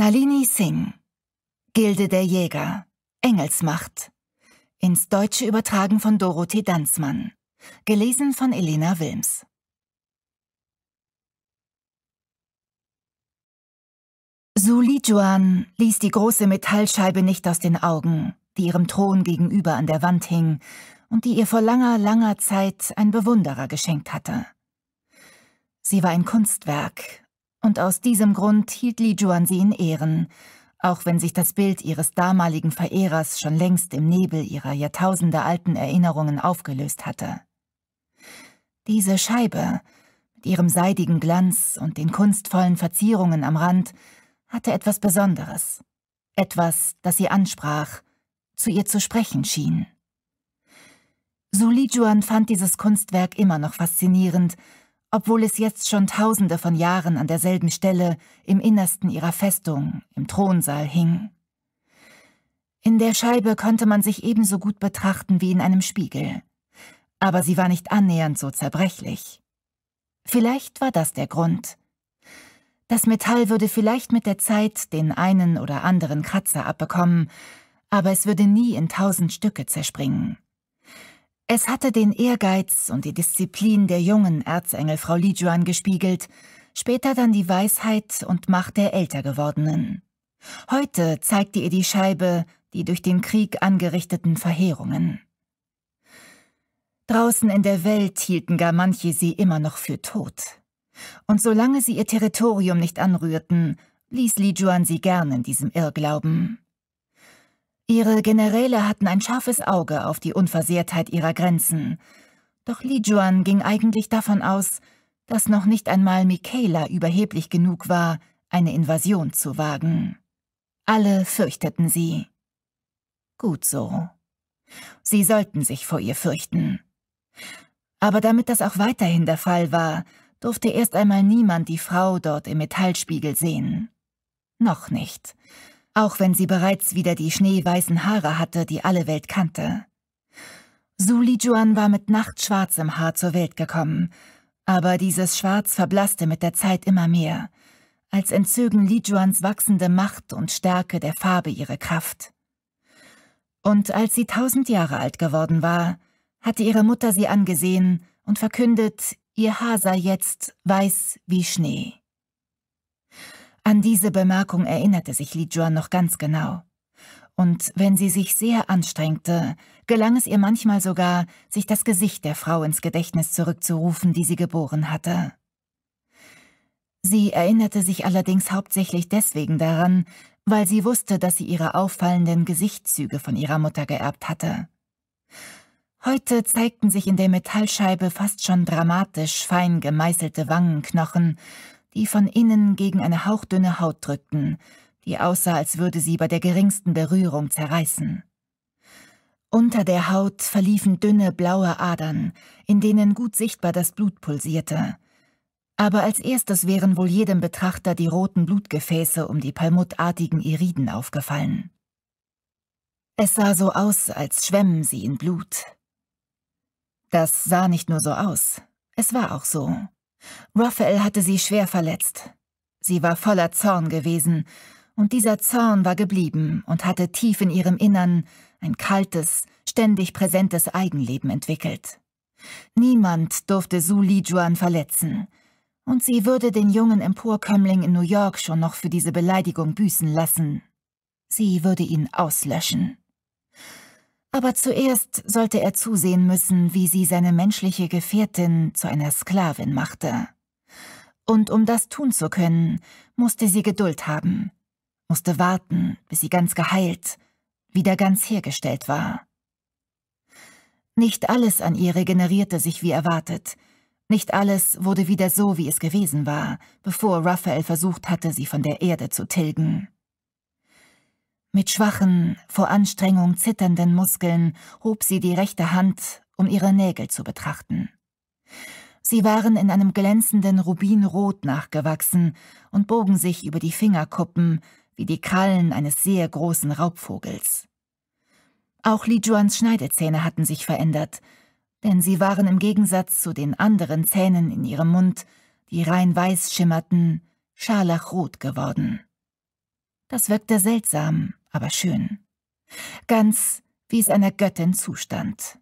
Nalini Singh. Gilde der Jäger. Engelsmacht. Ins Deutsche übertragen von Dorothee Danzmann. Gelesen von Elena Wilms. Su Juan ließ die große Metallscheibe nicht aus den Augen, die ihrem Thron gegenüber an der Wand hing und die ihr vor langer, langer Zeit ein Bewunderer geschenkt hatte. Sie war ein Kunstwerk, und aus diesem Grund hielt Li Juan sie in Ehren, auch wenn sich das Bild ihres damaligen Verehrers schon längst im Nebel ihrer jahrtausendealten Erinnerungen aufgelöst hatte. Diese Scheibe, mit ihrem seidigen Glanz und den kunstvollen Verzierungen am Rand, hatte etwas Besonderes. Etwas, das sie ansprach, zu ihr zu sprechen schien. Suli Juan fand dieses Kunstwerk immer noch faszinierend, obwohl es jetzt schon tausende von Jahren an derselben Stelle im Innersten ihrer Festung, im Thronsaal hing. In der Scheibe konnte man sich ebenso gut betrachten wie in einem Spiegel, aber sie war nicht annähernd so zerbrechlich. Vielleicht war das der Grund. Das Metall würde vielleicht mit der Zeit den einen oder anderen Kratzer abbekommen, aber es würde nie in tausend Stücke zerspringen. Es hatte den Ehrgeiz und die Disziplin der jungen Erzengel Frau Lijuan gespiegelt, später dann die Weisheit und Macht der Ältergewordenen. Heute zeigte ihr die Scheibe die durch den Krieg angerichteten Verheerungen. Draußen in der Welt hielten gar manche sie immer noch für tot. Und solange sie ihr Territorium nicht anrührten, ließ Lijuan sie gern in diesem Irrglauben. Ihre Generäle hatten ein scharfes Auge auf die Unversehrtheit ihrer Grenzen. Doch Li Juan ging eigentlich davon aus, dass noch nicht einmal Michaela überheblich genug war, eine Invasion zu wagen. Alle fürchteten sie. Gut so. Sie sollten sich vor ihr fürchten. Aber damit das auch weiterhin der Fall war, durfte erst einmal niemand die Frau dort im Metallspiegel sehen. Noch nicht auch wenn sie bereits wieder die schneeweißen Haare hatte, die alle Welt kannte. Su Lijuan war mit nachtschwarzem Haar zur Welt gekommen, aber dieses Schwarz verblasste mit der Zeit immer mehr, als entzögen Lijuans wachsende Macht und Stärke der Farbe ihre Kraft. Und als sie tausend Jahre alt geworden war, hatte ihre Mutter sie angesehen und verkündet, ihr Haar sei jetzt weiß wie Schnee. An diese Bemerkung erinnerte sich Li Juan noch ganz genau. Und wenn sie sich sehr anstrengte, gelang es ihr manchmal sogar, sich das Gesicht der Frau ins Gedächtnis zurückzurufen, die sie geboren hatte. Sie erinnerte sich allerdings hauptsächlich deswegen daran, weil sie wusste, dass sie ihre auffallenden Gesichtszüge von ihrer Mutter geerbt hatte. Heute zeigten sich in der Metallscheibe fast schon dramatisch fein gemeißelte Wangenknochen die von innen gegen eine hauchdünne Haut drückten, die aussah, als würde sie bei der geringsten Berührung zerreißen. Unter der Haut verliefen dünne blaue Adern, in denen gut sichtbar das Blut pulsierte. Aber als erstes wären wohl jedem Betrachter die roten Blutgefäße um die palmutartigen Iriden aufgefallen. Es sah so aus, als schwämmen sie in Blut. Das sah nicht nur so aus, es war auch so. Raphael hatte sie schwer verletzt. Sie war voller Zorn gewesen, und dieser Zorn war geblieben und hatte tief in ihrem Innern ein kaltes, ständig präsentes Eigenleben entwickelt. Niemand durfte Su Lijuan verletzen, und sie würde den jungen Emporkömmling in New York schon noch für diese Beleidigung büßen lassen. Sie würde ihn auslöschen. Aber zuerst sollte er zusehen müssen, wie sie seine menschliche Gefährtin zu einer Sklavin machte. Und um das tun zu können, musste sie Geduld haben, musste warten, bis sie ganz geheilt, wieder ganz hergestellt war. Nicht alles an ihr regenerierte sich wie erwartet, nicht alles wurde wieder so, wie es gewesen war, bevor Raphael versucht hatte, sie von der Erde zu tilgen. Mit schwachen, vor Anstrengung zitternden Muskeln hob sie die rechte Hand, um ihre Nägel zu betrachten. Sie waren in einem glänzenden Rubinrot nachgewachsen und bogen sich über die Fingerkuppen wie die Krallen eines sehr großen Raubvogels. Auch Li Juans Schneidezähne hatten sich verändert, denn sie waren im Gegensatz zu den anderen Zähnen in ihrem Mund, die rein weiß schimmerten, scharlachrot geworden. Das wirkte seltsam, aber schön. Ganz wie es einer Göttin zustand.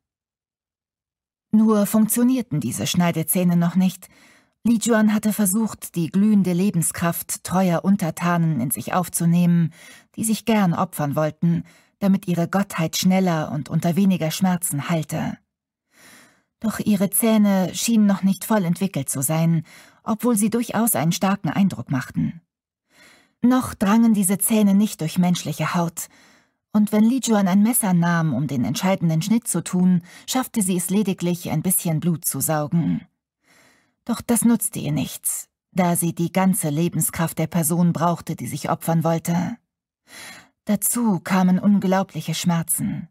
Nur funktionierten diese Schneidezähne noch nicht. Li Juan hatte versucht, die glühende Lebenskraft treuer Untertanen in sich aufzunehmen, die sich gern opfern wollten, damit ihre Gottheit schneller und unter weniger Schmerzen halte. Doch ihre Zähne schienen noch nicht voll entwickelt zu sein, obwohl sie durchaus einen starken Eindruck machten. Noch drangen diese Zähne nicht durch menschliche Haut, und wenn Li Juan ein Messer nahm, um den entscheidenden Schnitt zu tun, schaffte sie es lediglich, ein bisschen Blut zu saugen. Doch das nutzte ihr nichts, da sie die ganze Lebenskraft der Person brauchte, die sich opfern wollte. Dazu kamen unglaubliche Schmerzen.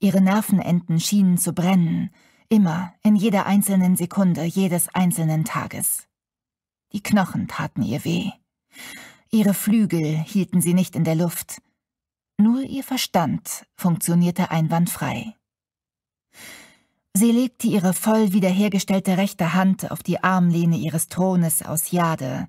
Ihre Nervenenden schienen zu brennen, immer, in jeder einzelnen Sekunde jedes einzelnen Tages. Die Knochen taten ihr weh. Ihre Flügel hielten sie nicht in der Luft. Nur ihr Verstand funktionierte einwandfrei. Sie legte ihre voll wiederhergestellte rechte Hand auf die Armlehne ihres Thrones aus Jade,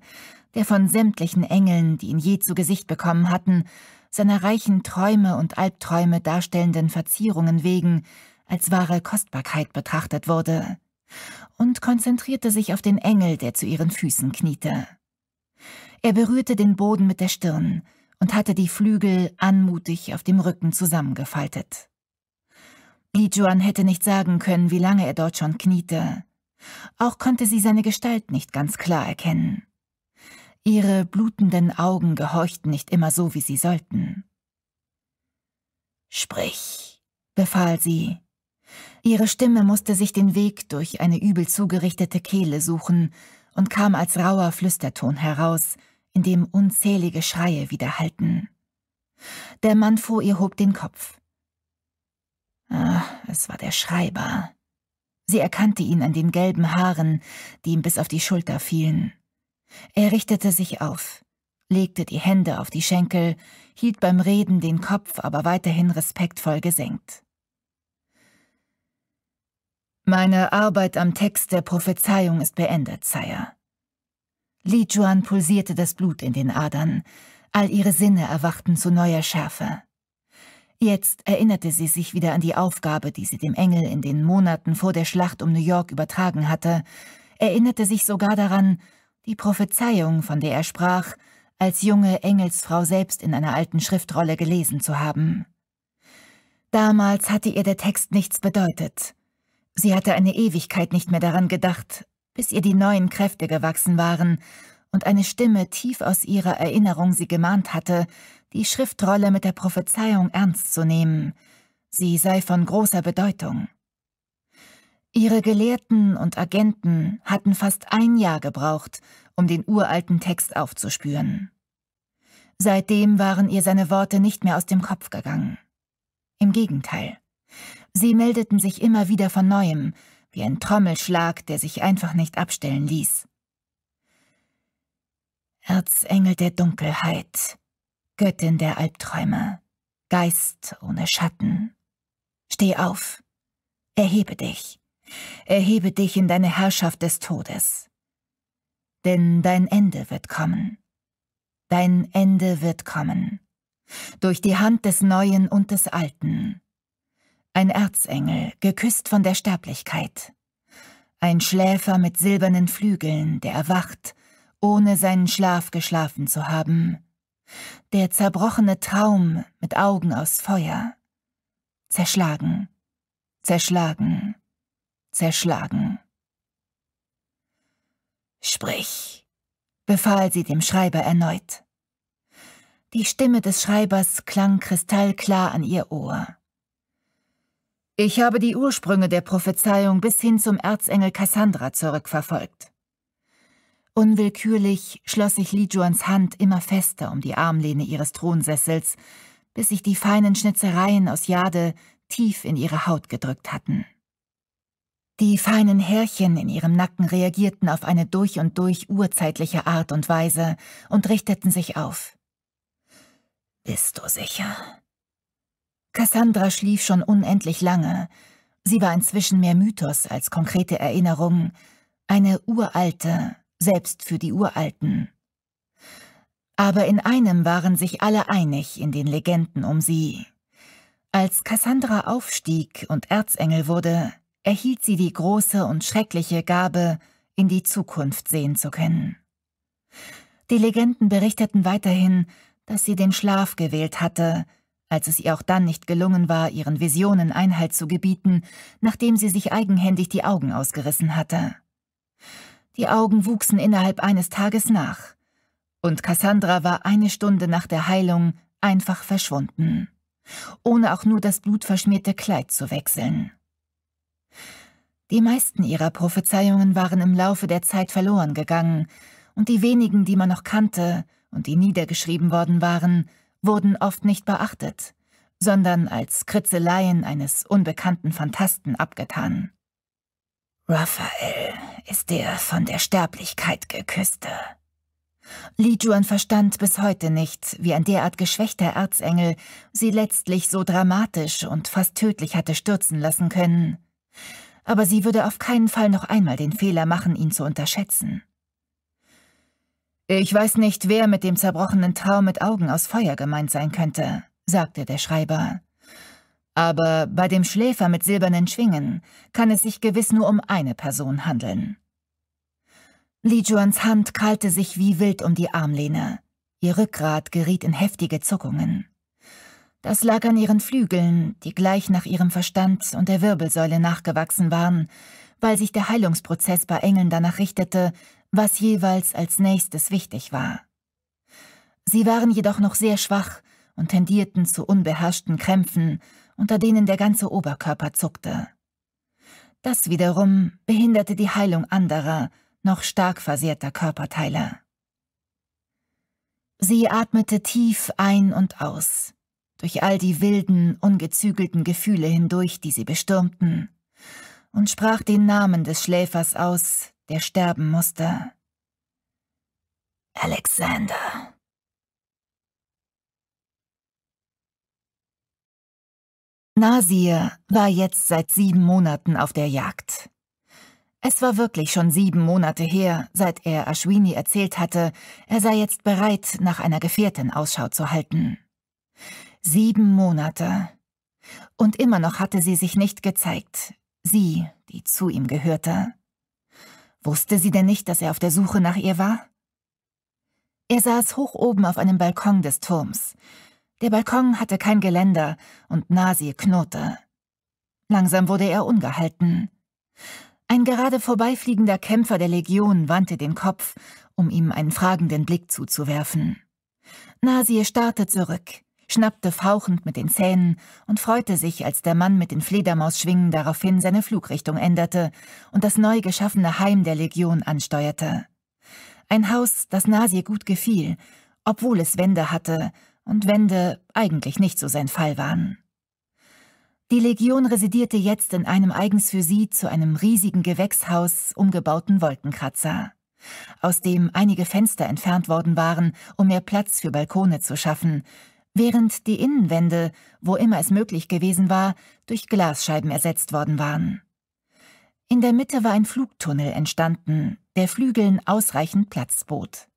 der von sämtlichen Engeln, die ihn je zu Gesicht bekommen hatten, seiner reichen Träume und Albträume darstellenden Verzierungen wegen als wahre Kostbarkeit betrachtet wurde, und konzentrierte sich auf den Engel, der zu ihren Füßen kniete. Er berührte den Boden mit der Stirn und hatte die Flügel anmutig auf dem Rücken zusammengefaltet. Li hätte nicht sagen können, wie lange er dort schon kniete. Auch konnte sie seine Gestalt nicht ganz klar erkennen. Ihre blutenden Augen gehorchten nicht immer so, wie sie sollten. Sprich, befahl sie. Ihre Stimme musste sich den Weg durch eine übel zugerichtete Kehle suchen und kam als rauer Flüsterton heraus, in dem unzählige Schreie widerhallten. Der Mann vor ihr hob den Kopf. Ah, es war der Schreiber. Sie erkannte ihn an den gelben Haaren, die ihm bis auf die Schulter fielen. Er richtete sich auf, legte die Hände auf die Schenkel, hielt beim Reden den Kopf aber weiterhin respektvoll gesenkt. Meine Arbeit am Text der Prophezeiung ist beendet, Sire. Li Juan pulsierte das Blut in den Adern. All ihre Sinne erwachten zu neuer Schärfe. Jetzt erinnerte sie sich wieder an die Aufgabe, die sie dem Engel in den Monaten vor der Schlacht um New York übertragen hatte, erinnerte sich sogar daran, die Prophezeiung, von der er sprach, als junge Engelsfrau selbst in einer alten Schriftrolle gelesen zu haben. Damals hatte ihr der Text nichts bedeutet. Sie hatte eine Ewigkeit nicht mehr daran gedacht, bis ihr die neuen Kräfte gewachsen waren und eine Stimme tief aus ihrer Erinnerung sie gemahnt hatte, die Schriftrolle mit der Prophezeiung ernst zu nehmen. Sie sei von großer Bedeutung. Ihre Gelehrten und Agenten hatten fast ein Jahr gebraucht, um den uralten Text aufzuspüren. Seitdem waren ihr seine Worte nicht mehr aus dem Kopf gegangen. Im Gegenteil. Sie meldeten sich immer wieder von neuem, wie ein Trommelschlag, der sich einfach nicht abstellen ließ. Erzengel der Dunkelheit, Göttin der Albträume, Geist ohne Schatten. Steh auf, erhebe dich, erhebe dich in deine Herrschaft des Todes. Denn dein Ende wird kommen, dein Ende wird kommen, durch die Hand des Neuen und des Alten ein Erzengel, geküsst von der Sterblichkeit, ein Schläfer mit silbernen Flügeln, der erwacht, ohne seinen Schlaf geschlafen zu haben, der zerbrochene Traum mit Augen aus Feuer, zerschlagen, zerschlagen, zerschlagen. Sprich, befahl sie dem Schreiber erneut. Die Stimme des Schreibers klang kristallklar an ihr Ohr. Ich habe die Ursprünge der Prophezeiung bis hin zum Erzengel Kassandra zurückverfolgt. Unwillkürlich schloss ich Lijuans Hand immer fester um die Armlehne ihres Thronsessels, bis sich die feinen Schnitzereien aus Jade tief in ihre Haut gedrückt hatten. Die feinen Härchen in ihrem Nacken reagierten auf eine durch und durch urzeitliche Art und Weise und richteten sich auf. Bist du sicher? Cassandra schlief schon unendlich lange. Sie war inzwischen mehr Mythos als konkrete Erinnerung, eine uralte, selbst für die Uralten. Aber in einem waren sich alle einig in den Legenden um sie. Als Cassandra aufstieg und Erzengel wurde, erhielt sie die große und schreckliche Gabe, in die Zukunft sehen zu können. Die Legenden berichteten weiterhin, dass sie den Schlaf gewählt hatte, als es ihr auch dann nicht gelungen war, ihren Visionen Einhalt zu gebieten, nachdem sie sich eigenhändig die Augen ausgerissen hatte. Die Augen wuchsen innerhalb eines Tages nach, und Cassandra war eine Stunde nach der Heilung einfach verschwunden, ohne auch nur das blutverschmierte Kleid zu wechseln. Die meisten ihrer Prophezeiungen waren im Laufe der Zeit verloren gegangen, und die wenigen, die man noch kannte und die niedergeschrieben worden waren, wurden oft nicht beachtet, sondern als Kritzeleien eines unbekannten Phantasten abgetan. Raphael ist der von der Sterblichkeit geküsste. Li Juan verstand bis heute nicht, wie ein derart geschwächter Erzengel sie letztlich so dramatisch und fast tödlich hatte stürzen lassen können. Aber sie würde auf keinen Fall noch einmal den Fehler machen, ihn zu unterschätzen. Ich weiß nicht, wer mit dem zerbrochenen Traum mit Augen aus Feuer gemeint sein könnte, sagte der Schreiber. Aber bei dem Schläfer mit silbernen Schwingen kann es sich gewiss nur um eine Person handeln. Li Juans Hand krallte sich wie wild um die Armlehne. Ihr Rückgrat geriet in heftige Zuckungen. Das lag an ihren Flügeln, die gleich nach ihrem Verstand und der Wirbelsäule nachgewachsen waren, weil sich der Heilungsprozess bei Engeln danach richtete, was jeweils als nächstes wichtig war. Sie waren jedoch noch sehr schwach und tendierten zu unbeherrschten Krämpfen, unter denen der ganze Oberkörper zuckte. Das wiederum behinderte die Heilung anderer, noch stark versehrter Körperteile. Sie atmete tief ein und aus, durch all die wilden, ungezügelten Gefühle hindurch, die sie bestürmten, und sprach den Namen des Schläfers aus, der sterben musste. Alexander. Nasir war jetzt seit sieben Monaten auf der Jagd. Es war wirklich schon sieben Monate her, seit er Ashwini erzählt hatte, er sei jetzt bereit, nach einer Gefährtin Ausschau zu halten. Sieben Monate. Und immer noch hatte sie sich nicht gezeigt, sie, die zu ihm gehörte. Wusste sie denn nicht, dass er auf der Suche nach ihr war? Er saß hoch oben auf einem Balkon des Turms. Der Balkon hatte kein Geländer und Nasi knurrte. Langsam wurde er ungehalten. Ein gerade vorbeifliegender Kämpfer der Legion wandte den Kopf, um ihm einen fragenden Blick zuzuwerfen. Nasi starrte zurück schnappte fauchend mit den Zähnen und freute sich, als der Mann mit den Fledermausschwingen daraufhin seine Flugrichtung änderte und das neu geschaffene Heim der Legion ansteuerte. Ein Haus, das Nasir gut gefiel, obwohl es Wände hatte und Wände eigentlich nicht so sein Fall waren. Die Legion residierte jetzt in einem eigens für sie zu einem riesigen Gewächshaus umgebauten Wolkenkratzer, aus dem einige Fenster entfernt worden waren, um mehr Platz für Balkone zu schaffen, während die Innenwände, wo immer es möglich gewesen war, durch Glasscheiben ersetzt worden waren. In der Mitte war ein Flugtunnel entstanden, der Flügeln ausreichend Platz bot.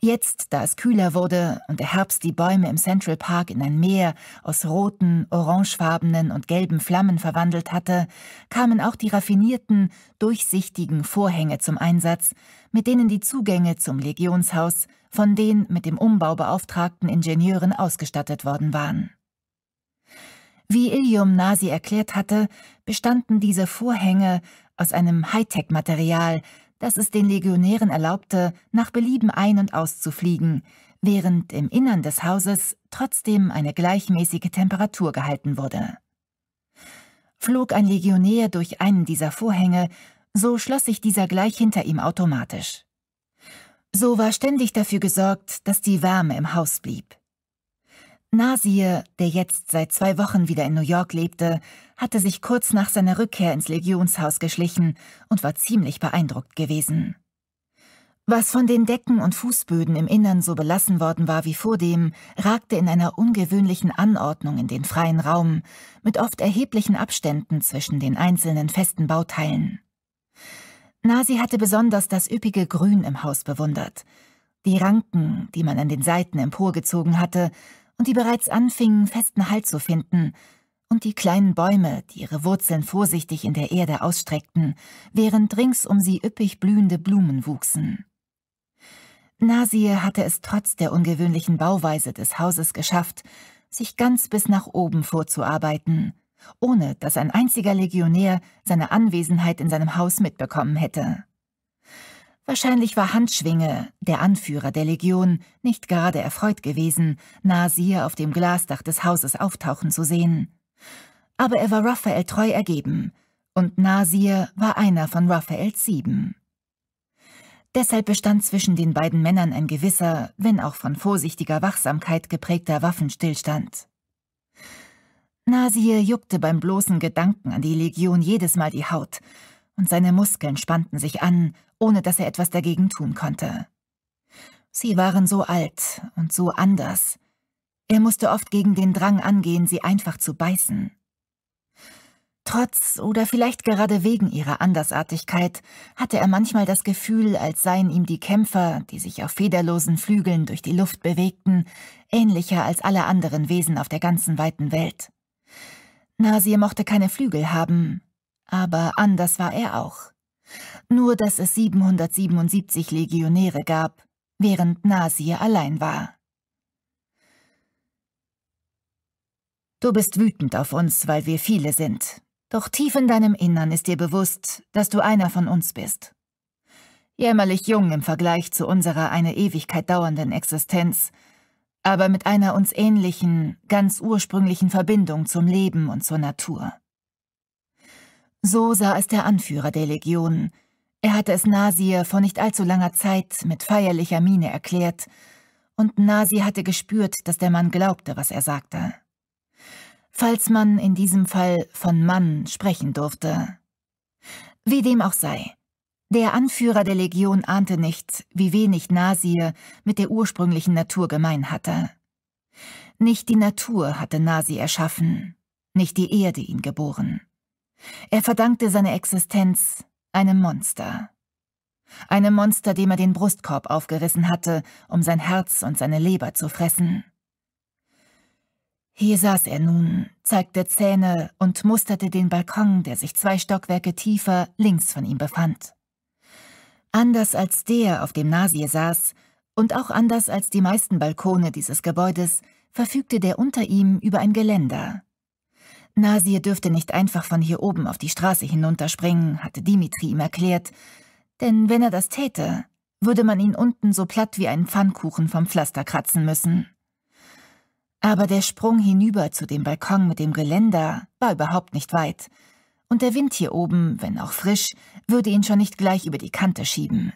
Jetzt, da es kühler wurde und der Herbst die Bäume im Central Park in ein Meer aus roten, orangefarbenen und gelben Flammen verwandelt hatte, kamen auch die raffinierten, durchsichtigen Vorhänge zum Einsatz, mit denen die Zugänge zum Legionshaus von den mit dem Umbau beauftragten Ingenieuren ausgestattet worden waren. Wie Ilium Nasi erklärt hatte, bestanden diese Vorhänge aus einem Hightech-Material, dass es den Legionären erlaubte, nach Belieben ein- und auszufliegen, während im Innern des Hauses trotzdem eine gleichmäßige Temperatur gehalten wurde. Flog ein Legionär durch einen dieser Vorhänge, so schloss sich dieser gleich hinter ihm automatisch. So war ständig dafür gesorgt, dass die Wärme im Haus blieb. Nasir, der jetzt seit zwei Wochen wieder in New York lebte, hatte sich kurz nach seiner Rückkehr ins Legionshaus geschlichen und war ziemlich beeindruckt gewesen. Was von den Decken und Fußböden im Innern so belassen worden war wie vordem, ragte in einer ungewöhnlichen Anordnung in den freien Raum, mit oft erheblichen Abständen zwischen den einzelnen festen Bauteilen. Nasi hatte besonders das üppige Grün im Haus bewundert. Die Ranken, die man an den Seiten emporgezogen hatte, und die bereits anfingen, festen Halt zu finden, und die kleinen Bäume, die ihre Wurzeln vorsichtig in der Erde ausstreckten, während rings um sie üppig blühende Blumen wuchsen. Nasir hatte es trotz der ungewöhnlichen Bauweise des Hauses geschafft, sich ganz bis nach oben vorzuarbeiten, ohne dass ein einziger Legionär seine Anwesenheit in seinem Haus mitbekommen hätte. Wahrscheinlich war Handschwinge, der Anführer der Legion, nicht gerade erfreut gewesen, Nasir auf dem Glasdach des Hauses auftauchen zu sehen. Aber er war Raphael treu ergeben, und Nasir war einer von Raphaels sieben. Deshalb bestand zwischen den beiden Männern ein gewisser, wenn auch von vorsichtiger Wachsamkeit geprägter Waffenstillstand. Nasir juckte beim bloßen Gedanken an die Legion jedes Mal die Haut, und seine Muskeln spannten sich an, ohne dass er etwas dagegen tun konnte. Sie waren so alt und so anders. Er musste oft gegen den Drang angehen, sie einfach zu beißen. Trotz oder vielleicht gerade wegen ihrer Andersartigkeit hatte er manchmal das Gefühl, als seien ihm die Kämpfer, die sich auf federlosen Flügeln durch die Luft bewegten, ähnlicher als alle anderen Wesen auf der ganzen weiten Welt. Nasir mochte keine Flügel haben, aber anders war er auch. Nur, dass es 777 Legionäre gab, während Nasir allein war. Du bist wütend auf uns, weil wir viele sind. Doch tief in deinem Innern ist dir bewusst, dass du einer von uns bist. Jämmerlich jung im Vergleich zu unserer eine Ewigkeit dauernden Existenz, aber mit einer uns ähnlichen, ganz ursprünglichen Verbindung zum Leben und zur Natur. So sah es der Anführer der Legion. Er hatte es Nasir vor nicht allzu langer Zeit mit feierlicher Miene erklärt, und Nasir hatte gespürt, dass der Mann glaubte, was er sagte. Falls man in diesem Fall von Mann sprechen durfte. Wie dem auch sei, der Anführer der Legion ahnte nicht, wie wenig Nasir mit der ursprünglichen Natur gemein hatte. Nicht die Natur hatte Nasi erschaffen, nicht die Erde ihn geboren. Er verdankte seine Existenz einem Monster. Einem Monster, dem er den Brustkorb aufgerissen hatte, um sein Herz und seine Leber zu fressen. Hier saß er nun, zeigte Zähne und musterte den Balkon, der sich zwei Stockwerke tiefer links von ihm befand. Anders als der, auf dem Nasir saß, und auch anders als die meisten Balkone dieses Gebäudes, verfügte der unter ihm über ein Geländer, Nasir dürfte nicht einfach von hier oben auf die Straße hinunterspringen, hatte Dimitri ihm erklärt, denn wenn er das täte, würde man ihn unten so platt wie einen Pfannkuchen vom Pflaster kratzen müssen. Aber der Sprung hinüber zu dem Balkon mit dem Geländer war überhaupt nicht weit, und der Wind hier oben, wenn auch frisch, würde ihn schon nicht gleich über die Kante schieben.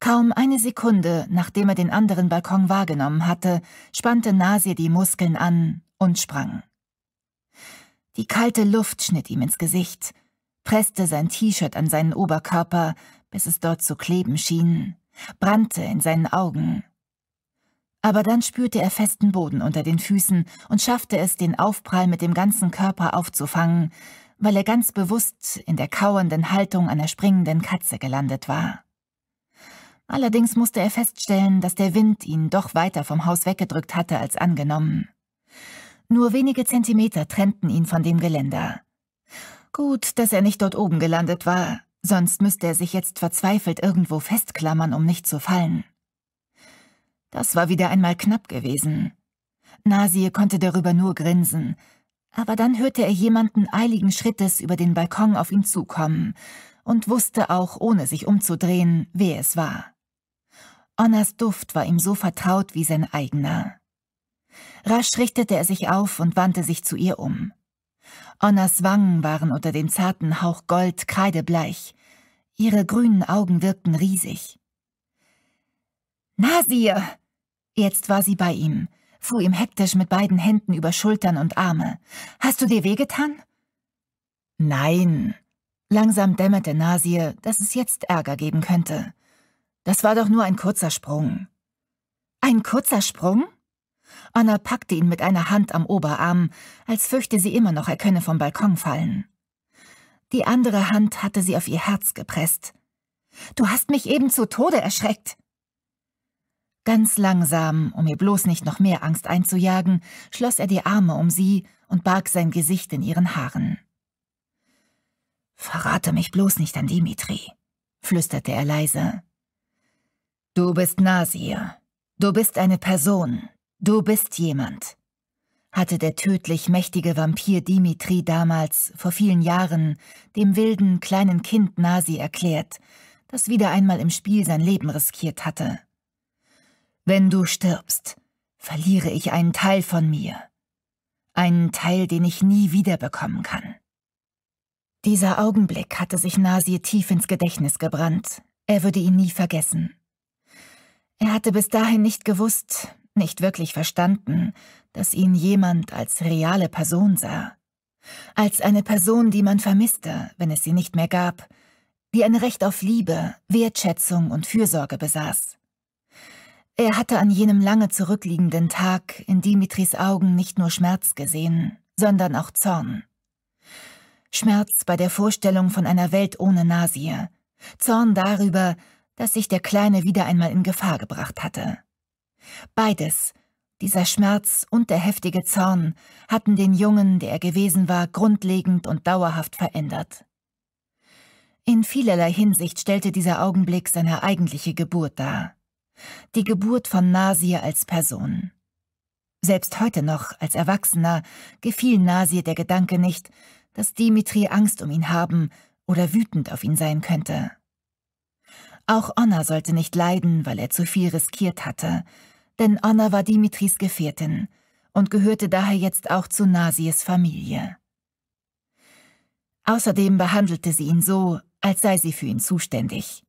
Kaum eine Sekunde, nachdem er den anderen Balkon wahrgenommen hatte, spannte Nasir die Muskeln an und sprang. Die kalte Luft schnitt ihm ins Gesicht, presste sein T-Shirt an seinen Oberkörper, bis es dort zu kleben schien, brannte in seinen Augen. Aber dann spürte er festen Boden unter den Füßen und schaffte es, den Aufprall mit dem ganzen Körper aufzufangen, weil er ganz bewusst in der kauernden Haltung einer springenden Katze gelandet war. Allerdings musste er feststellen, dass der Wind ihn doch weiter vom Haus weggedrückt hatte als angenommen. Nur wenige Zentimeter trennten ihn von dem Geländer. Gut, dass er nicht dort oben gelandet war, sonst müsste er sich jetzt verzweifelt irgendwo festklammern, um nicht zu fallen. Das war wieder einmal knapp gewesen. Nasir konnte darüber nur grinsen, aber dann hörte er jemanden eiligen Schrittes über den Balkon auf ihn zukommen und wusste auch, ohne sich umzudrehen, wer es war. Onnas Duft war ihm so vertraut wie sein eigener. Rasch richtete er sich auf und wandte sich zu ihr um. Onnas Wangen waren unter dem zarten Hauch Gold kreidebleich. Ihre grünen Augen wirkten riesig. Nasir! Jetzt war sie bei ihm, fuhr ihm hektisch mit beiden Händen über Schultern und Arme. Hast du dir wehgetan? Nein. Langsam dämmerte Nasir, dass es jetzt Ärger geben könnte. Das war doch nur ein kurzer Sprung. Ein kurzer Sprung? Anna packte ihn mit einer Hand am Oberarm, als fürchte sie immer noch, er könne vom Balkon fallen. Die andere Hand hatte sie auf ihr Herz gepresst. Du hast mich eben zu Tode erschreckt. Ganz langsam, um ihr bloß nicht noch mehr Angst einzujagen, schloss er die Arme um sie und barg sein Gesicht in ihren Haaren. Verrate mich bloß nicht an Dimitri, flüsterte er leise. Du bist Nasir. Du bist eine Person, Du bist jemand, hatte der tödlich mächtige Vampir Dimitri damals, vor vielen Jahren, dem wilden kleinen Kind Nasi erklärt, das wieder einmal im Spiel sein Leben riskiert hatte. Wenn du stirbst, verliere ich einen Teil von mir. Einen Teil, den ich nie wiederbekommen kann. Dieser Augenblick hatte sich Nasi tief ins Gedächtnis gebrannt. Er würde ihn nie vergessen. Er hatte bis dahin nicht gewusst, nicht wirklich verstanden, dass ihn jemand als reale Person sah. Als eine Person, die man vermisste, wenn es sie nicht mehr gab, die ein Recht auf Liebe, Wertschätzung und Fürsorge besaß. Er hatte an jenem lange zurückliegenden Tag in Dimitris Augen nicht nur Schmerz gesehen, sondern auch Zorn. Schmerz bei der Vorstellung von einer Welt ohne Nasir, Zorn darüber, dass sich der Kleine wieder einmal in Gefahr gebracht hatte. Beides, dieser Schmerz und der heftige Zorn, hatten den Jungen, der er gewesen war, grundlegend und dauerhaft verändert. In vielerlei Hinsicht stellte dieser Augenblick seine eigentliche Geburt dar. Die Geburt von Nasir als Person. Selbst heute noch, als Erwachsener, gefiel Nasir der Gedanke nicht, dass Dimitri Angst um ihn haben oder wütend auf ihn sein könnte. Auch Onna sollte nicht leiden, weil er zu viel riskiert hatte, denn Anna war Dimitris Gefährtin und gehörte daher jetzt auch zu Nasies Familie. Außerdem behandelte sie ihn so, als sei sie für ihn zuständig.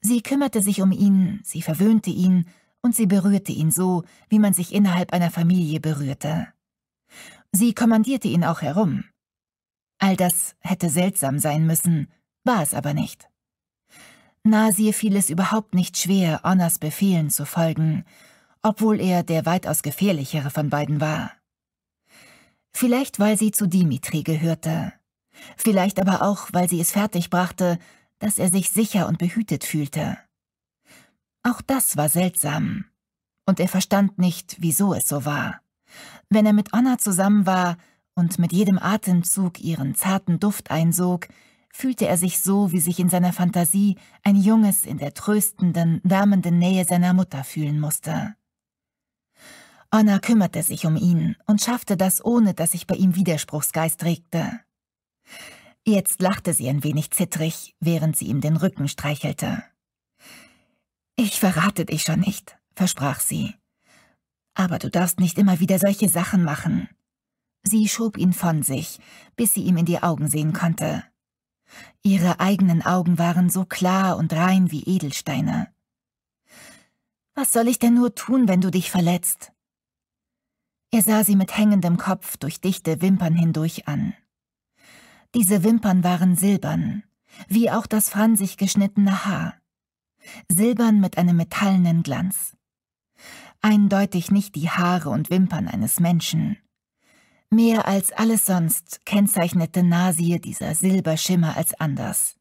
Sie kümmerte sich um ihn, sie verwöhnte ihn und sie berührte ihn so, wie man sich innerhalb einer Familie berührte. Sie kommandierte ihn auch herum. All das hätte seltsam sein müssen, war es aber nicht. Nasir fiel es überhaupt nicht schwer, Onnas Befehlen zu folgen, obwohl er der weitaus gefährlichere von beiden war. Vielleicht, weil sie zu Dimitri gehörte. Vielleicht aber auch, weil sie es fertigbrachte, dass er sich sicher und behütet fühlte. Auch das war seltsam. Und er verstand nicht, wieso es so war. Wenn er mit Anna zusammen war und mit jedem Atemzug ihren zarten Duft einsog, fühlte er sich so, wie sich in seiner Fantasie ein Junges in der tröstenden, wärmenden Nähe seiner Mutter fühlen musste. Anna kümmerte sich um ihn und schaffte das, ohne dass sich bei ihm Widerspruchsgeist regte. Jetzt lachte sie ein wenig zittrig, während sie ihm den Rücken streichelte. Ich verrate dich schon nicht, versprach sie. Aber du darfst nicht immer wieder solche Sachen machen. Sie schob ihn von sich, bis sie ihm in die Augen sehen konnte. Ihre eigenen Augen waren so klar und rein wie Edelsteine. Was soll ich denn nur tun, wenn du dich verletzt? Er sah sie mit hängendem Kopf durch dichte Wimpern hindurch an. Diese Wimpern waren silbern, wie auch das fransig geschnittene Haar. Silbern mit einem metallenen Glanz. Eindeutig nicht die Haare und Wimpern eines Menschen. Mehr als alles sonst kennzeichnete Nasir dieser Silberschimmer als anders.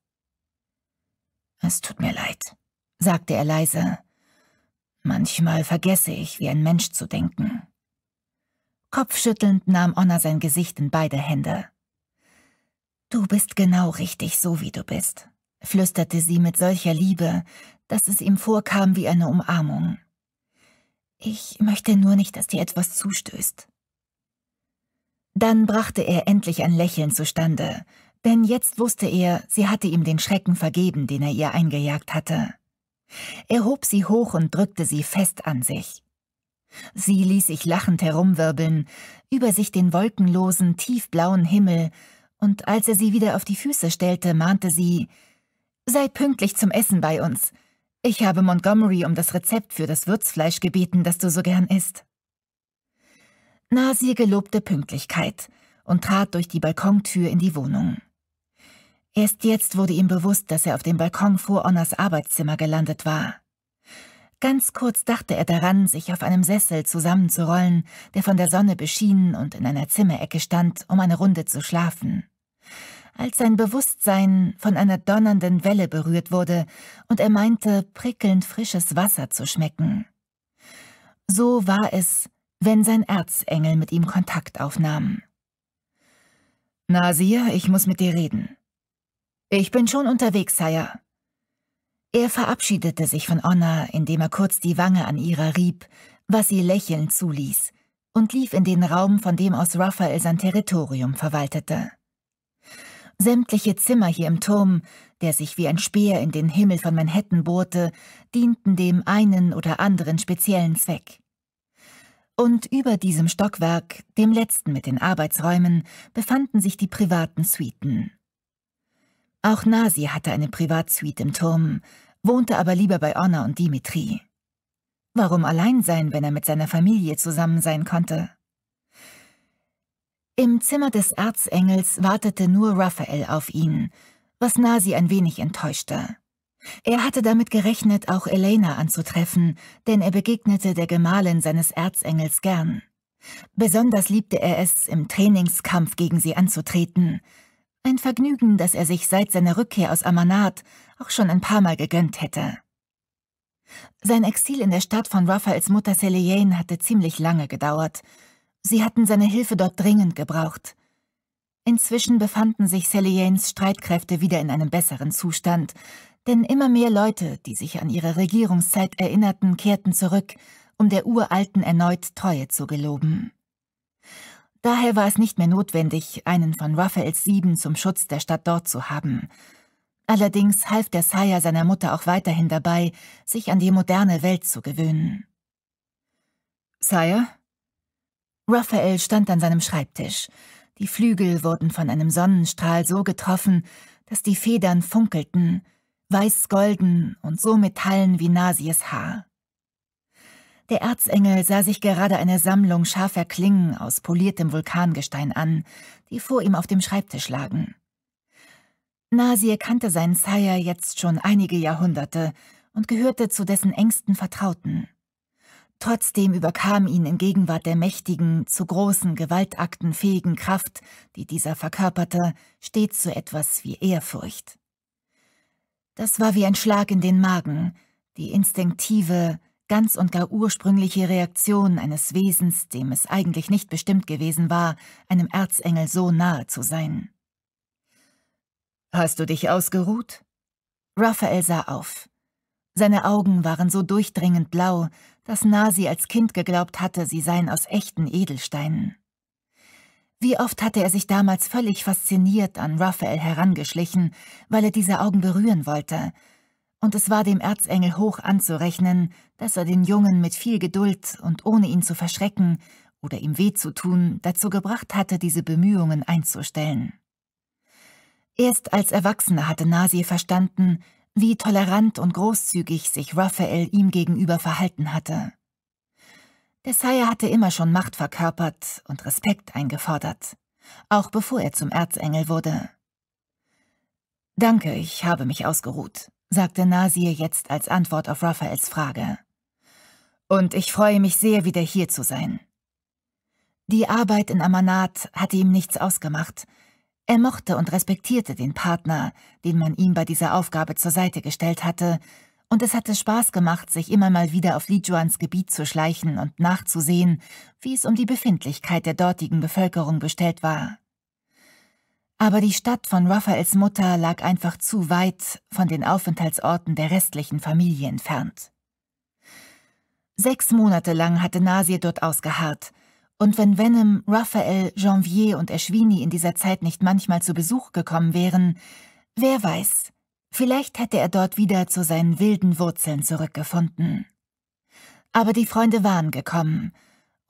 Es tut mir leid, sagte er leise. Manchmal vergesse ich, wie ein Mensch zu denken. Kopfschüttelnd nahm Onna sein Gesicht in beide Hände. Du bist genau richtig so, wie du bist, flüsterte sie mit solcher Liebe, dass es ihm vorkam wie eine Umarmung. Ich möchte nur nicht, dass dir etwas zustößt. Dann brachte er endlich ein Lächeln zustande, denn jetzt wusste er, sie hatte ihm den Schrecken vergeben, den er ihr eingejagt hatte. Er hob sie hoch und drückte sie fest an sich. Sie ließ sich lachend herumwirbeln, über sich den wolkenlosen, tiefblauen Himmel, und als er sie wieder auf die Füße stellte, mahnte sie Sei pünktlich zum Essen bei uns. Ich habe Montgomery um das Rezept für das Würzfleisch gebeten, das du so gern isst. Nasir gelobte Pünktlichkeit und trat durch die Balkontür in die Wohnung. Erst jetzt wurde ihm bewusst, dass er auf dem Balkon vor Onnas Arbeitszimmer gelandet war. Ganz kurz dachte er daran, sich auf einem Sessel zusammenzurollen, der von der Sonne beschienen und in einer Zimmerecke stand, um eine Runde zu schlafen. Als sein Bewusstsein von einer donnernden Welle berührt wurde und er meinte, prickelnd frisches Wasser zu schmecken. So war es, wenn sein Erzengel mit ihm Kontakt aufnahm. Nasir, ich muss mit dir reden. Ich bin schon unterwegs, Sire, er verabschiedete sich von Onna, indem er kurz die Wange an ihrer rieb, was sie lächelnd zuließ, und lief in den Raum, von dem aus Raphael sein Territorium verwaltete. Sämtliche Zimmer hier im Turm, der sich wie ein Speer in den Himmel von Manhattan bohrte, dienten dem einen oder anderen speziellen Zweck. Und über diesem Stockwerk, dem letzten mit den Arbeitsräumen, befanden sich die privaten Suiten. Auch Nasi hatte eine Privatsuite im Turm, wohnte aber lieber bei Anna und Dimitri. Warum allein sein, wenn er mit seiner Familie zusammen sein konnte? Im Zimmer des Erzengels wartete nur Raphael auf ihn, was Nasi ein wenig enttäuschte. Er hatte damit gerechnet, auch Elena anzutreffen, denn er begegnete der Gemahlin seines Erzengels gern. Besonders liebte er es, im Trainingskampf gegen sie anzutreten – ein Vergnügen, das er sich seit seiner Rückkehr aus Amanat auch schon ein paar Mal gegönnt hätte. Sein Exil in der Stadt von Raphaels Mutter Selene hatte ziemlich lange gedauert. Sie hatten seine Hilfe dort dringend gebraucht. Inzwischen befanden sich Selenes Streitkräfte wieder in einem besseren Zustand, denn immer mehr Leute, die sich an ihre Regierungszeit erinnerten, kehrten zurück, um der Uralten erneut Treue zu geloben. Daher war es nicht mehr notwendig, einen von Raphaels Sieben zum Schutz der Stadt dort zu haben. Allerdings half der Sire seiner Mutter auch weiterhin dabei, sich an die moderne Welt zu gewöhnen. Sire? Raphael stand an seinem Schreibtisch. Die Flügel wurden von einem Sonnenstrahl so getroffen, dass die Federn funkelten, weiß-golden und so metallen wie Nasies Haar. Der Erzengel sah sich gerade eine Sammlung scharfer Klingen aus poliertem Vulkangestein an, die vor ihm auf dem Schreibtisch lagen. Nasir kannte seinen Sire jetzt schon einige Jahrhunderte und gehörte zu dessen engsten Vertrauten. Trotzdem überkam ihn in Gegenwart der mächtigen, zu großen Gewaltakten fähigen Kraft, die dieser verkörperte, stets so etwas wie Ehrfurcht. Das war wie ein Schlag in den Magen, die instinktive, ganz und gar ursprüngliche Reaktion eines Wesens, dem es eigentlich nicht bestimmt gewesen war, einem Erzengel so nahe zu sein. Hast du dich ausgeruht? Raphael sah auf. Seine Augen waren so durchdringend blau, dass Nasi als Kind geglaubt hatte, sie seien aus echten Edelsteinen. Wie oft hatte er sich damals völlig fasziniert an Raphael herangeschlichen, weil er diese Augen berühren wollte, und es war dem Erzengel hoch anzurechnen, dass er den Jungen mit viel Geduld und ohne ihn zu verschrecken oder ihm weh zu tun, dazu gebracht hatte, diese Bemühungen einzustellen. Erst als Erwachsener hatte Nasi verstanden, wie tolerant und großzügig sich Raphael ihm gegenüber verhalten hatte. Der Sire hatte immer schon Macht verkörpert und Respekt eingefordert, auch bevor er zum Erzengel wurde. Danke, ich habe mich ausgeruht sagte Nasir jetzt als Antwort auf Raphaels Frage. Und ich freue mich sehr, wieder hier zu sein. Die Arbeit in Amanat hatte ihm nichts ausgemacht. Er mochte und respektierte den Partner, den man ihm bei dieser Aufgabe zur Seite gestellt hatte, und es hatte Spaß gemacht, sich immer mal wieder auf Lijuans Gebiet zu schleichen und nachzusehen, wie es um die Befindlichkeit der dortigen Bevölkerung bestellt war. Aber die Stadt von Raphaels Mutter lag einfach zu weit von den Aufenthaltsorten der restlichen Familie entfernt. Sechs Monate lang hatte Nasir dort ausgeharrt, und wenn Venom, Raphael, Janvier und Eschwini in dieser Zeit nicht manchmal zu Besuch gekommen wären, wer weiß, vielleicht hätte er dort wieder zu seinen wilden Wurzeln zurückgefunden. Aber die Freunde waren gekommen,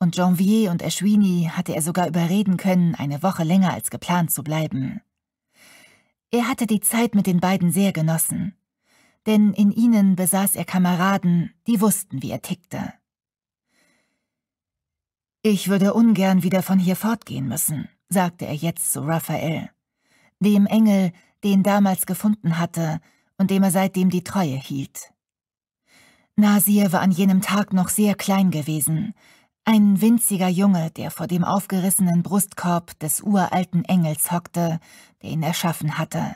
und Janvier und Eschwini hatte er sogar überreden können, eine Woche länger als geplant zu bleiben. Er hatte die Zeit mit den beiden sehr genossen, denn in ihnen besaß er Kameraden, die wussten, wie er tickte. Ich würde ungern wieder von hier fortgehen müssen, sagte er jetzt zu Raphael, dem Engel, den damals gefunden hatte und dem er seitdem die Treue hielt. Nasir war an jenem Tag noch sehr klein gewesen, ein winziger Junge, der vor dem aufgerissenen Brustkorb des uralten Engels hockte, der ihn erschaffen hatte,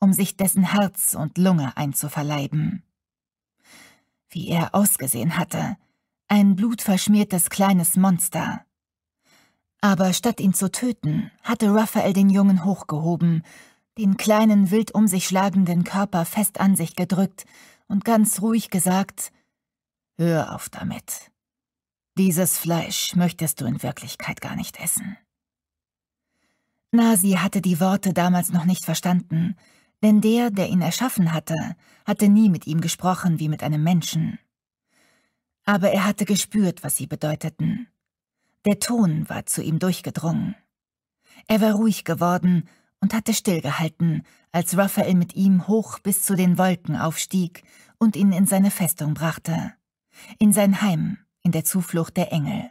um sich dessen Herz und Lunge einzuverleiben. Wie er ausgesehen hatte, ein blutverschmiertes kleines Monster. Aber statt ihn zu töten, hatte Raphael den Jungen hochgehoben, den kleinen, wild um sich schlagenden Körper fest an sich gedrückt und ganz ruhig gesagt, Hör auf damit. Dieses Fleisch möchtest du in Wirklichkeit gar nicht essen. Nasi hatte die Worte damals noch nicht verstanden, denn der, der ihn erschaffen hatte, hatte nie mit ihm gesprochen wie mit einem Menschen. Aber er hatte gespürt, was sie bedeuteten. Der Ton war zu ihm durchgedrungen. Er war ruhig geworden und hatte stillgehalten, als Raphael mit ihm hoch bis zu den Wolken aufstieg und ihn in seine Festung brachte, in sein Heim, in der Zuflucht der Engel.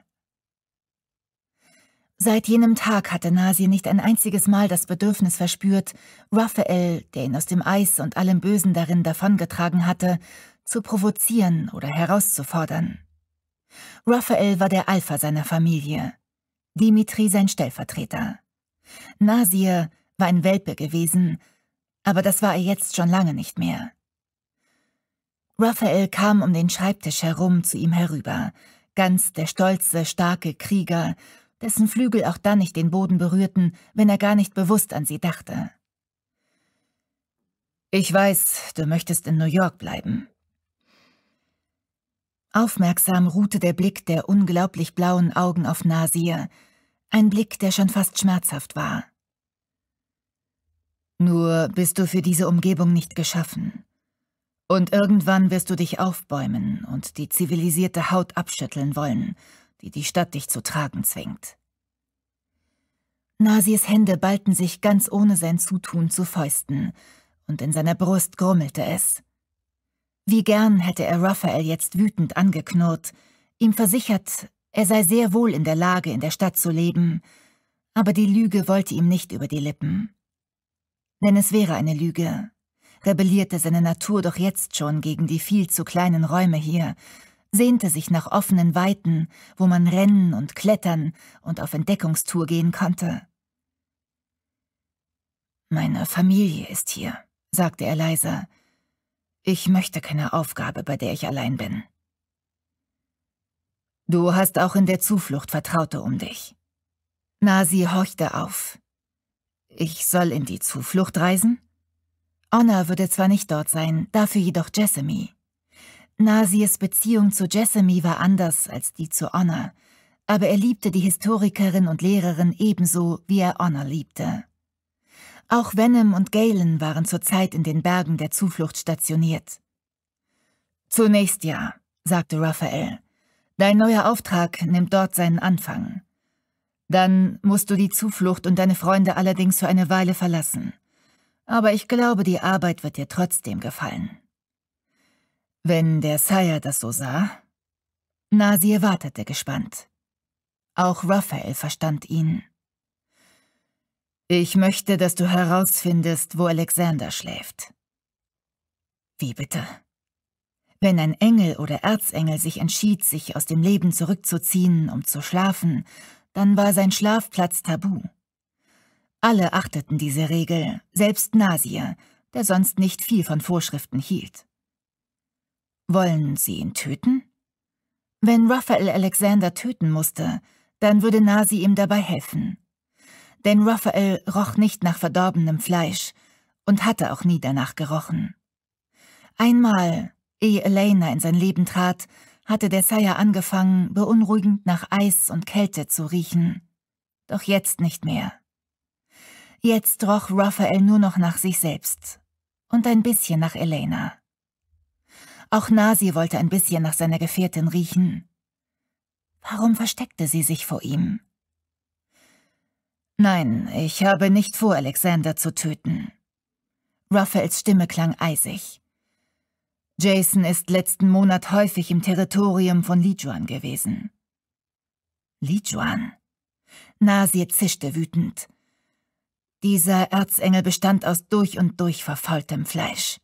Seit jenem Tag hatte Nasir nicht ein einziges Mal das Bedürfnis verspürt, Raphael, der ihn aus dem Eis und allem Bösen darin davongetragen hatte, zu provozieren oder herauszufordern. Raphael war der Alpha seiner Familie, Dimitri sein Stellvertreter. Nasir war ein Welpe gewesen, aber das war er jetzt schon lange nicht mehr. Raphael kam um den Schreibtisch herum zu ihm herüber, ganz der stolze, starke Krieger, dessen Flügel auch dann nicht den Boden berührten, wenn er gar nicht bewusst an sie dachte. Ich weiß, du möchtest in New York bleiben. Aufmerksam ruhte der Blick der unglaublich blauen Augen auf Nasir, ein Blick, der schon fast schmerzhaft war. Nur bist du für diese Umgebung nicht geschaffen. Und irgendwann wirst du dich aufbäumen und die zivilisierte Haut abschütteln wollen, die die Stadt dich zu tragen zwingt. Nasirs Hände ballten sich ganz ohne sein Zutun zu Fäusten, und in seiner Brust grummelte es. Wie gern hätte er Raphael jetzt wütend angeknurrt, ihm versichert, er sei sehr wohl in der Lage, in der Stadt zu leben, aber die Lüge wollte ihm nicht über die Lippen. Denn es wäre eine Lüge, rebellierte seine Natur doch jetzt schon gegen die viel zu kleinen Räume hier, sehnte sich nach offenen Weiten, wo man rennen und klettern und auf Entdeckungstour gehen konnte. Meine Familie ist hier, sagte er leiser. Ich möchte keine Aufgabe, bei der ich allein bin. Du hast auch in der Zuflucht Vertraute um dich. Nasi horchte auf. Ich soll in die Zuflucht reisen? Honor würde zwar nicht dort sein, dafür jedoch Jessamy. Nasies Beziehung zu Jessamy war anders als die zu Honor, aber er liebte die Historikerin und Lehrerin ebenso, wie er Honor liebte. Auch Venom und Galen waren zurzeit in den Bergen der Zuflucht stationiert. Zunächst ja, sagte Raphael. Dein neuer Auftrag nimmt dort seinen Anfang. Dann musst du die Zuflucht und deine Freunde allerdings für eine Weile verlassen aber ich glaube, die Arbeit wird dir trotzdem gefallen. Wenn der Sire das so sah, Nasir wartete gespannt. Auch Raphael verstand ihn. Ich möchte, dass du herausfindest, wo Alexander schläft. Wie bitte? Wenn ein Engel oder Erzengel sich entschied, sich aus dem Leben zurückzuziehen, um zu schlafen, dann war sein Schlafplatz tabu. Alle achteten diese Regel, selbst Nasir, der sonst nicht viel von Vorschriften hielt. Wollen Sie ihn töten? Wenn Raphael Alexander töten musste, dann würde Nasi ihm dabei helfen. Denn Raphael roch nicht nach verdorbenem Fleisch und hatte auch nie danach gerochen. Einmal, ehe Elena in sein Leben trat, hatte der Sire angefangen, beunruhigend nach Eis und Kälte zu riechen. Doch jetzt nicht mehr. Jetzt roch Raphael nur noch nach sich selbst und ein bisschen nach Elena. Auch Nasi wollte ein bisschen nach seiner Gefährtin riechen. Warum versteckte sie sich vor ihm? Nein, ich habe nicht vor, Alexander zu töten. Raphaels Stimme klang eisig. Jason ist letzten Monat häufig im Territorium von Lijuan gewesen. Lijuan? Nasir zischte wütend. Dieser Erzengel bestand aus durch und durch verfaultem Fleisch.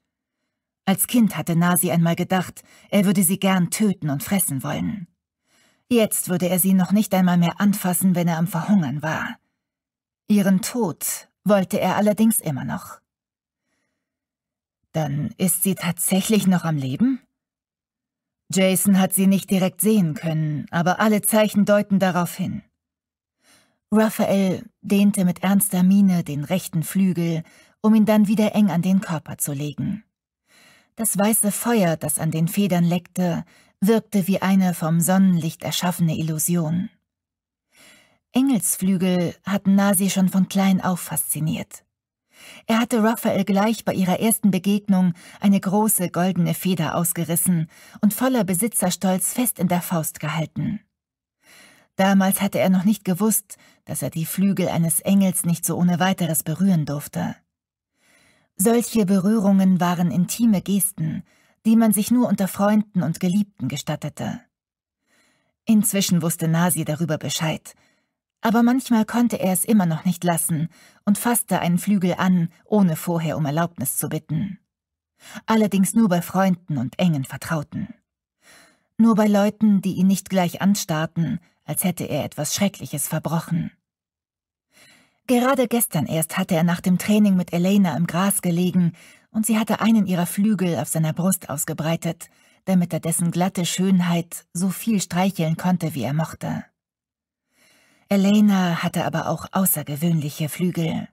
Als Kind hatte Nasi einmal gedacht, er würde sie gern töten und fressen wollen. Jetzt würde er sie noch nicht einmal mehr anfassen, wenn er am Verhungern war. Ihren Tod wollte er allerdings immer noch. Dann ist sie tatsächlich noch am Leben? Jason hat sie nicht direkt sehen können, aber alle Zeichen deuten darauf hin. Raphael dehnte mit ernster Miene den rechten Flügel, um ihn dann wieder eng an den Körper zu legen. Das weiße Feuer, das an den Federn leckte, wirkte wie eine vom Sonnenlicht erschaffene Illusion. Engelsflügel hatten Nasi schon von klein auf fasziniert. Er hatte Raphael gleich bei ihrer ersten Begegnung eine große goldene Feder ausgerissen und voller Besitzerstolz fest in der Faust gehalten. Damals hatte er noch nicht gewusst, dass er die Flügel eines Engels nicht so ohne weiteres berühren durfte. Solche Berührungen waren intime Gesten, die man sich nur unter Freunden und Geliebten gestattete. Inzwischen wusste Nasi darüber Bescheid, aber manchmal konnte er es immer noch nicht lassen und fasste einen Flügel an, ohne vorher um Erlaubnis zu bitten. Allerdings nur bei Freunden und engen Vertrauten. Nur bei Leuten, die ihn nicht gleich anstarrten, als hätte er etwas Schreckliches verbrochen. Gerade gestern erst hatte er nach dem Training mit Elena im Gras gelegen und sie hatte einen ihrer Flügel auf seiner Brust ausgebreitet, damit er dessen glatte Schönheit so viel streicheln konnte, wie er mochte. Elena hatte aber auch außergewöhnliche Flügel.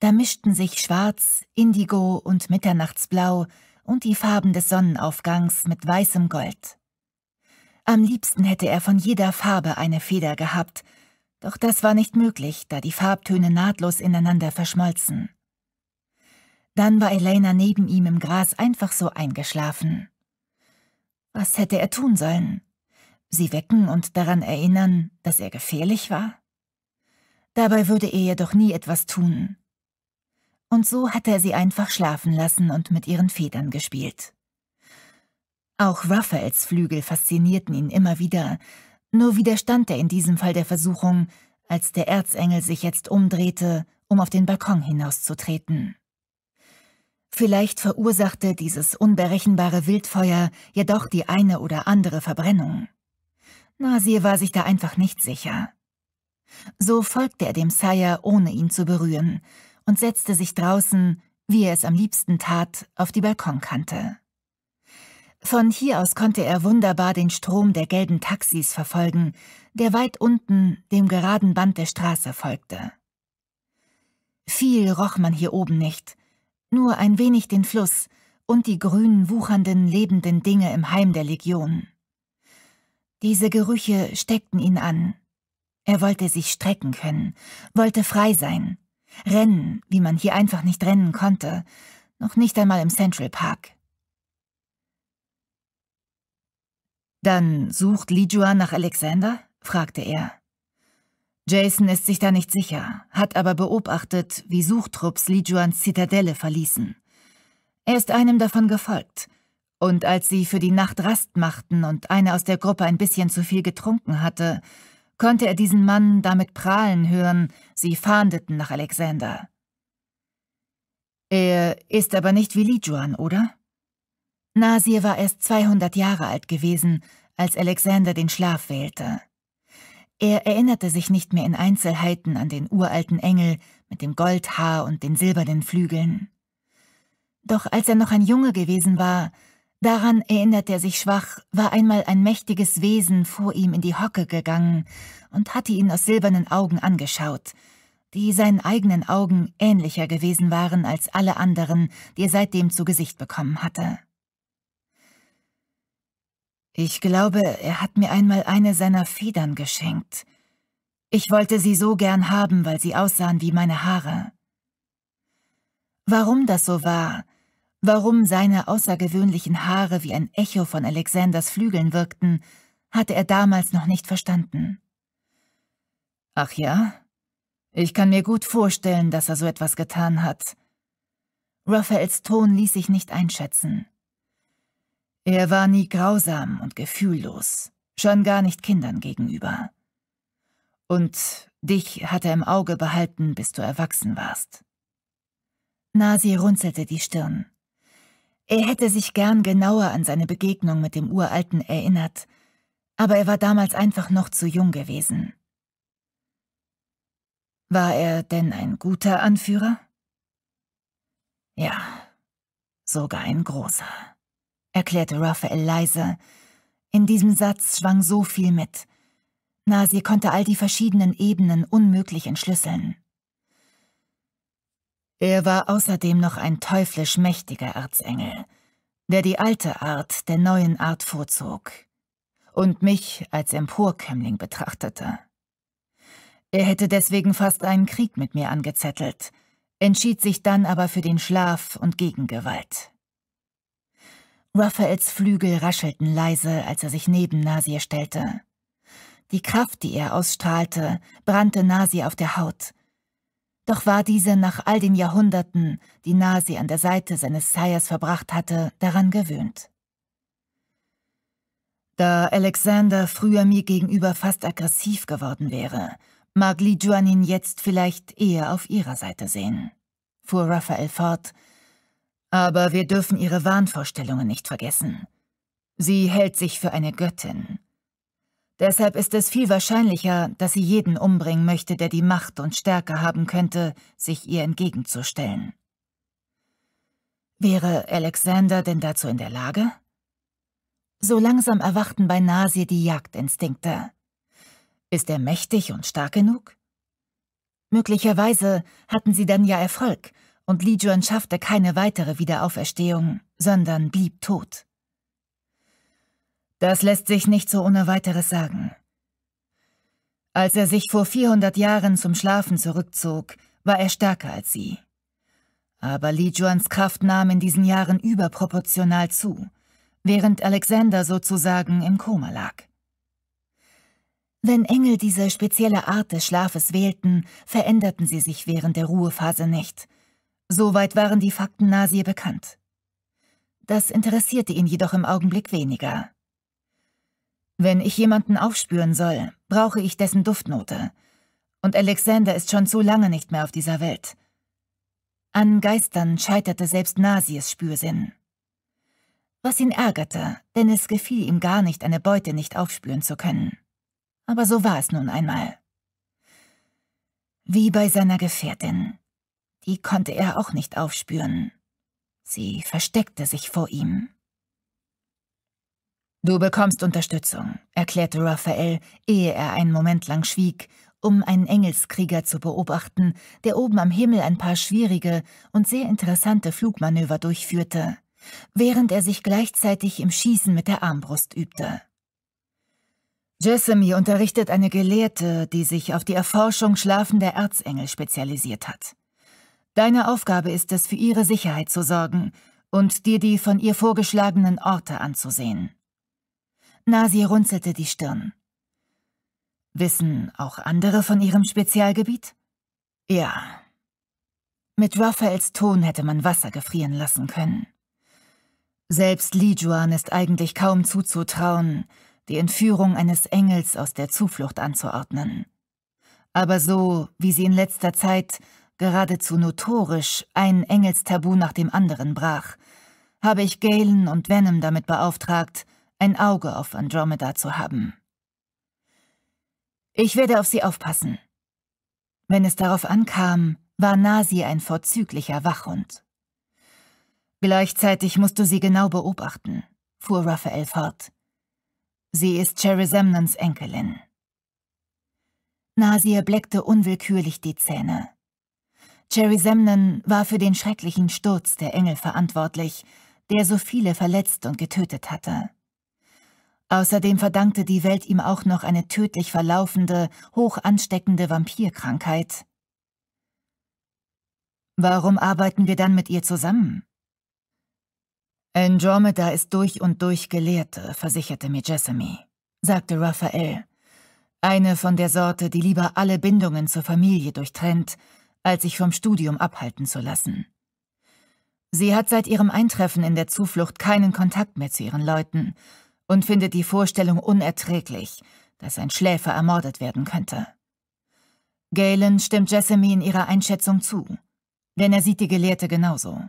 Da mischten sich Schwarz, Indigo und Mitternachtsblau und die Farben des Sonnenaufgangs mit weißem Gold. Am liebsten hätte er von jeder Farbe eine Feder gehabt, doch das war nicht möglich, da die Farbtöne nahtlos ineinander verschmolzen. Dann war Elena neben ihm im Gras einfach so eingeschlafen. Was hätte er tun sollen? Sie wecken und daran erinnern, dass er gefährlich war? Dabei würde er jedoch nie etwas tun. Und so hatte er sie einfach schlafen lassen und mit ihren Federn gespielt. Auch Raphaels Flügel faszinierten ihn immer wieder, nur widerstand er in diesem Fall der Versuchung, als der Erzengel sich jetzt umdrehte, um auf den Balkon hinauszutreten. Vielleicht verursachte dieses unberechenbare Wildfeuer jedoch die eine oder andere Verbrennung. Nasir war sich da einfach nicht sicher. So folgte er dem Sire, ohne ihn zu berühren, und setzte sich draußen, wie er es am liebsten tat, auf die Balkonkante. Von hier aus konnte er wunderbar den Strom der gelben Taxis verfolgen, der weit unten dem geraden Band der Straße folgte. Viel roch man hier oben nicht, nur ein wenig den Fluss und die grünen, wuchernden, lebenden Dinge im Heim der Legion. Diese Gerüche steckten ihn an. Er wollte sich strecken können, wollte frei sein, rennen, wie man hier einfach nicht rennen konnte, noch nicht einmal im Central Park. Dann sucht Lijuan nach Alexander? fragte er. Jason ist sich da nicht sicher, hat aber beobachtet, wie Suchtrupps Lijuans Zitadelle verließen. Er ist einem davon gefolgt. Und als sie für die Nacht Rast machten und einer aus der Gruppe ein bisschen zu viel getrunken hatte, konnte er diesen Mann damit prahlen hören, sie fahndeten nach Alexander. Er ist aber nicht wie Lijuan, oder? Nasir war erst 200 Jahre alt gewesen, als Alexander den Schlaf wählte. Er erinnerte sich nicht mehr in Einzelheiten an den uralten Engel mit dem Goldhaar und den silbernen Flügeln. Doch als er noch ein Junge gewesen war, daran erinnerte er sich schwach, war einmal ein mächtiges Wesen vor ihm in die Hocke gegangen und hatte ihn aus silbernen Augen angeschaut, die seinen eigenen Augen ähnlicher gewesen waren als alle anderen, die er seitdem zu Gesicht bekommen hatte. Ich glaube, er hat mir einmal eine seiner Federn geschenkt. Ich wollte sie so gern haben, weil sie aussahen wie meine Haare. Warum das so war, warum seine außergewöhnlichen Haare wie ein Echo von Alexanders Flügeln wirkten, hatte er damals noch nicht verstanden. Ach ja? Ich kann mir gut vorstellen, dass er so etwas getan hat. Raphaels Ton ließ sich nicht einschätzen. Er war nie grausam und gefühllos, schon gar nicht Kindern gegenüber. Und dich hat er im Auge behalten, bis du erwachsen warst. Nasi runzelte die Stirn. Er hätte sich gern genauer an seine Begegnung mit dem Uralten erinnert, aber er war damals einfach noch zu jung gewesen. War er denn ein guter Anführer? Ja, sogar ein großer erklärte Raphael leise. In diesem Satz schwang so viel mit. Nasir konnte all die verschiedenen Ebenen unmöglich entschlüsseln. Er war außerdem noch ein teuflisch mächtiger Erzengel, der die alte Art der neuen Art vorzog und mich als Emporkömmling betrachtete. Er hätte deswegen fast einen Krieg mit mir angezettelt, entschied sich dann aber für den Schlaf und Gegengewalt. Raphaels Flügel raschelten leise, als er sich neben Nasir stellte. Die Kraft, die er ausstrahlte, brannte Nasir auf der Haut. Doch war diese nach all den Jahrhunderten, die Nasir an der Seite seines Sires verbracht hatte, daran gewöhnt. Da Alexander früher mir gegenüber fast aggressiv geworden wäre, mag Li Juan ihn jetzt vielleicht eher auf ihrer Seite sehen, fuhr Raphael fort, aber wir dürfen ihre Wahnvorstellungen nicht vergessen. Sie hält sich für eine Göttin. Deshalb ist es viel wahrscheinlicher, dass sie jeden umbringen möchte, der die Macht und Stärke haben könnte, sich ihr entgegenzustellen. Wäre Alexander denn dazu in der Lage? So langsam erwachten bei Nasir die Jagdinstinkte. Ist er mächtig und stark genug? Möglicherweise hatten sie dann ja Erfolg, und Li Juan schaffte keine weitere Wiederauferstehung, sondern blieb tot. Das lässt sich nicht so ohne weiteres sagen. Als er sich vor 400 Jahren zum Schlafen zurückzog, war er stärker als sie. Aber Li Juans Kraft nahm in diesen Jahren überproportional zu, während Alexander sozusagen im Koma lag. Wenn Engel diese spezielle Art des Schlafes wählten, veränderten sie sich während der Ruhephase nicht, Soweit waren die Fakten Nasir bekannt. Das interessierte ihn jedoch im Augenblick weniger. Wenn ich jemanden aufspüren soll, brauche ich dessen Duftnote. Und Alexander ist schon zu lange nicht mehr auf dieser Welt. An Geistern scheiterte selbst Nasirs Spürsinn. Was ihn ärgerte, denn es gefiel ihm gar nicht, eine Beute nicht aufspüren zu können. Aber so war es nun einmal. Wie bei seiner Gefährtin. Die konnte er auch nicht aufspüren. Sie versteckte sich vor ihm. Du bekommst Unterstützung, erklärte Raphael, ehe er einen Moment lang schwieg, um einen Engelskrieger zu beobachten, der oben am Himmel ein paar schwierige und sehr interessante Flugmanöver durchführte, während er sich gleichzeitig im Schießen mit der Armbrust übte. Jessamy unterrichtet eine Gelehrte, die sich auf die Erforschung schlafender Erzengel spezialisiert hat. Deine Aufgabe ist es, für ihre Sicherheit zu sorgen und dir die von ihr vorgeschlagenen Orte anzusehen. Nasi runzelte die Stirn. Wissen auch andere von ihrem Spezialgebiet? Ja. Mit Raphaels Ton hätte man Wasser gefrieren lassen können. Selbst Lijuan ist eigentlich kaum zuzutrauen, die Entführung eines Engels aus der Zuflucht anzuordnen. Aber so, wie sie in letzter Zeit geradezu notorisch ein Engelstabu nach dem anderen brach, habe ich Galen und Venom damit beauftragt, ein Auge auf Andromeda zu haben. Ich werde auf sie aufpassen. Wenn es darauf ankam, war Nasi ein vorzüglicher Wachhund. Gleichzeitig musst du sie genau beobachten, fuhr Raphael fort. Sie ist Cherisemnans Enkelin. Nasir bleckte unwillkürlich die Zähne. Cherry Semnon war für den schrecklichen Sturz der Engel verantwortlich, der so viele verletzt und getötet hatte. Außerdem verdankte die Welt ihm auch noch eine tödlich verlaufende, hoch ansteckende Vampirkrankheit. Warum arbeiten wir dann mit ihr zusammen? Andromeda ist durch und durch Gelehrte, versicherte mir Jessamy, sagte Raphael. Eine von der Sorte, die lieber alle Bindungen zur Familie durchtrennt, als sich vom Studium abhalten zu lassen. Sie hat seit ihrem Eintreffen in der Zuflucht keinen Kontakt mehr zu ihren Leuten und findet die Vorstellung unerträglich, dass ein Schläfer ermordet werden könnte. Galen stimmt Jessamy in ihrer Einschätzung zu, denn er sieht die Gelehrte genauso.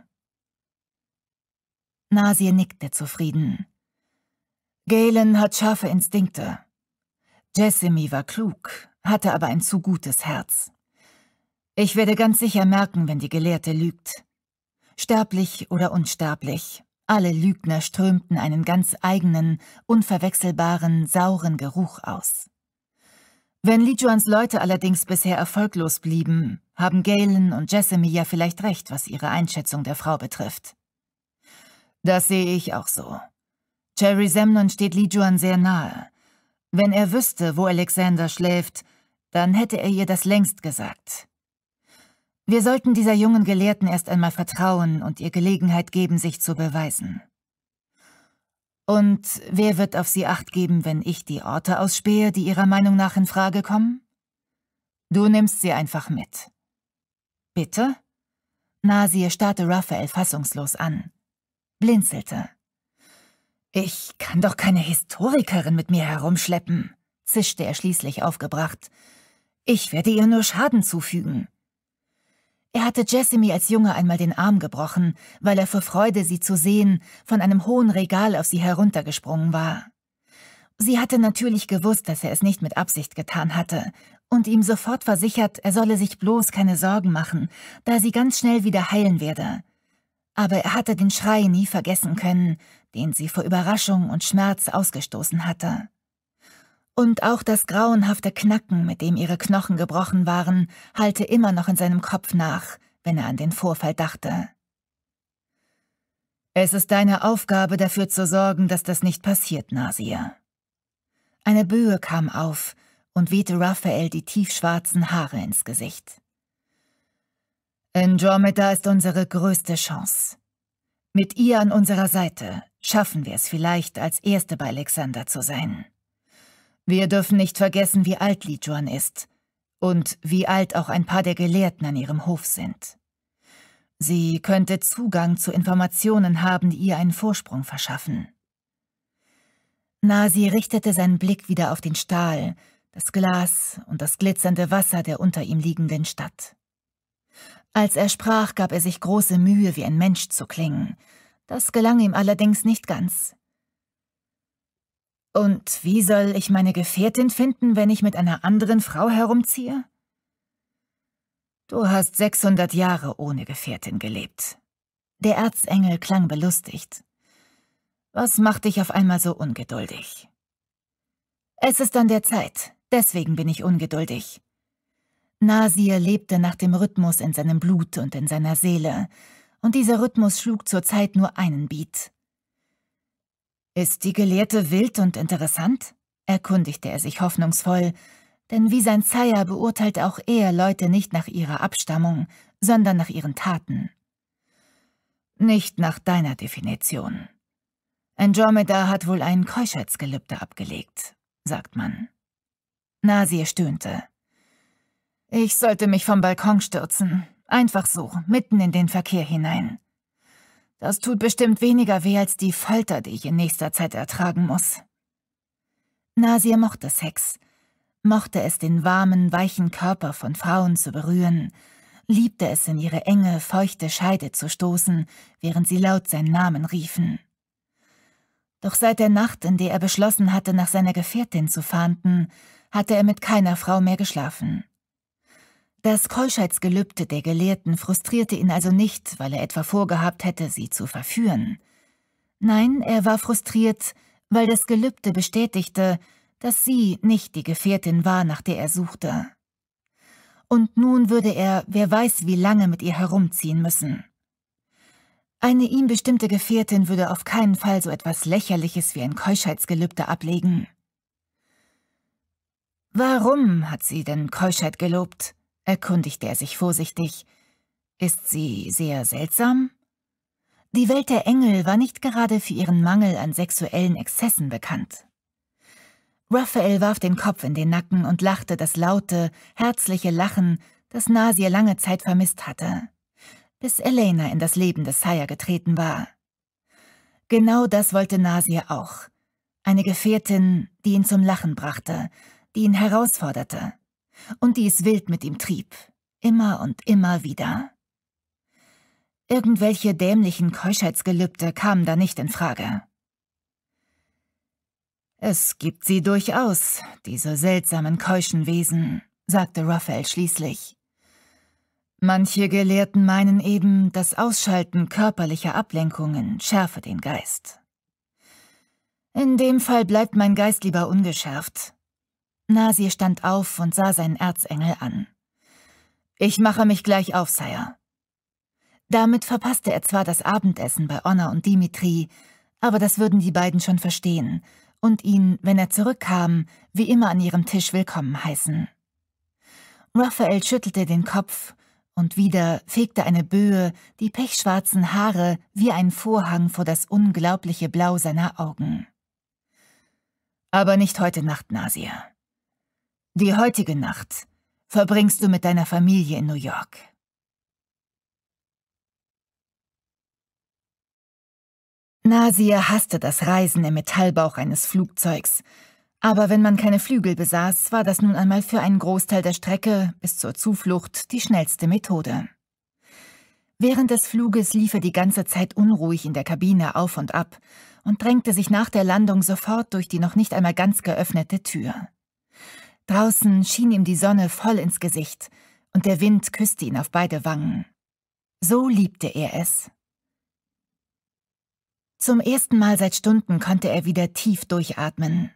Nasir nickte zufrieden. Galen hat scharfe Instinkte. Jessamy war klug, hatte aber ein zu gutes Herz. Ich werde ganz sicher merken, wenn die Gelehrte lügt. Sterblich oder unsterblich, alle Lügner strömten einen ganz eigenen, unverwechselbaren, sauren Geruch aus. Wenn Lijuans Leute allerdings bisher erfolglos blieben, haben Galen und Jessamy ja vielleicht recht, was ihre Einschätzung der Frau betrifft. Das sehe ich auch so. Jerry Semnon steht Lijuan sehr nahe. Wenn er wüsste, wo Alexander schläft, dann hätte er ihr das längst gesagt. Wir sollten dieser jungen Gelehrten erst einmal vertrauen und ihr Gelegenheit geben, sich zu beweisen. Und wer wird auf sie acht geben, wenn ich die Orte ausspähe, die ihrer Meinung nach in Frage kommen? Du nimmst sie einfach mit. Bitte? Nasir starrte Raphael fassungslos an, blinzelte. Ich kann doch keine Historikerin mit mir herumschleppen, zischte er schließlich aufgebracht. Ich werde ihr nur Schaden zufügen. Er hatte Jessamy als Junge einmal den Arm gebrochen, weil er vor Freude, sie zu sehen, von einem hohen Regal auf sie heruntergesprungen war. Sie hatte natürlich gewusst, dass er es nicht mit Absicht getan hatte und ihm sofort versichert, er solle sich bloß keine Sorgen machen, da sie ganz schnell wieder heilen werde. Aber er hatte den Schrei nie vergessen können, den sie vor Überraschung und Schmerz ausgestoßen hatte. Und auch das grauenhafte Knacken, mit dem ihre Knochen gebrochen waren, hallte immer noch in seinem Kopf nach, wenn er an den Vorfall dachte. Es ist deine Aufgabe, dafür zu sorgen, dass das nicht passiert, Nasir. Eine Böe kam auf und wehte Raphael die tiefschwarzen Haare ins Gesicht. Andromeda ist unsere größte Chance. Mit ihr an unserer Seite schaffen wir es vielleicht, als Erste bei Alexander zu sein. Wir dürfen nicht vergessen, wie alt Li Juan ist und wie alt auch ein paar der Gelehrten an ihrem Hof sind. Sie könnte Zugang zu Informationen haben, die ihr einen Vorsprung verschaffen. Nasi richtete seinen Blick wieder auf den Stahl, das Glas und das glitzernde Wasser der unter ihm liegenden Stadt. Als er sprach, gab er sich große Mühe, wie ein Mensch zu klingen. Das gelang ihm allerdings nicht ganz. Und wie soll ich meine Gefährtin finden, wenn ich mit einer anderen Frau herumziehe? Du hast 600 Jahre ohne Gefährtin gelebt. Der Erzengel klang belustigt. Was macht dich auf einmal so ungeduldig? Es ist an der Zeit, deswegen bin ich ungeduldig. Nasir lebte nach dem Rhythmus in seinem Blut und in seiner Seele, und dieser Rhythmus schlug zur Zeit nur einen Beat. Ist die Gelehrte wild und interessant? erkundigte er sich hoffnungsvoll, denn wie sein Zeier beurteilt auch er Leute nicht nach ihrer Abstammung, sondern nach ihren Taten. Nicht nach deiner Definition. Andromeda hat wohl ein Keuschheitsgelübde abgelegt, sagt man. Nasir stöhnte. Ich sollte mich vom Balkon stürzen, einfach so, mitten in den Verkehr hinein. Das tut bestimmt weniger weh als die Folter, die ich in nächster Zeit ertragen muss. Nasir mochte Sex, mochte es, den warmen, weichen Körper von Frauen zu berühren, liebte es, in ihre enge, feuchte Scheide zu stoßen, während sie laut seinen Namen riefen. Doch seit der Nacht, in der er beschlossen hatte, nach seiner Gefährtin zu fahnden, hatte er mit keiner Frau mehr geschlafen. Das Keuschheitsgelübde der Gelehrten frustrierte ihn also nicht, weil er etwa vorgehabt hätte, sie zu verführen. Nein, er war frustriert, weil das Gelübde bestätigte, dass sie nicht die Gefährtin war, nach der er suchte. Und nun würde er, wer weiß wie lange, mit ihr herumziehen müssen. Eine ihm bestimmte Gefährtin würde auf keinen Fall so etwas Lächerliches wie ein Keuschheitsgelübde ablegen. Warum hat sie denn Keuschheit gelobt? erkundigte er sich vorsichtig. Ist sie sehr seltsam? Die Welt der Engel war nicht gerade für ihren Mangel an sexuellen Exzessen bekannt. Raphael warf den Kopf in den Nacken und lachte das laute, herzliche Lachen, das Nasir lange Zeit vermisst hatte, bis Elena in das Leben des Sire getreten war. Genau das wollte Nasir auch. Eine Gefährtin, die ihn zum Lachen brachte, die ihn herausforderte und die es wild mit ihm trieb, immer und immer wieder. Irgendwelche dämlichen Keuschheitsgelübde kamen da nicht in Frage. Es gibt sie durchaus, diese seltsamen keuschen Wesen, sagte Raphael schließlich. Manche Gelehrten meinen eben, das Ausschalten körperlicher Ablenkungen schärfe den Geist. In dem Fall bleibt mein Geist lieber ungeschärft, Nasir stand auf und sah seinen Erzengel an. Ich mache mich gleich auf, Sire. Damit verpasste er zwar das Abendessen bei Honor und Dimitri, aber das würden die beiden schon verstehen und ihn, wenn er zurückkam, wie immer an ihrem Tisch willkommen heißen. Raphael schüttelte den Kopf und wieder fegte eine Böe die pechschwarzen Haare wie ein Vorhang vor das unglaubliche Blau seiner Augen. Aber nicht heute Nacht, Nasir. Die heutige Nacht verbringst du mit deiner Familie in New York. Nasir hasste das Reisen im Metallbauch eines Flugzeugs, aber wenn man keine Flügel besaß, war das nun einmal für einen Großteil der Strecke bis zur Zuflucht die schnellste Methode. Während des Fluges lief er die ganze Zeit unruhig in der Kabine auf und ab und drängte sich nach der Landung sofort durch die noch nicht einmal ganz geöffnete Tür. Draußen schien ihm die Sonne voll ins Gesicht und der Wind küsste ihn auf beide Wangen. So liebte er es. Zum ersten Mal seit Stunden konnte er wieder tief durchatmen.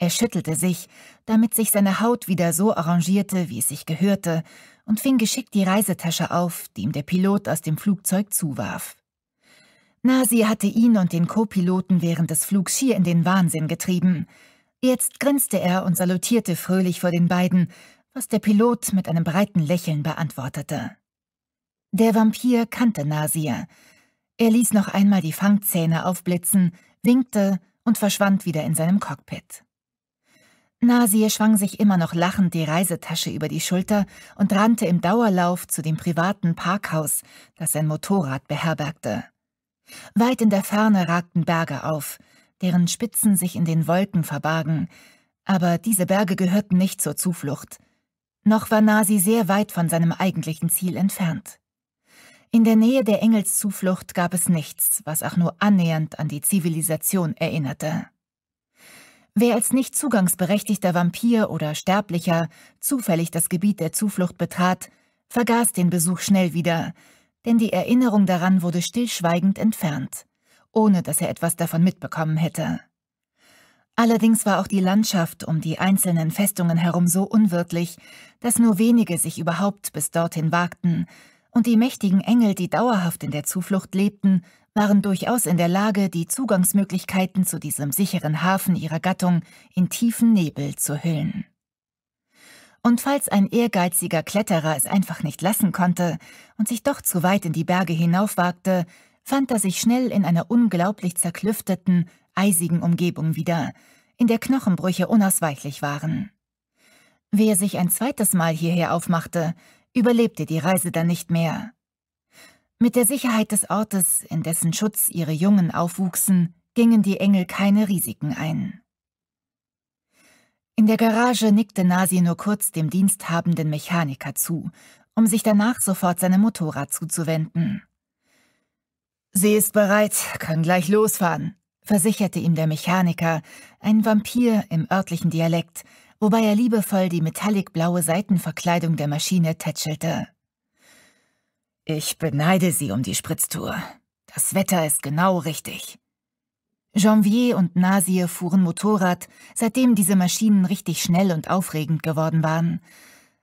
Er schüttelte sich, damit sich seine Haut wieder so arrangierte, wie es sich gehörte, und fing geschickt die Reisetasche auf, die ihm der Pilot aus dem Flugzeug zuwarf. Nasi hatte ihn und den Co-Piloten während des Flugs schier in den Wahnsinn getrieben – Jetzt grinste er und salutierte fröhlich vor den beiden, was der Pilot mit einem breiten Lächeln beantwortete. Der Vampir kannte Nasir. Er ließ noch einmal die Fangzähne aufblitzen, winkte und verschwand wieder in seinem Cockpit. Nasir schwang sich immer noch lachend die Reisetasche über die Schulter und rannte im Dauerlauf zu dem privaten Parkhaus, das sein Motorrad beherbergte. Weit in der Ferne ragten Berge auf, deren Spitzen sich in den Wolken verbargen, aber diese Berge gehörten nicht zur Zuflucht. Noch war Nasi sehr weit von seinem eigentlichen Ziel entfernt. In der Nähe der Engelszuflucht gab es nichts, was auch nur annähernd an die Zivilisation erinnerte. Wer als nicht zugangsberechtigter Vampir oder Sterblicher zufällig das Gebiet der Zuflucht betrat, vergaß den Besuch schnell wieder, denn die Erinnerung daran wurde stillschweigend entfernt ohne dass er etwas davon mitbekommen hätte. Allerdings war auch die Landschaft um die einzelnen Festungen herum so unwirklich, dass nur wenige sich überhaupt bis dorthin wagten, und die mächtigen Engel, die dauerhaft in der Zuflucht lebten, waren durchaus in der Lage, die Zugangsmöglichkeiten zu diesem sicheren Hafen ihrer Gattung in tiefen Nebel zu hüllen. Und falls ein ehrgeiziger Kletterer es einfach nicht lassen konnte und sich doch zu weit in die Berge hinaufwagte, fand er sich schnell in einer unglaublich zerklüfteten, eisigen Umgebung wieder, in der Knochenbrüche unausweichlich waren. Wer sich ein zweites Mal hierher aufmachte, überlebte die Reise dann nicht mehr. Mit der Sicherheit des Ortes, in dessen Schutz ihre Jungen aufwuchsen, gingen die Engel keine Risiken ein. In der Garage nickte Nasi nur kurz dem diensthabenden Mechaniker zu, um sich danach sofort seinem Motorrad zuzuwenden. Sie ist bereit, können gleich losfahren, versicherte ihm der Mechaniker, ein Vampir im örtlichen Dialekt, wobei er liebevoll die metallicblaue Seitenverkleidung der Maschine tätschelte. Ich beneide Sie um die Spritztour. Das Wetter ist genau richtig. Janvier und Nasir fuhren Motorrad, seitdem diese Maschinen richtig schnell und aufregend geworden waren.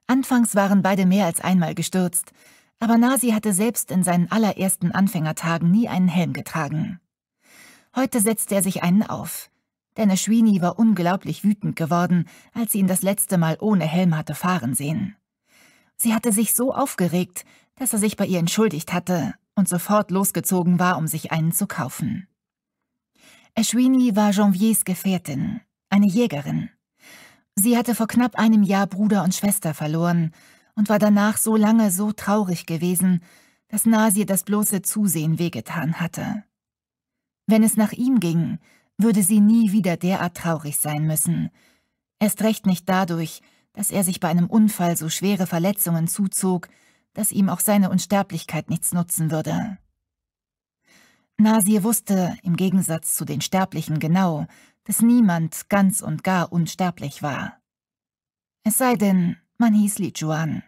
Anfangs waren beide mehr als einmal gestürzt, aber Nasi hatte selbst in seinen allerersten Anfängertagen nie einen Helm getragen. Heute setzte er sich einen auf. denn Schwini war unglaublich wütend geworden, als sie ihn das letzte Mal ohne Helm hatte fahren sehen. Sie hatte sich so aufgeregt, dass er sich bei ihr entschuldigt hatte und sofort losgezogen war, um sich einen zu kaufen. Eschwini war Janviers Gefährtin, eine Jägerin. Sie hatte vor knapp einem Jahr Bruder und Schwester verloren und war danach so lange so traurig gewesen, dass Nasir das bloße Zusehen wehgetan hatte. Wenn es nach ihm ging, würde sie nie wieder derart traurig sein müssen. Erst recht nicht dadurch, dass er sich bei einem Unfall so schwere Verletzungen zuzog, dass ihm auch seine Unsterblichkeit nichts nutzen würde. Nasir wusste, im Gegensatz zu den Sterblichen genau, dass niemand ganz und gar unsterblich war. Es sei denn, man hieß Li Juan.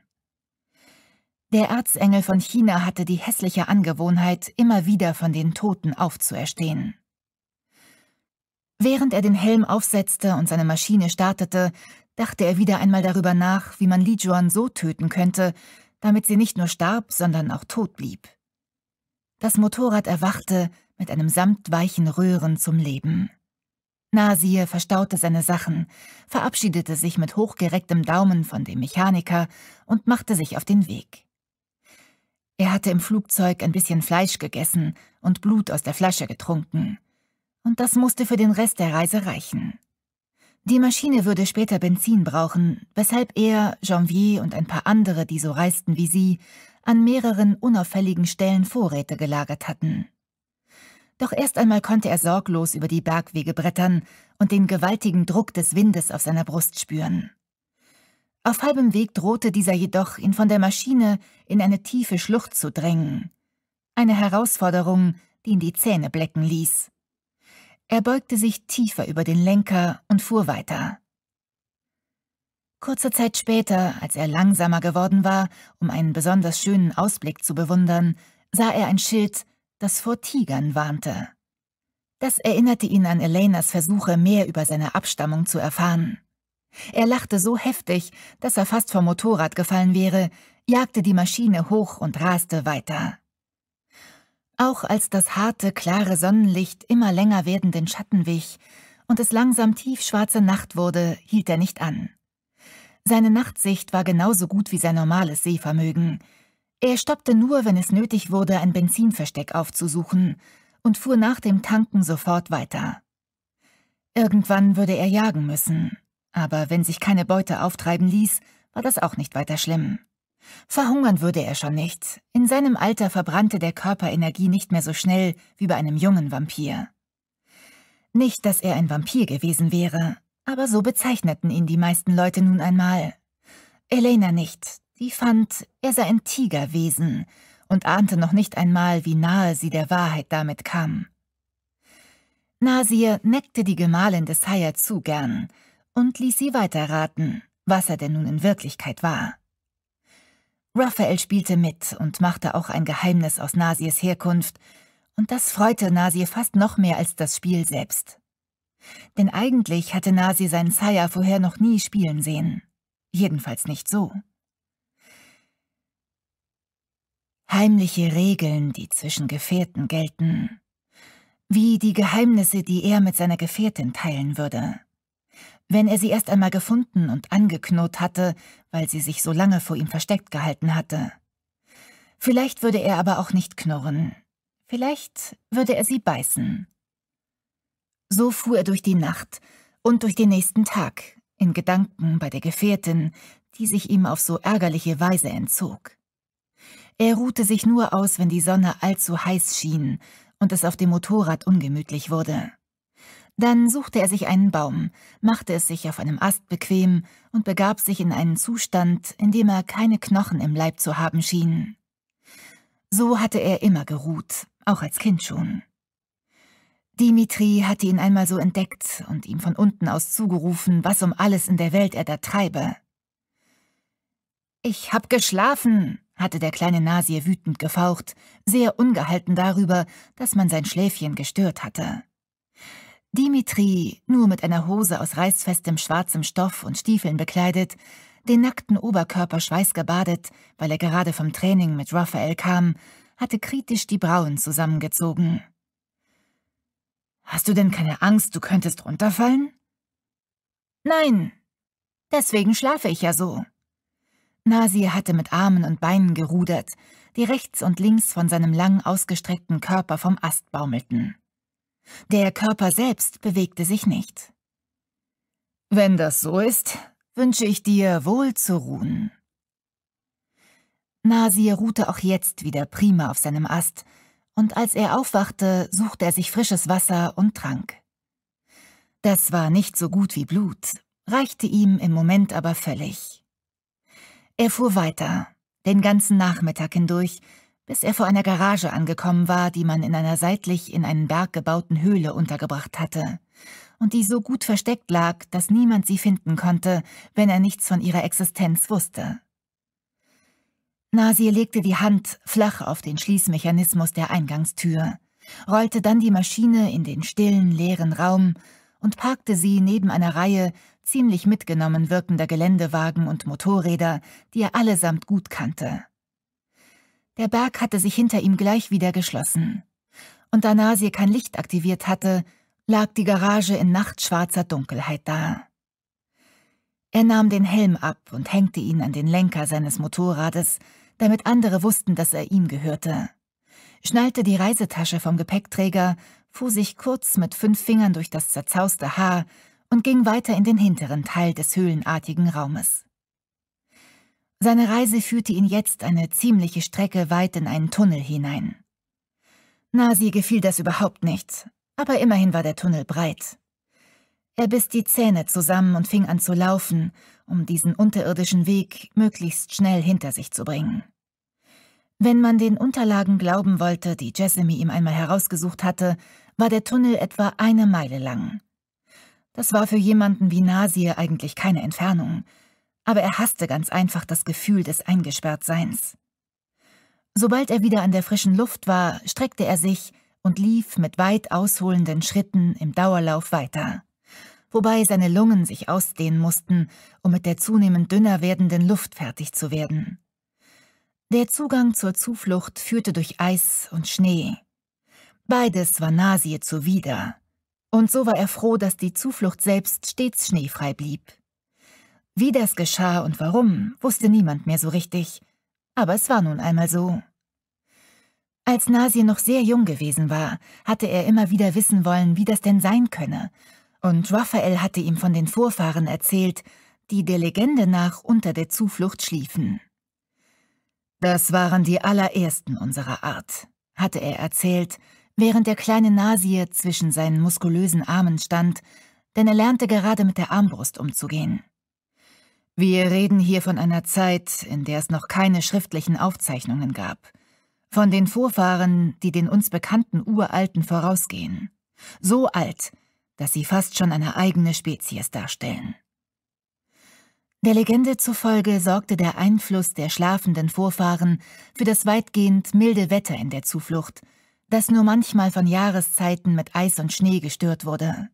Der Erzengel von China hatte die hässliche Angewohnheit, immer wieder von den Toten aufzuerstehen. Während er den Helm aufsetzte und seine Maschine startete, dachte er wieder einmal darüber nach, wie man Li Juan so töten könnte, damit sie nicht nur starb, sondern auch tot blieb. Das Motorrad erwachte mit einem samtweichen Röhren zum Leben. Nasir verstaute seine Sachen, verabschiedete sich mit hochgerecktem Daumen von dem Mechaniker und machte sich auf den Weg. Er hatte im Flugzeug ein bisschen Fleisch gegessen und Blut aus der Flasche getrunken. Und das musste für den Rest der Reise reichen. Die Maschine würde später Benzin brauchen, weshalb er, Janvier und ein paar andere, die so reisten wie sie, an mehreren unauffälligen Stellen Vorräte gelagert hatten. Doch erst einmal konnte er sorglos über die Bergwege brettern und den gewaltigen Druck des Windes auf seiner Brust spüren. Auf halbem Weg drohte dieser jedoch, ihn von der Maschine in eine tiefe Schlucht zu drängen. Eine Herausforderung, die ihn die Zähne blecken ließ. Er beugte sich tiefer über den Lenker und fuhr weiter. Kurze Zeit später, als er langsamer geworden war, um einen besonders schönen Ausblick zu bewundern, sah er ein Schild, das vor Tigern warnte. Das erinnerte ihn an Elenas Versuche, mehr über seine Abstammung zu erfahren. Er lachte so heftig, dass er fast vom Motorrad gefallen wäre, jagte die Maschine hoch und raste weiter. Auch als das harte, klare Sonnenlicht immer länger werdenden Schatten wich und es langsam tiefschwarze Nacht wurde, hielt er nicht an. Seine Nachtsicht war genauso gut wie sein normales Sehvermögen – er stoppte nur, wenn es nötig wurde, ein Benzinversteck aufzusuchen, und fuhr nach dem Tanken sofort weiter. Irgendwann würde er jagen müssen, aber wenn sich keine Beute auftreiben ließ, war das auch nicht weiter schlimm. Verhungern würde er schon nicht. In seinem Alter verbrannte der Körper Energie nicht mehr so schnell wie bei einem jungen Vampir. Nicht, dass er ein Vampir gewesen wäre, aber so bezeichneten ihn die meisten Leute nun einmal. Elena nicht, Sie fand, er sei ein Tigerwesen und ahnte noch nicht einmal, wie nahe sie der Wahrheit damit kam. Nasir neckte die Gemahlin des Haier zu gern und ließ sie weiterraten, was er denn nun in Wirklichkeit war. Raphael spielte mit und machte auch ein Geheimnis aus Nasirs Herkunft, und das freute Nasir fast noch mehr als das Spiel selbst. Denn eigentlich hatte Nasir seinen Sire vorher noch nie spielen sehen. Jedenfalls nicht so. heimliche Regeln, die zwischen Gefährten gelten, wie die Geheimnisse, die er mit seiner Gefährtin teilen würde. Wenn er sie erst einmal gefunden und angeknurrt hatte, weil sie sich so lange vor ihm versteckt gehalten hatte. Vielleicht würde er aber auch nicht knurren. Vielleicht würde er sie beißen. So fuhr er durch die Nacht und durch den nächsten Tag, in Gedanken bei der Gefährtin, die sich ihm auf so ärgerliche Weise entzog. Er ruhte sich nur aus, wenn die Sonne allzu heiß schien und es auf dem Motorrad ungemütlich wurde. Dann suchte er sich einen Baum, machte es sich auf einem Ast bequem und begab sich in einen Zustand, in dem er keine Knochen im Leib zu haben schien. So hatte er immer geruht, auch als Kind schon. Dimitri hatte ihn einmal so entdeckt und ihm von unten aus zugerufen, was um alles in der Welt er da treibe. Ich hab geschlafen, hatte der kleine Nasir wütend gefaucht, sehr ungehalten darüber, dass man sein Schläfchen gestört hatte. Dimitri, nur mit einer Hose aus reißfestem schwarzem Stoff und Stiefeln bekleidet, den nackten Oberkörper schweißgebadet, weil er gerade vom Training mit Raphael kam, hatte kritisch die Brauen zusammengezogen. »Hast du denn keine Angst, du könntest runterfallen?« »Nein, deswegen schlafe ich ja so.« Nasir hatte mit Armen und Beinen gerudert, die rechts und links von seinem lang ausgestreckten Körper vom Ast baumelten. Der Körper selbst bewegte sich nicht. Wenn das so ist, wünsche ich dir wohl zu ruhen. Nasir ruhte auch jetzt wieder prima auf seinem Ast, und als er aufwachte, suchte er sich frisches Wasser und trank. Das war nicht so gut wie Blut, reichte ihm im Moment aber völlig. Er fuhr weiter, den ganzen Nachmittag hindurch, bis er vor einer Garage angekommen war, die man in einer seitlich in einen Berg gebauten Höhle untergebracht hatte und die so gut versteckt lag, dass niemand sie finden konnte, wenn er nichts von ihrer Existenz wusste. Nasir legte die Hand flach auf den Schließmechanismus der Eingangstür, rollte dann die Maschine in den stillen, leeren Raum und parkte sie neben einer Reihe ziemlich mitgenommen wirkender Geländewagen und Motorräder, die er allesamt gut kannte. Der Berg hatte sich hinter ihm gleich wieder geschlossen. Und da Nasir kein Licht aktiviert hatte, lag die Garage in nachtschwarzer Dunkelheit da. Er nahm den Helm ab und hängte ihn an den Lenker seines Motorrades, damit andere wussten, dass er ihm gehörte. Schnallte die Reisetasche vom Gepäckträger, fuhr sich kurz mit fünf Fingern durch das zerzauste Haar und ging weiter in den hinteren Teil des höhlenartigen Raumes. Seine Reise führte ihn jetzt eine ziemliche Strecke weit in einen Tunnel hinein. Nasi gefiel das überhaupt nicht, aber immerhin war der Tunnel breit. Er biss die Zähne zusammen und fing an zu laufen, um diesen unterirdischen Weg möglichst schnell hinter sich zu bringen. Wenn man den Unterlagen glauben wollte, die Jessamy ihm einmal herausgesucht hatte, war der Tunnel etwa eine Meile lang. Das war für jemanden wie Nasir eigentlich keine Entfernung, aber er hasste ganz einfach das Gefühl des Eingesperrtseins. Sobald er wieder an der frischen Luft war, streckte er sich und lief mit weit ausholenden Schritten im Dauerlauf weiter, wobei seine Lungen sich ausdehnen mussten, um mit der zunehmend dünner werdenden Luft fertig zu werden. Der Zugang zur Zuflucht führte durch Eis und Schnee. Beides war Nasir zuwider. Und so war er froh, dass die Zuflucht selbst stets schneefrei blieb. Wie das geschah und warum, wusste niemand mehr so richtig, aber es war nun einmal so. Als Nasir noch sehr jung gewesen war, hatte er immer wieder wissen wollen, wie das denn sein könne, und Raphael hatte ihm von den Vorfahren erzählt, die der Legende nach unter der Zuflucht schliefen. Das waren die allerersten unserer Art, hatte er erzählt, Während der kleine Nasier zwischen seinen muskulösen Armen stand, denn er lernte gerade mit der Armbrust umzugehen. Wir reden hier von einer Zeit, in der es noch keine schriftlichen Aufzeichnungen gab. Von den Vorfahren, die den uns bekannten Uralten vorausgehen. So alt, dass sie fast schon eine eigene Spezies darstellen. Der Legende zufolge sorgte der Einfluss der schlafenden Vorfahren für das weitgehend milde Wetter in der Zuflucht – das nur manchmal von Jahreszeiten mit Eis und Schnee gestört wurde.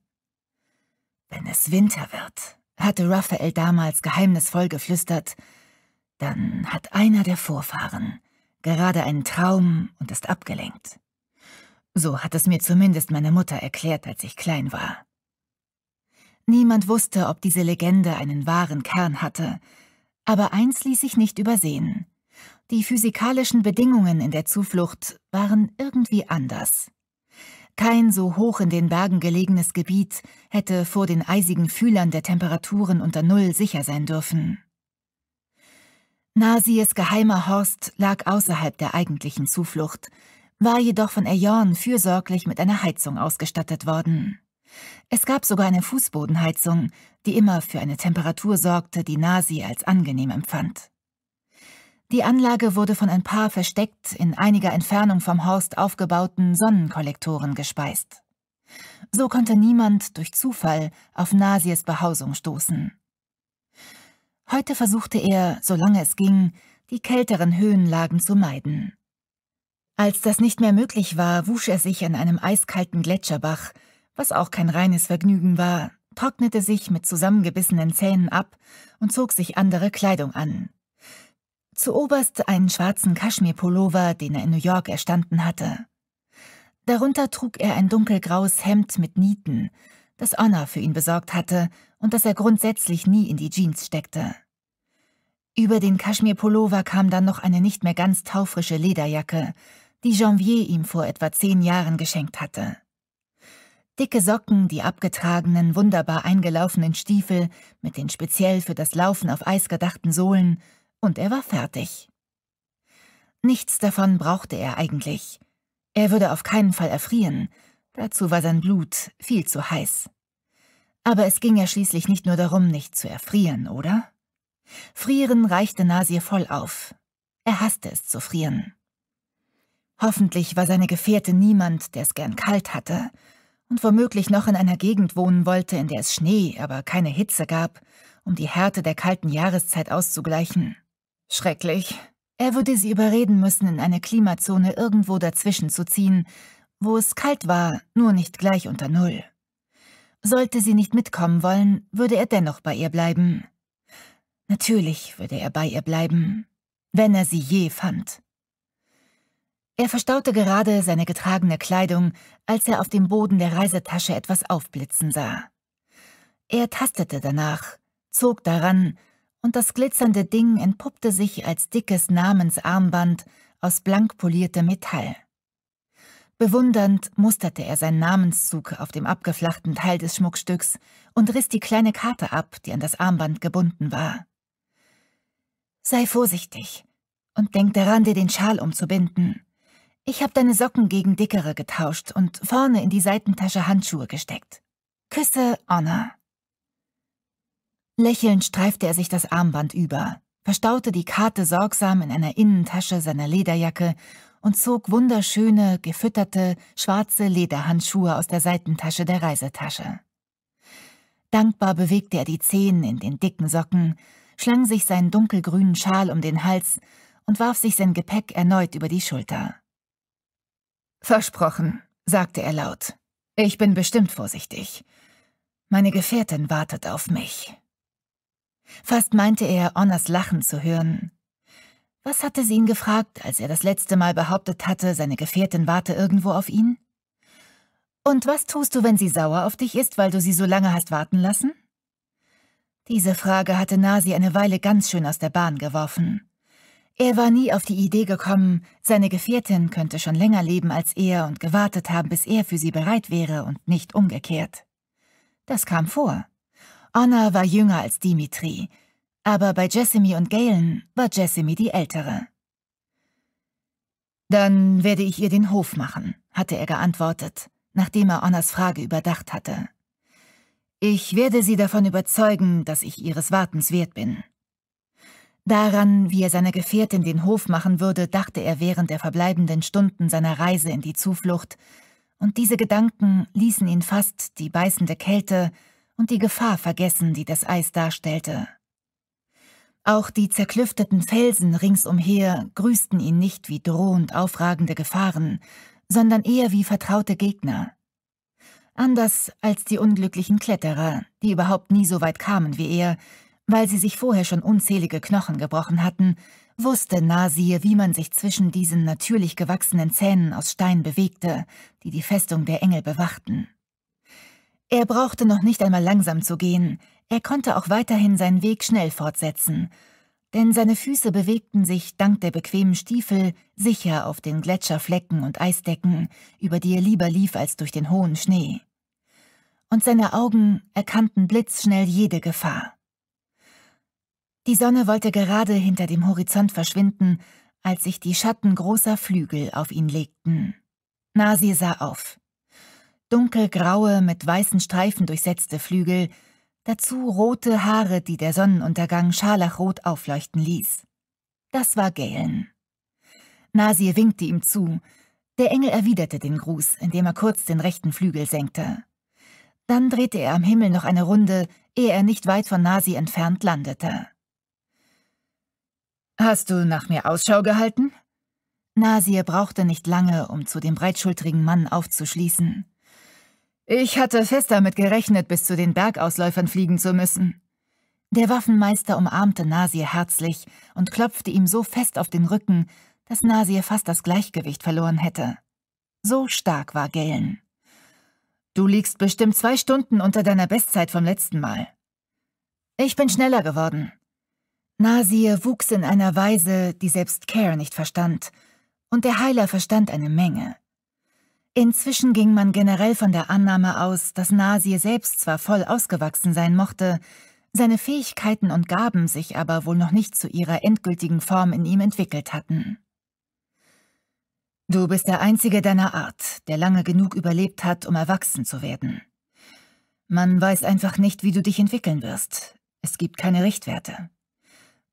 Wenn es Winter wird, hatte Raphael damals geheimnisvoll geflüstert, dann hat einer der Vorfahren gerade einen Traum und ist abgelenkt. So hat es mir zumindest meine Mutter erklärt, als ich klein war. Niemand wusste, ob diese Legende einen wahren Kern hatte, aber eins ließ sich nicht übersehen. Die physikalischen Bedingungen in der Zuflucht waren irgendwie anders. Kein so hoch in den Bergen gelegenes Gebiet hätte vor den eisigen Fühlern der Temperaturen unter Null sicher sein dürfen. Nasies geheimer Horst lag außerhalb der eigentlichen Zuflucht, war jedoch von Ejon fürsorglich mit einer Heizung ausgestattet worden. Es gab sogar eine Fußbodenheizung, die immer für eine Temperatur sorgte, die Nasi als angenehm empfand. Die Anlage wurde von ein paar versteckt in einiger Entfernung vom Horst aufgebauten Sonnenkollektoren gespeist. So konnte niemand durch Zufall auf Nasies Behausung stoßen. Heute versuchte er, solange es ging, die kälteren Höhenlagen zu meiden. Als das nicht mehr möglich war, wusch er sich an einem eiskalten Gletscherbach, was auch kein reines Vergnügen war, trocknete sich mit zusammengebissenen Zähnen ab und zog sich andere Kleidung an. Zuoberst einen schwarzen Kaschmirpullover, den er in New York erstanden hatte. Darunter trug er ein dunkelgraues Hemd mit Nieten, das Honor für ihn besorgt hatte und das er grundsätzlich nie in die Jeans steckte. Über den Kaschmirpullover kam dann noch eine nicht mehr ganz taufrische Lederjacke, die Janvier ihm vor etwa zehn Jahren geschenkt hatte. Dicke Socken, die abgetragenen, wunderbar eingelaufenen Stiefel mit den speziell für das Laufen auf Eis gedachten Sohlen und er war fertig. Nichts davon brauchte er eigentlich. Er würde auf keinen Fall erfrieren, dazu war sein Blut viel zu heiß. Aber es ging ja schließlich nicht nur darum, nicht zu erfrieren, oder? Frieren reichte Nasir voll auf. Er hasste es zu frieren. Hoffentlich war seine Gefährte niemand, der es gern kalt hatte und womöglich noch in einer Gegend wohnen wollte, in der es Schnee, aber keine Hitze gab, um die Härte der kalten Jahreszeit auszugleichen. Schrecklich. Er würde sie überreden müssen, in eine Klimazone irgendwo dazwischen zu ziehen, wo es kalt war, nur nicht gleich unter Null. Sollte sie nicht mitkommen wollen, würde er dennoch bei ihr bleiben. Natürlich würde er bei ihr bleiben, wenn er sie je fand. Er verstaute gerade seine getragene Kleidung, als er auf dem Boden der Reisetasche etwas aufblitzen sah. Er tastete danach, zog daran und das glitzernde Ding entpuppte sich als dickes Namensarmband aus blank poliertem Metall. Bewundernd musterte er seinen Namenszug auf dem abgeflachten Teil des Schmuckstücks und riss die kleine Karte ab, die an das Armband gebunden war. Sei vorsichtig und denk daran, dir den Schal umzubinden. Ich habe deine Socken gegen dickere getauscht und vorne in die Seitentasche Handschuhe gesteckt. Küsse, Honor. Lächelnd streifte er sich das Armband über, verstaute die Karte sorgsam in einer Innentasche seiner Lederjacke und zog wunderschöne, gefütterte, schwarze Lederhandschuhe aus der Seitentasche der Reisetasche. Dankbar bewegte er die Zehen in den dicken Socken, schlang sich seinen dunkelgrünen Schal um den Hals und warf sich sein Gepäck erneut über die Schulter. Versprochen, sagte er laut. Ich bin bestimmt vorsichtig. Meine Gefährtin wartet auf mich. Fast meinte er, Onnas Lachen zu hören. Was hatte sie ihn gefragt, als er das letzte Mal behauptet hatte, seine Gefährtin warte irgendwo auf ihn? Und was tust du, wenn sie sauer auf dich ist, weil du sie so lange hast warten lassen? Diese Frage hatte Nasi eine Weile ganz schön aus der Bahn geworfen. Er war nie auf die Idee gekommen, seine Gefährtin könnte schon länger leben als er und gewartet haben, bis er für sie bereit wäre und nicht umgekehrt. Das kam vor. Anna war jünger als Dimitri, aber bei Jessamy und Galen war Jessamy die Ältere. Dann werde ich ihr den Hof machen, hatte er geantwortet, nachdem er Annas Frage überdacht hatte. Ich werde sie davon überzeugen, dass ich ihres Wartens wert bin. Daran, wie er seiner Gefährtin den Hof machen würde, dachte er während der verbleibenden Stunden seiner Reise in die Zuflucht, und diese Gedanken ließen ihn fast die beißende Kälte und die Gefahr vergessen, die das Eis darstellte. Auch die zerklüfteten Felsen ringsumher grüßten ihn nicht wie drohend aufragende Gefahren, sondern eher wie vertraute Gegner. Anders als die unglücklichen Kletterer, die überhaupt nie so weit kamen wie er, weil sie sich vorher schon unzählige Knochen gebrochen hatten, wusste Nasir, wie man sich zwischen diesen natürlich gewachsenen Zähnen aus Stein bewegte, die die Festung der Engel bewachten. Er brauchte noch nicht einmal langsam zu gehen, er konnte auch weiterhin seinen Weg schnell fortsetzen, denn seine Füße bewegten sich dank der bequemen Stiefel sicher auf den Gletscherflecken und Eisdecken, über die er lieber lief als durch den hohen Schnee. Und seine Augen erkannten blitzschnell jede Gefahr. Die Sonne wollte gerade hinter dem Horizont verschwinden, als sich die Schatten großer Flügel auf ihn legten. Nasir sah auf dunkelgraue, mit weißen Streifen durchsetzte Flügel, dazu rote Haare, die der Sonnenuntergang scharlachrot aufleuchten ließ. Das war Galen. Nasir winkte ihm zu. Der Engel erwiderte den Gruß, indem er kurz den rechten Flügel senkte. Dann drehte er am Himmel noch eine Runde, ehe er nicht weit von Nasi entfernt landete. »Hast du nach mir Ausschau gehalten?« Nasir brauchte nicht lange, um zu dem breitschultrigen Mann aufzuschließen. Ich hatte fest damit gerechnet, bis zu den Bergausläufern fliegen zu müssen. Der Waffenmeister umarmte Nasir herzlich und klopfte ihm so fest auf den Rücken, dass Nasir fast das Gleichgewicht verloren hätte. So stark war Galen. Du liegst bestimmt zwei Stunden unter deiner Bestzeit vom letzten Mal. Ich bin schneller geworden. Nasir wuchs in einer Weise, die selbst Care nicht verstand, und der Heiler verstand eine Menge. Inzwischen ging man generell von der Annahme aus, dass Nasir selbst zwar voll ausgewachsen sein mochte, seine Fähigkeiten und Gaben sich aber wohl noch nicht zu ihrer endgültigen Form in ihm entwickelt hatten. Du bist der Einzige deiner Art, der lange genug überlebt hat, um erwachsen zu werden. Man weiß einfach nicht, wie du dich entwickeln wirst. Es gibt keine Richtwerte.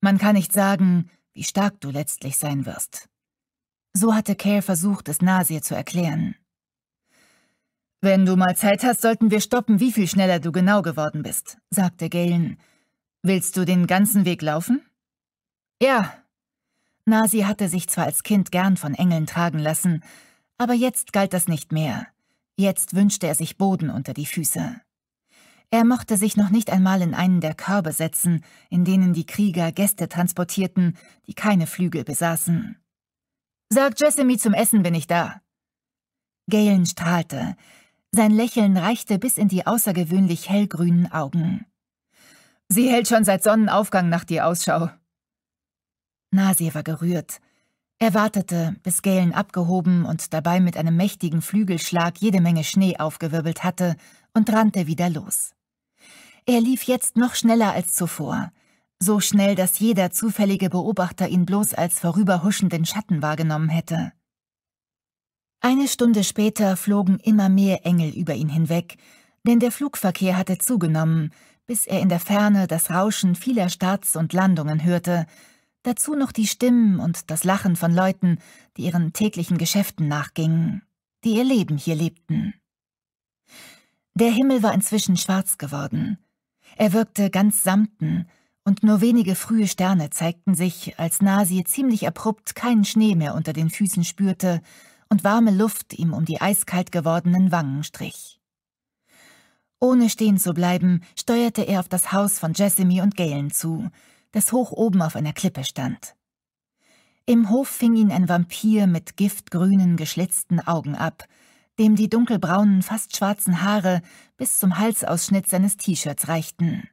Man kann nicht sagen, wie stark du letztlich sein wirst. So hatte Care versucht, es Nasir zu erklären. Wenn du mal Zeit hast, sollten wir stoppen, wie viel schneller du genau geworden bist, sagte Galen. Willst du den ganzen Weg laufen? Ja. Nasi hatte sich zwar als Kind gern von Engeln tragen lassen, aber jetzt galt das nicht mehr. Jetzt wünschte er sich Boden unter die Füße. Er mochte sich noch nicht einmal in einen der Körbe setzen, in denen die Krieger Gäste transportierten, die keine Flügel besaßen. Sag Jessamy zum Essen bin ich da. Galen strahlte. Sein Lächeln reichte bis in die außergewöhnlich hellgrünen Augen. Sie hält schon seit Sonnenaufgang nach dir Ausschau. Nasir war gerührt. Er wartete, bis Galen abgehoben und dabei mit einem mächtigen Flügelschlag jede Menge Schnee aufgewirbelt hatte und rannte wieder los. Er lief jetzt noch schneller als zuvor, so schnell, dass jeder zufällige Beobachter ihn bloß als vorüberhuschenden Schatten wahrgenommen hätte. Eine Stunde später flogen immer mehr Engel über ihn hinweg, denn der Flugverkehr hatte zugenommen, bis er in der Ferne das Rauschen vieler Starts und Landungen hörte, dazu noch die Stimmen und das Lachen von Leuten, die ihren täglichen Geschäften nachgingen, die ihr Leben hier lebten. Der Himmel war inzwischen schwarz geworden. Er wirkte ganz samten, und nur wenige frühe Sterne zeigten sich, als Nasi ziemlich abrupt keinen Schnee mehr unter den Füßen spürte und warme Luft ihm um die eiskalt gewordenen Wangen strich. Ohne stehen zu bleiben, steuerte er auf das Haus von Jessamy und Galen zu, das hoch oben auf einer Klippe stand. Im Hof fing ihn ein Vampir mit giftgrünen, geschlitzten Augen ab, dem die dunkelbraunen, fast schwarzen Haare bis zum Halsausschnitt seines T-Shirts reichten.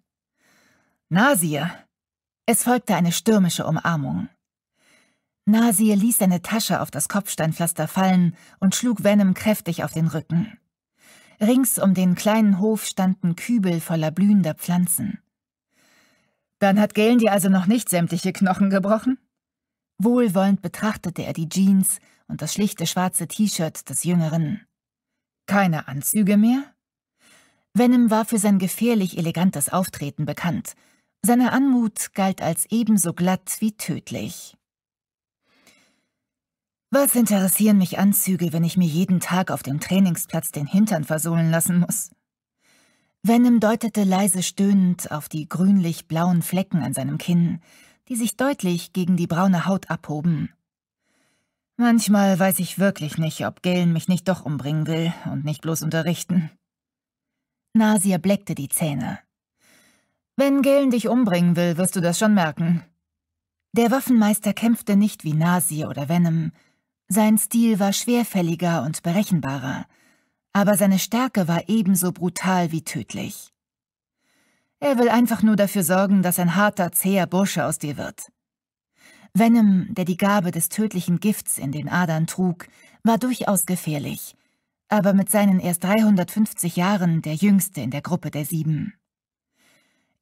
Nasir! Es folgte eine stürmische Umarmung. Nasir ließ seine Tasche auf das Kopfsteinpflaster fallen und schlug Venom kräftig auf den Rücken. Rings um den kleinen Hof standen Kübel voller blühender Pflanzen. Dann hat Galen dir also noch nicht sämtliche Knochen gebrochen? Wohlwollend betrachtete er die Jeans und das schlichte schwarze T-Shirt des Jüngeren. Keine Anzüge mehr? Venom war für sein gefährlich elegantes Auftreten bekannt. Seine Anmut galt als ebenso glatt wie tödlich. Was interessieren mich Anzüge, wenn ich mir jeden Tag auf dem Trainingsplatz den Hintern versohlen lassen muss? Venom deutete leise stöhnend auf die grünlich-blauen Flecken an seinem Kinn, die sich deutlich gegen die braune Haut abhoben. Manchmal weiß ich wirklich nicht, ob Galen mich nicht doch umbringen will und nicht bloß unterrichten. Nasir bleckte die Zähne. Wenn Galen dich umbringen will, wirst du das schon merken. Der Waffenmeister kämpfte nicht wie Nasir oder Venom, sein Stil war schwerfälliger und berechenbarer, aber seine Stärke war ebenso brutal wie tödlich. Er will einfach nur dafür sorgen, dass ein harter, zäher Bursche aus dir wird. Venom, der die Gabe des tödlichen Gifts in den Adern trug, war durchaus gefährlich, aber mit seinen erst 350 Jahren der jüngste in der Gruppe der Sieben.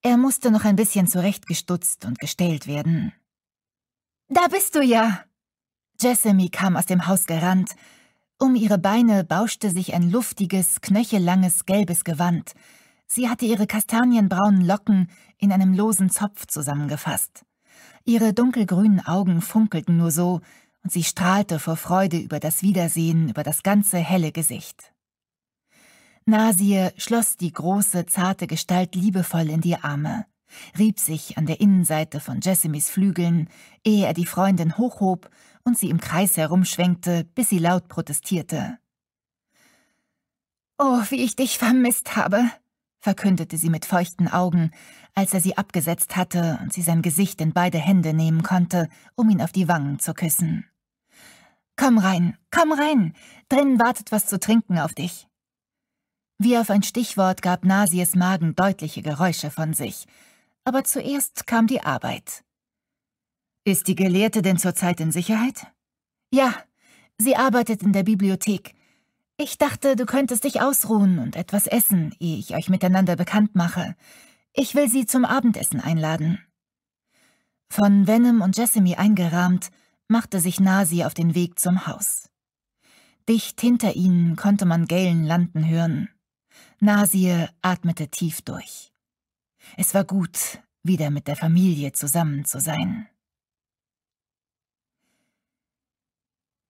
Er musste noch ein bisschen zurechtgestutzt und gestellt werden. »Da bist du ja!« Jessamy kam aus dem Haus gerannt. Um ihre Beine bauschte sich ein luftiges, knöchellanges, gelbes Gewand. Sie hatte ihre kastanienbraunen Locken in einem losen Zopf zusammengefasst. Ihre dunkelgrünen Augen funkelten nur so, und sie strahlte vor Freude über das Wiedersehen, über das ganze helle Gesicht. Nasir schloss die große, zarte Gestalt liebevoll in die Arme, rieb sich an der Innenseite von Jessamys Flügeln, ehe er die Freundin hochhob und sie im Kreis herumschwenkte, bis sie laut protestierte. Oh, wie ich dich vermisst habe, verkündete sie mit feuchten Augen, als er sie abgesetzt hatte und sie sein Gesicht in beide Hände nehmen konnte, um ihn auf die Wangen zu küssen. Komm rein, komm rein, drinnen wartet was zu trinken auf dich. Wie auf ein Stichwort gab Nasies Magen deutliche Geräusche von sich, aber zuerst kam die Arbeit. Ist die Gelehrte denn zurzeit in Sicherheit? Ja, sie arbeitet in der Bibliothek. Ich dachte, du könntest dich ausruhen und etwas essen, ehe ich euch miteinander bekannt mache. Ich will sie zum Abendessen einladen. Von Venom und Jessamy eingerahmt, machte sich Nasi auf den Weg zum Haus. Dicht hinter ihnen konnte man Galen landen hören. Nasie atmete tief durch. Es war gut, wieder mit der Familie zusammen zu sein.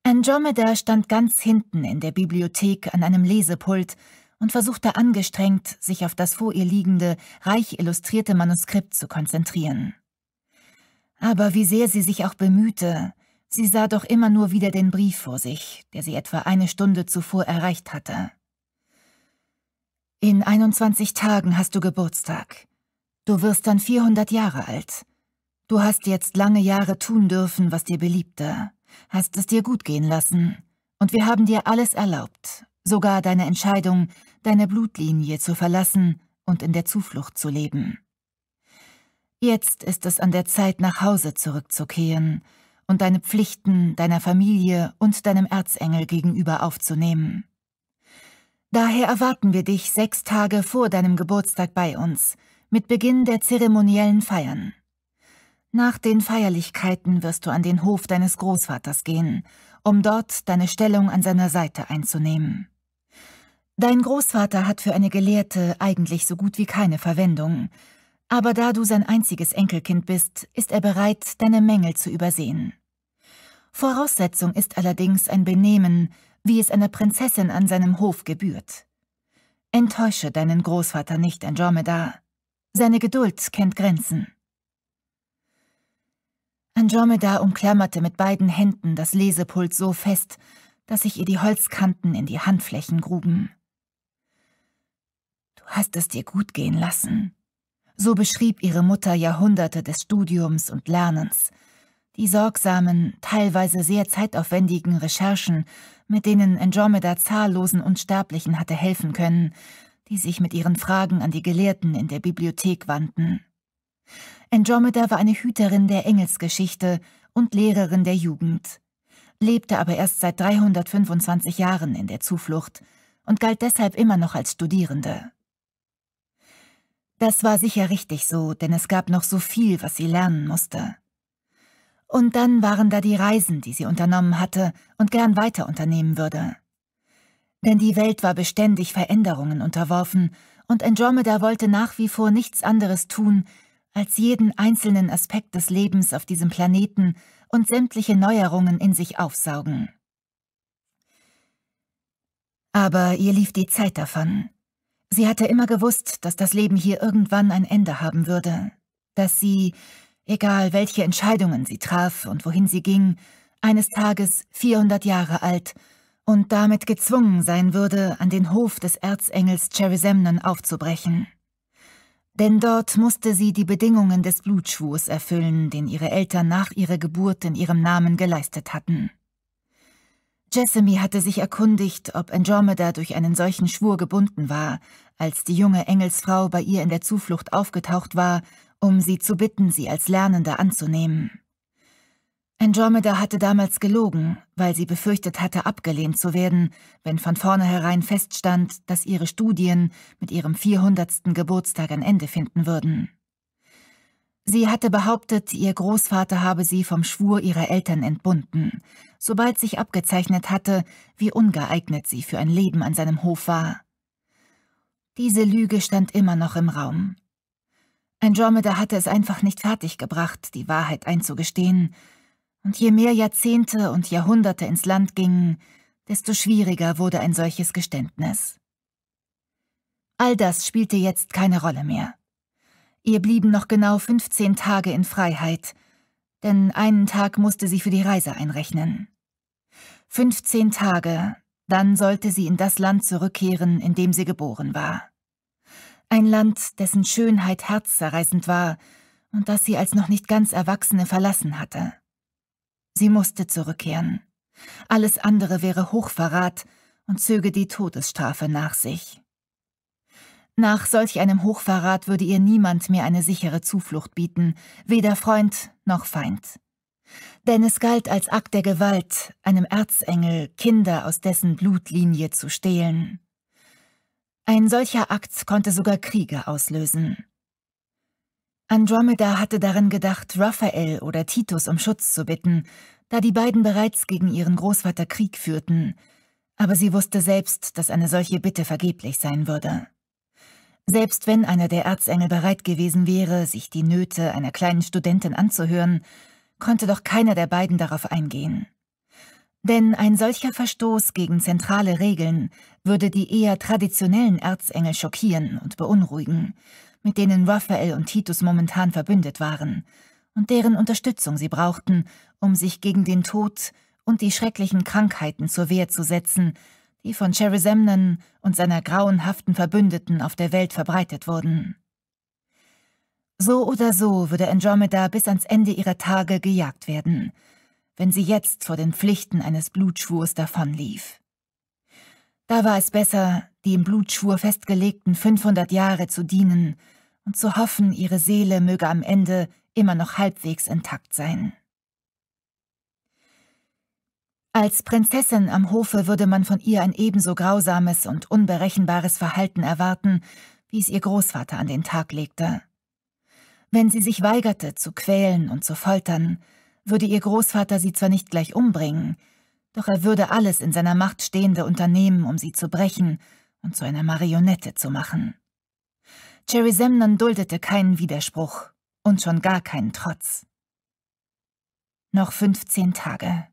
Andromeda stand ganz hinten in der Bibliothek an einem Lesepult und versuchte angestrengt, sich auf das vor ihr liegende, reich illustrierte Manuskript zu konzentrieren. Aber wie sehr sie sich auch bemühte, sie sah doch immer nur wieder den Brief vor sich, der sie etwa eine Stunde zuvor erreicht hatte. In 21 Tagen hast du Geburtstag. Du wirst dann 400 Jahre alt. Du hast jetzt lange Jahre tun dürfen, was dir beliebte hast es dir gut gehen lassen. Und wir haben dir alles erlaubt, sogar deine Entscheidung, deine Blutlinie zu verlassen und in der Zuflucht zu leben. Jetzt ist es an der Zeit, nach Hause zurückzukehren und deine Pflichten deiner Familie und deinem Erzengel gegenüber aufzunehmen. Daher erwarten wir dich sechs Tage vor deinem Geburtstag bei uns, mit Beginn der zeremoniellen Feiern. Nach den Feierlichkeiten wirst du an den Hof deines Großvaters gehen, um dort deine Stellung an seiner Seite einzunehmen. Dein Großvater hat für eine Gelehrte eigentlich so gut wie keine Verwendung, aber da du sein einziges Enkelkind bist, ist er bereit, deine Mängel zu übersehen. Voraussetzung ist allerdings ein Benehmen, wie es einer Prinzessin an seinem Hof gebührt. Enttäusche deinen Großvater nicht, Andromeda. Seine Geduld kennt Grenzen. Andromeda umklammerte mit beiden Händen das Lesepult so fest, dass sich ihr die Holzkanten in die Handflächen gruben. Du hast es dir gut gehen lassen. So beschrieb ihre Mutter Jahrhunderte des Studiums und Lernens, die sorgsamen, teilweise sehr zeitaufwendigen Recherchen, mit denen Andromeda zahllosen Unsterblichen hatte helfen können, die sich mit ihren Fragen an die Gelehrten in der Bibliothek wandten. Andromeda war eine Hüterin der Engelsgeschichte und Lehrerin der Jugend, lebte aber erst seit 325 Jahren in der Zuflucht und galt deshalb immer noch als Studierende. Das war sicher richtig so, denn es gab noch so viel, was sie lernen musste. Und dann waren da die Reisen, die sie unternommen hatte und gern weiter unternehmen würde. Denn die Welt war beständig Veränderungen unterworfen, und Andromeda wollte nach wie vor nichts anderes tun, als jeden einzelnen Aspekt des Lebens auf diesem Planeten und sämtliche Neuerungen in sich aufsaugen. Aber ihr lief die Zeit davon. Sie hatte immer gewusst, dass das Leben hier irgendwann ein Ende haben würde, dass sie, egal welche Entscheidungen sie traf und wohin sie ging, eines Tages 400 Jahre alt und damit gezwungen sein würde, an den Hof des Erzengels Cherisemnon aufzubrechen. Denn dort musste sie die Bedingungen des Blutschwurs erfüllen, den ihre Eltern nach ihrer Geburt in ihrem Namen geleistet hatten. Jessamy hatte sich erkundigt, ob Andromeda durch einen solchen Schwur gebunden war, als die junge Engelsfrau bei ihr in der Zuflucht aufgetaucht war, um sie zu bitten, sie als Lernende anzunehmen. Andromeda hatte damals gelogen, weil sie befürchtet hatte, abgelehnt zu werden, wenn von vornherein feststand, dass ihre Studien mit ihrem 400. Geburtstag ein Ende finden würden. Sie hatte behauptet, ihr Großvater habe sie vom Schwur ihrer Eltern entbunden, sobald sich abgezeichnet hatte, wie ungeeignet sie für ein Leben an seinem Hof war. Diese Lüge stand immer noch im Raum. Andromeda hatte es einfach nicht fertiggebracht, die Wahrheit einzugestehen, und je mehr Jahrzehnte und Jahrhunderte ins Land gingen, desto schwieriger wurde ein solches Geständnis. All das spielte jetzt keine Rolle mehr. Ihr blieben noch genau 15 Tage in Freiheit, denn einen Tag musste sie für die Reise einrechnen. 15 Tage, dann sollte sie in das Land zurückkehren, in dem sie geboren war. Ein Land, dessen Schönheit herzzerreißend war und das sie als noch nicht ganz Erwachsene verlassen hatte. Sie musste zurückkehren. Alles andere wäre Hochverrat und zöge die Todesstrafe nach sich. Nach solch einem Hochverrat würde ihr niemand mehr eine sichere Zuflucht bieten, weder Freund noch Feind. Denn es galt als Akt der Gewalt, einem Erzengel Kinder aus dessen Blutlinie zu stehlen. Ein solcher Akt konnte sogar Kriege auslösen. Andromeda hatte daran gedacht, Raphael oder Titus um Schutz zu bitten, da die beiden bereits gegen ihren Großvater Krieg führten, aber sie wusste selbst, dass eine solche Bitte vergeblich sein würde. Selbst wenn einer der Erzengel bereit gewesen wäre, sich die Nöte einer kleinen Studentin anzuhören, konnte doch keiner der beiden darauf eingehen. Denn ein solcher Verstoß gegen zentrale Regeln würde die eher traditionellen Erzengel schockieren und beunruhigen, mit denen Raphael und Titus momentan verbündet waren und deren Unterstützung sie brauchten, um sich gegen den Tod und die schrecklichen Krankheiten zur Wehr zu setzen, die von Cherizemnon und seiner grauenhaften Verbündeten auf der Welt verbreitet wurden. So oder so würde Andromeda bis ans Ende ihrer Tage gejagt werden, wenn sie jetzt vor den Pflichten eines Blutschwurs davonlief. Da war es besser, die im Blutschwur festgelegten 500 Jahre zu dienen, und zu hoffen, ihre Seele möge am Ende immer noch halbwegs intakt sein. Als Prinzessin am Hofe würde man von ihr ein ebenso grausames und unberechenbares Verhalten erwarten, wie es ihr Großvater an den Tag legte. Wenn sie sich weigerte, zu quälen und zu foltern, würde ihr Großvater sie zwar nicht gleich umbringen, doch er würde alles in seiner Macht Stehende unternehmen, um sie zu brechen und zu einer Marionette zu machen. Jerry Semnon duldete keinen Widerspruch und schon gar keinen Trotz. Noch 15 Tage.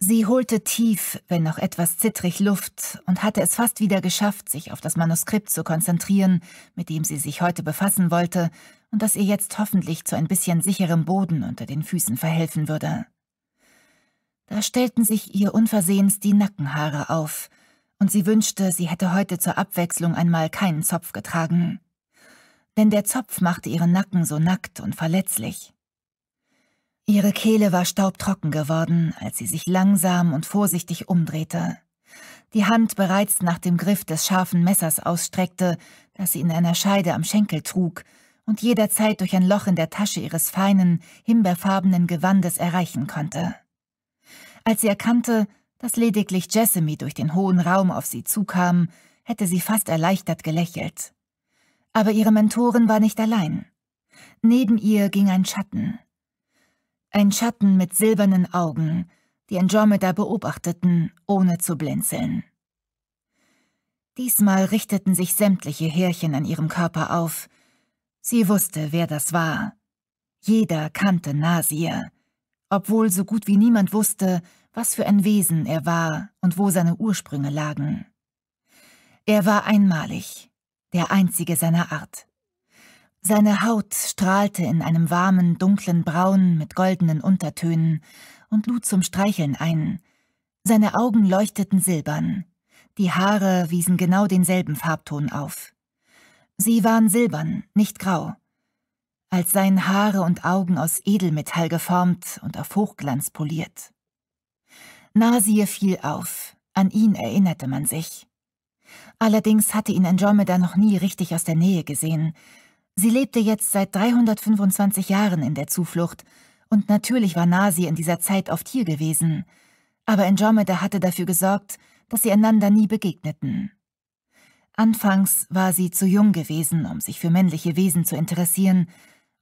Sie holte tief, wenn noch etwas zittrig, Luft und hatte es fast wieder geschafft, sich auf das Manuskript zu konzentrieren, mit dem sie sich heute befassen wollte und das ihr jetzt hoffentlich zu ein bisschen sicherem Boden unter den Füßen verhelfen würde. Da stellten sich ihr unversehens die Nackenhaare auf, und sie wünschte, sie hätte heute zur Abwechslung einmal keinen Zopf getragen. Denn der Zopf machte ihren Nacken so nackt und verletzlich. Ihre Kehle war staubtrocken geworden, als sie sich langsam und vorsichtig umdrehte, die Hand bereits nach dem Griff des scharfen Messers ausstreckte, das sie in einer Scheide am Schenkel trug und jederzeit durch ein Loch in der Tasche ihres feinen, himbeerfarbenen Gewandes erreichen konnte. Als sie erkannte, dass lediglich Jessamy durch den hohen Raum auf sie zukam, hätte sie fast erleichtert gelächelt. Aber ihre Mentorin war nicht allein. Neben ihr ging ein Schatten. Ein Schatten mit silbernen Augen, die Andromeda beobachteten, ohne zu blinzeln. Diesmal richteten sich sämtliche Härchen an ihrem Körper auf. Sie wusste, wer das war. Jeder kannte Nasir, obwohl so gut wie niemand wusste, was für ein Wesen er war und wo seine Ursprünge lagen. Er war einmalig, der einzige seiner Art. Seine Haut strahlte in einem warmen, dunklen Braun mit goldenen Untertönen und lud zum Streicheln ein. Seine Augen leuchteten silbern. Die Haare wiesen genau denselben Farbton auf. Sie waren silbern, nicht grau. Als seien Haare und Augen aus Edelmetall geformt und auf Hochglanz poliert. Nasir fiel auf, an ihn erinnerte man sich. Allerdings hatte ihn Andromeda noch nie richtig aus der Nähe gesehen. Sie lebte jetzt seit 325 Jahren in der Zuflucht, und natürlich war Nasir in dieser Zeit oft hier gewesen. Aber Andromeda hatte dafür gesorgt, dass sie einander nie begegneten. Anfangs war sie zu jung gewesen, um sich für männliche Wesen zu interessieren,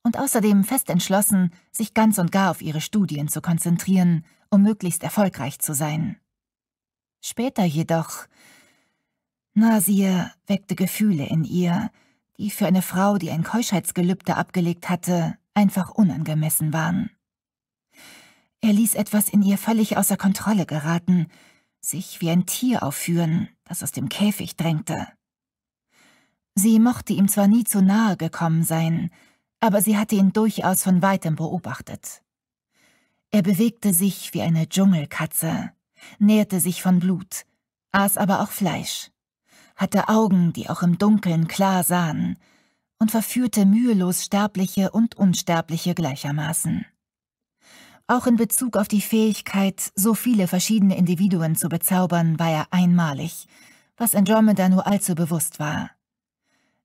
und außerdem fest entschlossen, sich ganz und gar auf ihre Studien zu konzentrieren, um möglichst erfolgreich zu sein. Später jedoch Nasir weckte Gefühle in ihr, die für eine Frau, die ein Keuschheitsgelübde abgelegt hatte, einfach unangemessen waren. Er ließ etwas in ihr völlig außer Kontrolle geraten, sich wie ein Tier aufführen, das aus dem Käfig drängte. Sie mochte ihm zwar nie zu nahe gekommen sein, aber sie hatte ihn durchaus von weitem beobachtet. Er bewegte sich wie eine Dschungelkatze, nährte sich von Blut, aß aber auch Fleisch, hatte Augen, die auch im Dunkeln klar sahen, und verführte mühelos Sterbliche und Unsterbliche gleichermaßen. Auch in Bezug auf die Fähigkeit, so viele verschiedene Individuen zu bezaubern, war er einmalig, was Andromeda nur allzu bewusst war.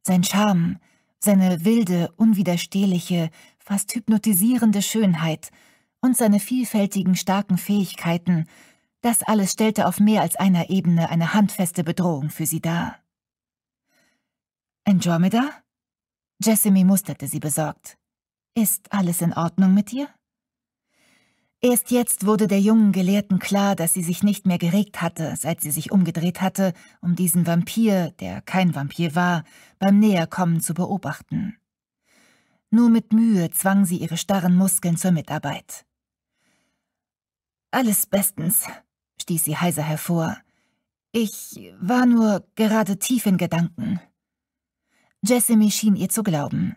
Sein Charme, seine wilde, unwiderstehliche, fast hypnotisierende Schönheit und seine vielfältigen, starken Fähigkeiten, das alles stellte auf mehr als einer Ebene eine handfeste Bedrohung für sie dar. Andromeda? Jessamy musterte sie besorgt. Ist alles in Ordnung mit dir? Erst jetzt wurde der jungen Gelehrten klar, dass sie sich nicht mehr geregt hatte, seit sie sich umgedreht hatte, um diesen Vampir, der kein Vampir war, beim Näherkommen zu beobachten. Nur mit Mühe zwang sie ihre starren Muskeln zur Mitarbeit. Alles bestens, stieß sie heiser hervor. Ich war nur gerade tief in Gedanken. Jessamy schien ihr zu glauben.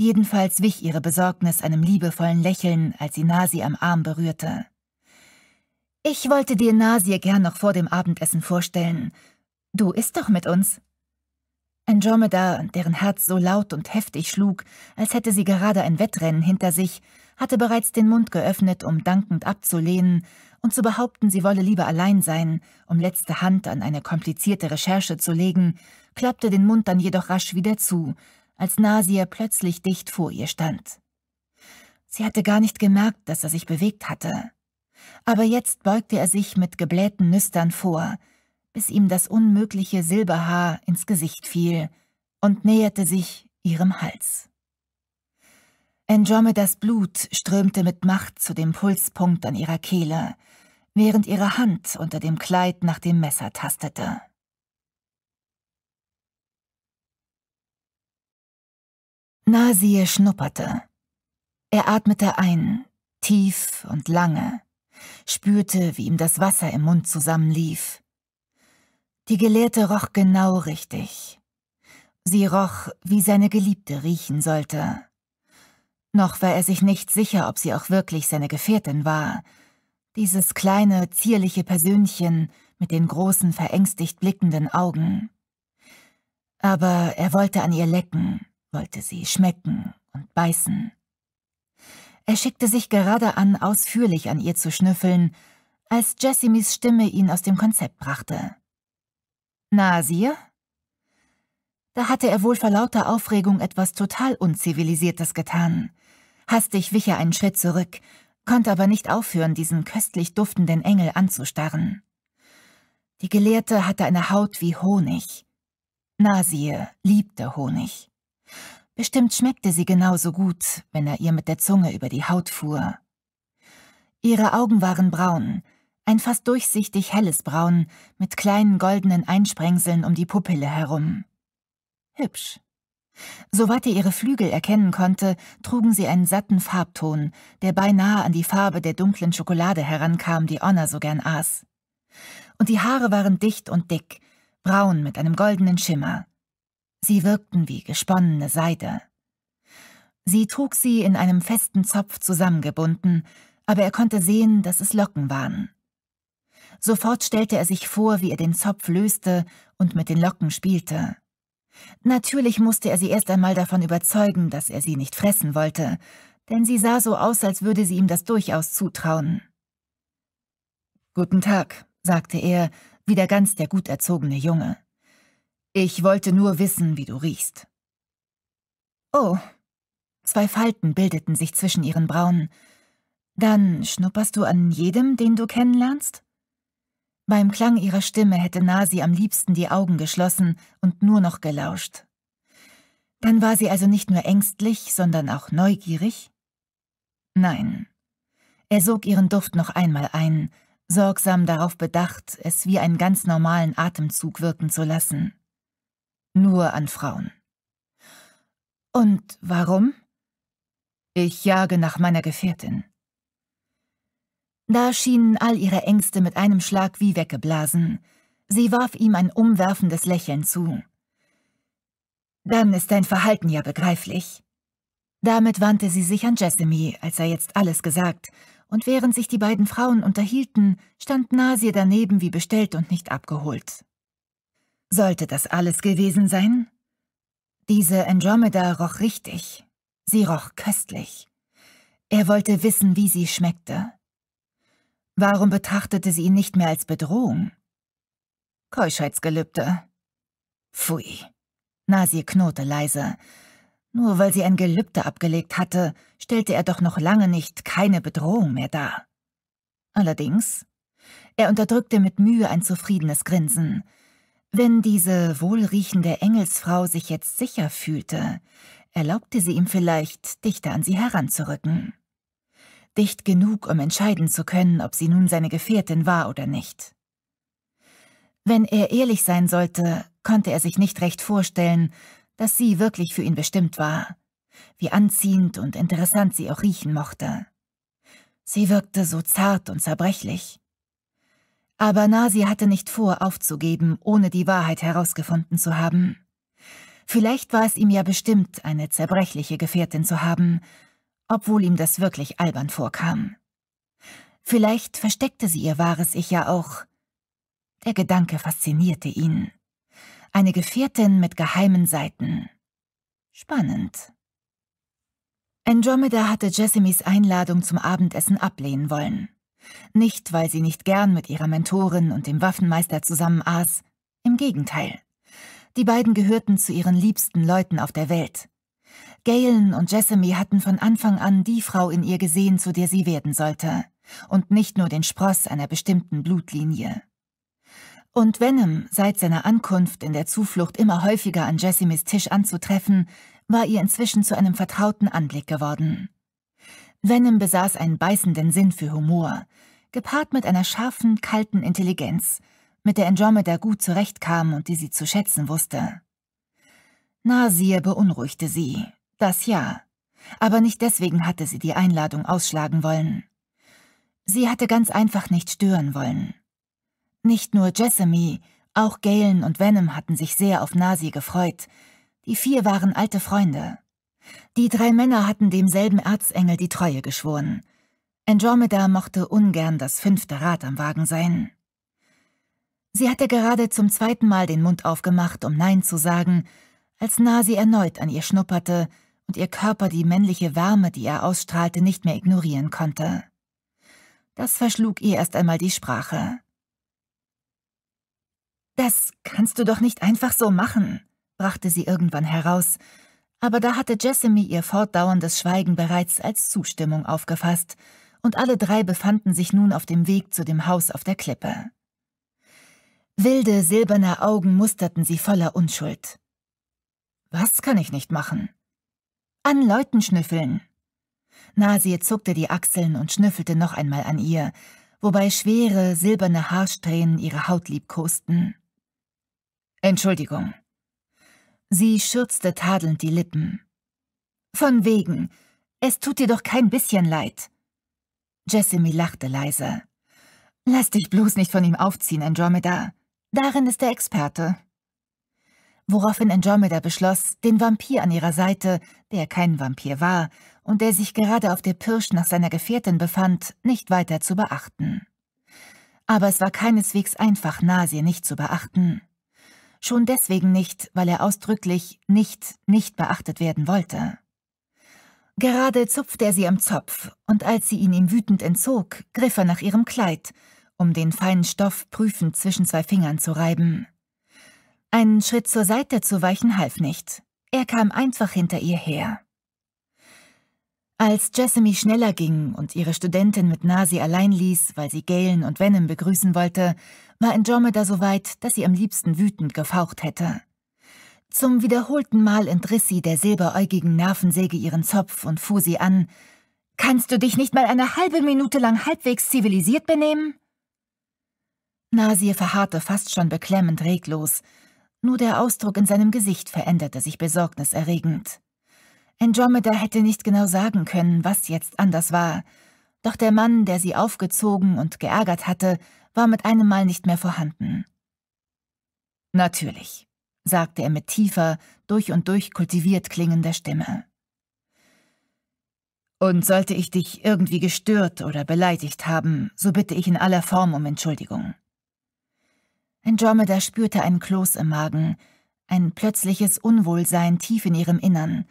Jedenfalls wich ihre Besorgnis einem liebevollen Lächeln, als sie Nasi am Arm berührte. Ich wollte dir Nasir gern noch vor dem Abendessen vorstellen. Du isst doch mit uns. Andromeda, deren Herz so laut und heftig schlug, als hätte sie gerade ein Wettrennen hinter sich, hatte bereits den Mund geöffnet, um dankend abzulehnen und zu behaupten, sie wolle lieber allein sein, um letzte Hand an eine komplizierte Recherche zu legen, klappte den Mund dann jedoch rasch wieder zu, als Nasir plötzlich dicht vor ihr stand. Sie hatte gar nicht gemerkt, dass er sich bewegt hatte. Aber jetzt beugte er sich mit geblähten Nüstern vor, bis ihm das unmögliche Silberhaar ins Gesicht fiel und näherte sich ihrem Hals. Andromedas Blut strömte mit Macht zu dem Pulspunkt an ihrer Kehle, während ihre Hand unter dem Kleid nach dem Messer tastete. Nasir schnupperte. Er atmete ein, tief und lange, spürte, wie ihm das Wasser im Mund zusammenlief. Die Gelehrte roch genau richtig. Sie roch, wie seine Geliebte riechen sollte. Noch war er sich nicht sicher, ob sie auch wirklich seine Gefährtin war. Dieses kleine, zierliche Persönchen mit den großen, verängstigt blickenden Augen. Aber er wollte an ihr lecken, wollte sie schmecken und beißen. Er schickte sich gerade an, ausführlich an ihr zu schnüffeln, als Jessimies Stimme ihn aus dem Konzept brachte. Na, siehe? Da hatte er wohl vor lauter Aufregung etwas total Unzivilisiertes getan. Hastig wich er einen Schritt zurück, konnte aber nicht aufhören, diesen köstlich duftenden Engel anzustarren. Die Gelehrte hatte eine Haut wie Honig. Nasir liebte Honig. Bestimmt schmeckte sie genauso gut, wenn er ihr mit der Zunge über die Haut fuhr. Ihre Augen waren braun, ein fast durchsichtig helles Braun, mit kleinen goldenen Einsprengseln um die Pupille herum. Hübsch. Soweit er ihre Flügel erkennen konnte, trugen sie einen satten Farbton, der beinahe an die Farbe der dunklen Schokolade herankam, die Onna so gern aß. Und die Haare waren dicht und dick, braun mit einem goldenen Schimmer. Sie wirkten wie gesponnene Seide. Sie trug sie in einem festen Zopf zusammengebunden, aber er konnte sehen, dass es Locken waren. Sofort stellte er sich vor, wie er den Zopf löste und mit den Locken spielte. Natürlich musste er sie erst einmal davon überzeugen, dass er sie nicht fressen wollte, denn sie sah so aus, als würde sie ihm das durchaus zutrauen. Guten Tag, sagte er, wieder ganz der gut erzogene Junge. Ich wollte nur wissen, wie du riechst. Oh. Zwei Falten bildeten sich zwischen ihren Brauen. Dann schnupperst du an jedem, den du kennenlernst? Beim Klang ihrer Stimme hätte Nasi am liebsten die Augen geschlossen und nur noch gelauscht. Dann war sie also nicht nur ängstlich, sondern auch neugierig? Nein. Er sog ihren Duft noch einmal ein, sorgsam darauf bedacht, es wie einen ganz normalen Atemzug wirken zu lassen. Nur an Frauen. Und warum? Ich jage nach meiner Gefährtin. Da schienen all ihre Ängste mit einem Schlag wie weggeblasen. Sie warf ihm ein umwerfendes Lächeln zu. Dann ist dein Verhalten ja begreiflich. Damit wandte sie sich an Jessamy, als er jetzt alles gesagt, und während sich die beiden Frauen unterhielten, stand Nasir daneben wie bestellt und nicht abgeholt. Sollte das alles gewesen sein? Diese Andromeda roch richtig. Sie roch köstlich. Er wollte wissen, wie sie schmeckte. Warum betrachtete sie ihn nicht mehr als Bedrohung? Keuschheitsgelübde. Pfui. Nasir knurrte leise. Nur weil sie ein Gelübde abgelegt hatte, stellte er doch noch lange nicht keine Bedrohung mehr dar. Allerdings, er unterdrückte mit Mühe ein zufriedenes Grinsen. Wenn diese wohlriechende Engelsfrau sich jetzt sicher fühlte, erlaubte sie ihm vielleicht, dichter an sie heranzurücken. Dicht genug, um entscheiden zu können, ob sie nun seine Gefährtin war oder nicht. Wenn er ehrlich sein sollte, konnte er sich nicht recht vorstellen, dass sie wirklich für ihn bestimmt war, wie anziehend und interessant sie auch riechen mochte. Sie wirkte so zart und zerbrechlich. Aber Nasi hatte nicht vor, aufzugeben, ohne die Wahrheit herausgefunden zu haben. Vielleicht war es ihm ja bestimmt, eine zerbrechliche Gefährtin zu haben, obwohl ihm das wirklich albern vorkam. Vielleicht versteckte sie ihr wahres Ich ja auch. Der Gedanke faszinierte ihn. Eine Gefährtin mit geheimen Seiten. Spannend. Andromeda hatte Jessimys Einladung zum Abendessen ablehnen wollen. Nicht, weil sie nicht gern mit ihrer Mentorin und dem Waffenmeister zusammen aß. Im Gegenteil. Die beiden gehörten zu ihren liebsten Leuten auf der Welt. Galen und Jessamy hatten von Anfang an die Frau in ihr gesehen, zu der sie werden sollte. Und nicht nur den Spross einer bestimmten Blutlinie. Und Venom, seit seiner Ankunft in der Zuflucht immer häufiger an Jessemys Tisch anzutreffen, war ihr inzwischen zu einem vertrauten Anblick geworden. Venom besaß einen beißenden Sinn für Humor, gepaart mit einer scharfen, kalten Intelligenz, mit der Andromeda gut zurechtkam und die sie zu schätzen wusste. Nasir beunruhigte sie, das ja, aber nicht deswegen hatte sie die Einladung ausschlagen wollen. Sie hatte ganz einfach nicht stören wollen. Nicht nur Jessamy, auch Galen und Venom hatten sich sehr auf Nasi gefreut. Die vier waren alte Freunde. Die drei Männer hatten demselben Erzengel die Treue geschworen – Andromeda mochte ungern das fünfte Rad am Wagen sein. Sie hatte gerade zum zweiten Mal den Mund aufgemacht, um Nein zu sagen, als Nasi erneut an ihr schnupperte und ihr Körper die männliche Wärme, die er ausstrahlte, nicht mehr ignorieren konnte. Das verschlug ihr erst einmal die Sprache. Das kannst du doch nicht einfach so machen, brachte sie irgendwann heraus, aber da hatte Jessamy ihr fortdauerndes Schweigen bereits als Zustimmung aufgefasst – und alle drei befanden sich nun auf dem Weg zu dem Haus auf der Klippe. Wilde, silberne Augen musterten sie voller Unschuld. Was kann ich nicht machen? An Leuten schnüffeln. Nasie zuckte die Achseln und schnüffelte noch einmal an ihr, wobei schwere, silberne Haarsträhnen ihre Haut liebkosten. Entschuldigung. Sie schürzte tadelnd die Lippen. Von wegen. Es tut dir doch kein bisschen leid. Jessamy lachte leise. Lass dich bloß nicht von ihm aufziehen, Andromeda. Darin ist der Experte. Woraufhin Andromeda beschloss, den Vampir an ihrer Seite, der kein Vampir war und der sich gerade auf der Pirsch nach seiner Gefährtin befand, nicht weiter zu beachten. Aber es war keineswegs einfach, Nasir nicht zu beachten. Schon deswegen nicht, weil er ausdrücklich nicht nicht beachtet werden wollte. Gerade zupfte er sie am Zopf, und als sie ihn ihm wütend entzog, griff er nach ihrem Kleid, um den feinen Stoff prüfend zwischen zwei Fingern zu reiben. Einen Schritt zur Seite zu weichen half nicht. Er kam einfach hinter ihr her. Als Jessamy schneller ging und ihre Studentin mit Nasi allein ließ, weil sie Galen und Venom begrüßen wollte, war Andromeda so weit, dass sie am liebsten wütend gefaucht hätte. Zum wiederholten Mal entriss sie der silberäugigen Nervensäge ihren Zopf und fuhr sie an. Kannst du dich nicht mal eine halbe Minute lang halbwegs zivilisiert benehmen? Nasir verharrte fast schon beklemmend reglos. Nur der Ausdruck in seinem Gesicht veränderte sich besorgniserregend. Andromeda hätte nicht genau sagen können, was jetzt anders war. Doch der Mann, der sie aufgezogen und geärgert hatte, war mit einem Mal nicht mehr vorhanden. Natürlich sagte er mit tiefer, durch und durch kultiviert klingender Stimme. Und sollte ich dich irgendwie gestört oder beleidigt haben, so bitte ich in aller Form um Entschuldigung. Andromeda spürte einen Kloß im Magen, ein plötzliches Unwohlsein tief in ihrem Innern.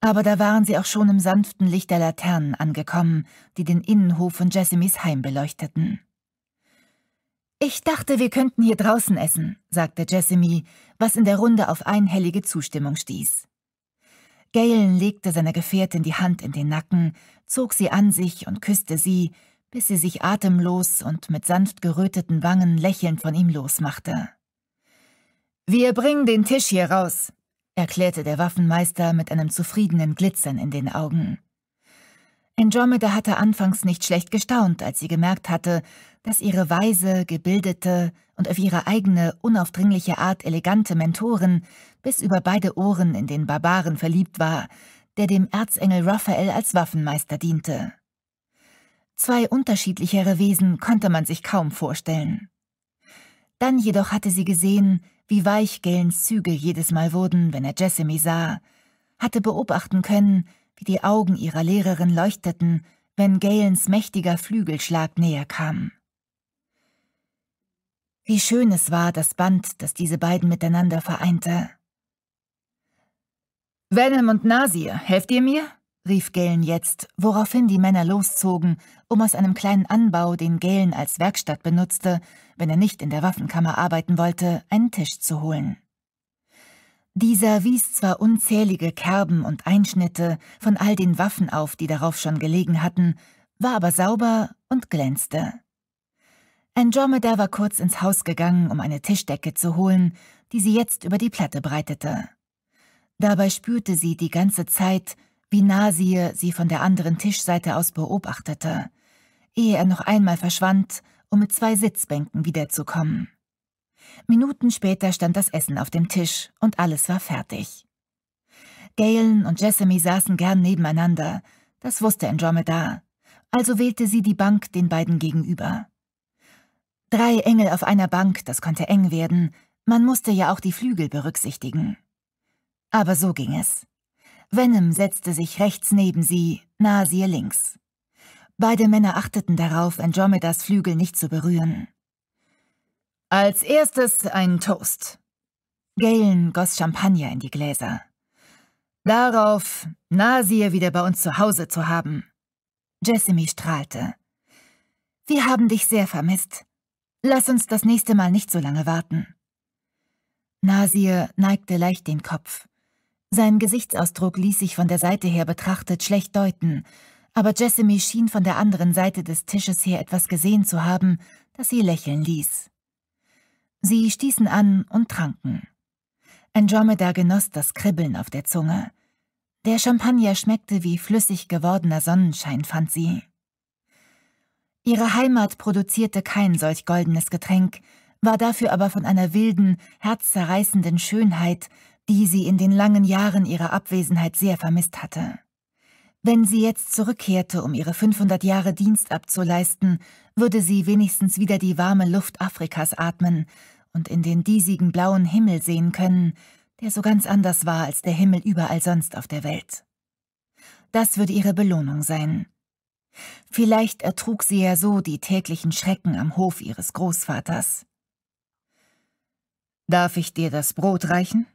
Aber da waren sie auch schon im sanften Licht der Laternen angekommen, die den Innenhof von Jessimys Heim beleuchteten. Ich dachte, wir könnten hier draußen essen, sagte Jessamy, was in der Runde auf einhellige Zustimmung stieß. Galen legte seiner Gefährtin die Hand in den Nacken, zog sie an sich und küsste sie, bis sie sich atemlos und mit sanft geröteten Wangen lächelnd von ihm losmachte. Wir bringen den Tisch hier raus, erklärte der Waffenmeister mit einem zufriedenen Glitzern in den Augen. Andromeda hatte anfangs nicht schlecht gestaunt, als sie gemerkt hatte, dass ihre weise, gebildete und auf ihre eigene, unaufdringliche Art elegante Mentorin bis über beide Ohren in den Barbaren verliebt war, der dem Erzengel Raphael als Waffenmeister diente. Zwei unterschiedlichere Wesen konnte man sich kaum vorstellen. Dann jedoch hatte sie gesehen, wie weich Gellens Züge jedes Mal wurden, wenn er Jessamy sah, hatte beobachten können, wie die Augen ihrer Lehrerin leuchteten, wenn Galens mächtiger Flügelschlag näher kam. Wie schön es war, das Band, das diese beiden miteinander vereinte. Venom und Nasir, helft ihr mir? rief Galen jetzt, woraufhin die Männer loszogen, um aus einem kleinen Anbau, den Galen als Werkstatt benutzte, wenn er nicht in der Waffenkammer arbeiten wollte, einen Tisch zu holen. Dieser wies zwar unzählige Kerben und Einschnitte von all den Waffen auf, die darauf schon gelegen hatten, war aber sauber und glänzte. Andromeda war kurz ins Haus gegangen, um eine Tischdecke zu holen, die sie jetzt über die Platte breitete. Dabei spürte sie die ganze Zeit, wie Nasir sie von der anderen Tischseite aus beobachtete, ehe er noch einmal verschwand, um mit zwei Sitzbänken wiederzukommen. Minuten später stand das Essen auf dem Tisch und alles war fertig. Galen und Jessamy saßen gern nebeneinander, das wusste Andromeda, also wählte sie die Bank den beiden gegenüber. Drei Engel auf einer Bank, das konnte eng werden, man musste ja auch die Flügel berücksichtigen. Aber so ging es. Venom setzte sich rechts neben sie, Nasir links. Beide Männer achteten darauf, Andromedas Flügel nicht zu berühren. Als erstes einen Toast. Galen goss Champagner in die Gläser. Darauf, Nasir wieder bei uns zu Hause zu haben. Jessamy strahlte. Wir haben dich sehr vermisst. Lass uns das nächste Mal nicht so lange warten. Nasir neigte leicht den Kopf. Sein Gesichtsausdruck ließ sich von der Seite her betrachtet schlecht deuten, aber Jessamy schien von der anderen Seite des Tisches her etwas gesehen zu haben, das sie lächeln ließ. Sie stießen an und tranken. Andromeda genoss das Kribbeln auf der Zunge. Der Champagner schmeckte wie flüssig gewordener Sonnenschein, fand sie. Ihre Heimat produzierte kein solch goldenes Getränk, war dafür aber von einer wilden, herzzerreißenden Schönheit, die sie in den langen Jahren ihrer Abwesenheit sehr vermisst hatte. Wenn sie jetzt zurückkehrte, um ihre 500 Jahre Dienst abzuleisten, würde sie wenigstens wieder die warme Luft Afrikas atmen, und in den diesigen blauen Himmel sehen können, der so ganz anders war als der Himmel überall sonst auf der Welt. Das würde ihre Belohnung sein. Vielleicht ertrug sie ja so die täglichen Schrecken am Hof ihres Großvaters. Darf ich dir das Brot reichen?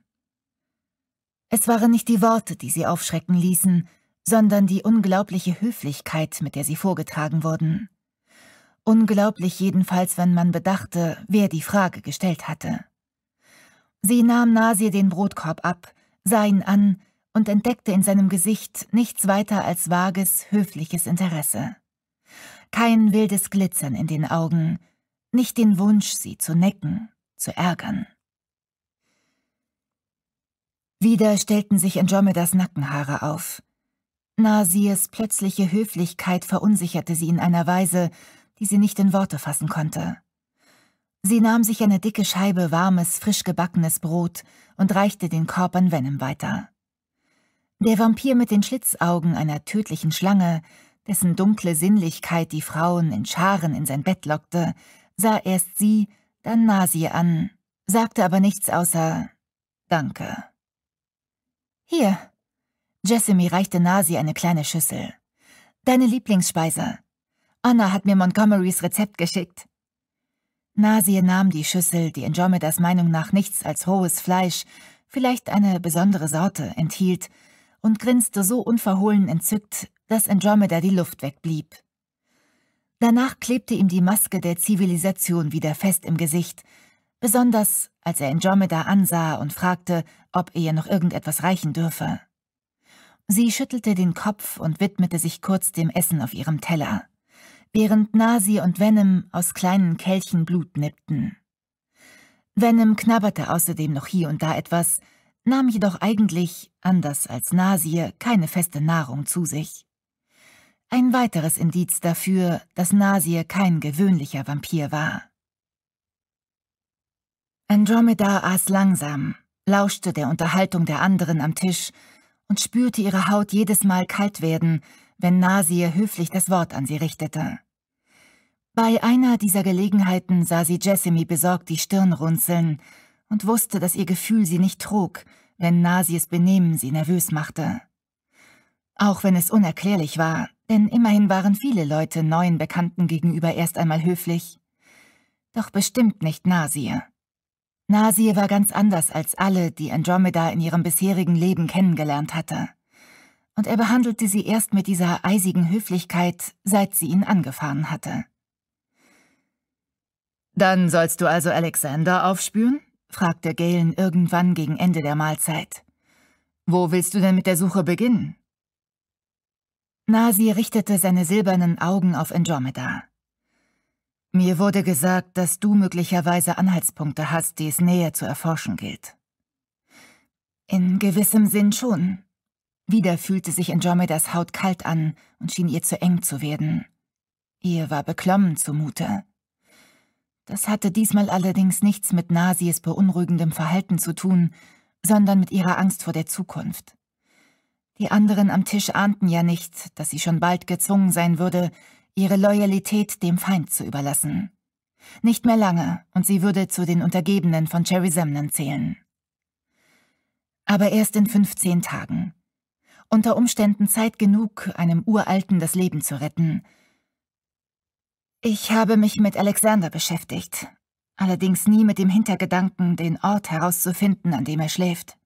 Es waren nicht die Worte, die sie aufschrecken ließen, sondern die unglaubliche Höflichkeit, mit der sie vorgetragen wurden. Unglaublich jedenfalls, wenn man bedachte, wer die Frage gestellt hatte. Sie nahm Nasir den Brotkorb ab, sah ihn an und entdeckte in seinem Gesicht nichts weiter als vages, höfliches Interesse. Kein wildes Glitzern in den Augen, nicht den Wunsch, sie zu necken, zu ärgern. Wieder stellten sich Andromedas Nackenhaare auf. Nasirs plötzliche Höflichkeit verunsicherte sie in einer Weise, die sie nicht in Worte fassen konnte. Sie nahm sich eine dicke Scheibe warmes, frisch gebackenes Brot und reichte den Korb an Venom weiter. Der Vampir mit den Schlitzaugen einer tödlichen Schlange, dessen dunkle Sinnlichkeit die Frauen in Scharen in sein Bett lockte, sah erst sie, dann Nasi an, sagte aber nichts außer Danke. Hier. Jessamy reichte Nasi eine kleine Schüssel. Deine Lieblingsspeise. Anna hat mir Montgomerys Rezept geschickt. Nasie nahm die Schüssel, die Andromedas Meinung nach nichts als rohes Fleisch, vielleicht eine besondere Sorte, enthielt, und grinste so unverhohlen entzückt, dass Andromeda die Luft wegblieb. Danach klebte ihm die Maske der Zivilisation wieder fest im Gesicht, besonders als er Andromeda ansah und fragte, ob er noch irgendetwas reichen dürfe. Sie schüttelte den Kopf und widmete sich kurz dem Essen auf ihrem Teller während Nasi und Venom aus kleinen Kelchen Blut nippten. Venom knabberte außerdem noch hier und da etwas, nahm jedoch eigentlich, anders als Nasir, keine feste Nahrung zu sich. Ein weiteres Indiz dafür, dass Nasir kein gewöhnlicher Vampir war. Andromeda aß langsam, lauschte der Unterhaltung der anderen am Tisch und spürte ihre Haut jedes Mal kalt werden, wenn Nasir höflich das Wort an sie richtete. Bei einer dieser Gelegenheiten sah sie Jessamy besorgt die Stirn runzeln und wusste, dass ihr Gefühl sie nicht trug, wenn Nasirs Benehmen sie nervös machte. Auch wenn es unerklärlich war, denn immerhin waren viele Leute neuen Bekannten gegenüber erst einmal höflich. Doch bestimmt nicht Nasir. Nasir war ganz anders als alle, die Andromeda in ihrem bisherigen Leben kennengelernt hatte und er behandelte sie erst mit dieser eisigen Höflichkeit, seit sie ihn angefahren hatte. Dann sollst du also Alexander aufspüren? fragte Galen irgendwann gegen Ende der Mahlzeit. Wo willst du denn mit der Suche beginnen? Nasi richtete seine silbernen Augen auf Andromeda. Mir wurde gesagt, dass du möglicherweise Anhaltspunkte hast, die es näher zu erforschen gilt. In gewissem Sinn schon, wieder fühlte sich Andromedas Haut kalt an und schien ihr zu eng zu werden. Ihr war beklommen zumute. Das hatte diesmal allerdings nichts mit Nasies beunruhigendem Verhalten zu tun, sondern mit ihrer Angst vor der Zukunft. Die anderen am Tisch ahnten ja nicht, dass sie schon bald gezwungen sein würde, ihre Loyalität dem Feind zu überlassen. Nicht mehr lange, und sie würde zu den Untergebenen von Cherry Semnon zählen. Aber erst in 15 Tagen, unter Umständen Zeit genug, einem Uralten das Leben zu retten. Ich habe mich mit Alexander beschäftigt, allerdings nie mit dem Hintergedanken, den Ort herauszufinden, an dem er schläft.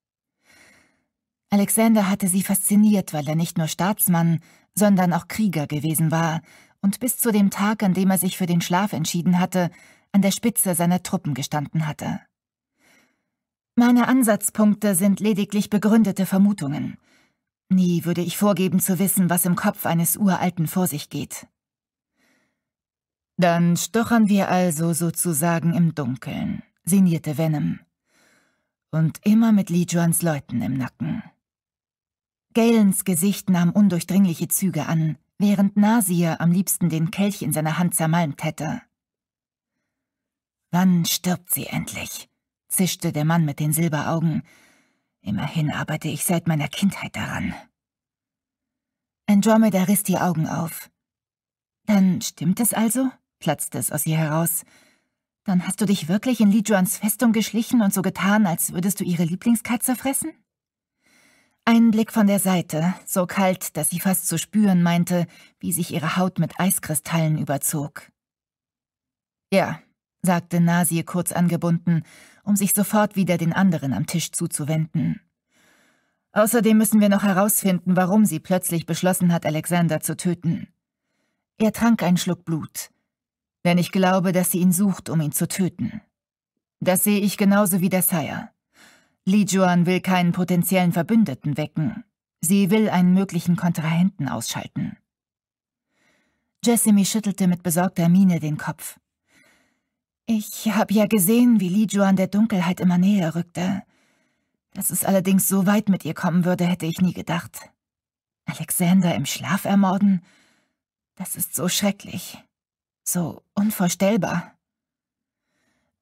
Alexander hatte sie fasziniert, weil er nicht nur Staatsmann, sondern auch Krieger gewesen war und bis zu dem Tag, an dem er sich für den Schlaf entschieden hatte, an der Spitze seiner Truppen gestanden hatte. Meine Ansatzpunkte sind lediglich begründete Vermutungen – Nie würde ich vorgeben zu wissen, was im Kopf eines Uralten vor sich geht. Dann stochern wir also sozusagen im Dunkeln, sinnierte Venom. Und immer mit Li Juans Leuten im Nacken. Galens Gesicht nahm undurchdringliche Züge an, während Nasir am liebsten den Kelch in seiner Hand zermalmt hätte. Wann stirbt sie endlich? zischte der Mann mit den Silberaugen, Immerhin arbeite ich seit meiner Kindheit daran. Andromeda riss die Augen auf. Dann stimmt es also? platzte es aus ihr heraus. Dann hast du dich wirklich in Lijuans Festung geschlichen und so getan, als würdest du ihre Lieblingskatze fressen? Ein Blick von der Seite, so kalt, dass sie fast zu spüren meinte, wie sich ihre Haut mit Eiskristallen überzog. Ja, sagte Nasie kurz angebunden um sich sofort wieder den anderen am Tisch zuzuwenden. Außerdem müssen wir noch herausfinden, warum sie plötzlich beschlossen hat, Alexander zu töten. Er trank einen Schluck Blut. Denn ich glaube, dass sie ihn sucht, um ihn zu töten. Das sehe ich genauso wie der Sire. Li Juan will keinen potenziellen Verbündeten wecken. Sie will einen möglichen Kontrahenten ausschalten. Jessamy schüttelte mit besorgter Miene den Kopf. Ich habe ja gesehen, wie Li Juan der Dunkelheit immer näher rückte. Dass es allerdings so weit mit ihr kommen würde, hätte ich nie gedacht. Alexander im Schlaf ermorden? Das ist so schrecklich. So unvorstellbar.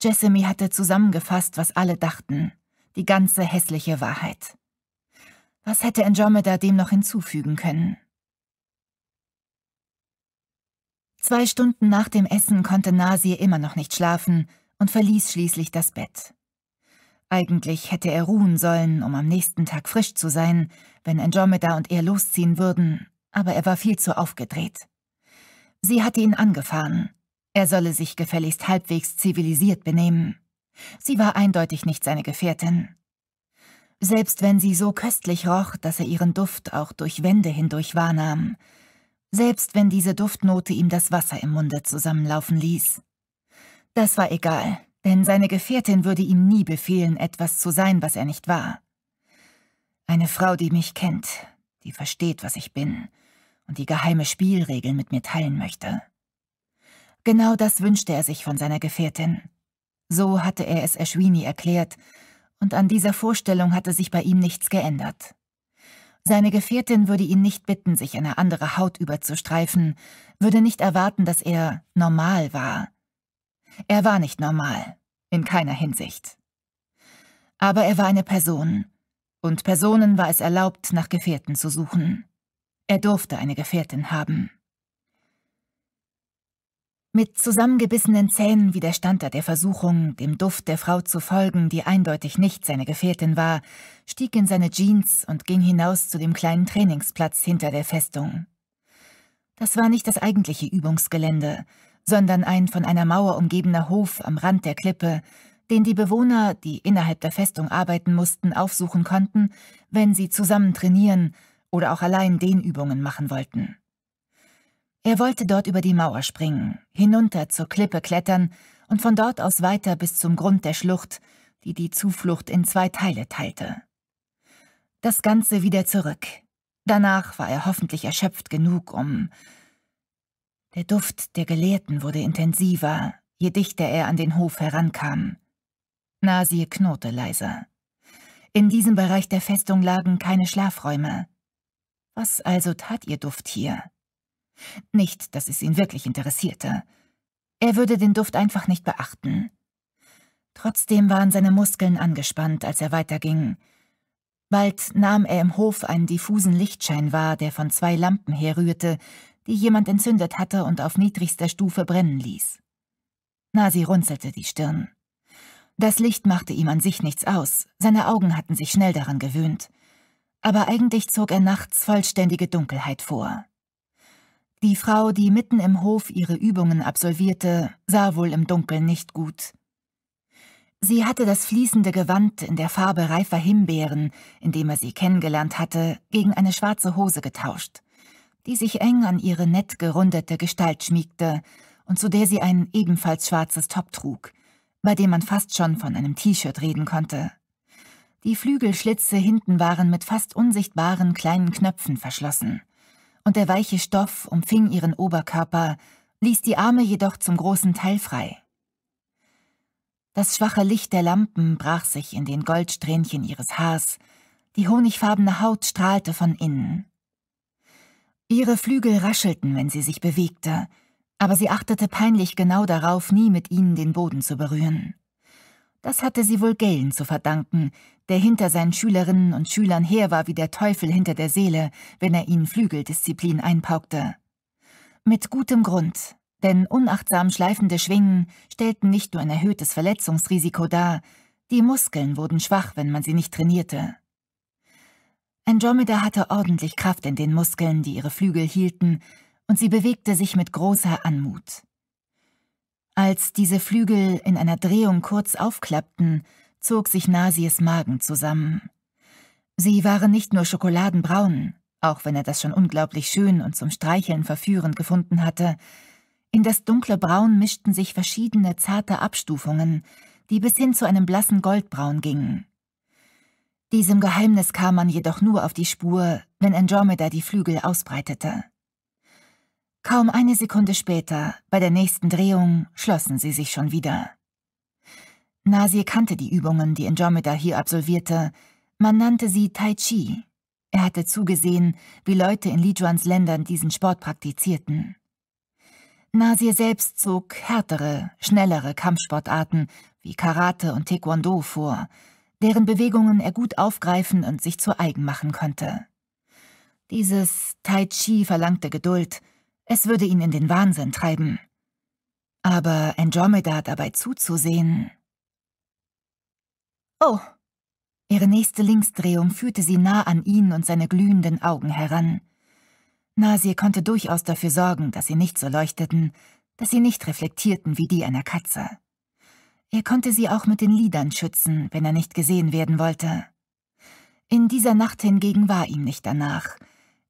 Jessamy hatte zusammengefasst, was alle dachten. Die ganze hässliche Wahrheit. Was hätte Andromeda dem noch hinzufügen können? Zwei Stunden nach dem Essen konnte Nasir immer noch nicht schlafen und verließ schließlich das Bett. Eigentlich hätte er ruhen sollen, um am nächsten Tag frisch zu sein, wenn Andromeda und er losziehen würden, aber er war viel zu aufgedreht. Sie hatte ihn angefahren. Er solle sich gefälligst halbwegs zivilisiert benehmen. Sie war eindeutig nicht seine Gefährtin. Selbst wenn sie so köstlich roch, dass er ihren Duft auch durch Wände hindurch wahrnahm, selbst wenn diese Duftnote ihm das Wasser im Munde zusammenlaufen ließ. Das war egal, denn seine Gefährtin würde ihm nie befehlen, etwas zu sein, was er nicht war. Eine Frau, die mich kennt, die versteht, was ich bin und die geheime Spielregeln mit mir teilen möchte. Genau das wünschte er sich von seiner Gefährtin. So hatte er es Ashwini erklärt, und an dieser Vorstellung hatte sich bei ihm nichts geändert. Seine Gefährtin würde ihn nicht bitten, sich eine andere Haut überzustreifen, würde nicht erwarten, dass er normal war. Er war nicht normal, in keiner Hinsicht. Aber er war eine Person, und Personen war es erlaubt, nach Gefährten zu suchen. Er durfte eine Gefährtin haben. Mit zusammengebissenen Zähnen widerstand er der Versuchung, dem Duft der Frau zu folgen, die eindeutig nicht seine Gefährtin war, stieg in seine Jeans und ging hinaus zu dem kleinen Trainingsplatz hinter der Festung. Das war nicht das eigentliche Übungsgelände, sondern ein von einer Mauer umgebener Hof am Rand der Klippe, den die Bewohner, die innerhalb der Festung arbeiten mussten, aufsuchen konnten, wenn sie zusammen trainieren oder auch allein Dehnübungen machen wollten. Er wollte dort über die Mauer springen, hinunter zur Klippe klettern und von dort aus weiter bis zum Grund der Schlucht, die die Zuflucht in zwei Teile teilte. Das Ganze wieder zurück. Danach war er hoffentlich erschöpft genug, um... Der Duft der Gelehrten wurde intensiver, je dichter er an den Hof herankam. Nasir knurrte leiser. In diesem Bereich der Festung lagen keine Schlafräume. Was also tat ihr Duft hier? Nicht, dass es ihn wirklich interessierte. Er würde den Duft einfach nicht beachten. Trotzdem waren seine Muskeln angespannt, als er weiterging. Bald nahm er im Hof einen diffusen Lichtschein wahr, der von zwei Lampen herrührte, die jemand entzündet hatte und auf niedrigster Stufe brennen ließ. Nasi runzelte die Stirn. Das Licht machte ihm an sich nichts aus, seine Augen hatten sich schnell daran gewöhnt. Aber eigentlich zog er nachts vollständige Dunkelheit vor. Die Frau, die mitten im Hof ihre Übungen absolvierte, sah wohl im Dunkeln nicht gut. Sie hatte das fließende Gewand in der Farbe reifer Himbeeren, in dem er sie kennengelernt hatte, gegen eine schwarze Hose getauscht, die sich eng an ihre nett gerundete Gestalt schmiegte und zu der sie ein ebenfalls schwarzes Top trug, bei dem man fast schon von einem T-Shirt reden konnte. Die Flügelschlitze hinten waren mit fast unsichtbaren kleinen Knöpfen verschlossen – und der weiche Stoff umfing ihren Oberkörper, ließ die Arme jedoch zum großen Teil frei. Das schwache Licht der Lampen brach sich in den Goldsträhnchen ihres Haars, die honigfarbene Haut strahlte von innen. Ihre Flügel raschelten, wenn sie sich bewegte, aber sie achtete peinlich genau darauf, nie mit ihnen den Boden zu berühren. Das hatte sie wohl Galen zu verdanken, der hinter seinen Schülerinnen und Schülern her war wie der Teufel hinter der Seele, wenn er ihnen Flügeldisziplin einpaukte. Mit gutem Grund, denn unachtsam schleifende Schwingen stellten nicht nur ein erhöhtes Verletzungsrisiko dar, die Muskeln wurden schwach, wenn man sie nicht trainierte. Andromeda hatte ordentlich Kraft in den Muskeln, die ihre Flügel hielten, und sie bewegte sich mit großer Anmut. Als diese Flügel in einer Drehung kurz aufklappten, zog sich Nasies Magen zusammen. Sie waren nicht nur schokoladenbraun, auch wenn er das schon unglaublich schön und zum Streicheln verführend gefunden hatte. In das dunkle Braun mischten sich verschiedene zarte Abstufungen, die bis hin zu einem blassen Goldbraun gingen. Diesem Geheimnis kam man jedoch nur auf die Spur, wenn Andromeda die Flügel ausbreitete. Kaum eine Sekunde später, bei der nächsten Drehung, schlossen sie sich schon wieder. Nasir kannte die Übungen, die Andromeda hier absolvierte. Man nannte sie Tai Chi. Er hatte zugesehen, wie Leute in Lijuans Ländern diesen Sport praktizierten. Nasir selbst zog härtere, schnellere Kampfsportarten wie Karate und Taekwondo vor, deren Bewegungen er gut aufgreifen und sich zu eigen machen konnte. Dieses Tai Chi verlangte Geduld, es würde ihn in den Wahnsinn treiben. Aber Andromeda dabei zuzusehen, Oh! Ihre nächste Linksdrehung führte sie nah an ihn und seine glühenden Augen heran. Nasir konnte durchaus dafür sorgen, dass sie nicht so leuchteten, dass sie nicht reflektierten wie die einer Katze. Er konnte sie auch mit den Lidern schützen, wenn er nicht gesehen werden wollte. In dieser Nacht hingegen war ihm nicht danach.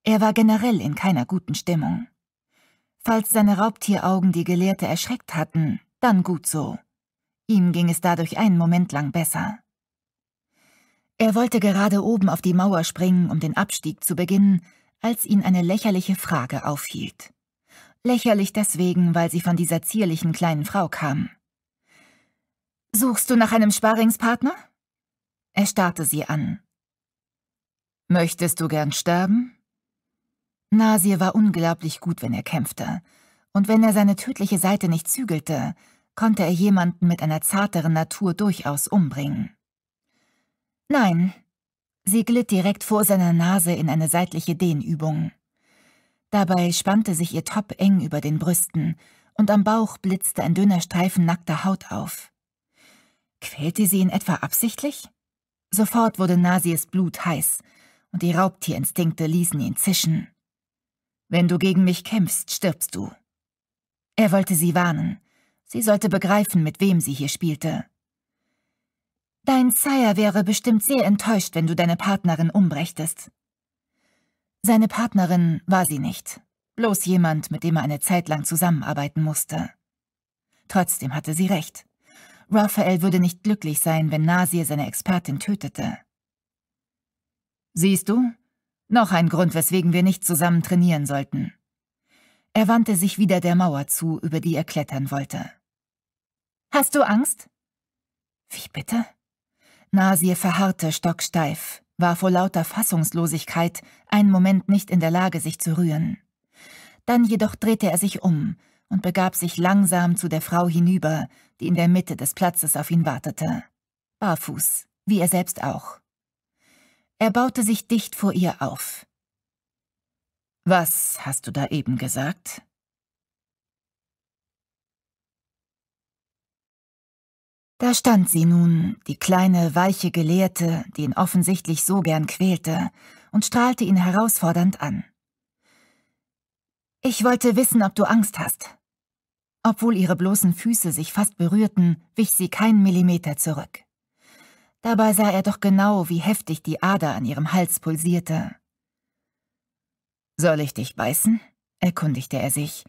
Er war generell in keiner guten Stimmung. Falls seine Raubtieraugen die Gelehrte erschreckt hatten, dann gut so. Ihm ging es dadurch einen Moment lang besser. Er wollte gerade oben auf die Mauer springen, um den Abstieg zu beginnen, als ihn eine lächerliche Frage aufhielt. Lächerlich deswegen, weil sie von dieser zierlichen kleinen Frau kam. Suchst du nach einem Sparingspartner? Er starrte sie an. Möchtest du gern sterben? Nasir war unglaublich gut, wenn er kämpfte, und wenn er seine tödliche Seite nicht zügelte, konnte er jemanden mit einer zarteren Natur durchaus umbringen. Nein. Sie glitt direkt vor seiner Nase in eine seitliche Dehnübung. Dabei spannte sich ihr Top eng über den Brüsten und am Bauch blitzte ein dünner Streifen nackter Haut auf. Quälte sie ihn etwa absichtlich? Sofort wurde Nasies Blut heiß und die Raubtierinstinkte ließen ihn zischen. Wenn du gegen mich kämpfst, stirbst du. Er wollte sie warnen. Sie sollte begreifen, mit wem sie hier spielte. Dein Sire wäre bestimmt sehr enttäuscht, wenn du deine Partnerin umbrächtest. Seine Partnerin war sie nicht. Bloß jemand, mit dem er eine Zeit lang zusammenarbeiten musste. Trotzdem hatte sie recht. Raphael würde nicht glücklich sein, wenn Nasir seine Expertin tötete. Siehst du? Noch ein Grund, weswegen wir nicht zusammen trainieren sollten. Er wandte sich wieder der Mauer zu, über die er klettern wollte. Hast du Angst? Wie bitte? Nasir verharrte stocksteif, war vor lauter Fassungslosigkeit einen Moment nicht in der Lage, sich zu rühren. Dann jedoch drehte er sich um und begab sich langsam zu der Frau hinüber, die in der Mitte des Platzes auf ihn wartete. Barfuß, wie er selbst auch. Er baute sich dicht vor ihr auf. Was hast du da eben gesagt? Da stand sie nun, die kleine, weiche Gelehrte, die ihn offensichtlich so gern quälte, und strahlte ihn herausfordernd an. Ich wollte wissen, ob du Angst hast. Obwohl ihre bloßen Füße sich fast berührten, wich sie keinen Millimeter zurück. Dabei sah er doch genau, wie heftig die Ader an ihrem Hals pulsierte. Soll ich dich beißen? erkundigte er sich.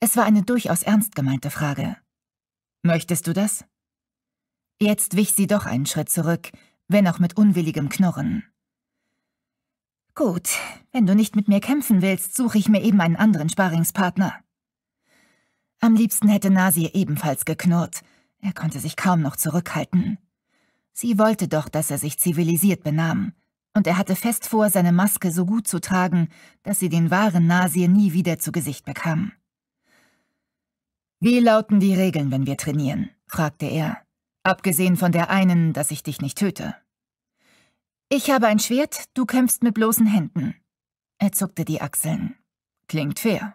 Es war eine durchaus ernst gemeinte Frage. Möchtest du das? Jetzt wich sie doch einen Schritt zurück, wenn auch mit unwilligem Knurren. Gut, wenn du nicht mit mir kämpfen willst, suche ich mir eben einen anderen Sparingspartner. Am liebsten hätte Nasir ebenfalls geknurrt. Er konnte sich kaum noch zurückhalten. Sie wollte doch, dass er sich zivilisiert benahm. Und er hatte fest vor, seine Maske so gut zu tragen, dass sie den wahren Nasir nie wieder zu Gesicht bekam. Wie lauten die Regeln, wenn wir trainieren? fragte er. Abgesehen von der einen, dass ich dich nicht töte. Ich habe ein Schwert, du kämpfst mit bloßen Händen. Er zuckte die Achseln. Klingt fair.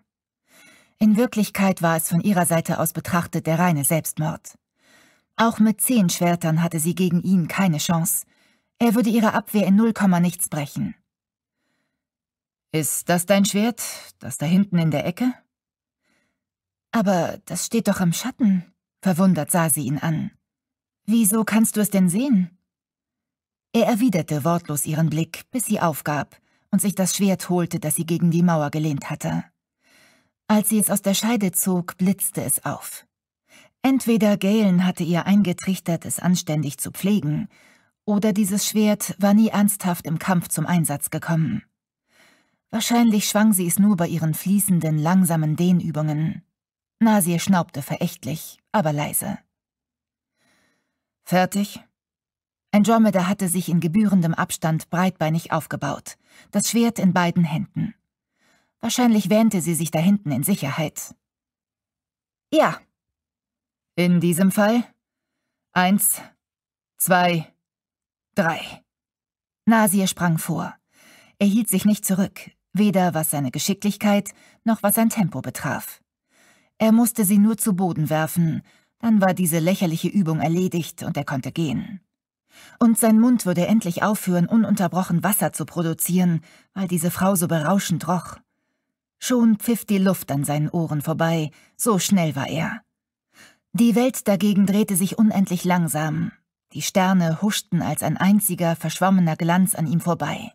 In Wirklichkeit war es von ihrer Seite aus betrachtet der reine Selbstmord. Auch mit zehn Schwertern hatte sie gegen ihn keine Chance. Er würde ihre Abwehr in null Komma nichts brechen. Ist das dein Schwert, das da hinten in der Ecke? Aber das steht doch im Schatten. Verwundert sah sie ihn an. Wieso kannst du es denn sehen? Er erwiderte wortlos ihren Blick, bis sie aufgab und sich das Schwert holte, das sie gegen die Mauer gelehnt hatte. Als sie es aus der Scheide zog, blitzte es auf. Entweder Galen hatte ihr eingetrichtert, es anständig zu pflegen, oder dieses Schwert war nie ernsthaft im Kampf zum Einsatz gekommen. Wahrscheinlich schwang sie es nur bei ihren fließenden, langsamen Dehnübungen. Nasir schnaubte verächtlich, aber leise. Fertig? Andromeda hatte sich in gebührendem Abstand breitbeinig aufgebaut, das Schwert in beiden Händen. Wahrscheinlich wähnte sie sich da hinten in Sicherheit. Ja. In diesem Fall? Eins, zwei, drei. Nasir sprang vor. Er hielt sich nicht zurück, weder was seine Geschicklichkeit noch was sein Tempo betraf. Er musste sie nur zu Boden werfen, dann war diese lächerliche Übung erledigt und er konnte gehen. Und sein Mund würde endlich aufhören, ununterbrochen Wasser zu produzieren, weil diese Frau so berauschend roch. Schon pfiff die Luft an seinen Ohren vorbei, so schnell war er. Die Welt dagegen drehte sich unendlich langsam, die Sterne huschten als ein einziger, verschwommener Glanz an ihm vorbei.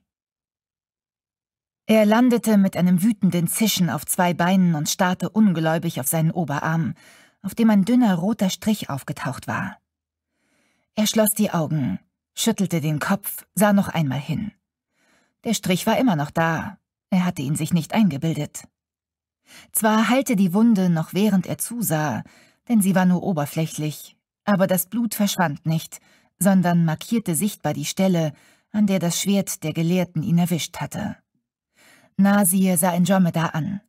Er landete mit einem wütenden Zischen auf zwei Beinen und starrte ungläubig auf seinen Oberarm, auf dem ein dünner roter Strich aufgetaucht war. Er schloss die Augen, schüttelte den Kopf, sah noch einmal hin. Der Strich war immer noch da, er hatte ihn sich nicht eingebildet. Zwar heilte die Wunde noch während er zusah, denn sie war nur oberflächlich, aber das Blut verschwand nicht, sondern markierte sichtbar die Stelle, an der das Schwert der Gelehrten ihn erwischt hatte. Nasir sah Andromeda an.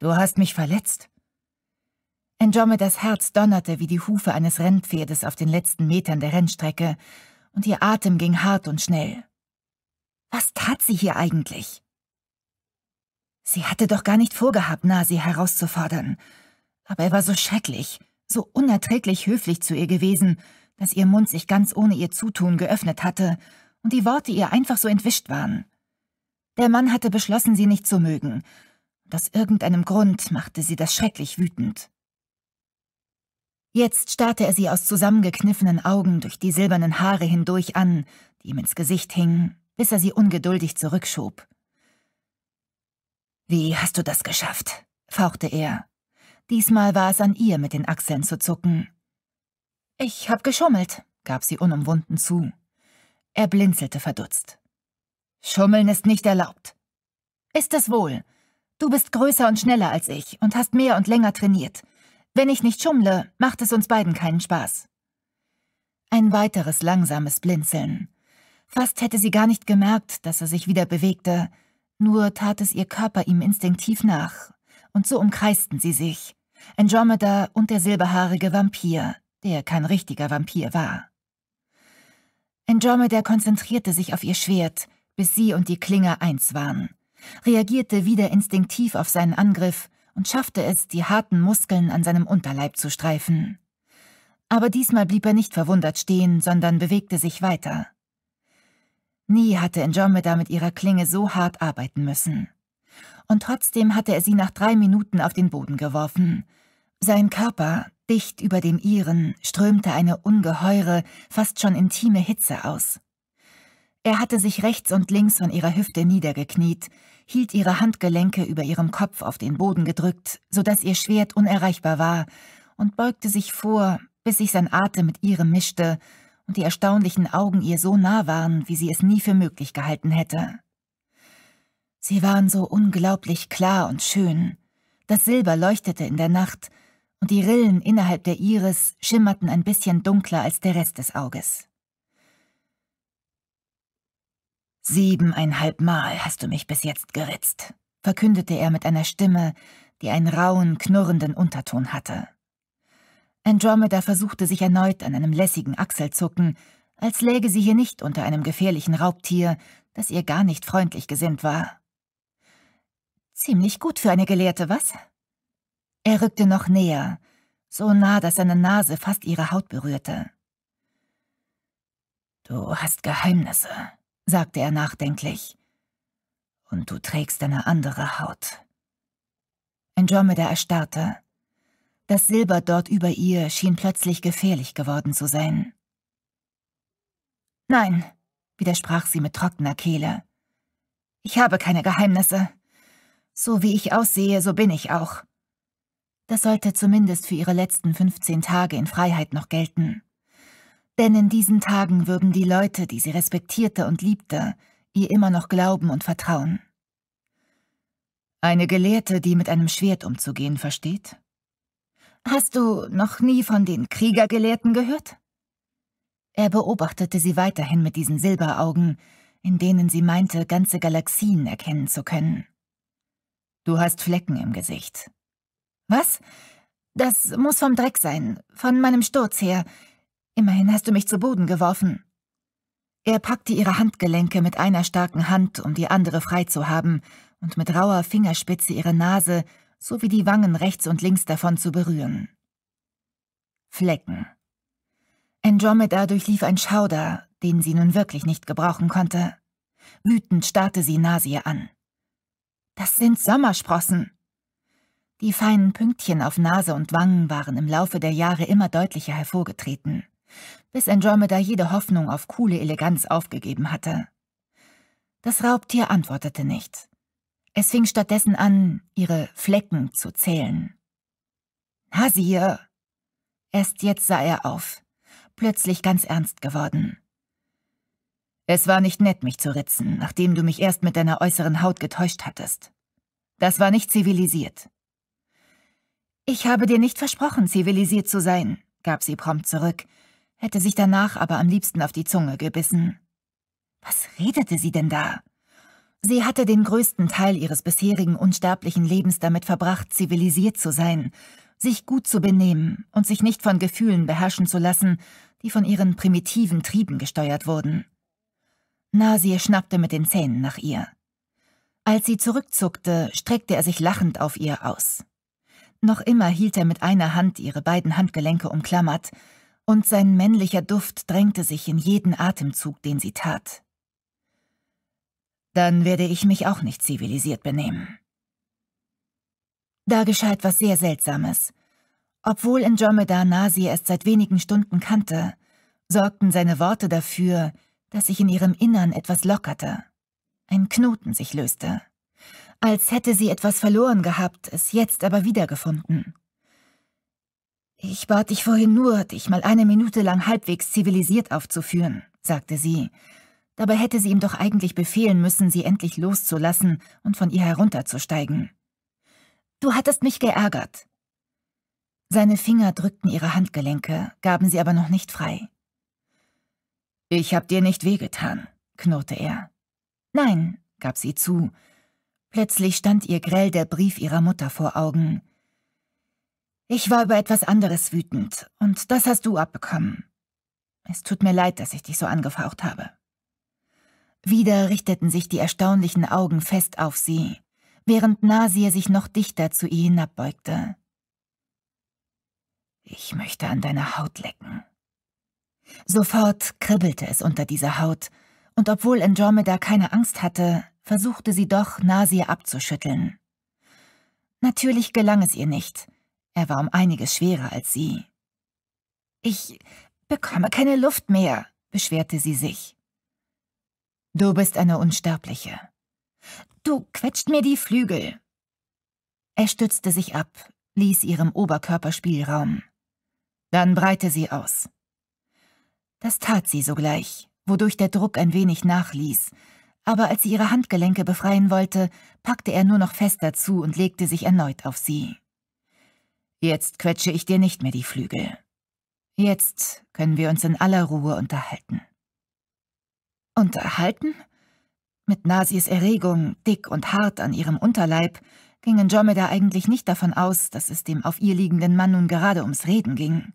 Du hast mich verletzt, Andromedas Herz donnerte wie die Hufe eines Rennpferdes auf den letzten Metern der Rennstrecke, und ihr Atem ging hart und schnell. Was tat sie hier eigentlich? Sie hatte doch gar nicht vorgehabt, Nasi herauszufordern. Aber er war so schrecklich, so unerträglich höflich zu ihr gewesen, dass ihr Mund sich ganz ohne ihr Zutun geöffnet hatte und die Worte ihr einfach so entwischt waren. Der Mann hatte beschlossen, sie nicht zu mögen. Und aus irgendeinem Grund machte sie das schrecklich wütend. Jetzt starrte er sie aus zusammengekniffenen Augen durch die silbernen Haare hindurch an, die ihm ins Gesicht hingen, bis er sie ungeduldig zurückschob. »Wie hast du das geschafft?« fauchte er. Diesmal war es an ihr, mit den Achseln zu zucken. »Ich hab geschummelt«, gab sie unumwunden zu. Er blinzelte verdutzt. »Schummeln ist nicht erlaubt.« »Ist es wohl. Du bist größer und schneller als ich und hast mehr und länger trainiert. Wenn ich nicht schummle, macht es uns beiden keinen Spaß. Ein weiteres langsames Blinzeln. Fast hätte sie gar nicht gemerkt, dass er sich wieder bewegte, nur tat es ihr Körper ihm instinktiv nach, und so umkreisten sie sich, Andromeda und der silberhaarige Vampir, der kein richtiger Vampir war. Andromeda konzentrierte sich auf ihr Schwert, bis sie und die Klinge eins waren, reagierte wieder instinktiv auf seinen Angriff und schaffte es, die harten Muskeln an seinem Unterleib zu streifen. Aber diesmal blieb er nicht verwundert stehen, sondern bewegte sich weiter. Nie hatte Andromeda mit ihrer Klinge so hart arbeiten müssen. Und trotzdem hatte er sie nach drei Minuten auf den Boden geworfen. Sein Körper, dicht über dem ihren, strömte eine ungeheure, fast schon intime Hitze aus. Er hatte sich rechts und links von ihrer Hüfte niedergekniet, hielt ihre Handgelenke über ihrem Kopf auf den Boden gedrückt, so dass ihr Schwert unerreichbar war, und beugte sich vor, bis sich sein Atem mit ihrem mischte und die erstaunlichen Augen ihr so nah waren, wie sie es nie für möglich gehalten hätte. Sie waren so unglaublich klar und schön. Das Silber leuchtete in der Nacht, und die Rillen innerhalb der Iris schimmerten ein bisschen dunkler als der Rest des Auges. Siebeneinhalb Mal hast du mich bis jetzt geritzt, verkündete er mit einer Stimme, die einen rauen, knurrenden Unterton hatte. Andromeda versuchte sich erneut an einem lässigen Achselzucken, als läge sie hier nicht unter einem gefährlichen Raubtier, das ihr gar nicht freundlich gesinnt war. Ziemlich gut für eine Gelehrte, was? Er rückte noch näher, so nah, dass seine Nase fast ihre Haut berührte. Du hast Geheimnisse, sagte er nachdenklich. Und du trägst eine andere Haut. Andromeda erstarrte. Das Silber dort über ihr schien plötzlich gefährlich geworden zu sein. Nein, widersprach sie mit trockener Kehle. Ich habe keine Geheimnisse. So wie ich aussehe, so bin ich auch. Das sollte zumindest für ihre letzten 15 Tage in Freiheit noch gelten. Denn in diesen Tagen würden die Leute, die sie respektierte und liebte, ihr immer noch glauben und vertrauen. Eine Gelehrte, die mit einem Schwert umzugehen versteht? Hast du noch nie von den Kriegergelehrten gehört? Er beobachtete sie weiterhin mit diesen Silberaugen, in denen sie meinte, ganze Galaxien erkennen zu können. Du hast Flecken im Gesicht. Was? Das muss vom Dreck sein, von meinem Sturz her. Immerhin hast du mich zu Boden geworfen. Er packte ihre Handgelenke mit einer starken Hand, um die andere frei zu haben, und mit rauer Fingerspitze ihre Nase sowie die Wangen rechts und links davon zu berühren. Flecken. Andromeda durchlief ein Schauder, den sie nun wirklich nicht gebrauchen konnte. Wütend starrte sie Nasie an. Das sind Sommersprossen. Die feinen Pünktchen auf Nase und Wangen waren im Laufe der Jahre immer deutlicher hervorgetreten bis Andromeda jede Hoffnung auf coole Eleganz aufgegeben hatte. Das Raubtier antwortete nicht. Es fing stattdessen an, ihre Flecken zu zählen. Na siehe! Erst jetzt sah er auf, plötzlich ganz ernst geworden. Es war nicht nett, mich zu ritzen, nachdem du mich erst mit deiner äußeren Haut getäuscht hattest. Das war nicht zivilisiert. Ich habe dir nicht versprochen, zivilisiert zu sein, gab sie prompt zurück, hätte sich danach aber am liebsten auf die Zunge gebissen. Was redete sie denn da? Sie hatte den größten Teil ihres bisherigen unsterblichen Lebens damit verbracht, zivilisiert zu sein, sich gut zu benehmen und sich nicht von Gefühlen beherrschen zu lassen, die von ihren primitiven Trieben gesteuert wurden. Nasir schnappte mit den Zähnen nach ihr. Als sie zurückzuckte, streckte er sich lachend auf ihr aus. Noch immer hielt er mit einer Hand ihre beiden Handgelenke umklammert, und sein männlicher Duft drängte sich in jeden Atemzug, den sie tat. Dann werde ich mich auch nicht zivilisiert benehmen. Da geschah etwas sehr Seltsames. Obwohl Andromeda Nasi erst seit wenigen Stunden kannte, sorgten seine Worte dafür, dass sich in ihrem Innern etwas lockerte. Ein Knoten sich löste. Als hätte sie etwas verloren gehabt, es jetzt aber wiedergefunden. Ich bat dich vorhin nur, dich mal eine Minute lang halbwegs zivilisiert aufzuführen, sagte sie. Dabei hätte sie ihm doch eigentlich befehlen müssen, sie endlich loszulassen und von ihr herunterzusteigen. Du hattest mich geärgert. Seine Finger drückten ihre Handgelenke, gaben sie aber noch nicht frei. Ich hab dir nicht wehgetan, knurrte er. Nein, gab sie zu. Plötzlich stand ihr grell der Brief ihrer Mutter vor Augen. Ich war über etwas anderes wütend, und das hast du abbekommen. Es tut mir leid, dass ich dich so angefaucht habe. Wieder richteten sich die erstaunlichen Augen fest auf sie, während Nasir sich noch dichter zu ihr hinabbeugte. Ich möchte an deiner Haut lecken. Sofort kribbelte es unter dieser Haut, und obwohl Andromeda keine Angst hatte, versuchte sie doch, Nasir abzuschütteln. Natürlich gelang es ihr nicht, er war um einiges schwerer als sie. Ich bekomme keine Luft mehr, beschwerte sie sich. Du bist eine Unsterbliche. Du quetscht mir die Flügel. Er stützte sich ab, ließ ihrem Oberkörper Spielraum. Dann breite sie aus. Das tat sie sogleich, wodurch der Druck ein wenig nachließ, aber als sie ihre Handgelenke befreien wollte, packte er nur noch fester zu und legte sich erneut auf sie. Jetzt quetsche ich dir nicht mehr die Flügel. Jetzt können wir uns in aller Ruhe unterhalten. Unterhalten? Mit Nasis Erregung, dick und hart an ihrem Unterleib, ging Andromeda eigentlich nicht davon aus, dass es dem auf ihr liegenden Mann nun gerade ums Reden ging.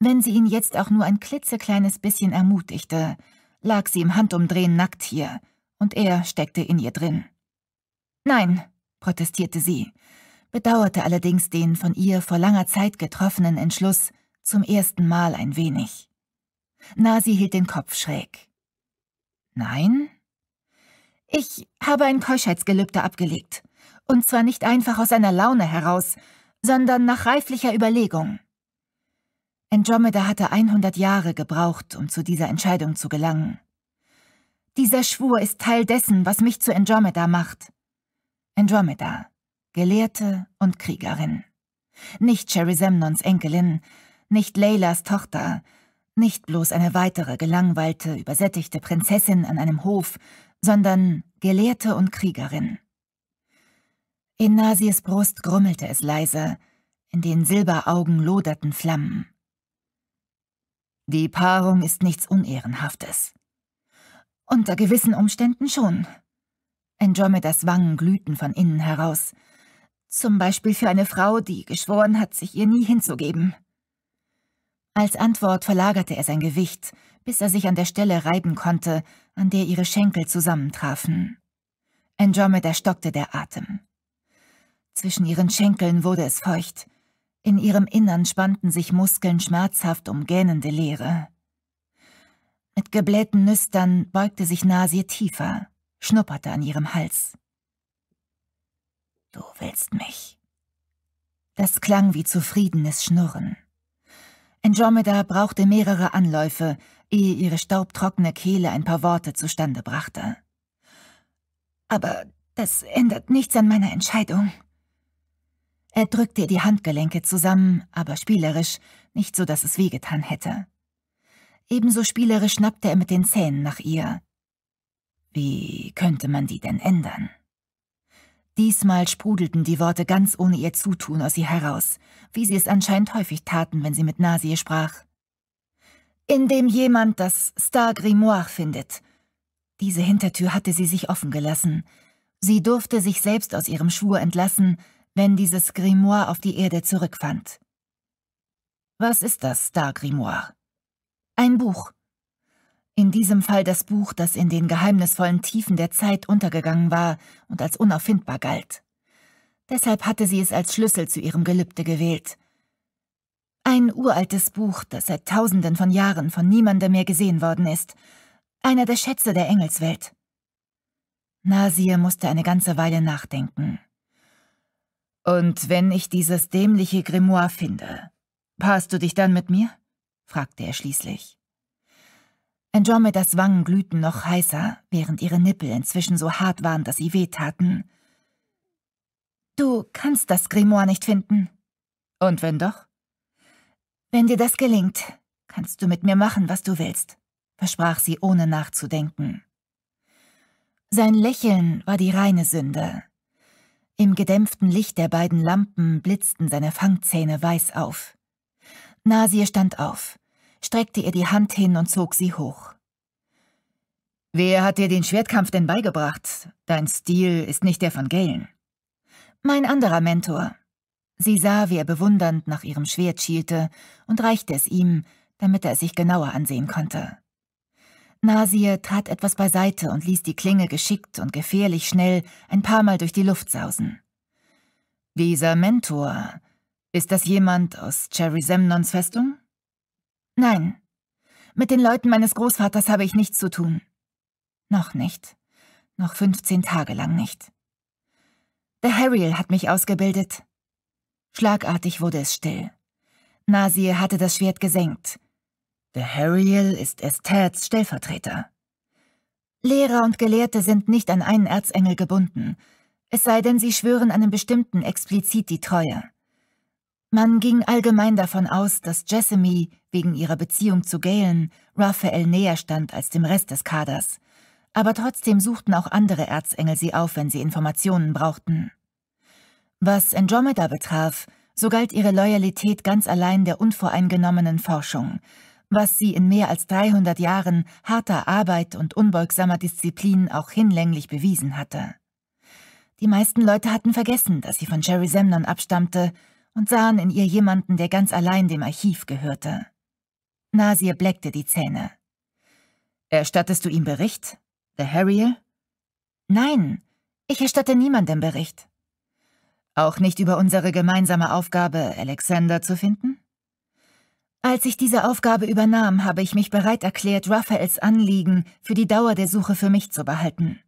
Wenn sie ihn jetzt auch nur ein klitzekleines bisschen ermutigte, lag sie im Handumdrehen nackt hier, und er steckte in ihr drin. Nein, protestierte sie, bedauerte allerdings den von ihr vor langer Zeit getroffenen Entschluss zum ersten Mal ein wenig. Nasi hielt den Kopf schräg. Nein? Ich habe ein Keuschheitsgelübde abgelegt. Und zwar nicht einfach aus einer Laune heraus, sondern nach reiflicher Überlegung. Andromeda hatte 100 Jahre gebraucht, um zu dieser Entscheidung zu gelangen. Dieser Schwur ist Teil dessen, was mich zu Andromeda macht. Andromeda, Gelehrte und Kriegerin. Nicht Cherry Semnons Enkelin, nicht Leylas Tochter, nicht bloß eine weitere gelangweilte, übersättigte Prinzessin an einem Hof, sondern Gelehrte und Kriegerin. In Nasies Brust grummelte es leise, in den Silberaugen loderten Flammen. Die Paarung ist nichts Unehrenhaftes. Unter gewissen Umständen schon. Andromedas Wangen glühten von innen heraus – zum Beispiel für eine Frau, die geschworen hat, sich ihr nie hinzugeben. Als Antwort verlagerte er sein Gewicht, bis er sich an der Stelle reiben konnte, an der ihre Schenkel zusammentrafen. Andromeda stockte der Atem. Zwischen ihren Schenkeln wurde es feucht. In ihrem Innern spannten sich Muskeln schmerzhaft um gähnende Leere. Mit geblähten Nüstern beugte sich Nasir tiefer, schnupperte an ihrem Hals. Du willst mich. Das klang wie zufriedenes Schnurren. Andromeda brauchte mehrere Anläufe, ehe ihre staubtrockene Kehle ein paar Worte zustande brachte. Aber das ändert nichts an meiner Entscheidung. Er drückte ihr die Handgelenke zusammen, aber spielerisch, nicht so, dass es wehgetan hätte. Ebenso spielerisch schnappte er mit den Zähnen nach ihr. Wie könnte man die denn ändern? Diesmal sprudelten die Worte ganz ohne ihr Zutun aus ihr heraus, wie sie es anscheinend häufig taten, wenn sie mit Nasie sprach. Indem jemand das Star Grimoire findet. Diese Hintertür hatte sie sich offen gelassen. Sie durfte sich selbst aus ihrem Schwur entlassen, wenn dieses Grimoire auf die Erde zurückfand. Was ist das Star Grimoire? Ein Buch, in diesem Fall das Buch, das in den geheimnisvollen Tiefen der Zeit untergegangen war und als unauffindbar galt. Deshalb hatte sie es als Schlüssel zu ihrem Gelübde gewählt. Ein uraltes Buch, das seit tausenden von Jahren von niemandem mehr gesehen worden ist. Einer der Schätze der Engelswelt. Nasir musste eine ganze Weile nachdenken. Und wenn ich dieses dämliche Grimoire finde, paarst du dich dann mit mir? fragte er schließlich. Andromedas Wangen glühten noch heißer, während ihre Nippel inzwischen so hart waren, dass sie wehtaten. Du kannst das Grimoire nicht finden. Und wenn doch? Wenn dir das gelingt, kannst du mit mir machen, was du willst, versprach sie ohne nachzudenken. Sein Lächeln war die reine Sünde. Im gedämpften Licht der beiden Lampen blitzten seine Fangzähne weiß auf. Nasir stand auf streckte ihr die Hand hin und zog sie hoch. Wer hat dir den Schwertkampf denn beigebracht? Dein Stil ist nicht der von Galen. Mein anderer Mentor. Sie sah, wie er bewundernd nach ihrem Schwert schielte und reichte es ihm, damit er es sich genauer ansehen konnte. Nasir trat etwas beiseite und ließ die Klinge geschickt und gefährlich schnell ein paar Mal durch die Luft sausen. Dieser Mentor, ist das jemand aus Cherry Semnons Festung? Nein. Mit den Leuten meines Großvaters habe ich nichts zu tun. Noch nicht. Noch 15 Tage lang nicht. Der Harriel hat mich ausgebildet. Schlagartig wurde es still. Nasir hatte das Schwert gesenkt. Der Harriel ist Estats Stellvertreter. Lehrer und Gelehrte sind nicht an einen Erzengel gebunden, es sei denn, sie schwören einem bestimmten explizit die Treue. Man ging allgemein davon aus, dass Jessamy wegen ihrer Beziehung zu Galen Raphael näher stand als dem Rest des Kaders. Aber trotzdem suchten auch andere Erzengel sie auf, wenn sie Informationen brauchten. Was Andromeda betraf, so galt ihre Loyalität ganz allein der unvoreingenommenen Forschung, was sie in mehr als 300 Jahren harter Arbeit und unbeugsamer Disziplin auch hinlänglich bewiesen hatte. Die meisten Leute hatten vergessen, dass sie von Jerry Semnon abstammte und sahen in ihr jemanden, der ganz allein dem Archiv gehörte. Nasir bleckte die Zähne. Erstattest du ihm Bericht? Der Harrier? Nein, ich erstatte niemandem Bericht. Auch nicht über unsere gemeinsame Aufgabe, Alexander zu finden? Als ich diese Aufgabe übernahm, habe ich mich bereit erklärt, Raphaels Anliegen für die Dauer der Suche für mich zu behalten.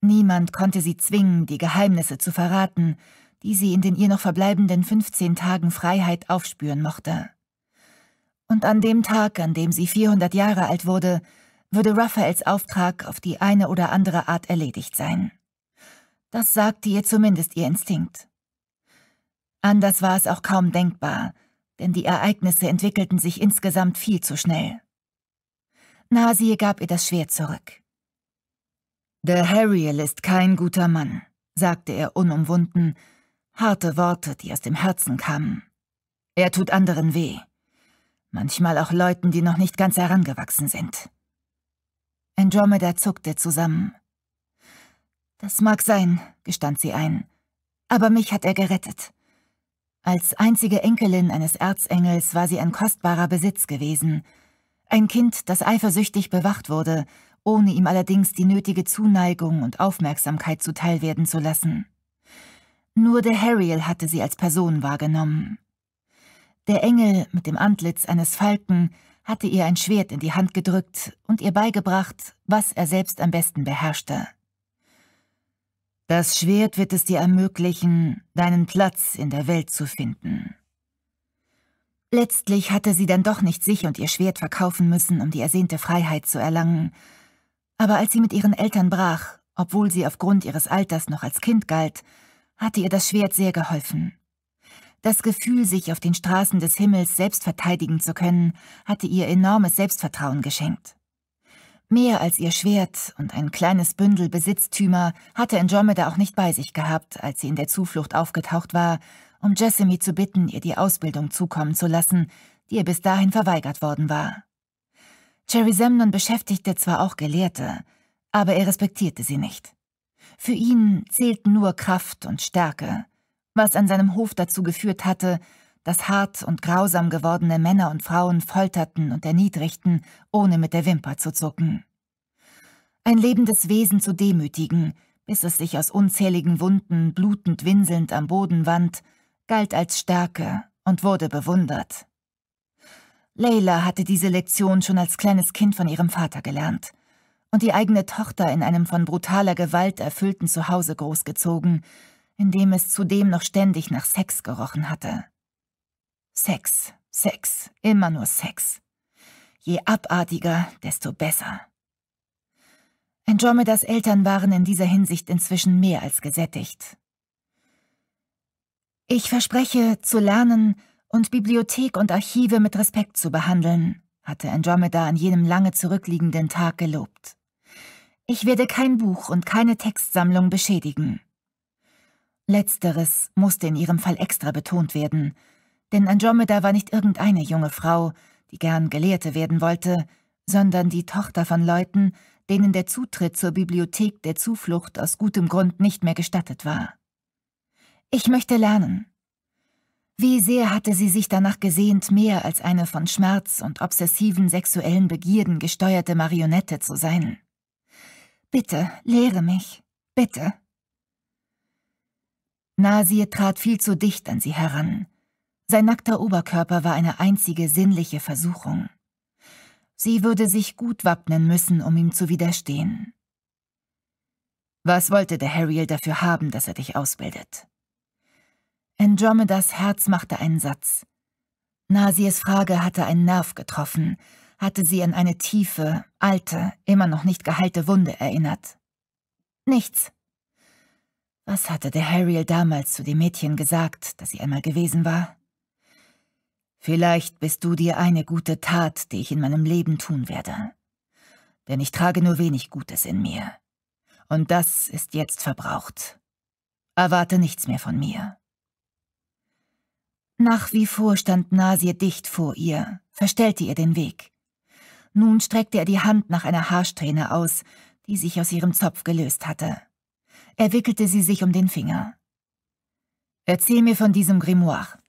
Niemand konnte sie zwingen, die Geheimnisse zu verraten, die sie in den ihr noch verbleibenden 15 Tagen Freiheit aufspüren mochte. Und an dem Tag, an dem sie 400 Jahre alt wurde, würde Raphaels Auftrag auf die eine oder andere Art erledigt sein. Das sagte ihr zumindest ihr Instinkt. Anders war es auch kaum denkbar, denn die Ereignisse entwickelten sich insgesamt viel zu schnell. Nasie gab ihr das Schwert zurück. Der Harriel ist kein guter Mann, sagte er unumwunden, harte Worte, die aus dem Herzen kamen. Er tut anderen weh. Manchmal auch Leuten, die noch nicht ganz herangewachsen sind. Andromeda zuckte zusammen. Das mag sein, gestand sie ein, aber mich hat er gerettet. Als einzige Enkelin eines Erzengels war sie ein kostbarer Besitz gewesen, ein Kind, das eifersüchtig bewacht wurde, ohne ihm allerdings die nötige Zuneigung und Aufmerksamkeit zuteilwerden zu lassen. Nur der Harriel hatte sie als Person wahrgenommen. Der Engel mit dem Antlitz eines Falken hatte ihr ein Schwert in die Hand gedrückt und ihr beigebracht, was er selbst am besten beherrschte. Das Schwert wird es dir ermöglichen, deinen Platz in der Welt zu finden. Letztlich hatte sie dann doch nicht sich und ihr Schwert verkaufen müssen, um die ersehnte Freiheit zu erlangen. Aber als sie mit ihren Eltern brach, obwohl sie aufgrund ihres Alters noch als Kind galt, hatte ihr das Schwert sehr geholfen. Das Gefühl, sich auf den Straßen des Himmels selbst verteidigen zu können, hatte ihr enormes Selbstvertrauen geschenkt. Mehr als ihr Schwert und ein kleines Bündel Besitztümer hatte Andromeda auch nicht bei sich gehabt, als sie in der Zuflucht aufgetaucht war, um Jessamy zu bitten, ihr die Ausbildung zukommen zu lassen, die ihr bis dahin verweigert worden war. Cherry Semnon beschäftigte zwar auch Gelehrte, aber er respektierte sie nicht. Für ihn zählten nur Kraft und Stärke, was an seinem Hof dazu geführt hatte, dass hart und grausam gewordene Männer und Frauen folterten und erniedrigten, ohne mit der Wimper zu zucken. Ein lebendes Wesen zu demütigen, bis es sich aus unzähligen Wunden blutend winselnd am Boden wand, galt als Stärke und wurde bewundert. Leila hatte diese Lektion schon als kleines Kind von ihrem Vater gelernt und die eigene Tochter in einem von brutaler Gewalt erfüllten Zuhause großgezogen, in dem es zudem noch ständig nach Sex gerochen hatte. Sex, Sex, immer nur Sex. Je abartiger, desto besser. Andromedas Eltern waren in dieser Hinsicht inzwischen mehr als gesättigt. Ich verspreche, zu lernen und Bibliothek und Archive mit Respekt zu behandeln, hatte Andromeda an jenem lange zurückliegenden Tag gelobt. Ich werde kein Buch und keine Textsammlung beschädigen. Letzteres musste in ihrem Fall extra betont werden, denn Andromeda war nicht irgendeine junge Frau, die gern Gelehrte werden wollte, sondern die Tochter von Leuten, denen der Zutritt zur Bibliothek der Zuflucht aus gutem Grund nicht mehr gestattet war. Ich möchte lernen. Wie sehr hatte sie sich danach gesehnt, mehr als eine von Schmerz und obsessiven sexuellen Begierden gesteuerte Marionette zu sein. Bitte, lehre mich, bitte. Nasir trat viel zu dicht an sie heran. Sein nackter Oberkörper war eine einzige sinnliche Versuchung. Sie würde sich gut wappnen müssen, um ihm zu widerstehen. Was wollte der Harriel dafür haben, dass er dich ausbildet? Andromedas Herz machte einen Satz. Nasirs Frage hatte einen Nerv getroffen, hatte sie an eine tiefe, alte, immer noch nicht geheilte Wunde erinnert. Nichts, was hatte der Harriel damals zu dem Mädchen gesagt, das sie einmal gewesen war? Vielleicht bist du dir eine gute Tat, die ich in meinem Leben tun werde. Denn ich trage nur wenig Gutes in mir. Und das ist jetzt verbraucht. Erwarte nichts mehr von mir. Nach wie vor stand Nasir dicht vor ihr, verstellte ihr den Weg. Nun streckte er die Hand nach einer Haarsträhne aus, die sich aus ihrem Zopf gelöst hatte. Er wickelte sie sich um den Finger. Erzähl mir von diesem Grimoire.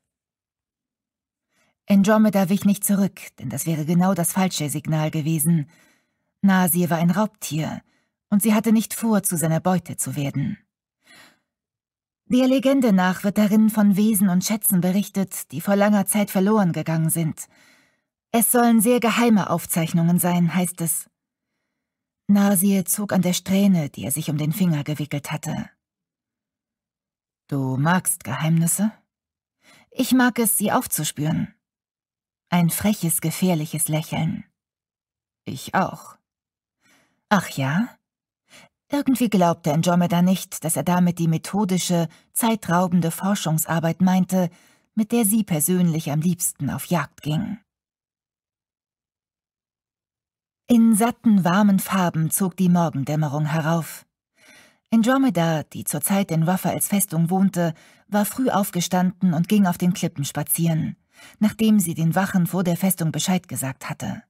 Andromeda wich nicht zurück, denn das wäre genau das falsche Signal gewesen. Nasir war ein Raubtier, und sie hatte nicht vor, zu seiner Beute zu werden. Der Legende nach wird darin von Wesen und Schätzen berichtet, die vor langer Zeit verloren gegangen sind. Es sollen sehr geheime Aufzeichnungen sein, heißt es. Nasir zog an der Strähne, die er sich um den Finger gewickelt hatte. Du magst Geheimnisse? Ich mag es, sie aufzuspüren. Ein freches, gefährliches Lächeln. Ich auch. Ach ja? Irgendwie glaubte Andromeda nicht, dass er damit die methodische, zeitraubende Forschungsarbeit meinte, mit der sie persönlich am liebsten auf Jagd ging. In satten, warmen Farben zog die Morgendämmerung herauf. Andromeda, die zurzeit Zeit in Raphaels Festung wohnte, war früh aufgestanden und ging auf den Klippen spazieren, nachdem sie den Wachen vor der Festung Bescheid gesagt hatte.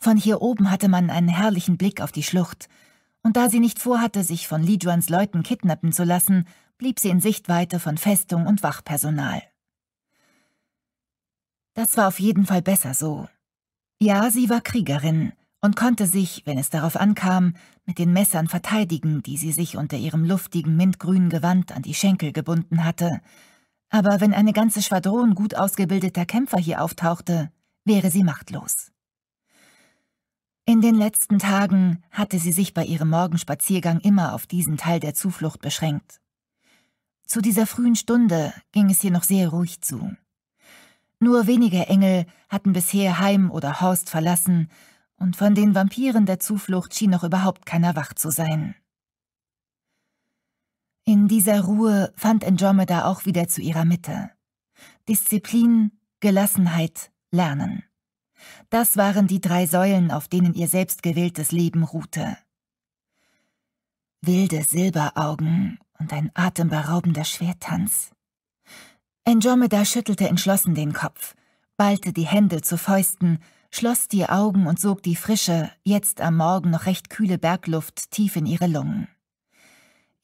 Von hier oben hatte man einen herrlichen Blick auf die Schlucht, und da sie nicht vorhatte, sich von Lijuans Leuten kidnappen zu lassen, blieb sie in Sichtweite von Festung und Wachpersonal. Das war auf jeden Fall besser so, ja, sie war Kriegerin und konnte sich, wenn es darauf ankam, mit den Messern verteidigen, die sie sich unter ihrem luftigen mintgrünen Gewand an die Schenkel gebunden hatte. Aber wenn eine ganze Schwadron gut ausgebildeter Kämpfer hier auftauchte, wäre sie machtlos. In den letzten Tagen hatte sie sich bei ihrem Morgenspaziergang immer auf diesen Teil der Zuflucht beschränkt. Zu dieser frühen Stunde ging es hier noch sehr ruhig zu. Nur wenige Engel hatten bisher Heim oder Horst verlassen, und von den Vampiren der Zuflucht schien noch überhaupt keiner wach zu sein. In dieser Ruhe fand Andromeda auch wieder zu ihrer Mitte. Disziplin, Gelassenheit, Lernen. Das waren die drei Säulen, auf denen ihr selbstgewähltes Leben ruhte. Wilde Silberaugen und ein atemberaubender Schwertanz. Andromeda schüttelte entschlossen den Kopf, ballte die Hände zu Fäusten, schloss die Augen und sog die frische, jetzt am Morgen noch recht kühle Bergluft tief in ihre Lungen.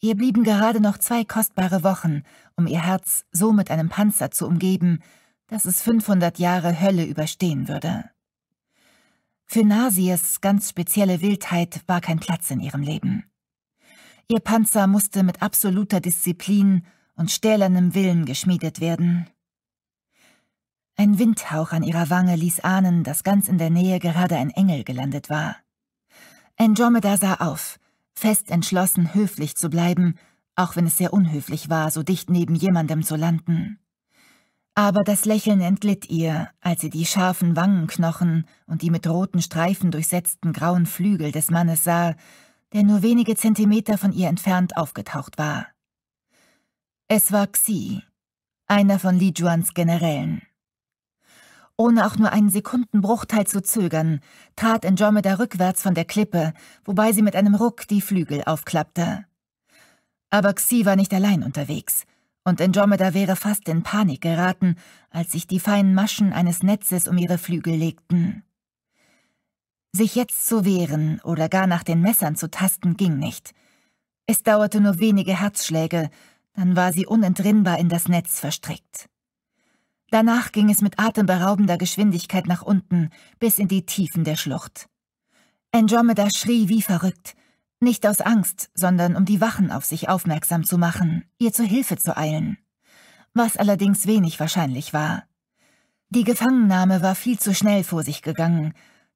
Ihr blieben gerade noch zwei kostbare Wochen, um ihr Herz so mit einem Panzer zu umgeben, dass es 500 Jahre Hölle überstehen würde. Für Nasiers ganz spezielle Wildheit war kein Platz in ihrem Leben. Ihr Panzer musste mit absoluter Disziplin und stählernem Willen geschmiedet werden. Ein Windhauch an ihrer Wange ließ ahnen, dass ganz in der Nähe gerade ein Engel gelandet war. Andromeda sah auf, fest entschlossen, höflich zu bleiben, auch wenn es sehr unhöflich war, so dicht neben jemandem zu landen. Aber das Lächeln entglitt ihr, als sie die scharfen Wangenknochen und die mit roten Streifen durchsetzten grauen Flügel des Mannes sah, der nur wenige Zentimeter von ihr entfernt aufgetaucht war. Es war Xi, einer von Li Juans Generälen. Ohne auch nur einen Sekundenbruchteil zu zögern, trat Andromeda rückwärts von der Klippe, wobei sie mit einem Ruck die Flügel aufklappte. Aber Xi war nicht allein unterwegs, und Andromeda wäre fast in Panik geraten, als sich die feinen Maschen eines Netzes um ihre Flügel legten. Sich jetzt zu wehren oder gar nach den Messern zu tasten ging nicht. Es dauerte nur wenige Herzschläge, dann war sie unentrinnbar in das Netz verstrickt. Danach ging es mit atemberaubender Geschwindigkeit nach unten, bis in die Tiefen der Schlucht. Andromeda schrie wie verrückt, nicht aus Angst, sondern um die Wachen auf sich aufmerksam zu machen, ihr zu Hilfe zu eilen. Was allerdings wenig wahrscheinlich war. Die Gefangennahme war viel zu schnell vor sich gegangen,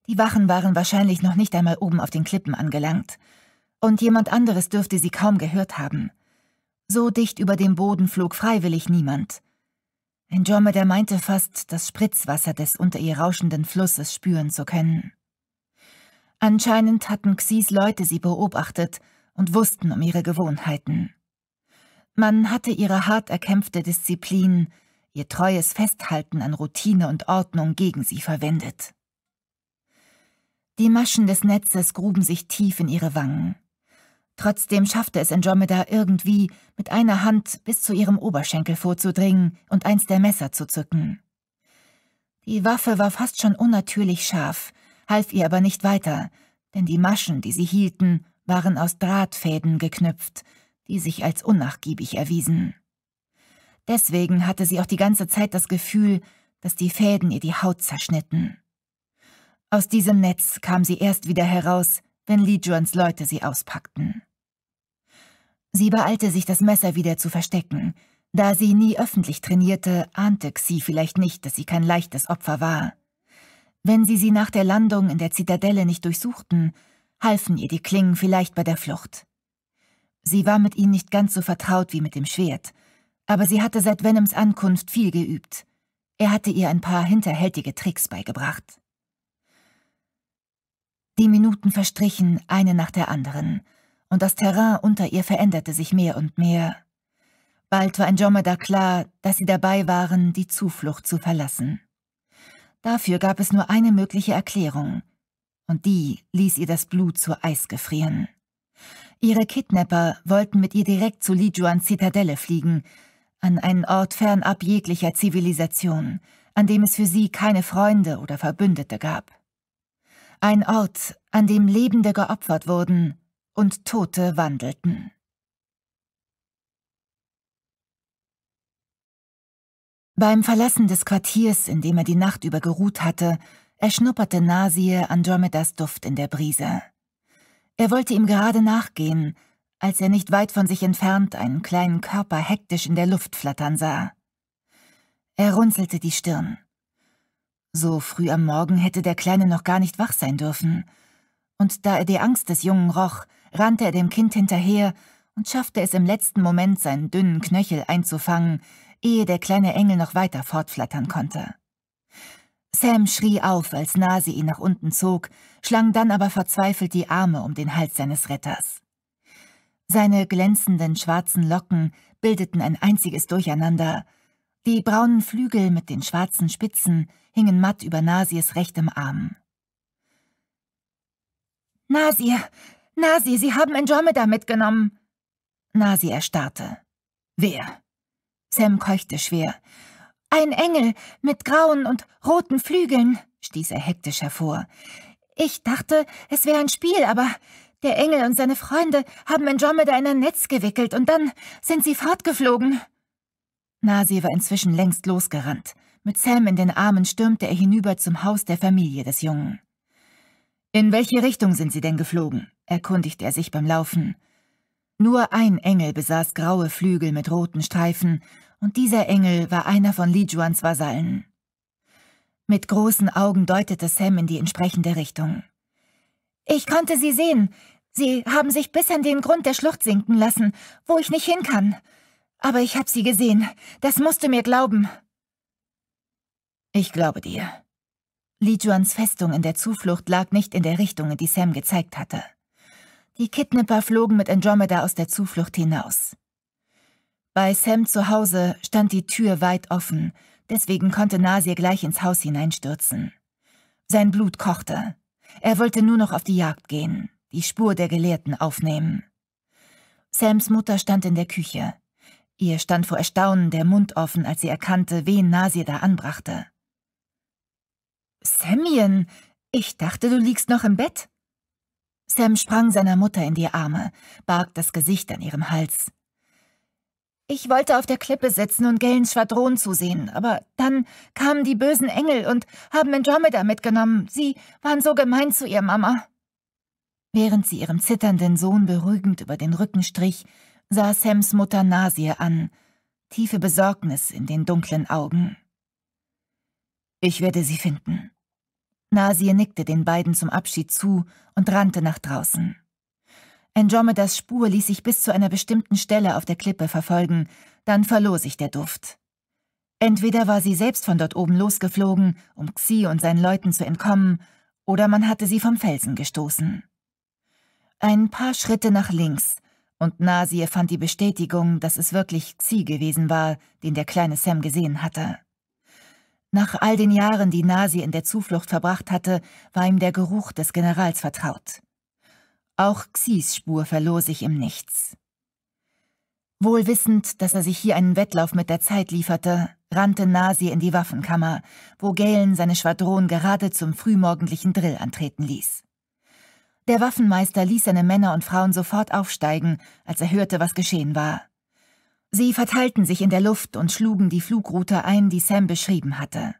die Wachen waren wahrscheinlich noch nicht einmal oben auf den Klippen angelangt, und jemand anderes dürfte sie kaum gehört haben. So dicht über dem Boden flog freiwillig niemand. Andromeda meinte fast, das Spritzwasser des unter ihr rauschenden Flusses spüren zu können. Anscheinend hatten Xis Leute sie beobachtet und wussten um ihre Gewohnheiten. Man hatte ihre hart erkämpfte Disziplin, ihr treues Festhalten an Routine und Ordnung gegen sie verwendet. Die Maschen des Netzes gruben sich tief in ihre Wangen. Trotzdem schaffte es Andromeda irgendwie, mit einer Hand bis zu ihrem Oberschenkel vorzudringen und eins der Messer zu zücken. Die Waffe war fast schon unnatürlich scharf, half ihr aber nicht weiter, denn die Maschen, die sie hielten, waren aus Drahtfäden geknüpft, die sich als unnachgiebig erwiesen. Deswegen hatte sie auch die ganze Zeit das Gefühl, dass die Fäden ihr die Haut zerschnitten. Aus diesem Netz kam sie erst wieder heraus, wenn Li Juans Leute sie auspackten. Sie beeilte sich, das Messer wieder zu verstecken. Da sie nie öffentlich trainierte, ahnte Xi vielleicht nicht, dass sie kein leichtes Opfer war. Wenn sie sie nach der Landung in der Zitadelle nicht durchsuchten, halfen ihr die Klingen vielleicht bei der Flucht. Sie war mit ihnen nicht ganz so vertraut wie mit dem Schwert, aber sie hatte seit Venoms Ankunft viel geübt. Er hatte ihr ein paar hinterhältige Tricks beigebracht. Die Minuten verstrichen, eine nach der anderen – und das Terrain unter ihr veränderte sich mehr und mehr. Bald war ein Andromeda klar, dass sie dabei waren, die Zuflucht zu verlassen. Dafür gab es nur eine mögliche Erklärung, und die ließ ihr das Blut zu Eis gefrieren. Ihre Kidnapper wollten mit ihr direkt zu Lijuans Zitadelle fliegen, an einen Ort fernab jeglicher Zivilisation, an dem es für sie keine Freunde oder Verbündete gab. Ein Ort, an dem Lebende geopfert wurden, und Tote wandelten. Beim Verlassen des Quartiers, in dem er die Nacht über geruht hatte, erschnupperte Nasir Andromedas Duft in der Brise. Er wollte ihm gerade nachgehen, als er nicht weit von sich entfernt einen kleinen Körper hektisch in der Luft flattern sah. Er runzelte die Stirn. So früh am Morgen hätte der Kleine noch gar nicht wach sein dürfen. Und da er die Angst des Jungen roch, rannte er dem Kind hinterher und schaffte es im letzten Moment, seinen dünnen Knöchel einzufangen, ehe der kleine Engel noch weiter fortflattern konnte. Sam schrie auf, als Nasi ihn nach unten zog, schlang dann aber verzweifelt die Arme um den Hals seines Retters. Seine glänzenden schwarzen Locken bildeten ein einziges Durcheinander. Die braunen Flügel mit den schwarzen Spitzen hingen matt über Nasirs rechtem Arm. Nasir, Nasi, Sie haben Andromeda mitgenommen. Nasi erstarrte. Wer? Sam keuchte schwer. Ein Engel mit grauen und roten Flügeln, stieß er hektisch hervor. Ich dachte, es wäre ein Spiel, aber der Engel und seine Freunde haben Andromeda in ein Netz gewickelt und dann sind sie fortgeflogen. Nasi war inzwischen längst losgerannt. Mit Sam in den Armen stürmte er hinüber zum Haus der Familie des Jungen. In welche Richtung sind Sie denn geflogen? erkundigte er sich beim Laufen. Nur ein Engel besaß graue Flügel mit roten Streifen, und dieser Engel war einer von Lijuans Vasallen. Mit großen Augen deutete Sam in die entsprechende Richtung. Ich konnte sie sehen. Sie haben sich bis an den Grund der Schlucht sinken lassen, wo ich nicht hin kann. Aber ich habe sie gesehen. Das musst du mir glauben. Ich glaube dir, Li Juans Festung in der Zuflucht lag nicht in der Richtung, in die Sam gezeigt hatte. Die Kidnapper flogen mit Andromeda aus der Zuflucht hinaus. Bei Sam zu Hause stand die Tür weit offen, deswegen konnte Nasir gleich ins Haus hineinstürzen. Sein Blut kochte. Er wollte nur noch auf die Jagd gehen, die Spur der Gelehrten aufnehmen. Sams Mutter stand in der Küche. Ihr stand vor Erstaunen der Mund offen, als sie erkannte, wen Nasir da anbrachte. Samien, ich dachte, du liegst noch im Bett. Sam sprang seiner Mutter in die Arme, barg das Gesicht an ihrem Hals. Ich wollte auf der Klippe sitzen und Gellens Schwadron zusehen, aber dann kamen die bösen Engel und haben Andromeda mitgenommen. Sie waren so gemein zu ihr, Mama. Während sie ihrem zitternden Sohn beruhigend über den Rücken strich, sah Sams Mutter Nasir an, tiefe Besorgnis in den dunklen Augen. Ich werde sie finden, Nasir nickte den beiden zum Abschied zu und rannte nach draußen. Andromedas Spur ließ sich bis zu einer bestimmten Stelle auf der Klippe verfolgen, dann verlor sich der Duft. Entweder war sie selbst von dort oben losgeflogen, um Xi und seinen Leuten zu entkommen, oder man hatte sie vom Felsen gestoßen. Ein paar Schritte nach links, und Nasir fand die Bestätigung, dass es wirklich Xi gewesen war, den der kleine Sam gesehen hatte. Nach all den Jahren, die Nasi in der Zuflucht verbracht hatte, war ihm der Geruch des Generals vertraut. Auch Xis Spur verlor sich im Nichts. Wohl wissend, dass er sich hier einen Wettlauf mit der Zeit lieferte, rannte Nasi in die Waffenkammer, wo Galen seine Schwadron gerade zum frühmorgendlichen Drill antreten ließ. Der Waffenmeister ließ seine Männer und Frauen sofort aufsteigen, als er hörte, was geschehen war. Sie verteilten sich in der Luft und schlugen die Flugroute ein, die Sam beschrieben hatte.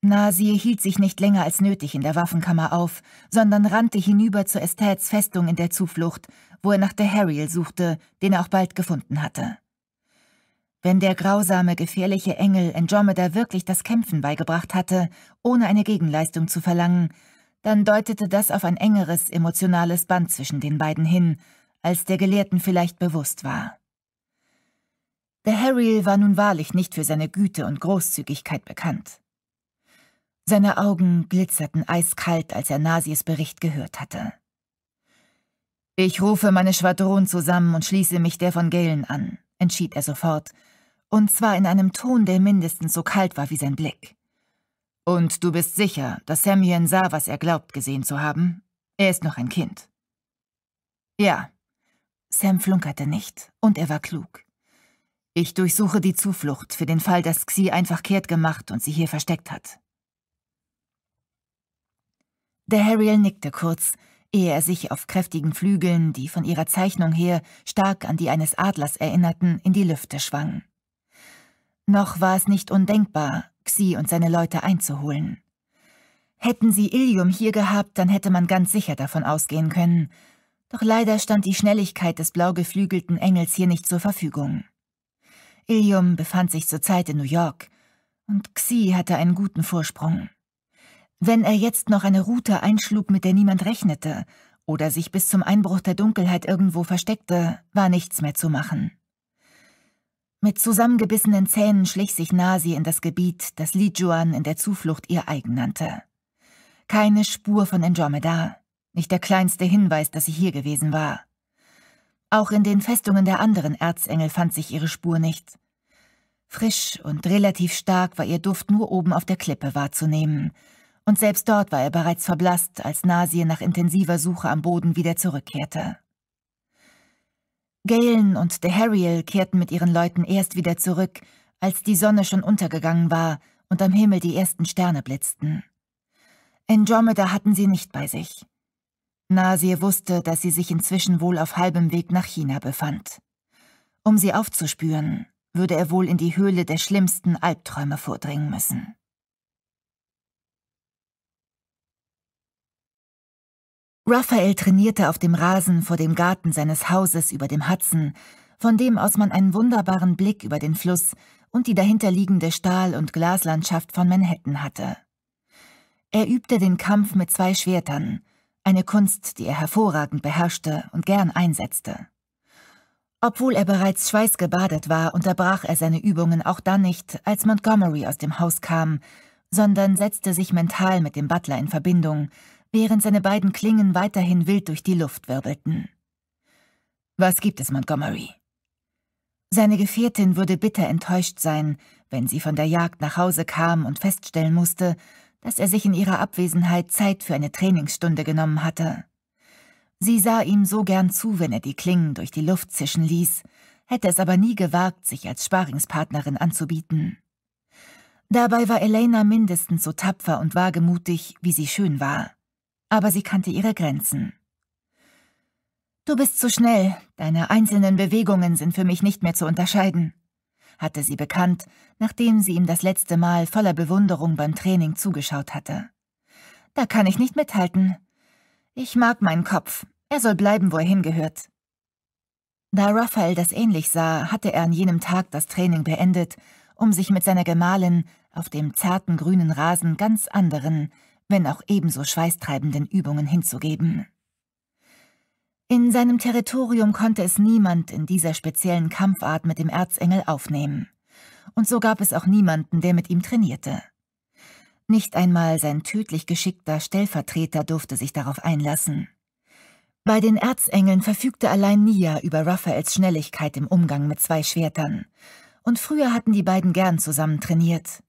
Nasir hielt sich nicht länger als nötig in der Waffenkammer auf, sondern rannte hinüber zur Estats Festung in der Zuflucht, wo er nach der Harriel suchte, den er auch bald gefunden hatte. Wenn der grausame, gefährliche Engel Andromeda wirklich das Kämpfen beigebracht hatte, ohne eine Gegenleistung zu verlangen, dann deutete das auf ein engeres emotionales Band zwischen den beiden hin, als der Gelehrten vielleicht bewusst war. Der Harriel war nun wahrlich nicht für seine Güte und Großzügigkeit bekannt. Seine Augen glitzerten eiskalt, als er Nasies Bericht gehört hatte. Ich rufe meine Schwadron zusammen und schließe mich der von Galen an, entschied er sofort, und zwar in einem Ton, der mindestens so kalt war wie sein Blick. Und du bist sicher, dass Samien sah, was er glaubt gesehen zu haben? Er ist noch ein Kind. Ja. Sam flunkerte nicht, und er war klug. Ich durchsuche die Zuflucht für den Fall, dass Xi einfach kehrt gemacht und sie hier versteckt hat. Der Harriel nickte kurz, ehe er sich auf kräftigen Flügeln, die von ihrer Zeichnung her stark an die eines Adlers erinnerten, in die Lüfte schwang. Noch war es nicht undenkbar, Xi und seine Leute einzuholen. Hätten sie Ilium hier gehabt, dann hätte man ganz sicher davon ausgehen können. Doch leider stand die Schnelligkeit des blau geflügelten Engels hier nicht zur Verfügung. Ilium befand sich zurzeit in New York und Xi hatte einen guten Vorsprung. Wenn er jetzt noch eine Route einschlug, mit der niemand rechnete, oder sich bis zum Einbruch der Dunkelheit irgendwo versteckte, war nichts mehr zu machen. Mit zusammengebissenen Zähnen schlich sich Nasi in das Gebiet, das Lijuan in der Zuflucht ihr eigen nannte. Keine Spur von Andromeda, nicht der kleinste Hinweis, dass sie hier gewesen war. Auch in den Festungen der anderen Erzengel fand sich ihre Spur nicht. Frisch und relativ stark war ihr Duft nur oben auf der Klippe wahrzunehmen, und selbst dort war er bereits verblasst, als Nasie nach intensiver Suche am Boden wieder zurückkehrte. Galen und Harriel kehrten mit ihren Leuten erst wieder zurück, als die Sonne schon untergegangen war und am Himmel die ersten Sterne blitzten. Andromeda hatten sie nicht bei sich. Nasir wusste, dass sie sich inzwischen wohl auf halbem Weg nach China befand. Um sie aufzuspüren, würde er wohl in die Höhle der schlimmsten Albträume vordringen müssen. Raphael trainierte auf dem Rasen vor dem Garten seines Hauses über dem Hudson, von dem aus man einen wunderbaren Blick über den Fluss und die dahinterliegende Stahl- und Glaslandschaft von Manhattan hatte. Er übte den Kampf mit zwei Schwertern, eine Kunst, die er hervorragend beherrschte und gern einsetzte. Obwohl er bereits schweißgebadet war, unterbrach er seine Übungen auch dann nicht, als Montgomery aus dem Haus kam, sondern setzte sich mental mit dem Butler in Verbindung, während seine beiden Klingen weiterhin wild durch die Luft wirbelten. Was gibt es, Montgomery? Seine Gefährtin würde bitter enttäuscht sein, wenn sie von der Jagd nach Hause kam und feststellen musste, dass er sich in ihrer Abwesenheit Zeit für eine Trainingsstunde genommen hatte. Sie sah ihm so gern zu, wenn er die Klingen durch die Luft zischen ließ, hätte es aber nie gewagt, sich als Sparingspartnerin anzubieten. Dabei war Elena mindestens so tapfer und wagemutig, wie sie schön war. Aber sie kannte ihre Grenzen. Du bist zu schnell, deine einzelnen Bewegungen sind für mich nicht mehr zu unterscheiden hatte sie bekannt, nachdem sie ihm das letzte Mal voller Bewunderung beim Training zugeschaut hatte. Da kann ich nicht mithalten. Ich mag meinen Kopf. Er soll bleiben, wo er hingehört. Da Raphael das ähnlich sah, hatte er an jenem Tag das Training beendet, um sich mit seiner Gemahlin auf dem zarten grünen Rasen ganz anderen, wenn auch ebenso schweißtreibenden Übungen hinzugeben. In seinem Territorium konnte es niemand in dieser speziellen Kampfart mit dem Erzengel aufnehmen. Und so gab es auch niemanden, der mit ihm trainierte. Nicht einmal sein tödlich geschickter Stellvertreter durfte sich darauf einlassen. Bei den Erzengeln verfügte allein Nia über Raphaels Schnelligkeit im Umgang mit zwei Schwertern. Und früher hatten die beiden gern zusammen trainiert.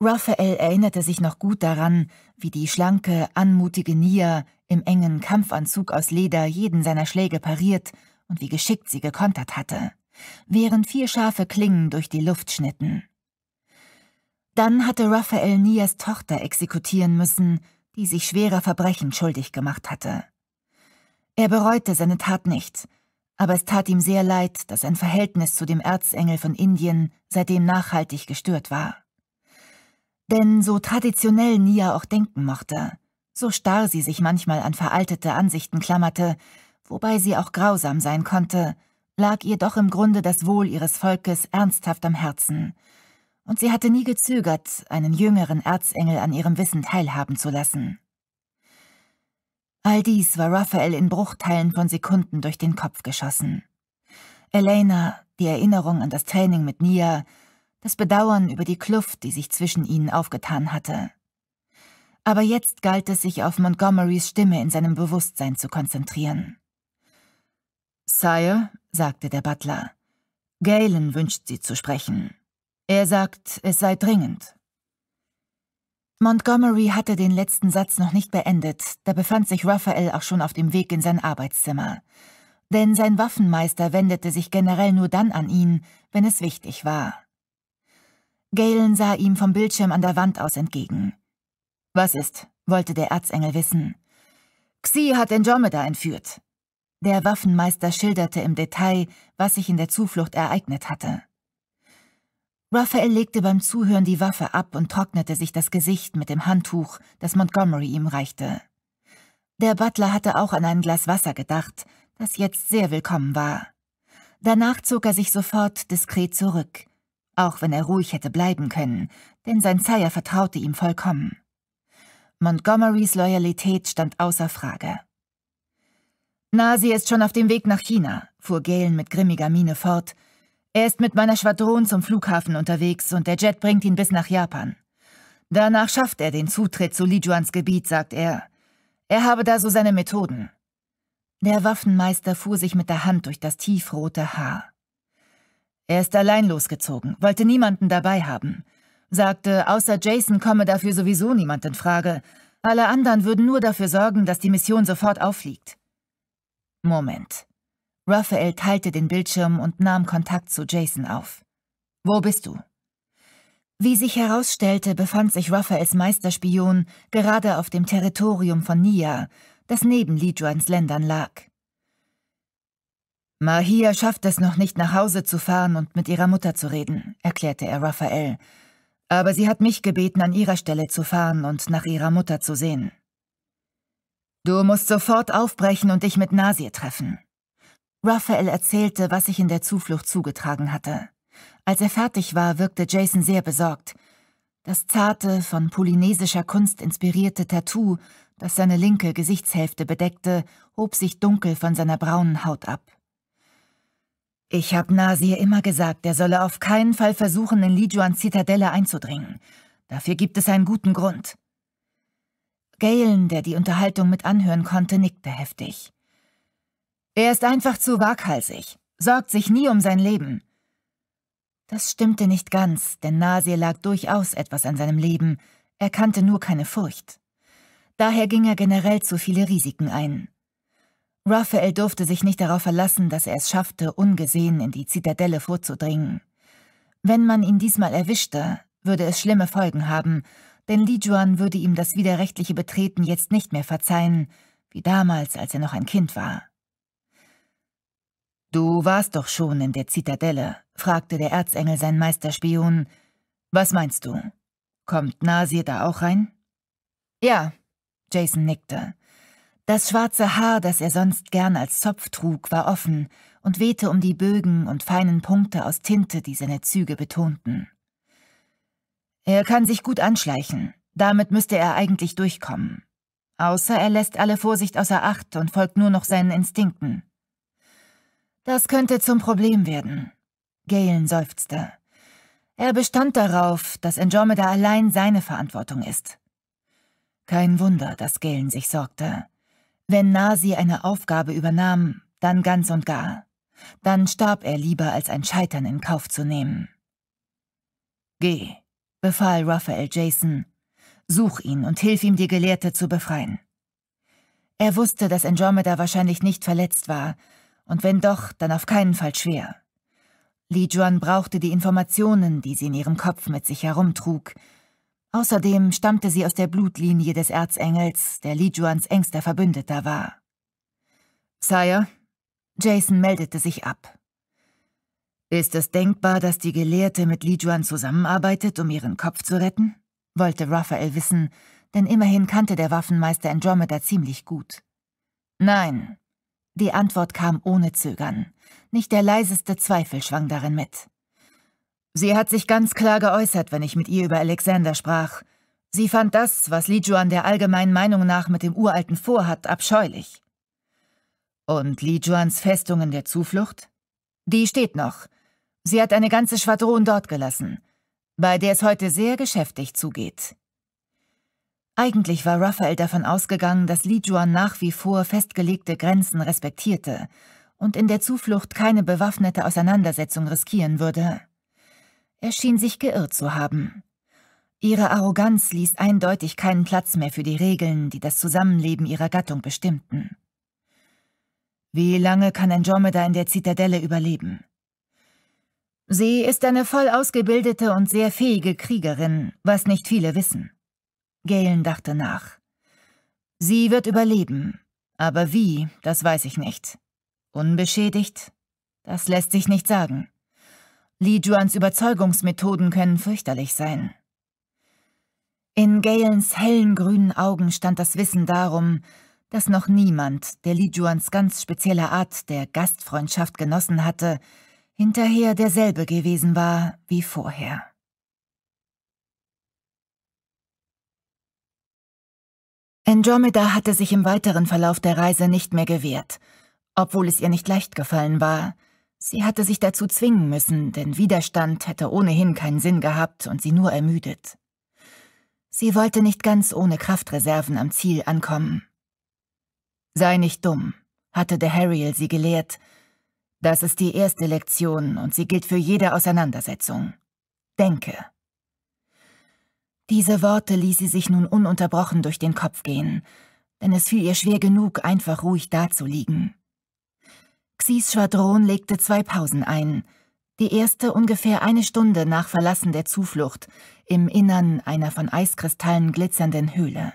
Raphael erinnerte sich noch gut daran, wie die schlanke, anmutige Nia im engen Kampfanzug aus Leder jeden seiner Schläge pariert und wie geschickt sie gekontert hatte, während vier scharfe Klingen durch die Luft schnitten. Dann hatte Raphael Nias Tochter exekutieren müssen, die sich schwerer Verbrechen schuldig gemacht hatte. Er bereute seine Tat nicht, aber es tat ihm sehr leid, dass sein Verhältnis zu dem Erzengel von Indien seitdem nachhaltig gestört war. Denn so traditionell Nia auch denken mochte, so starr sie sich manchmal an veraltete Ansichten klammerte, wobei sie auch grausam sein konnte, lag ihr doch im Grunde das Wohl ihres Volkes ernsthaft am Herzen. Und sie hatte nie gezögert, einen jüngeren Erzengel an ihrem Wissen teilhaben zu lassen. All dies war Raphael in Bruchteilen von Sekunden durch den Kopf geschossen. Elena, die Erinnerung an das Training mit Nia, das Bedauern über die Kluft, die sich zwischen ihnen aufgetan hatte. Aber jetzt galt es, sich auf Montgomerys Stimme in seinem Bewusstsein zu konzentrieren. Sire, sagte der Butler, Galen wünscht Sie zu sprechen. Er sagt, es sei dringend. Montgomery hatte den letzten Satz noch nicht beendet, da befand sich Raphael auch schon auf dem Weg in sein Arbeitszimmer. Denn sein Waffenmeister wendete sich generell nur dann an ihn, wenn es wichtig war. Galen sah ihm vom Bildschirm an der Wand aus entgegen. Was ist? wollte der Erzengel wissen. Xi hat Andromeda entführt. Der Waffenmeister schilderte im Detail, was sich in der Zuflucht ereignet hatte. Raphael legte beim Zuhören die Waffe ab und trocknete sich das Gesicht mit dem Handtuch, das Montgomery ihm reichte. Der Butler hatte auch an ein Glas Wasser gedacht, das jetzt sehr willkommen war. Danach zog er sich sofort diskret zurück, auch wenn er ruhig hätte bleiben können, denn sein Zeier vertraute ihm vollkommen. Montgomerys Loyalität stand außer Frage. »Nasi ist schon auf dem Weg nach China, fuhr Galen mit grimmiger Miene fort. Er ist mit meiner Schwadron zum Flughafen unterwegs und der Jet bringt ihn bis nach Japan. Danach schafft er den Zutritt zu Lijuans Gebiet, sagt er. Er habe da so seine Methoden. Der Waffenmeister fuhr sich mit der Hand durch das tiefrote Haar. Er ist allein losgezogen, wollte niemanden dabei haben. Sagte, außer Jason komme dafür sowieso niemand in Frage. Alle anderen würden nur dafür sorgen, dass die Mission sofort auffliegt. Moment. Raphael teilte den Bildschirm und nahm Kontakt zu Jason auf. Wo bist du? Wie sich herausstellte, befand sich Raphaels Meisterspion gerade auf dem Territorium von Nia, das neben Lidrans Ländern lag. Mahia schafft es noch nicht, nach Hause zu fahren und mit ihrer Mutter zu reden, erklärte er Raphael. Aber sie hat mich gebeten, an ihrer Stelle zu fahren und nach ihrer Mutter zu sehen. Du musst sofort aufbrechen und dich mit Nasir treffen. Raphael erzählte, was sich in der Zuflucht zugetragen hatte. Als er fertig war, wirkte Jason sehr besorgt. Das zarte, von polynesischer Kunst inspirierte Tattoo, das seine linke Gesichtshälfte bedeckte, hob sich dunkel von seiner braunen Haut ab. Ich habe Nasir immer gesagt, er solle auf keinen Fall versuchen, in Lijuans Zitadelle einzudringen. Dafür gibt es einen guten Grund. Galen, der die Unterhaltung mit anhören konnte, nickte heftig. Er ist einfach zu waghalsig, sorgt sich nie um sein Leben. Das stimmte nicht ganz, denn Nasir lag durchaus etwas an seinem Leben, er kannte nur keine Furcht. Daher ging er generell zu viele Risiken ein. Raphael durfte sich nicht darauf verlassen, dass er es schaffte, ungesehen in die Zitadelle vorzudringen. Wenn man ihn diesmal erwischte, würde es schlimme Folgen haben, denn Li Juan würde ihm das widerrechtliche Betreten jetzt nicht mehr verzeihen, wie damals, als er noch ein Kind war. »Du warst doch schon in der Zitadelle«, fragte der Erzengel sein Meisterspion. »Was meinst du? Kommt Nasir da auch rein?« »Ja«, Jason nickte. Das schwarze Haar, das er sonst gern als Zopf trug, war offen und wehte um die Bögen und feinen Punkte aus Tinte, die seine Züge betonten. Er kann sich gut anschleichen, damit müsste er eigentlich durchkommen. Außer er lässt alle Vorsicht außer Acht und folgt nur noch seinen Instinkten. Das könnte zum Problem werden. Galen seufzte. Er bestand darauf, dass Andromeda allein seine Verantwortung ist. Kein Wunder, dass Galen sich sorgte. Wenn Nasi eine Aufgabe übernahm, dann ganz und gar. Dann starb er lieber, als ein Scheitern in Kauf zu nehmen. Geh, befahl Raphael Jason. Such ihn und hilf ihm, die Gelehrte zu befreien. Er wusste, dass Andromeda wahrscheinlich nicht verletzt war, und wenn doch, dann auf keinen Fall schwer. Li Juan brauchte die Informationen, die sie in ihrem Kopf mit sich herumtrug, Außerdem stammte sie aus der Blutlinie des Erzengels, der Lijuans engster Verbündeter war. Sire, Jason meldete sich ab. Ist es denkbar, dass die Gelehrte mit Lijuan zusammenarbeitet, um ihren Kopf zu retten? wollte Raphael wissen, denn immerhin kannte der Waffenmeister Andromeda ziemlich gut. Nein. Die Antwort kam ohne Zögern. Nicht der leiseste Zweifel schwang darin mit. Sie hat sich ganz klar geäußert, wenn ich mit ihr über Alexander sprach. Sie fand das, was Li Juan der allgemeinen Meinung nach mit dem Uralten vorhat, abscheulich. Und Li Juans Festungen der Zuflucht? Die steht noch. Sie hat eine ganze Schwadron dort gelassen, bei der es heute sehr geschäftig zugeht. Eigentlich war Raphael davon ausgegangen, dass Li Juan nach wie vor festgelegte Grenzen respektierte und in der Zuflucht keine bewaffnete Auseinandersetzung riskieren würde. Er schien sich geirrt zu haben. Ihre Arroganz ließ eindeutig keinen Platz mehr für die Regeln, die das Zusammenleben ihrer Gattung bestimmten. Wie lange kann Andromeda in der Zitadelle überleben? Sie ist eine voll ausgebildete und sehr fähige Kriegerin, was nicht viele wissen. Galen dachte nach. Sie wird überleben, aber wie, das weiß ich nicht. Unbeschädigt? Das lässt sich nicht sagen. Li Juans Überzeugungsmethoden können fürchterlich sein. In Galens hellen grünen Augen stand das Wissen darum, dass noch niemand, der Li Juans ganz spezielle Art der Gastfreundschaft genossen hatte, hinterher derselbe gewesen war wie vorher. Andromeda hatte sich im weiteren Verlauf der Reise nicht mehr gewehrt, obwohl es ihr nicht leicht gefallen war, Sie hatte sich dazu zwingen müssen, denn Widerstand hätte ohnehin keinen Sinn gehabt und sie nur ermüdet. Sie wollte nicht ganz ohne Kraftreserven am Ziel ankommen. Sei nicht dumm, hatte der Harriel sie gelehrt. Das ist die erste Lektion und sie gilt für jede Auseinandersetzung. Denke. Diese Worte ließ sie sich nun ununterbrochen durch den Kopf gehen, denn es fiel ihr schwer genug, einfach ruhig dazuliegen. Xis Schwadron legte zwei Pausen ein. Die erste ungefähr eine Stunde nach Verlassen der Zuflucht, im Innern einer von Eiskristallen glitzernden Höhle.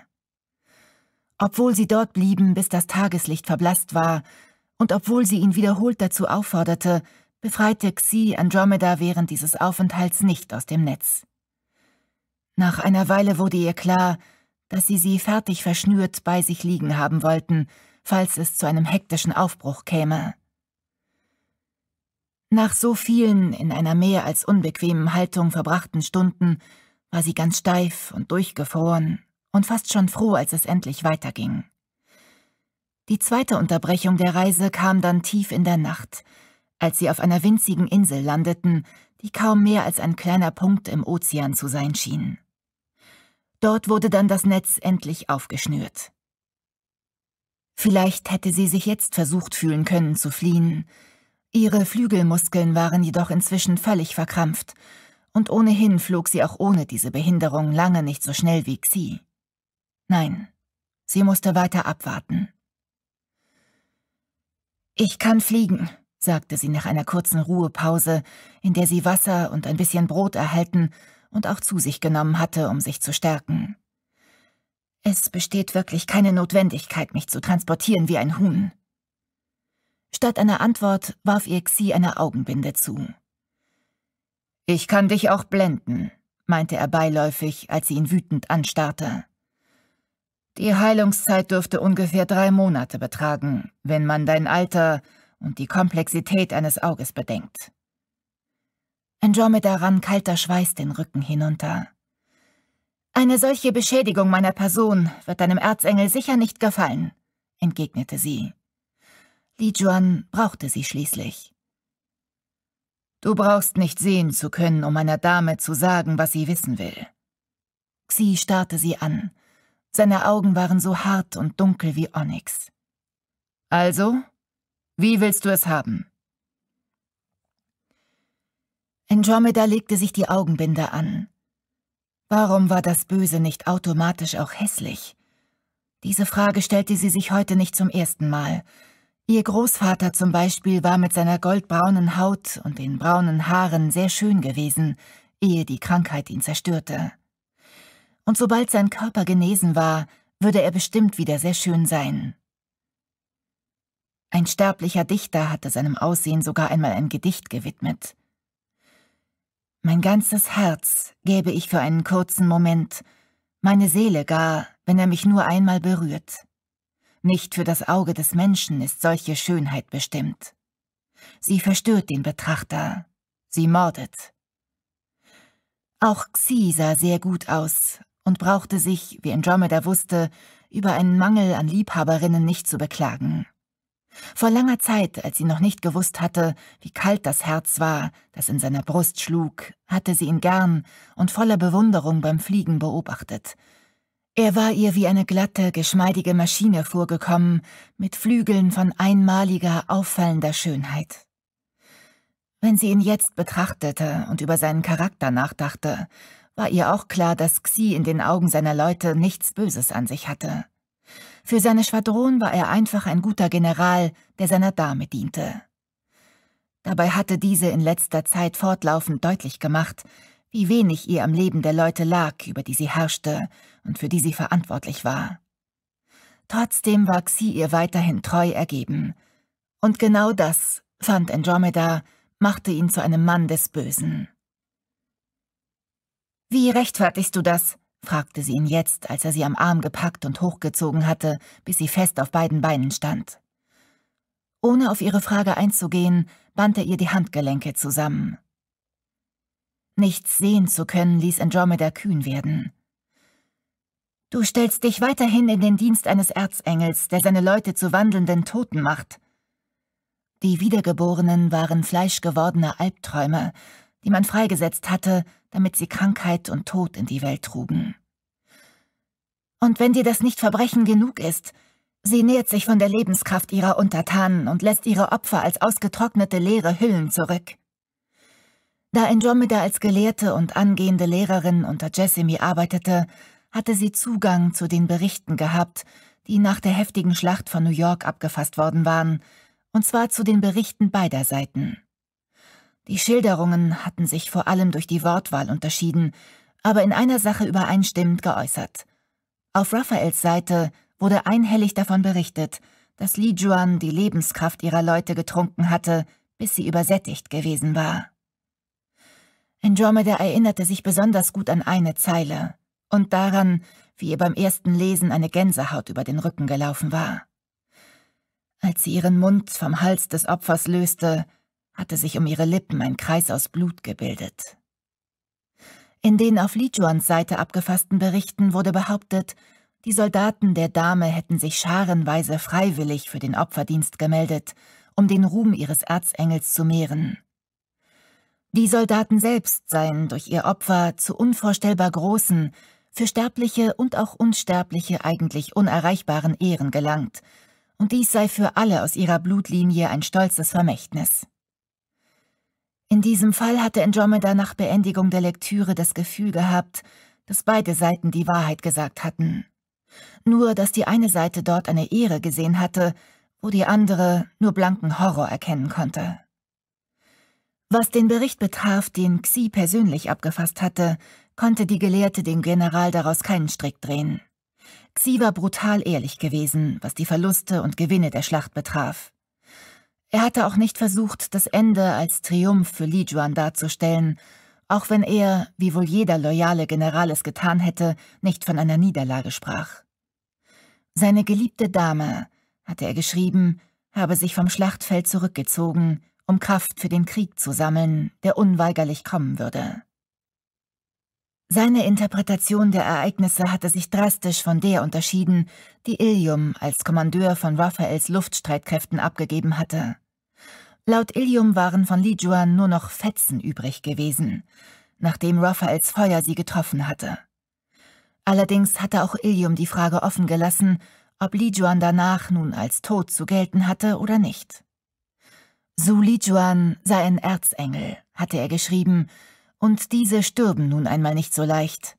Obwohl sie dort blieben, bis das Tageslicht verblasst war, und obwohl sie ihn wiederholt dazu aufforderte, befreite Xi Andromeda während dieses Aufenthalts nicht aus dem Netz. Nach einer Weile wurde ihr klar, dass sie sie fertig verschnürt bei sich liegen haben wollten, falls es zu einem hektischen Aufbruch käme. Nach so vielen in einer mehr als unbequemen Haltung verbrachten Stunden war sie ganz steif und durchgefroren und fast schon froh, als es endlich weiterging. Die zweite Unterbrechung der Reise kam dann tief in der Nacht, als sie auf einer winzigen Insel landeten, die kaum mehr als ein kleiner Punkt im Ozean zu sein schien. Dort wurde dann das Netz endlich aufgeschnürt. Vielleicht hätte sie sich jetzt versucht fühlen können zu fliehen, Ihre Flügelmuskeln waren jedoch inzwischen völlig verkrampft, und ohnehin flog sie auch ohne diese Behinderung lange nicht so schnell wie Xi. Nein, sie musste weiter abwarten. Ich kann fliegen, sagte sie nach einer kurzen Ruhepause, in der sie Wasser und ein bisschen Brot erhalten und auch zu sich genommen hatte, um sich zu stärken. Es besteht wirklich keine Notwendigkeit, mich zu transportieren wie ein Huhn. Statt einer Antwort warf ihr Xi eine Augenbinde zu. Ich kann dich auch blenden, meinte er beiläufig, als sie ihn wütend anstarrte. Die Heilungszeit dürfte ungefähr drei Monate betragen, wenn man dein Alter und die Komplexität eines Auges bedenkt. Andromeda rann kalter Schweiß den Rücken hinunter. Eine solche Beschädigung meiner Person wird deinem Erzengel sicher nicht gefallen, entgegnete sie. Li Juan brauchte sie schließlich. Du brauchst nicht sehen zu können, um einer Dame zu sagen, was sie wissen will. Xi starrte sie an. Seine Augen waren so hart und dunkel wie Onyx. Also, wie willst du es haben? Andromeda legte sich die Augenbinde an. Warum war das Böse nicht automatisch auch hässlich? Diese Frage stellte sie sich heute nicht zum ersten Mal – Ihr Großvater zum Beispiel war mit seiner goldbraunen Haut und den braunen Haaren sehr schön gewesen, ehe die Krankheit ihn zerstörte. Und sobald sein Körper genesen war, würde er bestimmt wieder sehr schön sein. Ein sterblicher Dichter hatte seinem Aussehen sogar einmal ein Gedicht gewidmet. Mein ganzes Herz gäbe ich für einen kurzen Moment, meine Seele gar, wenn er mich nur einmal berührt. Nicht für das Auge des Menschen ist solche Schönheit bestimmt. Sie verstört den Betrachter, sie mordet. Auch Xi sah sehr gut aus und brauchte sich, wie Andromeda wusste, über einen Mangel an Liebhaberinnen nicht zu beklagen. Vor langer Zeit, als sie noch nicht gewusst hatte, wie kalt das Herz war, das in seiner Brust schlug, hatte sie ihn gern und voller Bewunderung beim Fliegen beobachtet, er war ihr wie eine glatte, geschmeidige Maschine vorgekommen, mit Flügeln von einmaliger, auffallender Schönheit. Wenn sie ihn jetzt betrachtete und über seinen Charakter nachdachte, war ihr auch klar, dass Xi in den Augen seiner Leute nichts Böses an sich hatte. Für seine Schwadron war er einfach ein guter General, der seiner Dame diente. Dabei hatte diese in letzter Zeit fortlaufend deutlich gemacht, wie wenig ihr am Leben der Leute lag, über die sie herrschte, und für die sie verantwortlich war. Trotzdem war Xi ihr weiterhin treu ergeben. Und genau das, fand Andromeda, machte ihn zu einem Mann des Bösen. »Wie rechtfertigst du das?« fragte sie ihn jetzt, als er sie am Arm gepackt und hochgezogen hatte, bis sie fest auf beiden Beinen stand. Ohne auf ihre Frage einzugehen, band er ihr die Handgelenke zusammen. Nichts sehen zu können, ließ Andromeda kühn werden. Du stellst dich weiterhin in den Dienst eines Erzengels, der seine Leute zu wandelnden Toten macht. Die Wiedergeborenen waren fleischgewordene Albträume, die man freigesetzt hatte, damit sie Krankheit und Tod in die Welt trugen. Und wenn dir das nicht Verbrechen genug ist, sie nährt sich von der Lebenskraft ihrer Untertanen und lässt ihre Opfer als ausgetrocknete leere Hüllen zurück. Da Andromeda als Gelehrte und angehende Lehrerin unter Jessamy arbeitete, hatte sie Zugang zu den Berichten gehabt, die nach der heftigen Schlacht von New York abgefasst worden waren, und zwar zu den Berichten beider Seiten. Die Schilderungen hatten sich vor allem durch die Wortwahl unterschieden, aber in einer Sache übereinstimmend geäußert. Auf Raphaels Seite wurde einhellig davon berichtet, dass Li Juan die Lebenskraft ihrer Leute getrunken hatte, bis sie übersättigt gewesen war. Andromeda erinnerte sich besonders gut an eine Zeile und daran, wie ihr beim ersten Lesen eine Gänsehaut über den Rücken gelaufen war. Als sie ihren Mund vom Hals des Opfers löste, hatte sich um ihre Lippen ein Kreis aus Blut gebildet. In den auf Lijuans Seite abgefassten Berichten wurde behauptet, die Soldaten der Dame hätten sich scharenweise freiwillig für den Opferdienst gemeldet, um den Ruhm ihres Erzengels zu mehren. Die Soldaten selbst seien durch ihr Opfer zu unvorstellbar großen, für Sterbliche und auch Unsterbliche eigentlich unerreichbaren Ehren gelangt, und dies sei für alle aus ihrer Blutlinie ein stolzes Vermächtnis. In diesem Fall hatte Andromeda nach Beendigung der Lektüre das Gefühl gehabt, dass beide Seiten die Wahrheit gesagt hatten. Nur, dass die eine Seite dort eine Ehre gesehen hatte, wo die andere nur blanken Horror erkennen konnte. Was den Bericht betraf, den Xi persönlich abgefasst hatte, konnte die Gelehrte dem General daraus keinen Strick drehen. Xi war brutal ehrlich gewesen, was die Verluste und Gewinne der Schlacht betraf. Er hatte auch nicht versucht, das Ende als Triumph für Li Juan darzustellen, auch wenn er, wie wohl jeder loyale General es getan hätte, nicht von einer Niederlage sprach. Seine geliebte Dame, hatte er geschrieben, habe sich vom Schlachtfeld zurückgezogen, um Kraft für den Krieg zu sammeln, der unweigerlich kommen würde. Seine Interpretation der Ereignisse hatte sich drastisch von der unterschieden, die Ilium als Kommandeur von Raphaels Luftstreitkräften abgegeben hatte. Laut Ilium waren von Lijuan nur noch Fetzen übrig gewesen, nachdem Raphaels Feuer sie getroffen hatte. Allerdings hatte auch Ilium die Frage offen gelassen, ob Lijuan danach nun als tot zu gelten hatte oder nicht. Su Lijuan sei ein Erzengel, hatte er geschrieben, und diese stürben nun einmal nicht so leicht.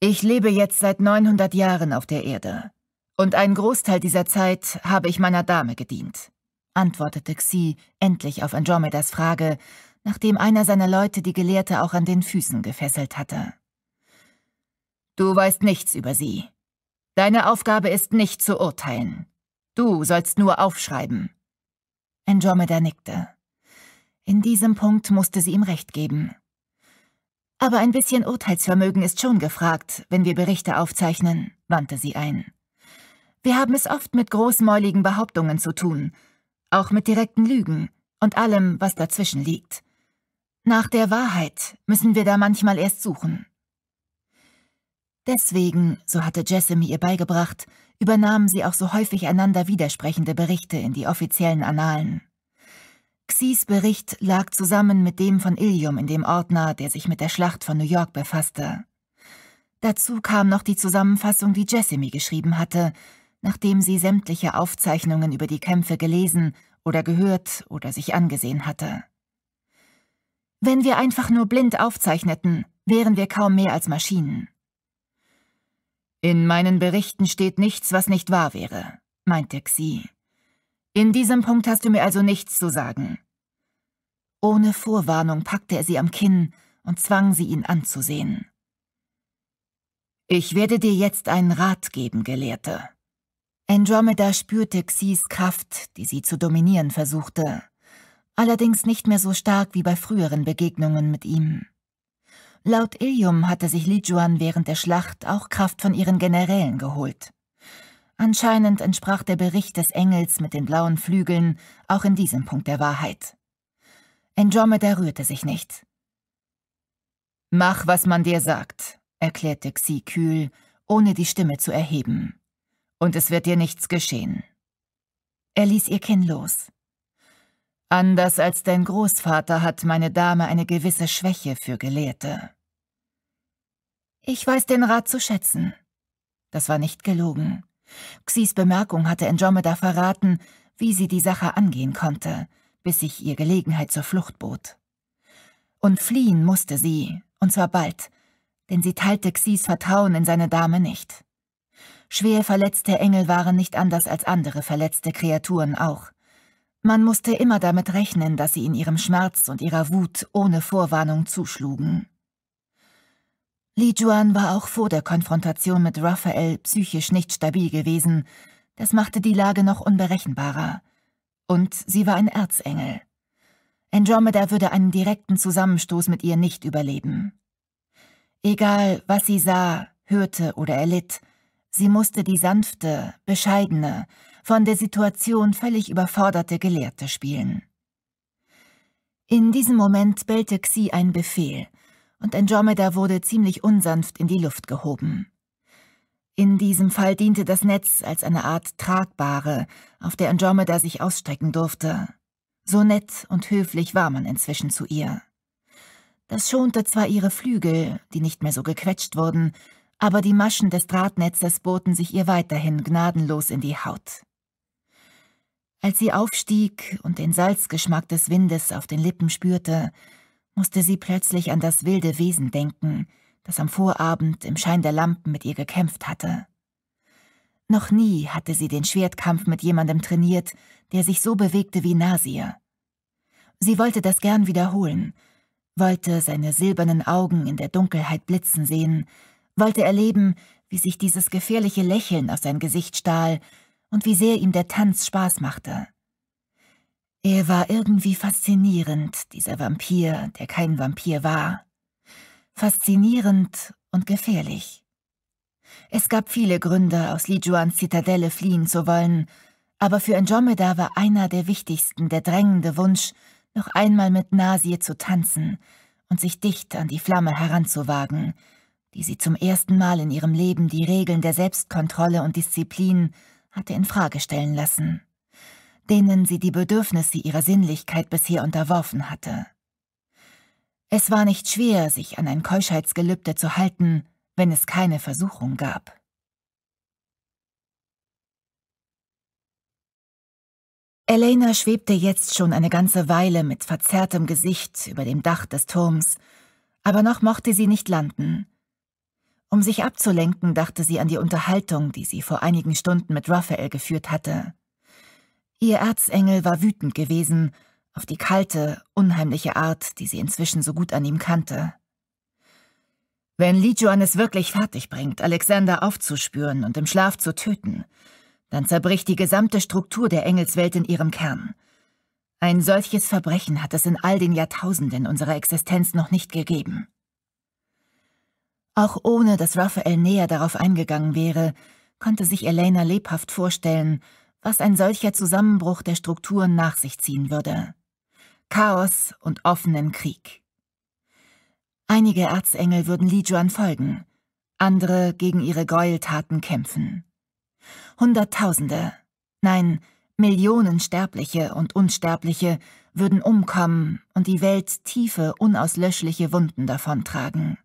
Ich lebe jetzt seit 900 Jahren auf der Erde, und einen Großteil dieser Zeit habe ich meiner Dame gedient, antwortete Xi endlich auf Andromedas Frage, nachdem einer seiner Leute die Gelehrte auch an den Füßen gefesselt hatte. Du weißt nichts über sie. Deine Aufgabe ist nicht zu urteilen. Du sollst nur aufschreiben. Andromeda nickte. In diesem Punkt musste sie ihm recht geben. Aber ein bisschen Urteilsvermögen ist schon gefragt, wenn wir Berichte aufzeichnen, wandte sie ein. Wir haben es oft mit großmäuligen Behauptungen zu tun, auch mit direkten Lügen und allem, was dazwischen liegt. Nach der Wahrheit müssen wir da manchmal erst suchen. Deswegen, so hatte Jessamy ihr beigebracht, übernahmen sie auch so häufig einander widersprechende Berichte in die offiziellen Annalen. Xis Bericht lag zusammen mit dem von Ilium in dem Ordner, der sich mit der Schlacht von New York befasste. Dazu kam noch die Zusammenfassung, die Jessamy geschrieben hatte, nachdem sie sämtliche Aufzeichnungen über die Kämpfe gelesen oder gehört oder sich angesehen hatte. Wenn wir einfach nur blind aufzeichneten, wären wir kaum mehr als Maschinen. In meinen Berichten steht nichts, was nicht wahr wäre, meinte Xi. In diesem Punkt hast du mir also nichts zu sagen. Ohne Vorwarnung packte er sie am Kinn und zwang sie, ihn anzusehen. Ich werde dir jetzt einen Rat geben, Gelehrte. Andromeda spürte Xis Kraft, die sie zu dominieren versuchte, allerdings nicht mehr so stark wie bei früheren Begegnungen mit ihm. Laut Ilium hatte sich Lijuan während der Schlacht auch Kraft von ihren Generälen geholt. Anscheinend entsprach der Bericht des Engels mit den blauen Flügeln auch in diesem Punkt der Wahrheit. Andromeda rührte sich nicht. Mach, was man dir sagt, erklärte Xi kühl, ohne die Stimme zu erheben. Und es wird dir nichts geschehen. Er ließ ihr Kinn los. Anders als dein Großvater hat meine Dame eine gewisse Schwäche für Gelehrte. Ich weiß den Rat zu schätzen. Das war nicht gelogen. Xis Bemerkung hatte Andromeda verraten, wie sie die Sache angehen konnte, bis sich ihr Gelegenheit zur Flucht bot. Und fliehen musste sie, und zwar bald, denn sie teilte Xis Vertrauen in seine Dame nicht. Schwer verletzte Engel waren nicht anders als andere verletzte Kreaturen auch. Man musste immer damit rechnen, dass sie in ihrem Schmerz und ihrer Wut ohne Vorwarnung zuschlugen. Li Juan war auch vor der Konfrontation mit Raphael psychisch nicht stabil gewesen. Das machte die Lage noch unberechenbarer. Und sie war ein Erzengel. Andromeda würde einen direkten Zusammenstoß mit ihr nicht überleben. Egal, was sie sah, hörte oder erlitt, sie musste die sanfte, bescheidene, von der Situation völlig überforderte Gelehrte spielen. In diesem Moment bellte Xi einen Befehl, und Andromeda wurde ziemlich unsanft in die Luft gehoben. In diesem Fall diente das Netz als eine Art Tragbare, auf der Andromeda sich ausstrecken durfte. So nett und höflich war man inzwischen zu ihr. Das schonte zwar ihre Flügel, die nicht mehr so gequetscht wurden, aber die Maschen des Drahtnetzes boten sich ihr weiterhin gnadenlos in die Haut. Als sie aufstieg und den Salzgeschmack des Windes auf den Lippen spürte, musste sie plötzlich an das wilde Wesen denken, das am Vorabend im Schein der Lampen mit ihr gekämpft hatte. Noch nie hatte sie den Schwertkampf mit jemandem trainiert, der sich so bewegte wie Nasir. Sie wollte das gern wiederholen, wollte seine silbernen Augen in der Dunkelheit blitzen sehen, wollte erleben, wie sich dieses gefährliche Lächeln aus sein Gesicht stahl und wie sehr ihm der Tanz Spaß machte. Er war irgendwie faszinierend, dieser Vampir, der kein Vampir war. Faszinierend und gefährlich. Es gab viele Gründe, aus Lijuans Zitadelle fliehen zu wollen, aber für Andromeda war einer der wichtigsten der drängende Wunsch, noch einmal mit Nasie zu tanzen und sich dicht an die Flamme heranzuwagen, die sie zum ersten Mal in ihrem Leben die Regeln der Selbstkontrolle und Disziplin hatte in Frage stellen lassen denen sie die Bedürfnisse ihrer Sinnlichkeit bisher unterworfen hatte. Es war nicht schwer, sich an ein Keuschheitsgelübde zu halten, wenn es keine Versuchung gab. Elena schwebte jetzt schon eine ganze Weile mit verzerrtem Gesicht über dem Dach des Turms, aber noch mochte sie nicht landen. Um sich abzulenken, dachte sie an die Unterhaltung, die sie vor einigen Stunden mit Raphael geführt hatte. Ihr Erzengel war wütend gewesen auf die kalte, unheimliche Art, die sie inzwischen so gut an ihm kannte. Wenn Lijuan es wirklich fertig bringt, Alexander aufzuspüren und im Schlaf zu töten, dann zerbricht die gesamte Struktur der Engelswelt in ihrem Kern. Ein solches Verbrechen hat es in all den Jahrtausenden unserer Existenz noch nicht gegeben. Auch ohne dass Raphael näher darauf eingegangen wäre, konnte sich Elena lebhaft vorstellen, was ein solcher Zusammenbruch der Strukturen nach sich ziehen würde. Chaos und offenen Krieg. Einige Erzengel würden Lijuan folgen, andere gegen ihre Gräueltaten kämpfen. Hunderttausende, nein, Millionen Sterbliche und Unsterbliche würden umkommen und die Welt tiefe, unauslöschliche Wunden davontragen.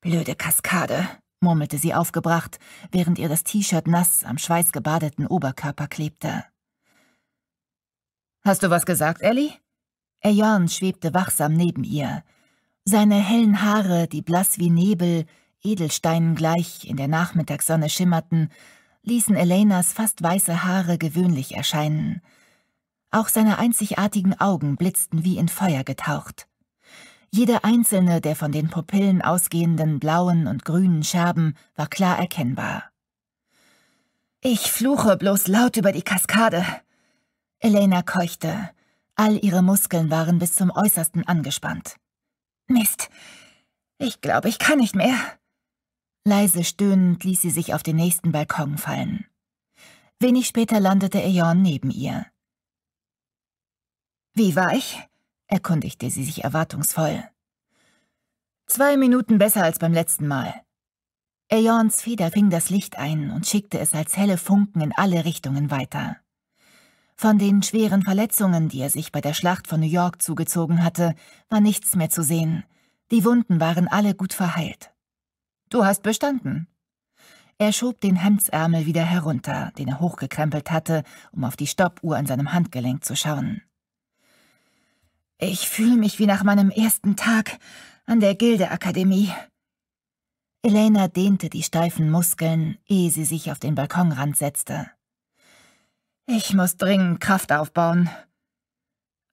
Blöde Kaskade, murmelte sie aufgebracht, während ihr das T-Shirt nass am schweißgebadeten Oberkörper klebte. Hast du was gesagt, Ellie? Ejon schwebte wachsam neben ihr. Seine hellen Haare, die blass wie Nebel, Edelsteinen gleich in der Nachmittagssonne schimmerten, ließen Elenas fast weiße Haare gewöhnlich erscheinen. Auch seine einzigartigen Augen blitzten wie in Feuer getaucht. Jede einzelne der von den Pupillen ausgehenden blauen und grünen Scherben war klar erkennbar. Ich fluche bloß laut über die Kaskade. Elena keuchte. All ihre Muskeln waren bis zum Äußersten angespannt. Mist. Ich glaube, ich kann nicht mehr. Leise stöhnend ließ sie sich auf den nächsten Balkon fallen. Wenig später landete Eon neben ihr. Wie war ich? erkundigte sie sich erwartungsvoll. Zwei Minuten besser als beim letzten Mal. Aeons Feder fing das Licht ein und schickte es als helle Funken in alle Richtungen weiter. Von den schweren Verletzungen, die er sich bei der Schlacht von New York zugezogen hatte, war nichts mehr zu sehen. Die Wunden waren alle gut verheilt. Du hast bestanden. Er schob den Hemdsärmel wieder herunter, den er hochgekrempelt hatte, um auf die Stoppuhr an seinem Handgelenk zu schauen. Ich fühle mich wie nach meinem ersten Tag an der Gildeakademie. Elena dehnte die steifen Muskeln, ehe sie sich auf den Balkonrand setzte. Ich muss dringend Kraft aufbauen.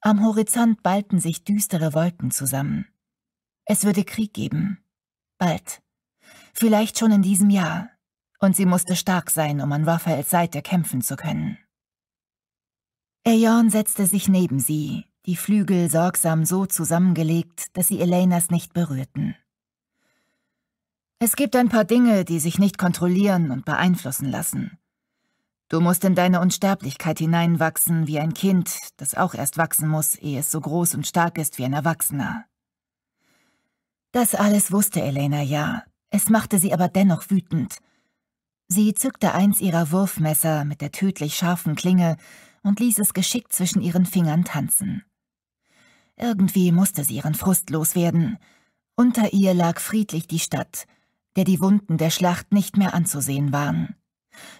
Am Horizont ballten sich düstere Wolken zusammen. Es würde Krieg geben. Bald. Vielleicht schon in diesem Jahr. Und sie musste stark sein, um an Raphaels Seite kämpfen zu können. Ejon setzte sich neben sie, die Flügel sorgsam so zusammengelegt, dass sie Elenas nicht berührten. Es gibt ein paar Dinge, die sich nicht kontrollieren und beeinflussen lassen. Du musst in deine Unsterblichkeit hineinwachsen wie ein Kind, das auch erst wachsen muss, ehe es so groß und stark ist wie ein Erwachsener. Das alles wusste Elena ja, es machte sie aber dennoch wütend. Sie zückte eins ihrer Wurfmesser mit der tödlich scharfen Klinge und ließ es geschickt zwischen ihren Fingern tanzen. Irgendwie musste sie ihren Frust loswerden. Unter ihr lag friedlich die Stadt, der die Wunden der Schlacht nicht mehr anzusehen waren.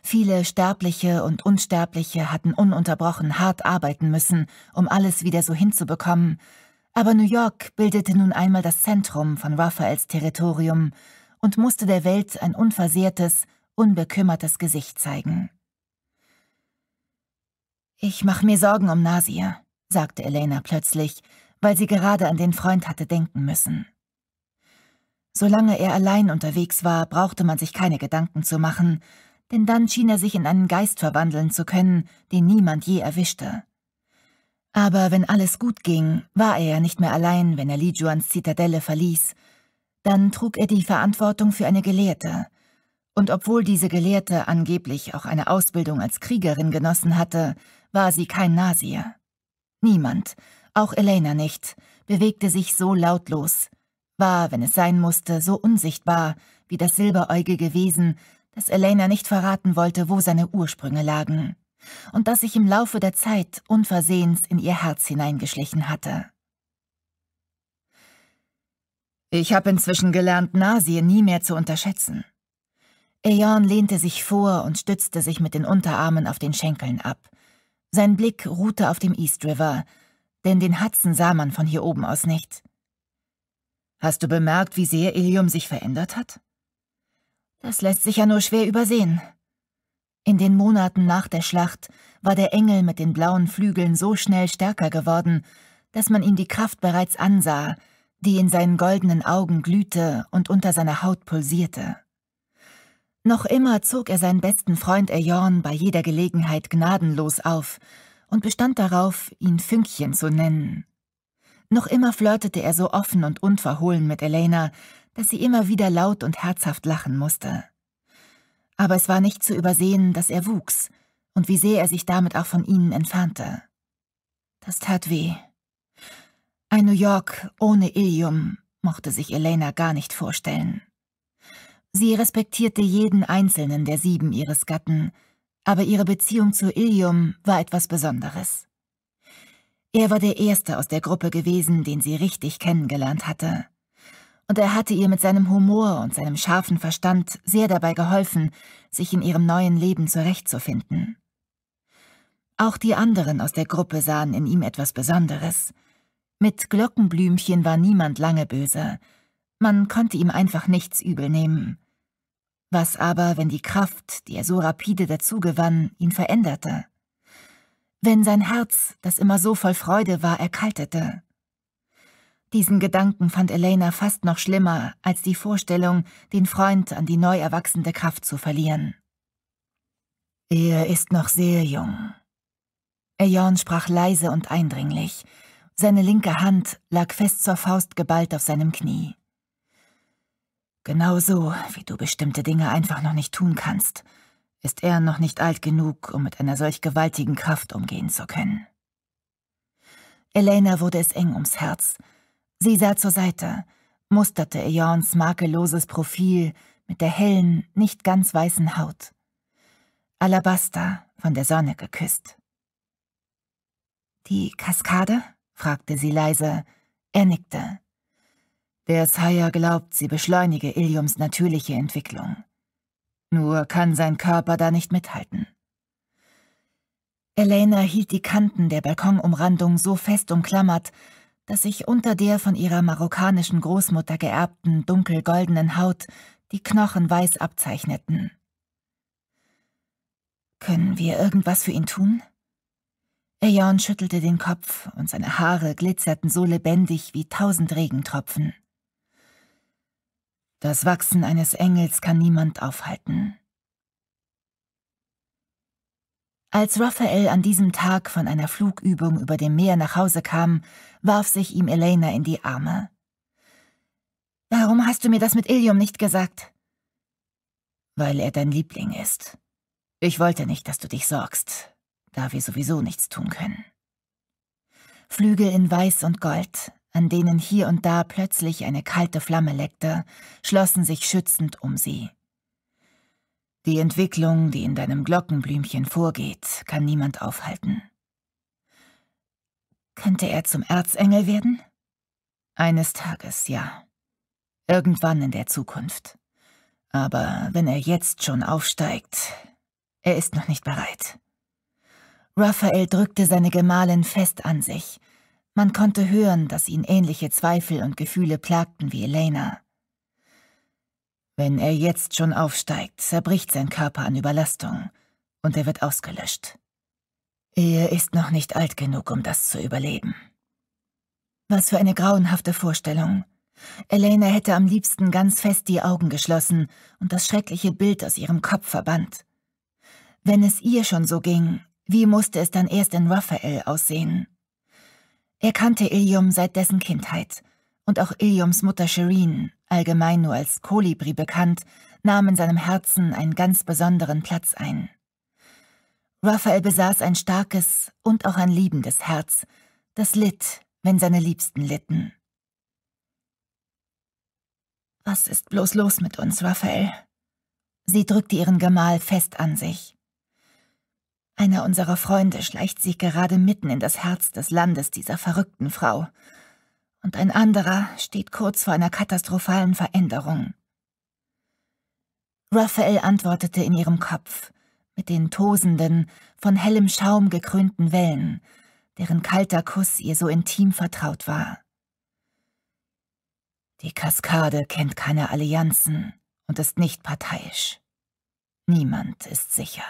Viele Sterbliche und Unsterbliche hatten ununterbrochen hart arbeiten müssen, um alles wieder so hinzubekommen, aber New York bildete nun einmal das Zentrum von Raphaels Territorium und musste der Welt ein unversehrtes, unbekümmertes Gesicht zeigen. Ich mache mir Sorgen um Nasir, sagte Elena plötzlich, weil sie gerade an den Freund hatte denken müssen. Solange er allein unterwegs war, brauchte man sich keine Gedanken zu machen, denn dann schien er sich in einen Geist verwandeln zu können, den niemand je erwischte. Aber wenn alles gut ging, war er ja nicht mehr allein, wenn er Lijuans Zitadelle verließ. Dann trug er die Verantwortung für eine Gelehrte. Und obwohl diese Gelehrte angeblich auch eine Ausbildung als Kriegerin genossen hatte, war sie kein Nasier. Niemand, auch Elena nicht, bewegte sich so lautlos, war, wenn es sein musste, so unsichtbar wie das silberäugige Wesen, dass Elena nicht verraten wollte, wo seine Ursprünge lagen, und dass sich im Laufe der Zeit unversehens in ihr Herz hineingeschlichen hatte. Ich habe inzwischen gelernt, Nasie nie mehr zu unterschätzen. Eon lehnte sich vor und stützte sich mit den Unterarmen auf den Schenkeln ab. Sein Blick ruhte auf dem East River, denn den Hudson sah man von hier oben aus nicht. Hast du bemerkt, wie sehr Ilium sich verändert hat? Das lässt sich ja nur schwer übersehen. In den Monaten nach der Schlacht war der Engel mit den blauen Flügeln so schnell stärker geworden, dass man ihm die Kraft bereits ansah, die in seinen goldenen Augen glühte und unter seiner Haut pulsierte. Noch immer zog er seinen besten Freund Ejorn bei jeder Gelegenheit gnadenlos auf und bestand darauf, ihn Fünkchen zu nennen. Noch immer flirtete er so offen und unverhohlen mit Elena, dass sie immer wieder laut und herzhaft lachen musste. Aber es war nicht zu übersehen, dass er wuchs und wie sehr er sich damit auch von ihnen entfernte. Das tat weh. Ein New York ohne Ilium mochte sich Elena gar nicht vorstellen. Sie respektierte jeden einzelnen der sieben ihres Gatten, aber ihre Beziehung zu Ilium war etwas Besonderes. Er war der Erste aus der Gruppe gewesen, den sie richtig kennengelernt hatte. Und er hatte ihr mit seinem Humor und seinem scharfen Verstand sehr dabei geholfen, sich in ihrem neuen Leben zurechtzufinden. Auch die anderen aus der Gruppe sahen in ihm etwas Besonderes. Mit Glockenblümchen war niemand lange böse. Man konnte ihm einfach nichts übel nehmen. Was aber, wenn die Kraft, die er so rapide dazugewann, ihn veränderte? Wenn sein Herz, das immer so voll Freude war, erkaltete? Diesen Gedanken fand Elena fast noch schlimmer als die Vorstellung, den Freund an die neu erwachsene Kraft zu verlieren. Er ist noch sehr jung. Ejon sprach leise und eindringlich. Seine linke Hand lag fest zur Faust geballt auf seinem Knie. Genauso wie du bestimmte Dinge einfach noch nicht tun kannst, ist er noch nicht alt genug, um mit einer solch gewaltigen Kraft umgehen zu können. Elena wurde es eng ums Herz. Sie sah zur Seite, musterte Eons makelloses Profil mit der hellen, nicht ganz weißen Haut. Alabaster, von der Sonne geküsst. »Die Kaskade?« fragte sie leise. Er nickte. Der Sire glaubt, sie beschleunige Iliums natürliche Entwicklung. Nur kann sein Körper da nicht mithalten. Elena hielt die Kanten der Balkonumrandung so fest umklammert, dass sich unter der von ihrer marokkanischen Großmutter geerbten dunkelgoldenen Haut die Knochen weiß abzeichneten. Können wir irgendwas für ihn tun? Aeon schüttelte den Kopf und seine Haare glitzerten so lebendig wie tausend Regentropfen. Das Wachsen eines Engels kann niemand aufhalten. Als Raphael an diesem Tag von einer Flugübung über dem Meer nach Hause kam, warf sich ihm Elena in die Arme. Warum hast du mir das mit Ilium nicht gesagt? Weil er dein Liebling ist. Ich wollte nicht, dass du dich sorgst, da wir sowieso nichts tun können. Flügel in Weiß und Gold, an denen hier und da plötzlich eine kalte Flamme leckte, schlossen sich schützend um sie. Die Entwicklung, die in deinem Glockenblümchen vorgeht, kann niemand aufhalten. Könnte er zum Erzengel werden? Eines Tages, ja. Irgendwann in der Zukunft. Aber wenn er jetzt schon aufsteigt, er ist noch nicht bereit. Raphael drückte seine Gemahlin fest an sich, man konnte hören, dass ihn ähnliche Zweifel und Gefühle plagten wie Elena. Wenn er jetzt schon aufsteigt, zerbricht sein Körper an Überlastung und er wird ausgelöscht. Er ist noch nicht alt genug, um das zu überleben. Was für eine grauenhafte Vorstellung. Elena hätte am liebsten ganz fest die Augen geschlossen und das schreckliche Bild aus ihrem Kopf verbannt. Wenn es ihr schon so ging, wie musste es dann erst in Raphael aussehen? Er kannte Ilium seit dessen Kindheit. Und auch Iliums Mutter Shireen, allgemein nur als Kolibri bekannt, nahm in seinem Herzen einen ganz besonderen Platz ein. Raphael besaß ein starkes und auch ein liebendes Herz, das litt, wenn seine Liebsten litten. Was ist bloß los mit uns, Raphael? Sie drückte ihren Gemahl fest an sich. Einer unserer Freunde schleicht sich gerade mitten in das Herz des Landes dieser verrückten Frau. Und ein anderer steht kurz vor einer katastrophalen Veränderung. Raphael antwortete in ihrem Kopf, mit den tosenden, von hellem Schaum gekrönten Wellen, deren kalter Kuss ihr so intim vertraut war. Die Kaskade kennt keine Allianzen und ist nicht parteiisch. Niemand ist sicher.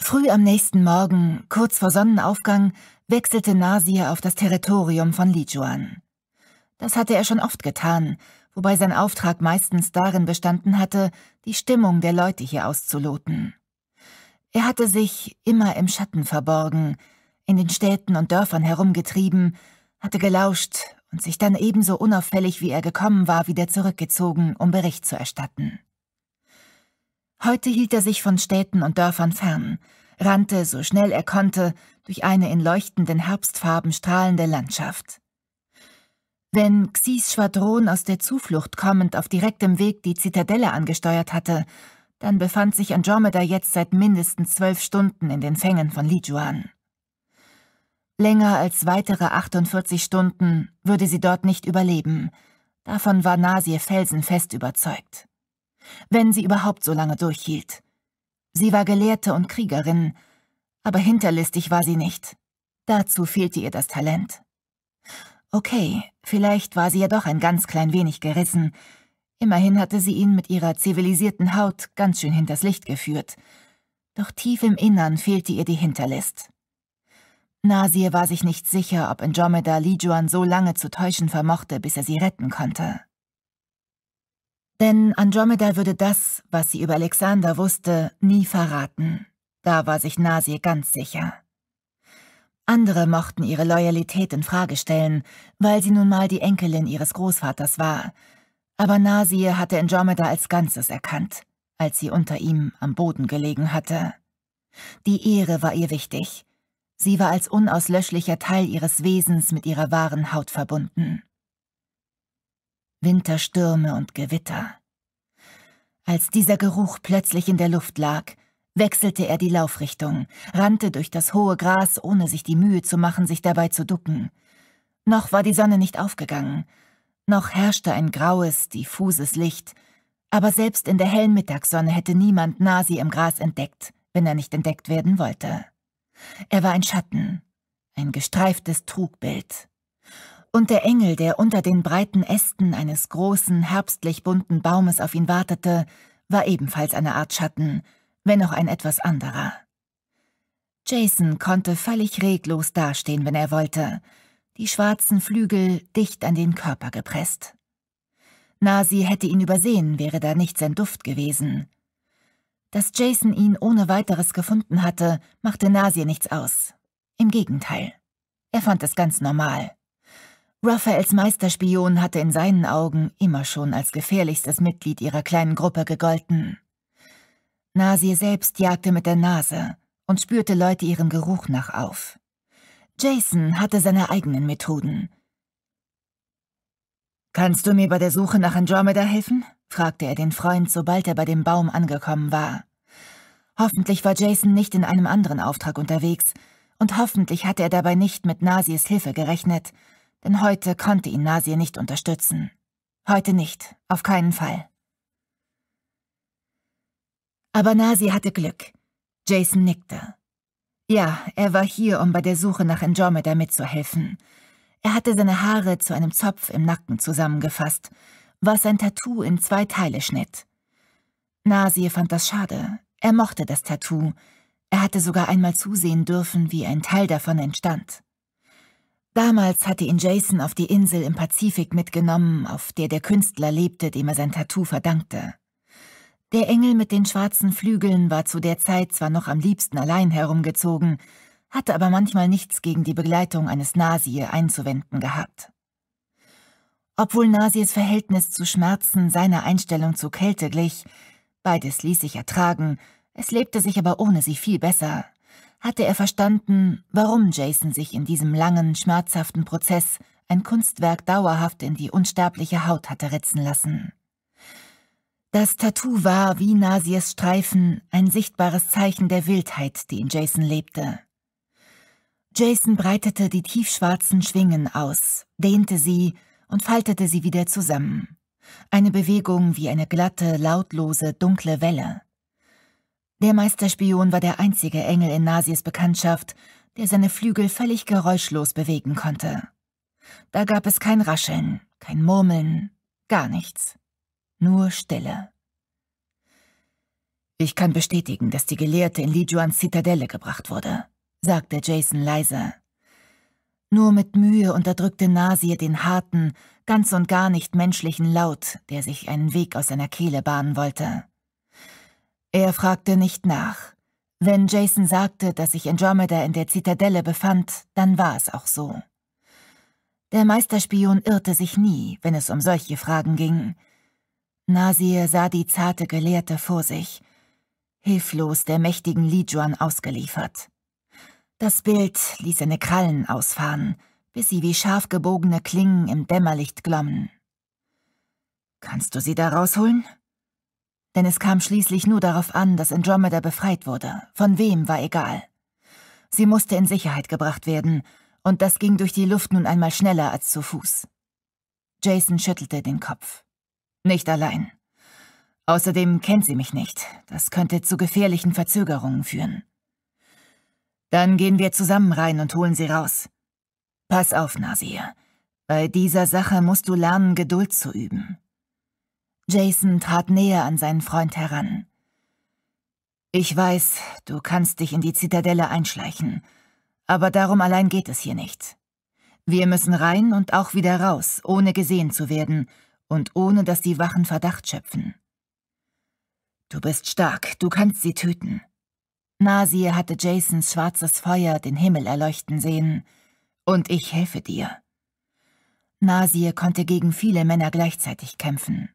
Früh am nächsten Morgen, kurz vor Sonnenaufgang, wechselte Nasir auf das Territorium von Lijuan. Das hatte er schon oft getan, wobei sein Auftrag meistens darin bestanden hatte, die Stimmung der Leute hier auszuloten. Er hatte sich immer im Schatten verborgen, in den Städten und Dörfern herumgetrieben, hatte gelauscht und sich dann ebenso unauffällig, wie er gekommen war, wieder zurückgezogen, um Bericht zu erstatten. Heute hielt er sich von Städten und Dörfern fern, rannte, so schnell er konnte, durch eine in leuchtenden Herbstfarben strahlende Landschaft. Wenn Xis Schwadron aus der Zuflucht kommend auf direktem Weg die Zitadelle angesteuert hatte, dann befand sich Andromeda jetzt seit mindestens zwölf Stunden in den Fängen von Lijuan. Länger als weitere 48 Stunden würde sie dort nicht überleben. Davon war Nasir felsenfest überzeugt wenn sie überhaupt so lange durchhielt. Sie war Gelehrte und Kriegerin, aber hinterlistig war sie nicht. Dazu fehlte ihr das Talent. Okay, vielleicht war sie ja doch ein ganz klein wenig gerissen. Immerhin hatte sie ihn mit ihrer zivilisierten Haut ganz schön hinters Licht geführt. Doch tief im Innern fehlte ihr die Hinterlist. Nasir war sich nicht sicher, ob Andromeda Lijuan so lange zu täuschen vermochte, bis er sie retten konnte. Denn Andromeda würde das, was sie über Alexander wusste, nie verraten. Da war sich Nasir ganz sicher. Andere mochten ihre Loyalität in Frage stellen, weil sie nun mal die Enkelin ihres Großvaters war. Aber Nasir hatte Andromeda als Ganzes erkannt, als sie unter ihm am Boden gelegen hatte. Die Ehre war ihr wichtig. Sie war als unauslöschlicher Teil ihres Wesens mit ihrer wahren Haut verbunden. Winterstürme und Gewitter. Als dieser Geruch plötzlich in der Luft lag, wechselte er die Laufrichtung, rannte durch das hohe Gras, ohne sich die Mühe zu machen, sich dabei zu ducken. Noch war die Sonne nicht aufgegangen, noch herrschte ein graues, diffuses Licht, aber selbst in der hellen Mittagssonne hätte niemand Nasi im Gras entdeckt, wenn er nicht entdeckt werden wollte. Er war ein Schatten, ein gestreiftes Trugbild, und der Engel, der unter den breiten Ästen eines großen, herbstlich bunten Baumes auf ihn wartete, war ebenfalls eine Art Schatten, wenn auch ein etwas anderer. Jason konnte völlig reglos dastehen, wenn er wollte, die schwarzen Flügel dicht an den Körper gepresst. Nasi hätte ihn übersehen, wäre da nicht sein Duft gewesen. Dass Jason ihn ohne weiteres gefunden hatte, machte Nasi nichts aus. Im Gegenteil. Er fand es ganz normal. Raphaels Meisterspion hatte in seinen Augen immer schon als gefährlichstes Mitglied ihrer kleinen Gruppe gegolten. Nasir selbst jagte mit der Nase und spürte Leute ihrem Geruch nach auf. Jason hatte seine eigenen Methoden. »Kannst du mir bei der Suche nach Andromeda helfen?« fragte er den Freund, sobald er bei dem Baum angekommen war. Hoffentlich war Jason nicht in einem anderen Auftrag unterwegs, und hoffentlich hatte er dabei nicht mit Nasirs Hilfe gerechnet – denn heute konnte ihn Nasir nicht unterstützen. Heute nicht, auf keinen Fall. Aber Nasir hatte Glück. Jason nickte. Ja, er war hier, um bei der Suche nach Andromeda mitzuhelfen. Er hatte seine Haare zu einem Zopf im Nacken zusammengefasst, was sein Tattoo in zwei Teile schnitt. Nasir fand das schade. Er mochte das Tattoo. Er hatte sogar einmal zusehen dürfen, wie ein Teil davon entstand. Damals hatte ihn Jason auf die Insel im Pazifik mitgenommen, auf der der Künstler lebte, dem er sein Tattoo verdankte. Der Engel mit den schwarzen Flügeln war zu der Zeit zwar noch am liebsten allein herumgezogen, hatte aber manchmal nichts gegen die Begleitung eines Nasie einzuwenden gehabt. Obwohl Nasies Verhältnis zu Schmerzen seiner Einstellung zu Kälte glich, beides ließ sich ertragen, es lebte sich aber ohne sie viel besser, hatte er verstanden, warum Jason sich in diesem langen, schmerzhaften Prozess ein Kunstwerk dauerhaft in die unsterbliche Haut hatte ritzen lassen. Das Tattoo war, wie Nasirs Streifen, ein sichtbares Zeichen der Wildheit, die in Jason lebte. Jason breitete die tiefschwarzen Schwingen aus, dehnte sie und faltete sie wieder zusammen. Eine Bewegung wie eine glatte, lautlose, dunkle Welle. Der Meisterspion war der einzige Engel in Nasirs Bekanntschaft, der seine Flügel völlig geräuschlos bewegen konnte. Da gab es kein Rascheln, kein Murmeln, gar nichts. Nur Stille. Ich kann bestätigen, dass die Gelehrte in Lijuans Zitadelle gebracht wurde, sagte Jason leise. Nur mit Mühe unterdrückte Nasir den harten, ganz und gar nicht menschlichen Laut, der sich einen Weg aus seiner Kehle bahnen wollte. Er fragte nicht nach. Wenn Jason sagte, dass sich Andromeda in der Zitadelle befand, dann war es auch so. Der Meisterspion irrte sich nie, wenn es um solche Fragen ging. Nasir sah die zarte Gelehrte vor sich, hilflos der mächtigen Lijuan ausgeliefert. Das Bild ließ seine Krallen ausfahren, bis sie wie scharf gebogene Klingen im Dämmerlicht glommen. »Kannst du sie da rausholen?« denn es kam schließlich nur darauf an, dass Andromeda befreit wurde, von wem war egal. Sie musste in Sicherheit gebracht werden, und das ging durch die Luft nun einmal schneller als zu Fuß. Jason schüttelte den Kopf. Nicht allein. Außerdem kennt sie mich nicht. Das könnte zu gefährlichen Verzögerungen führen. Dann gehen wir zusammen rein und holen sie raus. Pass auf, Nasir. Bei dieser Sache musst du lernen, Geduld zu üben. Jason trat näher an seinen Freund heran. Ich weiß, du kannst dich in die Zitadelle einschleichen, aber darum allein geht es hier nicht. Wir müssen rein und auch wieder raus, ohne gesehen zu werden und ohne, dass die Wachen Verdacht schöpfen. Du bist stark, du kannst sie töten. Nasir hatte Jasons schwarzes Feuer den Himmel erleuchten sehen, und ich helfe dir. Nasir konnte gegen viele Männer gleichzeitig kämpfen.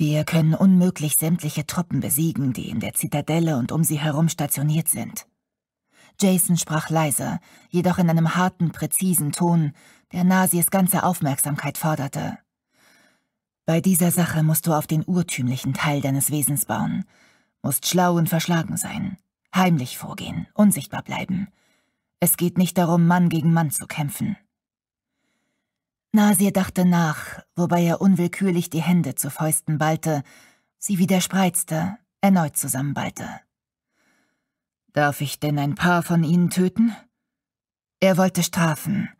Wir können unmöglich sämtliche Truppen besiegen, die in der Zitadelle und um sie herum stationiert sind. Jason sprach leise, jedoch in einem harten, präzisen Ton, der Nasis ganze Aufmerksamkeit forderte. Bei dieser Sache musst du auf den urtümlichen Teil deines Wesens bauen, musst schlau und verschlagen sein, heimlich vorgehen, unsichtbar bleiben. Es geht nicht darum, Mann gegen Mann zu kämpfen. Nasir dachte nach, wobei er unwillkürlich die Hände zu Fäusten ballte, sie wieder spreizte, erneut zusammenballte. Darf ich denn ein paar von ihnen töten? Er wollte strafen,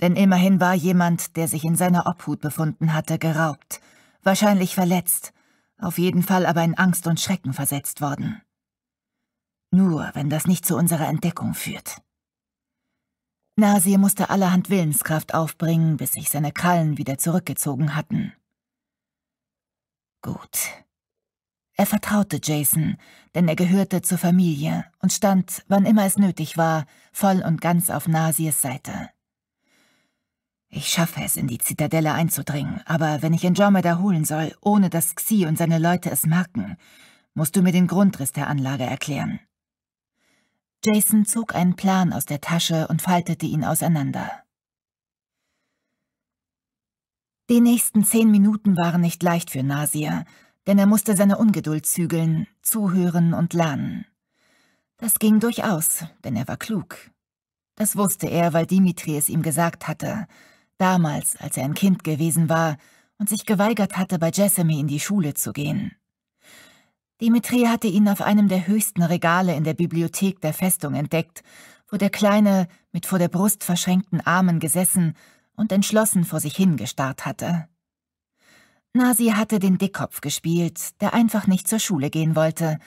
denn immerhin war jemand, der sich in seiner Obhut befunden hatte, geraubt, wahrscheinlich verletzt, auf jeden Fall aber in Angst und Schrecken versetzt worden. Nur wenn das nicht zu unserer Entdeckung führt. Nasir musste allerhand Willenskraft aufbringen, bis sich seine Krallen wieder zurückgezogen hatten. Gut. Er vertraute Jason, denn er gehörte zur Familie und stand, wann immer es nötig war, voll und ganz auf Nasirs Seite. Ich schaffe es, in die Zitadelle einzudringen, aber wenn ich Andromeda holen soll, ohne dass Xi und seine Leute es merken, musst du mir den Grundriss der Anlage erklären. Jason zog einen Plan aus der Tasche und faltete ihn auseinander. Die nächsten zehn Minuten waren nicht leicht für Nasir, denn er musste seine Ungeduld zügeln, zuhören und lernen. Das ging durchaus, denn er war klug. Das wusste er, weil Dimitri es ihm gesagt hatte, damals, als er ein Kind gewesen war und sich geweigert hatte, bei Jessamy in die Schule zu gehen. Dimitri hatte ihn auf einem der höchsten Regale in der Bibliothek der Festung entdeckt, wo der Kleine mit vor der Brust verschränkten Armen gesessen und entschlossen vor sich hingestarrt hatte. Nasi hatte den Dickkopf gespielt, der einfach nicht zur Schule gehen wollte,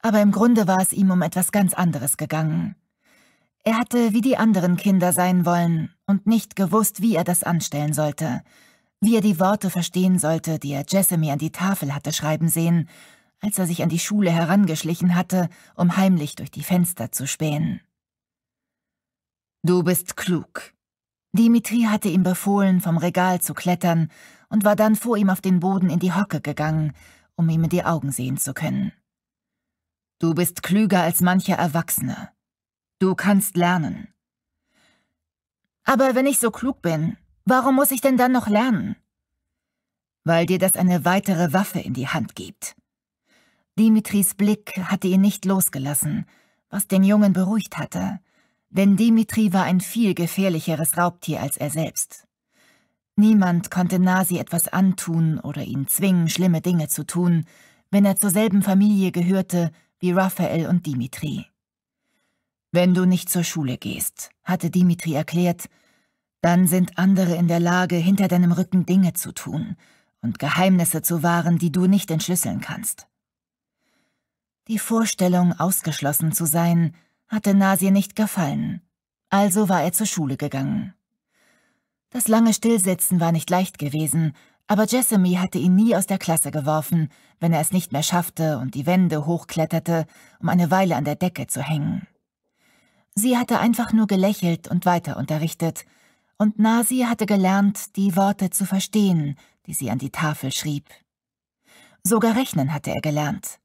aber im Grunde war es ihm um etwas ganz anderes gegangen. Er hatte wie die anderen Kinder sein wollen und nicht gewusst, wie er das anstellen sollte, wie er die Worte verstehen sollte, die er Jessamy an die Tafel hatte schreiben sehen als er sich an die Schule herangeschlichen hatte, um heimlich durch die Fenster zu spähen. Du bist klug. Dimitri hatte ihm befohlen, vom Regal zu klettern und war dann vor ihm auf den Boden in die Hocke gegangen, um ihm in die Augen sehen zu können. Du bist klüger als mancher Erwachsene. Du kannst lernen. Aber wenn ich so klug bin, warum muss ich denn dann noch lernen? Weil dir das eine weitere Waffe in die Hand gibt. Dimitris Blick hatte ihn nicht losgelassen, was den Jungen beruhigt hatte, denn Dimitri war ein viel gefährlicheres Raubtier als er selbst. Niemand konnte Nasi etwas antun oder ihn zwingen, schlimme Dinge zu tun, wenn er zur selben Familie gehörte wie Raphael und Dimitri. Wenn du nicht zur Schule gehst, hatte Dimitri erklärt, dann sind andere in der Lage, hinter deinem Rücken Dinge zu tun und Geheimnisse zu wahren, die du nicht entschlüsseln kannst. Die Vorstellung, ausgeschlossen zu sein, hatte Nasi nicht gefallen, also war er zur Schule gegangen. Das lange Stillsitzen war nicht leicht gewesen, aber Jessamy hatte ihn nie aus der Klasse geworfen, wenn er es nicht mehr schaffte und die Wände hochkletterte, um eine Weile an der Decke zu hängen. Sie hatte einfach nur gelächelt und weiter unterrichtet, und Nasi hatte gelernt, die Worte zu verstehen, die sie an die Tafel schrieb. Sogar rechnen hatte er gelernt.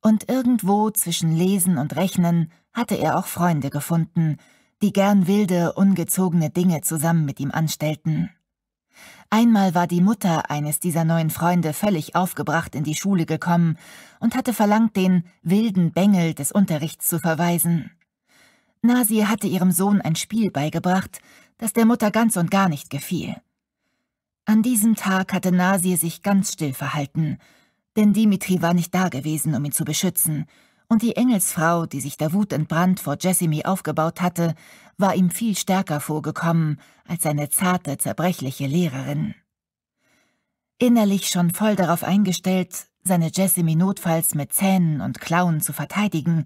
Und irgendwo zwischen Lesen und Rechnen hatte er auch Freunde gefunden, die gern wilde, ungezogene Dinge zusammen mit ihm anstellten. Einmal war die Mutter eines dieser neuen Freunde völlig aufgebracht in die Schule gekommen und hatte verlangt, den wilden Bengel des Unterrichts zu verweisen. Nasi hatte ihrem Sohn ein Spiel beigebracht, das der Mutter ganz und gar nicht gefiel. An diesem Tag hatte Nasi sich ganz still verhalten – denn Dimitri war nicht da gewesen, um ihn zu beschützen, und die Engelsfrau, die sich der Wut entbrannt vor Jessimy aufgebaut hatte, war ihm viel stärker vorgekommen als seine zarte, zerbrechliche Lehrerin. Innerlich schon voll darauf eingestellt, seine Jessimy notfalls mit Zähnen und Klauen zu verteidigen,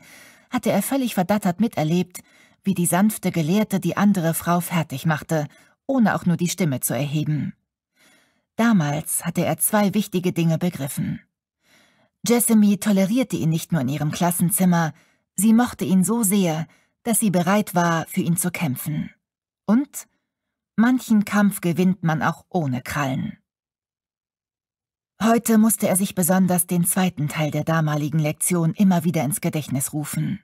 hatte er völlig verdattert miterlebt, wie die sanfte Gelehrte die andere Frau fertig machte, ohne auch nur die Stimme zu erheben. Damals hatte er zwei wichtige Dinge begriffen. Jessamy tolerierte ihn nicht nur in ihrem Klassenzimmer, sie mochte ihn so sehr, dass sie bereit war, für ihn zu kämpfen. Und manchen Kampf gewinnt man auch ohne Krallen. Heute musste er sich besonders den zweiten Teil der damaligen Lektion immer wieder ins Gedächtnis rufen.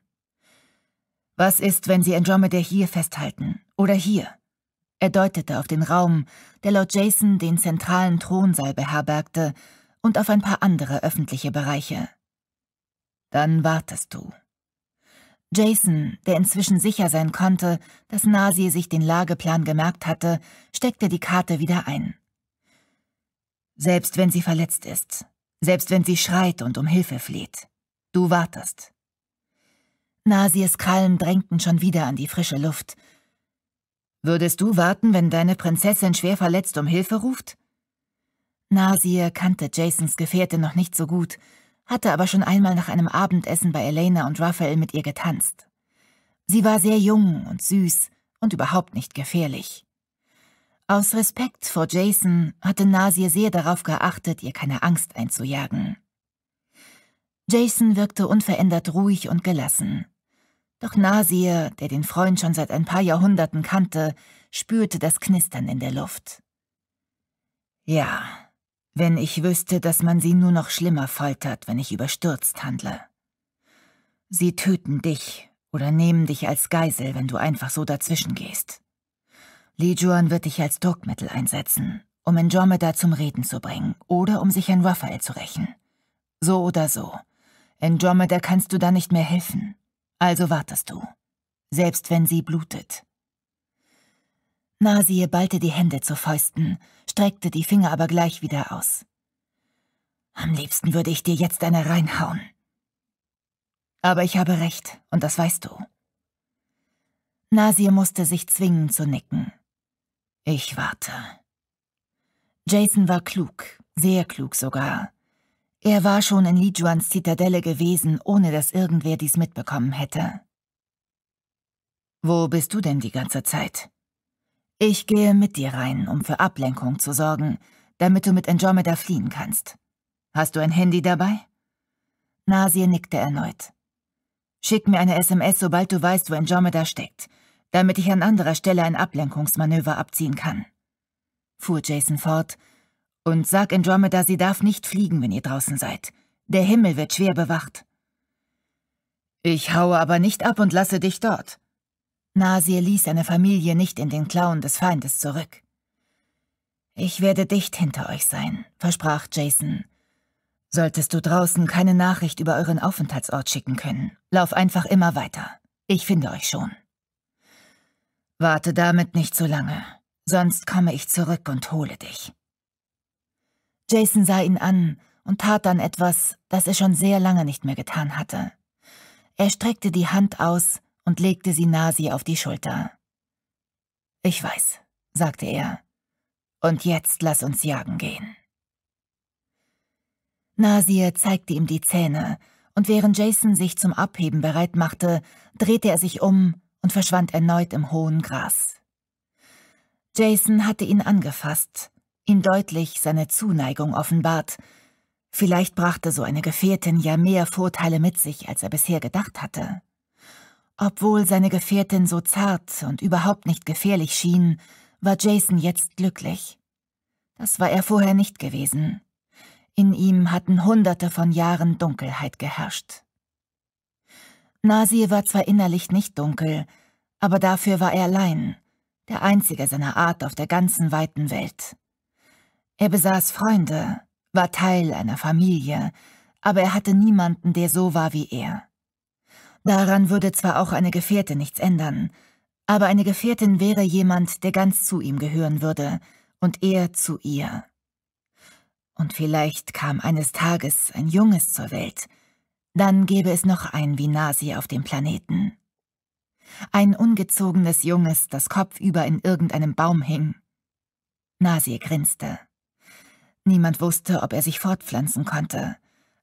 Was ist, wenn sie Andromeda hier festhalten? Oder hier? Er deutete auf den Raum, der laut Jason den zentralen Thronsaal beherbergte, und auf ein paar andere öffentliche Bereiche. Dann wartest du. Jason, der inzwischen sicher sein konnte, dass Nasi sich den Lageplan gemerkt hatte, steckte die Karte wieder ein. Selbst wenn sie verletzt ist, selbst wenn sie schreit und um Hilfe fleht, du wartest. Nasies Krallen drängten schon wieder an die frische Luft. Würdest du warten, wenn deine Prinzessin schwer verletzt um Hilfe ruft? Nasir kannte Jasons Gefährte noch nicht so gut, hatte aber schon einmal nach einem Abendessen bei Elena und Raphael mit ihr getanzt. Sie war sehr jung und süß und überhaupt nicht gefährlich. Aus Respekt vor Jason hatte Nasir sehr darauf geachtet, ihr keine Angst einzujagen. Jason wirkte unverändert ruhig und gelassen. Doch Nasir, der den Freund schon seit ein paar Jahrhunderten kannte, spürte das Knistern in der Luft. Ja, wenn ich wüsste, dass man sie nur noch schlimmer foltert, wenn ich überstürzt handle. Sie töten dich oder nehmen dich als Geisel, wenn du einfach so dazwischen gehst. Li Juan wird dich als Druckmittel einsetzen, um Andromeda zum Reden zu bringen oder um sich an Raphael zu rächen. So oder so. Andromeda kannst du da nicht mehr helfen. Also wartest du. Selbst wenn sie blutet. Nasir ballte die Hände zu Fäusten, streckte die Finger aber gleich wieder aus. Am liebsten würde ich dir jetzt eine reinhauen. Aber ich habe recht, und das weißt du. Nasir musste sich zwingen zu nicken. Ich warte. Jason war klug, sehr klug sogar. Er war schon in Lijuans Zitadelle gewesen, ohne dass irgendwer dies mitbekommen hätte. Wo bist du denn die ganze Zeit? Ich gehe mit dir rein, um für Ablenkung zu sorgen, damit du mit Andromeda fliehen kannst. Hast du ein Handy dabei? Nasir nickte erneut. Schick mir eine SMS, sobald du weißt, wo Andromeda steckt, damit ich an anderer Stelle ein Ablenkungsmanöver abziehen kann. Fuhr Jason fort. Und sag Andromeda, sie darf nicht fliegen, wenn ihr draußen seid. Der Himmel wird schwer bewacht. Ich haue aber nicht ab und lasse dich dort. Nasir ließ seine Familie nicht in den Klauen des Feindes zurück. Ich werde dicht hinter euch sein, versprach Jason. Solltest du draußen keine Nachricht über euren Aufenthaltsort schicken können, lauf einfach immer weiter. Ich finde euch schon. Warte damit nicht zu lange, sonst komme ich zurück und hole dich. Jason sah ihn an und tat dann etwas, das er schon sehr lange nicht mehr getan hatte. Er streckte die Hand aus, und legte sie Nasi auf die Schulter. Ich weiß, sagte er. Und jetzt lass uns jagen gehen. Nasir zeigte ihm die Zähne, und während Jason sich zum Abheben bereit machte, drehte er sich um und verschwand erneut im hohen Gras. Jason hatte ihn angefasst, ihm deutlich seine Zuneigung offenbart. Vielleicht brachte so eine Gefährtin ja mehr Vorteile mit sich, als er bisher gedacht hatte. Obwohl seine Gefährtin so zart und überhaupt nicht gefährlich schien, war Jason jetzt glücklich. Das war er vorher nicht gewesen. In ihm hatten hunderte von Jahren Dunkelheit geherrscht. Nasir war zwar innerlich nicht dunkel, aber dafür war er allein, der einzige seiner Art auf der ganzen weiten Welt. Er besaß Freunde, war Teil einer Familie, aber er hatte niemanden, der so war wie er. Daran würde zwar auch eine Gefährtin nichts ändern, aber eine Gefährtin wäre jemand, der ganz zu ihm gehören würde und er zu ihr. Und vielleicht kam eines Tages ein Junges zur Welt, dann gäbe es noch ein Vinasi auf dem Planeten. Ein ungezogenes Junges, das kopfüber in irgendeinem Baum hing. Nasir grinste. Niemand wusste, ob er sich fortpflanzen konnte,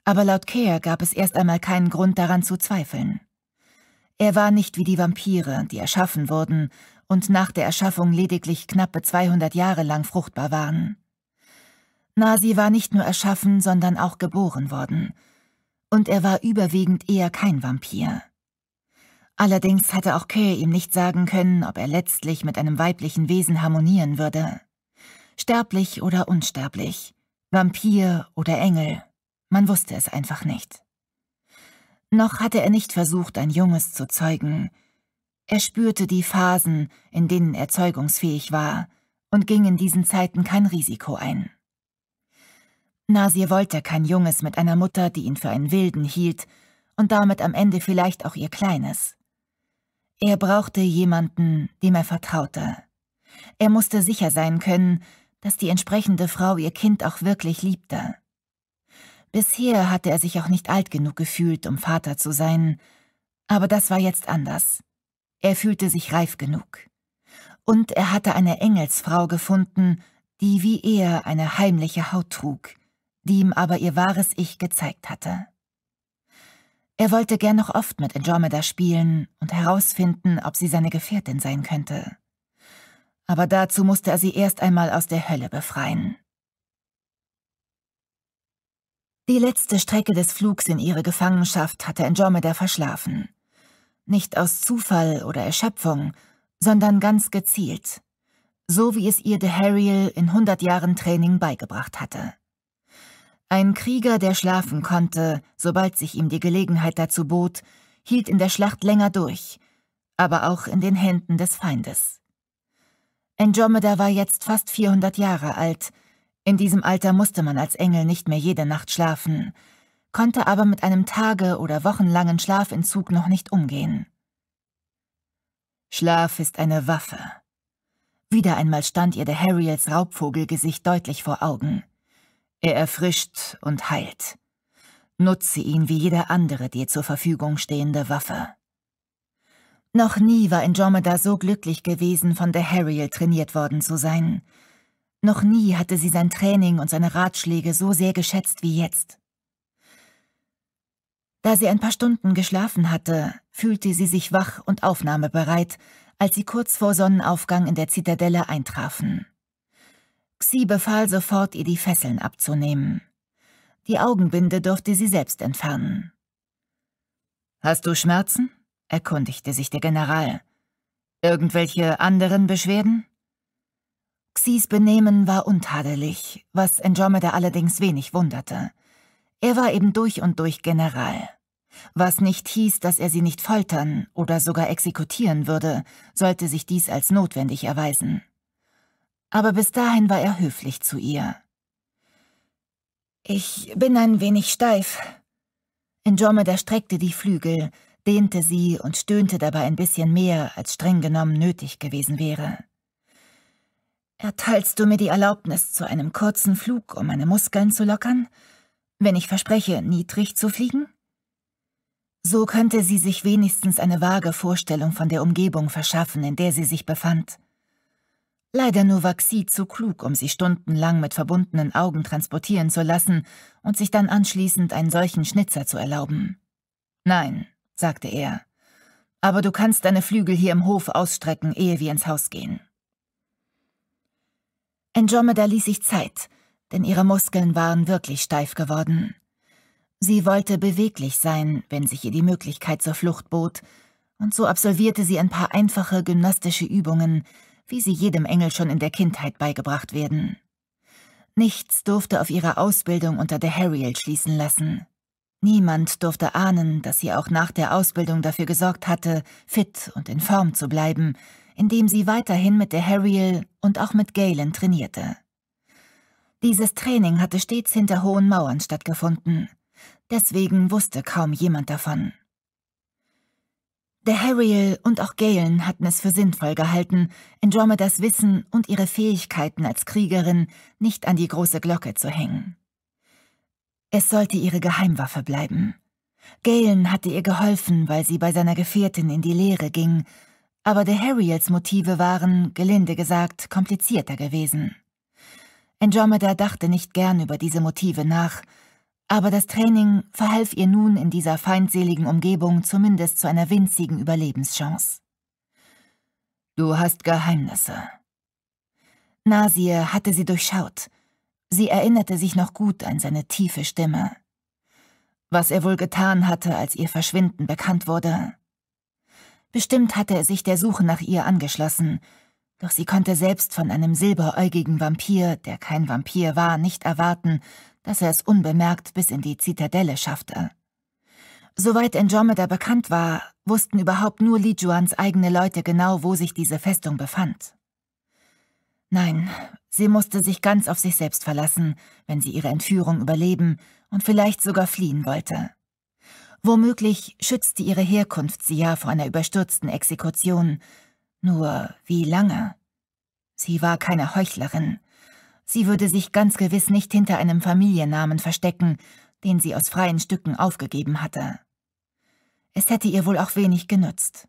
aber laut Kea gab es erst einmal keinen Grund daran zu zweifeln. Er war nicht wie die Vampire, die erschaffen wurden und nach der Erschaffung lediglich knappe 200 Jahre lang fruchtbar waren. Nasi war nicht nur erschaffen, sondern auch geboren worden. Und er war überwiegend eher kein Vampir. Allerdings hatte auch Kö ihm nicht sagen können, ob er letztlich mit einem weiblichen Wesen harmonieren würde. Sterblich oder unsterblich, Vampir oder Engel, man wusste es einfach nicht. Noch hatte er nicht versucht, ein Junges zu zeugen. Er spürte die Phasen, in denen er zeugungsfähig war, und ging in diesen Zeiten kein Risiko ein. Nasir wollte kein Junges mit einer Mutter, die ihn für einen Wilden hielt und damit am Ende vielleicht auch ihr Kleines. Er brauchte jemanden, dem er vertraute. Er musste sicher sein können, dass die entsprechende Frau ihr Kind auch wirklich liebte. Bisher hatte er sich auch nicht alt genug gefühlt, um Vater zu sein, aber das war jetzt anders. Er fühlte sich reif genug. Und er hatte eine Engelsfrau gefunden, die wie er eine heimliche Haut trug, die ihm aber ihr wahres Ich gezeigt hatte. Er wollte gern noch oft mit Andromeda spielen und herausfinden, ob sie seine Gefährtin sein könnte. Aber dazu musste er sie erst einmal aus der Hölle befreien. Die letzte Strecke des Flugs in ihre Gefangenschaft hatte Andromeda verschlafen. Nicht aus Zufall oder Erschöpfung, sondern ganz gezielt. So wie es ihr de Harriel in 100 Jahren Training beigebracht hatte. Ein Krieger, der schlafen konnte, sobald sich ihm die Gelegenheit dazu bot, hielt in der Schlacht länger durch, aber auch in den Händen des Feindes. Andromeda war jetzt fast 400 Jahre alt – in diesem Alter musste man als Engel nicht mehr jede Nacht schlafen, konnte aber mit einem tage- oder wochenlangen Schlafentzug noch nicht umgehen. Schlaf ist eine Waffe. Wieder einmal stand ihr der Harriels Raubvogelgesicht deutlich vor Augen. Er erfrischt und heilt. Nutze ihn wie jede andere dir zur Verfügung stehende Waffe. Noch nie war Andromeda so glücklich gewesen, von der Harriel trainiert worden zu sein. Noch nie hatte sie sein Training und seine Ratschläge so sehr geschätzt wie jetzt. Da sie ein paar Stunden geschlafen hatte, fühlte sie sich wach und aufnahmebereit, als sie kurz vor Sonnenaufgang in der Zitadelle eintrafen. Xi befahl sofort, ihr die Fesseln abzunehmen. Die Augenbinde durfte sie selbst entfernen. »Hast du Schmerzen?« erkundigte sich der General. »Irgendwelche anderen Beschwerden?« Xis Benehmen war untadelig, was Andromeda allerdings wenig wunderte. Er war eben durch und durch General. Was nicht hieß, dass er sie nicht foltern oder sogar exekutieren würde, sollte sich dies als notwendig erweisen. Aber bis dahin war er höflich zu ihr. Ich bin ein wenig steif. Andromeda streckte die Flügel, dehnte sie und stöhnte dabei ein bisschen mehr, als streng genommen nötig gewesen wäre. Erteilst du mir die Erlaubnis zu einem kurzen Flug, um meine Muskeln zu lockern, wenn ich verspreche, niedrig zu fliegen? So könnte sie sich wenigstens eine vage Vorstellung von der Umgebung verschaffen, in der sie sich befand. Leider nur war Xi zu klug, um sie stundenlang mit verbundenen Augen transportieren zu lassen und sich dann anschließend einen solchen Schnitzer zu erlauben. Nein, sagte er, aber du kannst deine Flügel hier im Hof ausstrecken, ehe wir ins Haus gehen. Andromeda ließ sich Zeit, denn ihre Muskeln waren wirklich steif geworden. Sie wollte beweglich sein, wenn sich ihr die Möglichkeit zur Flucht bot, und so absolvierte sie ein paar einfache gymnastische Übungen, wie sie jedem Engel schon in der Kindheit beigebracht werden. Nichts durfte auf ihre Ausbildung unter der Harriel schließen lassen. Niemand durfte ahnen, dass sie auch nach der Ausbildung dafür gesorgt hatte, fit und in Form zu bleiben, indem sie weiterhin mit der Harriel und auch mit Galen trainierte. Dieses Training hatte stets hinter hohen Mauern stattgefunden, deswegen wusste kaum jemand davon. Der Harriel und auch Galen hatten es für sinnvoll gehalten, Andromedas Wissen und ihre Fähigkeiten als Kriegerin nicht an die große Glocke zu hängen. Es sollte ihre Geheimwaffe bleiben. Galen hatte ihr geholfen, weil sie bei seiner Gefährtin in die Lehre ging aber der Harriels Motive waren, gelinde gesagt, komplizierter gewesen. Andromeda dachte nicht gern über diese Motive nach, aber das Training verhalf ihr nun in dieser feindseligen Umgebung zumindest zu einer winzigen Überlebenschance. Du hast Geheimnisse. Nasir hatte sie durchschaut. Sie erinnerte sich noch gut an seine tiefe Stimme. Was er wohl getan hatte, als ihr Verschwinden bekannt wurde. Bestimmt hatte er sich der Suche nach ihr angeschlossen, doch sie konnte selbst von einem silberäugigen Vampir, der kein Vampir war, nicht erwarten, dass er es unbemerkt bis in die Zitadelle schaffte. Soweit Andromeda bekannt war, wussten überhaupt nur Lijuans eigene Leute genau, wo sich diese Festung befand. Nein, sie musste sich ganz auf sich selbst verlassen, wenn sie ihre Entführung überleben und vielleicht sogar fliehen wollte. Womöglich schützte ihre Herkunft sie ja vor einer überstürzten Exekution. Nur wie lange? Sie war keine Heuchlerin. Sie würde sich ganz gewiss nicht hinter einem Familiennamen verstecken, den sie aus freien Stücken aufgegeben hatte. Es hätte ihr wohl auch wenig genützt.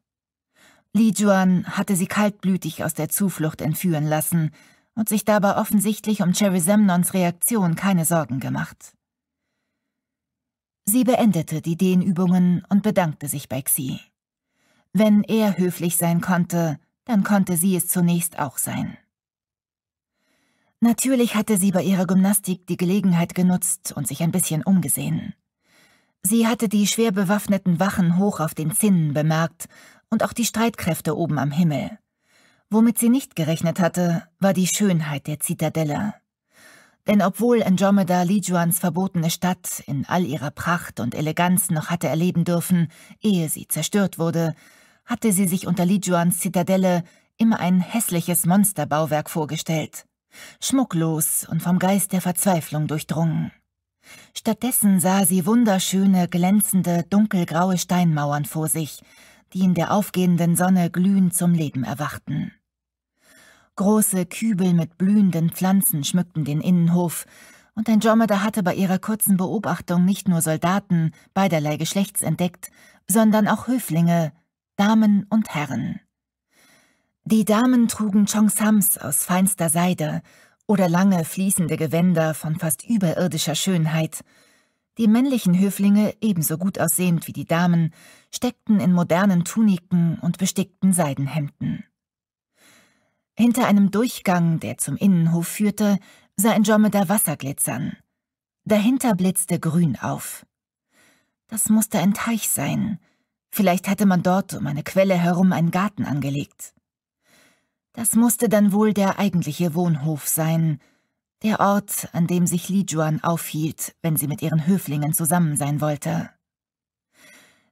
Li Juan hatte sie kaltblütig aus der Zuflucht entführen lassen und sich dabei offensichtlich um Cherry Semnons Reaktion keine Sorgen gemacht. Sie beendete die Dehnübungen und bedankte sich bei Xi. Wenn er höflich sein konnte, dann konnte sie es zunächst auch sein. Natürlich hatte sie bei ihrer Gymnastik die Gelegenheit genutzt und sich ein bisschen umgesehen. Sie hatte die schwer bewaffneten Wachen hoch auf den Zinnen bemerkt und auch die Streitkräfte oben am Himmel. Womit sie nicht gerechnet hatte, war die Schönheit der Zitadelle. Denn obwohl Andromeda Lijuans verbotene Stadt in all ihrer Pracht und Eleganz noch hatte erleben dürfen, ehe sie zerstört wurde, hatte sie sich unter Lijuans Zitadelle immer ein hässliches Monsterbauwerk vorgestellt, schmucklos und vom Geist der Verzweiflung durchdrungen. Stattdessen sah sie wunderschöne, glänzende, dunkelgraue Steinmauern vor sich, die in der aufgehenden Sonne glühend zum Leben erwachten. Große Kübel mit blühenden Pflanzen schmückten den Innenhof, und Andromeda hatte bei ihrer kurzen Beobachtung nicht nur Soldaten beiderlei Geschlechts entdeckt, sondern auch Höflinge, Damen und Herren. Die Damen trugen Chongsams aus feinster Seide oder lange fließende Gewänder von fast überirdischer Schönheit. Die männlichen Höflinge, ebenso gut aussehend wie die Damen, steckten in modernen Tuniken und bestickten Seidenhemden. Hinter einem Durchgang, der zum Innenhof führte, sah Andromeda Wasser glitzern. Dahinter blitzte grün auf. Das musste ein Teich sein. Vielleicht hatte man dort um eine Quelle herum einen Garten angelegt. Das musste dann wohl der eigentliche Wohnhof sein, der Ort, an dem sich Li Juan aufhielt, wenn sie mit ihren Höflingen zusammen sein wollte.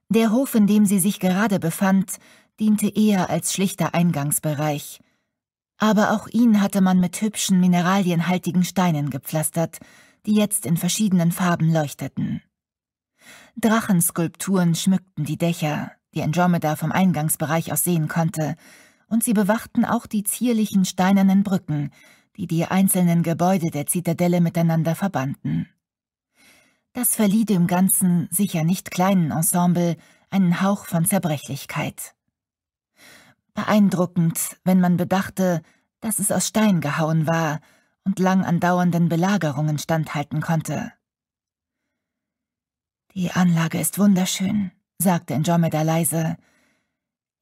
Der Hof, in dem sie sich gerade befand, diente eher als schlichter Eingangsbereich – aber auch ihn hatte man mit hübschen, mineralienhaltigen Steinen gepflastert, die jetzt in verschiedenen Farben leuchteten. Drachenskulpturen schmückten die Dächer, die Andromeda vom Eingangsbereich aus sehen konnte, und sie bewachten auch die zierlichen steinernen Brücken, die die einzelnen Gebäude der Zitadelle miteinander verbanden. Das verlieh dem Ganzen, sicher nicht kleinen Ensemble, einen Hauch von Zerbrechlichkeit. Beeindruckend, wenn man bedachte, dass es aus Stein gehauen war und lang andauernden Belagerungen standhalten konnte. Die Anlage ist wunderschön, sagte Andromeda leise.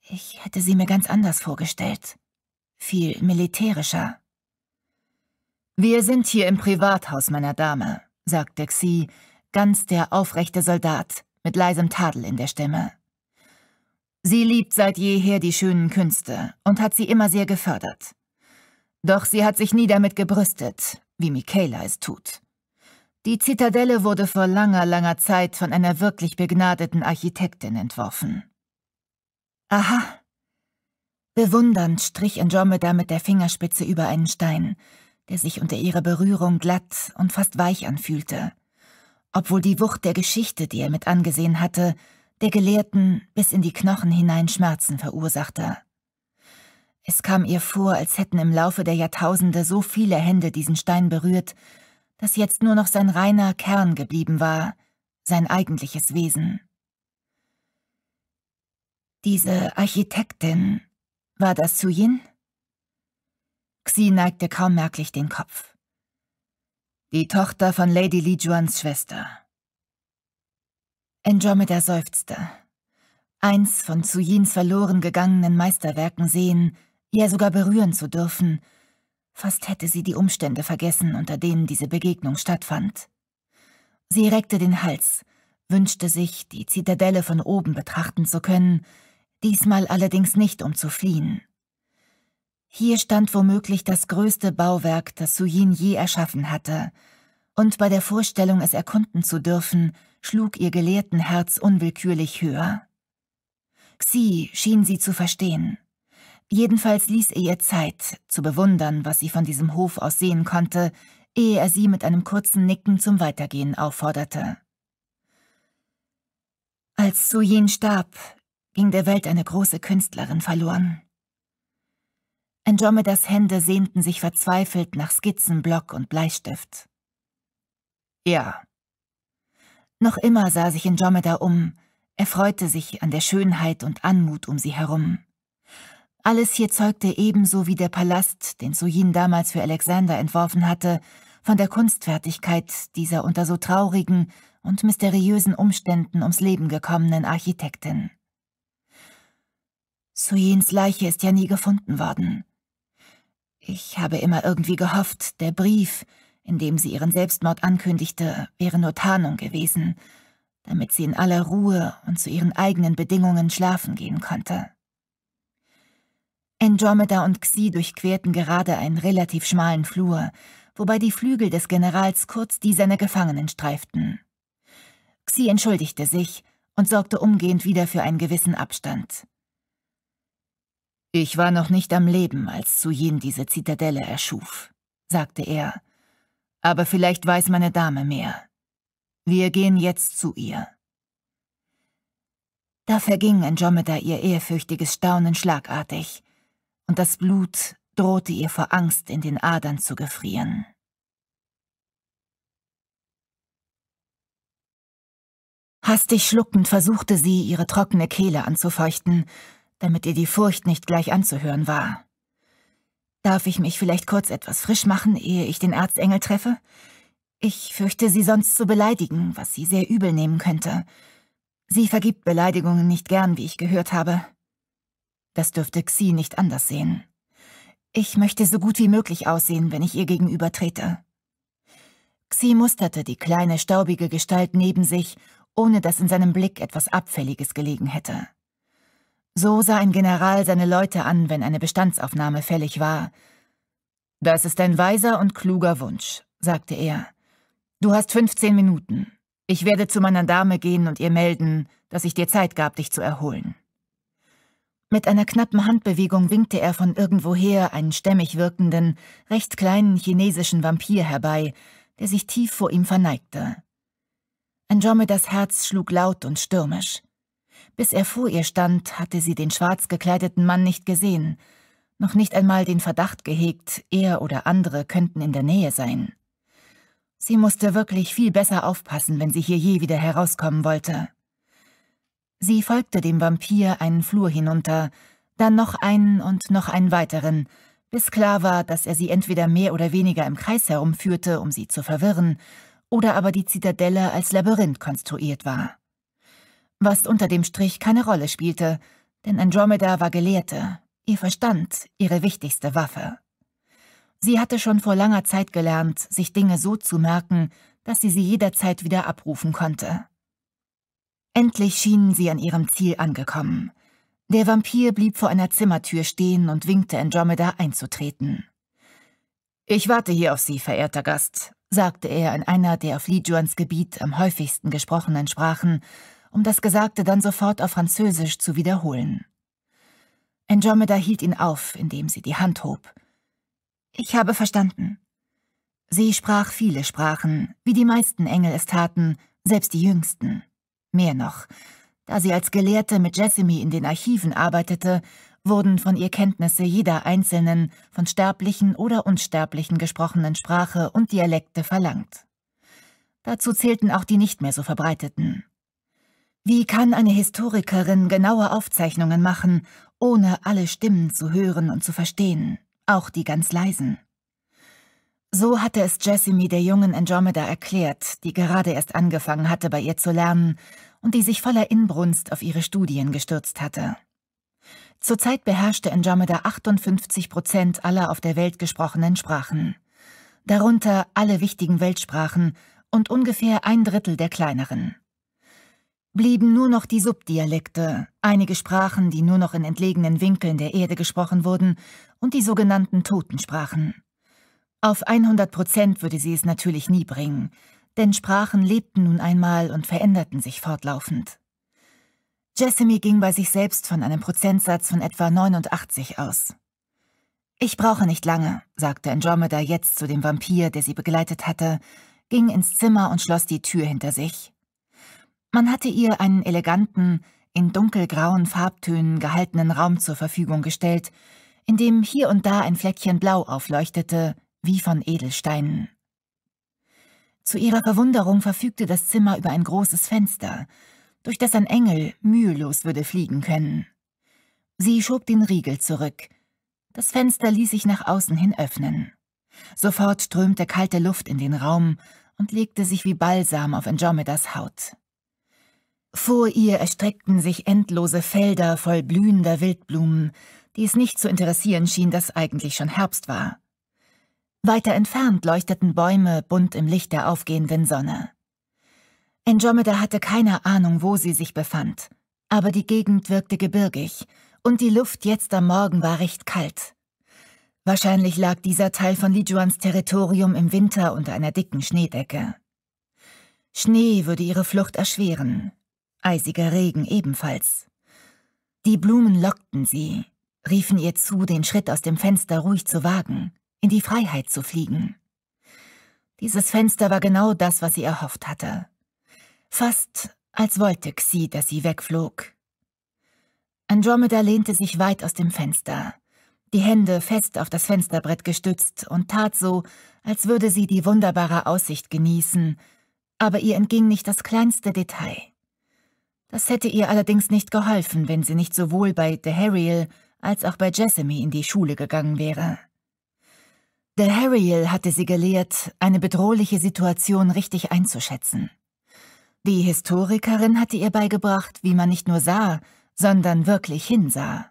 Ich hätte sie mir ganz anders vorgestellt. Viel militärischer. Wir sind hier im Privathaus meiner Dame, sagte Xi, ganz der aufrechte Soldat, mit leisem Tadel in der Stimme. Sie liebt seit jeher die schönen Künste und hat sie immer sehr gefördert. Doch sie hat sich nie damit gebrüstet, wie Michaela es tut. Die Zitadelle wurde vor langer, langer Zeit von einer wirklich begnadeten Architektin entworfen. Aha. Bewundernd strich Andromeda mit der Fingerspitze über einen Stein, der sich unter ihrer Berührung glatt und fast weich anfühlte, obwohl die Wucht der Geschichte, die er mit angesehen hatte, der Gelehrten bis in die Knochen hinein Schmerzen verursachte. Es kam ihr vor, als hätten im Laufe der Jahrtausende so viele Hände diesen Stein berührt, dass jetzt nur noch sein reiner Kern geblieben war, sein eigentliches Wesen. Diese Architektin, war das Su Yin? Xi neigte kaum merklich den Kopf. Die Tochter von Lady Li Juans Schwester. Andromeda seufzte. Eins von Zujins verloren gegangenen Meisterwerken sehen, ja sogar berühren zu dürfen. Fast hätte sie die Umstände vergessen, unter denen diese Begegnung stattfand. Sie reckte den Hals, wünschte sich, die Zitadelle von oben betrachten zu können, diesmal allerdings nicht, um zu fliehen. Hier stand womöglich das größte Bauwerk, das Sujin je erschaffen hatte, und bei der Vorstellung, es erkunden zu dürfen, schlug ihr gelehrten Herz unwillkürlich höher. Xi schien sie zu verstehen. Jedenfalls ließ er ihr Zeit, zu bewundern, was sie von diesem Hof aus sehen konnte, ehe er sie mit einem kurzen Nicken zum Weitergehen aufforderte. Als Su Yin starb, ging der Welt eine große Künstlerin verloren. Andromedas Hände sehnten sich verzweifelt nach Skizzenblock und Bleistift. Ja, noch immer sah sich Andromeda um, er freute sich an der Schönheit und Anmut um sie herum. Alles hier zeugte ebenso wie der Palast, den Sujin damals für Alexander entworfen hatte, von der Kunstfertigkeit dieser unter so traurigen und mysteriösen Umständen ums Leben gekommenen Architektin. Sujins Leiche ist ja nie gefunden worden. Ich habe immer irgendwie gehofft, der Brief, indem sie ihren Selbstmord ankündigte, wäre nur Tarnung gewesen, damit sie in aller Ruhe und zu ihren eigenen Bedingungen schlafen gehen konnte. Andromeda und Xi durchquerten gerade einen relativ schmalen Flur, wobei die Flügel des Generals kurz die seiner Gefangenen streiften. Xi entschuldigte sich und sorgte umgehend wieder für einen gewissen Abstand. Ich war noch nicht am Leben, als Yin diese Zitadelle erschuf, sagte er aber vielleicht weiß meine Dame mehr. Wir gehen jetzt zu ihr. Da verging Andromeda ihr ehrfürchtiges Staunen schlagartig, und das Blut drohte ihr vor Angst in den Adern zu gefrieren. Hastig schluckend versuchte sie, ihre trockene Kehle anzufeuchten, damit ihr die Furcht nicht gleich anzuhören war. Darf ich mich vielleicht kurz etwas frisch machen, ehe ich den Erzengel treffe? Ich fürchte, sie sonst zu beleidigen, was sie sehr übel nehmen könnte. Sie vergibt Beleidigungen nicht gern, wie ich gehört habe. Das dürfte Xi nicht anders sehen. Ich möchte so gut wie möglich aussehen, wenn ich ihr gegenüber trete. Xi musterte die kleine, staubige Gestalt neben sich, ohne dass in seinem Blick etwas Abfälliges gelegen hätte. So sah ein General seine Leute an, wenn eine Bestandsaufnahme fällig war. Das ist ein weiser und kluger Wunsch, sagte er. Du hast 15 Minuten. Ich werde zu meiner Dame gehen und ihr melden, dass ich dir Zeit gab, dich zu erholen. Mit einer knappen Handbewegung winkte er von irgendwoher einen stämmig wirkenden, recht kleinen chinesischen Vampir herbei, der sich tief vor ihm verneigte. Andromedas Herz schlug laut und stürmisch. Bis er vor ihr stand, hatte sie den schwarz gekleideten Mann nicht gesehen, noch nicht einmal den Verdacht gehegt, er oder andere könnten in der Nähe sein. Sie musste wirklich viel besser aufpassen, wenn sie hier je wieder herauskommen wollte. Sie folgte dem Vampir einen Flur hinunter, dann noch einen und noch einen weiteren, bis klar war, dass er sie entweder mehr oder weniger im Kreis herumführte, um sie zu verwirren, oder aber die Zitadelle als Labyrinth konstruiert war was unter dem Strich keine Rolle spielte, denn Andromeda war Gelehrte, ihr Verstand ihre wichtigste Waffe. Sie hatte schon vor langer Zeit gelernt, sich Dinge so zu merken, dass sie sie jederzeit wieder abrufen konnte. Endlich schienen sie an ihrem Ziel angekommen. Der Vampir blieb vor einer Zimmertür stehen und winkte Andromeda einzutreten. Ich warte hier auf Sie, verehrter Gast, sagte er in einer der auf Lijuans Gebiet am häufigsten gesprochenen Sprachen, um das Gesagte dann sofort auf Französisch zu wiederholen. Andromeda hielt ihn auf, indem sie die Hand hob. Ich habe verstanden. Sie sprach viele Sprachen, wie die meisten Engel es taten, selbst die jüngsten. Mehr noch, da sie als Gelehrte mit Jessamy in den Archiven arbeitete, wurden von ihr Kenntnisse jeder einzelnen, von sterblichen oder unsterblichen gesprochenen Sprache und Dialekte verlangt. Dazu zählten auch die nicht mehr so verbreiteten. Wie kann eine Historikerin genaue Aufzeichnungen machen, ohne alle Stimmen zu hören und zu verstehen, auch die ganz leisen? So hatte es Jessamy der jungen Andromeda erklärt, die gerade erst angefangen hatte, bei ihr zu lernen und die sich voller Inbrunst auf ihre Studien gestürzt hatte. Zurzeit beherrschte Andromeda 58 Prozent aller auf der Welt gesprochenen Sprachen, darunter alle wichtigen Weltsprachen und ungefähr ein Drittel der kleineren blieben nur noch die Subdialekte, einige Sprachen, die nur noch in entlegenen Winkeln der Erde gesprochen wurden, und die sogenannten Totensprachen. Auf 100 Prozent würde sie es natürlich nie bringen, denn Sprachen lebten nun einmal und veränderten sich fortlaufend. Jessamy ging bei sich selbst von einem Prozentsatz von etwa 89 aus. Ich brauche nicht lange, sagte Andromeda jetzt zu dem Vampir, der sie begleitet hatte, ging ins Zimmer und schloss die Tür hinter sich. Man hatte ihr einen eleganten, in dunkelgrauen Farbtönen gehaltenen Raum zur Verfügung gestellt, in dem hier und da ein Fleckchen Blau aufleuchtete, wie von Edelsteinen. Zu ihrer Verwunderung verfügte das Zimmer über ein großes Fenster, durch das ein Engel mühelos würde fliegen können. Sie schob den Riegel zurück. Das Fenster ließ sich nach außen hin öffnen. Sofort strömte kalte Luft in den Raum und legte sich wie Balsam auf Andromedas Haut. Vor ihr erstreckten sich endlose Felder voll blühender Wildblumen, die es nicht zu interessieren schien, dass eigentlich schon Herbst war. Weiter entfernt leuchteten Bäume bunt im Licht der aufgehenden Sonne. Andromeda hatte keine Ahnung, wo sie sich befand, aber die Gegend wirkte gebirgig und die Luft jetzt am Morgen war recht kalt. Wahrscheinlich lag dieser Teil von Lijuans Territorium im Winter unter einer dicken Schneedecke. Schnee würde ihre Flucht erschweren, eisiger Regen ebenfalls. Die Blumen lockten sie, riefen ihr zu, den Schritt aus dem Fenster ruhig zu wagen, in die Freiheit zu fliegen. Dieses Fenster war genau das, was sie erhofft hatte. Fast als wollte Xi, dass sie wegflog. Andromeda lehnte sich weit aus dem Fenster, die Hände fest auf das Fensterbrett gestützt und tat so, als würde sie die wunderbare Aussicht genießen, aber ihr entging nicht das kleinste Detail. Das hätte ihr allerdings nicht geholfen, wenn sie nicht sowohl bei The DeHariel als auch bei Jessamy in die Schule gegangen wäre. The DeHariel hatte sie gelehrt, eine bedrohliche Situation richtig einzuschätzen. Die Historikerin hatte ihr beigebracht, wie man nicht nur sah, sondern wirklich hinsah.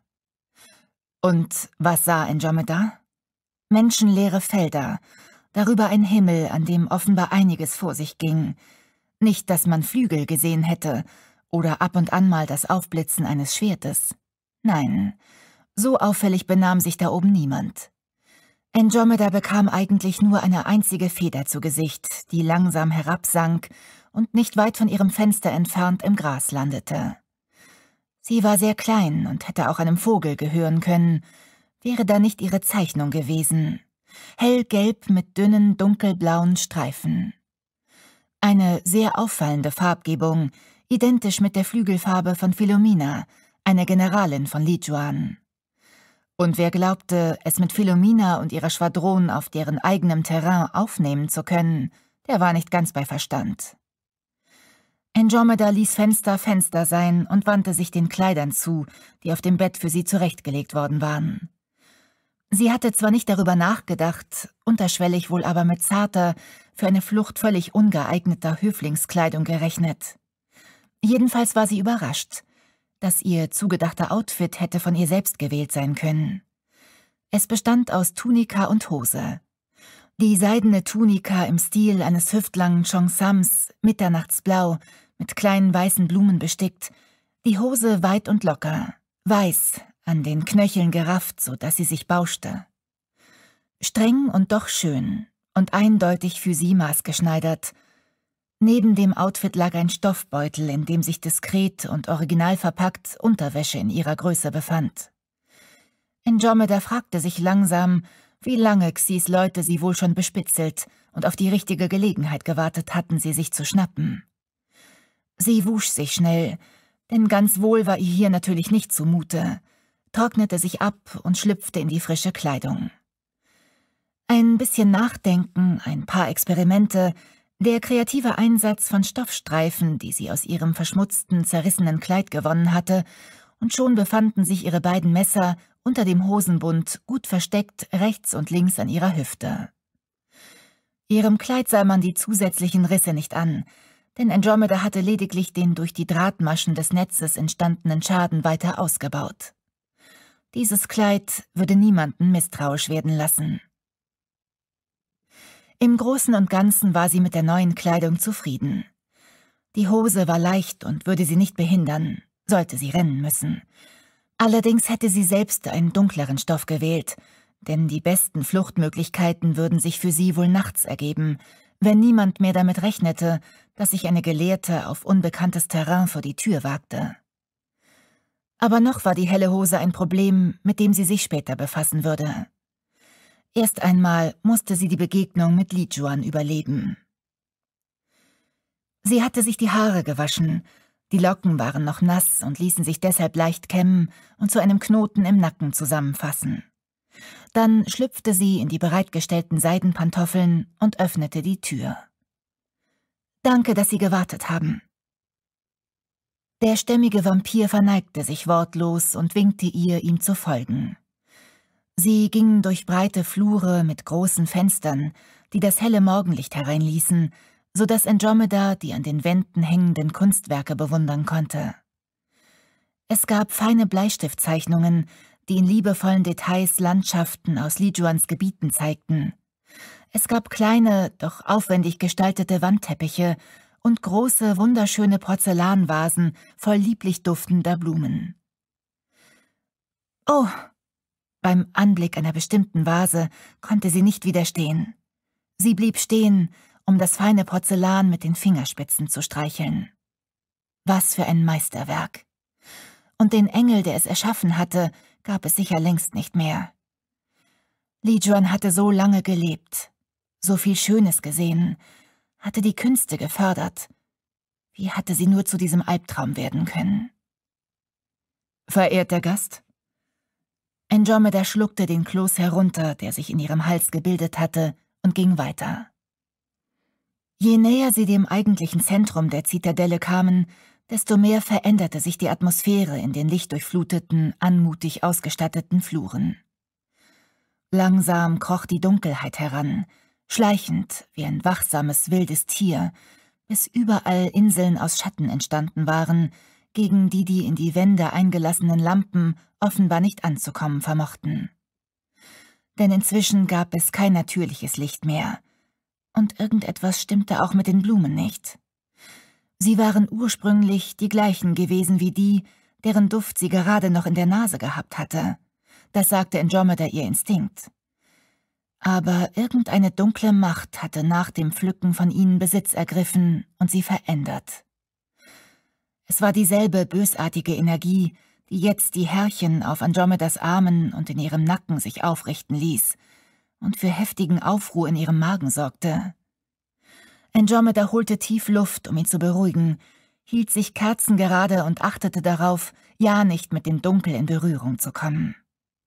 Und was sah Andromeda? Menschenleere Felder, darüber ein Himmel, an dem offenbar einiges vor sich ging. Nicht, dass man Flügel gesehen hätte, oder ab und an mal das Aufblitzen eines Schwertes. Nein, so auffällig benahm sich da oben niemand. Andromeda bekam eigentlich nur eine einzige Feder zu Gesicht, die langsam herabsank und nicht weit von ihrem Fenster entfernt im Gras landete. Sie war sehr klein und hätte auch einem Vogel gehören können, wäre da nicht ihre Zeichnung gewesen. Hellgelb mit dünnen, dunkelblauen Streifen. Eine sehr auffallende Farbgebung, identisch mit der Flügelfarbe von Philomina, einer Generalin von Lijuan. Und wer glaubte, es mit Philomina und ihrer Schwadron auf deren eigenem Terrain aufnehmen zu können, der war nicht ganz bei Verstand. Andromeda ließ Fenster Fenster sein und wandte sich den Kleidern zu, die auf dem Bett für sie zurechtgelegt worden waren. Sie hatte zwar nicht darüber nachgedacht, unterschwellig wohl aber mit zarter, für eine Flucht völlig ungeeigneter Höflingskleidung gerechnet. Jedenfalls war sie überrascht, dass ihr zugedachter Outfit hätte von ihr selbst gewählt sein können. Es bestand aus Tunika und Hose. Die seidene Tunika im Stil eines hüftlangen Chongsams, mitternachtsblau, mit kleinen weißen Blumen bestickt, die Hose weit und locker, weiß, an den Knöcheln gerafft, so dass sie sich bauschte. Streng und doch schön und eindeutig für sie maßgeschneidert, Neben dem Outfit lag ein Stoffbeutel, in dem sich diskret und original verpackt Unterwäsche in ihrer Größe befand. Andromeda fragte sich langsam, wie lange Xis Leute sie wohl schon bespitzelt und auf die richtige Gelegenheit gewartet hatten, sie sich zu schnappen. Sie wusch sich schnell, denn ganz wohl war ihr hier natürlich nicht zumute, trocknete sich ab und schlüpfte in die frische Kleidung. Ein bisschen Nachdenken, ein paar Experimente, der kreative Einsatz von Stoffstreifen, die sie aus ihrem verschmutzten, zerrissenen Kleid gewonnen hatte, und schon befanden sich ihre beiden Messer unter dem Hosenbund, gut versteckt rechts und links an ihrer Hüfte. Ihrem Kleid sah man die zusätzlichen Risse nicht an, denn Andromeda hatte lediglich den durch die Drahtmaschen des Netzes entstandenen Schaden weiter ausgebaut. Dieses Kleid würde niemanden misstrauisch werden lassen. Im Großen und Ganzen war sie mit der neuen Kleidung zufrieden. Die Hose war leicht und würde sie nicht behindern, sollte sie rennen müssen. Allerdings hätte sie selbst einen dunkleren Stoff gewählt, denn die besten Fluchtmöglichkeiten würden sich für sie wohl nachts ergeben, wenn niemand mehr damit rechnete, dass sich eine Gelehrte auf unbekanntes Terrain vor die Tür wagte. Aber noch war die helle Hose ein Problem, mit dem sie sich später befassen würde. Erst einmal musste sie die Begegnung mit Li Juan überleben. Sie hatte sich die Haare gewaschen, die Locken waren noch nass und ließen sich deshalb leicht kämmen und zu einem Knoten im Nacken zusammenfassen. Dann schlüpfte sie in die bereitgestellten Seidenpantoffeln und öffnete die Tür. Danke, dass Sie gewartet haben. Der stämmige Vampir verneigte sich wortlos und winkte ihr, ihm zu folgen. Sie gingen durch breite Flure mit großen Fenstern, die das helle Morgenlicht hereinließen, so dass Andromeda die an den Wänden hängenden Kunstwerke bewundern konnte. Es gab feine Bleistiftzeichnungen, die in liebevollen Details Landschaften aus Lijuans Gebieten zeigten. Es gab kleine, doch aufwendig gestaltete Wandteppiche und große, wunderschöne Porzellanvasen voll lieblich duftender Blumen. Oh, beim Anblick einer bestimmten Vase konnte sie nicht widerstehen. Sie blieb stehen, um das feine Porzellan mit den Fingerspitzen zu streicheln. Was für ein Meisterwerk. Und den Engel, der es erschaffen hatte, gab es sicher längst nicht mehr. Li Juan hatte so lange gelebt, so viel Schönes gesehen, hatte die Künste gefördert. Wie hatte sie nur zu diesem Albtraum werden können? Verehrter Gast, Andromeda schluckte den Kloß herunter, der sich in ihrem Hals gebildet hatte, und ging weiter. Je näher sie dem eigentlichen Zentrum der Zitadelle kamen, desto mehr veränderte sich die Atmosphäre in den lichtdurchfluteten, anmutig ausgestatteten Fluren. Langsam kroch die Dunkelheit heran, schleichend wie ein wachsames, wildes Tier, bis überall Inseln aus Schatten entstanden waren, gegen die die in die Wände eingelassenen Lampen offenbar nicht anzukommen vermochten. Denn inzwischen gab es kein natürliches Licht mehr, und irgendetwas stimmte auch mit den Blumen nicht. Sie waren ursprünglich die gleichen gewesen wie die, deren Duft sie gerade noch in der Nase gehabt hatte. Das sagte Andromeda ihr Instinkt. Aber irgendeine dunkle Macht hatte nach dem Pflücken von ihnen Besitz ergriffen und sie verändert. Es war dieselbe bösartige Energie, die jetzt die Herrchen auf Andromedas Armen und in ihrem Nacken sich aufrichten ließ und für heftigen Aufruhr in ihrem Magen sorgte. Andromeda holte tief Luft, um ihn zu beruhigen, hielt sich kerzengerade und achtete darauf, ja nicht mit dem Dunkel in Berührung zu kommen,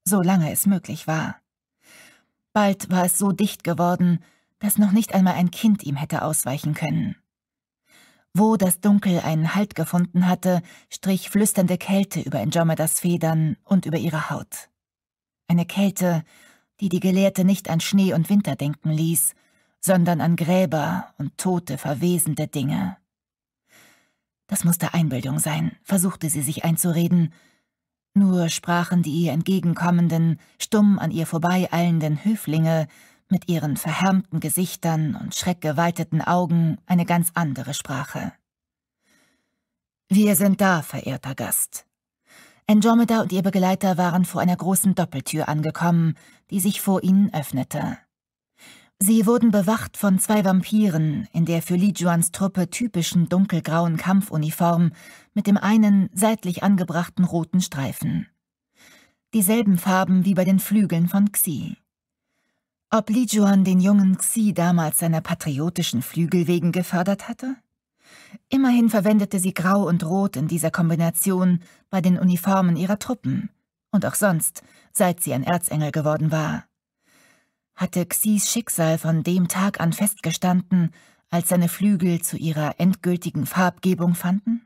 solange es möglich war. Bald war es so dicht geworden, dass noch nicht einmal ein Kind ihm hätte ausweichen können. Wo das Dunkel einen Halt gefunden hatte, strich flüsternde Kälte über Andromedas Federn und über ihre Haut. Eine Kälte, die die Gelehrte nicht an Schnee und Winter denken ließ, sondern an Gräber und tote, verwesende Dinge. Das musste Einbildung sein, versuchte sie sich einzureden, nur sprachen die ihr entgegenkommenden, stumm an ihr vorbeieilenden Höflinge mit ihren verhärmten Gesichtern und schreckgeweiteten Augen eine ganz andere Sprache. Wir sind da, verehrter Gast. Andromeda und ihr Begleiter waren vor einer großen Doppeltür angekommen, die sich vor ihnen öffnete. Sie wurden bewacht von zwei Vampiren in der für Lijuans Truppe typischen dunkelgrauen Kampfuniform mit dem einen seitlich angebrachten roten Streifen. Dieselben Farben wie bei den Flügeln von Xi. Ob Li Juan den jungen Xi damals seiner patriotischen Flügel wegen gefördert hatte? Immerhin verwendete sie Grau und Rot in dieser Kombination bei den Uniformen ihrer Truppen und auch sonst, seit sie ein Erzengel geworden war. Hatte Xis Schicksal von dem Tag an festgestanden, als seine Flügel zu ihrer endgültigen Farbgebung fanden?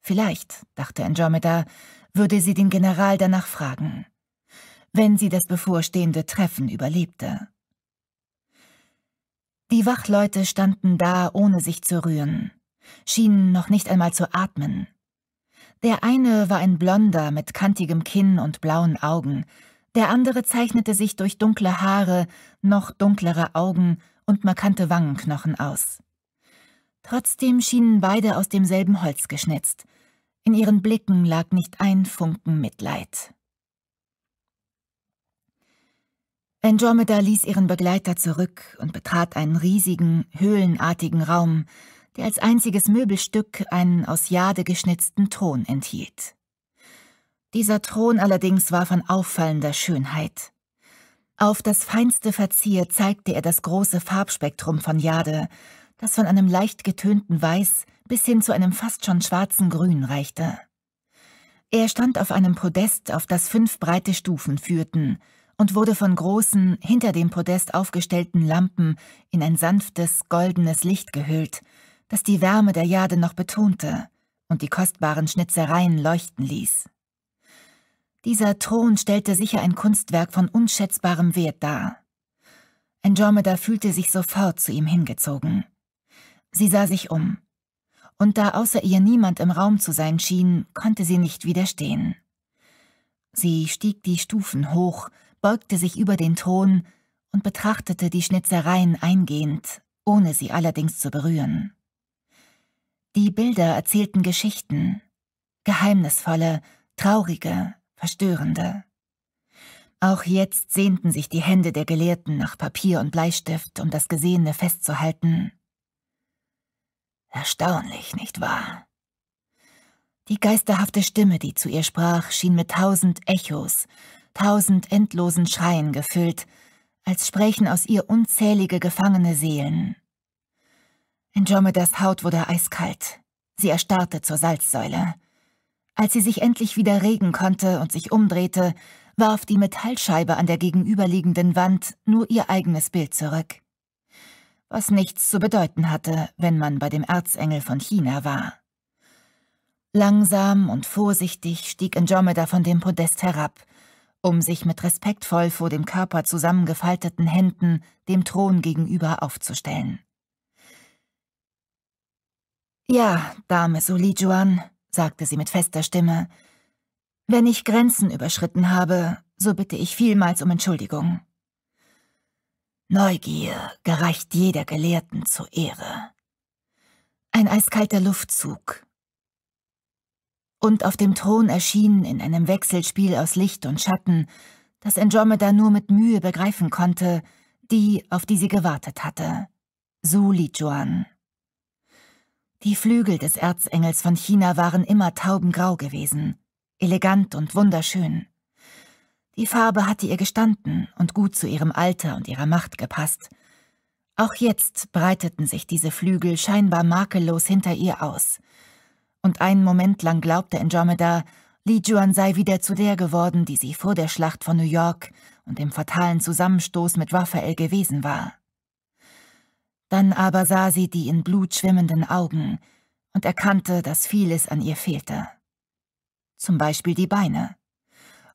Vielleicht, dachte Andromeda, würde sie den General danach fragen wenn sie das bevorstehende Treffen überlebte. Die Wachleute standen da, ohne sich zu rühren, schienen noch nicht einmal zu atmen. Der eine war ein Blonder mit kantigem Kinn und blauen Augen, der andere zeichnete sich durch dunkle Haare, noch dunklere Augen und markante Wangenknochen aus. Trotzdem schienen beide aus demselben Holz geschnitzt. In ihren Blicken lag nicht ein Funken Mitleid. Andromeda ließ ihren Begleiter zurück und betrat einen riesigen, höhlenartigen Raum, der als einziges Möbelstück einen aus Jade geschnitzten Thron enthielt. Dieser Thron allerdings war von auffallender Schönheit. Auf das feinste Verzier zeigte er das große Farbspektrum von Jade, das von einem leicht getönten Weiß bis hin zu einem fast schon schwarzen Grün reichte. Er stand auf einem Podest, auf das fünf breite Stufen führten – und wurde von großen, hinter dem Podest aufgestellten Lampen in ein sanftes, goldenes Licht gehüllt, das die Wärme der Jade noch betonte und die kostbaren Schnitzereien leuchten ließ. Dieser Thron stellte sicher ein Kunstwerk von unschätzbarem Wert dar. Andromeda fühlte sich sofort zu ihm hingezogen. Sie sah sich um. Und da außer ihr niemand im Raum zu sein schien, konnte sie nicht widerstehen. Sie stieg die Stufen hoch, beugte sich über den Thron und betrachtete die Schnitzereien eingehend, ohne sie allerdings zu berühren. Die Bilder erzählten Geschichten, geheimnisvolle, traurige, verstörende. Auch jetzt sehnten sich die Hände der Gelehrten nach Papier und Bleistift, um das Gesehene festzuhalten. Erstaunlich, nicht wahr? Die geisterhafte Stimme, die zu ihr sprach, schien mit tausend Echos, tausend endlosen Schreien gefüllt, als sprächen aus ihr unzählige gefangene Seelen. Andromedas Haut wurde eiskalt. Sie erstarrte zur Salzsäule. Als sie sich endlich wieder regen konnte und sich umdrehte, warf die Metallscheibe an der gegenüberliegenden Wand nur ihr eigenes Bild zurück. Was nichts zu bedeuten hatte, wenn man bei dem Erzengel von China war. Langsam und vorsichtig stieg Andromeda von dem Podest herab um sich mit respektvoll vor dem Körper zusammengefalteten Händen dem Thron gegenüber aufzustellen. Ja, Dame Solijuan, sagte sie mit fester Stimme, wenn ich Grenzen überschritten habe, so bitte ich vielmals um Entschuldigung. Neugier gereicht jeder Gelehrten zur Ehre. Ein eiskalter Luftzug und auf dem Thron erschien in einem Wechselspiel aus Licht und Schatten, das Andromeda nur mit Mühe begreifen konnte, die, auf die sie gewartet hatte. So liegt Joan. Die Flügel des Erzengels von China waren immer taubengrau gewesen, elegant und wunderschön. Die Farbe hatte ihr gestanden und gut zu ihrem Alter und ihrer Macht gepasst. Auch jetzt breiteten sich diese Flügel scheinbar makellos hinter ihr aus, und einen Moment lang glaubte Andromeda, Li Juan sei wieder zu der geworden, die sie vor der Schlacht von New York und dem fatalen Zusammenstoß mit Raphael gewesen war. Dann aber sah sie die in Blut schwimmenden Augen und erkannte, dass vieles an ihr fehlte. Zum Beispiel die Beine.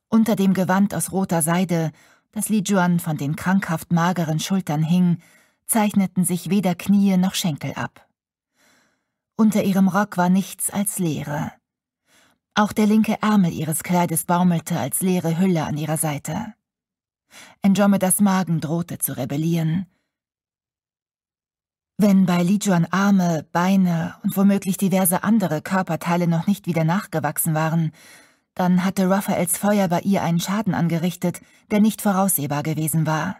Unter dem Gewand aus roter Seide, das Li Juan von den krankhaft mageren Schultern hing, zeichneten sich weder Knie noch Schenkel ab. Unter ihrem Rock war nichts als Leere. Auch der linke Ärmel ihres Kleides baumelte als leere Hülle an ihrer Seite. Andromedas Magen drohte zu rebellieren. Wenn bei Lijuan Arme, Beine und womöglich diverse andere Körperteile noch nicht wieder nachgewachsen waren, dann hatte Raphaels Feuer bei ihr einen Schaden angerichtet, der nicht voraussehbar gewesen war.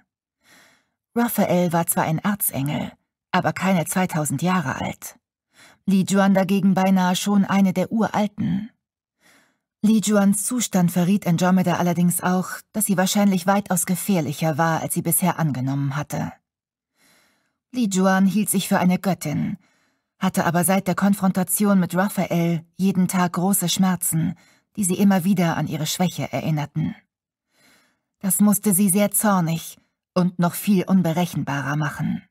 Raphael war zwar ein Erzengel, aber keine 2000 Jahre alt. Li Juan dagegen beinahe schon eine der uralten. Li Juans Zustand verriet Andromeda allerdings auch, dass sie wahrscheinlich weitaus gefährlicher war, als sie bisher angenommen hatte. Li Juan hielt sich für eine Göttin, hatte aber seit der Konfrontation mit Raphael jeden Tag große Schmerzen, die sie immer wieder an ihre Schwäche erinnerten. Das musste sie sehr zornig und noch viel unberechenbarer machen.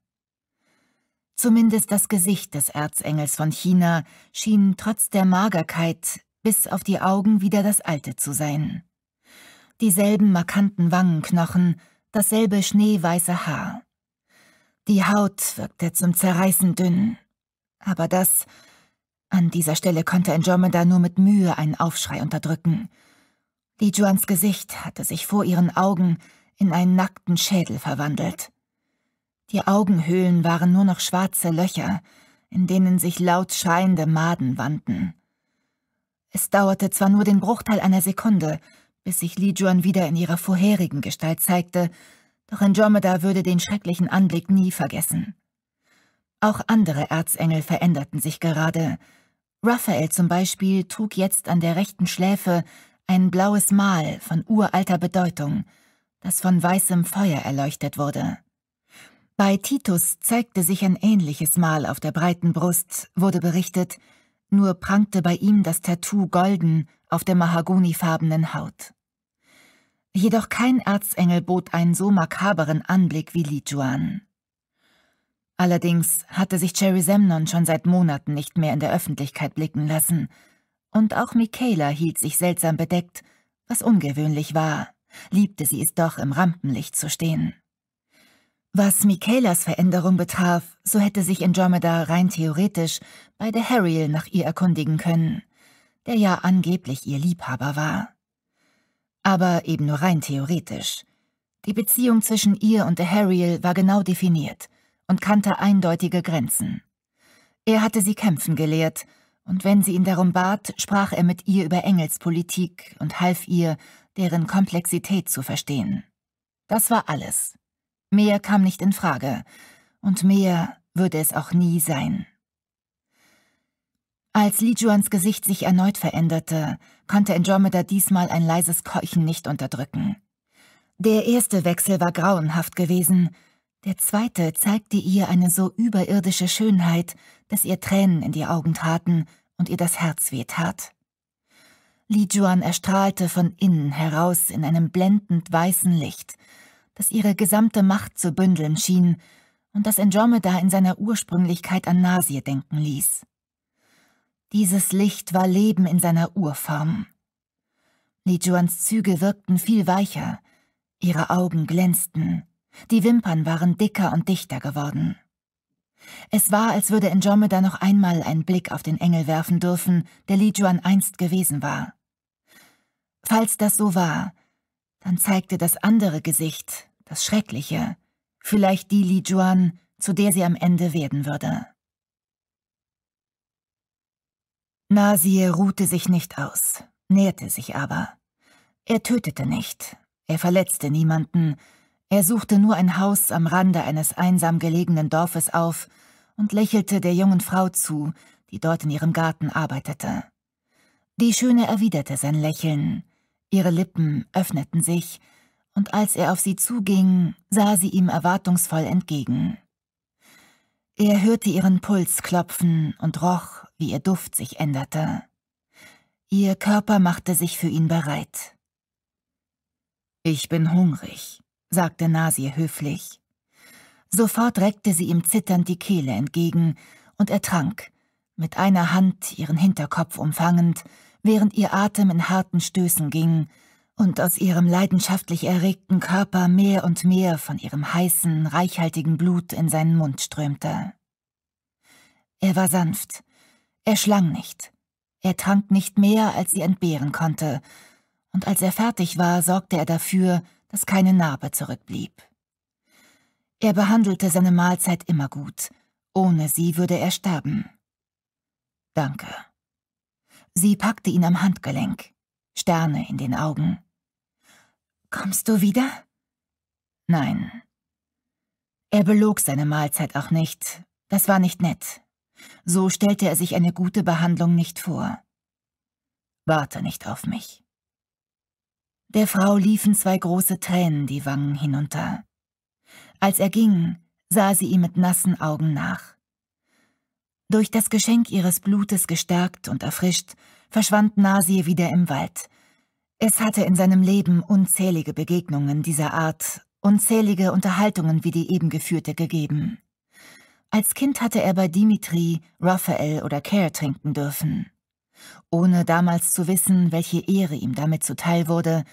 Zumindest das Gesicht des Erzengels von China schien trotz der Magerkeit bis auf die Augen wieder das alte zu sein. Dieselben markanten Wangenknochen, dasselbe schneeweiße Haar. Die Haut wirkte zum Zerreißen dünn. Aber das... An dieser Stelle konnte Andromeda nur mit Mühe einen Aufschrei unterdrücken. Li Juans Gesicht hatte sich vor ihren Augen in einen nackten Schädel verwandelt. Die Augenhöhlen waren nur noch schwarze Löcher, in denen sich laut schreiende Maden wandten. Es dauerte zwar nur den Bruchteil einer Sekunde, bis sich Li Juan wieder in ihrer vorherigen Gestalt zeigte, doch Andromeda würde den schrecklichen Anblick nie vergessen. Auch andere Erzengel veränderten sich gerade. Raphael zum Beispiel trug jetzt an der rechten Schläfe ein blaues Mal von uralter Bedeutung, das von weißem Feuer erleuchtet wurde. Bei Titus zeigte sich ein ähnliches Mal auf der breiten Brust, wurde berichtet, nur prangte bei ihm das Tattoo golden auf der mahagonifarbenen Haut. Jedoch kein Erzengel bot einen so makaberen Anblick wie Li Juan. Allerdings hatte sich Cherry Semnon schon seit Monaten nicht mehr in der Öffentlichkeit blicken lassen, und auch Michaela hielt sich seltsam bedeckt, was ungewöhnlich war, liebte sie es doch, im Rampenlicht zu stehen. Was Michaelas Veränderung betraf, so hätte sich Andromeda rein theoretisch bei der Harriel nach ihr erkundigen können, der ja angeblich ihr Liebhaber war. Aber eben nur rein theoretisch. Die Beziehung zwischen ihr und der Harriel war genau definiert und kannte eindeutige Grenzen. Er hatte sie kämpfen gelehrt, und wenn sie ihn darum bat, sprach er mit ihr über Engelspolitik und half ihr, deren Komplexität zu verstehen. Das war alles. Mehr kam nicht in Frage, und mehr würde es auch nie sein. Als Li Juans Gesicht sich erneut veränderte, konnte Andromeda diesmal ein leises Keuchen nicht unterdrücken. Der erste Wechsel war grauenhaft gewesen, der zweite zeigte ihr eine so überirdische Schönheit, dass ihr Tränen in die Augen traten und ihr das Herz wehtat. Li Juan erstrahlte von innen heraus in einem blendend weißen Licht, das ihre gesamte Macht zu bündeln schien und das Andromeda in seiner Ursprünglichkeit an Nasir denken ließ. Dieses Licht war Leben in seiner Urform. Li Juans Züge wirkten viel weicher, ihre Augen glänzten, die Wimpern waren dicker und dichter geworden. Es war, als würde Andromeda noch einmal einen Blick auf den Engel werfen dürfen, der Li Juan einst gewesen war. Falls das so war, dann zeigte das andere Gesicht, das Schreckliche, vielleicht die Li Juan, zu der sie am Ende werden würde. Nasir ruhte sich nicht aus, näherte sich aber. Er tötete nicht, er verletzte niemanden, er suchte nur ein Haus am Rande eines einsam gelegenen Dorfes auf und lächelte der jungen Frau zu, die dort in ihrem Garten arbeitete. Die Schöne erwiderte sein Lächeln, Ihre Lippen öffneten sich, und als er auf sie zuging, sah sie ihm erwartungsvoll entgegen. Er hörte ihren Puls klopfen und roch, wie ihr Duft sich änderte. Ihr Körper machte sich für ihn bereit. »Ich bin hungrig«, sagte Nasir höflich. Sofort reckte sie ihm zitternd die Kehle entgegen, und er trank, mit einer Hand ihren Hinterkopf umfangend während ihr Atem in harten Stößen ging und aus ihrem leidenschaftlich erregten Körper mehr und mehr von ihrem heißen, reichhaltigen Blut in seinen Mund strömte. Er war sanft, er schlang nicht, er trank nicht mehr, als sie entbehren konnte, und als er fertig war, sorgte er dafür, dass keine Narbe zurückblieb. Er behandelte seine Mahlzeit immer gut, ohne sie würde er sterben. Danke. Sie packte ihn am Handgelenk, Sterne in den Augen. Kommst du wieder? Nein. Er belog seine Mahlzeit auch nicht. Das war nicht nett. So stellte er sich eine gute Behandlung nicht vor. Warte nicht auf mich. Der Frau liefen zwei große Tränen die Wangen hinunter. Als er ging, sah sie ihm mit nassen Augen nach. Durch das Geschenk ihres Blutes gestärkt und erfrischt, verschwand Nasir wieder im Wald. Es hatte in seinem Leben unzählige Begegnungen dieser Art, unzählige Unterhaltungen wie die eben geführte gegeben. Als Kind hatte er bei Dimitri, Raphael oder Care trinken dürfen. Ohne damals zu wissen, welche Ehre ihm damit zuteil wurde,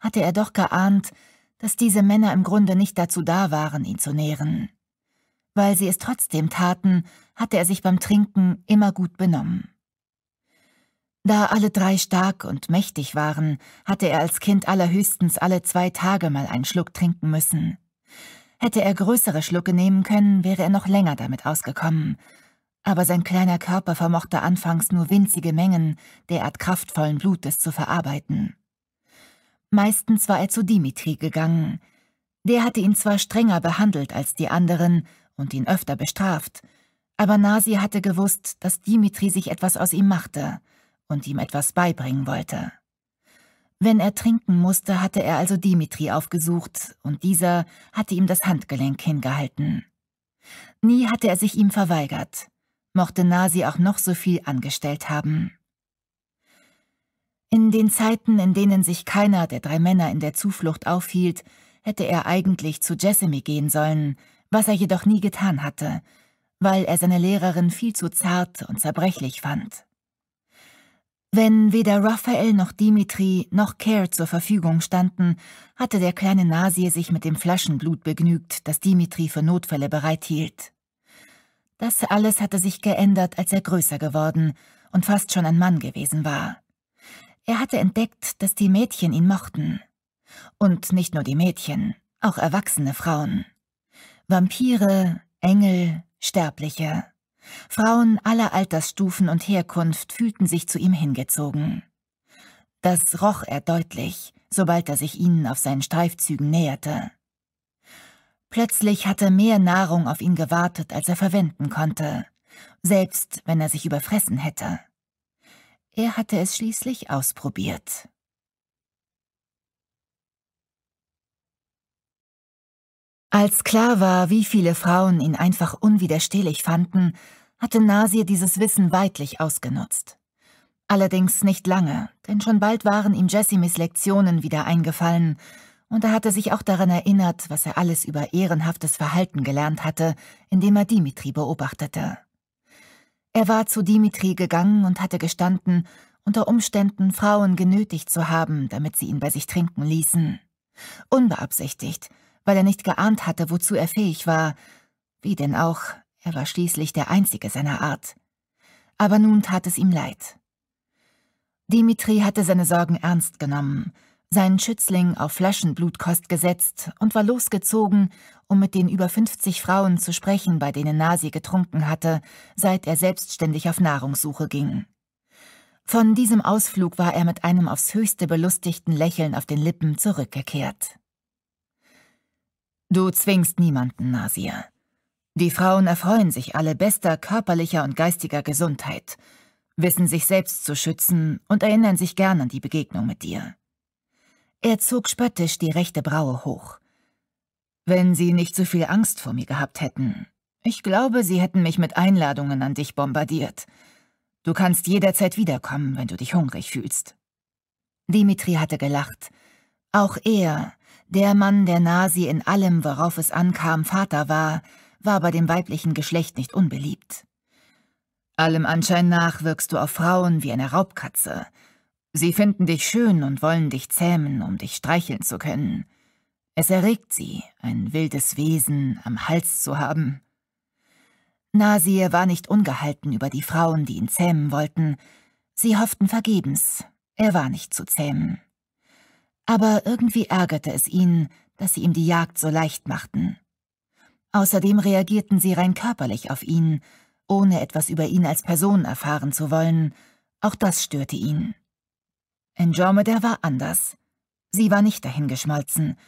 hatte er doch geahnt, dass diese Männer im Grunde nicht dazu da waren, ihn zu nähren. Weil sie es trotzdem taten, hatte er sich beim Trinken immer gut benommen. Da alle drei stark und mächtig waren, hatte er als Kind allerhöchstens alle zwei Tage mal einen Schluck trinken müssen. Hätte er größere Schlucke nehmen können, wäre er noch länger damit ausgekommen. Aber sein kleiner Körper vermochte anfangs nur winzige Mengen derart kraftvollen Blutes zu verarbeiten. Meistens war er zu Dimitri gegangen. Der hatte ihn zwar strenger behandelt als die anderen und ihn öfter bestraft, aber Nasi hatte gewusst, dass Dimitri sich etwas aus ihm machte und ihm etwas beibringen wollte. Wenn er trinken musste, hatte er also Dimitri aufgesucht, und dieser hatte ihm das Handgelenk hingehalten. Nie hatte er sich ihm verweigert, mochte Nasi auch noch so viel angestellt haben. In den Zeiten, in denen sich keiner der drei Männer in der Zuflucht aufhielt, hätte er eigentlich zu Jessamy gehen sollen, was er jedoch nie getan hatte, weil er seine Lehrerin viel zu zart und zerbrechlich fand. Wenn weder Raphael noch Dimitri noch Care zur Verfügung standen, hatte der kleine Nasier sich mit dem Flaschenblut begnügt, das Dimitri für Notfälle bereithielt. Das alles hatte sich geändert, als er größer geworden und fast schon ein Mann gewesen war. Er hatte entdeckt, dass die Mädchen ihn mochten. Und nicht nur die Mädchen, auch erwachsene Frauen. Vampire, Engel, Sterbliche. Frauen aller Altersstufen und Herkunft fühlten sich zu ihm hingezogen. Das roch er deutlich, sobald er sich ihnen auf seinen Streifzügen näherte. Plötzlich hatte mehr Nahrung auf ihn gewartet, als er verwenden konnte, selbst wenn er sich überfressen hätte. Er hatte es schließlich ausprobiert. Als klar war, wie viele Frauen ihn einfach unwiderstehlich fanden, hatte Nasir dieses Wissen weitlich ausgenutzt. Allerdings nicht lange, denn schon bald waren ihm Jessimis Lektionen wieder eingefallen, und er hatte sich auch daran erinnert, was er alles über ehrenhaftes Verhalten gelernt hatte, indem er Dimitri beobachtete. Er war zu Dimitri gegangen und hatte gestanden, unter Umständen Frauen genötigt zu haben, damit sie ihn bei sich trinken ließen. Unbeabsichtigt, weil er nicht geahnt hatte, wozu er fähig war. Wie denn auch, er war schließlich der Einzige seiner Art. Aber nun tat es ihm leid. Dimitri hatte seine Sorgen ernst genommen, seinen Schützling auf Flaschenblutkost gesetzt und war losgezogen, um mit den über 50 Frauen zu sprechen, bei denen Nasi getrunken hatte, seit er selbstständig auf Nahrungssuche ging. Von diesem Ausflug war er mit einem aufs höchste belustigten Lächeln auf den Lippen zurückgekehrt. Du zwingst niemanden, Nasir. Die Frauen erfreuen sich alle bester körperlicher und geistiger Gesundheit, wissen sich selbst zu schützen und erinnern sich gern an die Begegnung mit dir. Er zog spöttisch die rechte Braue hoch. Wenn sie nicht so viel Angst vor mir gehabt hätten. Ich glaube, sie hätten mich mit Einladungen an dich bombardiert. Du kannst jederzeit wiederkommen, wenn du dich hungrig fühlst. Dimitri hatte gelacht. Auch er, der Mann, der Nasi in allem, worauf es ankam, Vater war, war bei dem weiblichen Geschlecht nicht unbeliebt. Allem Anschein nach wirkst du auf Frauen wie eine Raubkatze. Sie finden dich schön und wollen dich zähmen, um dich streicheln zu können. Es erregt sie, ein wildes Wesen am Hals zu haben. Nasi war nicht ungehalten über die Frauen, die ihn zähmen wollten. Sie hofften vergebens, er war nicht zu zähmen aber irgendwie ärgerte es ihn, dass sie ihm die Jagd so leicht machten. Außerdem reagierten sie rein körperlich auf ihn, ohne etwas über ihn als Person erfahren zu wollen, auch das störte ihn. Andromeda war anders. Sie war nicht dahingeschmolzen,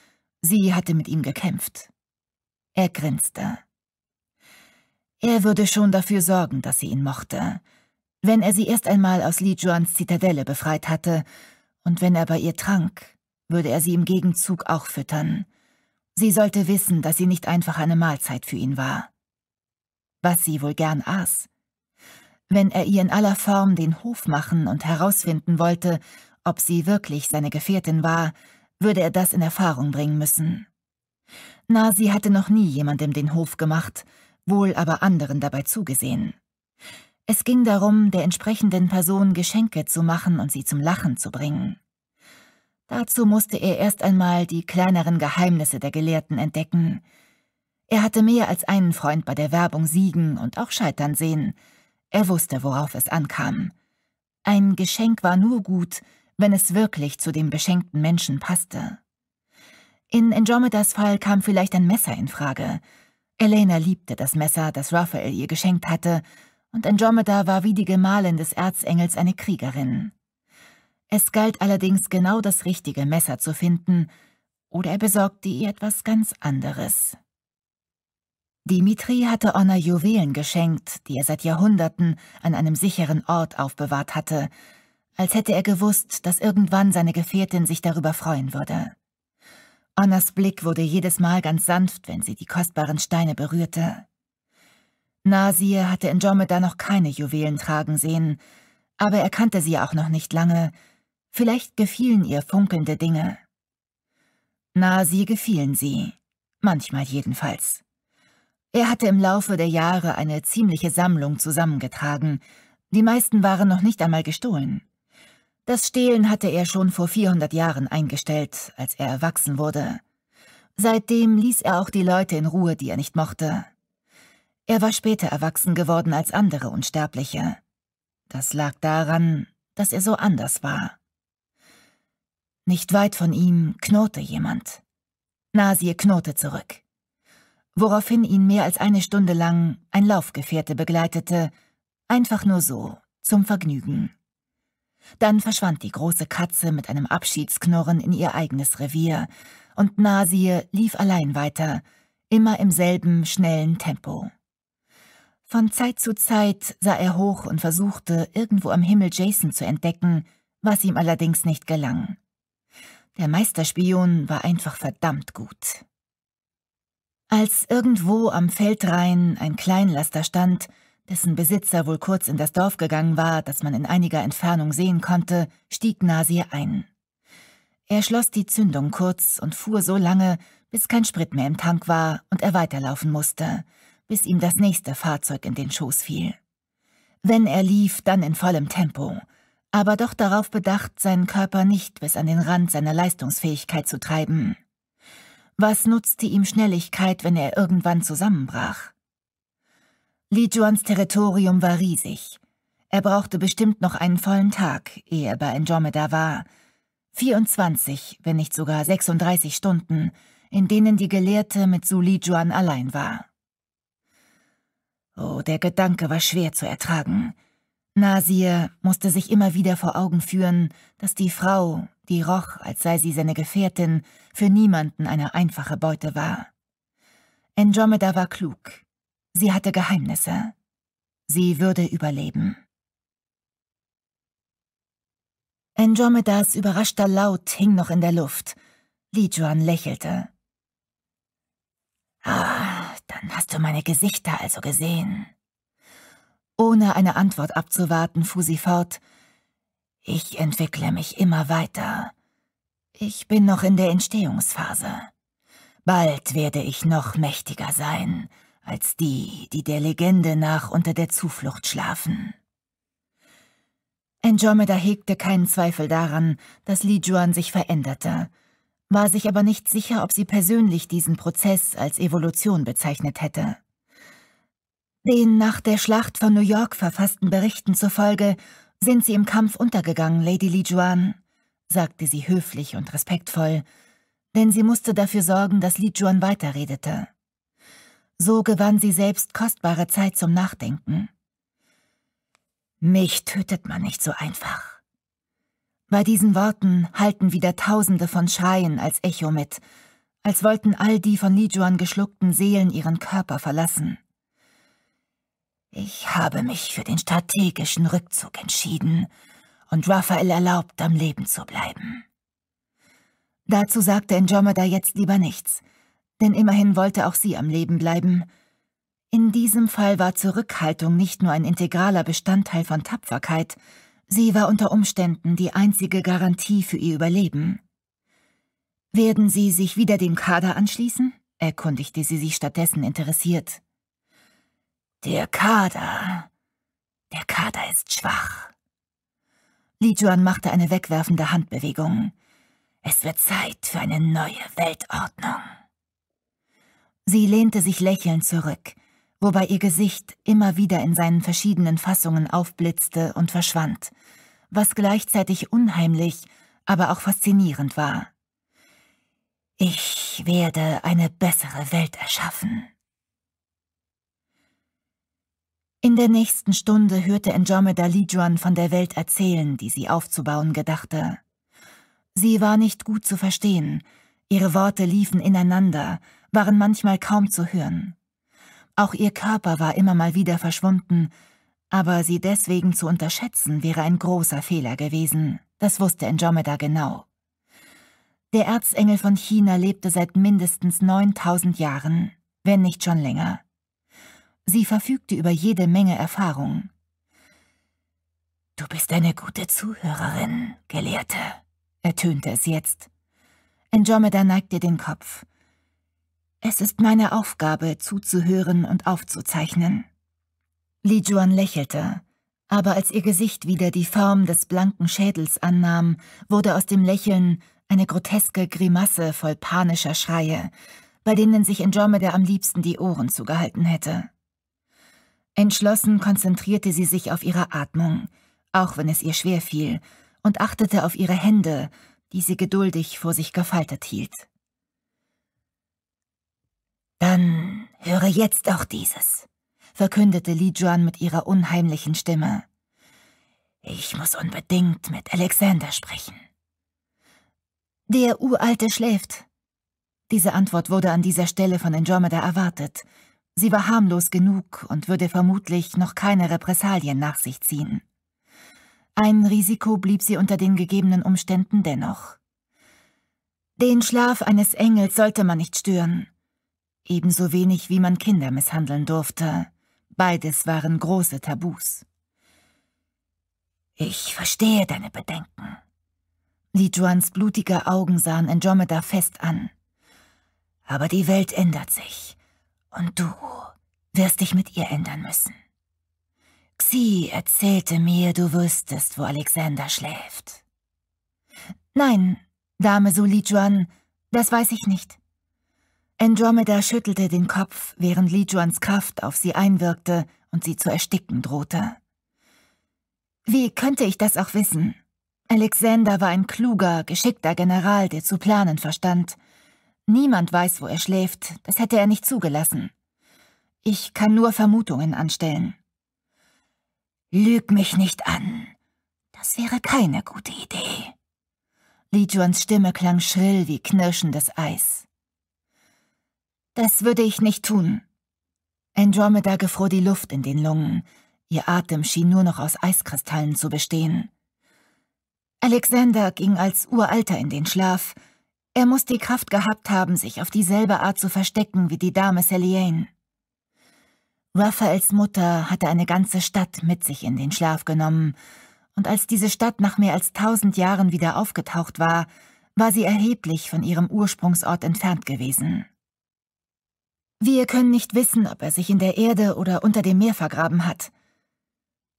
sie hatte mit ihm gekämpft. Er grinste. Er würde schon dafür sorgen, dass sie ihn mochte, wenn er sie erst einmal aus Li Juans Zitadelle befreit hatte und wenn er bei ihr trank, würde er sie im Gegenzug auch füttern. Sie sollte wissen, dass sie nicht einfach eine Mahlzeit für ihn war. Was sie wohl gern aß. Wenn er ihr in aller Form den Hof machen und herausfinden wollte, ob sie wirklich seine Gefährtin war, würde er das in Erfahrung bringen müssen. Nasi hatte noch nie jemandem den Hof gemacht, wohl aber anderen dabei zugesehen. Es ging darum, der entsprechenden Person Geschenke zu machen und sie zum Lachen zu bringen. Dazu musste er erst einmal die kleineren Geheimnisse der Gelehrten entdecken. Er hatte mehr als einen Freund bei der Werbung siegen und auch scheitern sehen. Er wusste, worauf es ankam. Ein Geschenk war nur gut, wenn es wirklich zu dem beschenkten Menschen passte. In Andromedas Fall kam vielleicht ein Messer in Frage. Elena liebte das Messer, das Raphael ihr geschenkt hatte, und Andromeda war wie die Gemahlin des Erzengels eine Kriegerin. Es galt allerdings genau das richtige Messer zu finden, oder er besorgte ihr etwas ganz anderes. Dimitri hatte Anna Juwelen geschenkt, die er seit Jahrhunderten an einem sicheren Ort aufbewahrt hatte, als hätte er gewusst, dass irgendwann seine Gefährtin sich darüber freuen würde. Annas Blick wurde jedes Mal ganz sanft, wenn sie die kostbaren Steine berührte. Nasir hatte in Jomeda noch keine Juwelen tragen sehen, aber er kannte sie auch noch nicht lange, Vielleicht gefielen ihr funkelnde Dinge. Na, sie gefielen sie. Manchmal jedenfalls. Er hatte im Laufe der Jahre eine ziemliche Sammlung zusammengetragen. Die meisten waren noch nicht einmal gestohlen. Das Stehlen hatte er schon vor 400 Jahren eingestellt, als er erwachsen wurde. Seitdem ließ er auch die Leute in Ruhe, die er nicht mochte. Er war später erwachsen geworden als andere Unsterbliche. Das lag daran, dass er so anders war. Nicht weit von ihm knurrte jemand. Nasir knurrte zurück. Woraufhin ihn mehr als eine Stunde lang ein Laufgefährte begleitete, einfach nur so, zum Vergnügen. Dann verschwand die große Katze mit einem Abschiedsknurren in ihr eigenes Revier, und Nasir lief allein weiter, immer im selben schnellen Tempo. Von Zeit zu Zeit sah er hoch und versuchte, irgendwo am Himmel Jason zu entdecken, was ihm allerdings nicht gelang. Der Meisterspion war einfach verdammt gut. Als irgendwo am Feldrhein ein Kleinlaster stand, dessen Besitzer wohl kurz in das Dorf gegangen war, das man in einiger Entfernung sehen konnte, stieg Nasir ein. Er schloss die Zündung kurz und fuhr so lange, bis kein Sprit mehr im Tank war und er weiterlaufen musste, bis ihm das nächste Fahrzeug in den Schoß fiel. Wenn er lief, dann in vollem Tempo, aber doch darauf bedacht, seinen Körper nicht bis an den Rand seiner Leistungsfähigkeit zu treiben. Was nutzte ihm Schnelligkeit, wenn er irgendwann zusammenbrach? Li Juans Territorium war riesig. Er brauchte bestimmt noch einen vollen Tag, ehe er bei Andromeda war. 24, wenn nicht sogar 36 Stunden, in denen die Gelehrte mit Su Li Juan allein war. Oh, der Gedanke war schwer zu ertragen – Nasir musste sich immer wieder vor Augen führen, dass die Frau, die roch, als sei sie seine Gefährtin, für niemanden eine einfache Beute war. Andromeda war klug. Sie hatte Geheimnisse. Sie würde überleben. Andromedas überraschter Laut hing noch in der Luft. Lijuan lächelte. Ah, dann hast du meine Gesichter also gesehen. Ohne eine Antwort abzuwarten, fuhr sie fort. Ich entwickle mich immer weiter. Ich bin noch in der Entstehungsphase. Bald werde ich noch mächtiger sein als die, die der Legende nach unter der Zuflucht schlafen. Andromeda hegte keinen Zweifel daran, dass Li Juan sich veränderte, war sich aber nicht sicher, ob sie persönlich diesen Prozess als Evolution bezeichnet hätte. Den nach der Schlacht von New York verfassten Berichten zufolge sind Sie im Kampf untergegangen, Lady Lijuan, sagte sie höflich und respektvoll, denn sie musste dafür sorgen, dass Lijuan weiterredete. So gewann sie selbst kostbare Zeit zum Nachdenken. Mich tötet man nicht so einfach. Bei diesen Worten halten wieder Tausende von Schreien als Echo mit, als wollten all die von Lijuan geschluckten Seelen ihren Körper verlassen. Ich habe mich für den strategischen Rückzug entschieden und Raphael erlaubt, am Leben zu bleiben. Dazu sagte Andromeda jetzt lieber nichts, denn immerhin wollte auch sie am Leben bleiben. In diesem Fall war Zurückhaltung nicht nur ein integraler Bestandteil von Tapferkeit, sie war unter Umständen die einzige Garantie für ihr Überleben. Werden Sie sich wieder dem Kader anschließen? erkundigte sie sich stattdessen interessiert. Der Kader. Der Kader ist schwach. Li Juan machte eine wegwerfende Handbewegung. Es wird Zeit für eine neue Weltordnung. Sie lehnte sich lächelnd zurück, wobei ihr Gesicht immer wieder in seinen verschiedenen Fassungen aufblitzte und verschwand, was gleichzeitig unheimlich, aber auch faszinierend war. Ich werde eine bessere Welt erschaffen. In der nächsten Stunde hörte Andromeda Lijuan von der Welt erzählen, die sie aufzubauen gedachte. Sie war nicht gut zu verstehen, ihre Worte liefen ineinander, waren manchmal kaum zu hören. Auch ihr Körper war immer mal wieder verschwunden, aber sie deswegen zu unterschätzen wäre ein großer Fehler gewesen, das wusste Andromeda genau. Der Erzengel von China lebte seit mindestens 9000 Jahren, wenn nicht schon länger. Sie verfügte über jede Menge Erfahrung. »Du bist eine gute Zuhörerin, Gelehrte«, ertönte es jetzt. Andromeda neigte den Kopf. »Es ist meine Aufgabe, zuzuhören und aufzuzeichnen.« Li Juan lächelte, aber als ihr Gesicht wieder die Form des blanken Schädels annahm, wurde aus dem Lächeln eine groteske Grimasse voll panischer Schreie, bei denen sich Andromeda am liebsten die Ohren zugehalten hätte. Entschlossen konzentrierte sie sich auf ihre Atmung, auch wenn es ihr schwer fiel, und achtete auf ihre Hände, die sie geduldig vor sich gefaltet hielt. Dann höre jetzt auch dieses, verkündete Li Juan mit ihrer unheimlichen Stimme. Ich muss unbedingt mit Alexander sprechen. Der Uralte schläft. Diese Antwort wurde an dieser Stelle von Andromeda erwartet, Sie war harmlos genug und würde vermutlich noch keine Repressalien nach sich ziehen. Ein Risiko blieb sie unter den gegebenen Umständen dennoch. Den Schlaf eines Engels sollte man nicht stören. Ebenso wenig, wie man Kinder misshandeln durfte. Beides waren große Tabus. Ich verstehe deine Bedenken. Li Juans blutige Augen sahen Andromeda fest an. Aber die Welt ändert sich. Und du wirst dich mit ihr ändern müssen. Xi erzählte mir, du wüsstest, wo Alexander schläft. Nein, Dame Suli Juan, das weiß ich nicht. Andromeda schüttelte den Kopf, während Li Juans Kraft auf sie einwirkte und sie zu ersticken drohte. Wie könnte ich das auch wissen? Alexander war ein kluger, geschickter General, der zu planen verstand. Niemand weiß, wo er schläft, das hätte er nicht zugelassen. Ich kann nur Vermutungen anstellen. Lüg mich nicht an. Das wäre keine gute Idee. Li Juans Stimme klang schrill wie knirschendes Eis. Das würde ich nicht tun. Andromeda gefror die Luft in den Lungen. Ihr Atem schien nur noch aus Eiskristallen zu bestehen. Alexander ging als Uralter in den Schlaf, er muss die Kraft gehabt haben, sich auf dieselbe Art zu verstecken wie die Dame Celiane. Raphaels Mutter hatte eine ganze Stadt mit sich in den Schlaf genommen, und als diese Stadt nach mehr als tausend Jahren wieder aufgetaucht war, war sie erheblich von ihrem Ursprungsort entfernt gewesen. Wir können nicht wissen, ob er sich in der Erde oder unter dem Meer vergraben hat.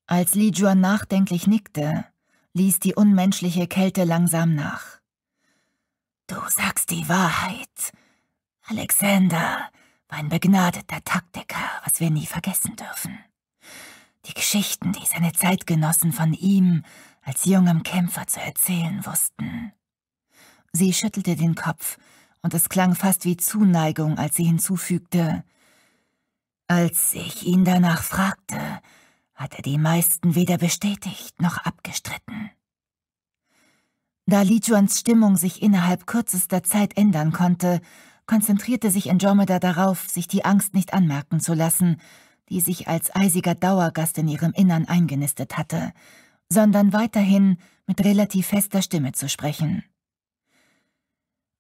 Als Li Juan nachdenklich nickte, ließ die unmenschliche Kälte langsam nach. Du sagst die Wahrheit. Alexander war ein begnadeter Taktiker, was wir nie vergessen dürfen. Die Geschichten, die seine Zeitgenossen von ihm als jungem Kämpfer zu erzählen wussten. Sie schüttelte den Kopf, und es klang fast wie Zuneigung, als sie hinzufügte, als ich ihn danach fragte, hat er die meisten weder bestätigt noch abgestritten. Da Li Juans Stimmung sich innerhalb kürzester Zeit ändern konnte, konzentrierte sich Andromeda darauf, sich die Angst nicht anmerken zu lassen, die sich als eisiger Dauergast in ihrem Innern eingenistet hatte, sondern weiterhin mit relativ fester Stimme zu sprechen.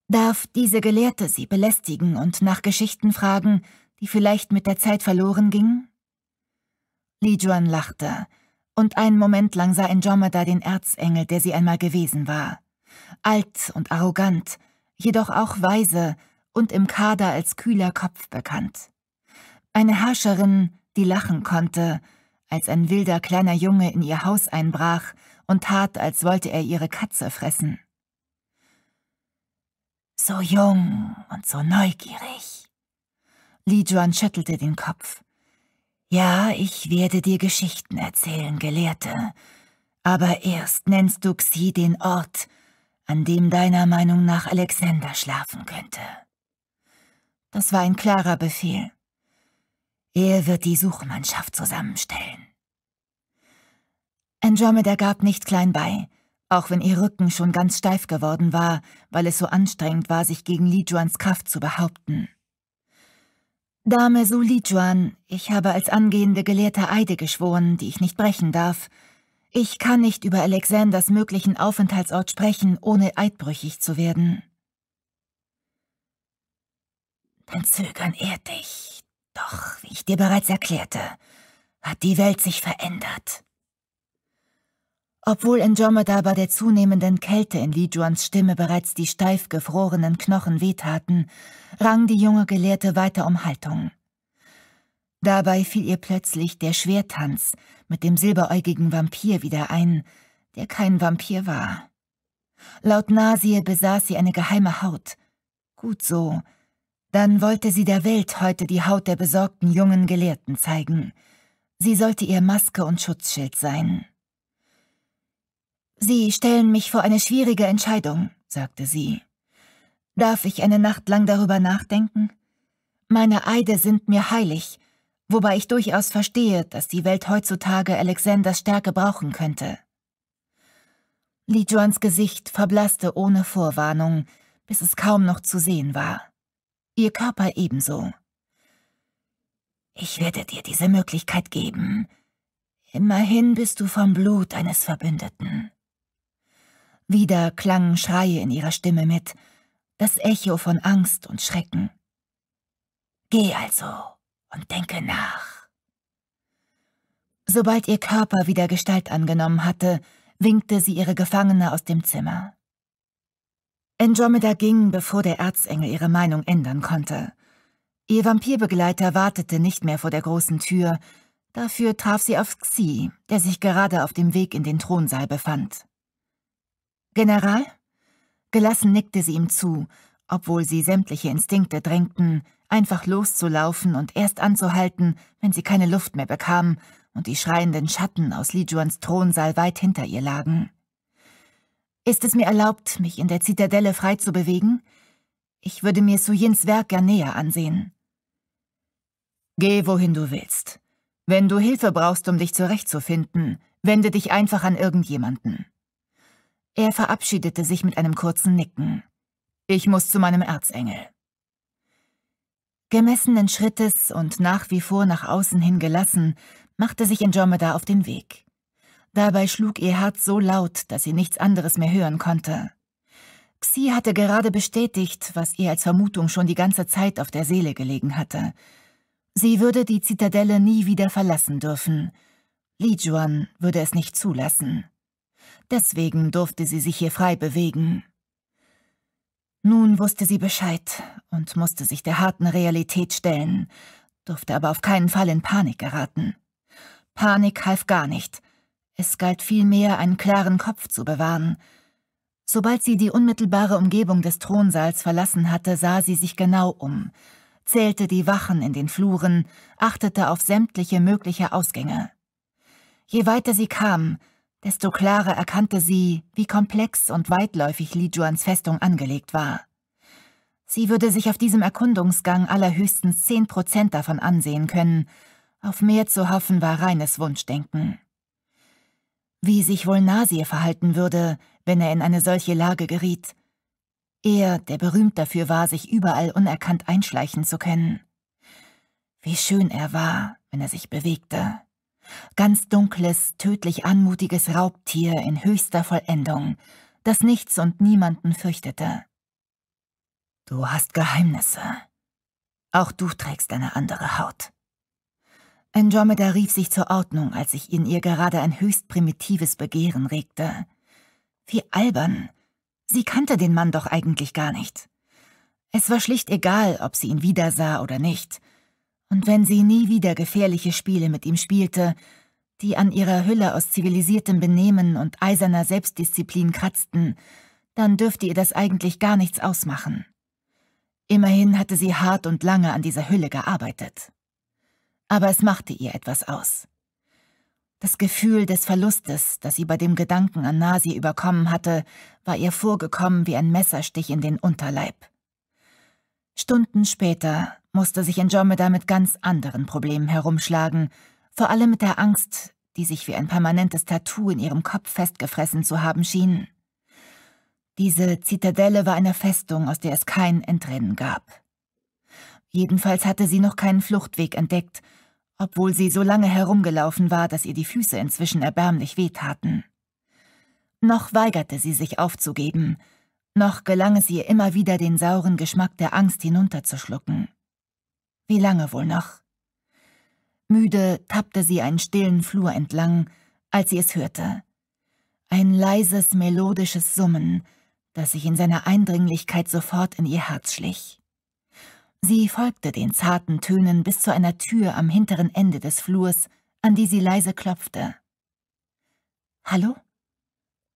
Darf diese Gelehrte Sie belästigen und nach Geschichten fragen, die vielleicht mit der Zeit verloren gingen? Li Juan lachte, und einen Moment lang sah Andromeda den Erzengel, der sie einmal gewesen war. Alt und arrogant, jedoch auch weise und im Kader als kühler Kopf bekannt. Eine Herrscherin, die lachen konnte, als ein wilder kleiner Junge in ihr Haus einbrach und tat, als wollte er ihre Katze fressen. So jung und so neugierig. Li Juan schüttelte den Kopf. Ja, ich werde dir Geschichten erzählen, Gelehrte. Aber erst nennst du Xi den Ort, an dem deiner Meinung nach Alexander schlafen könnte. Das war ein klarer Befehl. Er wird die Suchmannschaft zusammenstellen. Andromeda gab nicht klein bei, auch wenn ihr Rücken schon ganz steif geworden war, weil es so anstrengend war, sich gegen Li Juans Kraft zu behaupten. Dame Su Lijuan, ich habe als angehende Gelehrte Eide geschworen, die ich nicht brechen darf. Ich kann nicht über Alexanders möglichen Aufenthaltsort sprechen, ohne eidbrüchig zu werden. Dein Zögern ehrt dich. Doch, wie ich dir bereits erklärte, hat die Welt sich verändert. Obwohl Andromeda bei der zunehmenden Kälte in Li Juans Stimme bereits die steif gefrorenen Knochen wehtaten, rang die junge Gelehrte weiter um Haltung. Dabei fiel ihr plötzlich der Schwertanz mit dem silberäugigen Vampir wieder ein, der kein Vampir war. Laut Nasie besaß sie eine geheime Haut. Gut so. Dann wollte sie der Welt heute die Haut der besorgten jungen Gelehrten zeigen. Sie sollte ihr Maske und Schutzschild sein. Sie stellen mich vor eine schwierige Entscheidung, sagte sie. Darf ich eine Nacht lang darüber nachdenken? Meine Eide sind mir heilig, wobei ich durchaus verstehe, dass die Welt heutzutage Alexanders Stärke brauchen könnte. Li Juans Gesicht verblasste ohne Vorwarnung, bis es kaum noch zu sehen war. Ihr Körper ebenso. Ich werde dir diese Möglichkeit geben. Immerhin bist du vom Blut eines Verbündeten. Wieder klangen Schreie in ihrer Stimme mit, das Echo von Angst und Schrecken. Geh also und denke nach. Sobald ihr Körper wieder Gestalt angenommen hatte, winkte sie ihre Gefangene aus dem Zimmer. Andromeda ging, bevor der Erzengel ihre Meinung ändern konnte. Ihr Vampirbegleiter wartete nicht mehr vor der großen Tür, dafür traf sie auf Xi, der sich gerade auf dem Weg in den Thronsaal befand. General? Gelassen nickte sie ihm zu, obwohl sie sämtliche Instinkte drängten, einfach loszulaufen und erst anzuhalten, wenn sie keine Luft mehr bekam und die schreienden Schatten aus Lijuans Thronsaal weit hinter ihr lagen. Ist es mir erlaubt, mich in der Zitadelle frei zu bewegen? Ich würde mir Sujins Werk gern näher ansehen. Geh, wohin du willst. Wenn du Hilfe brauchst, um dich zurechtzufinden, wende dich einfach an irgendjemanden. Er verabschiedete sich mit einem kurzen Nicken. Ich muss zu meinem Erzengel. Gemessenen Schrittes und nach wie vor nach außen hin gelassen, machte sich Andromeda auf den Weg. Dabei schlug ihr Herz so laut, dass sie nichts anderes mehr hören konnte. Xi hatte gerade bestätigt, was ihr als Vermutung schon die ganze Zeit auf der Seele gelegen hatte. Sie würde die Zitadelle nie wieder verlassen dürfen. Li Juan würde es nicht zulassen. Deswegen durfte sie sich hier frei bewegen. Nun wusste sie Bescheid und musste sich der harten Realität stellen, durfte aber auf keinen Fall in Panik geraten. Panik half gar nicht. Es galt vielmehr, einen klaren Kopf zu bewahren. Sobald sie die unmittelbare Umgebung des Thronsaals verlassen hatte, sah sie sich genau um, zählte die Wachen in den Fluren, achtete auf sämtliche mögliche Ausgänge. Je weiter sie kam, desto klarer erkannte sie, wie komplex und weitläufig Li Juans Festung angelegt war. Sie würde sich auf diesem Erkundungsgang allerhöchstens zehn Prozent davon ansehen können. Auf mehr zu hoffen war reines Wunschdenken. Wie sich wohl Nasir verhalten würde, wenn er in eine solche Lage geriet. Er, der berühmt dafür war, sich überall unerkannt einschleichen zu können. Wie schön er war, wenn er sich bewegte. Ganz dunkles, tödlich anmutiges Raubtier in höchster Vollendung, das nichts und niemanden fürchtete. Du hast Geheimnisse. Auch du trägst eine andere Haut. Andromeda rief sich zur Ordnung, als sich in ihr gerade ein höchst primitives Begehren regte. Wie albern. Sie kannte den Mann doch eigentlich gar nicht. Es war schlicht egal, ob sie ihn wiedersah oder nicht und wenn sie nie wieder gefährliche Spiele mit ihm spielte, die an ihrer Hülle aus zivilisiertem Benehmen und eiserner Selbstdisziplin kratzten, dann dürfte ihr das eigentlich gar nichts ausmachen. Immerhin hatte sie hart und lange an dieser Hülle gearbeitet. Aber es machte ihr etwas aus. Das Gefühl des Verlustes, das sie bei dem Gedanken an Nasi überkommen hatte, war ihr vorgekommen wie ein Messerstich in den Unterleib. Stunden später, musste sich Andromeda mit ganz anderen Problemen herumschlagen, vor allem mit der Angst, die sich wie ein permanentes Tattoo in ihrem Kopf festgefressen zu haben schien. Diese Zitadelle war eine Festung, aus der es kein Entrennen gab. Jedenfalls hatte sie noch keinen Fluchtweg entdeckt, obwohl sie so lange herumgelaufen war, dass ihr die Füße inzwischen erbärmlich wehtaten. Noch weigerte sie sich aufzugeben, noch gelang es ihr immer wieder, den sauren Geschmack der Angst hinunterzuschlucken. Wie lange wohl noch? Müde tappte sie einen stillen Flur entlang, als sie es hörte. Ein leises, melodisches Summen, das sich in seiner Eindringlichkeit sofort in ihr Herz schlich. Sie folgte den zarten Tönen bis zu einer Tür am hinteren Ende des Flurs, an die sie leise klopfte. »Hallo?«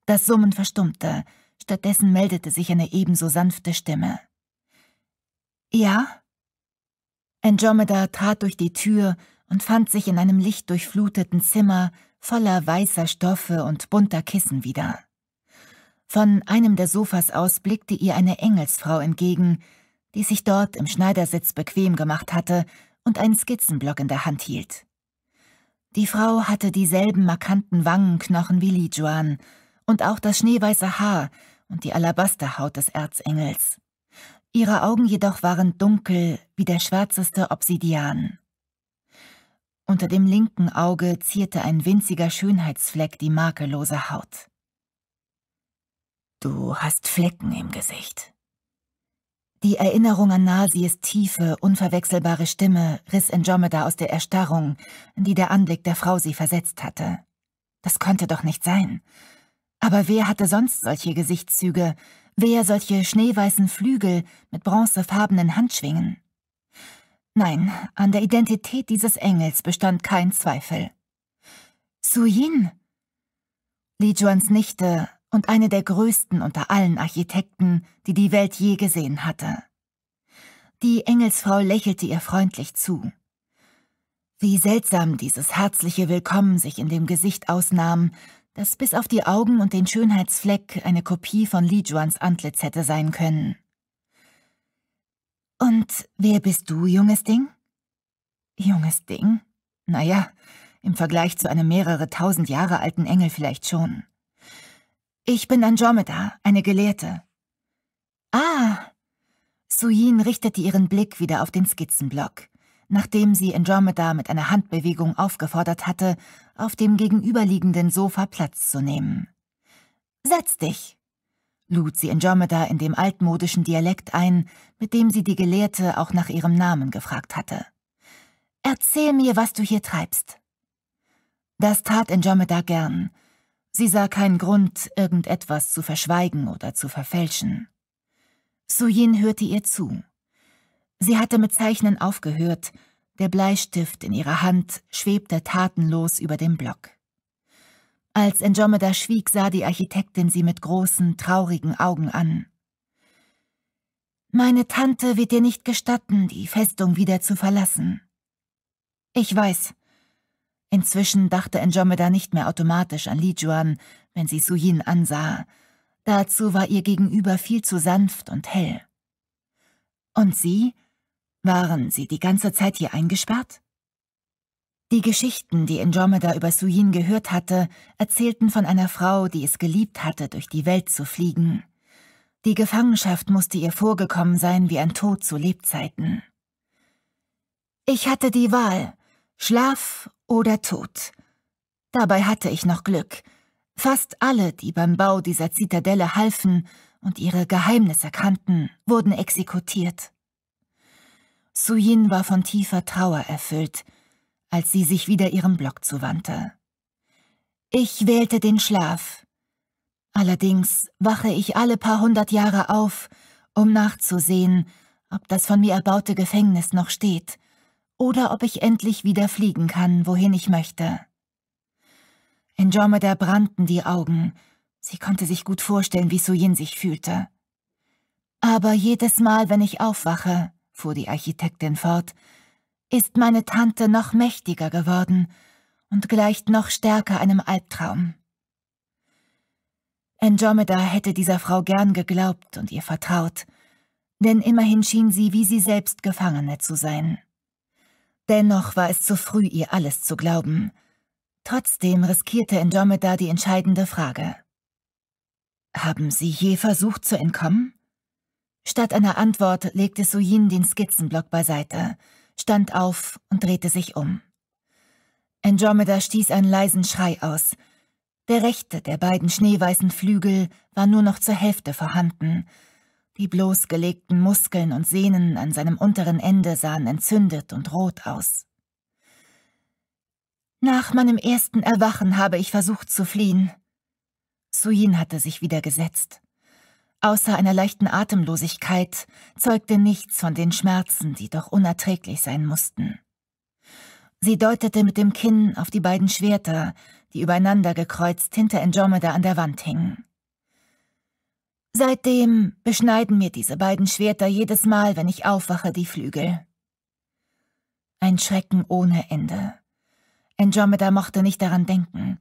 Das Summen verstummte, stattdessen meldete sich eine ebenso sanfte Stimme. »Ja?« Andromeda trat durch die Tür und fand sich in einem lichtdurchfluteten Zimmer voller weißer Stoffe und bunter Kissen wieder. Von einem der Sofas aus blickte ihr eine Engelsfrau entgegen, die sich dort im Schneidersitz bequem gemacht hatte und einen Skizzenblock in der Hand hielt. Die Frau hatte dieselben markanten Wangenknochen wie Lijuan und auch das schneeweiße Haar und die Alabasterhaut des Erzengels. Ihre Augen jedoch waren dunkel wie der schwärzeste Obsidian. Unter dem linken Auge zierte ein winziger Schönheitsfleck die makellose Haut. Du hast Flecken im Gesicht. Die Erinnerung an Nasies tiefe, unverwechselbare Stimme riss Andromeda aus der Erstarrung, in die der Anblick der Frau sie versetzt hatte. Das konnte doch nicht sein. Aber wer hatte sonst solche Gesichtszüge, Wer solche schneeweißen Flügel mit bronzefarbenen Handschwingen? Nein, an der Identität dieses Engels bestand kein Zweifel. Su Yin? Li Juans Nichte und eine der größten unter allen Architekten, die die Welt je gesehen hatte. Die Engelsfrau lächelte ihr freundlich zu. Wie seltsam dieses herzliche Willkommen sich in dem Gesicht ausnahm, das bis auf die Augen und den Schönheitsfleck eine Kopie von Li Juans Antlitz hätte sein können. Und wer bist du, junges Ding? Junges Ding? Naja, im Vergleich zu einem mehrere tausend Jahre alten Engel vielleicht schon. Ich bin Andromeda, eine Gelehrte. Ah! Suyin richtete ihren Blick wieder auf den Skizzenblock nachdem sie Andromeda mit einer Handbewegung aufgefordert hatte, auf dem gegenüberliegenden Sofa Platz zu nehmen. Setz dich! lud sie Andromeda in dem altmodischen Dialekt ein, mit dem sie die Gelehrte auch nach ihrem Namen gefragt hatte. Erzähl mir, was du hier treibst. Das tat Andromeda gern. Sie sah keinen Grund, irgendetwas zu verschweigen oder zu verfälschen. Suyin hörte ihr zu. Sie hatte mit Zeichnen aufgehört, der Bleistift in ihrer Hand schwebte tatenlos über dem Block. Als Andromeda schwieg, sah die Architektin sie mit großen, traurigen Augen an. Meine Tante wird dir nicht gestatten, die Festung wieder zu verlassen. Ich weiß. Inzwischen dachte Andromeda nicht mehr automatisch an Li Juan, wenn sie Suyin ansah. Dazu war ihr gegenüber viel zu sanft und hell. Und sie? Waren sie die ganze Zeit hier eingesperrt? Die Geschichten, die Andromeda über Suyin gehört hatte, erzählten von einer Frau, die es geliebt hatte, durch die Welt zu fliegen. Die Gefangenschaft musste ihr vorgekommen sein wie ein Tod zu Lebzeiten. Ich hatte die Wahl, Schlaf oder Tod. Dabei hatte ich noch Glück. Fast alle, die beim Bau dieser Zitadelle halfen und ihre Geheimnisse kannten, wurden exekutiert. Su Yin war von tiefer Trauer erfüllt, als sie sich wieder ihrem Block zuwandte. Ich wählte den Schlaf. Allerdings wache ich alle paar hundert Jahre auf, um nachzusehen, ob das von mir erbaute Gefängnis noch steht oder ob ich endlich wieder fliegen kann, wohin ich möchte. In Andromeda brannten die Augen. Sie konnte sich gut vorstellen, wie Su Yin sich fühlte. Aber jedes Mal, wenn ich aufwache, fuhr die Architektin fort, ist meine Tante noch mächtiger geworden und gleicht noch stärker einem Albtraum. Andromeda hätte dieser Frau gern geglaubt und ihr vertraut, denn immerhin schien sie wie sie selbst Gefangene zu sein. Dennoch war es zu früh, ihr alles zu glauben. Trotzdem riskierte Andromeda die entscheidende Frage. Haben Sie je versucht zu entkommen? Statt einer Antwort legte Suyin den Skizzenblock beiseite, stand auf und drehte sich um. Andromeda stieß einen leisen Schrei aus. Der rechte der beiden schneeweißen Flügel war nur noch zur Hälfte vorhanden. Die bloßgelegten Muskeln und Sehnen an seinem unteren Ende sahen entzündet und rot aus. Nach meinem ersten Erwachen habe ich versucht zu fliehen. Suyin hatte sich wieder gesetzt. Außer einer leichten Atemlosigkeit zeugte nichts von den Schmerzen, die doch unerträglich sein mussten. Sie deutete mit dem Kinn auf die beiden Schwerter, die übereinander gekreuzt hinter Andromeda an der Wand hingen. Seitdem beschneiden mir diese beiden Schwerter jedes Mal, wenn ich aufwache, die Flügel. Ein Schrecken ohne Ende. Andromeda mochte nicht daran denken.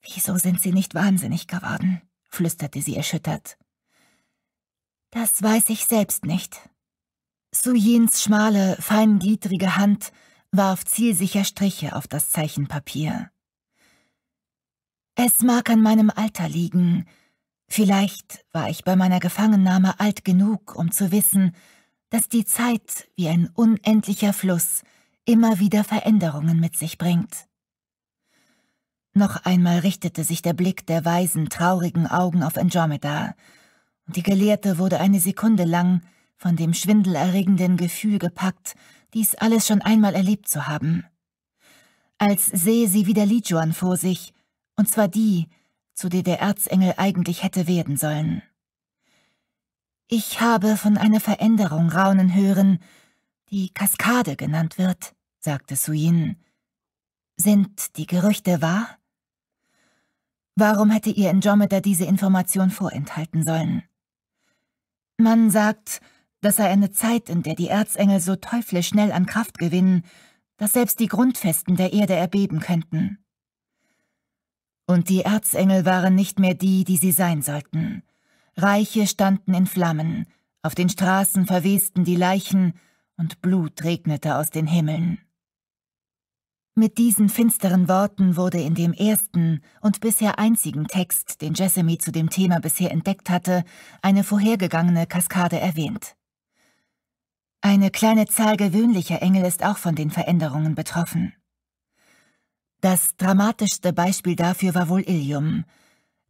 Wieso sind sie nicht wahnsinnig geworden? flüsterte sie erschüttert. Das weiß ich selbst nicht. Sujins schmale, feingliedrige Hand warf zielsicher Striche auf das Zeichenpapier. Es mag an meinem Alter liegen. Vielleicht war ich bei meiner Gefangennahme alt genug, um zu wissen, dass die Zeit wie ein unendlicher Fluss immer wieder Veränderungen mit sich bringt. Noch einmal richtete sich der Blick der weisen, traurigen Augen auf Andromeda, und die Gelehrte wurde eine Sekunde lang von dem schwindelerregenden Gefühl gepackt, dies alles schon einmal erlebt zu haben. Als sehe sie wieder Lijuan vor sich, und zwar die, zu der der Erzengel eigentlich hätte werden sollen. Ich habe von einer Veränderung raunen hören, die Kaskade genannt wird, sagte Suin. Sind die Gerüchte wahr? Warum hätte ihr Andromeda diese Information vorenthalten sollen? Man sagt, das sei eine Zeit, in der die Erzengel so teuflisch schnell an Kraft gewinnen, dass selbst die Grundfesten der Erde erbeben könnten. Und die Erzengel waren nicht mehr die, die sie sein sollten. Reiche standen in Flammen, auf den Straßen verwesten die Leichen und Blut regnete aus den Himmeln. Mit diesen finsteren Worten wurde in dem ersten und bisher einzigen Text, den Jessamy zu dem Thema bisher entdeckt hatte, eine vorhergegangene Kaskade erwähnt. Eine kleine Zahl gewöhnlicher Engel ist auch von den Veränderungen betroffen. Das dramatischste Beispiel dafür war wohl Ilium.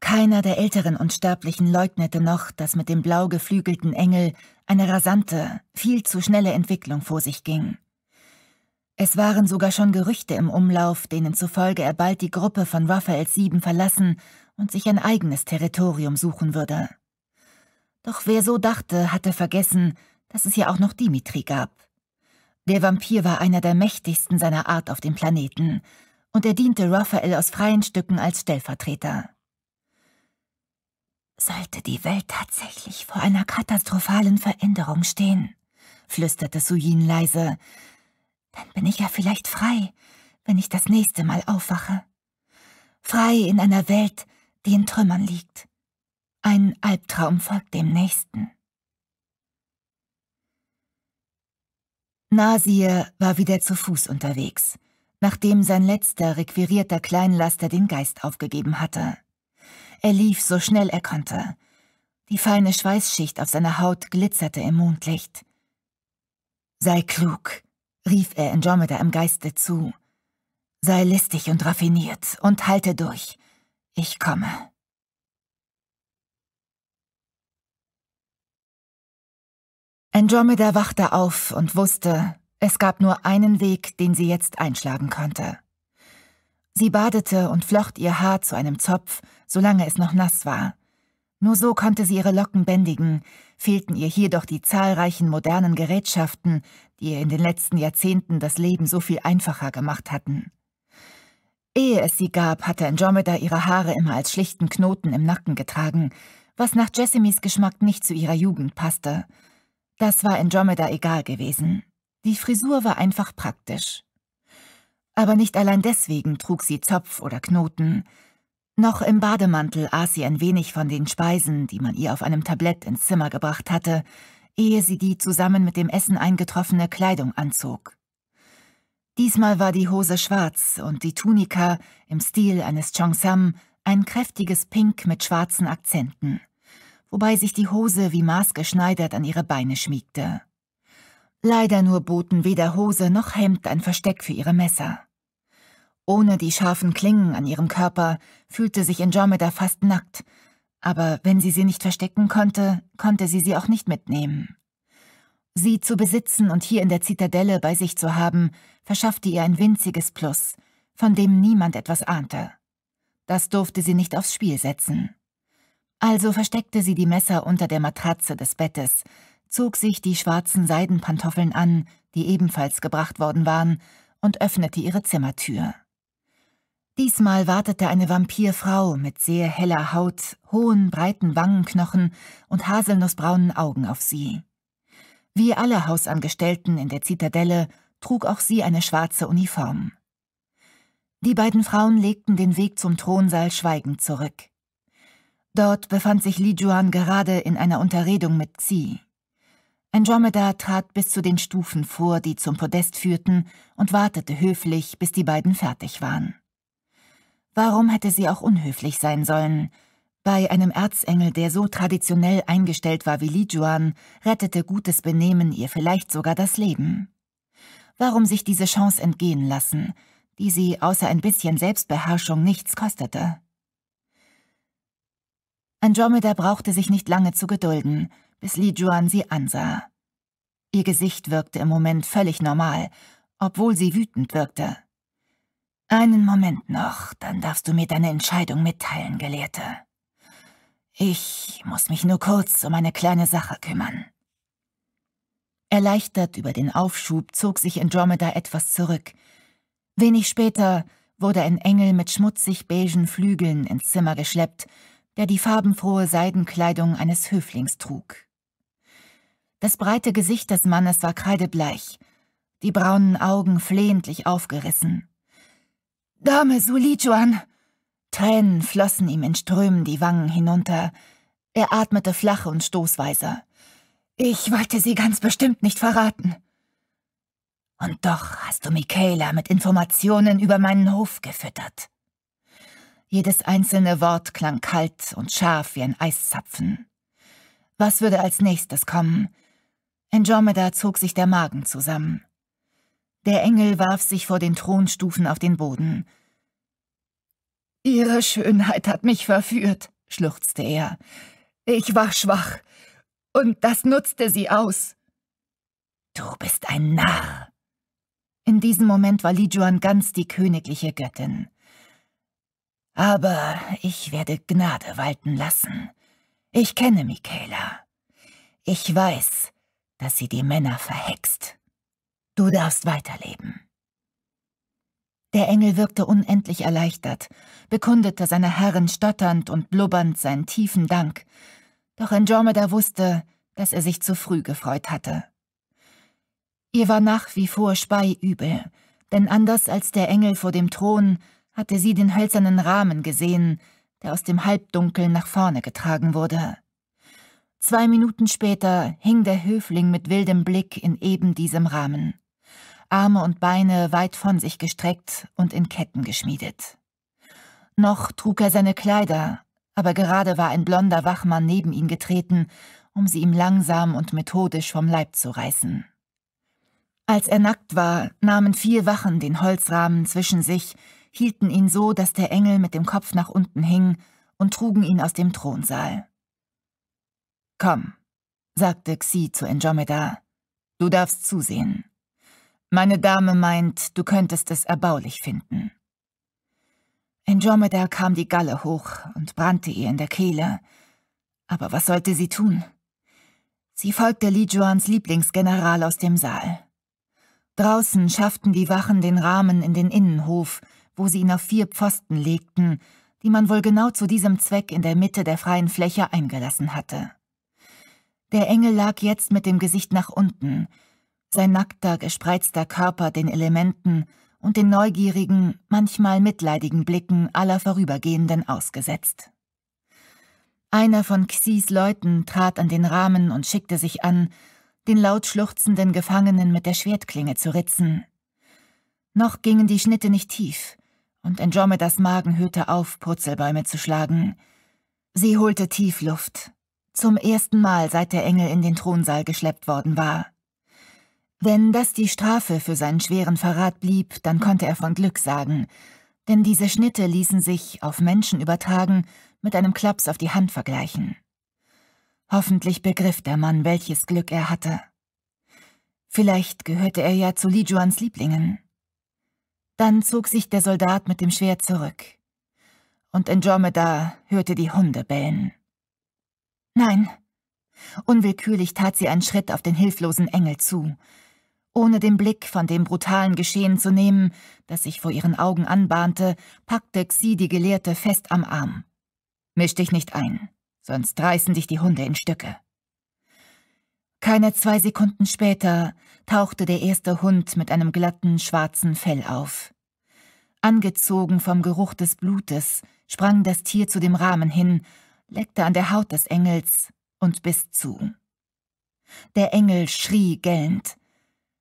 Keiner der älteren Unsterblichen leugnete noch, dass mit dem blau geflügelten Engel eine rasante, viel zu schnelle Entwicklung vor sich ging. Es waren sogar schon Gerüchte im Umlauf, denen zufolge er bald die Gruppe von Raphaels Sieben verlassen und sich ein eigenes Territorium suchen würde. Doch wer so dachte, hatte vergessen, dass es ja auch noch Dimitri gab. Der Vampir war einer der mächtigsten seiner Art auf dem Planeten, und er diente Raphael aus freien Stücken als Stellvertreter. Sollte die Welt tatsächlich vor einer katastrophalen Veränderung stehen, flüsterte Suyin leise, dann bin ich ja vielleicht frei, wenn ich das nächste Mal aufwache. Frei in einer Welt, die in Trümmern liegt. Ein Albtraum folgt dem nächsten. Nasir war wieder zu Fuß unterwegs, nachdem sein letzter requirierter Kleinlaster den Geist aufgegeben hatte. Er lief so schnell er konnte. Die feine Schweißschicht auf seiner Haut glitzerte im Mondlicht. Sei klug, rief er Andromeda im Geiste zu. Sei listig und raffiniert und halte durch. Ich komme. Andromeda wachte auf und wusste, es gab nur einen Weg, den sie jetzt einschlagen konnte. Sie badete und flocht ihr Haar zu einem Zopf, solange es noch nass war. Nur so konnte sie ihre Locken bändigen, fehlten ihr jedoch die zahlreichen modernen Gerätschaften, die ihr in den letzten Jahrzehnten das Leben so viel einfacher gemacht hatten. Ehe es sie gab, hatte Andromeda ihre Haare immer als schlichten Knoten im Nacken getragen, was nach Jessimys Geschmack nicht zu ihrer Jugend passte. Das war Andromeda egal gewesen. Die Frisur war einfach praktisch. Aber nicht allein deswegen trug sie Zopf oder Knoten. Noch im Bademantel aß sie ein wenig von den Speisen, die man ihr auf einem Tablett ins Zimmer gebracht hatte, ehe sie die zusammen mit dem Essen eingetroffene Kleidung anzog. Diesmal war die Hose schwarz und die Tunika, im Stil eines Chongsam, ein kräftiges Pink mit schwarzen Akzenten, wobei sich die Hose wie maßgeschneidert an ihre Beine schmiegte. Leider nur boten weder Hose noch Hemd ein Versteck für ihre Messer. Ohne die scharfen Klingen an ihrem Körper fühlte sich Andromeda fast nackt, aber wenn sie sie nicht verstecken konnte, konnte sie sie auch nicht mitnehmen. Sie zu besitzen und hier in der Zitadelle bei sich zu haben, verschaffte ihr ein winziges Plus, von dem niemand etwas ahnte. Das durfte sie nicht aufs Spiel setzen. Also versteckte sie die Messer unter der Matratze des Bettes, zog sich die schwarzen Seidenpantoffeln an, die ebenfalls gebracht worden waren, und öffnete ihre Zimmertür. Diesmal wartete eine Vampirfrau mit sehr heller Haut, hohen, breiten Wangenknochen und haselnussbraunen Augen auf sie. Wie alle Hausangestellten in der Zitadelle trug auch sie eine schwarze Uniform. Die beiden Frauen legten den Weg zum Thronsaal schweigend zurück. Dort befand sich Li Juan gerade in einer Unterredung mit Xi. Andromeda trat bis zu den Stufen vor, die zum Podest führten, und wartete höflich, bis die beiden fertig waren. Warum hätte sie auch unhöflich sein sollen? Bei einem Erzengel, der so traditionell eingestellt war wie Lijuan, rettete gutes Benehmen ihr vielleicht sogar das Leben. Warum sich diese Chance entgehen lassen, die sie außer ein bisschen Selbstbeherrschung nichts kostete? Andromeda brauchte sich nicht lange zu gedulden, bis Lijuan sie ansah. Ihr Gesicht wirkte im Moment völlig normal, obwohl sie wütend wirkte. Einen Moment noch, dann darfst du mir deine Entscheidung mitteilen, Gelehrte. Ich muss mich nur kurz um eine kleine Sache kümmern. Erleichtert über den Aufschub zog sich Andromeda etwas zurück. Wenig später wurde ein Engel mit schmutzig beigen Flügeln ins Zimmer geschleppt, der die farbenfrohe Seidenkleidung eines Höflings trug. Das breite Gesicht des Mannes war kreidebleich, die braunen Augen flehentlich aufgerissen. Dame Sulichuan! Tränen flossen ihm in Strömen die Wangen hinunter. Er atmete flach und stoßweise. Ich wollte sie ganz bestimmt nicht verraten. Und doch hast du Michaela mit Informationen über meinen Hof gefüttert. Jedes einzelne Wort klang kalt und scharf wie ein Eiszapfen. Was würde als nächstes kommen? Andromeda zog sich der Magen zusammen. Der Engel warf sich vor den Thronstufen auf den Boden. Ihre Schönheit hat mich verführt, schluchzte er. Ich war schwach, und das nutzte sie aus. Du bist ein Narr. In diesem Moment war Lijuan ganz die königliche Göttin. Aber ich werde Gnade walten lassen. Ich kenne Michaela. Ich weiß, dass sie die Männer verhext. Du darfst weiterleben. Der Engel wirkte unendlich erleichtert, bekundete seiner Herrin stotternd und blubbernd seinen tiefen Dank, doch Andromeda wusste, dass er sich zu früh gefreut hatte. Ihr war nach wie vor Spei übel, denn anders als der Engel vor dem Thron hatte sie den hölzernen Rahmen gesehen, der aus dem Halbdunkel nach vorne getragen wurde. Zwei Minuten später hing der Höfling mit wildem Blick in eben diesem Rahmen, Arme und Beine weit von sich gestreckt und in Ketten geschmiedet. Noch trug er seine Kleider, aber gerade war ein blonder Wachmann neben ihn getreten, um sie ihm langsam und methodisch vom Leib zu reißen. Als er nackt war, nahmen vier Wachen den Holzrahmen zwischen sich, hielten ihn so, dass der Engel mit dem Kopf nach unten hing, und trugen ihn aus dem Thronsaal. Komm, sagte Xi zu Andromeda, du darfst zusehen. Meine Dame meint, du könntest es erbaulich finden. Andromeda kam die Galle hoch und brannte ihr in der Kehle. Aber was sollte sie tun? Sie folgte Li Juans Lieblingsgeneral aus dem Saal. Draußen schafften die Wachen den Rahmen in den Innenhof, wo sie ihn auf vier Pfosten legten, die man wohl genau zu diesem Zweck in der Mitte der freien Fläche eingelassen hatte. Der Engel lag jetzt mit dem Gesicht nach unten, sein nackter, gespreizter Körper den Elementen und den neugierigen, manchmal mitleidigen Blicken aller Vorübergehenden ausgesetzt. Einer von Xis Leuten trat an den Rahmen und schickte sich an, den laut schluchzenden Gefangenen mit der Schwertklinge zu ritzen. Noch gingen die Schnitte nicht tief, und Andromedas Magen hörte auf, Purzelbäume zu schlagen. Sie holte tief Luft, zum ersten Mal seit der Engel in den Thronsaal geschleppt worden war. Wenn das die Strafe für seinen schweren Verrat blieb, dann konnte er von Glück sagen, denn diese Schnitte ließen sich, auf Menschen übertragen, mit einem Klaps auf die Hand vergleichen. Hoffentlich begriff der Mann, welches Glück er hatte. Vielleicht gehörte er ja zu Lijuans Lieblingen. Dann zog sich der Soldat mit dem Schwert zurück. Und Andromeda hörte die Hunde bellen. Nein. Unwillkürlich tat sie einen Schritt auf den hilflosen Engel zu. Ohne den Blick von dem brutalen Geschehen zu nehmen, das sich vor ihren Augen anbahnte, packte Xi die Gelehrte fest am Arm. Misch dich nicht ein, sonst reißen dich die Hunde in Stücke. Keine zwei Sekunden später tauchte der erste Hund mit einem glatten, schwarzen Fell auf. Angezogen vom Geruch des Blutes sprang das Tier zu dem Rahmen hin leckte an der Haut des Engels und biss zu. Der Engel schrie gellend.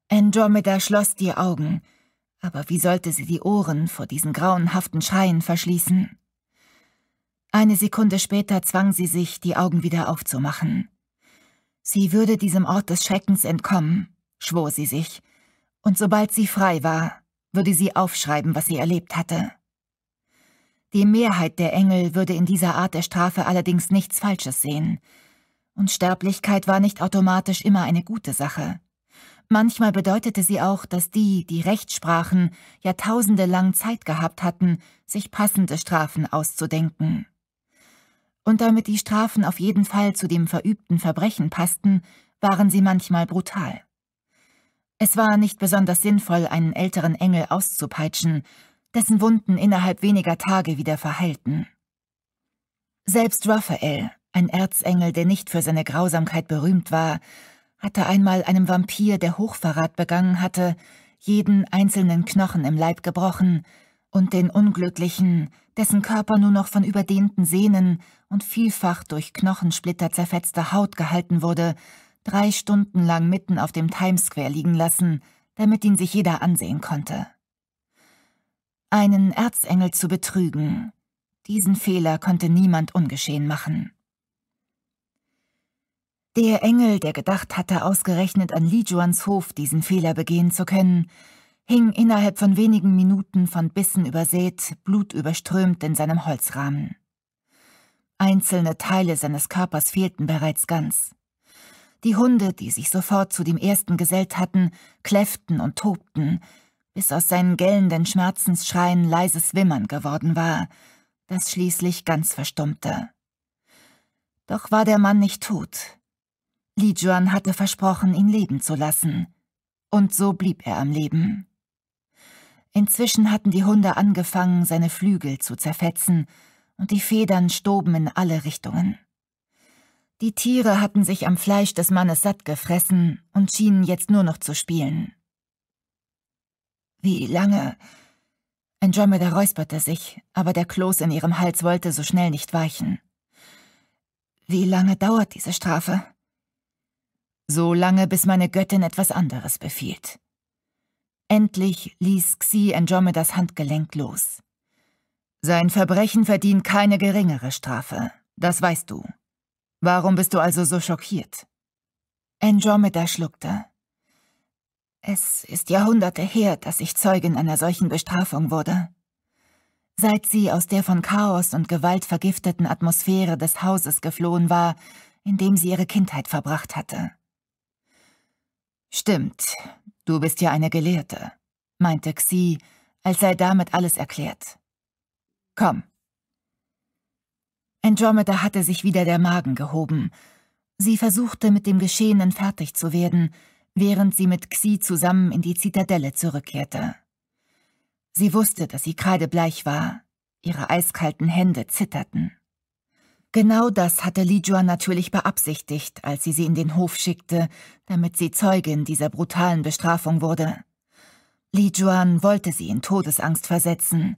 Andromeda schloss die Augen, aber wie sollte sie die Ohren vor diesen grauenhaften Schreien verschließen? Eine Sekunde später zwang sie sich, die Augen wieder aufzumachen. Sie würde diesem Ort des Schreckens entkommen, schwor sie sich, und sobald sie frei war, würde sie aufschreiben, was sie erlebt hatte. Die Mehrheit der Engel würde in dieser Art der Strafe allerdings nichts Falsches sehen. Unsterblichkeit war nicht automatisch immer eine gute Sache. Manchmal bedeutete sie auch, dass die, die Recht sprachen, Jahrtausende lang Zeit gehabt hatten, sich passende Strafen auszudenken. Und damit die Strafen auf jeden Fall zu dem verübten Verbrechen passten, waren sie manchmal brutal. Es war nicht besonders sinnvoll, einen älteren Engel auszupeitschen, dessen Wunden innerhalb weniger Tage wieder verheilten. Selbst Raphael, ein Erzengel, der nicht für seine Grausamkeit berühmt war, hatte einmal einem Vampir, der Hochverrat begangen hatte, jeden einzelnen Knochen im Leib gebrochen und den Unglücklichen, dessen Körper nur noch von überdehnten Sehnen und vielfach durch Knochensplitter zerfetzte Haut gehalten wurde, drei Stunden lang mitten auf dem Times Square liegen lassen, damit ihn sich jeder ansehen konnte einen Erzengel zu betrügen. Diesen Fehler konnte niemand ungeschehen machen. Der Engel, der gedacht hatte, ausgerechnet an Li Juans Hof diesen Fehler begehen zu können, hing innerhalb von wenigen Minuten von Bissen übersät, blutüberströmt in seinem Holzrahmen. Einzelne Teile seines Körpers fehlten bereits ganz. Die Hunde, die sich sofort zu dem ersten gesellt hatten, kläfften und tobten, bis aus seinen gellenden Schmerzensschreien leises Wimmern geworden war, das schließlich ganz verstummte. Doch war der Mann nicht tot. Li Juan hatte versprochen, ihn leben zu lassen. Und so blieb er am Leben. Inzwischen hatten die Hunde angefangen, seine Flügel zu zerfetzen, und die Federn stoben in alle Richtungen. Die Tiere hatten sich am Fleisch des Mannes satt gefressen und schienen jetzt nur noch zu spielen. Wie lange? Andromeda räusperte sich, aber der Kloß in ihrem Hals wollte so schnell nicht weichen. Wie lange dauert diese Strafe? So lange, bis meine Göttin etwas anderes befiehlt. Endlich ließ Xi Andromedas Handgelenk los. Sein Verbrechen verdient keine geringere Strafe, das weißt du. Warum bist du also so schockiert? Andromeda schluckte. Es ist Jahrhunderte her, dass ich Zeugin einer solchen Bestrafung wurde. Seit sie aus der von Chaos und Gewalt vergifteten Atmosphäre des Hauses geflohen war, in dem sie ihre Kindheit verbracht hatte. Stimmt, du bist ja eine Gelehrte, meinte Xi, als sei damit alles erklärt. Komm. Andromeda hatte sich wieder der Magen gehoben. Sie versuchte, mit dem Geschehenen fertig zu werden – während sie mit Xi zusammen in die Zitadelle zurückkehrte. Sie wusste, dass sie kreidebleich war. Ihre eiskalten Hände zitterten. Genau das hatte Li Juan natürlich beabsichtigt, als sie sie in den Hof schickte, damit sie Zeugin dieser brutalen Bestrafung wurde. Li Juan wollte sie in Todesangst versetzen,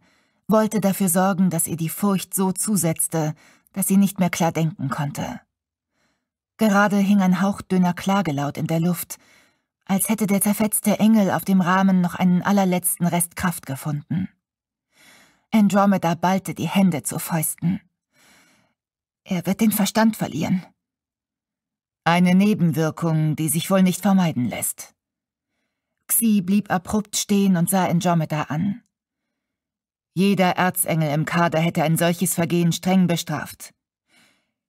wollte dafür sorgen, dass ihr die Furcht so zusetzte, dass sie nicht mehr klar denken konnte. Gerade hing ein hauchdünner Klagelaut in der Luft, als hätte der zerfetzte Engel auf dem Rahmen noch einen allerletzten Rest Kraft gefunden. Andromeda ballte die Hände zu Fäusten. Er wird den Verstand verlieren. Eine Nebenwirkung, die sich wohl nicht vermeiden lässt. Xi blieb abrupt stehen und sah Andromeda an. Jeder Erzengel im Kader hätte ein solches Vergehen streng bestraft.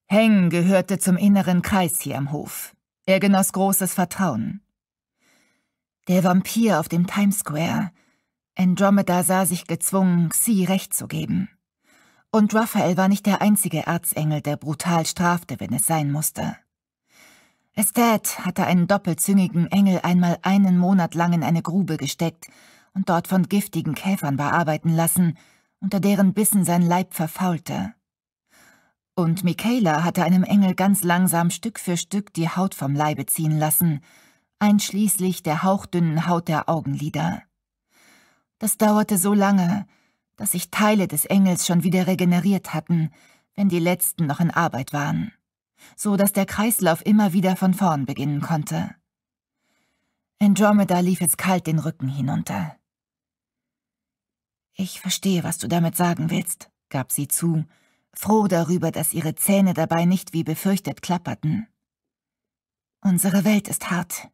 Heng gehörte zum inneren Kreis hier am Hof. Er genoss großes Vertrauen. Der Vampir auf dem Times Square. Andromeda sah sich gezwungen, Xi recht zu geben. Und Raphael war nicht der einzige Erzengel, der brutal strafte, wenn es sein musste. Estet hatte einen doppelzüngigen Engel einmal einen Monat lang in eine Grube gesteckt und dort von giftigen Käfern bearbeiten lassen, unter deren Bissen sein Leib verfaulte. Und Michaela hatte einem Engel ganz langsam Stück für Stück die Haut vom Leibe ziehen lassen – einschließlich der hauchdünnen Haut der Augenlider. Das dauerte so lange, dass sich Teile des Engels schon wieder regeneriert hatten, wenn die letzten noch in Arbeit waren, so dass der Kreislauf immer wieder von vorn beginnen konnte. Andromeda lief es kalt den Rücken hinunter. Ich verstehe, was du damit sagen willst, gab sie zu, froh darüber, dass ihre Zähne dabei nicht wie befürchtet klapperten. Unsere Welt ist hart.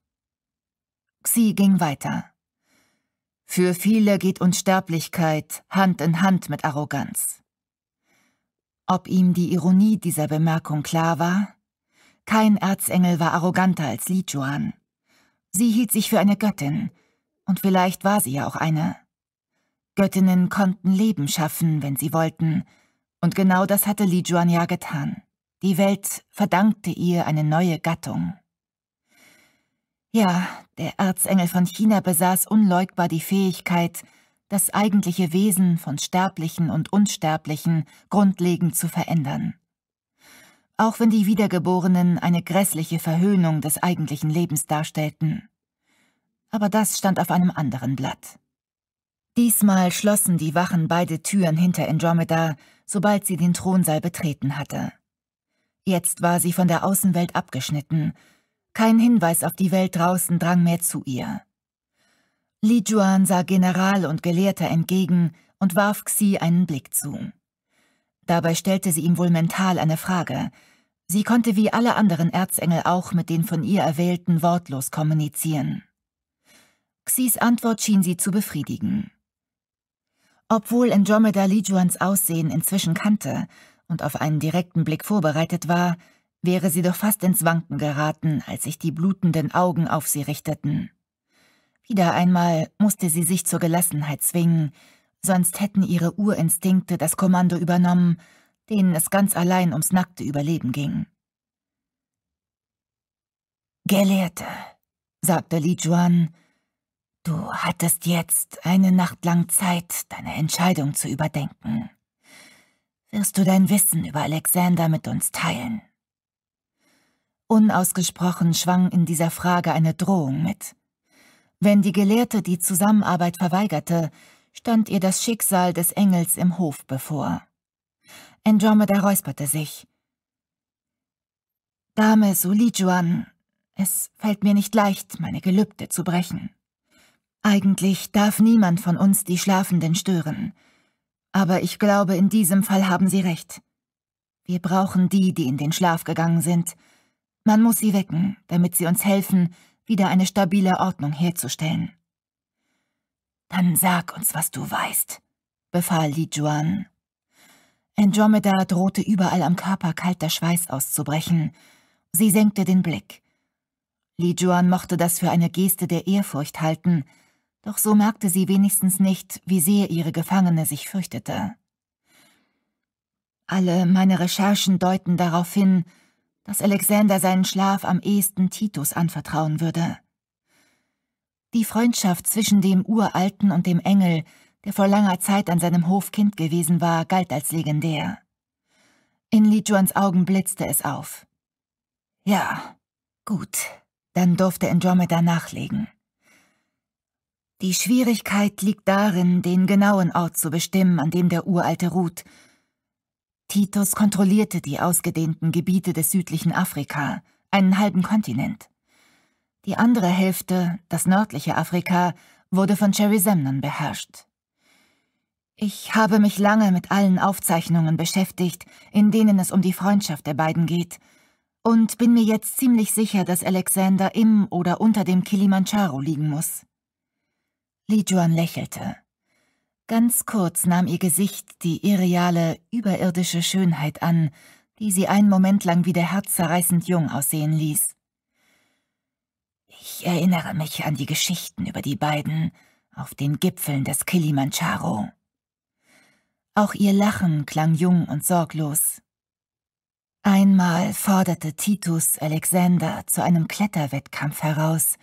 Xi ging weiter. Für viele geht Unsterblichkeit Hand in Hand mit Arroganz. Ob ihm die Ironie dieser Bemerkung klar war? Kein Erzengel war arroganter als Li Juan. Sie hielt sich für eine Göttin, und vielleicht war sie ja auch eine. Göttinnen konnten Leben schaffen, wenn sie wollten, und genau das hatte Li Juan ja getan. Die Welt verdankte ihr eine neue Gattung. Ja, der Erzengel von China besaß unleugbar die Fähigkeit, das eigentliche Wesen von Sterblichen und Unsterblichen grundlegend zu verändern. Auch wenn die Wiedergeborenen eine grässliche Verhöhnung des eigentlichen Lebens darstellten. Aber das stand auf einem anderen Blatt. Diesmal schlossen die Wachen beide Türen hinter Andromeda, sobald sie den Thronsaal betreten hatte. Jetzt war sie von der Außenwelt abgeschnitten, kein Hinweis auf die Welt draußen drang mehr zu ihr. Li Juan sah General und Gelehrter entgegen und warf Xi einen Blick zu. Dabei stellte sie ihm wohl mental eine Frage. Sie konnte wie alle anderen Erzengel auch mit den von ihr erwählten wortlos kommunizieren. Xis Antwort schien sie zu befriedigen. Obwohl Andromeda Li Juans Aussehen inzwischen kannte und auf einen direkten Blick vorbereitet war, wäre sie doch fast ins Wanken geraten, als sich die blutenden Augen auf sie richteten. Wieder einmal musste sie sich zur Gelassenheit zwingen, sonst hätten ihre Urinstinkte das Kommando übernommen, denen es ganz allein ums nackte Überleben ging. Gelehrte, sagte Li Juan, du hattest jetzt eine Nacht lang Zeit, deine Entscheidung zu überdenken. Wirst du dein Wissen über Alexander mit uns teilen? Unausgesprochen schwang in dieser Frage eine Drohung mit. Wenn die Gelehrte die Zusammenarbeit verweigerte, stand ihr das Schicksal des Engels im Hof bevor. Andromeda räusperte sich. Dame Sulijuan, es fällt mir nicht leicht, meine Gelübde zu brechen. Eigentlich darf niemand von uns die Schlafenden stören. Aber ich glaube, in diesem Fall haben Sie recht. Wir brauchen die, die in den Schlaf gegangen sind – man muss sie wecken, damit sie uns helfen, wieder eine stabile Ordnung herzustellen. Dann sag uns, was du weißt, befahl Li Juan. Andromeda drohte überall am Körper kalter Schweiß auszubrechen. Sie senkte den Blick. Li Juan mochte das für eine Geste der Ehrfurcht halten, doch so merkte sie wenigstens nicht, wie sehr ihre Gefangene sich fürchtete. Alle meine Recherchen deuten darauf hin, dass Alexander seinen Schlaf am ehesten Titus anvertrauen würde. Die Freundschaft zwischen dem Uralten und dem Engel, der vor langer Zeit an seinem Hof Kind gewesen war, galt als legendär. In Li Juans Augen blitzte es auf. Ja, gut, dann durfte Andromeda nachlegen. Die Schwierigkeit liegt darin, den genauen Ort zu bestimmen, an dem der Uralte ruht Titus kontrollierte die ausgedehnten Gebiete des südlichen Afrika, einen halben Kontinent. Die andere Hälfte, das nördliche Afrika, wurde von Cherry Semnon beherrscht. Ich habe mich lange mit allen Aufzeichnungen beschäftigt, in denen es um die Freundschaft der beiden geht, und bin mir jetzt ziemlich sicher, dass Alexander im oder unter dem Kilimanjaro liegen muss. Li Juan lächelte. Ganz kurz nahm ihr Gesicht die irreale, überirdische Schönheit an, die sie einen Moment lang wieder herzzerreißend jung aussehen ließ. Ich erinnere mich an die Geschichten über die beiden auf den Gipfeln des Kilimanjaro. Auch ihr Lachen klang jung und sorglos. Einmal forderte Titus Alexander zu einem Kletterwettkampf heraus.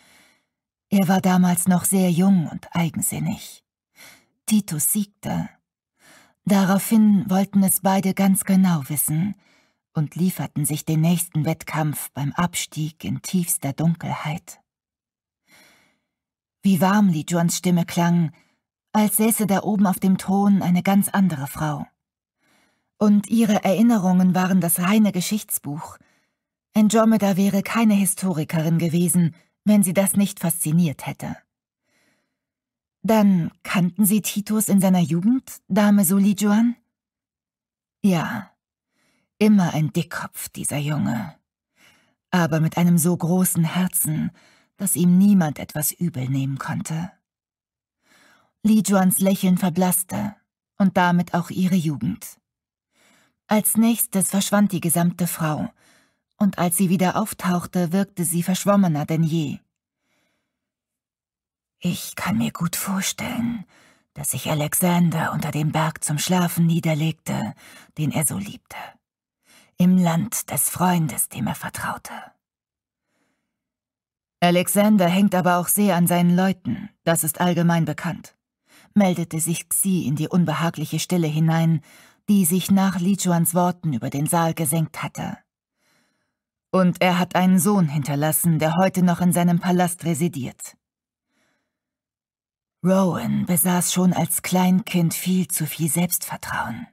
Er war damals noch sehr jung und eigensinnig. Titus siegte. Daraufhin wollten es beide ganz genau wissen und lieferten sich den nächsten Wettkampf beim Abstieg in tiefster Dunkelheit. Wie warm Lijuans Stimme klang, als säße da oben auf dem Thron eine ganz andere Frau. Und ihre Erinnerungen waren das reine Geschichtsbuch. Andromeda wäre keine Historikerin gewesen, wenn sie das nicht fasziniert hätte. Dann kannten Sie Titus in seiner Jugend, Dame Solijuan? Ja, immer ein Dickkopf, dieser Junge. Aber mit einem so großen Herzen, dass ihm niemand etwas übel nehmen konnte. Lijuans Lächeln verblasste und damit auch ihre Jugend. Als nächstes verschwand die gesamte Frau, und als sie wieder auftauchte, wirkte sie verschwommener denn je. Ich kann mir gut vorstellen, dass sich Alexander unter dem Berg zum Schlafen niederlegte, den er so liebte. Im Land des Freundes, dem er vertraute. Alexander hängt aber auch sehr an seinen Leuten, das ist allgemein bekannt, meldete sich Xi in die unbehagliche Stille hinein, die sich nach Lichuans Worten über den Saal gesenkt hatte. Und er hat einen Sohn hinterlassen, der heute noch in seinem Palast residiert. Rowan besaß schon als Kleinkind viel zu viel Selbstvertrauen.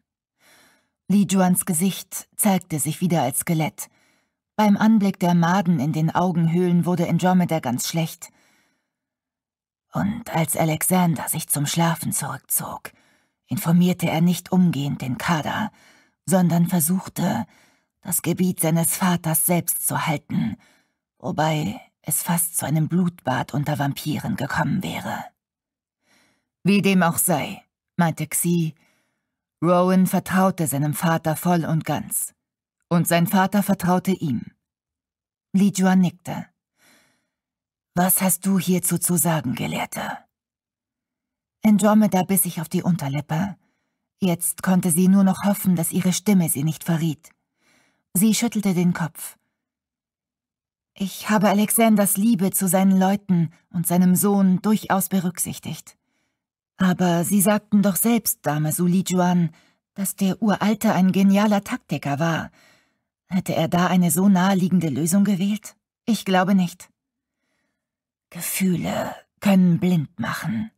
Li Juans Gesicht zeigte sich wieder als Skelett. Beim Anblick der Maden in den Augenhöhlen wurde Andromeda ganz schlecht. Und als Alexander sich zum Schlafen zurückzog, informierte er nicht umgehend den Kader, sondern versuchte, das Gebiet seines Vaters selbst zu halten, wobei es fast zu einem Blutbad unter Vampiren gekommen wäre. Wie dem auch sei, meinte Xi. Rowan vertraute seinem Vater voll und ganz. Und sein Vater vertraute ihm. Li Juan nickte. Was hast du hierzu zu sagen, Gelehrter? Andromeda biss sich auf die Unterlippe. Jetzt konnte sie nur noch hoffen, dass ihre Stimme sie nicht verriet. Sie schüttelte den Kopf. Ich habe Alexanders Liebe zu seinen Leuten und seinem Sohn durchaus berücksichtigt. Aber Sie sagten doch selbst, Dame Sulijuan, dass der Uralte ein genialer Taktiker war. Hätte er da eine so naheliegende Lösung gewählt? Ich glaube nicht. Gefühle können blind machen.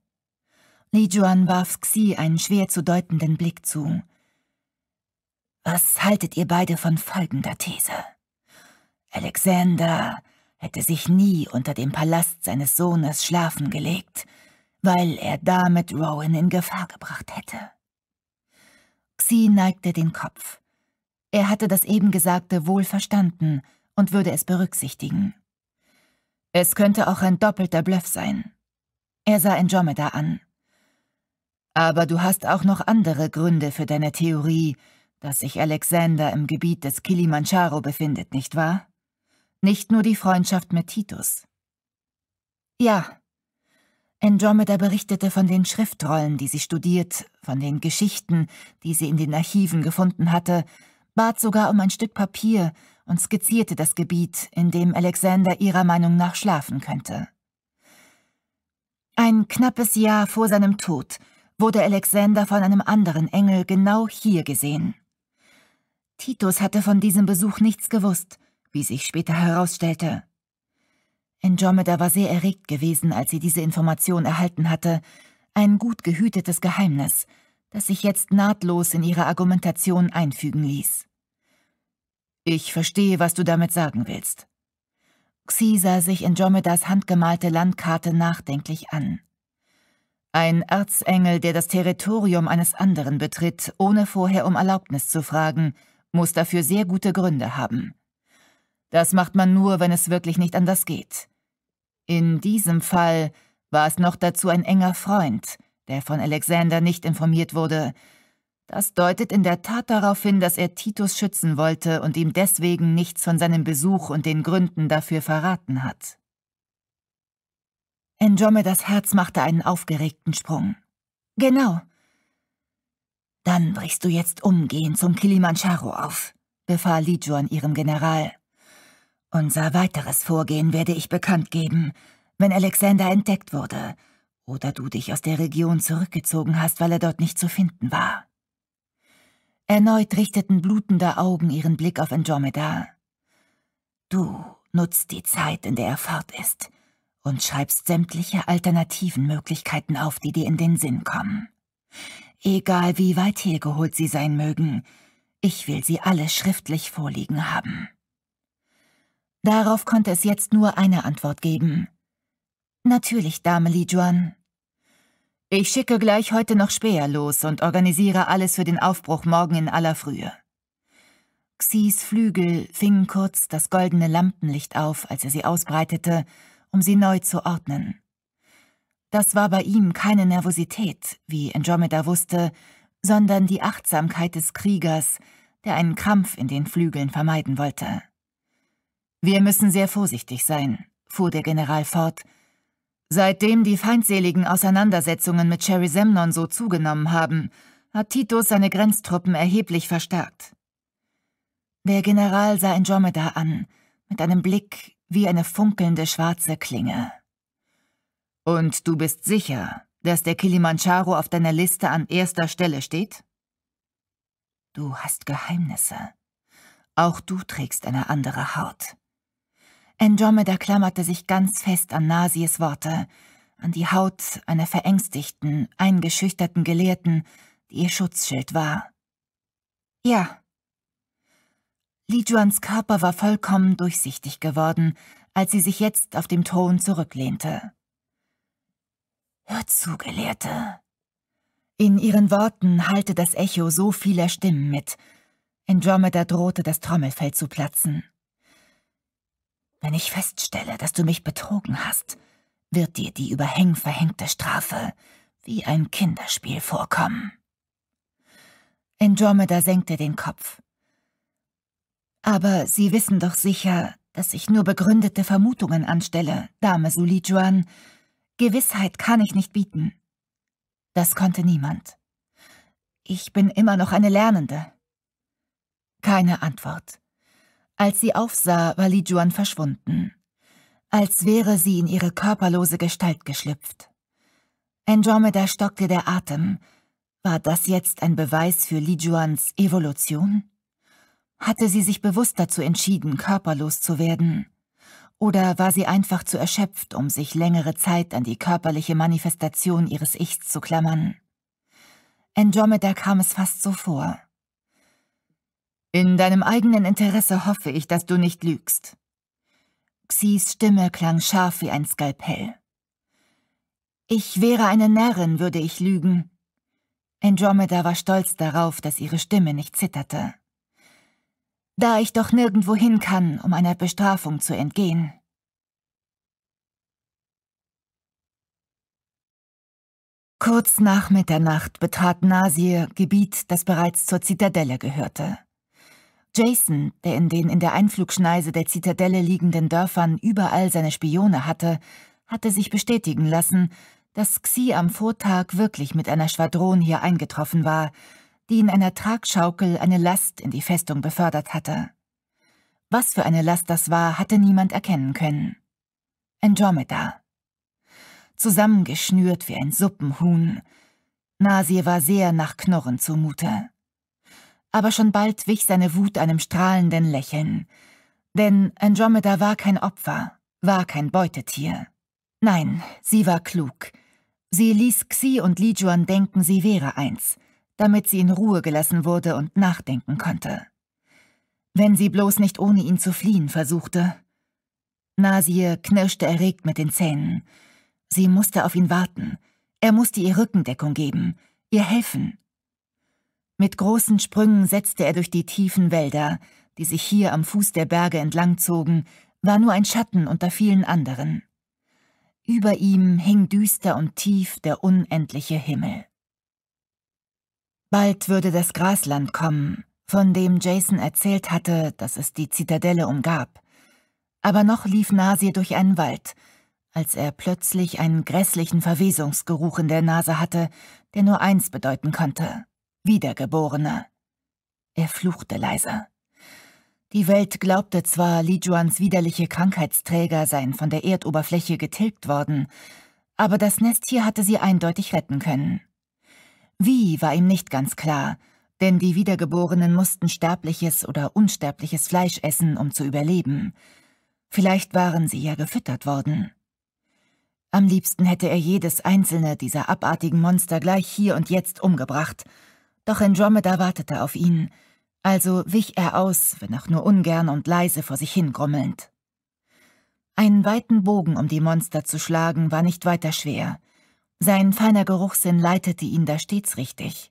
Lijuan warf Xi einen schwer zu deutenden Blick zu. Was haltet ihr beide von folgender These? Alexander hätte sich nie unter dem Palast seines Sohnes schlafen gelegt, weil er damit Rowan in Gefahr gebracht hätte. Xi neigte den Kopf. Er hatte das eben Gesagte wohl verstanden und würde es berücksichtigen. Es könnte auch ein doppelter Bluff sein. Er sah Andromeda an. Aber du hast auch noch andere Gründe für deine Theorie, dass sich Alexander im Gebiet des Kilimanjaro befindet, nicht wahr? Nicht nur die Freundschaft mit Titus. Ja, Andromeda berichtete von den Schriftrollen, die sie studiert, von den Geschichten, die sie in den Archiven gefunden hatte, bat sogar um ein Stück Papier und skizzierte das Gebiet, in dem Alexander ihrer Meinung nach schlafen könnte. Ein knappes Jahr vor seinem Tod wurde Alexander von einem anderen Engel genau hier gesehen. Titus hatte von diesem Besuch nichts gewusst, wie sich später herausstellte. Andromeda war sehr erregt gewesen, als sie diese Information erhalten hatte, ein gut gehütetes Geheimnis, das sich jetzt nahtlos in ihre Argumentation einfügen ließ. Ich verstehe, was du damit sagen willst. Xi sah sich Andromedas handgemalte Landkarte nachdenklich an. Ein Erzengel, der das Territorium eines anderen betritt, ohne vorher um Erlaubnis zu fragen, muss dafür sehr gute Gründe haben. Das macht man nur, wenn es wirklich nicht anders geht. In diesem Fall war es noch dazu ein enger Freund, der von Alexander nicht informiert wurde. Das deutet in der Tat darauf hin, dass er Titus schützen wollte und ihm deswegen nichts von seinem Besuch und den Gründen dafür verraten hat. Andromedas Herz machte einen aufgeregten Sprung. Genau. Dann brichst du jetzt umgehend zum Kilimanjaro auf, befahl Lijuan ihrem General. Unser weiteres Vorgehen werde ich bekannt geben, wenn Alexander entdeckt wurde oder du dich aus der Region zurückgezogen hast, weil er dort nicht zu finden war. Erneut richteten blutende Augen ihren Blick auf Andromeda. Du nutzt die Zeit, in der er fort ist, und schreibst sämtliche alternativen Möglichkeiten auf, die dir in den Sinn kommen. Egal wie weit hergeholt sie sein mögen, ich will sie alle schriftlich vorliegen haben. Darauf konnte es jetzt nur eine Antwort geben. Natürlich, Dame Li Juan. Ich schicke gleich heute noch Späher los und organisiere alles für den Aufbruch morgen in aller Frühe. Xis Flügel fingen kurz das goldene Lampenlicht auf, als er sie ausbreitete, um sie neu zu ordnen. Das war bei ihm keine Nervosität, wie Andromeda wusste, sondern die Achtsamkeit des Kriegers, der einen Krampf in den Flügeln vermeiden wollte. Wir müssen sehr vorsichtig sein, fuhr der General fort. Seitdem die feindseligen Auseinandersetzungen mit Cherry Semnon so zugenommen haben, hat Titus seine Grenztruppen erheblich verstärkt. Der General sah Andromeda an, mit einem Blick wie eine funkelnde schwarze Klinge. Und du bist sicher, dass der Kilimanjaro auf deiner Liste an erster Stelle steht? Du hast Geheimnisse. Auch du trägst eine andere Haut. Andromeda klammerte sich ganz fest an Nasies Worte, an die Haut einer verängstigten, eingeschüchterten Gelehrten, die ihr Schutzschild war. Ja. Li Juans Körper war vollkommen durchsichtig geworden, als sie sich jetzt auf dem Thron zurücklehnte. Hör zu, Gelehrte. In ihren Worten hallte das Echo so vieler Stimmen mit. Andromeda drohte, das Trommelfeld zu platzen. Wenn ich feststelle, dass du mich betrogen hast, wird dir die überhäng verhängte Strafe wie ein Kinderspiel vorkommen. Andromeda senkte den Kopf. Aber Sie wissen doch sicher, dass ich nur begründete Vermutungen anstelle, Dame Sulijuan. Gewissheit kann ich nicht bieten. Das konnte niemand. Ich bin immer noch eine Lernende. Keine Antwort. Als sie aufsah, war Li Juan verschwunden. Als wäre sie in ihre körperlose Gestalt geschlüpft. Andromeda stockte der Atem. War das jetzt ein Beweis für Li Juans Evolution? Hatte sie sich bewusst dazu entschieden, körperlos zu werden? Oder war sie einfach zu erschöpft, um sich längere Zeit an die körperliche Manifestation ihres Ichs zu klammern? Andromeda kam es fast so vor. In deinem eigenen Interesse hoffe ich, dass du nicht lügst. Xis Stimme klang scharf wie ein Skalpell. Ich wäre eine Närrin, würde ich lügen. Andromeda war stolz darauf, dass ihre Stimme nicht zitterte. Da ich doch nirgendwo hin kann, um einer Bestrafung zu entgehen. Kurz nach Mitternacht betrat Nasir Gebiet, das bereits zur Zitadelle gehörte. Jason, der in den in der Einflugschneise der Zitadelle liegenden Dörfern überall seine Spione hatte, hatte sich bestätigen lassen, dass Xi am Vortag wirklich mit einer Schwadron hier eingetroffen war, die in einer Tragschaukel eine Last in die Festung befördert hatte. Was für eine Last das war, hatte niemand erkennen können. Andromeda. Zusammengeschnürt wie ein Suppenhuhn. Nasir war sehr nach Knorren zumute aber schon bald wich seine Wut einem strahlenden Lächeln. Denn Andromeda war kein Opfer, war kein Beutetier. Nein, sie war klug. Sie ließ Xi und Lijuan denken, sie wäre eins, damit sie in Ruhe gelassen wurde und nachdenken konnte. Wenn sie bloß nicht ohne ihn zu fliehen versuchte. Nasir knirschte erregt mit den Zähnen. Sie musste auf ihn warten. Er musste ihr Rückendeckung geben, ihr helfen. Mit großen Sprüngen setzte er durch die tiefen Wälder, die sich hier am Fuß der Berge entlangzogen, war nur ein Schatten unter vielen anderen. Über ihm hing düster und tief der unendliche Himmel. Bald würde das Grasland kommen, von dem Jason erzählt hatte, dass es die Zitadelle umgab. Aber noch lief Nasir durch einen Wald, als er plötzlich einen grässlichen Verwesungsgeruch in der Nase hatte, der nur eins bedeuten konnte Wiedergeborener. Er fluchte leiser. Die Welt glaubte zwar, Li Juans widerliche Krankheitsträger seien von der Erdoberfläche getilgt worden, aber das Nest hier hatte sie eindeutig retten können. Wie war ihm nicht ganz klar, denn die Wiedergeborenen mussten sterbliches oder unsterbliches Fleisch essen, um zu überleben. Vielleicht waren sie ja gefüttert worden. Am liebsten hätte er jedes einzelne dieser abartigen Monster gleich hier und jetzt umgebracht – doch Andromeda wartete auf ihn, also wich er aus, wenn auch nur ungern und leise vor sich hingrummelnd. Einen weiten Bogen um die Monster zu schlagen, war nicht weiter schwer. Sein feiner Geruchssinn leitete ihn da stets richtig.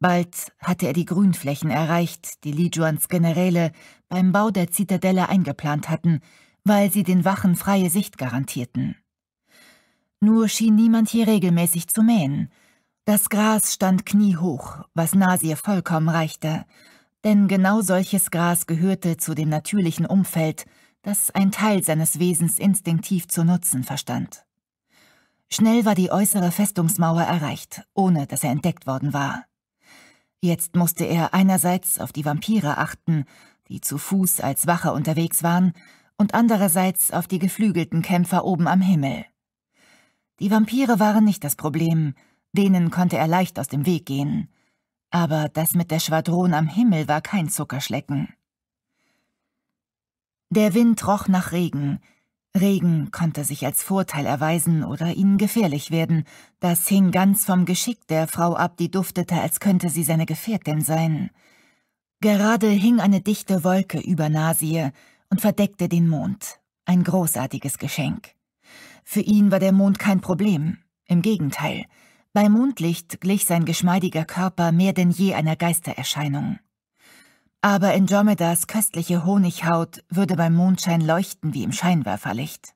Bald hatte er die Grünflächen erreicht, die Lijuans Generäle beim Bau der Zitadelle eingeplant hatten, weil sie den Wachen freie Sicht garantierten. Nur schien niemand hier regelmäßig zu mähen – das Gras stand kniehoch, was Nasir vollkommen reichte, denn genau solches Gras gehörte zu dem natürlichen Umfeld, das ein Teil seines Wesens instinktiv zu nutzen verstand. Schnell war die äußere Festungsmauer erreicht, ohne dass er entdeckt worden war. Jetzt musste er einerseits auf die Vampire achten, die zu Fuß als Wache unterwegs waren, und andererseits auf die geflügelten Kämpfer oben am Himmel. Die Vampire waren nicht das Problem, Denen konnte er leicht aus dem Weg gehen. Aber das mit der Schwadron am Himmel war kein Zuckerschlecken. Der Wind roch nach Regen. Regen konnte sich als Vorteil erweisen oder ihnen gefährlich werden. Das hing ganz vom Geschick der Frau ab, die duftete, als könnte sie seine Gefährtin sein. Gerade hing eine dichte Wolke über Nasir und verdeckte den Mond. Ein großartiges Geschenk. Für ihn war der Mond kein Problem. Im Gegenteil – bei Mondlicht glich sein geschmeidiger Körper mehr denn je einer Geistererscheinung. Aber Andromedas köstliche Honighaut würde beim Mondschein leuchten wie im Scheinwerferlicht.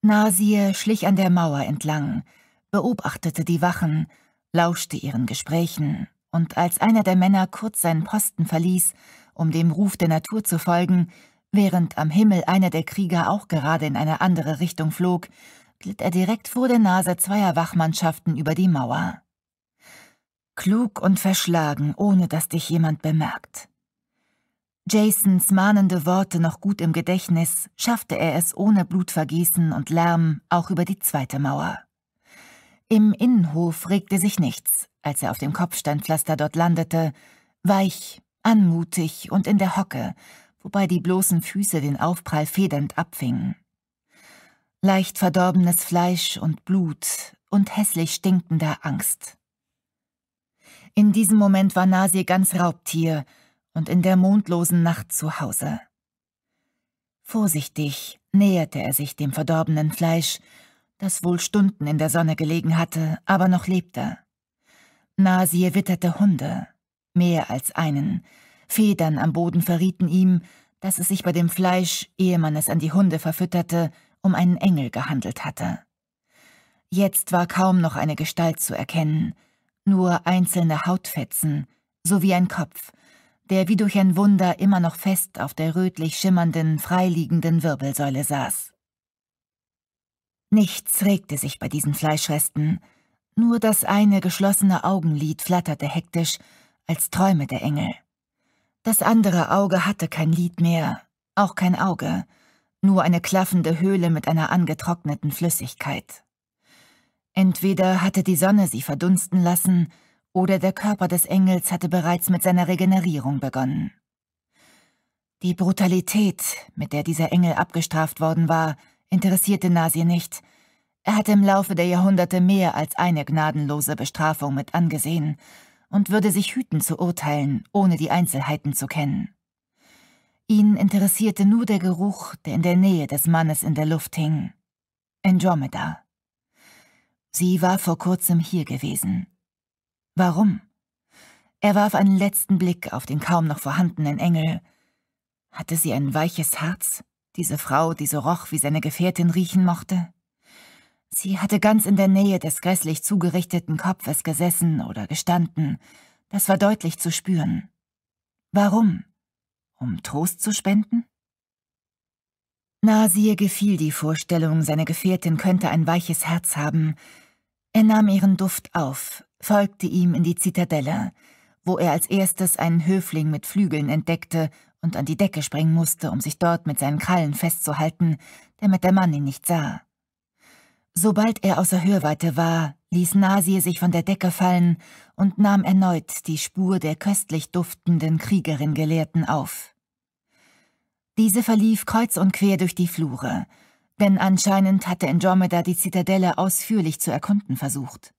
Nasir schlich an der Mauer entlang, beobachtete die Wachen, lauschte ihren Gesprächen, und als einer der Männer kurz seinen Posten verließ, um dem Ruf der Natur zu folgen, während am Himmel einer der Krieger auch gerade in eine andere Richtung flog, glitt er direkt vor der Nase zweier Wachmannschaften über die Mauer. Klug und verschlagen, ohne dass dich jemand bemerkt. Jasons mahnende Worte noch gut im Gedächtnis, schaffte er es ohne Blutvergießen und Lärm auch über die zweite Mauer. Im Innenhof regte sich nichts, als er auf dem Kopfsteinpflaster dort landete, weich, anmutig und in der Hocke, wobei die bloßen Füße den Aufprall federnd abfingen leicht verdorbenes Fleisch und Blut und hässlich stinkender Angst. In diesem Moment war Nasir ganz Raubtier und in der mondlosen Nacht zu Hause. Vorsichtig näherte er sich dem verdorbenen Fleisch, das wohl Stunden in der Sonne gelegen hatte, aber noch lebte. Nasir witterte Hunde, mehr als einen. Federn am Boden verrieten ihm, dass es sich bei dem Fleisch, ehe man es an die Hunde verfütterte, um einen Engel gehandelt hatte. Jetzt war kaum noch eine Gestalt zu erkennen, nur einzelne Hautfetzen sowie ein Kopf, der wie durch ein Wunder immer noch fest auf der rötlich schimmernden, freiliegenden Wirbelsäule saß. Nichts regte sich bei diesen Fleischresten, nur das eine geschlossene Augenlid flatterte hektisch, als träume der Engel. Das andere Auge hatte kein Lied mehr, auch kein Auge, nur eine klaffende Höhle mit einer angetrockneten Flüssigkeit. Entweder hatte die Sonne sie verdunsten lassen, oder der Körper des Engels hatte bereits mit seiner Regenerierung begonnen. Die Brutalität, mit der dieser Engel abgestraft worden war, interessierte Nasir nicht. Er hatte im Laufe der Jahrhunderte mehr als eine gnadenlose Bestrafung mit angesehen und würde sich hüten zu urteilen, ohne die Einzelheiten zu kennen. Ihn interessierte nur der Geruch, der in der Nähe des Mannes in der Luft hing. Andromeda. Sie war vor kurzem hier gewesen. Warum? Er warf einen letzten Blick auf den kaum noch vorhandenen Engel. Hatte sie ein weiches Herz, diese Frau, die so roch, wie seine Gefährtin riechen mochte? Sie hatte ganz in der Nähe des grässlich zugerichteten Kopfes gesessen oder gestanden. Das war deutlich zu spüren. Warum? um Trost zu spenden? Nasir gefiel die Vorstellung, seine Gefährtin könnte ein weiches Herz haben. Er nahm ihren Duft auf, folgte ihm in die Zitadelle, wo er als erstes einen Höfling mit Flügeln entdeckte und an die Decke springen musste, um sich dort mit seinen Krallen festzuhalten, damit der Mann ihn nicht sah. Sobald er außer Hörweite war, ließ Nasir sich von der Decke fallen und nahm erneut die Spur der köstlich duftenden Kriegerin-Gelehrten auf. Diese verlief kreuz und quer durch die Flure, denn anscheinend hatte Andromeda die Zitadelle ausführlich zu erkunden versucht.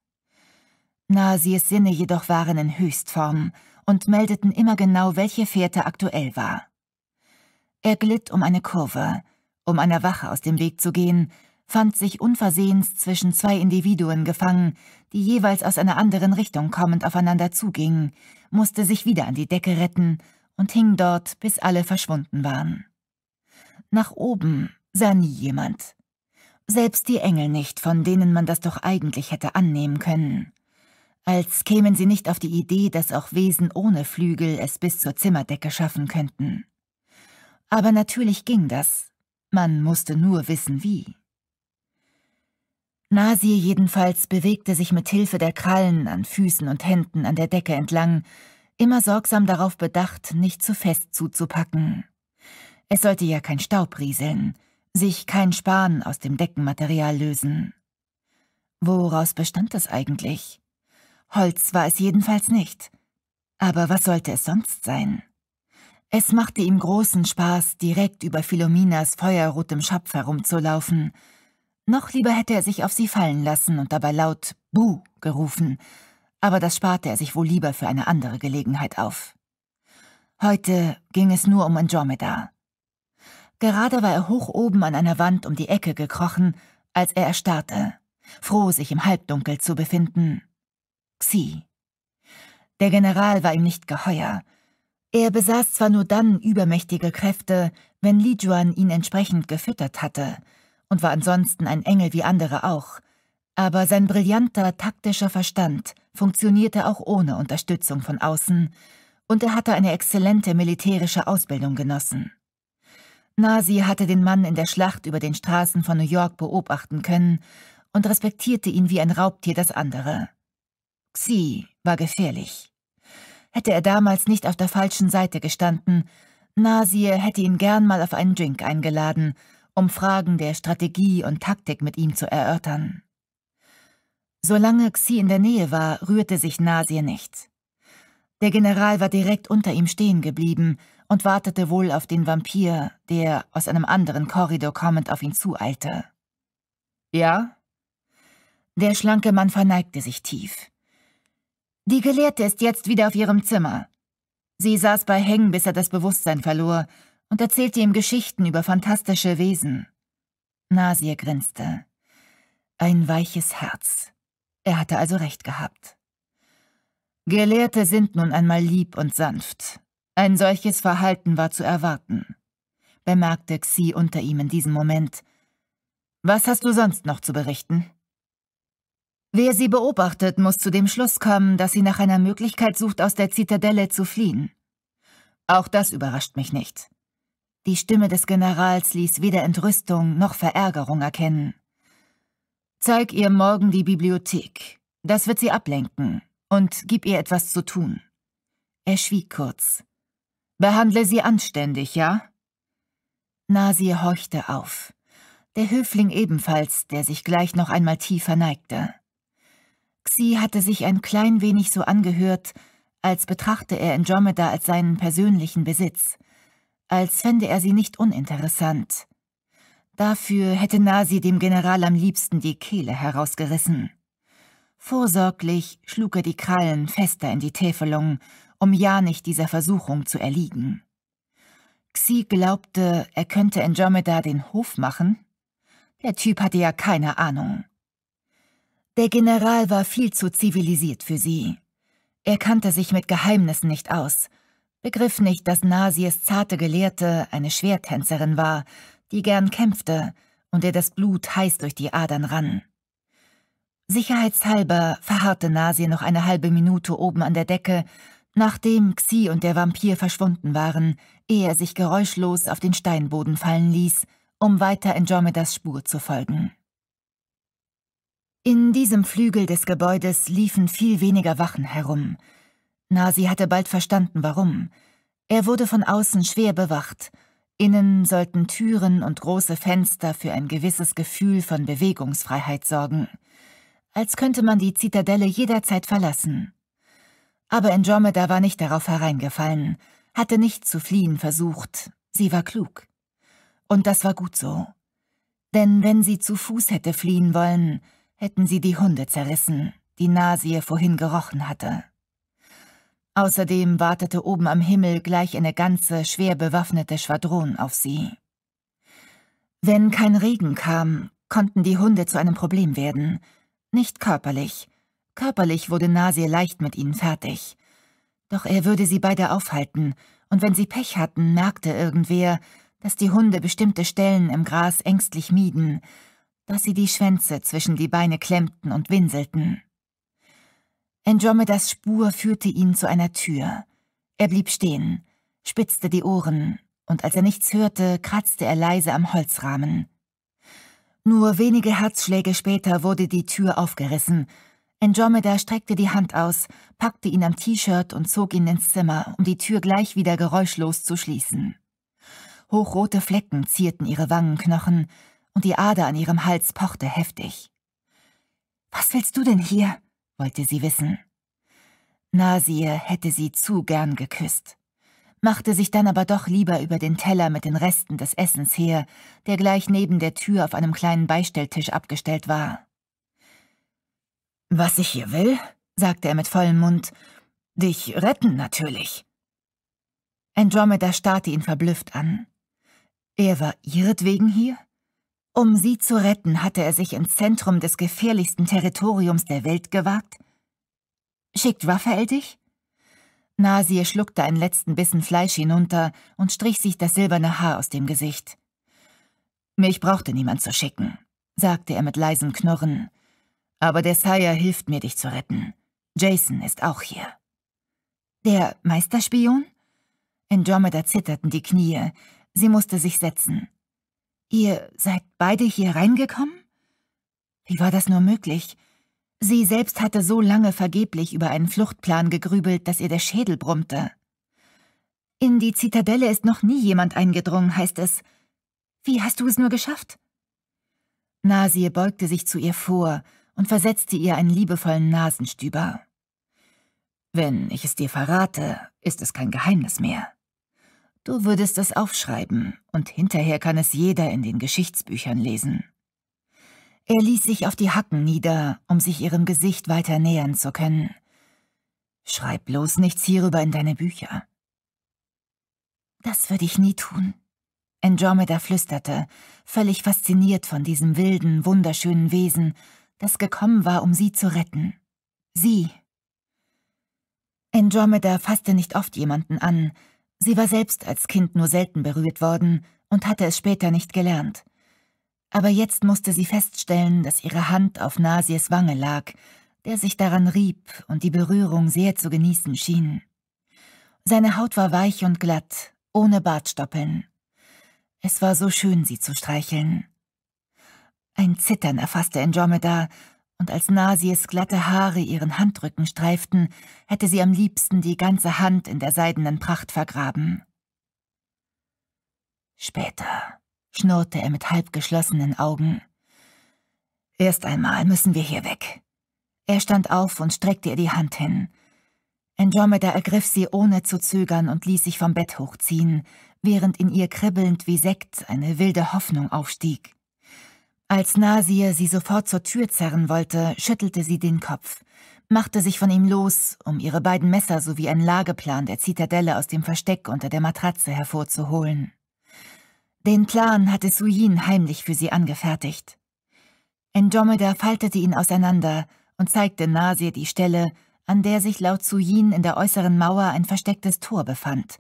Nasirs Sinne jedoch waren in Höchstform und meldeten immer genau, welche Fährte aktuell war. Er glitt um eine Kurve, um einer Wache aus dem Weg zu gehen, fand sich unversehens zwischen zwei Individuen gefangen, die jeweils aus einer anderen Richtung kommend aufeinander zugingen, musste sich wieder an die Decke retten und hing dort, bis alle verschwunden waren. Nach oben sah nie jemand. Selbst die Engel nicht, von denen man das doch eigentlich hätte annehmen können. Als kämen sie nicht auf die Idee, dass auch Wesen ohne Flügel es bis zur Zimmerdecke schaffen könnten. Aber natürlich ging das. Man musste nur wissen, wie. Nasir jedenfalls bewegte sich mit Hilfe der Krallen an Füßen und Händen an der Decke entlang, immer sorgsam darauf bedacht, nicht zu fest zuzupacken. Es sollte ja kein Staub rieseln, sich kein Span aus dem Deckenmaterial lösen. Woraus bestand das eigentlich? Holz war es jedenfalls nicht. Aber was sollte es sonst sein? Es machte ihm großen Spaß, direkt über Philominas feuerrotem Schopf herumzulaufen. Noch lieber hätte er sich auf sie fallen lassen und dabei laut Buh gerufen, aber das sparte er sich wohl lieber für eine andere Gelegenheit auf. Heute ging es nur um Andromeda. Gerade war er hoch oben an einer Wand um die Ecke gekrochen, als er erstarrte, froh, sich im Halbdunkel zu befinden. Xi. Der General war ihm nicht geheuer. Er besaß zwar nur dann übermächtige Kräfte, wenn Li Juan ihn entsprechend gefüttert hatte, und war ansonsten ein Engel wie andere auch, aber sein brillanter taktischer Verstand funktionierte auch ohne Unterstützung von außen, und er hatte eine exzellente militärische Ausbildung genossen. Nasi hatte den Mann in der Schlacht über den Straßen von New York beobachten können und respektierte ihn wie ein Raubtier das andere. Xi war gefährlich. Hätte er damals nicht auf der falschen Seite gestanden, Nasi hätte ihn gern mal auf einen Drink eingeladen, um Fragen der Strategie und Taktik mit ihm zu erörtern. Solange Xi in der Nähe war, rührte sich Nasir nicht. Der General war direkt unter ihm stehen geblieben und wartete wohl auf den Vampir, der aus einem anderen Korridor kommend auf ihn zueilte. »Ja?« Der schlanke Mann verneigte sich tief. »Die Gelehrte ist jetzt wieder auf ihrem Zimmer.« Sie saß bei Heng, bis er das Bewusstsein verlor, und erzählte ihm Geschichten über fantastische Wesen. Nasir grinste. Ein weiches Herz. Er hatte also recht gehabt. Gelehrte sind nun einmal lieb und sanft. Ein solches Verhalten war zu erwarten, bemerkte Xi unter ihm in diesem Moment. Was hast du sonst noch zu berichten? Wer sie beobachtet, muss zu dem Schluss kommen, dass sie nach einer Möglichkeit sucht, aus der Zitadelle zu fliehen. Auch das überrascht mich nicht. Die Stimme des Generals ließ weder Entrüstung noch Verärgerung erkennen. Zeig ihr morgen die Bibliothek. Das wird sie ablenken. Und gib ihr etwas zu tun. Er schwieg kurz. Behandle sie anständig, ja? Nasir horchte auf. Der Höfling ebenfalls, der sich gleich noch einmal tiefer neigte. Xi hatte sich ein klein wenig so angehört, als betrachte er Andromeda als seinen persönlichen Besitz, als fände er sie nicht uninteressant. Dafür hätte Nasi dem General am liebsten die Kehle herausgerissen. Vorsorglich schlug er die Krallen fester in die Täfelung, um ja nicht dieser Versuchung zu erliegen. Xi glaubte, er könnte Andromeda den Hof machen. Der Typ hatte ja keine Ahnung. Der General war viel zu zivilisiert für sie. Er kannte sich mit Geheimnissen nicht aus, begriff nicht, dass Nasi zarte Gelehrte eine Schwertänzerin war die gern kämpfte und der das Blut heiß durch die Adern rann. Sicherheitshalber verharrte Nasi noch eine halbe Minute oben an der Decke, nachdem Xi und der Vampir verschwunden waren, ehe er sich geräuschlos auf den Steinboden fallen ließ, um weiter Andromedas Spur zu folgen. In diesem Flügel des Gebäudes liefen viel weniger Wachen herum. Nasi hatte bald verstanden, warum. Er wurde von außen schwer bewacht – Innen sollten Türen und große Fenster für ein gewisses Gefühl von Bewegungsfreiheit sorgen, als könnte man die Zitadelle jederzeit verlassen. Aber Andromeda war nicht darauf hereingefallen, hatte nicht zu fliehen versucht, sie war klug. Und das war gut so. Denn wenn sie zu Fuß hätte fliehen wollen, hätten sie die Hunde zerrissen, die Nasie vorhin gerochen hatte. Außerdem wartete oben am Himmel gleich eine ganze, schwer bewaffnete Schwadron auf sie. Wenn kein Regen kam, konnten die Hunde zu einem Problem werden. Nicht körperlich. Körperlich wurde Nasir leicht mit ihnen fertig. Doch er würde sie beide aufhalten, und wenn sie Pech hatten, merkte irgendwer, dass die Hunde bestimmte Stellen im Gras ängstlich mieden, dass sie die Schwänze zwischen die Beine klemmten und winselten. Andromedas Spur führte ihn zu einer Tür. Er blieb stehen, spitzte die Ohren, und als er nichts hörte, kratzte er leise am Holzrahmen. Nur wenige Herzschläge später wurde die Tür aufgerissen. Andromeda streckte die Hand aus, packte ihn am T-Shirt und zog ihn ins Zimmer, um die Tür gleich wieder geräuschlos zu schließen. Hochrote Flecken zierten ihre Wangenknochen, und die Ader an ihrem Hals pochte heftig. Was willst du denn hier? wollte sie wissen. Nasir hätte sie zu gern geküsst, machte sich dann aber doch lieber über den Teller mit den Resten des Essens her, der gleich neben der Tür auf einem kleinen Beistelltisch abgestellt war. Was ich hier will, sagte er mit vollem Mund, dich retten natürlich. Andromeda starrte ihn verblüfft an. Er war ihretwegen hier? Um sie zu retten, hatte er sich ins Zentrum des gefährlichsten Territoriums der Welt gewagt? Schickt Raphael dich? Nasir schluckte einen letzten Bissen Fleisch hinunter und strich sich das silberne Haar aus dem Gesicht. Mich brauchte niemand zu schicken, sagte er mit leisem Knurren. Aber der Sire hilft mir, dich zu retten. Jason ist auch hier. Der Meisterspion? Andromeda zitterten die Knie. Sie musste sich setzen. Ihr seid beide hier reingekommen? Wie war das nur möglich? Sie selbst hatte so lange vergeblich über einen Fluchtplan gegrübelt, dass ihr der Schädel brummte. In die Zitadelle ist noch nie jemand eingedrungen, heißt es. Wie hast du es nur geschafft? Nasie beugte sich zu ihr vor und versetzte ihr einen liebevollen Nasenstüber. Wenn ich es dir verrate, ist es kein Geheimnis mehr. Du würdest es aufschreiben, und hinterher kann es jeder in den Geschichtsbüchern lesen. Er ließ sich auf die Hacken nieder, um sich ihrem Gesicht weiter nähern zu können. Schreib bloß nichts hierüber in deine Bücher. Das würde ich nie tun. Andromeda flüsterte, völlig fasziniert von diesem wilden, wunderschönen Wesen, das gekommen war, um sie zu retten. Sie. Andromeda fasste nicht oft jemanden an, Sie war selbst als Kind nur selten berührt worden und hatte es später nicht gelernt. Aber jetzt musste sie feststellen, dass ihre Hand auf Nasies Wange lag, der sich daran rieb und die Berührung sehr zu genießen schien. Seine Haut war weich und glatt, ohne Bartstoppeln. Es war so schön, sie zu streicheln. Ein Zittern erfasste Andromeda, und als Nasies glatte Haare ihren Handrücken streiften, hätte sie am liebsten die ganze Hand in der seidenen Pracht vergraben. Später, schnurrte er mit halbgeschlossenen Augen. Erst einmal müssen wir hier weg. Er stand auf und streckte ihr die Hand hin. Andromeda ergriff sie ohne zu zögern und ließ sich vom Bett hochziehen, während in ihr kribbelnd wie Sekt eine wilde Hoffnung aufstieg. Als Nasir sie sofort zur Tür zerren wollte, schüttelte sie den Kopf, machte sich von ihm los, um ihre beiden Messer sowie einen Lageplan der Zitadelle aus dem Versteck unter der Matratze hervorzuholen. Den Plan hatte Suyin heimlich für sie angefertigt. Andromeda faltete ihn auseinander und zeigte Nasir die Stelle, an der sich laut Suyin in der äußeren Mauer ein verstecktes Tor befand,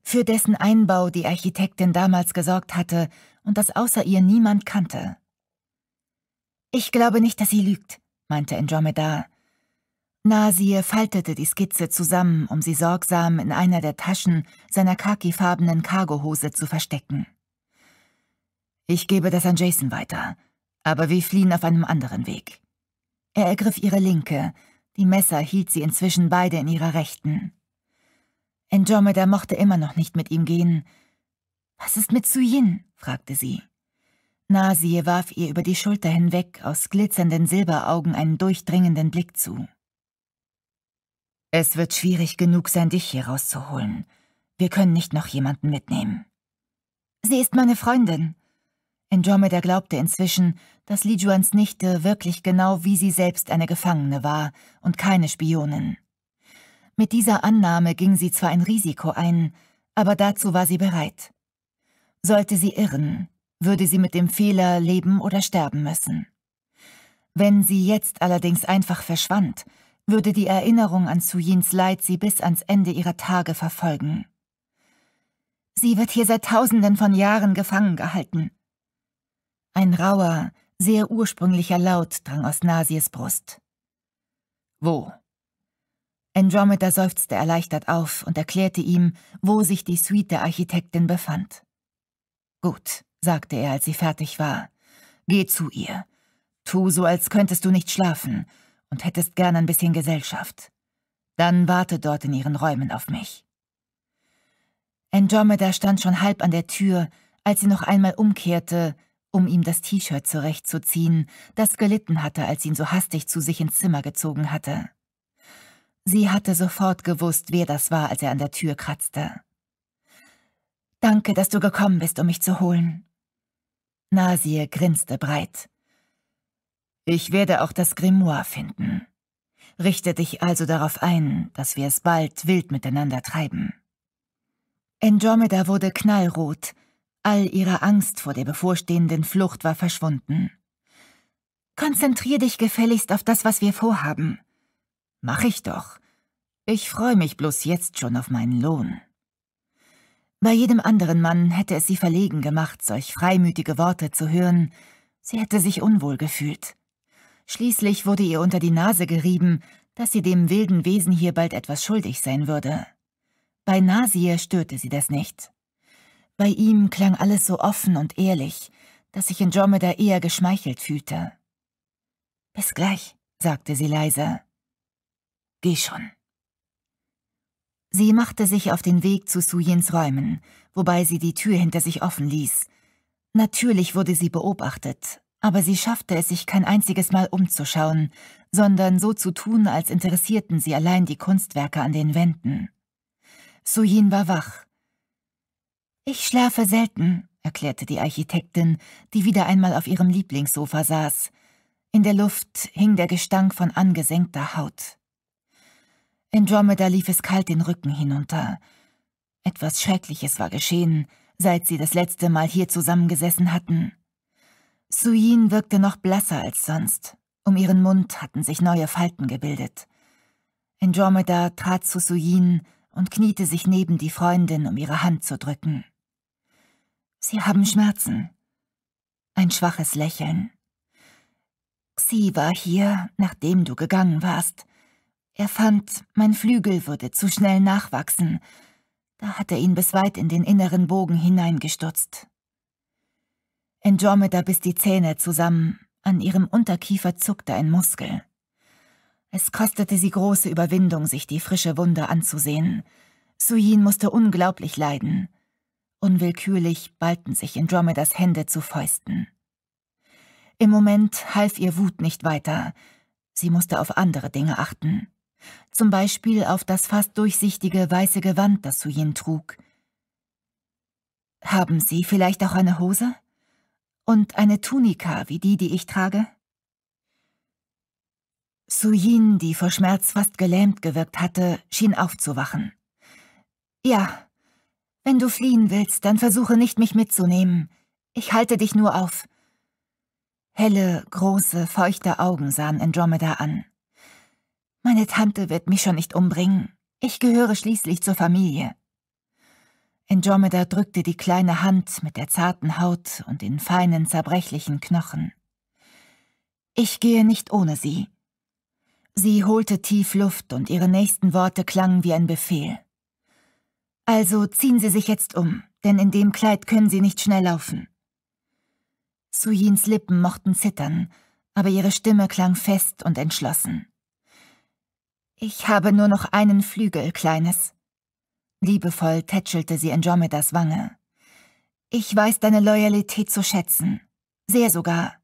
für dessen Einbau die Architektin damals gesorgt hatte und das außer ihr niemand kannte. Ich glaube nicht, dass sie lügt, meinte Andromeda. Nasir faltete die Skizze zusammen, um sie sorgsam in einer der Taschen seiner khakifarbenen Cargohose zu verstecken. Ich gebe das an Jason weiter, aber wir fliehen auf einem anderen Weg. Er ergriff ihre linke, die Messer hielt sie inzwischen beide in ihrer rechten. Andromeda mochte immer noch nicht mit ihm gehen. Was ist mit Suyin? fragte sie. Nasie warf ihr über die Schulter hinweg aus glitzernden Silberaugen einen durchdringenden Blick zu. Es wird schwierig genug sein, dich hier rauszuholen. Wir können nicht noch jemanden mitnehmen. Sie ist meine Freundin. Andromeda glaubte inzwischen, dass Lijuans Nichte wirklich genau wie sie selbst eine Gefangene war und keine Spionin. Mit dieser Annahme ging sie zwar ein Risiko ein, aber dazu war sie bereit. Sollte sie irren, würde sie mit dem Fehler leben oder sterben müssen. Wenn sie jetzt allerdings einfach verschwand, würde die Erinnerung an Suyins Leid sie bis ans Ende ihrer Tage verfolgen. Sie wird hier seit Tausenden von Jahren gefangen gehalten. Ein rauer, sehr ursprünglicher Laut drang aus Nasies Brust. Wo? Andromeda seufzte erleichtert auf und erklärte ihm, wo sich die Suite der Architektin befand. Gut sagte er, als sie fertig war. Geh zu ihr. Tu so, als könntest du nicht schlafen und hättest gern ein bisschen Gesellschaft. Dann warte dort in ihren Räumen auf mich. Andromeda stand schon halb an der Tür, als sie noch einmal umkehrte, um ihm das T-Shirt zurechtzuziehen, das gelitten hatte, als sie ihn so hastig zu sich ins Zimmer gezogen hatte. Sie hatte sofort gewusst, wer das war, als er an der Tür kratzte. Danke, dass du gekommen bist, um mich zu holen, Nasir grinste breit. Ich werde auch das Grimoire finden. Richte dich also darauf ein, dass wir es bald wild miteinander treiben. Andromeda wurde knallrot, all ihre Angst vor der bevorstehenden Flucht war verschwunden. Konzentrier dich gefälligst auf das, was wir vorhaben. Mach ich doch. Ich freue mich bloß jetzt schon auf meinen Lohn. Bei jedem anderen Mann hätte es sie verlegen gemacht, solch freimütige Worte zu hören. Sie hätte sich unwohl gefühlt. Schließlich wurde ihr unter die Nase gerieben, dass sie dem wilden Wesen hier bald etwas schuldig sein würde. Bei Nasir störte sie das nicht. Bei ihm klang alles so offen und ehrlich, dass sich Andromeda eher geschmeichelt fühlte. »Bis gleich«, sagte sie leise. »Geh schon.« Sie machte sich auf den Weg zu Sujins Räumen, wobei sie die Tür hinter sich offen ließ. Natürlich wurde sie beobachtet, aber sie schaffte es sich kein einziges Mal umzuschauen, sondern so zu tun, als interessierten sie allein die Kunstwerke an den Wänden. Sujin war wach. »Ich schlafe selten«, erklärte die Architektin, die wieder einmal auf ihrem Lieblingssofa saß. In der Luft hing der Gestank von angesenkter Haut. Andromeda lief es kalt den Rücken hinunter. Etwas Schreckliches war geschehen, seit sie das letzte Mal hier zusammengesessen hatten. Suyin wirkte noch blasser als sonst. Um ihren Mund hatten sich neue Falten gebildet. Andromeda trat zu Suyin und kniete sich neben die Freundin, um ihre Hand zu drücken. Sie haben Schmerzen. Ein schwaches Lächeln. Xi war hier, nachdem du gegangen warst. Er fand, mein Flügel würde zu schnell nachwachsen. Da hat er ihn bis weit in den inneren Bogen hineingestutzt. Andromeda biss die Zähne zusammen, an ihrem Unterkiefer zuckte ein Muskel. Es kostete sie große Überwindung, sich die frische Wunde anzusehen. Sujin musste unglaublich leiden. Unwillkürlich ballten sich Andromedas Hände zu Fäusten. Im Moment half ihr Wut nicht weiter. Sie musste auf andere Dinge achten zum Beispiel auf das fast durchsichtige weiße Gewand, das Suyin trug. Haben Sie vielleicht auch eine Hose? Und eine Tunika wie die, die ich trage? Suyin, die vor Schmerz fast gelähmt gewirkt hatte, schien aufzuwachen. Ja, wenn du fliehen willst, dann versuche nicht, mich mitzunehmen. Ich halte dich nur auf. Helle, große, feuchte Augen sahen Andromeda an. Meine Tante wird mich schon nicht umbringen. Ich gehöre schließlich zur Familie. Andromeda drückte die kleine Hand mit der zarten Haut und den feinen, zerbrechlichen Knochen. Ich gehe nicht ohne sie. Sie holte tief Luft und ihre nächsten Worte klangen wie ein Befehl. Also ziehen Sie sich jetzt um, denn in dem Kleid können Sie nicht schnell laufen. Sujins Lippen mochten zittern, aber ihre Stimme klang fest und entschlossen. Ich habe nur noch einen Flügel, Kleines. Liebevoll tätschelte sie Andromedas Wange. Ich weiß deine Loyalität zu schätzen. Sehr sogar.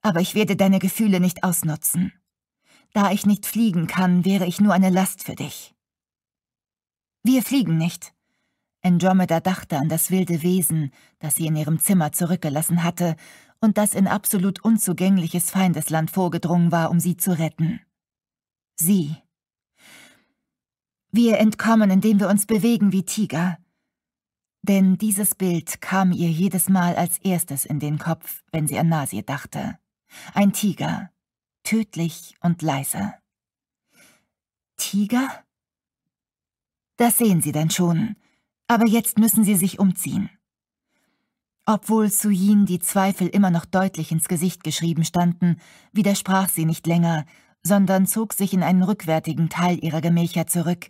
Aber ich werde deine Gefühle nicht ausnutzen. Da ich nicht fliegen kann, wäre ich nur eine Last für dich. Wir fliegen nicht. Andromeda dachte an das wilde Wesen, das sie in ihrem Zimmer zurückgelassen hatte und das in absolut unzugängliches Feindesland vorgedrungen war, um sie zu retten. Sie, wir entkommen, indem wir uns bewegen wie Tiger. Denn dieses Bild kam ihr jedes Mal als erstes in den Kopf, wenn sie an Nasir dachte. Ein Tiger, tödlich und leise. Tiger? Das sehen Sie denn schon, aber jetzt müssen Sie sich umziehen. Obwohl Suyin die Zweifel immer noch deutlich ins Gesicht geschrieben standen, widersprach sie nicht länger sondern zog sich in einen rückwärtigen Teil ihrer Gemächer zurück.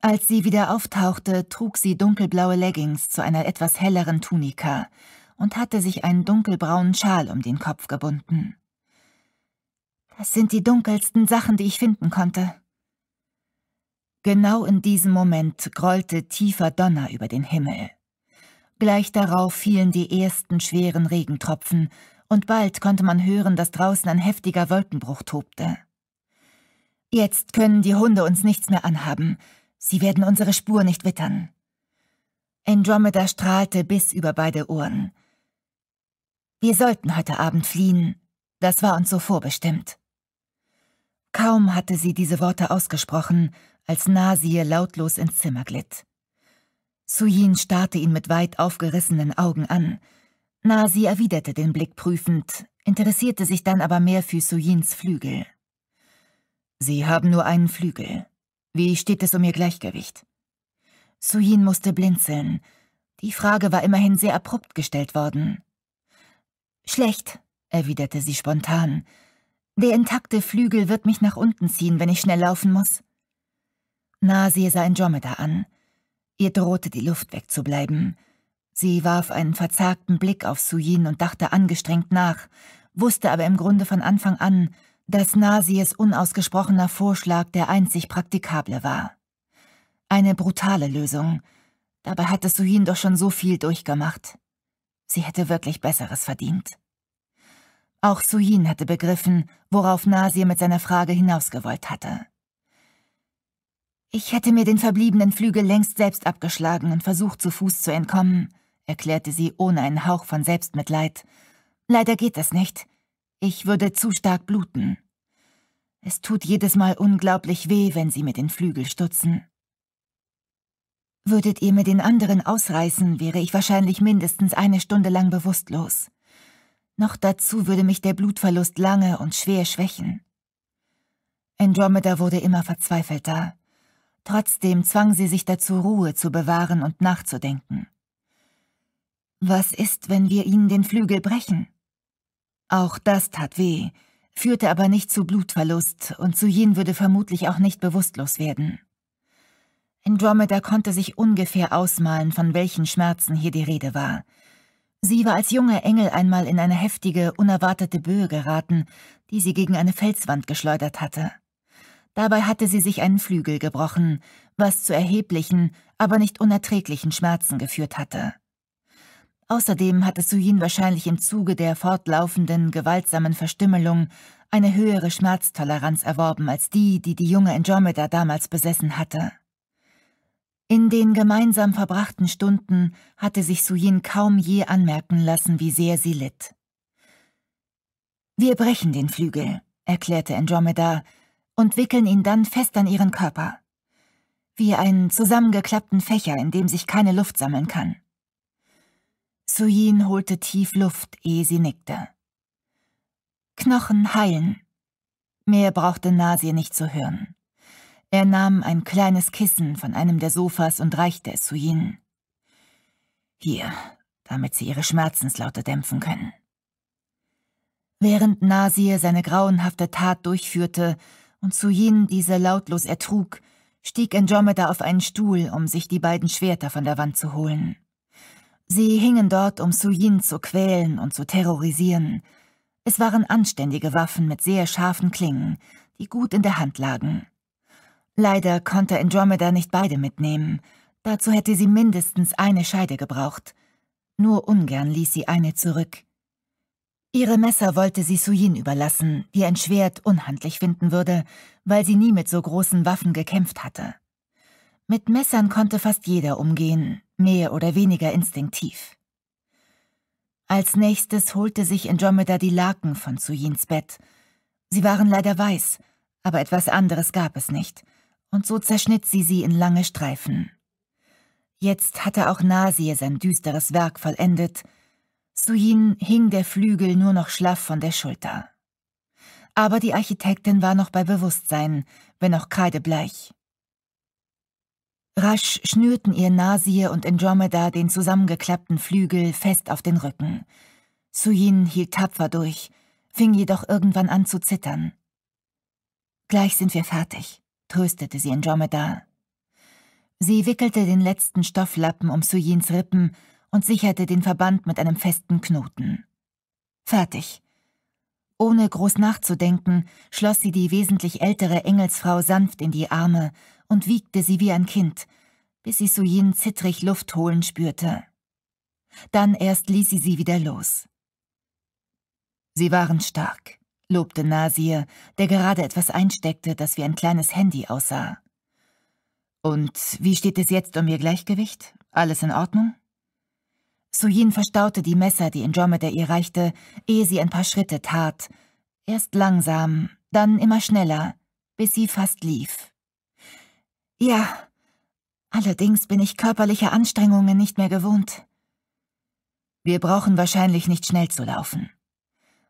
Als sie wieder auftauchte, trug sie dunkelblaue Leggings zu einer etwas helleren Tunika und hatte sich einen dunkelbraunen Schal um den Kopf gebunden. Das sind die dunkelsten Sachen, die ich finden konnte. Genau in diesem Moment grollte tiefer Donner über den Himmel. Gleich darauf fielen die ersten schweren Regentropfen, und bald konnte man hören, dass draußen ein heftiger Wolkenbruch tobte. Jetzt können die Hunde uns nichts mehr anhaben. Sie werden unsere Spur nicht wittern. Andromeda strahlte bis über beide Ohren. Wir sollten heute Abend fliehen. Das war uns so vorbestimmt. Kaum hatte sie diese Worte ausgesprochen, als Nasir lautlos ins Zimmer glitt. Suyin starrte ihn mit weit aufgerissenen Augen an. Nasi erwiderte den Blick prüfend, interessierte sich dann aber mehr für Suyins Flügel. Sie haben nur einen Flügel. Wie steht es um Ihr Gleichgewicht? Suyin musste blinzeln. Die Frage war immerhin sehr abrupt gestellt worden. Schlecht, erwiderte sie spontan. Der intakte Flügel wird mich nach unten ziehen, wenn ich schnell laufen muss. Nasir sah Andromeda an. Ihr drohte die Luft wegzubleiben. Sie warf einen verzagten Blick auf Suyin und dachte angestrengt nach, wusste aber im Grunde von Anfang an, dass Nasies unausgesprochener Vorschlag der einzig praktikable war. Eine brutale Lösung. Dabei hatte Suhin doch schon so viel durchgemacht. Sie hätte wirklich Besseres verdient. Auch Suhin hatte begriffen, worauf Nasir mit seiner Frage hinausgewollt hatte. Ich hätte mir den verbliebenen Flügel längst selbst abgeschlagen und versucht, zu Fuß zu entkommen, erklärte sie ohne einen Hauch von Selbstmitleid. Leider geht das nicht. Ich würde zu stark bluten. Es tut jedes Mal unglaublich weh, wenn sie mir den Flügel stutzen. Würdet ihr mir den anderen ausreißen, wäre ich wahrscheinlich mindestens eine Stunde lang bewusstlos. Noch dazu würde mich der Blutverlust lange und schwer schwächen. Andromeda wurde immer verzweifelter. Trotzdem zwang sie sich dazu, Ruhe zu bewahren und nachzudenken. Was ist, wenn wir ihnen den Flügel brechen? Auch das tat weh, führte aber nicht zu Blutverlust und Suyin würde vermutlich auch nicht bewusstlos werden. Andromeda konnte sich ungefähr ausmalen, von welchen Schmerzen hier die Rede war. Sie war als junger Engel einmal in eine heftige, unerwartete Böe geraten, die sie gegen eine Felswand geschleudert hatte. Dabei hatte sie sich einen Flügel gebrochen, was zu erheblichen, aber nicht unerträglichen Schmerzen geführt hatte. Außerdem hatte Suyin wahrscheinlich im Zuge der fortlaufenden gewaltsamen Verstümmelung eine höhere Schmerztoleranz erworben als die, die die junge Andromeda damals besessen hatte. In den gemeinsam verbrachten Stunden hatte sich Suyin kaum je anmerken lassen, wie sehr sie litt. »Wir brechen den Flügel«, erklärte Andromeda, »und wickeln ihn dann fest an ihren Körper. Wie einen zusammengeklappten Fächer, in dem sich keine Luft sammeln kann. Suyin holte tief Luft, ehe sie nickte. Knochen heilen. Mehr brauchte Nasir nicht zu hören. Er nahm ein kleines Kissen von einem der Sofas und reichte es Suyin. Hier, damit sie ihre Schmerzenslaute dämpfen können. Während Nasir seine grauenhafte Tat durchführte und Suyin diese lautlos ertrug, stieg Andromeda auf einen Stuhl, um sich die beiden Schwerter von der Wand zu holen. Sie hingen dort, um Suyin zu quälen und zu terrorisieren. Es waren anständige Waffen mit sehr scharfen Klingen, die gut in der Hand lagen. Leider konnte Andromeda nicht beide mitnehmen. Dazu hätte sie mindestens eine Scheide gebraucht. Nur ungern ließ sie eine zurück. Ihre Messer wollte sie Suyin überlassen, die ein Schwert unhandlich finden würde, weil sie nie mit so großen Waffen gekämpft hatte. Mit Messern konnte fast jeder umgehen, mehr oder weniger instinktiv. Als nächstes holte sich Andromeda die Laken von Sujins Bett. Sie waren leider weiß, aber etwas anderes gab es nicht, und so zerschnitt sie sie in lange Streifen. Jetzt hatte auch Nasir sein düsteres Werk vollendet. Sujin hing der Flügel nur noch schlaff von der Schulter. Aber die Architektin war noch bei Bewusstsein, wenn auch kreidebleich. Rasch schnürten ihr Nasir und Andromeda den zusammengeklappten Flügel fest auf den Rücken. Suyin hielt tapfer durch, fing jedoch irgendwann an zu zittern. Gleich sind wir fertig, tröstete sie Andromeda. Sie wickelte den letzten Stofflappen um Suyins Rippen und sicherte den Verband mit einem festen Knoten. Fertig. Ohne groß nachzudenken, schloss sie die wesentlich ältere Engelsfrau sanft in die Arme und wiegte sie wie ein Kind, bis sie Sujin zittrig Luft holen spürte. Dann erst ließ sie sie wieder los. Sie waren stark, lobte Nasir, der gerade etwas einsteckte, das wie ein kleines Handy aussah. Und wie steht es jetzt um ihr Gleichgewicht? Alles in Ordnung? Sujin verstaute die Messer, die Andromeda ihr reichte, ehe sie ein paar Schritte tat. Erst langsam, dann immer schneller, bis sie fast lief. Ja. Allerdings bin ich körperliche Anstrengungen nicht mehr gewohnt. Wir brauchen wahrscheinlich nicht schnell zu laufen.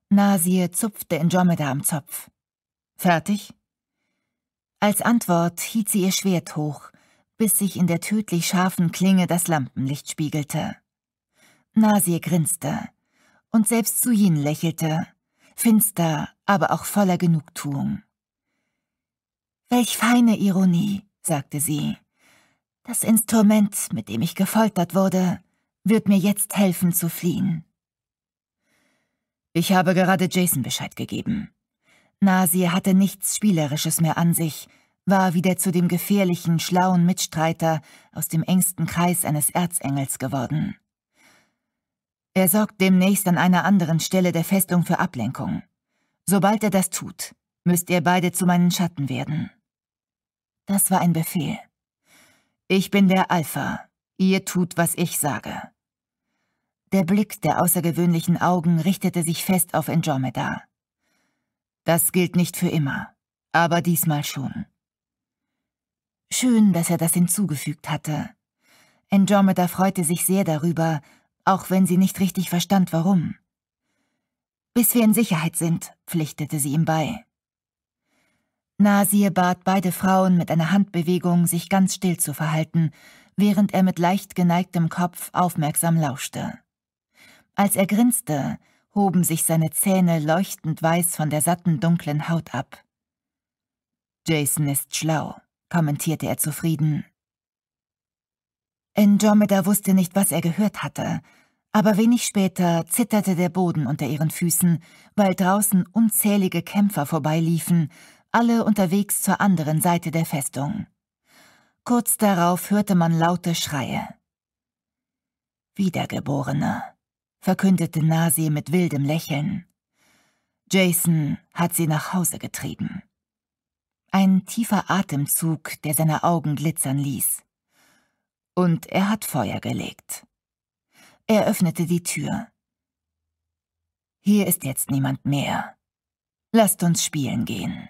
Nasir zupfte Andromeda am Zopf. Fertig? Als Antwort hielt sie ihr Schwert hoch, bis sich in der tödlich scharfen Klinge das Lampenlicht spiegelte. Nasir grinste, und selbst Suyin lächelte, finster, aber auch voller Genugtuung. Welch feine Ironie! sagte sie. Das Instrument, mit dem ich gefoltert wurde, wird mir jetzt helfen zu fliehen. Ich habe gerade Jason Bescheid gegeben. Nasi hatte nichts Spielerisches mehr an sich, war wieder zu dem gefährlichen, schlauen Mitstreiter aus dem engsten Kreis eines Erzengels geworden. Er sorgt demnächst an einer anderen Stelle der Festung für Ablenkung. Sobald er das tut, müsst ihr beide zu meinen Schatten werden. Das war ein Befehl. Ich bin der Alpha. Ihr tut, was ich sage. Der Blick der außergewöhnlichen Augen richtete sich fest auf Andromeda. Das gilt nicht für immer, aber diesmal schon. Schön, dass er das hinzugefügt hatte. Andromeda freute sich sehr darüber, auch wenn sie nicht richtig verstand, warum. Bis wir in Sicherheit sind, pflichtete sie ihm bei. Nasir bat beide Frauen mit einer Handbewegung, sich ganz still zu verhalten, während er mit leicht geneigtem Kopf aufmerksam lauschte. Als er grinste, hoben sich seine Zähne leuchtend weiß von der satten, dunklen Haut ab. Jason ist schlau, kommentierte er zufrieden. Andromeda wusste nicht, was er gehört hatte, aber wenig später zitterte der Boden unter ihren Füßen, weil draußen unzählige Kämpfer vorbeiliefen alle unterwegs zur anderen Seite der Festung. Kurz darauf hörte man laute Schreie. Wiedergeborene, verkündete Nasi mit wildem Lächeln. Jason hat sie nach Hause getrieben. Ein tiefer Atemzug, der seine Augen glitzern ließ. Und er hat Feuer gelegt. Er öffnete die Tür. Hier ist jetzt niemand mehr. Lasst uns spielen gehen.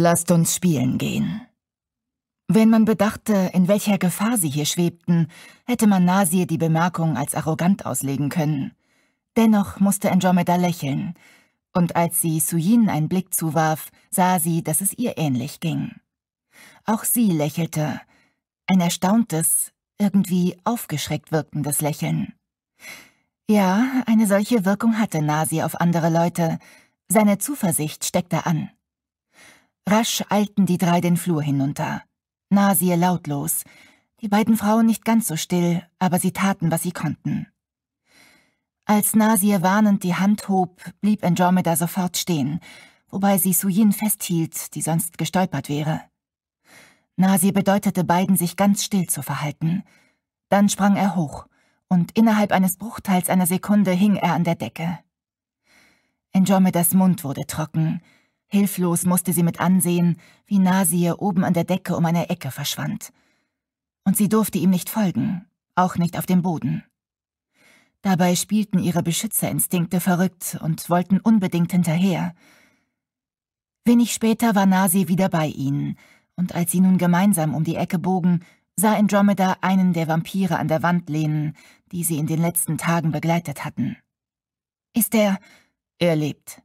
Lasst uns spielen gehen. Wenn man bedachte, in welcher Gefahr sie hier schwebten, hätte man Nasir die Bemerkung als arrogant auslegen können. Dennoch musste Andromeda lächeln, und als sie Suyin einen Blick zuwarf, sah sie, dass es ihr ähnlich ging. Auch sie lächelte, ein erstauntes, irgendwie aufgeschreckt wirkendes Lächeln. Ja, eine solche Wirkung hatte Nasir auf andere Leute, seine Zuversicht steckte an. Rasch eilten die drei den Flur hinunter. Nasir lautlos, die beiden Frauen nicht ganz so still, aber sie taten, was sie konnten. Als Nasir warnend die Hand hob, blieb Andromeda sofort stehen, wobei sie Suyin festhielt, die sonst gestolpert wäre. Nasir bedeutete beiden, sich ganz still zu verhalten. Dann sprang er hoch, und innerhalb eines Bruchteils einer Sekunde hing er an der Decke. Andromedas Mund wurde trocken, Hilflos musste sie mit ansehen, wie Nasir oben an der Decke um eine Ecke verschwand. Und sie durfte ihm nicht folgen, auch nicht auf dem Boden. Dabei spielten ihre Beschützerinstinkte verrückt und wollten unbedingt hinterher. Wenig später war Nasi wieder bei ihnen, und als sie nun gemeinsam um die Ecke bogen, sah Andromeda einen der Vampire an der Wand lehnen, die sie in den letzten Tagen begleitet hatten. Ist er... Er lebt,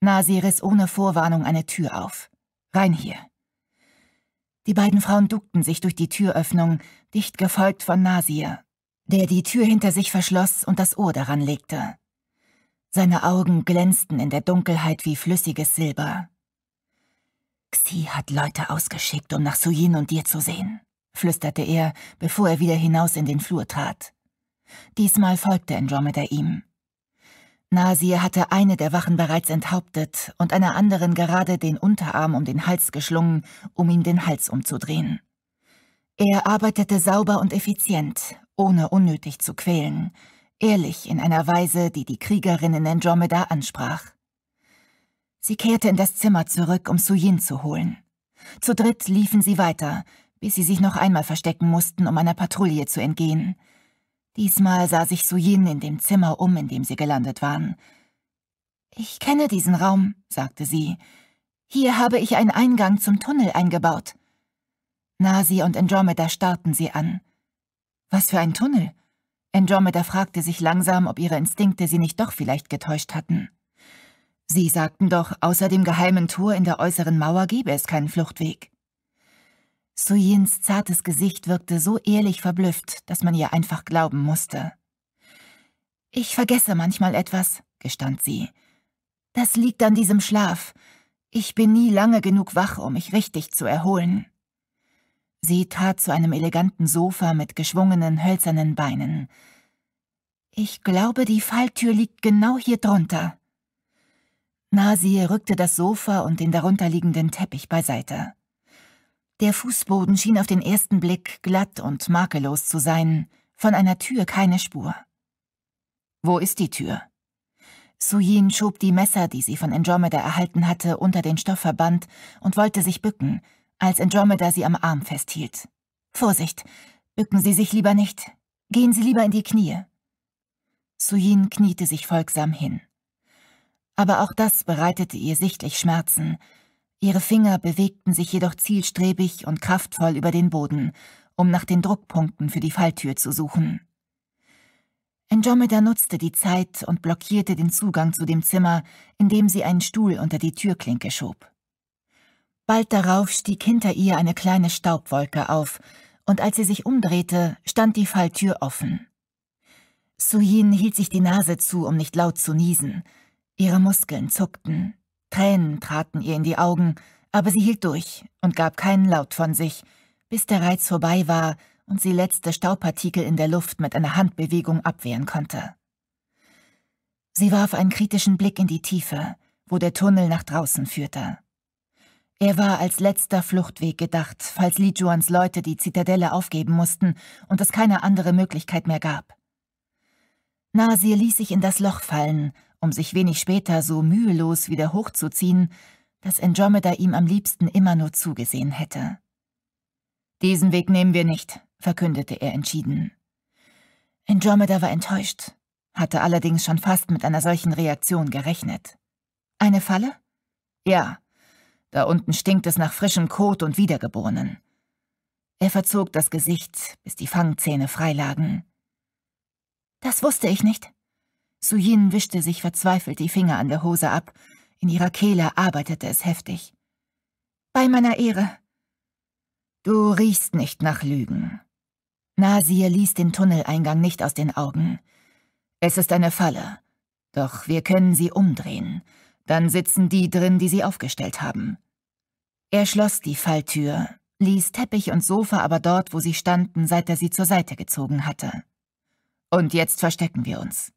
Nasir riss ohne Vorwarnung eine Tür auf. Rein hier. Die beiden Frauen duckten sich durch die Türöffnung, dicht gefolgt von Nasir, der die Tür hinter sich verschloss und das Ohr daran legte. Seine Augen glänzten in der Dunkelheit wie flüssiges Silber. Xi hat Leute ausgeschickt, um nach Suyin und dir zu sehen, flüsterte er, bevor er wieder hinaus in den Flur trat. Diesmal folgte Andromeda ihm. Nasir hatte eine der Wachen bereits enthauptet und einer anderen gerade den Unterarm um den Hals geschlungen, um ihm den Hals umzudrehen. Er arbeitete sauber und effizient, ohne unnötig zu quälen, ehrlich in einer Weise, die die Kriegerin in Andromeda ansprach. Sie kehrte in das Zimmer zurück, um Suyin zu holen. Zu dritt liefen sie weiter, bis sie sich noch einmal verstecken mussten, um einer Patrouille zu entgehen. Diesmal sah sich Suyin in dem Zimmer um, in dem sie gelandet waren. »Ich kenne diesen Raum«, sagte sie. »Hier habe ich einen Eingang zum Tunnel eingebaut.« Nasi und Andromeda starrten sie an. »Was für ein Tunnel?« Andromeda fragte sich langsam, ob ihre Instinkte sie nicht doch vielleicht getäuscht hatten. Sie sagten doch, außer dem geheimen Tor in der äußeren Mauer gebe es keinen Fluchtweg. Suyins zartes Gesicht wirkte so ehrlich verblüfft, dass man ihr einfach glauben musste. Ich vergesse manchmal etwas, gestand sie. Das liegt an diesem Schlaf. Ich bin nie lange genug wach, um mich richtig zu erholen. Sie trat zu einem eleganten Sofa mit geschwungenen hölzernen Beinen. Ich glaube, die Falltür liegt genau hier drunter. Nasir rückte das Sofa und den darunterliegenden Teppich beiseite. Der Fußboden schien auf den ersten Blick glatt und makellos zu sein, von einer Tür keine Spur. Wo ist die Tür? Suyin schob die Messer, die sie von Andromeda erhalten hatte, unter den Stoffverband und wollte sich bücken, als Andromeda sie am Arm festhielt. Vorsicht, bücken Sie sich lieber nicht. Gehen Sie lieber in die Knie. Suyin kniete sich folgsam hin. Aber auch das bereitete ihr sichtlich Schmerzen, Ihre Finger bewegten sich jedoch zielstrebig und kraftvoll über den Boden, um nach den Druckpunkten für die Falltür zu suchen. Andromeda nutzte die Zeit und blockierte den Zugang zu dem Zimmer, indem sie einen Stuhl unter die Türklinke schob. Bald darauf stieg hinter ihr eine kleine Staubwolke auf, und als sie sich umdrehte, stand die Falltür offen. Suyin hielt sich die Nase zu, um nicht laut zu niesen. Ihre Muskeln zuckten, Tränen traten ihr in die Augen, aber sie hielt durch und gab keinen Laut von sich, bis der Reiz vorbei war und sie letzte Staubpartikel in der Luft mit einer Handbewegung abwehren konnte. Sie warf einen kritischen Blick in die Tiefe, wo der Tunnel nach draußen führte. Er war als letzter Fluchtweg gedacht, falls Li Juans Leute die Zitadelle aufgeben mussten und es keine andere Möglichkeit mehr gab. Nasir ließ sich in das Loch fallen um sich wenig später so mühelos wieder hochzuziehen, dass Andromeda ihm am liebsten immer nur zugesehen hätte. Diesen Weg nehmen wir nicht, verkündete er entschieden. Andromeda war enttäuscht, hatte allerdings schon fast mit einer solchen Reaktion gerechnet. Eine Falle? Ja, da unten stinkt es nach frischem Kot und Wiedergeborenen. Er verzog das Gesicht, bis die Fangzähne freilagen. Das wusste ich nicht, Suyin wischte sich verzweifelt die Finger an der Hose ab. In ihrer Kehle arbeitete es heftig. Bei meiner Ehre. Du riechst nicht nach Lügen. Nasir ließ den Tunneleingang nicht aus den Augen. Es ist eine Falle. Doch wir können sie umdrehen. Dann sitzen die drin, die sie aufgestellt haben. Er schloss die Falltür, ließ Teppich und Sofa aber dort, wo sie standen, seit er sie zur Seite gezogen hatte. Und jetzt verstecken wir uns.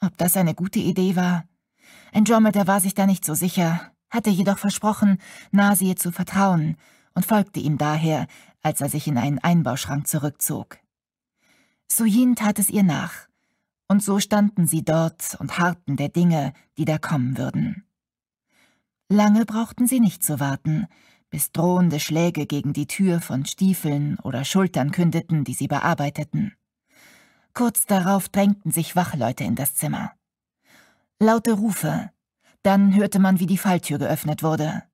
Ob das eine gute Idee war? Andromeda war sich da nicht so sicher, hatte jedoch versprochen, Nasir zu vertrauen und folgte ihm daher, als er sich in einen Einbauschrank zurückzog. Suyin tat es ihr nach, und so standen sie dort und harrten der Dinge, die da kommen würden. Lange brauchten sie nicht zu warten, bis drohende Schläge gegen die Tür von Stiefeln oder Schultern kündeten, die sie bearbeiteten. Kurz darauf drängten sich Wachleute in das Zimmer. Laute Rufe, dann hörte man, wie die Falltür geöffnet wurde.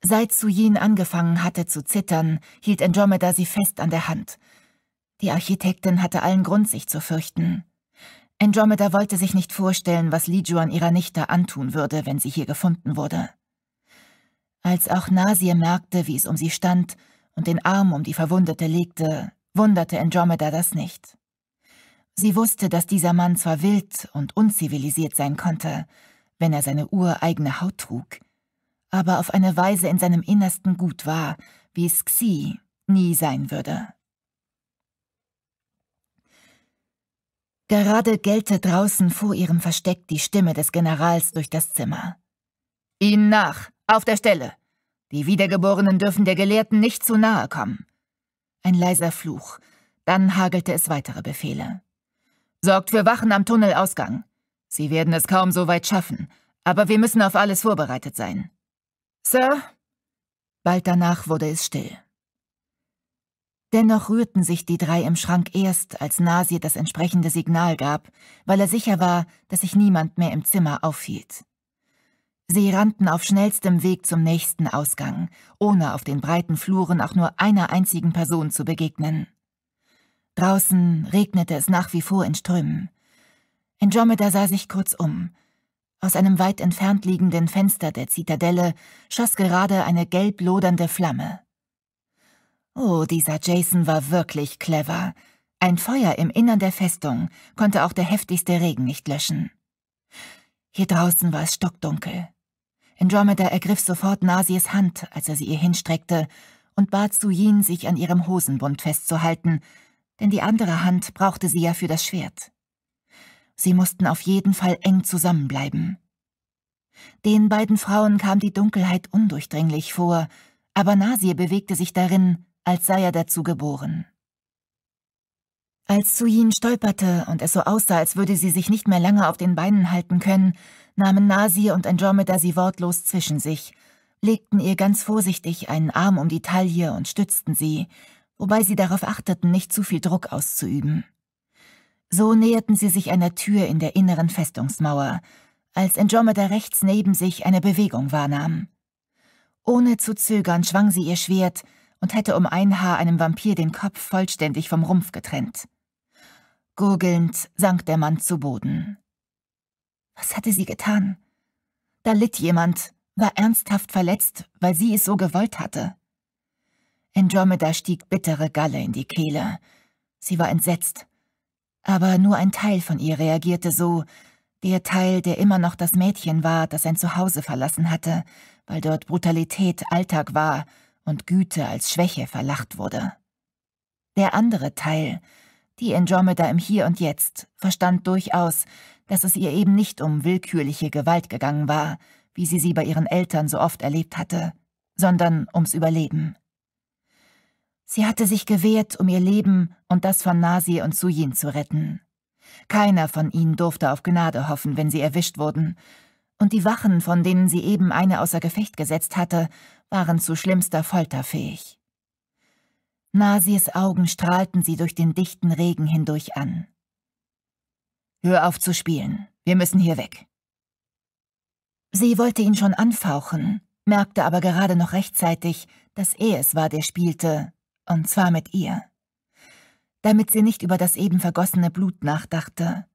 Seit Suyin angefangen hatte zu zittern, hielt Andromeda sie fest an der Hand. Die Architektin hatte allen Grund, sich zu fürchten. Andromeda wollte sich nicht vorstellen, was Lijuan ihrer Nichte antun würde, wenn sie hier gefunden wurde. Als auch Nasir merkte, wie es um sie stand und den Arm um die Verwundete legte, wunderte Andromeda das nicht. Sie wusste, dass dieser Mann zwar wild und unzivilisiert sein konnte, wenn er seine ureigene Haut trug, aber auf eine Weise in seinem Innersten gut war, wie es Xi nie sein würde. Gerade gellte draußen vor ihrem Versteck die Stimme des Generals durch das Zimmer. »Ihnen nach! Auf der Stelle! Die Wiedergeborenen dürfen der Gelehrten nicht zu nahe kommen!« ein leiser Fluch. Dann hagelte es weitere Befehle. Sorgt für Wachen am Tunnelausgang. Sie werden es kaum so weit schaffen, aber wir müssen auf alles vorbereitet sein. Sir? Bald danach wurde es still. Dennoch rührten sich die drei im Schrank erst, als Nasir das entsprechende Signal gab, weil er sicher war, dass sich niemand mehr im Zimmer aufhielt. Sie rannten auf schnellstem Weg zum nächsten Ausgang, ohne auf den breiten Fluren auch nur einer einzigen Person zu begegnen. Draußen regnete es nach wie vor in Strömen. Andromeda sah sich kurz um. Aus einem weit entfernt liegenden Fenster der Zitadelle schoss gerade eine gelb lodernde Flamme. Oh, dieser Jason war wirklich clever. Ein Feuer im Innern der Festung konnte auch der heftigste Regen nicht löschen. Hier draußen war es stockdunkel. Andromeda ergriff sofort Nasies Hand, als er sie ihr hinstreckte, und bat Suyin, sich an ihrem Hosenbund festzuhalten, denn die andere Hand brauchte sie ja für das Schwert. Sie mussten auf jeden Fall eng zusammenbleiben. Den beiden Frauen kam die Dunkelheit undurchdringlich vor, aber Nasir bewegte sich darin, als sei er dazu geboren. Als Suyin stolperte und es so aussah, als würde sie sich nicht mehr lange auf den Beinen halten können, nahmen Nasir und Andromeda sie wortlos zwischen sich, legten ihr ganz vorsichtig einen Arm um die Taille und stützten sie, wobei sie darauf achteten, nicht zu viel Druck auszuüben. So näherten sie sich einer Tür in der inneren Festungsmauer, als Andromeda rechts neben sich eine Bewegung wahrnahm. Ohne zu zögern schwang sie ihr Schwert und hätte um ein Haar einem Vampir den Kopf vollständig vom Rumpf getrennt. Gurgelnd sank der Mann zu Boden. Was hatte sie getan? Da litt jemand, war ernsthaft verletzt, weil sie es so gewollt hatte. Andromeda stieg bittere Galle in die Kehle. Sie war entsetzt. Aber nur ein Teil von ihr reagierte so, der Teil, der immer noch das Mädchen war, das sein Zuhause verlassen hatte, weil dort Brutalität Alltag war und Güte als Schwäche verlacht wurde. Der andere Teil, die Andromeda im Hier und Jetzt verstand durchaus, dass es ihr eben nicht um willkürliche Gewalt gegangen war, wie sie sie bei ihren Eltern so oft erlebt hatte, sondern ums Überleben. Sie hatte sich gewehrt, um ihr Leben und das von Nasi und Sujin zu retten. Keiner von ihnen durfte auf Gnade hoffen, wenn sie erwischt wurden, und die Wachen, von denen sie eben eine außer Gefecht gesetzt hatte, waren zu schlimmster Folter fähig. Nasirs Augen strahlten sie durch den dichten Regen hindurch an. Hör auf zu spielen, wir müssen hier weg. Sie wollte ihn schon anfauchen, merkte aber gerade noch rechtzeitig, dass er es war, der spielte, und zwar mit ihr. Damit sie nicht über das eben vergossene Blut nachdachte.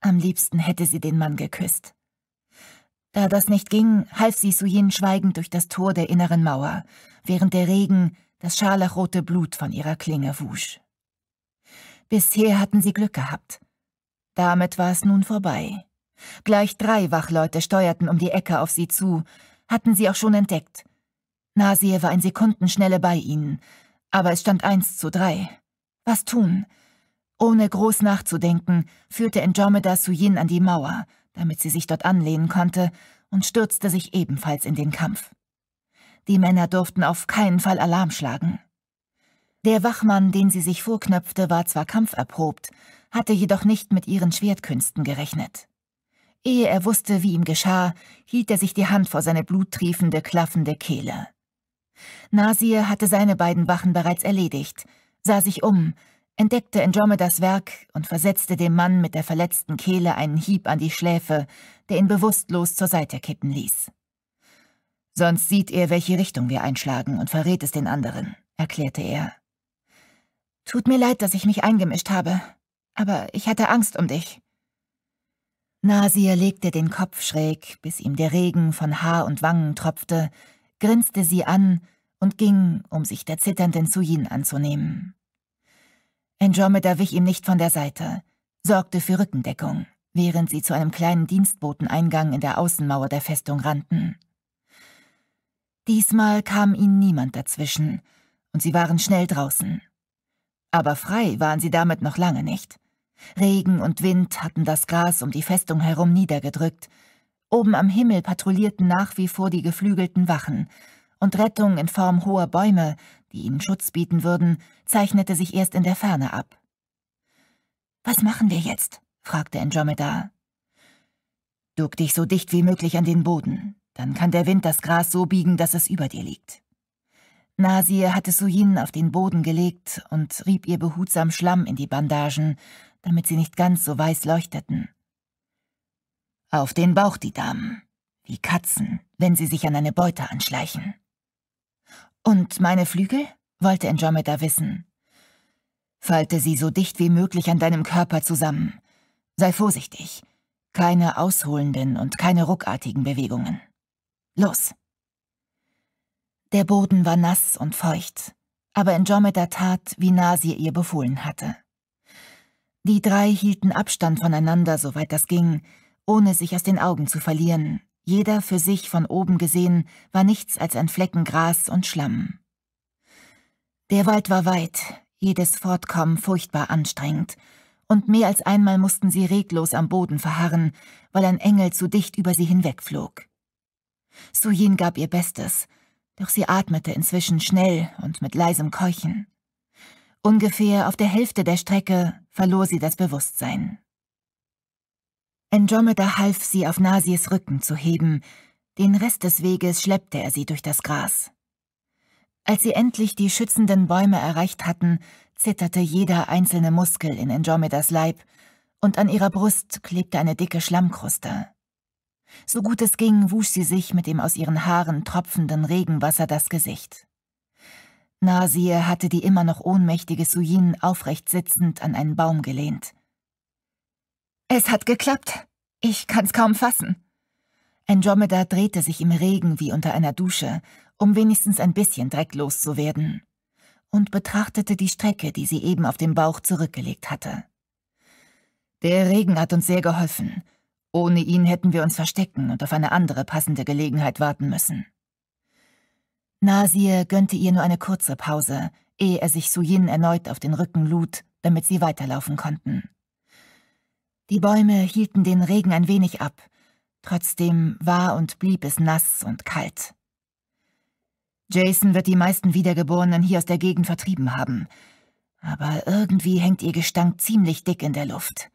Am liebsten hätte sie den Mann geküsst. Da das nicht ging, half sie Suyin schweigend durch das Tor der inneren Mauer, während der Regen das scharlachrote Blut von ihrer Klinge wusch. Bisher hatten sie Glück gehabt. Damit war es nun vorbei. Gleich drei Wachleute steuerten um die Ecke auf sie zu, hatten sie auch schon entdeckt. Nasir war in Sekundenschnelle bei ihnen, aber es stand eins zu drei. Was tun? Ohne groß nachzudenken, führte Andromeda Suyin an die Mauer, damit sie sich dort anlehnen konnte, und stürzte sich ebenfalls in den Kampf. Die Männer durften auf keinen Fall Alarm schlagen. Der Wachmann, den sie sich vorknöpfte, war zwar kampferprobt, hatte jedoch nicht mit ihren Schwertkünsten gerechnet. Ehe er wusste, wie ihm geschah, hielt er sich die Hand vor seine bluttriefende, klaffende Kehle. Nasir hatte seine beiden Wachen bereits erledigt, sah sich um, entdeckte Andromedas Werk und versetzte dem Mann mit der verletzten Kehle einen Hieb an die Schläfe, der ihn bewusstlos zur Seite kippen ließ. Sonst sieht er, welche Richtung wir einschlagen und verrät es den anderen, erklärte er. Tut mir leid, dass ich mich eingemischt habe, aber ich hatte Angst um dich. Nasir legte den Kopf schräg, bis ihm der Regen von Haar und Wangen tropfte, grinste sie an und ging, um sich der zitternden Suyin anzunehmen. Andromeda wich ihm nicht von der Seite, sorgte für Rückendeckung, während sie zu einem kleinen Dienstboteneingang in der Außenmauer der Festung rannten. Diesmal kam ihnen niemand dazwischen, und sie waren schnell draußen. Aber frei waren sie damit noch lange nicht. Regen und Wind hatten das Gras um die Festung herum niedergedrückt. Oben am Himmel patrouillierten nach wie vor die geflügelten Wachen, und Rettung in Form hoher Bäume, die ihnen Schutz bieten würden, zeichnete sich erst in der Ferne ab. Was machen wir jetzt? fragte Andromeda. Duck dich so dicht wie möglich an den Boden. Dann kann der Wind das Gras so biegen, dass es über dir liegt. Nasir hatte Suyin auf den Boden gelegt und rieb ihr behutsam Schlamm in die Bandagen, damit sie nicht ganz so weiß leuchteten. Auf den Bauch die Damen, wie Katzen, wenn sie sich an eine Beute anschleichen. Und meine Flügel? wollte Andromeda wissen. Falte sie so dicht wie möglich an deinem Körper zusammen. Sei vorsichtig. Keine ausholenden und keine ruckartigen Bewegungen. Los! Der Boden war nass und feucht, aber Andromeda tat, wie Nasir ihr befohlen hatte. Die drei hielten Abstand voneinander, soweit das ging, ohne sich aus den Augen zu verlieren. Jeder für sich von oben gesehen war nichts als ein Flecken Gras und Schlamm. Der Wald war weit, jedes Fortkommen furchtbar anstrengend, und mehr als einmal mussten sie reglos am Boden verharren, weil ein Engel zu dicht über sie hinwegflog. Sujin gab ihr Bestes, doch sie atmete inzwischen schnell und mit leisem Keuchen. Ungefähr auf der Hälfte der Strecke verlor sie das Bewusstsein. Andromeda half sie auf Nasis Rücken zu heben, den Rest des Weges schleppte er sie durch das Gras. Als sie endlich die schützenden Bäume erreicht hatten, zitterte jeder einzelne Muskel in Andromedas Leib, und an ihrer Brust klebte eine dicke Schlammkruste. So gut es ging, wusch sie sich mit dem aus ihren Haaren tropfenden Regenwasser das Gesicht. Nasir hatte die immer noch ohnmächtige Suyin aufrecht sitzend an einen Baum gelehnt. »Es hat geklappt. Ich kann's kaum fassen.« Andromeda drehte sich im Regen wie unter einer Dusche, um wenigstens ein bisschen drecklos zu werden, und betrachtete die Strecke, die sie eben auf dem Bauch zurückgelegt hatte. »Der Regen hat uns sehr geholfen.« ohne ihn hätten wir uns verstecken und auf eine andere passende Gelegenheit warten müssen. Nasir gönnte ihr nur eine kurze Pause, ehe er sich Suyin erneut auf den Rücken lud, damit sie weiterlaufen konnten. Die Bäume hielten den Regen ein wenig ab, trotzdem war und blieb es nass und kalt. Jason wird die meisten Wiedergeborenen hier aus der Gegend vertrieben haben, aber irgendwie hängt ihr Gestank ziemlich dick in der Luft.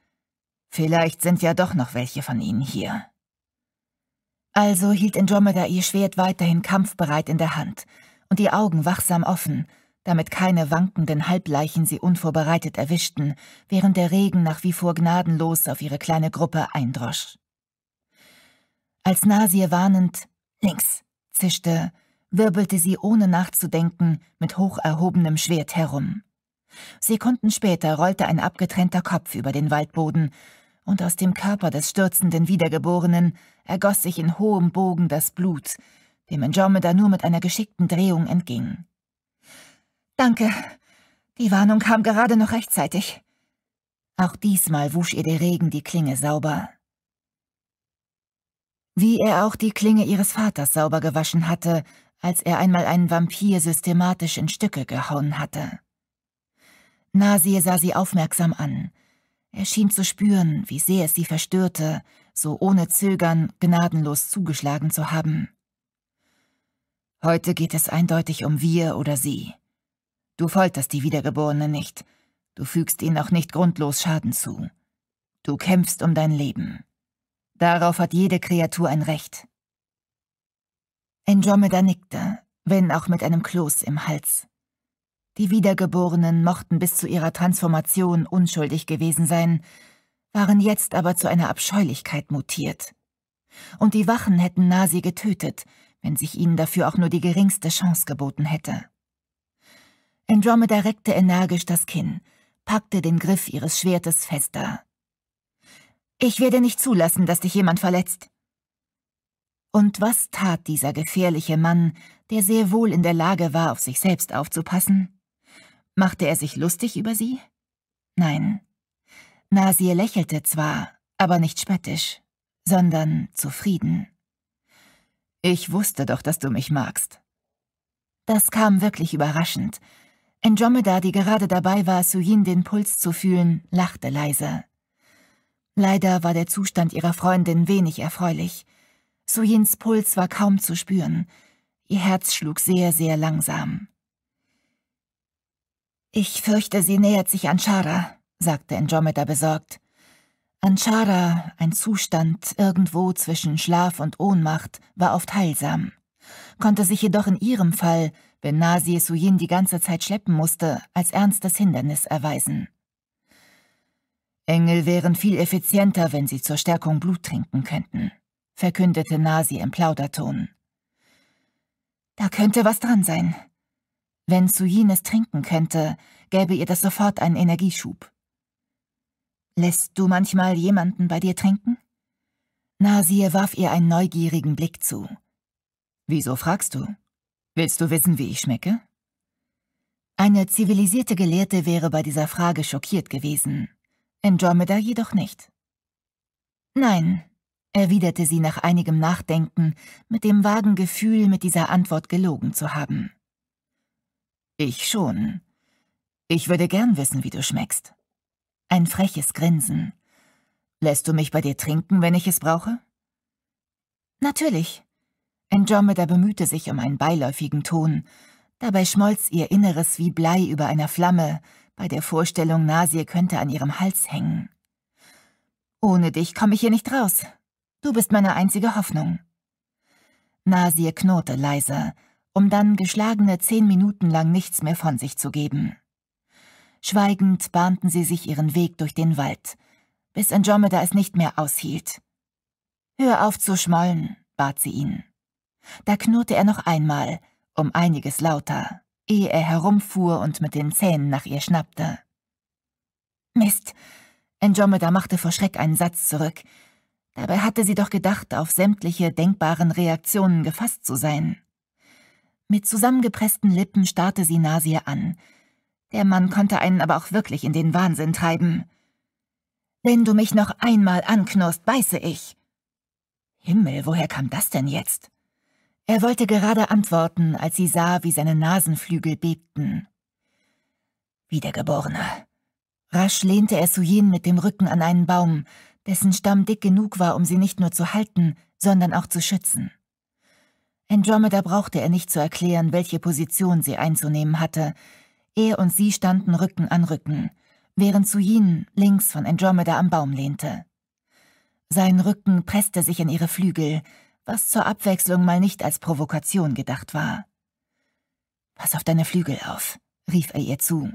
Vielleicht sind ja doch noch welche von ihnen hier. Also hielt Andromeda ihr Schwert weiterhin kampfbereit in der Hand und die Augen wachsam offen, damit keine wankenden Halbleichen sie unvorbereitet erwischten, während der Regen nach wie vor gnadenlos auf ihre kleine Gruppe eindrosch. Als Nasir warnend links zischte, wirbelte sie ohne nachzudenken mit hoch erhobenem Schwert herum. Sekunden später rollte ein abgetrennter Kopf über den Waldboden und aus dem Körper des stürzenden Wiedergeborenen ergoss sich in hohem Bogen das Blut, dem Andromeda nur mit einer geschickten Drehung entging. Danke, die Warnung kam gerade noch rechtzeitig. Auch diesmal wusch ihr der Regen die Klinge sauber. Wie er auch die Klinge ihres Vaters sauber gewaschen hatte, als er einmal einen Vampir systematisch in Stücke gehauen hatte. Nasir sah sie aufmerksam an, er schien zu spüren, wie sehr es sie verstörte, so ohne Zögern gnadenlos zugeschlagen zu haben. Heute geht es eindeutig um wir oder sie. Du folterst die Wiedergeborene nicht, du fügst ihnen auch nicht grundlos Schaden zu. Du kämpfst um dein Leben. Darauf hat jede Kreatur ein Recht. Andromeda nickte, wenn auch mit einem Kloß im Hals. Die Wiedergeborenen mochten bis zu ihrer Transformation unschuldig gewesen sein, waren jetzt aber zu einer Abscheulichkeit mutiert. Und die Wachen hätten Nasi getötet, wenn sich ihnen dafür auch nur die geringste Chance geboten hätte. Andromeda reckte energisch das Kinn, packte den Griff ihres Schwertes fester. Ich werde nicht zulassen, dass dich jemand verletzt. Und was tat dieser gefährliche Mann, der sehr wohl in der Lage war, auf sich selbst aufzupassen? Machte er sich lustig über sie? Nein. Nasir lächelte zwar, aber nicht spöttisch, sondern zufrieden. Ich wusste doch, dass du mich magst. Das kam wirklich überraschend. Andromeda, die gerade dabei war, Suyin den Puls zu fühlen, lachte leise. Leider war der Zustand ihrer Freundin wenig erfreulich. Sujins Puls war kaum zu spüren. Ihr Herz schlug sehr, sehr langsam. Ich fürchte, sie nähert sich Anshara, sagte Andromeda besorgt. Anshara, ein Zustand irgendwo zwischen Schlaf und Ohnmacht, war oft heilsam, konnte sich jedoch in ihrem Fall, wenn Nasi Suyin die ganze Zeit schleppen musste, als ernstes Hindernis erweisen. Engel wären viel effizienter, wenn sie zur Stärkung Blut trinken könnten, verkündete Nasi im Plauderton. Da könnte was dran sein, wenn Suyin es trinken könnte, gäbe ihr das sofort einen Energieschub. Lässt du manchmal jemanden bei dir trinken? Nasir warf ihr einen neugierigen Blick zu. Wieso fragst du? Willst du wissen, wie ich schmecke? Eine zivilisierte Gelehrte wäre bei dieser Frage schockiert gewesen, Andromeda jedoch nicht. Nein, erwiderte sie nach einigem Nachdenken, mit dem vagen Gefühl, mit dieser Antwort gelogen zu haben. Ich schon. Ich würde gern wissen, wie du schmeckst. Ein freches Grinsen. Lässt du mich bei dir trinken, wenn ich es brauche? Natürlich. Andromeda bemühte sich um einen beiläufigen Ton. Dabei schmolz ihr Inneres wie Blei über einer Flamme, bei der Vorstellung, Nasir könnte an ihrem Hals hängen. Ohne dich komme ich hier nicht raus. Du bist meine einzige Hoffnung. Nasir knurrte leiser, um dann geschlagene zehn Minuten lang nichts mehr von sich zu geben. Schweigend bahnten sie sich ihren Weg durch den Wald, bis Andromeda es nicht mehr aushielt. Hör auf zu schmollen, bat sie ihn. Da knurrte er noch einmal, um einiges lauter, ehe er herumfuhr und mit den Zähnen nach ihr schnappte. Mist! Andromeda machte vor Schreck einen Satz zurück. Dabei hatte sie doch gedacht, auf sämtliche denkbaren Reaktionen gefasst zu sein. Mit zusammengepressten Lippen starrte sie Nasir an. Der Mann konnte einen aber auch wirklich in den Wahnsinn treiben. Wenn du mich noch einmal anknurrst, beiße ich. Himmel, woher kam das denn jetzt? Er wollte gerade antworten, als sie sah, wie seine Nasenflügel bebten. Wiedergeborener. Rasch lehnte er Suyin mit dem Rücken an einen Baum, dessen Stamm dick genug war, um sie nicht nur zu halten, sondern auch zu schützen. Andromeda brauchte er nicht zu erklären, welche Position sie einzunehmen hatte. Er und sie standen Rücken an Rücken, während Suyin links von Andromeda am Baum lehnte. Sein Rücken presste sich in ihre Flügel, was zur Abwechslung mal nicht als Provokation gedacht war. Pass auf deine Flügel auf, rief er ihr zu.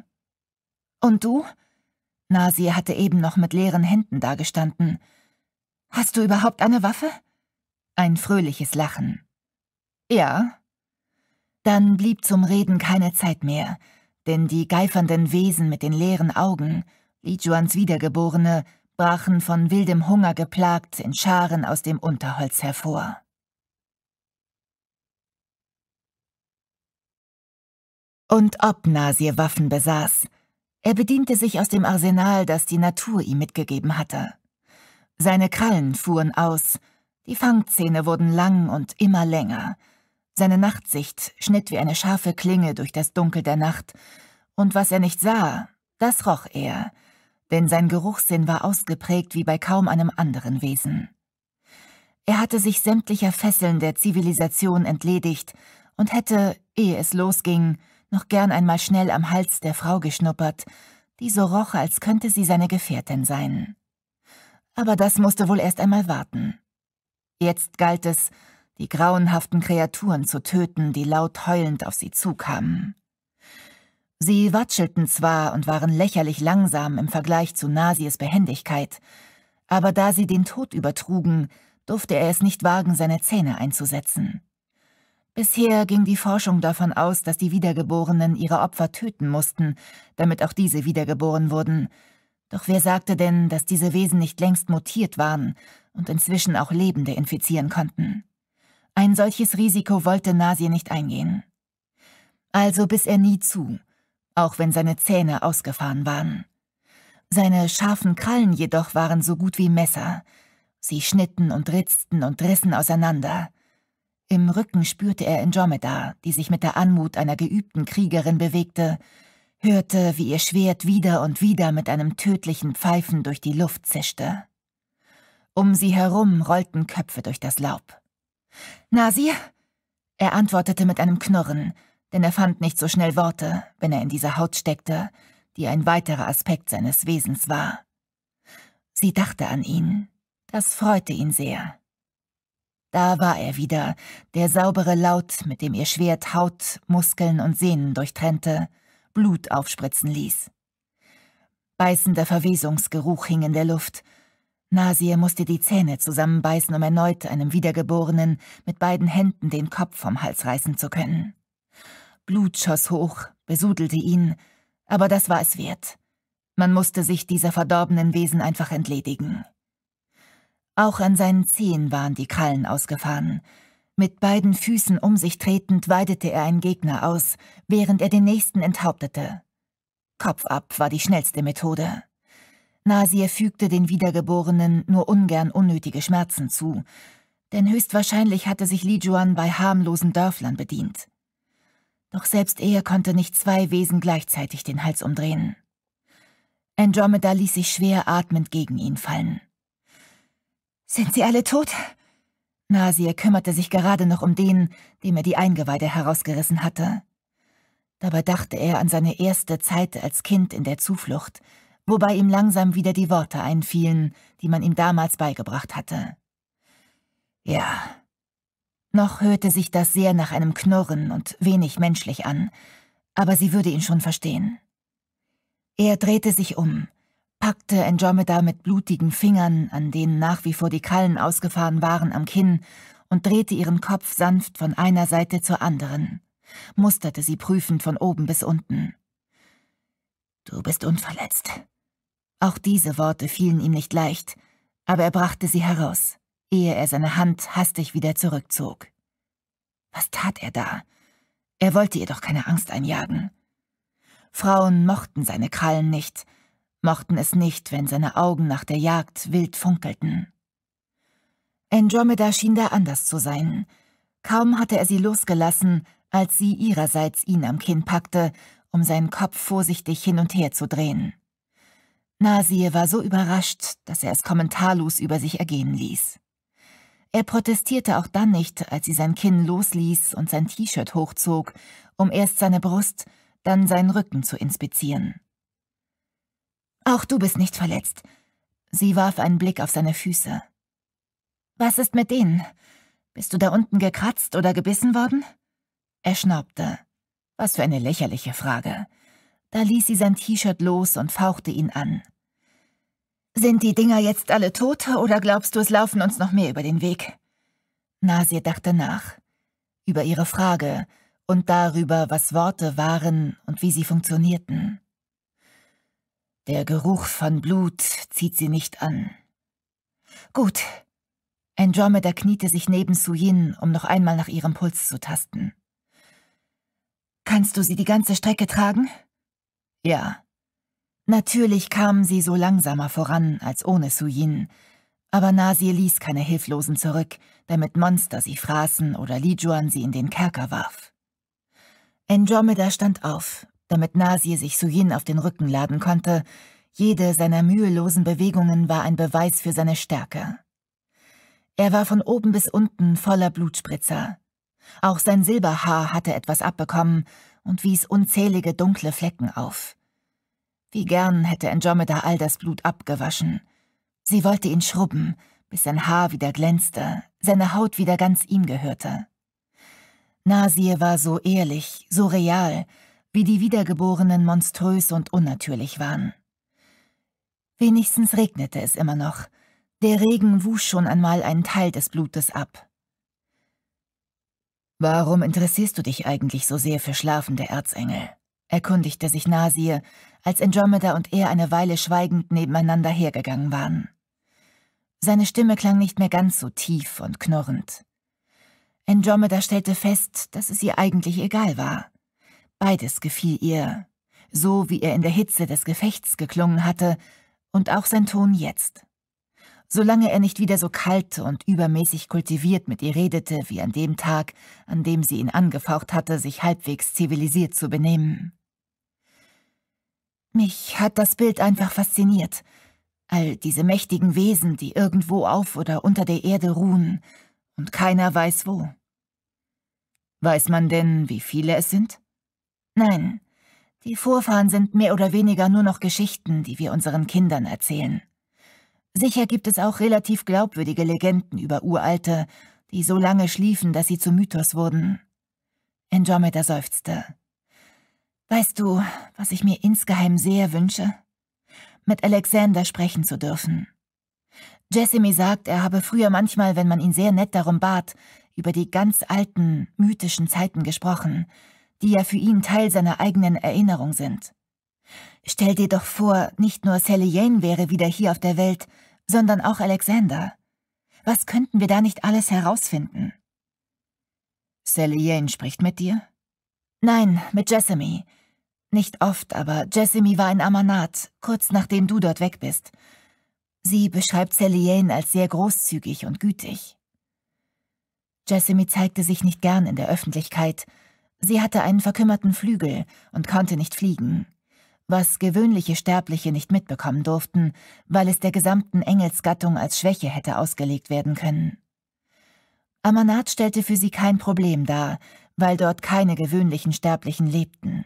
Und du? Nasir hatte eben noch mit leeren Händen dagestanden. Hast du überhaupt eine Waffe? Ein fröhliches Lachen. Ja. Dann blieb zum Reden keine Zeit mehr, denn die geifernden Wesen mit den leeren Augen, Li Juans Wiedergeborene, brachen von wildem Hunger geplagt in Scharen aus dem Unterholz hervor. Und ob Nasir Waffen besaß, er bediente sich aus dem Arsenal, das die Natur ihm mitgegeben hatte. Seine Krallen fuhren aus, die Fangzähne wurden lang und immer länger, seine Nachtsicht schnitt wie eine scharfe Klinge durch das Dunkel der Nacht, und was er nicht sah, das roch er, denn sein Geruchssinn war ausgeprägt wie bei kaum einem anderen Wesen. Er hatte sich sämtlicher Fesseln der Zivilisation entledigt und hätte, ehe es losging, noch gern einmal schnell am Hals der Frau geschnuppert, die so roch, als könnte sie seine Gefährtin sein. Aber das musste wohl erst einmal warten. Jetzt galt es, die grauenhaften Kreaturen zu töten, die laut heulend auf sie zukamen. Sie watschelten zwar und waren lächerlich langsam im Vergleich zu Nasies Behendigkeit, aber da sie den Tod übertrugen, durfte er es nicht wagen, seine Zähne einzusetzen. Bisher ging die Forschung davon aus, dass die Wiedergeborenen ihre Opfer töten mussten, damit auch diese wiedergeboren wurden. Doch wer sagte denn, dass diese Wesen nicht längst mutiert waren und inzwischen auch Lebende infizieren konnten? Ein solches Risiko wollte Nasir nicht eingehen. Also biss er nie zu, auch wenn seine Zähne ausgefahren waren. Seine scharfen Krallen jedoch waren so gut wie Messer. Sie schnitten und ritzten und rissen auseinander. Im Rücken spürte er Andromeda, die sich mit der Anmut einer geübten Kriegerin bewegte, hörte, wie ihr Schwert wieder und wieder mit einem tödlichen Pfeifen durch die Luft zischte. Um sie herum rollten Köpfe durch das Laub. Nasi? Er antwortete mit einem Knurren, denn er fand nicht so schnell Worte, wenn er in dieser Haut steckte, die ein weiterer Aspekt seines Wesens war. Sie dachte an ihn. Das freute ihn sehr. Da war er wieder, der saubere Laut, mit dem ihr Schwert Haut, Muskeln und Sehnen durchtrennte, Blut aufspritzen ließ. Beißender Verwesungsgeruch hing in der Luft, Nasir musste die Zähne zusammenbeißen, um erneut einem Wiedergeborenen mit beiden Händen den Kopf vom Hals reißen zu können. Blut schoss hoch, besudelte ihn, aber das war es wert. Man musste sich dieser verdorbenen Wesen einfach entledigen. Auch an seinen Zehen waren die Krallen ausgefahren. Mit beiden Füßen um sich tretend weidete er einen Gegner aus, während er den nächsten enthauptete. Kopf ab war die schnellste Methode. Nasir fügte den Wiedergeborenen nur ungern unnötige Schmerzen zu, denn höchstwahrscheinlich hatte sich Lijuan bei harmlosen Dörflern bedient. Doch selbst er konnte nicht zwei Wesen gleichzeitig den Hals umdrehen. Andromeda ließ sich schwer atmend gegen ihn fallen. Sind sie alle tot? Nasir kümmerte sich gerade noch um den, dem er die Eingeweide herausgerissen hatte. Dabei dachte er an seine erste Zeit als Kind in der Zuflucht, wobei ihm langsam wieder die Worte einfielen, die man ihm damals beigebracht hatte. Ja. Noch hörte sich das sehr nach einem Knurren und wenig menschlich an, aber sie würde ihn schon verstehen. Er drehte sich um, packte Andromeda mit blutigen Fingern, an denen nach wie vor die Krallen ausgefahren waren, am Kinn und drehte ihren Kopf sanft von einer Seite zur anderen, musterte sie prüfend von oben bis unten. Du bist unverletzt, auch diese Worte fielen ihm nicht leicht, aber er brachte sie heraus, ehe er seine Hand hastig wieder zurückzog. Was tat er da? Er wollte ihr doch keine Angst einjagen. Frauen mochten seine Krallen nicht, mochten es nicht, wenn seine Augen nach der Jagd wild funkelten. Andromeda schien da anders zu sein. Kaum hatte er sie losgelassen, als sie ihrerseits ihn am Kinn packte, um seinen Kopf vorsichtig hin und her zu drehen. Nasir war so überrascht, dass er es kommentarlos über sich ergehen ließ. Er protestierte auch dann nicht, als sie sein Kinn losließ und sein T-Shirt hochzog, um erst seine Brust, dann seinen Rücken zu inspizieren. Auch du bist nicht verletzt. Sie warf einen Blick auf seine Füße. Was ist mit denen? Bist du da unten gekratzt oder gebissen worden? Er schnaubte. Was für eine lächerliche Frage. Da ließ sie sein T-Shirt los und fauchte ihn an. Sind die Dinger jetzt alle tot oder glaubst du, es laufen uns noch mehr über den Weg? Nasir dachte nach. Über ihre Frage und darüber, was Worte waren und wie sie funktionierten. Der Geruch von Blut zieht sie nicht an. Gut. Andromeda kniete sich neben Suyin, um noch einmal nach ihrem Puls zu tasten. Kannst du sie die ganze Strecke tragen? Ja. Natürlich kamen sie so langsamer voran als ohne Suyin, aber Nasir ließ keine Hilflosen zurück, damit Monster sie fraßen oder Lijuan sie in den Kerker warf. Andromeda stand auf, damit Nasir sich Suyin auf den Rücken laden konnte. Jede seiner mühelosen Bewegungen war ein Beweis für seine Stärke. Er war von oben bis unten voller Blutspritzer. Auch sein Silberhaar hatte etwas abbekommen, und wies unzählige dunkle Flecken auf. Wie gern hätte Andromeda all das Blut abgewaschen. Sie wollte ihn schrubben, bis sein Haar wieder glänzte, seine Haut wieder ganz ihm gehörte. Nasir war so ehrlich, so real, wie die Wiedergeborenen monströs und unnatürlich waren. Wenigstens regnete es immer noch. Der Regen wusch schon einmal einen Teil des Blutes ab. Warum interessierst du dich eigentlich so sehr für schlafende Erzengel? erkundigte sich Nasir, als Andromeda und er eine Weile schweigend nebeneinander hergegangen waren. Seine Stimme klang nicht mehr ganz so tief und knurrend. Andromeda stellte fest, dass es ihr eigentlich egal war. Beides gefiel ihr, so wie er in der Hitze des Gefechts geklungen hatte und auch sein Ton jetzt solange er nicht wieder so kalt und übermäßig kultiviert mit ihr redete, wie an dem Tag, an dem sie ihn angefaucht hatte, sich halbwegs zivilisiert zu benehmen. Mich hat das Bild einfach fasziniert. All diese mächtigen Wesen, die irgendwo auf oder unter der Erde ruhen, und keiner weiß wo. Weiß man denn, wie viele es sind? Nein, die Vorfahren sind mehr oder weniger nur noch Geschichten, die wir unseren Kindern erzählen. Sicher gibt es auch relativ glaubwürdige Legenden über Uralte, die so lange schliefen, dass sie zum Mythos wurden. Andromeda seufzte. Weißt du, was ich mir insgeheim sehr wünsche? Mit Alexander sprechen zu dürfen. Jessamy sagt, er habe früher manchmal, wenn man ihn sehr nett darum bat, über die ganz alten, mythischen Zeiten gesprochen, die ja für ihn Teil seiner eigenen Erinnerung sind. Stell dir doch vor, nicht nur Sally Jane wäre wieder hier auf der Welt, sondern auch Alexander. Was könnten wir da nicht alles herausfinden? Sally Jane spricht mit dir? Nein, mit Jessamy. Nicht oft, aber Jessamy war in Amanat, kurz nachdem du dort weg bist. Sie beschreibt Sally Jane als sehr großzügig und gütig. Jessamy zeigte sich nicht gern in der Öffentlichkeit. Sie hatte einen verkümmerten Flügel und konnte nicht fliegen was gewöhnliche Sterbliche nicht mitbekommen durften, weil es der gesamten Engelsgattung als Schwäche hätte ausgelegt werden können. Amanat stellte für sie kein Problem dar, weil dort keine gewöhnlichen Sterblichen lebten.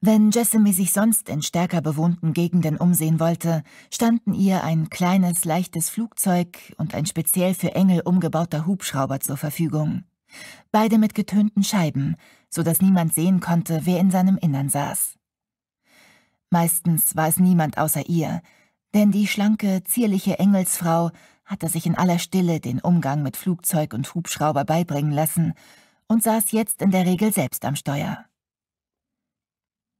Wenn Jessamy sich sonst in stärker bewohnten Gegenden umsehen wollte, standen ihr ein kleines, leichtes Flugzeug und ein speziell für Engel umgebauter Hubschrauber zur Verfügung. Beide mit getönten Scheiben, so dass niemand sehen konnte, wer in seinem Innern saß. Meistens war es niemand außer ihr, denn die schlanke, zierliche Engelsfrau hatte sich in aller Stille den Umgang mit Flugzeug und Hubschrauber beibringen lassen und saß jetzt in der Regel selbst am Steuer.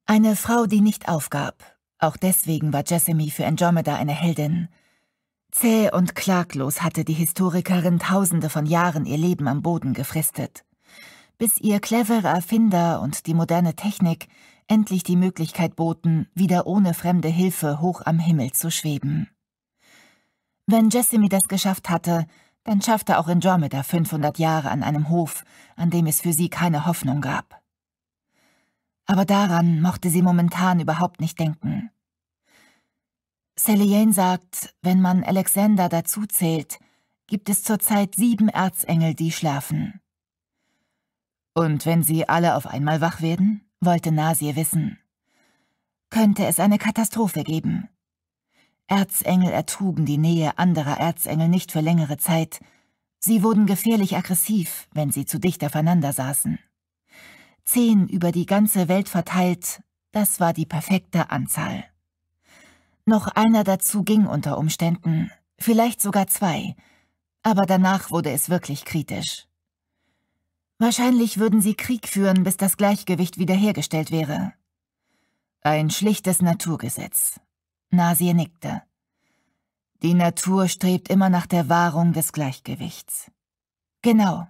Eine Frau, die nicht aufgab. Auch deswegen war Jessamy für Andromeda eine Heldin. Zäh und klaglos hatte die Historikerin tausende von Jahren ihr Leben am Boden gefristet, bis ihr cleverer Erfinder und die moderne Technik endlich die Möglichkeit boten, wieder ohne fremde Hilfe hoch am Himmel zu schweben. Wenn Jessamy das geschafft hatte, dann schaffte auch Andromeda 500 Jahre an einem Hof, an dem es für sie keine Hoffnung gab. Aber daran mochte sie momentan überhaupt nicht denken. Sally Jane sagt, wenn man Alexander dazu zählt, gibt es zurzeit sieben Erzengel, die schlafen. Und wenn sie alle auf einmal wach werden? wollte Nasir wissen. Könnte es eine Katastrophe geben? Erzengel ertrugen die Nähe anderer Erzengel nicht für längere Zeit. Sie wurden gefährlich aggressiv, wenn sie zu dicht aufeinander saßen. Zehn über die ganze Welt verteilt, das war die perfekte Anzahl. Noch einer dazu ging unter Umständen, vielleicht sogar zwei, aber danach wurde es wirklich kritisch. Wahrscheinlich würden sie Krieg führen, bis das Gleichgewicht wiederhergestellt wäre. Ein schlichtes Naturgesetz. Nasir nickte. Die Natur strebt immer nach der Wahrung des Gleichgewichts. Genau.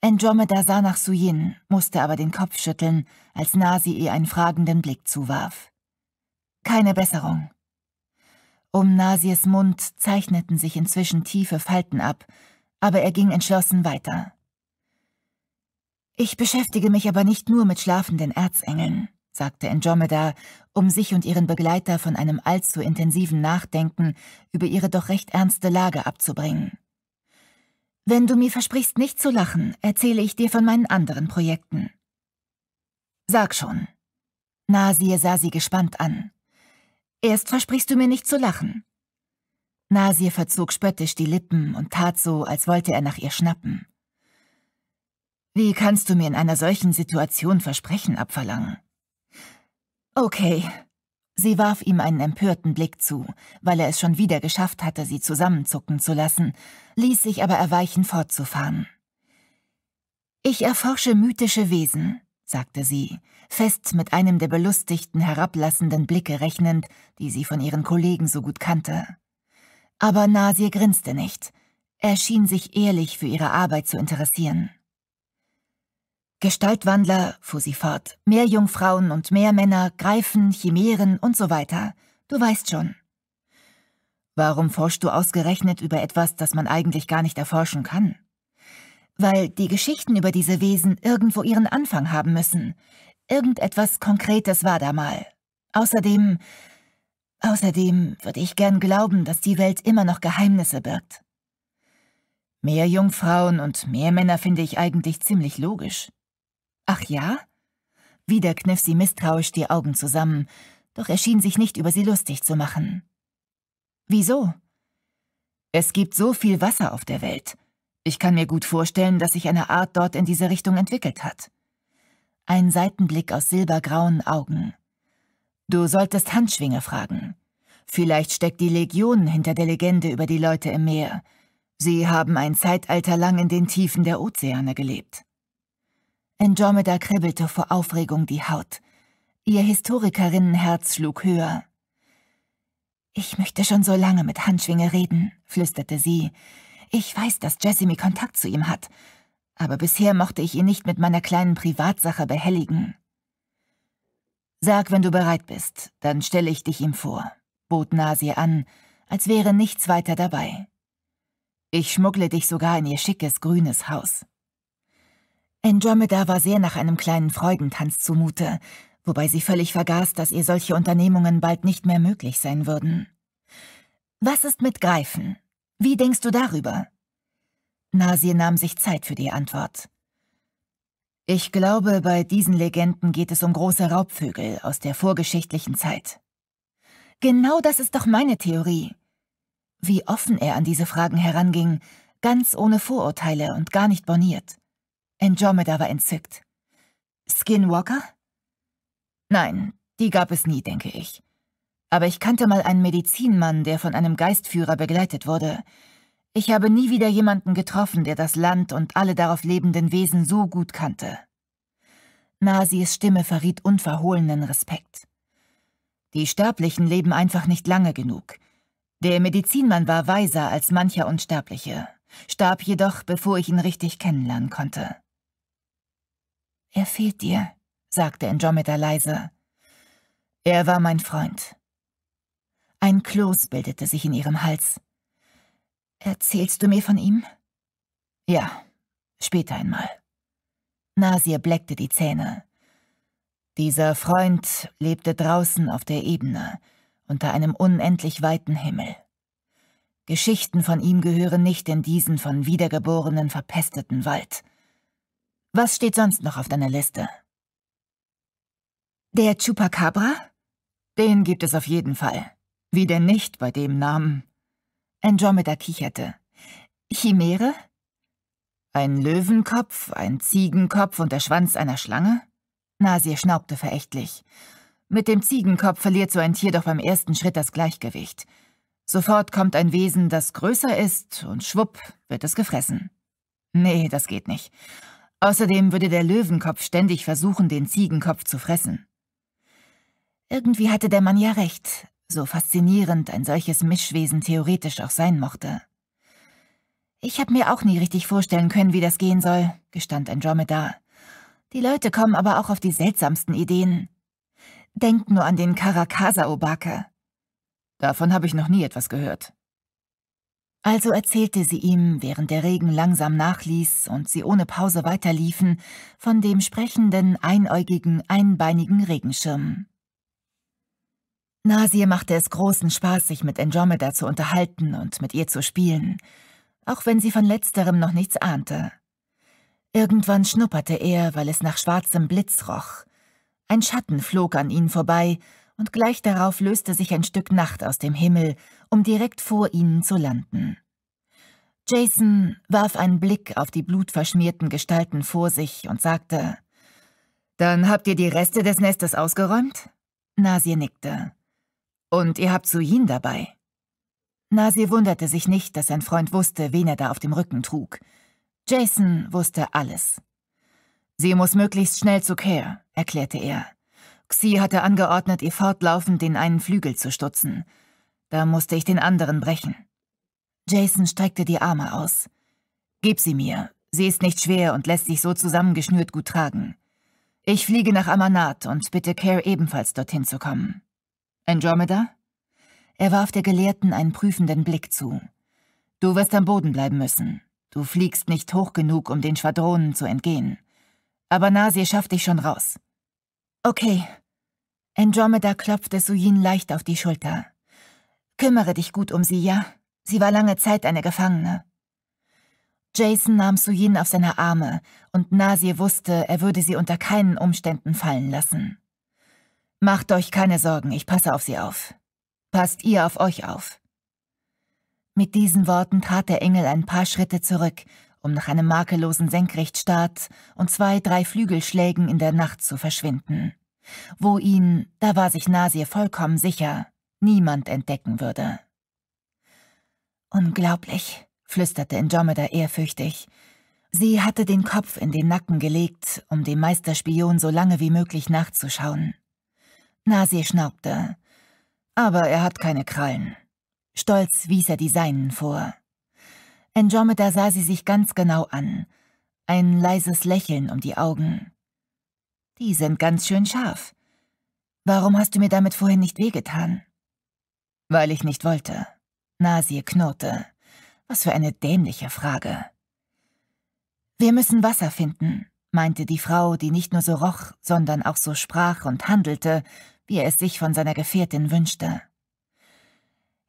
Andromeda sah nach Suyin, musste aber den Kopf schütteln, als Nasi ihr einen fragenden Blick zuwarf. Keine Besserung. Um Nasirs Mund zeichneten sich inzwischen tiefe Falten ab, aber er ging entschlossen weiter. Ich beschäftige mich aber nicht nur mit schlafenden Erzengeln, sagte Andromeda, um sich und ihren Begleiter von einem allzu intensiven Nachdenken über ihre doch recht ernste Lage abzubringen. Wenn du mir versprichst, nicht zu lachen, erzähle ich dir von meinen anderen Projekten. Sag schon. Nasir sah sie gespannt an. Erst versprichst du mir nicht zu lachen. Nasir verzog spöttisch die Lippen und tat so, als wollte er nach ihr schnappen. Wie kannst du mir in einer solchen Situation Versprechen abverlangen? Okay. Sie warf ihm einen empörten Blick zu, weil er es schon wieder geschafft hatte, sie zusammenzucken zu lassen, ließ sich aber erweichen, fortzufahren. Ich erforsche mythische Wesen, sagte sie, fest mit einem der belustigten, herablassenden Blicke rechnend, die sie von ihren Kollegen so gut kannte. Aber Nasir grinste nicht. Er schien sich ehrlich für ihre Arbeit zu interessieren. Gestaltwandler, fuhr sie fort, mehr Jungfrauen und mehr Männer, Greifen, Chimären und so weiter. Du weißt schon. Warum forschst du ausgerechnet über etwas, das man eigentlich gar nicht erforschen kann? Weil die Geschichten über diese Wesen irgendwo ihren Anfang haben müssen. Irgendetwas Konkretes war da mal. Außerdem, außerdem würde ich gern glauben, dass die Welt immer noch Geheimnisse birgt. Mehr Jungfrauen und mehr Männer finde ich eigentlich ziemlich logisch. Ach ja? Wieder kniff sie misstrauisch die Augen zusammen, doch er schien sich nicht über sie lustig zu machen. Wieso? Es gibt so viel Wasser auf der Welt. Ich kann mir gut vorstellen, dass sich eine Art dort in diese Richtung entwickelt hat. Ein Seitenblick aus silbergrauen Augen. Du solltest Handschwinge fragen. Vielleicht steckt die Legion hinter der Legende über die Leute im Meer. Sie haben ein Zeitalter lang in den Tiefen der Ozeane gelebt. Andromeda kribbelte vor Aufregung die Haut. Ihr Historikerinnenherz schlug höher. Ich möchte schon so lange mit Handschwinge reden, flüsterte sie. Ich weiß, dass Jessamy Kontakt zu ihm hat, aber bisher mochte ich ihn nicht mit meiner kleinen Privatsache behelligen. Sag, wenn du bereit bist, dann stelle ich dich ihm vor, bot Nasi an, als wäre nichts weiter dabei. Ich schmuggle dich sogar in ihr schickes grünes Haus. Andromeda war sehr nach einem kleinen Freudentanz zumute, wobei sie völlig vergaß, dass ihr solche Unternehmungen bald nicht mehr möglich sein würden. Was ist mit Greifen? Wie denkst du darüber? Nasir nahm sich Zeit für die Antwort. Ich glaube, bei diesen Legenden geht es um große Raubvögel aus der vorgeschichtlichen Zeit. Genau das ist doch meine Theorie. Wie offen er an diese Fragen heranging, ganz ohne Vorurteile und gar nicht borniert. Andromeda war entzückt. Skinwalker? Nein, die gab es nie, denke ich. Aber ich kannte mal einen Medizinmann, der von einem Geistführer begleitet wurde. Ich habe nie wieder jemanden getroffen, der das Land und alle darauf lebenden Wesen so gut kannte. Nasies Stimme verriet unverhohlenen Respekt. Die Sterblichen leben einfach nicht lange genug. Der Medizinmann war weiser als mancher Unsterbliche, starb jedoch, bevor ich ihn richtig kennenlernen konnte. Er fehlt dir, sagte Andromeda leise. Er war mein Freund. Ein Kloß bildete sich in ihrem Hals. Erzählst du mir von ihm? Ja, später einmal. Nasir bleckte die Zähne. Dieser Freund lebte draußen auf der Ebene, unter einem unendlich weiten Himmel. Geschichten von ihm gehören nicht in diesen von Wiedergeborenen verpesteten Wald. Was steht sonst noch auf deiner Liste? Der Chupacabra? Den gibt es auf jeden Fall. Wie denn nicht bei dem Namen? Andromeda kicherte. Chimäre? Ein Löwenkopf, ein Ziegenkopf und der Schwanz einer Schlange? Nasir schnaubte verächtlich. Mit dem Ziegenkopf verliert so ein Tier doch beim ersten Schritt das Gleichgewicht. Sofort kommt ein Wesen, das größer ist, und schwupp wird es gefressen. Nee, das geht nicht. Außerdem würde der Löwenkopf ständig versuchen, den Ziegenkopf zu fressen. Irgendwie hatte der Mann ja recht, so faszinierend ein solches Mischwesen theoretisch auch sein mochte. Ich habe mir auch nie richtig vorstellen können, wie das gehen soll, gestand Andromeda. Die Leute kommen aber auch auf die seltsamsten Ideen. Denkt nur an den Karakasa-Obake. Davon habe ich noch nie etwas gehört. Also erzählte sie ihm, während der Regen langsam nachließ und sie ohne Pause weiterliefen, von dem sprechenden, einäugigen, einbeinigen Regenschirm. Nasir machte es großen Spaß, sich mit Andromeda zu unterhalten und mit ihr zu spielen, auch wenn sie von letzterem noch nichts ahnte. Irgendwann schnupperte er, weil es nach schwarzem Blitz roch. Ein Schatten flog an ihnen vorbei, und gleich darauf löste sich ein Stück Nacht aus dem Himmel um direkt vor ihnen zu landen. Jason warf einen Blick auf die blutverschmierten Gestalten vor sich und sagte, »Dann habt ihr die Reste des Nestes ausgeräumt?« Nasir nickte. »Und ihr habt Suin dabei?« Nasir wunderte sich nicht, dass sein Freund wusste, wen er da auf dem Rücken trug. Jason wusste alles. »Sie muss möglichst schnell zu Care«, erklärte er. Xi hatte angeordnet, ihr fortlaufend den einen Flügel zu stutzen – da musste ich den anderen brechen. Jason streckte die Arme aus. Gib sie mir. Sie ist nicht schwer und lässt sich so zusammengeschnürt gut tragen. Ich fliege nach Amanat und bitte Care ebenfalls dorthin zu kommen. Andromeda? Er warf der Gelehrten einen prüfenden Blick zu. Du wirst am Boden bleiben müssen. Du fliegst nicht hoch genug, um den Schwadronen zu entgehen. Aber Nasir schafft dich schon raus. Okay. Andromeda klopfte Suyin leicht auf die Schulter. Kümmere dich gut um sie, ja? Sie war lange Zeit eine Gefangene. Jason nahm Suyin auf seine Arme und Nasir wusste, er würde sie unter keinen Umständen fallen lassen. Macht euch keine Sorgen, ich passe auf sie auf. Passt ihr auf euch auf. Mit diesen Worten trat der Engel ein paar Schritte zurück, um nach einem makellosen Senkrechtstart und zwei, drei Flügelschlägen in der Nacht zu verschwinden. Wo ihn, da war sich Nasir vollkommen sicher, niemand entdecken würde. Unglaublich, flüsterte Andromeda ehrfürchtig. Sie hatte den Kopf in den Nacken gelegt, um dem Meisterspion so lange wie möglich nachzuschauen. Nasir schnaubte. Aber er hat keine Krallen. Stolz wies er die seinen vor. Andromeda sah sie sich ganz genau an. Ein leises Lächeln um die Augen. Die sind ganz schön scharf. Warum hast du mir damit vorhin nicht wehgetan? Weil ich nicht wollte. Nasir knurrte. Was für eine dämliche Frage. Wir müssen Wasser finden, meinte die Frau, die nicht nur so roch, sondern auch so sprach und handelte, wie er es sich von seiner Gefährtin wünschte.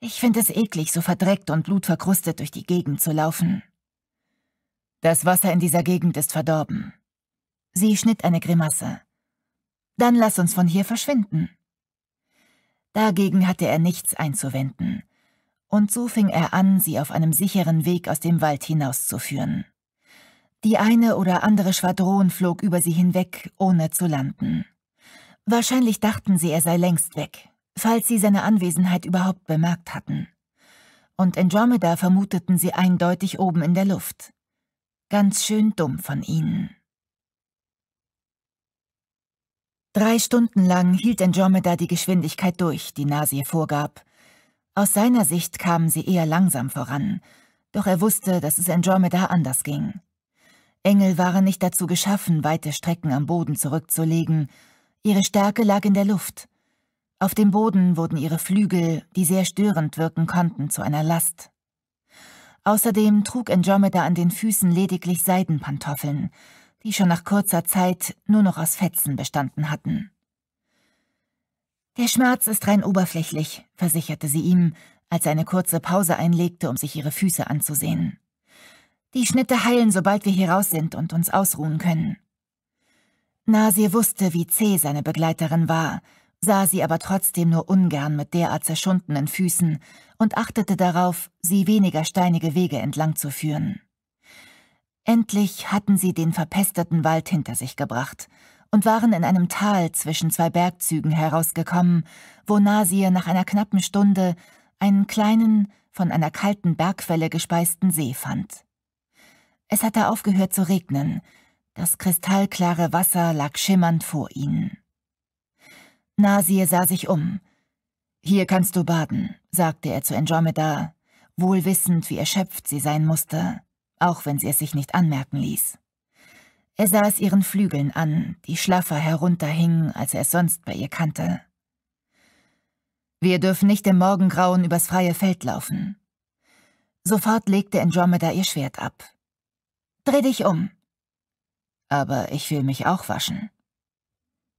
Ich finde es eklig, so verdreckt und blutverkrustet durch die Gegend zu laufen. Das Wasser in dieser Gegend ist verdorben. Sie schnitt eine Grimasse. Dann lass uns von hier verschwinden. Dagegen hatte er nichts einzuwenden. Und so fing er an, sie auf einem sicheren Weg aus dem Wald hinauszuführen. Die eine oder andere Schwadron flog über sie hinweg, ohne zu landen. Wahrscheinlich dachten sie, er sei längst weg, falls sie seine Anwesenheit überhaupt bemerkt hatten. Und Andromeda vermuteten sie eindeutig oben in der Luft. Ganz schön dumm von ihnen. Drei Stunden lang hielt Andromeda die Geschwindigkeit durch, die Nasir vorgab. Aus seiner Sicht kamen sie eher langsam voran, doch er wusste, dass es Andromeda anders ging. Engel waren nicht dazu geschaffen, weite Strecken am Boden zurückzulegen, ihre Stärke lag in der Luft. Auf dem Boden wurden ihre Flügel, die sehr störend wirken konnten, zu einer Last. Außerdem trug Andromeda an den Füßen lediglich Seidenpantoffeln, die schon nach kurzer Zeit nur noch aus Fetzen bestanden hatten. Der Schmerz ist rein oberflächlich, versicherte sie ihm, als er eine kurze Pause einlegte, um sich ihre Füße anzusehen. Die Schnitte heilen, sobald wir hier raus sind und uns ausruhen können. Nasir wusste, wie zäh seine Begleiterin war, sah sie aber trotzdem nur ungern mit derart zerschundenen Füßen und achtete darauf, sie weniger steinige Wege entlang zu führen. Endlich hatten sie den verpesteten Wald hinter sich gebracht und waren in einem Tal zwischen zwei Bergzügen herausgekommen, wo Nasir nach einer knappen Stunde einen kleinen, von einer kalten Bergquelle gespeisten See fand. Es hatte aufgehört zu regnen, das kristallklare Wasser lag schimmernd vor ihnen. Nasir sah sich um. Hier kannst du baden, sagte er zu Andromeda, wohl wissend, wie erschöpft sie sein musste auch wenn sie es sich nicht anmerken ließ. Er sah es ihren Flügeln an, die schlaffer herunterhingen, als er es sonst bei ihr kannte. Wir dürfen nicht im Morgengrauen übers freie Feld laufen. Sofort legte Andromeda ihr Schwert ab. Dreh dich um. Aber ich will mich auch waschen.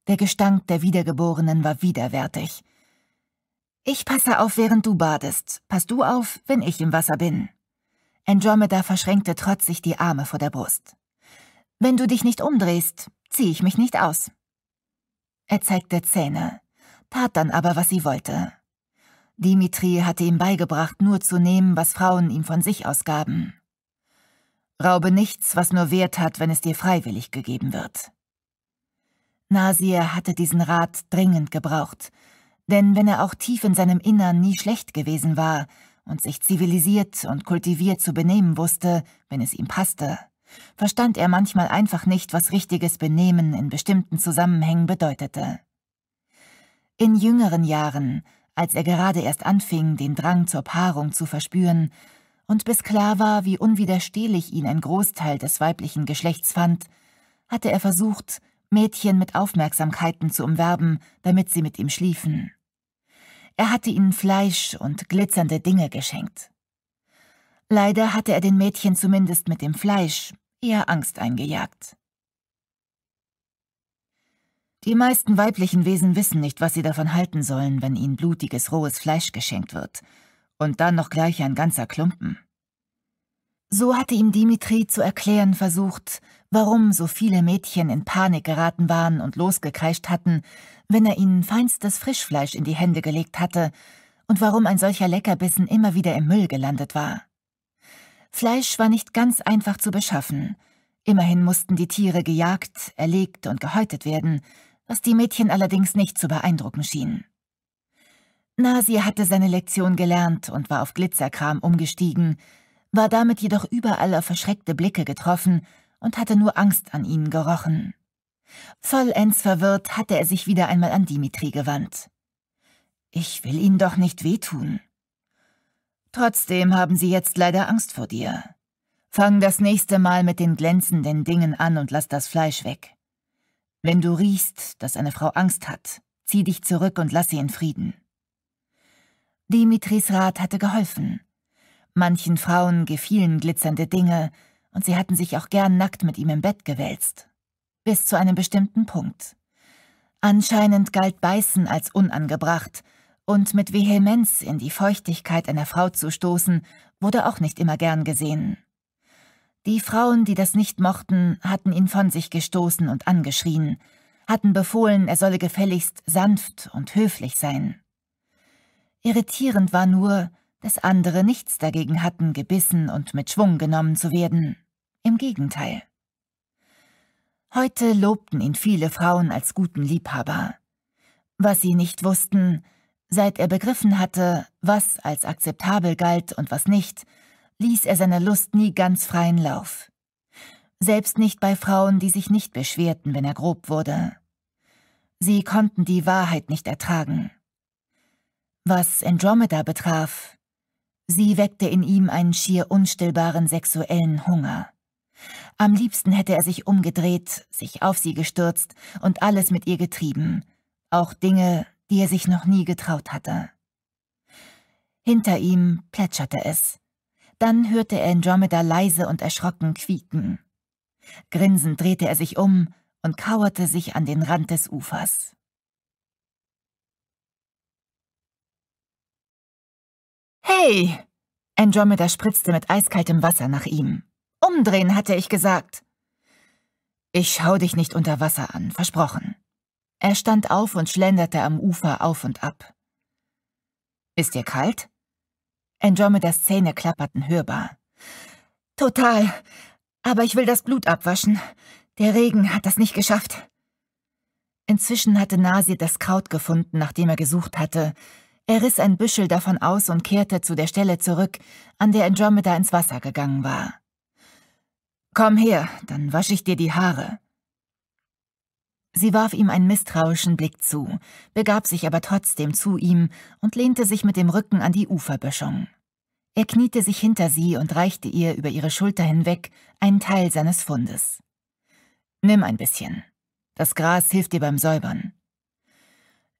Der Gestank der Wiedergeborenen war widerwärtig. Ich passe auf, während du badest. Pass du auf, wenn ich im Wasser bin. Andromeda verschränkte trotzig die Arme vor der Brust. Wenn du dich nicht umdrehst, ziehe ich mich nicht aus. Er zeigte Zähne, tat dann aber, was sie wollte. Dimitri hatte ihm beigebracht, nur zu nehmen, was Frauen ihm von sich ausgaben. Raube nichts, was nur Wert hat, wenn es dir freiwillig gegeben wird. Nasir hatte diesen Rat dringend gebraucht, denn wenn er auch tief in seinem Innern nie schlecht gewesen war, und sich zivilisiert und kultiviert zu benehmen wusste, wenn es ihm passte, verstand er manchmal einfach nicht, was richtiges Benehmen in bestimmten Zusammenhängen bedeutete. In jüngeren Jahren, als er gerade erst anfing, den Drang zur Paarung zu verspüren, und bis klar war, wie unwiderstehlich ihn ein Großteil des weiblichen Geschlechts fand, hatte er versucht, Mädchen mit Aufmerksamkeiten zu umwerben, damit sie mit ihm schliefen. Er hatte ihnen Fleisch und glitzernde Dinge geschenkt. Leider hatte er den Mädchen zumindest mit dem Fleisch eher Angst eingejagt. Die meisten weiblichen Wesen wissen nicht, was sie davon halten sollen, wenn ihnen blutiges, rohes Fleisch geschenkt wird. Und dann noch gleich ein ganzer Klumpen. So hatte ihm Dimitri zu erklären versucht, warum so viele Mädchen in Panik geraten waren und losgekreischt hatten, wenn er ihnen feinstes Frischfleisch in die Hände gelegt hatte und warum ein solcher Leckerbissen immer wieder im Müll gelandet war. Fleisch war nicht ganz einfach zu beschaffen. Immerhin mussten die Tiere gejagt, erlegt und gehäutet werden, was die Mädchen allerdings nicht zu beeindrucken schien. Nasir hatte seine Lektion gelernt und war auf Glitzerkram umgestiegen, war damit jedoch überall auf verschreckte Blicke getroffen und hatte nur Angst an ihnen gerochen. Vollends verwirrt hatte er sich wieder einmal an Dimitri gewandt. Ich will Ihnen doch nicht wehtun. Trotzdem haben Sie jetzt leider Angst vor dir. Fang das nächste Mal mit den glänzenden Dingen an und lass das Fleisch weg. Wenn du riechst, dass eine Frau Angst hat, zieh dich zurück und lass sie in Frieden. Dimitris Rat hatte geholfen. Manchen Frauen gefielen glitzernde Dinge, und sie hatten sich auch gern nackt mit ihm im Bett gewälzt. Bis zu einem bestimmten Punkt. Anscheinend galt Beißen als unangebracht, und mit Vehemenz in die Feuchtigkeit einer Frau zu stoßen, wurde auch nicht immer gern gesehen. Die Frauen, die das nicht mochten, hatten ihn von sich gestoßen und angeschrien, hatten befohlen, er solle gefälligst sanft und höflich sein. Irritierend war nur, dass andere nichts dagegen hatten, gebissen und mit Schwung genommen zu werden. Im Gegenteil. Heute lobten ihn viele Frauen als guten Liebhaber. Was sie nicht wussten, seit er begriffen hatte, was als akzeptabel galt und was nicht, ließ er seine Lust nie ganz freien Lauf. Selbst nicht bei Frauen, die sich nicht beschwerten, wenn er grob wurde. Sie konnten die Wahrheit nicht ertragen. Was Andromeda betraf, sie weckte in ihm einen schier unstillbaren sexuellen Hunger. Am liebsten hätte er sich umgedreht, sich auf sie gestürzt und alles mit ihr getrieben, auch Dinge, die er sich noch nie getraut hatte. Hinter ihm plätscherte es. Dann hörte er Andromeda leise und erschrocken quieken. Grinsend drehte er sich um und kauerte sich an den Rand des Ufers. Hey! Andromeda spritzte mit eiskaltem Wasser nach ihm umdrehen, hatte ich gesagt. Ich schau dich nicht unter Wasser an, versprochen. Er stand auf und schlenderte am Ufer auf und ab. Ist dir kalt? Andromedas Zähne klapperten hörbar. Total. Aber ich will das Blut abwaschen. Der Regen hat das nicht geschafft. Inzwischen hatte Nasi das Kraut gefunden, nach dem er gesucht hatte. Er riss ein Büschel davon aus und kehrte zu der Stelle zurück, an der Andromeda ins Wasser gegangen war. Komm her, dann wasche ich dir die Haare. Sie warf ihm einen misstrauischen Blick zu, begab sich aber trotzdem zu ihm und lehnte sich mit dem Rücken an die Uferböschung. Er kniete sich hinter sie und reichte ihr über ihre Schulter hinweg einen Teil seines Fundes. Nimm ein bisschen. Das Gras hilft dir beim Säubern.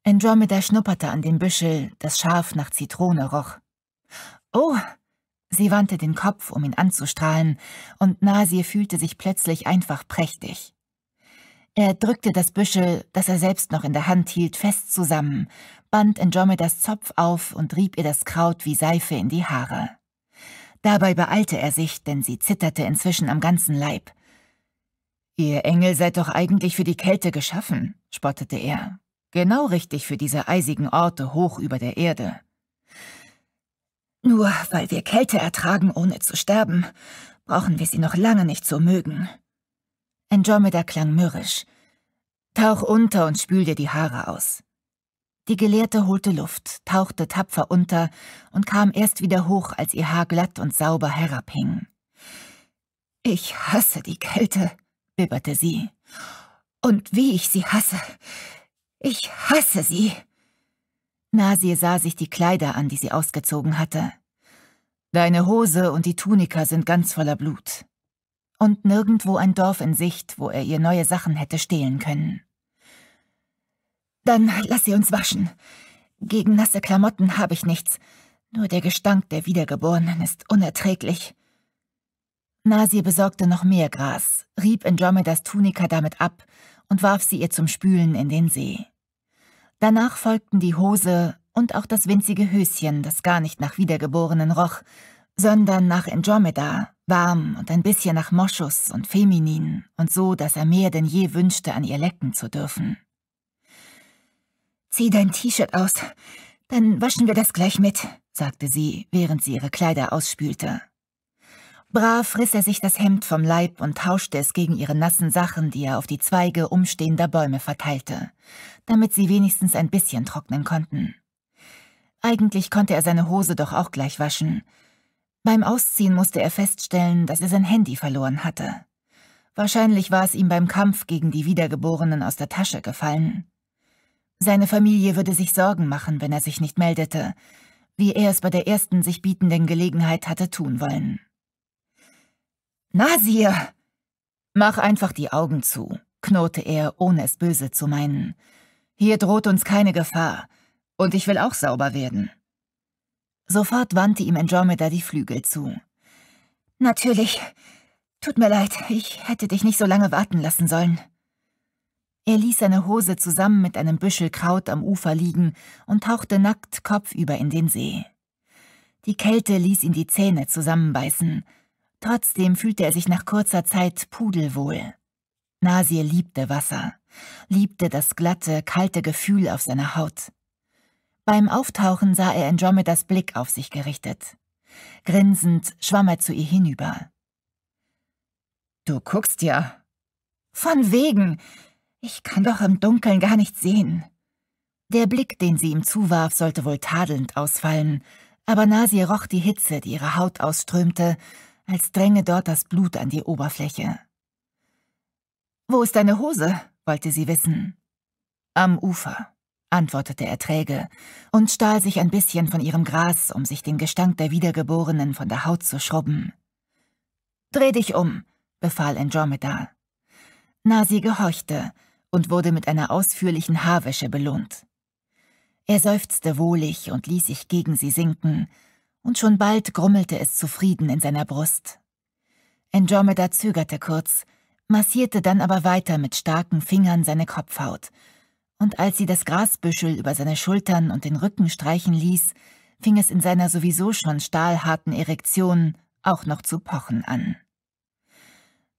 Andromeda schnupperte an dem Büschel, das scharf nach Zitrone roch. Oh, Sie wandte den Kopf, um ihn anzustrahlen, und Nasir fühlte sich plötzlich einfach prächtig. Er drückte das Büschel, das er selbst noch in der Hand hielt, fest zusammen, band Andromedas Zopf auf und rieb ihr das Kraut wie Seife in die Haare. Dabei beeilte er sich, denn sie zitterte inzwischen am ganzen Leib. Ihr Engel seid doch eigentlich für die Kälte geschaffen, spottete er. Genau richtig für diese eisigen Orte hoch über der Erde. Nur weil wir Kälte ertragen, ohne zu sterben, brauchen wir sie noch lange nicht zu mögen. Andromeda klang mürrisch. Tauch unter und spül dir die Haare aus. Die Gelehrte holte Luft, tauchte tapfer unter und kam erst wieder hoch, als ihr Haar glatt und sauber herabhing. Ich hasse die Kälte, bibberte sie. Und wie ich sie hasse. Ich hasse sie. Nasir sah sich die Kleider an, die sie ausgezogen hatte. Deine Hose und die Tunika sind ganz voller Blut. Und nirgendwo ein Dorf in Sicht, wo er ihr neue Sachen hätte stehlen können. Dann lass sie uns waschen. Gegen nasse Klamotten habe ich nichts. Nur der Gestank der Wiedergeborenen ist unerträglich. Nasir besorgte noch mehr Gras, rieb Andromedas Tunika damit ab und warf sie ihr zum Spülen in den See. Danach folgten die Hose und auch das winzige Höschen, das gar nicht nach Wiedergeborenen roch, sondern nach Andromeda, warm und ein bisschen nach Moschus und feminin und so, dass er mehr denn je wünschte, an ihr lecken zu dürfen. Zieh dein T-Shirt aus, dann waschen wir das gleich mit, sagte sie, während sie ihre Kleider ausspülte. Brav riss er sich das Hemd vom Leib und tauschte es gegen ihre nassen Sachen, die er auf die Zweige umstehender Bäume verteilte, damit sie wenigstens ein bisschen trocknen konnten. Eigentlich konnte er seine Hose doch auch gleich waschen. Beim Ausziehen musste er feststellen, dass er sein Handy verloren hatte. Wahrscheinlich war es ihm beim Kampf gegen die Wiedergeborenen aus der Tasche gefallen. Seine Familie würde sich Sorgen machen, wenn er sich nicht meldete, wie er es bei der ersten sich bietenden Gelegenheit hatte tun wollen. Nasir! Mach einfach die Augen zu, knurrte er, ohne es böse zu meinen. Hier droht uns keine Gefahr. Und ich will auch sauber werden. Sofort wandte ihm Andromeda die Flügel zu. Natürlich. Tut mir leid, ich hätte dich nicht so lange warten lassen sollen. Er ließ seine Hose zusammen mit einem Büschel Kraut am Ufer liegen und tauchte nackt kopfüber in den See. Die Kälte ließ ihn die Zähne zusammenbeißen. Trotzdem fühlte er sich nach kurzer Zeit pudelwohl. Nasir liebte Wasser, liebte das glatte, kalte Gefühl auf seiner Haut. Beim Auftauchen sah er Andromedas Blick auf sich gerichtet. Grinsend schwamm er zu ihr hinüber. Du guckst ja. Von wegen. Ich kann doch im Dunkeln gar nicht sehen. Der Blick, den sie ihm zuwarf, sollte wohl tadelnd ausfallen, aber Nasir roch die Hitze, die ihre Haut ausströmte, als dränge dort das Blut an die Oberfläche. Wo ist deine Hose? wollte sie wissen. Am Ufer, antwortete er träge und stahl sich ein bisschen von ihrem Gras, um sich den Gestank der Wiedergeborenen von der Haut zu schrubben. Dreh dich um, befahl Andromeda. Nasi gehorchte und wurde mit einer ausführlichen Haarwäsche belohnt. Er seufzte wohlig und ließ sich gegen sie sinken, und schon bald grummelte es zufrieden in seiner Brust. Andromeda zögerte kurz, massierte dann aber weiter mit starken Fingern seine Kopfhaut, und als sie das Grasbüschel über seine Schultern und den Rücken streichen ließ, fing es in seiner sowieso schon stahlharten Erektion auch noch zu pochen an.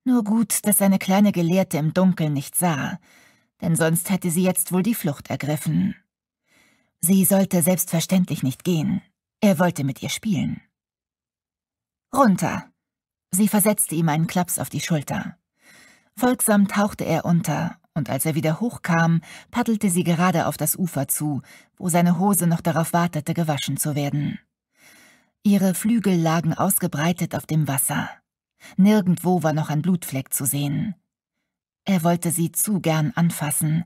Nur gut, dass seine kleine Gelehrte im Dunkeln nicht sah, denn sonst hätte sie jetzt wohl die Flucht ergriffen. Sie sollte selbstverständlich nicht gehen. Er wollte mit ihr spielen. Runter. Sie versetzte ihm einen Klaps auf die Schulter. Folgsam tauchte er unter, und als er wieder hochkam, paddelte sie gerade auf das Ufer zu, wo seine Hose noch darauf wartete, gewaschen zu werden. Ihre Flügel lagen ausgebreitet auf dem Wasser. Nirgendwo war noch ein Blutfleck zu sehen. Er wollte sie zu gern anfassen,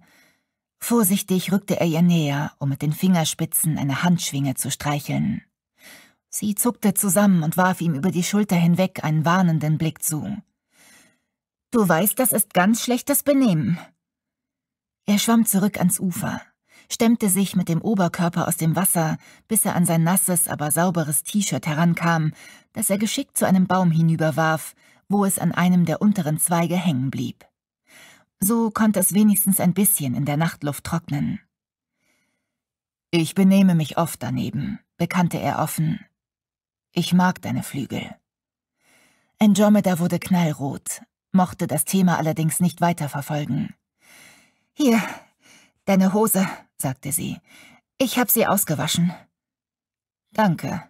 Vorsichtig rückte er ihr näher, um mit den Fingerspitzen eine Handschwinge zu streicheln. Sie zuckte zusammen und warf ihm über die Schulter hinweg einen warnenden Blick zu. Du weißt, das ist ganz schlechtes Benehmen. Er schwamm zurück ans Ufer, stemmte sich mit dem Oberkörper aus dem Wasser, bis er an sein nasses, aber sauberes T-Shirt herankam, das er geschickt zu einem Baum hinüberwarf, wo es an einem der unteren Zweige hängen blieb. So konnte es wenigstens ein bisschen in der Nachtluft trocknen. Ich benehme mich oft daneben, bekannte er offen. Ich mag deine Flügel. Andromeda wurde knallrot, mochte das Thema allerdings nicht weiterverfolgen. Hier, deine Hose, sagte sie. Ich habe sie ausgewaschen. Danke.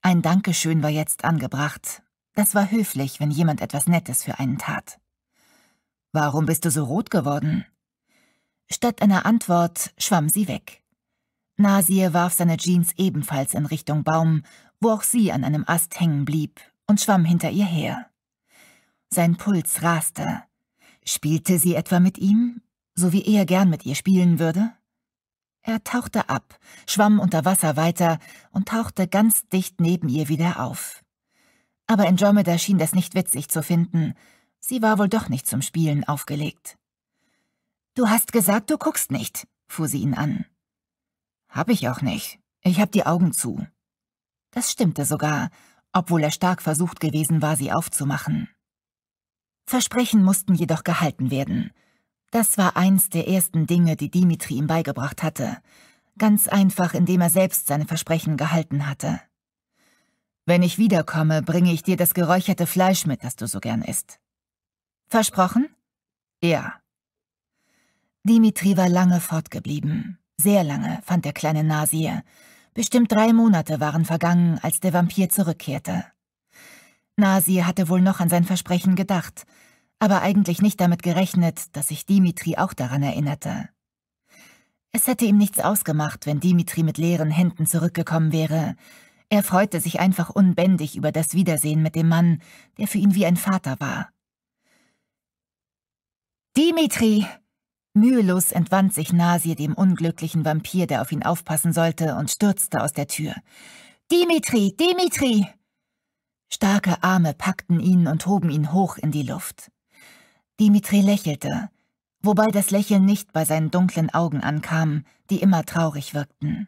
Ein Dankeschön war jetzt angebracht. Das war höflich, wenn jemand etwas Nettes für einen tat. Warum bist du so rot geworden? Statt einer Antwort schwamm sie weg. Nasir warf seine Jeans ebenfalls in Richtung Baum, wo auch sie an einem Ast hängen blieb, und schwamm hinter ihr her. Sein Puls raste. Spielte sie etwa mit ihm, so wie er gern mit ihr spielen würde? Er tauchte ab, schwamm unter Wasser weiter und tauchte ganz dicht neben ihr wieder auf. Aber Andromeda schien das nicht witzig zu finden, Sie war wohl doch nicht zum Spielen aufgelegt. Du hast gesagt, du guckst nicht, fuhr sie ihn an. Hab ich auch nicht. Ich hab die Augen zu. Das stimmte sogar, obwohl er stark versucht gewesen war, sie aufzumachen. Versprechen mussten jedoch gehalten werden. Das war eins der ersten Dinge, die Dimitri ihm beigebracht hatte. Ganz einfach, indem er selbst seine Versprechen gehalten hatte. Wenn ich wiederkomme, bringe ich dir das geräucherte Fleisch mit, das du so gern isst. Versprochen? Ja. Dimitri war lange fortgeblieben. Sehr lange, fand der kleine Nasir. Bestimmt drei Monate waren vergangen, als der Vampir zurückkehrte. Nasir hatte wohl noch an sein Versprechen gedacht, aber eigentlich nicht damit gerechnet, dass sich Dimitri auch daran erinnerte. Es hätte ihm nichts ausgemacht, wenn Dimitri mit leeren Händen zurückgekommen wäre. Er freute sich einfach unbändig über das Wiedersehen mit dem Mann, der für ihn wie ein Vater war. Dimitri! Mühelos entwand sich Nasir dem unglücklichen Vampir, der auf ihn aufpassen sollte, und stürzte aus der Tür. Dimitri! Dimitri! Starke Arme packten ihn und hoben ihn hoch in die Luft. Dimitri lächelte, wobei das Lächeln nicht bei seinen dunklen Augen ankam, die immer traurig wirkten.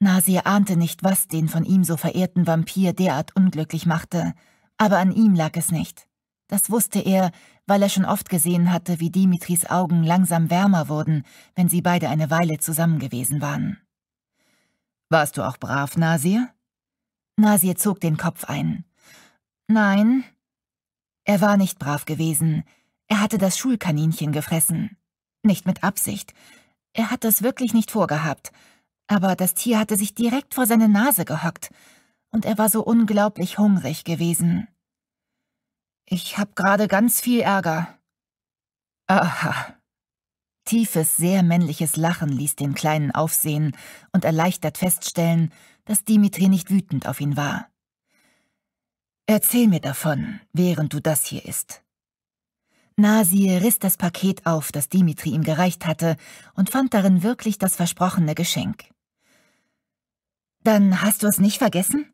Nasir ahnte nicht, was den von ihm so verehrten Vampir derart unglücklich machte, aber an ihm lag es nicht. Das wusste er, weil er schon oft gesehen hatte, wie Dimitris Augen langsam wärmer wurden, wenn sie beide eine Weile zusammen gewesen waren. Warst du auch brav, Nasir? Nasir zog den Kopf ein. Nein. Er war nicht brav gewesen. Er hatte das Schulkaninchen gefressen. Nicht mit Absicht. Er hat das wirklich nicht vorgehabt. Aber das Tier hatte sich direkt vor seine Nase gehockt. Und er war so unglaublich hungrig gewesen. Ich habe gerade ganz viel Ärger. Aha. Tiefes, sehr männliches Lachen ließ den Kleinen aufsehen und erleichtert feststellen, dass Dimitri nicht wütend auf ihn war. Erzähl mir davon, während du das hier isst. Nasir riss das Paket auf, das Dimitri ihm gereicht hatte, und fand darin wirklich das versprochene Geschenk. Dann hast du es nicht vergessen?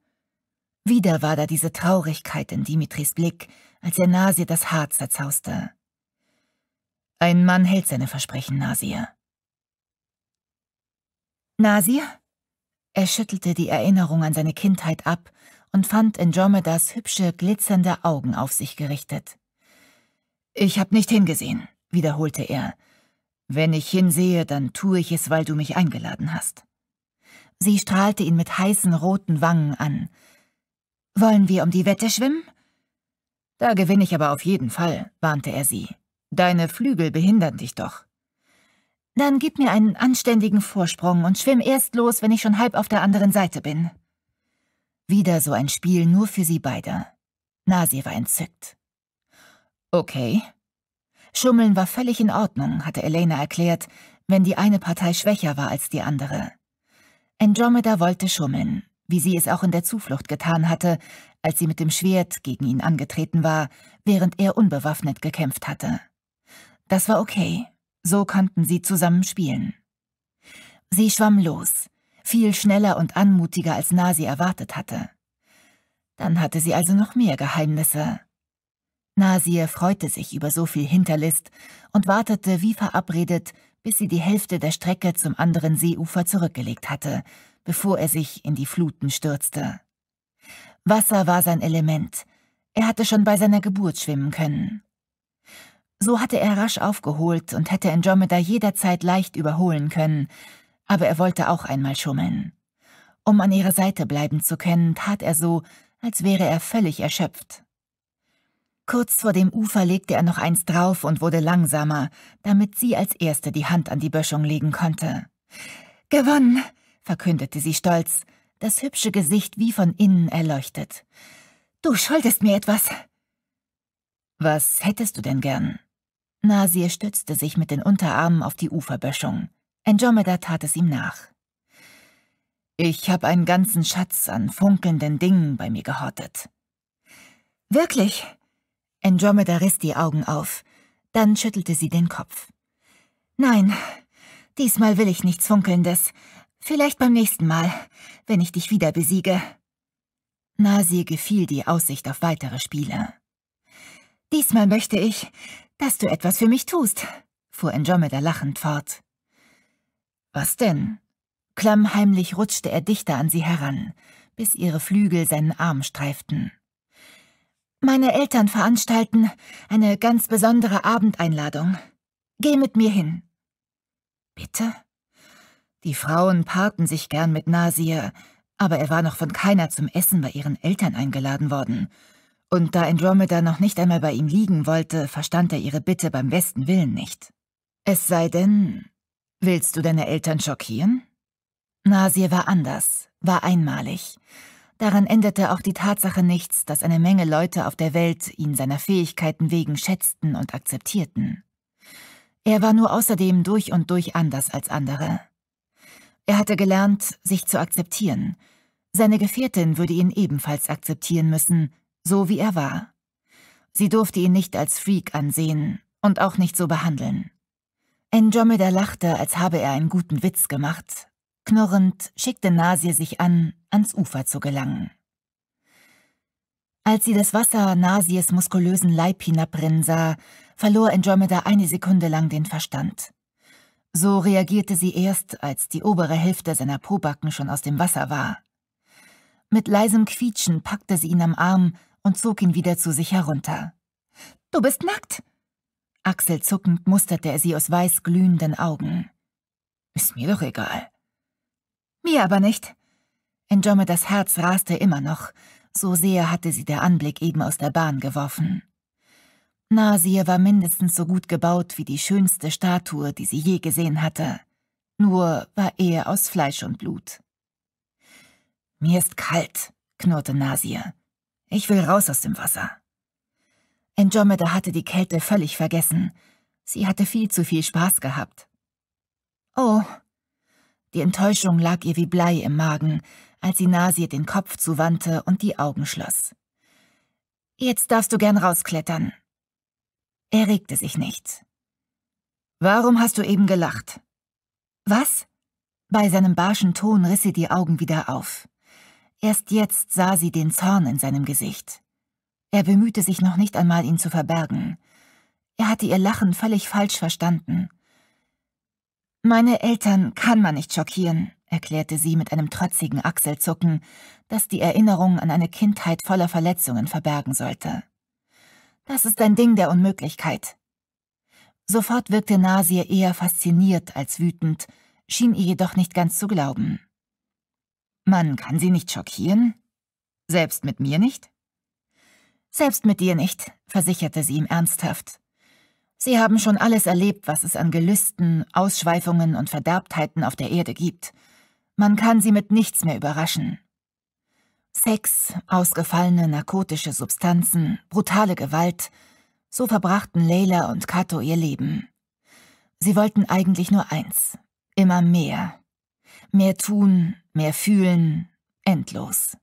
Wieder war da diese Traurigkeit in Dimitris Blick, als er Nasir das Haar zerzauste. Ein Mann hält seine Versprechen, Nasir. Nasir? Er schüttelte die Erinnerung an seine Kindheit ab und fand Andromedas hübsche, glitzernde Augen auf sich gerichtet. Ich hab nicht hingesehen, wiederholte er. Wenn ich hinsehe, dann tue ich es, weil du mich eingeladen hast. Sie strahlte ihn mit heißen roten Wangen an. Wollen wir um die Wette schwimmen? Da gewinne ich aber auf jeden Fall, warnte er sie. Deine Flügel behindern dich doch. Dann gib mir einen anständigen Vorsprung und schwimm erst los, wenn ich schon halb auf der anderen Seite bin. Wieder so ein Spiel nur für sie beide. Nasi war entzückt. Okay. Schummeln war völlig in Ordnung, hatte Elena erklärt, wenn die eine Partei schwächer war als die andere. Andromeda wollte schummeln, wie sie es auch in der Zuflucht getan hatte, als sie mit dem Schwert gegen ihn angetreten war, während er unbewaffnet gekämpft hatte. Das war okay, so konnten sie zusammen spielen. Sie schwamm los, viel schneller und anmutiger, als Nasi erwartet hatte. Dann hatte sie also noch mehr Geheimnisse. Nasir freute sich über so viel Hinterlist und wartete wie verabredet, bis sie die Hälfte der Strecke zum anderen Seeufer zurückgelegt hatte, bevor er sich in die Fluten stürzte. Wasser war sein Element. Er hatte schon bei seiner Geburt schwimmen können. So hatte er rasch aufgeholt und hätte Andromeda jederzeit leicht überholen können, aber er wollte auch einmal schummeln. Um an ihrer Seite bleiben zu können, tat er so, als wäre er völlig erschöpft. Kurz vor dem Ufer legte er noch eins drauf und wurde langsamer, damit sie als erste die Hand an die Böschung legen konnte. Gewonnen! verkündete sie stolz, das hübsche Gesicht wie von innen erleuchtet. Du schuldest mir etwas. Was hättest du denn gern? Nasir stützte sich mit den Unterarmen auf die Uferböschung. Andromeda tat es ihm nach. Ich habe einen ganzen Schatz an funkelnden Dingen bei mir gehortet. Wirklich? Andromeda riss die Augen auf. Dann schüttelte sie den Kopf. Nein, diesmal will ich nichts Funkelndes. Vielleicht beim nächsten Mal, wenn ich dich wieder besiege. Nasir gefiel die Aussicht auf weitere Spiele. Diesmal möchte ich, dass du etwas für mich tust, fuhr Andromeda lachend fort. Was denn? Klammheimlich rutschte er dichter an sie heran, bis ihre Flügel seinen Arm streiften. Meine Eltern veranstalten eine ganz besondere Abendeinladung. Geh mit mir hin. Bitte? Die Frauen paarten sich gern mit Nasir, aber er war noch von keiner zum Essen bei ihren Eltern eingeladen worden. Und da Andromeda noch nicht einmal bei ihm liegen wollte, verstand er ihre Bitte beim besten Willen nicht. Es sei denn, willst du deine Eltern schockieren? Nasir war anders, war einmalig. Daran änderte auch die Tatsache nichts, dass eine Menge Leute auf der Welt ihn seiner Fähigkeiten wegen schätzten und akzeptierten. Er war nur außerdem durch und durch anders als andere. Er hatte gelernt, sich zu akzeptieren. Seine Gefährtin würde ihn ebenfalls akzeptieren müssen, so wie er war. Sie durfte ihn nicht als Freak ansehen und auch nicht so behandeln. Andromeda lachte, als habe er einen guten Witz gemacht. Knurrend schickte Nasir sich an, ans Ufer zu gelangen. Als sie das Wasser Nasirs muskulösen Leib hinabrinnen sah, verlor Andromeda eine Sekunde lang den Verstand. So reagierte sie erst, als die obere Hälfte seiner Pobacken schon aus dem Wasser war. Mit leisem Quietschen packte sie ihn am Arm und zog ihn wieder zu sich herunter. »Du bist nackt!« Achselzuckend musterte er sie aus weiß glühenden Augen. »Ist mir doch egal.« »Mir aber nicht.« Andromedas Herz raste immer noch, so sehr hatte sie der Anblick eben aus der Bahn geworfen. Nasir war mindestens so gut gebaut wie die schönste Statue, die sie je gesehen hatte. Nur war er aus Fleisch und Blut. Mir ist kalt, knurrte Nasir. Ich will raus aus dem Wasser. Andromeda hatte die Kälte völlig vergessen. Sie hatte viel zu viel Spaß gehabt. Oh. Die Enttäuschung lag ihr wie Blei im Magen, als sie Nasir den Kopf zuwandte und die Augen schloss. Jetzt darfst du gern rausklettern, er regte sich nicht. Warum hast du eben gelacht? Was? Bei seinem barschen Ton riss sie die Augen wieder auf. Erst jetzt sah sie den Zorn in seinem Gesicht. Er bemühte sich noch nicht einmal, ihn zu verbergen. Er hatte ihr Lachen völlig falsch verstanden. Meine Eltern kann man nicht schockieren, erklärte sie mit einem trotzigen Achselzucken, das die Erinnerung an eine Kindheit voller Verletzungen verbergen sollte. Das ist ein Ding der Unmöglichkeit. Sofort wirkte Nasir eher fasziniert als wütend, schien ihr jedoch nicht ganz zu glauben. Man kann sie nicht schockieren? Selbst mit mir nicht? Selbst mit dir nicht, versicherte sie ihm ernsthaft. Sie haben schon alles erlebt, was es an Gelüsten, Ausschweifungen und Verderbtheiten auf der Erde gibt. Man kann sie mit nichts mehr überraschen. Sex, ausgefallene narkotische Substanzen, brutale Gewalt. So verbrachten Leila und Kato ihr Leben. Sie wollten eigentlich nur eins. Immer mehr. Mehr tun, mehr fühlen, endlos.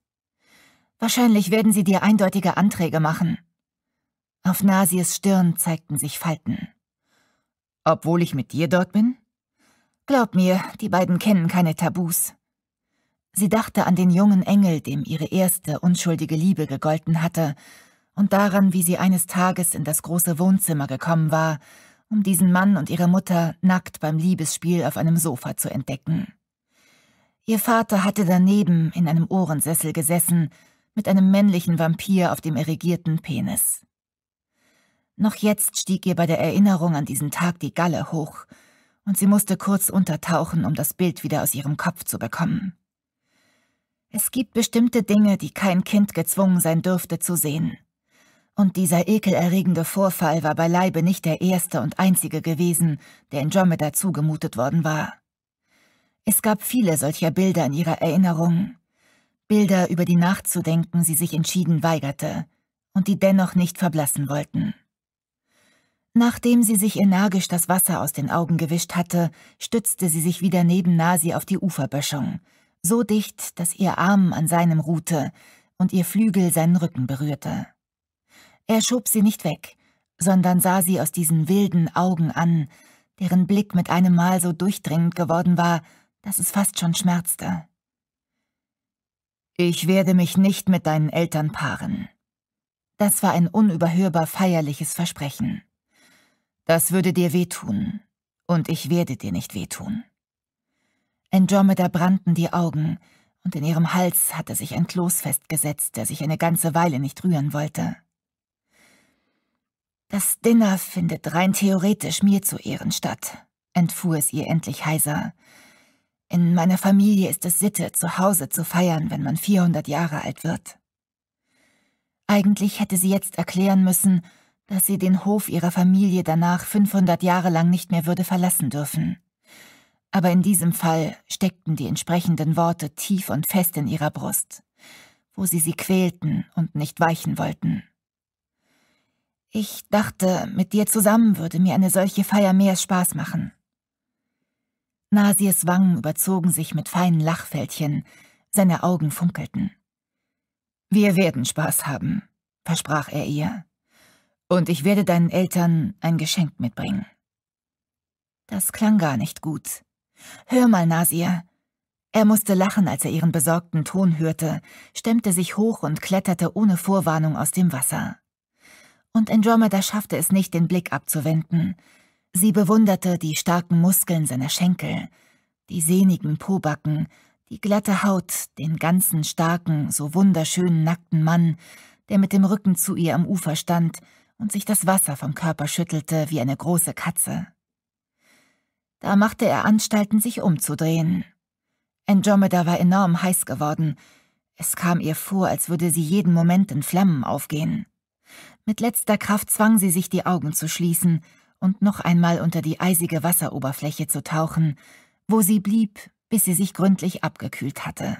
Wahrscheinlich werden sie dir eindeutige Anträge machen. Auf Nasies Stirn zeigten sich Falten. Obwohl ich mit dir dort bin? Glaub mir, die beiden kennen keine Tabus. Sie dachte an den jungen Engel, dem ihre erste unschuldige Liebe gegolten hatte, und daran, wie sie eines Tages in das große Wohnzimmer gekommen war, um diesen Mann und ihre Mutter nackt beim Liebesspiel auf einem Sofa zu entdecken. Ihr Vater hatte daneben in einem Ohrensessel gesessen, mit einem männlichen Vampir auf dem erregierten Penis. Noch jetzt stieg ihr bei der Erinnerung an diesen Tag die Galle hoch, und sie musste kurz untertauchen, um das Bild wieder aus ihrem Kopf zu bekommen. Es gibt bestimmte Dinge, die kein Kind gezwungen sein dürfte zu sehen. Und dieser ekelerregende Vorfall war beileibe nicht der erste und einzige gewesen, der Andromeda zugemutet worden war. Es gab viele solcher Bilder in ihrer Erinnerung. Bilder, über die nachzudenken sie sich entschieden weigerte und die dennoch nicht verblassen wollten. Nachdem sie sich energisch das Wasser aus den Augen gewischt hatte, stützte sie sich wieder neben Nasi auf die Uferböschung – so dicht, dass ihr Arm an seinem ruhte und ihr Flügel seinen Rücken berührte. Er schob sie nicht weg, sondern sah sie aus diesen wilden Augen an, deren Blick mit einem Mal so durchdringend geworden war, dass es fast schon schmerzte. Ich werde mich nicht mit deinen Eltern paaren. Das war ein unüberhörbar feierliches Versprechen. Das würde dir wehtun, und ich werde dir nicht wehtun. Andromeda brannten die Augen, und in ihrem Hals hatte sich ein Kloß festgesetzt, der sich eine ganze Weile nicht rühren wollte. Das Dinner findet rein theoretisch mir zu Ehren statt, entfuhr es ihr endlich heiser. In meiner Familie ist es Sitte, zu Hause zu feiern, wenn man 400 Jahre alt wird. Eigentlich hätte sie jetzt erklären müssen, dass sie den Hof ihrer Familie danach 500 Jahre lang nicht mehr würde verlassen dürfen. Aber in diesem Fall steckten die entsprechenden Worte tief und fest in ihrer Brust, wo sie sie quälten und nicht weichen wollten. Ich dachte, mit dir zusammen würde mir eine solche Feier mehr Spaß machen. Nasirs Wangen überzogen sich mit feinen Lachfältchen, seine Augen funkelten. Wir werden Spaß haben, versprach er ihr. Und ich werde deinen Eltern ein Geschenk mitbringen. Das klang gar nicht gut, Hör mal, Nasir. Er musste lachen, als er ihren besorgten Ton hörte, stemmte sich hoch und kletterte ohne Vorwarnung aus dem Wasser. Und Andromeda schaffte es nicht, den Blick abzuwenden. Sie bewunderte die starken Muskeln seiner Schenkel, die sehnigen Pobacken, die glatte Haut, den ganzen starken, so wunderschönen nackten Mann, der mit dem Rücken zu ihr am Ufer stand und sich das Wasser vom Körper schüttelte wie eine große Katze. Da machte er Anstalten, sich umzudrehen. Andromeda war enorm heiß geworden. Es kam ihr vor, als würde sie jeden Moment in Flammen aufgehen. Mit letzter Kraft zwang sie sich, die Augen zu schließen und noch einmal unter die eisige Wasseroberfläche zu tauchen, wo sie blieb, bis sie sich gründlich abgekühlt hatte.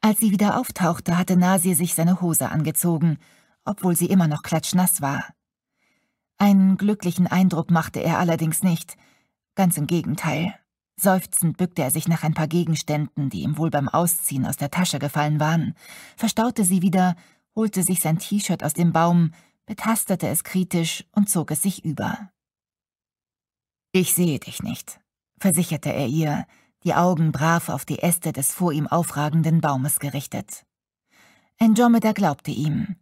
Als sie wieder auftauchte, hatte Nasir sich seine Hose angezogen, obwohl sie immer noch klatschnass war. Einen glücklichen Eindruck machte er allerdings nicht – Ganz im Gegenteil. Seufzend bückte er sich nach ein paar Gegenständen, die ihm wohl beim Ausziehen aus der Tasche gefallen waren, verstaute sie wieder, holte sich sein T-Shirt aus dem Baum, betastete es kritisch und zog es sich über. Ich sehe dich nicht, versicherte er ihr, die Augen brav auf die Äste des vor ihm aufragenden Baumes gerichtet. Andromeda glaubte ihm.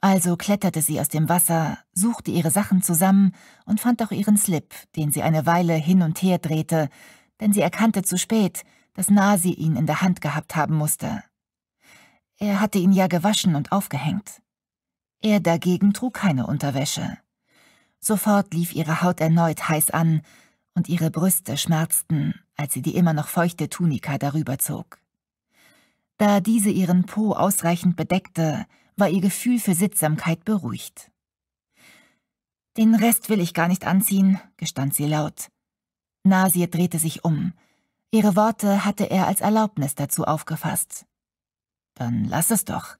Also kletterte sie aus dem Wasser, suchte ihre Sachen zusammen und fand auch ihren Slip, den sie eine Weile hin und her drehte, denn sie erkannte zu spät, dass Nasi ihn in der Hand gehabt haben musste. Er hatte ihn ja gewaschen und aufgehängt. Er dagegen trug keine Unterwäsche. Sofort lief ihre Haut erneut heiß an, und ihre Brüste schmerzten, als sie die immer noch feuchte Tunika darüber zog. Da diese ihren Po ausreichend bedeckte, war ihr Gefühl für Sittsamkeit beruhigt. Den Rest will ich gar nicht anziehen, gestand sie laut. Nasir drehte sich um. Ihre Worte hatte er als Erlaubnis dazu aufgefasst. Dann lass es doch.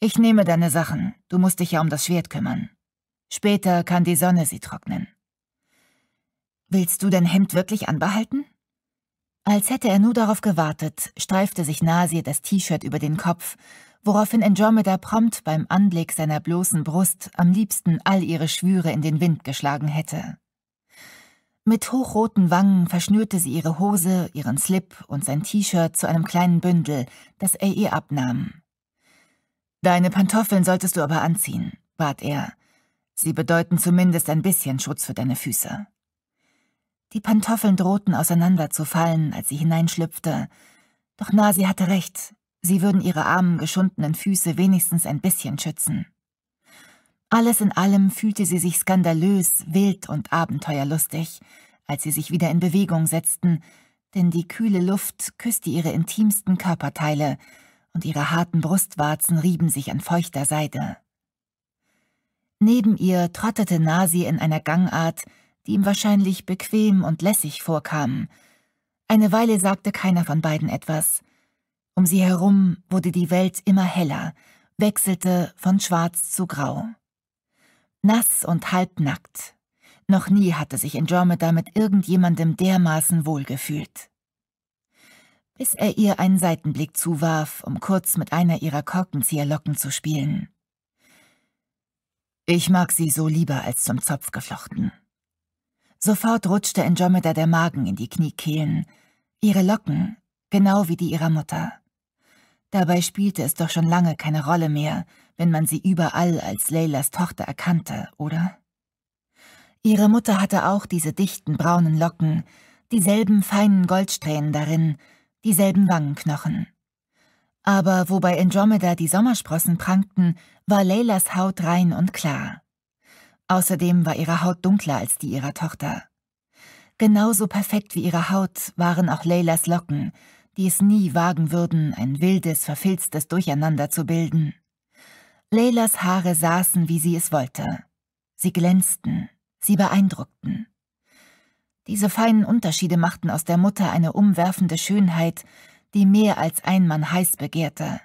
Ich nehme deine Sachen, du musst dich ja um das Schwert kümmern. Später kann die Sonne sie trocknen. Willst du dein Hemd wirklich anbehalten? Als hätte er nur darauf gewartet, streifte sich Nasir das T-Shirt über den Kopf woraufhin Andromeda prompt beim Anblick seiner bloßen Brust am liebsten all ihre Schwüre in den Wind geschlagen hätte. Mit hochroten Wangen verschnürte sie ihre Hose, ihren Slip und sein T-Shirt zu einem kleinen Bündel, das er ihr abnahm. Deine Pantoffeln solltest du aber anziehen, bat er. Sie bedeuten zumindest ein bisschen Schutz für deine Füße. Die Pantoffeln drohten auseinanderzufallen, als sie hineinschlüpfte. Doch Nasi hatte recht, Sie würden ihre armen, geschundenen Füße wenigstens ein bisschen schützen. Alles in allem fühlte sie sich skandalös, wild und abenteuerlustig, als sie sich wieder in Bewegung setzten, denn die kühle Luft küsste ihre intimsten Körperteile und ihre harten Brustwarzen rieben sich an feuchter Seide. Neben ihr trottete Nasi in einer Gangart, die ihm wahrscheinlich bequem und lässig vorkam. Eine Weile sagte keiner von beiden etwas – um sie herum wurde die Welt immer heller, wechselte von schwarz zu grau. Nass und halbnackt. Noch nie hatte sich Andromeda mit irgendjemandem dermaßen wohlgefühlt. Bis er ihr einen Seitenblick zuwarf, um kurz mit einer ihrer Korkenzieherlocken zu spielen. Ich mag sie so lieber als zum Zopf geflochten. Sofort rutschte Andromeda der Magen in die Kniekehlen. Ihre Locken, genau wie die ihrer Mutter. Dabei spielte es doch schon lange keine Rolle mehr, wenn man sie überall als Leylas Tochter erkannte, oder? Ihre Mutter hatte auch diese dichten braunen Locken, dieselben feinen Goldsträhnen darin, dieselben Wangenknochen. Aber wo bei Andromeda die Sommersprossen prangten, war Leylas Haut rein und klar. Außerdem war ihre Haut dunkler als die ihrer Tochter. Genauso perfekt wie ihre Haut waren auch Leylas Locken, die es nie wagen würden, ein wildes, verfilztes Durcheinander zu bilden. Leylas Haare saßen, wie sie es wollte. Sie glänzten, sie beeindruckten. Diese feinen Unterschiede machten aus der Mutter eine umwerfende Schönheit, die mehr als ein Mann heiß begehrte,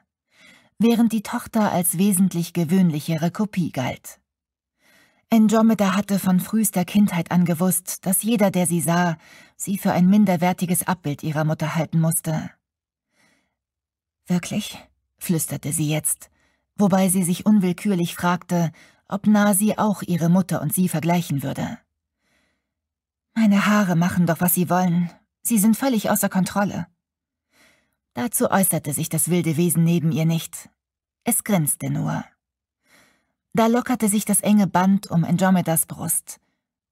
während die Tochter als wesentlich gewöhnlichere Kopie galt. Andromeda hatte von frühester Kindheit an gewusst, dass jeder, der sie sah, sie für ein minderwertiges Abbild ihrer Mutter halten musste. Wirklich? flüsterte sie jetzt, wobei sie sich unwillkürlich fragte, ob Nasi auch ihre Mutter und sie vergleichen würde. Meine Haare machen doch, was sie wollen. Sie sind völlig außer Kontrolle. Dazu äußerte sich das wilde Wesen neben ihr nicht. Es grinste nur. Da lockerte sich das enge Band um Andromedas Brust.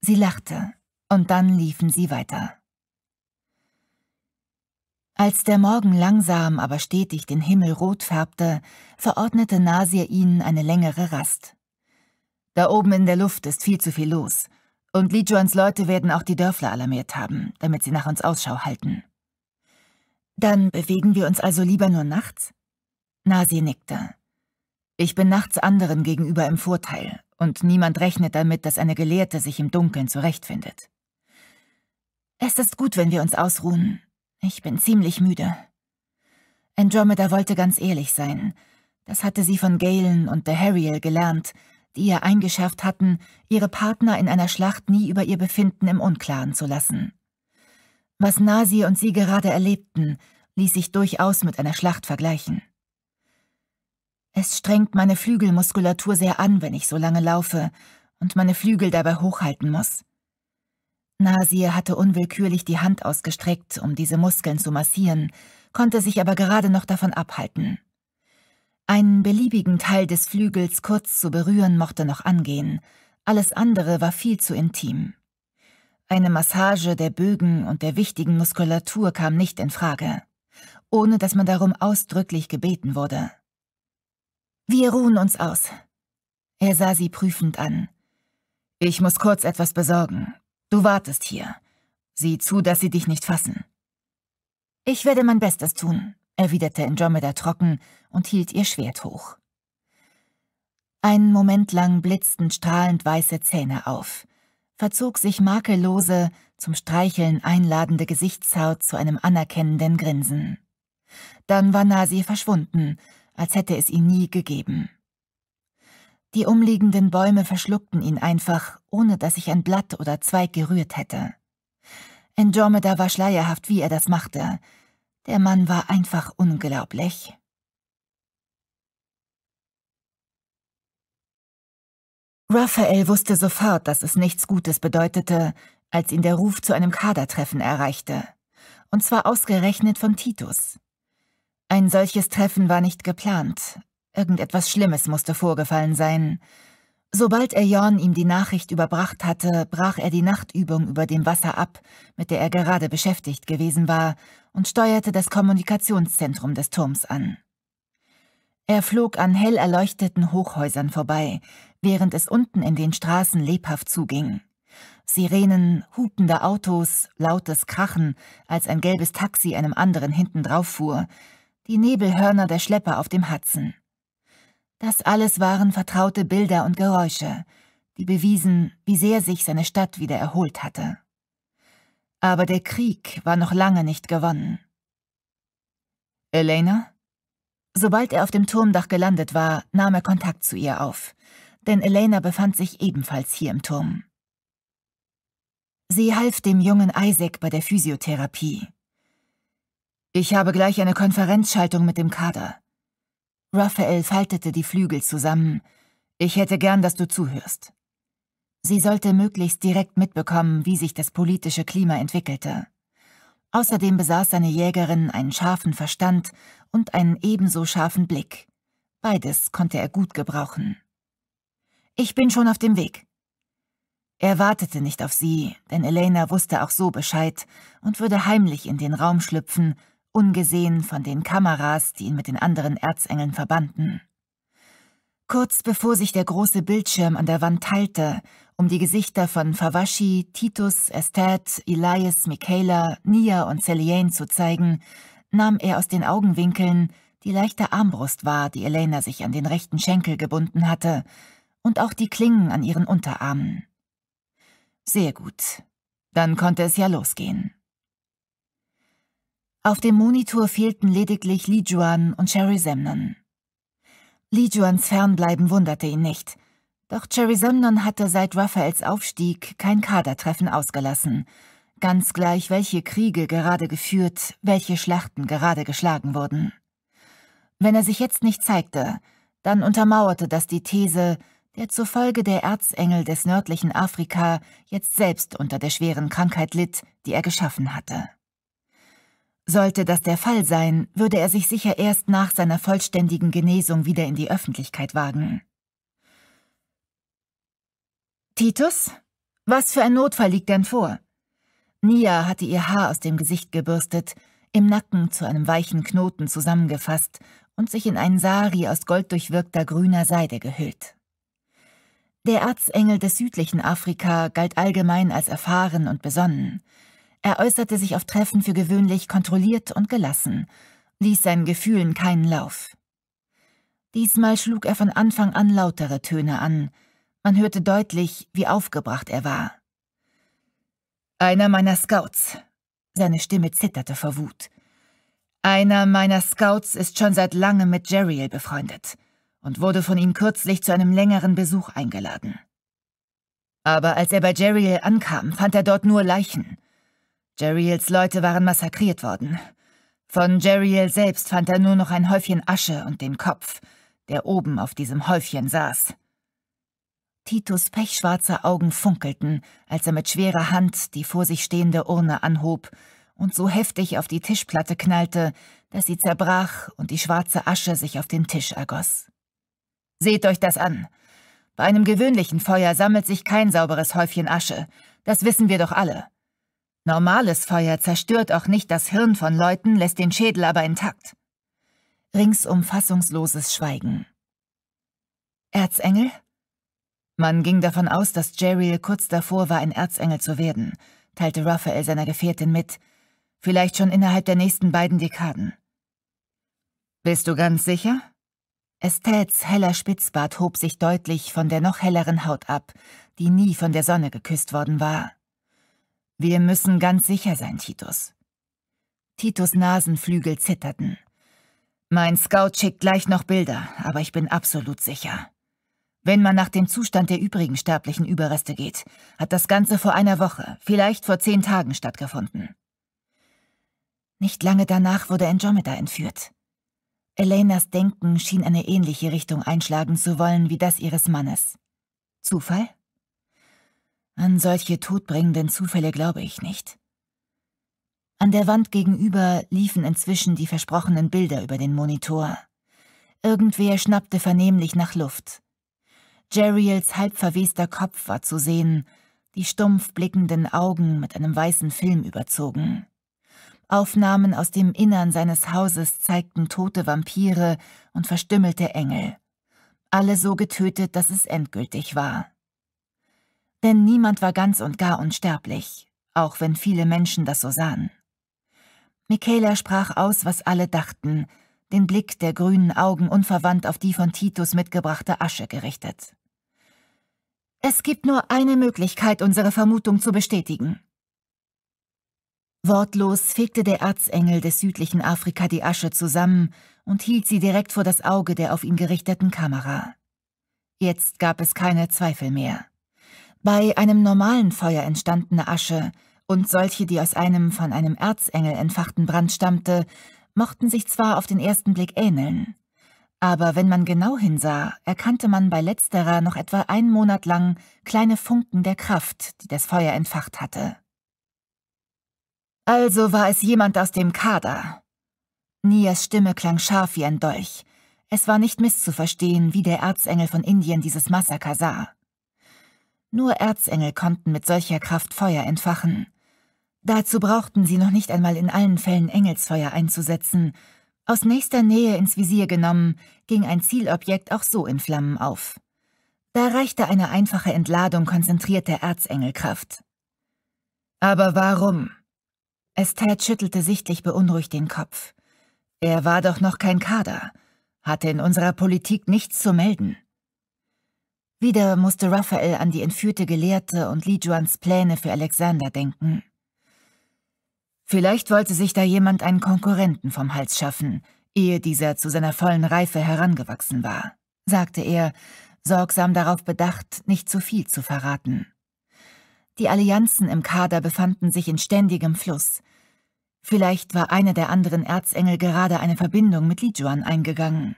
Sie lachte, und dann liefen sie weiter. Als der Morgen langsam, aber stetig den Himmel rot färbte, verordnete Nasir ihnen eine längere Rast. Da oben in der Luft ist viel zu viel los, und Lijuans Leute werden auch die Dörfler alarmiert haben, damit sie nach uns Ausschau halten. Dann bewegen wir uns also lieber nur nachts? Nasir nickte. Ich bin nachts anderen gegenüber im Vorteil, und niemand rechnet damit, dass eine Gelehrte sich im Dunkeln zurechtfindet. Es ist gut, wenn wir uns ausruhen, ich bin ziemlich müde. Andromeda wollte ganz ehrlich sein. Das hatte sie von Galen und der Harriel gelernt, die ihr eingeschärft hatten, ihre Partner in einer Schlacht nie über ihr Befinden im Unklaren zu lassen. Was Nasi und sie gerade erlebten, ließ sich durchaus mit einer Schlacht vergleichen. Es strengt meine Flügelmuskulatur sehr an, wenn ich so lange laufe und meine Flügel dabei hochhalten muss. Nasir hatte unwillkürlich die Hand ausgestreckt, um diese Muskeln zu massieren, konnte sich aber gerade noch davon abhalten. Einen beliebigen Teil des Flügels kurz zu berühren mochte noch angehen, alles andere war viel zu intim. Eine Massage der Bögen und der wichtigen Muskulatur kam nicht in Frage, ohne dass man darum ausdrücklich gebeten wurde. Wir ruhen uns aus. Er sah sie prüfend an. Ich muss kurz etwas besorgen, Du wartest hier. Sieh zu, dass sie dich nicht fassen. Ich werde mein Bestes tun, erwiderte Andromeda trocken und hielt ihr Schwert hoch. Einen Moment lang blitzten strahlend weiße Zähne auf, verzog sich makellose, zum Streicheln einladende Gesichtshaut zu einem anerkennenden Grinsen. Dann war Nasi verschwunden, als hätte es ihn nie gegeben. Die umliegenden Bäume verschluckten ihn einfach, ohne dass ich ein Blatt oder Zweig gerührt hätte. Andromeda war schleierhaft, wie er das machte. Der Mann war einfach unglaublich. Raphael wusste sofort, dass es nichts Gutes bedeutete, als ihn der Ruf zu einem Kadertreffen erreichte. Und zwar ausgerechnet von Titus. Ein solches Treffen war nicht geplant, Irgendetwas Schlimmes musste vorgefallen sein. Sobald er Jorn ihm die Nachricht überbracht hatte, brach er die Nachtübung über dem Wasser ab, mit der er gerade beschäftigt gewesen war, und steuerte das Kommunikationszentrum des Turms an. Er flog an hell erleuchteten Hochhäusern vorbei, während es unten in den Straßen lebhaft zuging. Sirenen, hupende Autos, lautes Krachen, als ein gelbes Taxi einem anderen hinten drauf fuhr, die Nebelhörner der Schlepper auf dem Hudson. Das alles waren vertraute Bilder und Geräusche, die bewiesen, wie sehr sich seine Stadt wieder erholt hatte. Aber der Krieg war noch lange nicht gewonnen. Elena? Sobald er auf dem Turmdach gelandet war, nahm er Kontakt zu ihr auf, denn Elena befand sich ebenfalls hier im Turm. Sie half dem jungen Isaac bei der Physiotherapie. Ich habe gleich eine Konferenzschaltung mit dem Kader. Raphael faltete die Flügel zusammen. Ich hätte gern, dass du zuhörst. Sie sollte möglichst direkt mitbekommen, wie sich das politische Klima entwickelte. Außerdem besaß seine Jägerin einen scharfen Verstand und einen ebenso scharfen Blick. Beides konnte er gut gebrauchen. Ich bin schon auf dem Weg. Er wartete nicht auf sie, denn Elena wusste auch so Bescheid und würde heimlich in den Raum schlüpfen, ungesehen von den Kameras, die ihn mit den anderen Erzengeln verbanden. Kurz bevor sich der große Bildschirm an der Wand teilte, um die Gesichter von Fawashi, Titus, Estet, Elias, Michaela, Nia und Celine zu zeigen, nahm er aus den Augenwinkeln die leichte Armbrust wahr, die Elena sich an den rechten Schenkel gebunden hatte, und auch die Klingen an ihren Unterarmen. Sehr gut. Dann konnte es ja losgehen. Auf dem Monitor fehlten lediglich Li Juan und Cherry Semnon. Li Juans Fernbleiben wunderte ihn nicht. Doch Cherry Semnon hatte seit Raphaels Aufstieg kein Kadertreffen ausgelassen. Ganz gleich, welche Kriege gerade geführt, welche Schlachten gerade geschlagen wurden. Wenn er sich jetzt nicht zeigte, dann untermauerte das die These, der zufolge der Erzengel des nördlichen Afrika jetzt selbst unter der schweren Krankheit litt, die er geschaffen hatte. Sollte das der Fall sein, würde er sich sicher erst nach seiner vollständigen Genesung wieder in die Öffentlichkeit wagen. Titus, was für ein Notfall liegt denn vor? Nia hatte ihr Haar aus dem Gesicht gebürstet, im Nacken zu einem weichen Knoten zusammengefasst und sich in einen Sari aus golddurchwirkter grüner Seide gehüllt. Der Erzengel des südlichen Afrika galt allgemein als erfahren und besonnen. Er äußerte sich auf Treffen für gewöhnlich kontrolliert und gelassen, ließ seinen Gefühlen keinen Lauf. Diesmal schlug er von Anfang an lautere Töne an. Man hörte deutlich, wie aufgebracht er war. Einer meiner Scouts. Seine Stimme zitterte vor Wut. Einer meiner Scouts ist schon seit langem mit Jeriel befreundet und wurde von ihm kürzlich zu einem längeren Besuch eingeladen. Aber als er bei Jeriel ankam, fand er dort nur Leichen. Jeriels Leute waren massakriert worden. Von Jeriel selbst fand er nur noch ein Häufchen Asche und den Kopf, der oben auf diesem Häufchen saß. Titus pechschwarze Augen funkelten, als er mit schwerer Hand die vor sich stehende Urne anhob und so heftig auf die Tischplatte knallte, dass sie zerbrach und die schwarze Asche sich auf den Tisch ergoss. Seht euch das an. Bei einem gewöhnlichen Feuer sammelt sich kein sauberes Häufchen Asche. Das wissen wir doch alle. Normales Feuer zerstört auch nicht das Hirn von Leuten, lässt den Schädel aber intakt. Ringsum fassungsloses Schweigen. Erzengel? Man ging davon aus, dass Jeriel kurz davor war, ein Erzengel zu werden, teilte Raphael seiner Gefährtin mit. Vielleicht schon innerhalb der nächsten beiden Dekaden. Bist du ganz sicher? Esthets heller Spitzbart hob sich deutlich von der noch helleren Haut ab, die nie von der Sonne geküsst worden war. Wir müssen ganz sicher sein, Titus. Titus Nasenflügel zitterten. Mein Scout schickt gleich noch Bilder, aber ich bin absolut sicher. Wenn man nach dem Zustand der übrigen sterblichen Überreste geht, hat das Ganze vor einer Woche, vielleicht vor zehn Tagen stattgefunden. Nicht lange danach wurde Andromeda entführt. Elenas Denken schien eine ähnliche Richtung einschlagen zu wollen wie das ihres Mannes. Zufall? An solche todbringenden Zufälle glaube ich nicht. An der Wand gegenüber liefen inzwischen die versprochenen Bilder über den Monitor. Irgendwer schnappte vernehmlich nach Luft. Jerriels halbverwester Kopf war zu sehen, die stumpf blickenden Augen mit einem weißen Film überzogen. Aufnahmen aus dem Innern seines Hauses zeigten tote Vampire und verstümmelte Engel. Alle so getötet, dass es endgültig war. Denn niemand war ganz und gar unsterblich, auch wenn viele Menschen das so sahen. Michaela sprach aus, was alle dachten, den Blick der grünen Augen unverwandt auf die von Titus mitgebrachte Asche gerichtet. Es gibt nur eine Möglichkeit, unsere Vermutung zu bestätigen. Wortlos fegte der Erzengel des südlichen Afrika die Asche zusammen und hielt sie direkt vor das Auge der auf ihn gerichteten Kamera. Jetzt gab es keine Zweifel mehr. Bei einem normalen Feuer entstandene Asche und solche, die aus einem von einem Erzengel entfachten Brand stammte, mochten sich zwar auf den ersten Blick ähneln, aber wenn man genau hinsah, erkannte man bei letzterer noch etwa einen Monat lang kleine Funken der Kraft, die das Feuer entfacht hatte. Also war es jemand aus dem Kader. Nias Stimme klang scharf wie ein Dolch. Es war nicht misszuverstehen, wie der Erzengel von Indien dieses Massaker sah. Nur Erzengel konnten mit solcher Kraft Feuer entfachen. Dazu brauchten sie noch nicht einmal in allen Fällen Engelsfeuer einzusetzen. Aus nächster Nähe ins Visier genommen, ging ein Zielobjekt auch so in Flammen auf. Da reichte eine einfache Entladung konzentrierter Erzengelkraft. Aber warum? Estat schüttelte sichtlich beunruhigt den Kopf. Er war doch noch kein Kader, hatte in unserer Politik nichts zu melden. Wieder musste Raphael an die entführte Gelehrte und Li Juans Pläne für Alexander denken. Vielleicht wollte sich da jemand einen Konkurrenten vom Hals schaffen, ehe dieser zu seiner vollen Reife herangewachsen war, sagte er, sorgsam darauf bedacht, nicht zu viel zu verraten. Die Allianzen im Kader befanden sich in ständigem Fluss. Vielleicht war einer der anderen Erzengel gerade eine Verbindung mit Lijuan eingegangen.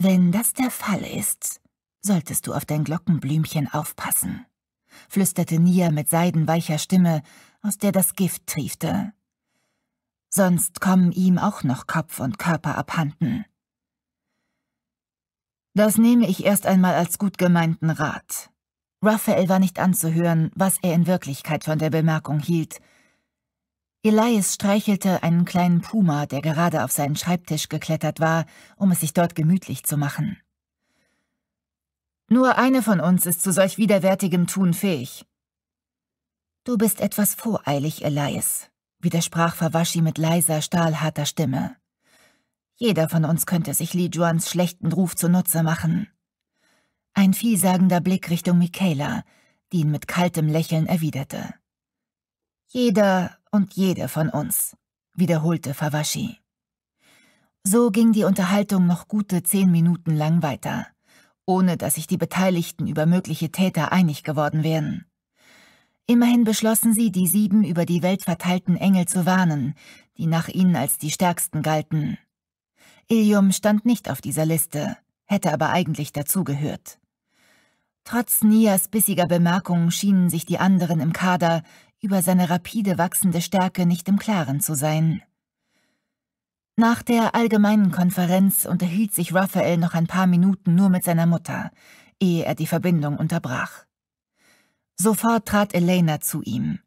Wenn das der Fall ist, solltest du auf dein Glockenblümchen aufpassen, flüsterte Nia mit seidenweicher Stimme, aus der das Gift triefte. Sonst kommen ihm auch noch Kopf und Körper abhanden. Das nehme ich erst einmal als gut gemeinten Rat. Raphael war nicht anzuhören, was er in Wirklichkeit von der Bemerkung hielt, Elias streichelte einen kleinen Puma, der gerade auf seinen Schreibtisch geklettert war, um es sich dort gemütlich zu machen. Nur eine von uns ist zu solch widerwärtigem Tun fähig. Du bist etwas voreilig, Elias, widersprach Fawashi mit leiser, stahlharter Stimme. Jeder von uns könnte sich Li Juans schlechten Ruf zunutze machen. Ein vielsagender Blick Richtung Michaela, die ihn mit kaltem Lächeln erwiderte. Jeder und jede von uns, wiederholte Fawashi. So ging die Unterhaltung noch gute zehn Minuten lang weiter, ohne dass sich die Beteiligten über mögliche Täter einig geworden wären. Immerhin beschlossen sie, die sieben über die Welt verteilten Engel zu warnen, die nach ihnen als die stärksten galten. Ilium stand nicht auf dieser Liste, hätte aber eigentlich dazugehört. Trotz Nias bissiger Bemerkungen schienen sich die anderen im Kader über seine rapide wachsende Stärke nicht im Klaren zu sein. Nach der allgemeinen Konferenz unterhielt sich Raphael noch ein paar Minuten nur mit seiner Mutter, ehe er die Verbindung unterbrach. Sofort trat Elena zu ihm.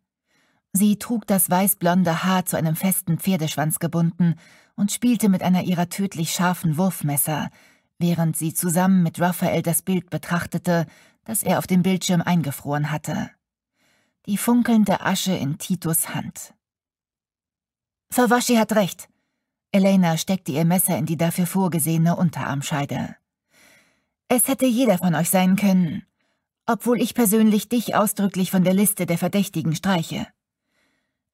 Sie trug das weißblonde Haar zu einem festen Pferdeschwanz gebunden und spielte mit einer ihrer tödlich scharfen Wurfmesser, während sie zusammen mit Raphael das Bild betrachtete, das er auf dem Bildschirm eingefroren hatte die funkelnde Asche in Titus Hand. Verwaschi hat recht. Elena steckte ihr Messer in die dafür vorgesehene Unterarmscheide. Es hätte jeder von euch sein können, obwohl ich persönlich dich ausdrücklich von der Liste der Verdächtigen streiche.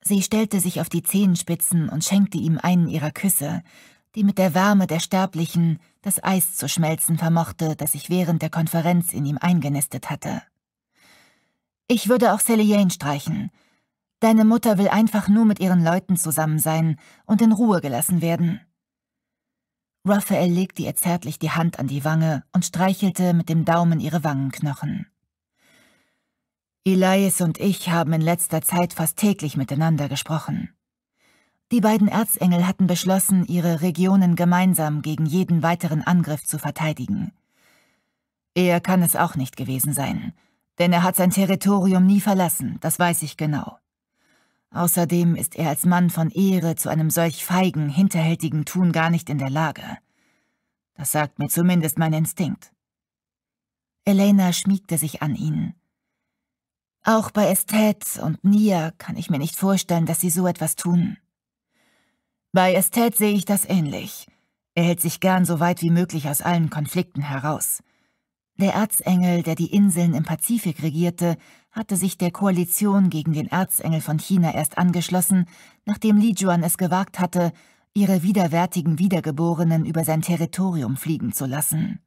Sie stellte sich auf die Zehenspitzen und schenkte ihm einen ihrer Küsse, die mit der Wärme der Sterblichen das Eis zu schmelzen vermochte, das sich während der Konferenz in ihm eingenistet hatte. Ich würde auch Sally Jane streichen. Deine Mutter will einfach nur mit ihren Leuten zusammen sein und in Ruhe gelassen werden. Raphael legte ihr zärtlich die Hand an die Wange und streichelte mit dem Daumen ihre Wangenknochen. Elias und ich haben in letzter Zeit fast täglich miteinander gesprochen. Die beiden Erzengel hatten beschlossen, ihre Regionen gemeinsam gegen jeden weiteren Angriff zu verteidigen. Er kann es auch nicht gewesen sein – denn er hat sein Territorium nie verlassen, das weiß ich genau. Außerdem ist er als Mann von Ehre zu einem solch feigen, hinterhältigen Tun gar nicht in der Lage. Das sagt mir zumindest mein Instinkt. Elena schmiegte sich an ihn. Auch bei Estet und Nia kann ich mir nicht vorstellen, dass sie so etwas tun. Bei Estet sehe ich das ähnlich. Er hält sich gern so weit wie möglich aus allen Konflikten heraus. Der Erzengel, der die Inseln im Pazifik regierte, hatte sich der Koalition gegen den Erzengel von China erst angeschlossen, nachdem Li Juan es gewagt hatte, ihre widerwärtigen Wiedergeborenen über sein Territorium fliegen zu lassen.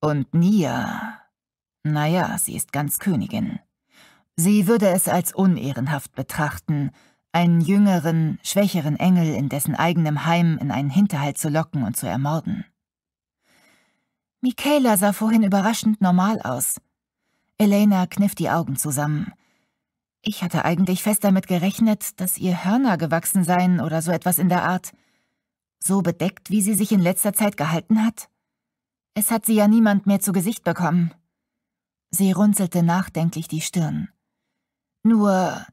Und Nia... Naja, sie ist ganz Königin. Sie würde es als unehrenhaft betrachten, einen jüngeren, schwächeren Engel in dessen eigenem Heim in einen Hinterhalt zu locken und zu ermorden. Michaela sah vorhin überraschend normal aus. Elena kniff die Augen zusammen. Ich hatte eigentlich fest damit gerechnet, dass ihr Hörner gewachsen seien oder so etwas in der Art. So bedeckt, wie sie sich in letzter Zeit gehalten hat? Es hat sie ja niemand mehr zu Gesicht bekommen. Sie runzelte nachdenklich die Stirn. Nur,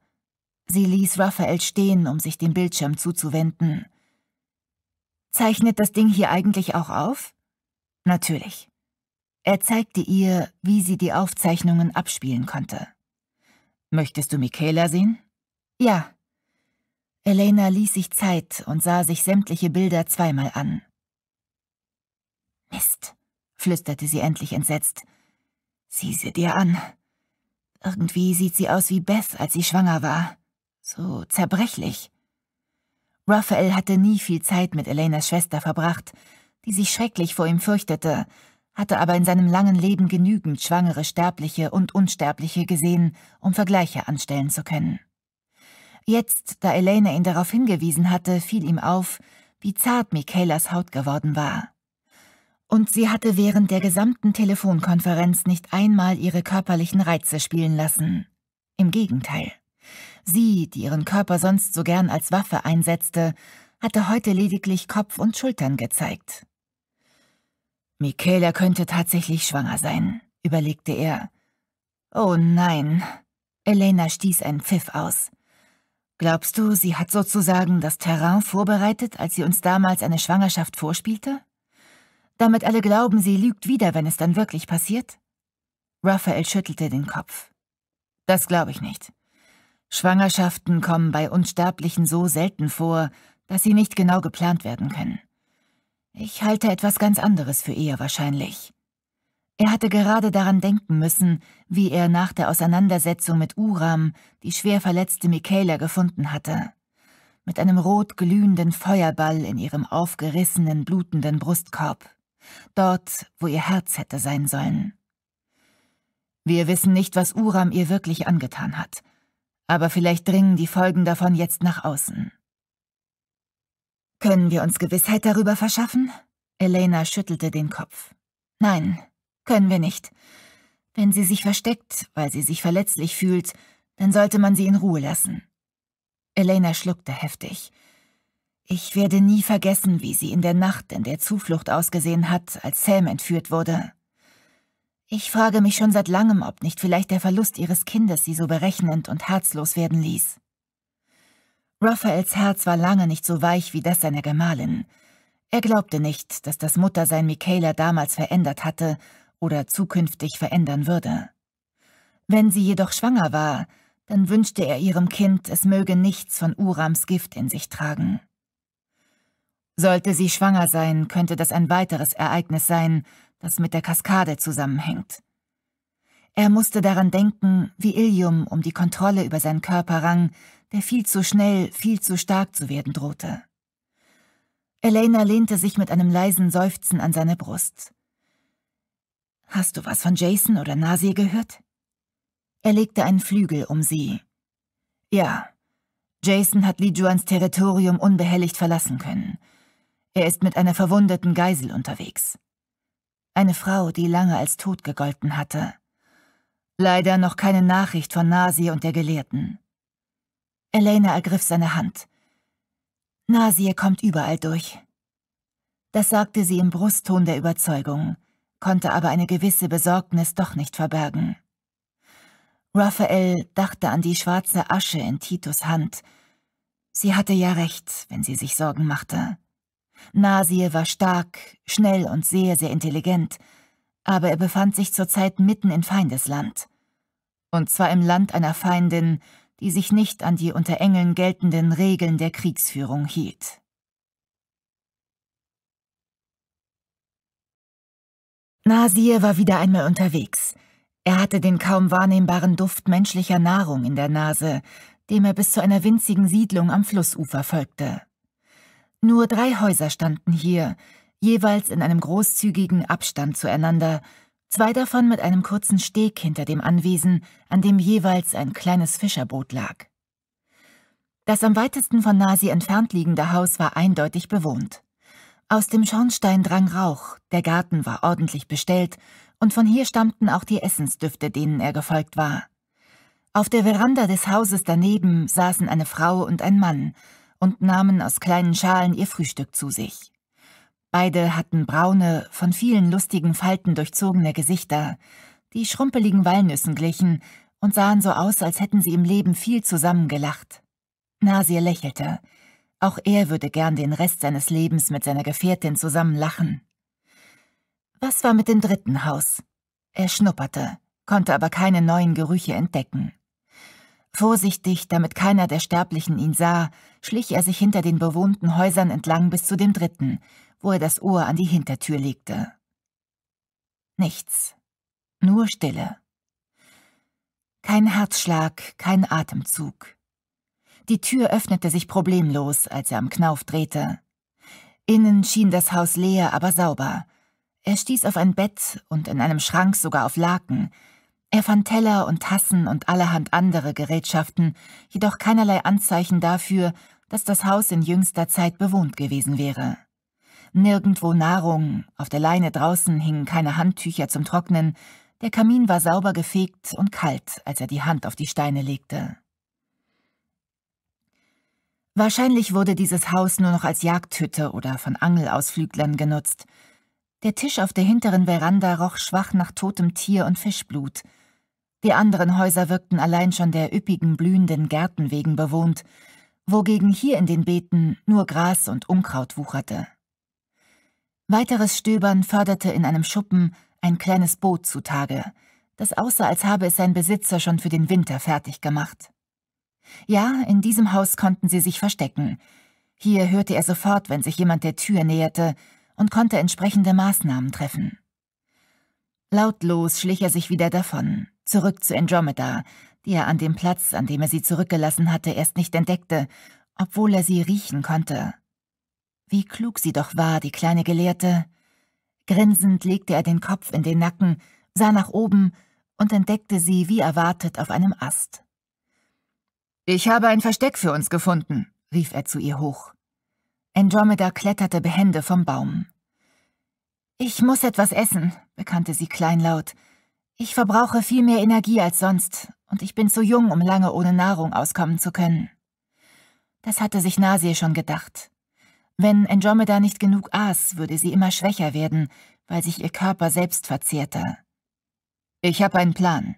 sie ließ Raphael stehen, um sich dem Bildschirm zuzuwenden. Zeichnet das Ding hier eigentlich auch auf? Natürlich. Er zeigte ihr, wie sie die Aufzeichnungen abspielen konnte. Möchtest du Michaela sehen? Ja. Elena ließ sich Zeit und sah sich sämtliche Bilder zweimal an. Mist, flüsterte sie endlich entsetzt. Sieh sie dir an. Irgendwie sieht sie aus wie Beth, als sie schwanger war. So zerbrechlich. Raphael hatte nie viel Zeit mit Elenas Schwester verbracht, die sich schrecklich vor ihm fürchtete, hatte aber in seinem langen Leben genügend schwangere Sterbliche und Unsterbliche gesehen, um Vergleiche anstellen zu können. Jetzt, da Elena ihn darauf hingewiesen hatte, fiel ihm auf, wie zart Michaelas Haut geworden war. Und sie hatte während der gesamten Telefonkonferenz nicht einmal ihre körperlichen Reize spielen lassen. Im Gegenteil. Sie, die ihren Körper sonst so gern als Waffe einsetzte, hatte heute lediglich Kopf und Schultern gezeigt. Michaela könnte tatsächlich schwanger sein, überlegte er. Oh nein. Elena stieß einen Pfiff aus. Glaubst du, sie hat sozusagen das Terrain vorbereitet, als sie uns damals eine Schwangerschaft vorspielte? Damit alle glauben, sie lügt wieder, wenn es dann wirklich passiert? Raphael schüttelte den Kopf. Das glaube ich nicht. Schwangerschaften kommen bei Unsterblichen so selten vor, dass sie nicht genau geplant werden können. Ich halte etwas ganz anderes für eher wahrscheinlich. Er hatte gerade daran denken müssen, wie er nach der Auseinandersetzung mit Uram die schwer verletzte Michaela gefunden hatte. Mit einem rot glühenden Feuerball in ihrem aufgerissenen, blutenden Brustkorb. Dort, wo ihr Herz hätte sein sollen. Wir wissen nicht, was Uram ihr wirklich angetan hat. Aber vielleicht dringen die Folgen davon jetzt nach außen. Können wir uns Gewissheit darüber verschaffen? Elena schüttelte den Kopf. Nein, können wir nicht. Wenn sie sich versteckt, weil sie sich verletzlich fühlt, dann sollte man sie in Ruhe lassen. Elena schluckte heftig. Ich werde nie vergessen, wie sie in der Nacht in der Zuflucht ausgesehen hat, als Sam entführt wurde. Ich frage mich schon seit langem, ob nicht vielleicht der Verlust ihres Kindes sie so berechnend und herzlos werden ließ. Raphaels Herz war lange nicht so weich wie das seiner Gemahlin. Er glaubte nicht, dass das Muttersein Michaela damals verändert hatte oder zukünftig verändern würde. Wenn sie jedoch schwanger war, dann wünschte er ihrem Kind, es möge nichts von Urams Gift in sich tragen. Sollte sie schwanger sein, könnte das ein weiteres Ereignis sein, das mit der Kaskade zusammenhängt. Er musste daran denken, wie Ilium um die Kontrolle über seinen Körper rang, der viel zu schnell, viel zu stark zu werden drohte. Elena lehnte sich mit einem leisen Seufzen an seine Brust. Hast du was von Jason oder Nasir gehört? Er legte einen Flügel um sie. Ja, Jason hat Lijuans Territorium unbehelligt verlassen können. Er ist mit einer verwundeten Geisel unterwegs. Eine Frau, die lange als tot gegolten hatte. Leider noch keine Nachricht von Nasir und der Gelehrten. Elena ergriff seine Hand. Nasie kommt überall durch. Das sagte sie im Brustton der Überzeugung, konnte aber eine gewisse Besorgnis doch nicht verbergen. Raphael dachte an die schwarze Asche in Titus Hand. Sie hatte ja recht, wenn sie sich Sorgen machte. Nasie war stark, schnell und sehr, sehr intelligent, aber er befand sich zurzeit mitten in Feindesland. Und zwar im Land einer Feindin, die sich nicht an die unter Engeln geltenden Regeln der Kriegsführung hielt. Nasir war wieder einmal unterwegs. Er hatte den kaum wahrnehmbaren Duft menschlicher Nahrung in der Nase, dem er bis zu einer winzigen Siedlung am Flussufer folgte. Nur drei Häuser standen hier, jeweils in einem großzügigen Abstand zueinander, zwei davon mit einem kurzen Steg hinter dem Anwesen, an dem jeweils ein kleines Fischerboot lag. Das am weitesten von Nasi entfernt liegende Haus war eindeutig bewohnt. Aus dem Schornstein drang Rauch, der Garten war ordentlich bestellt, und von hier stammten auch die Essensdüfte, denen er gefolgt war. Auf der Veranda des Hauses daneben saßen eine Frau und ein Mann und nahmen aus kleinen Schalen ihr Frühstück zu sich. Beide hatten braune, von vielen lustigen Falten durchzogene Gesichter, die schrumpeligen Walnüssen glichen und sahen so aus, als hätten sie im Leben viel zusammengelacht. Nasir lächelte. Auch er würde gern den Rest seines Lebens mit seiner Gefährtin zusammen lachen. Was war mit dem dritten Haus? Er schnupperte, konnte aber keine neuen Gerüche entdecken. Vorsichtig, damit keiner der Sterblichen ihn sah, schlich er sich hinter den bewohnten Häusern entlang bis zu dem dritten wo er das Ohr an die Hintertür legte. Nichts, nur Stille. Kein Herzschlag, kein Atemzug. Die Tür öffnete sich problemlos, als er am Knauf drehte. Innen schien das Haus leer, aber sauber. Er stieß auf ein Bett und in einem Schrank sogar auf Laken. Er fand Teller und Tassen und allerhand andere Gerätschaften, jedoch keinerlei Anzeichen dafür, dass das Haus in jüngster Zeit bewohnt gewesen wäre. Nirgendwo Nahrung, auf der Leine draußen hingen keine Handtücher zum Trocknen, der Kamin war sauber gefegt und kalt, als er die Hand auf die Steine legte. Wahrscheinlich wurde dieses Haus nur noch als Jagdhütte oder von Angelausflüglern genutzt. Der Tisch auf der hinteren Veranda roch schwach nach totem Tier und Fischblut. Die anderen Häuser wirkten allein schon der üppigen, blühenden Gärten wegen bewohnt, wogegen hier in den Beeten nur Gras und Unkraut wucherte. Weiteres Stöbern förderte in einem Schuppen ein kleines Boot zutage, das aussah, als habe es sein Besitzer schon für den Winter fertig gemacht. Ja, in diesem Haus konnten sie sich verstecken. Hier hörte er sofort, wenn sich jemand der Tür näherte und konnte entsprechende Maßnahmen treffen. Lautlos schlich er sich wieder davon, zurück zu Andromeda, die er an dem Platz, an dem er sie zurückgelassen hatte, erst nicht entdeckte, obwohl er sie riechen konnte. Wie klug sie doch war, die kleine Gelehrte. Grinsend legte er den Kopf in den Nacken, sah nach oben und entdeckte sie wie erwartet auf einem Ast. »Ich habe ein Versteck für uns gefunden«, rief er zu ihr hoch. Andromeda kletterte behende vom Baum. »Ich muss etwas essen«, bekannte sie kleinlaut. »Ich verbrauche viel mehr Energie als sonst, und ich bin zu jung, um lange ohne Nahrung auskommen zu können.« Das hatte sich Nasir schon gedacht. Wenn Andromeda nicht genug aß, würde sie immer schwächer werden, weil sich ihr Körper selbst verzehrte. Ich habe einen Plan.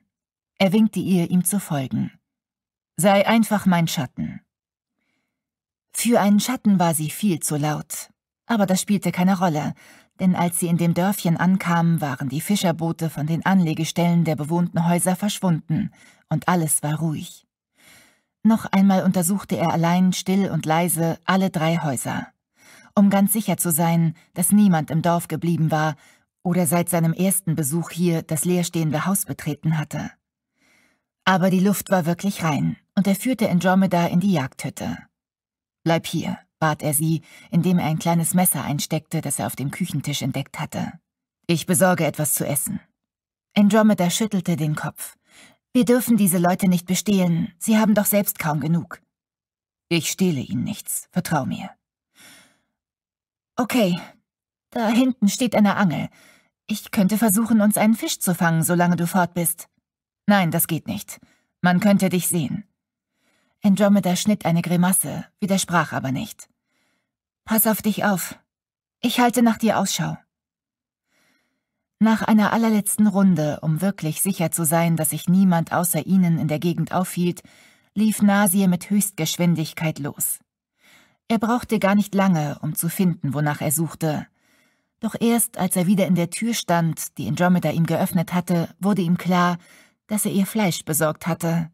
Er winkte ihr, ihm zu folgen. Sei einfach mein Schatten. Für einen Schatten war sie viel zu laut. Aber das spielte keine Rolle, denn als sie in dem Dörfchen ankamen, waren die Fischerboote von den Anlegestellen der bewohnten Häuser verschwunden und alles war ruhig. Noch einmal untersuchte er allein still und leise alle drei Häuser um ganz sicher zu sein, dass niemand im Dorf geblieben war oder seit seinem ersten Besuch hier das leerstehende Haus betreten hatte. Aber die Luft war wirklich rein, und er führte Andromeda in die Jagdhütte. Bleib hier, bat er sie, indem er ein kleines Messer einsteckte, das er auf dem Küchentisch entdeckt hatte. Ich besorge etwas zu essen. Andromeda schüttelte den Kopf. Wir dürfen diese Leute nicht bestehlen, sie haben doch selbst kaum genug. Ich stehle ihnen nichts, vertrau mir. Okay, da hinten steht eine Angel. Ich könnte versuchen, uns einen Fisch zu fangen, solange du fort bist. Nein, das geht nicht. Man könnte dich sehen. Andromeda schnitt eine Grimasse, widersprach aber nicht. Pass auf dich auf. Ich halte nach dir Ausschau. Nach einer allerletzten Runde, um wirklich sicher zu sein, dass sich niemand außer ihnen in der Gegend aufhielt, lief Nasir mit Höchstgeschwindigkeit los. Er brauchte gar nicht lange, um zu finden, wonach er suchte. Doch erst als er wieder in der Tür stand, die Andromeda ihm geöffnet hatte, wurde ihm klar, dass er ihr Fleisch besorgt hatte.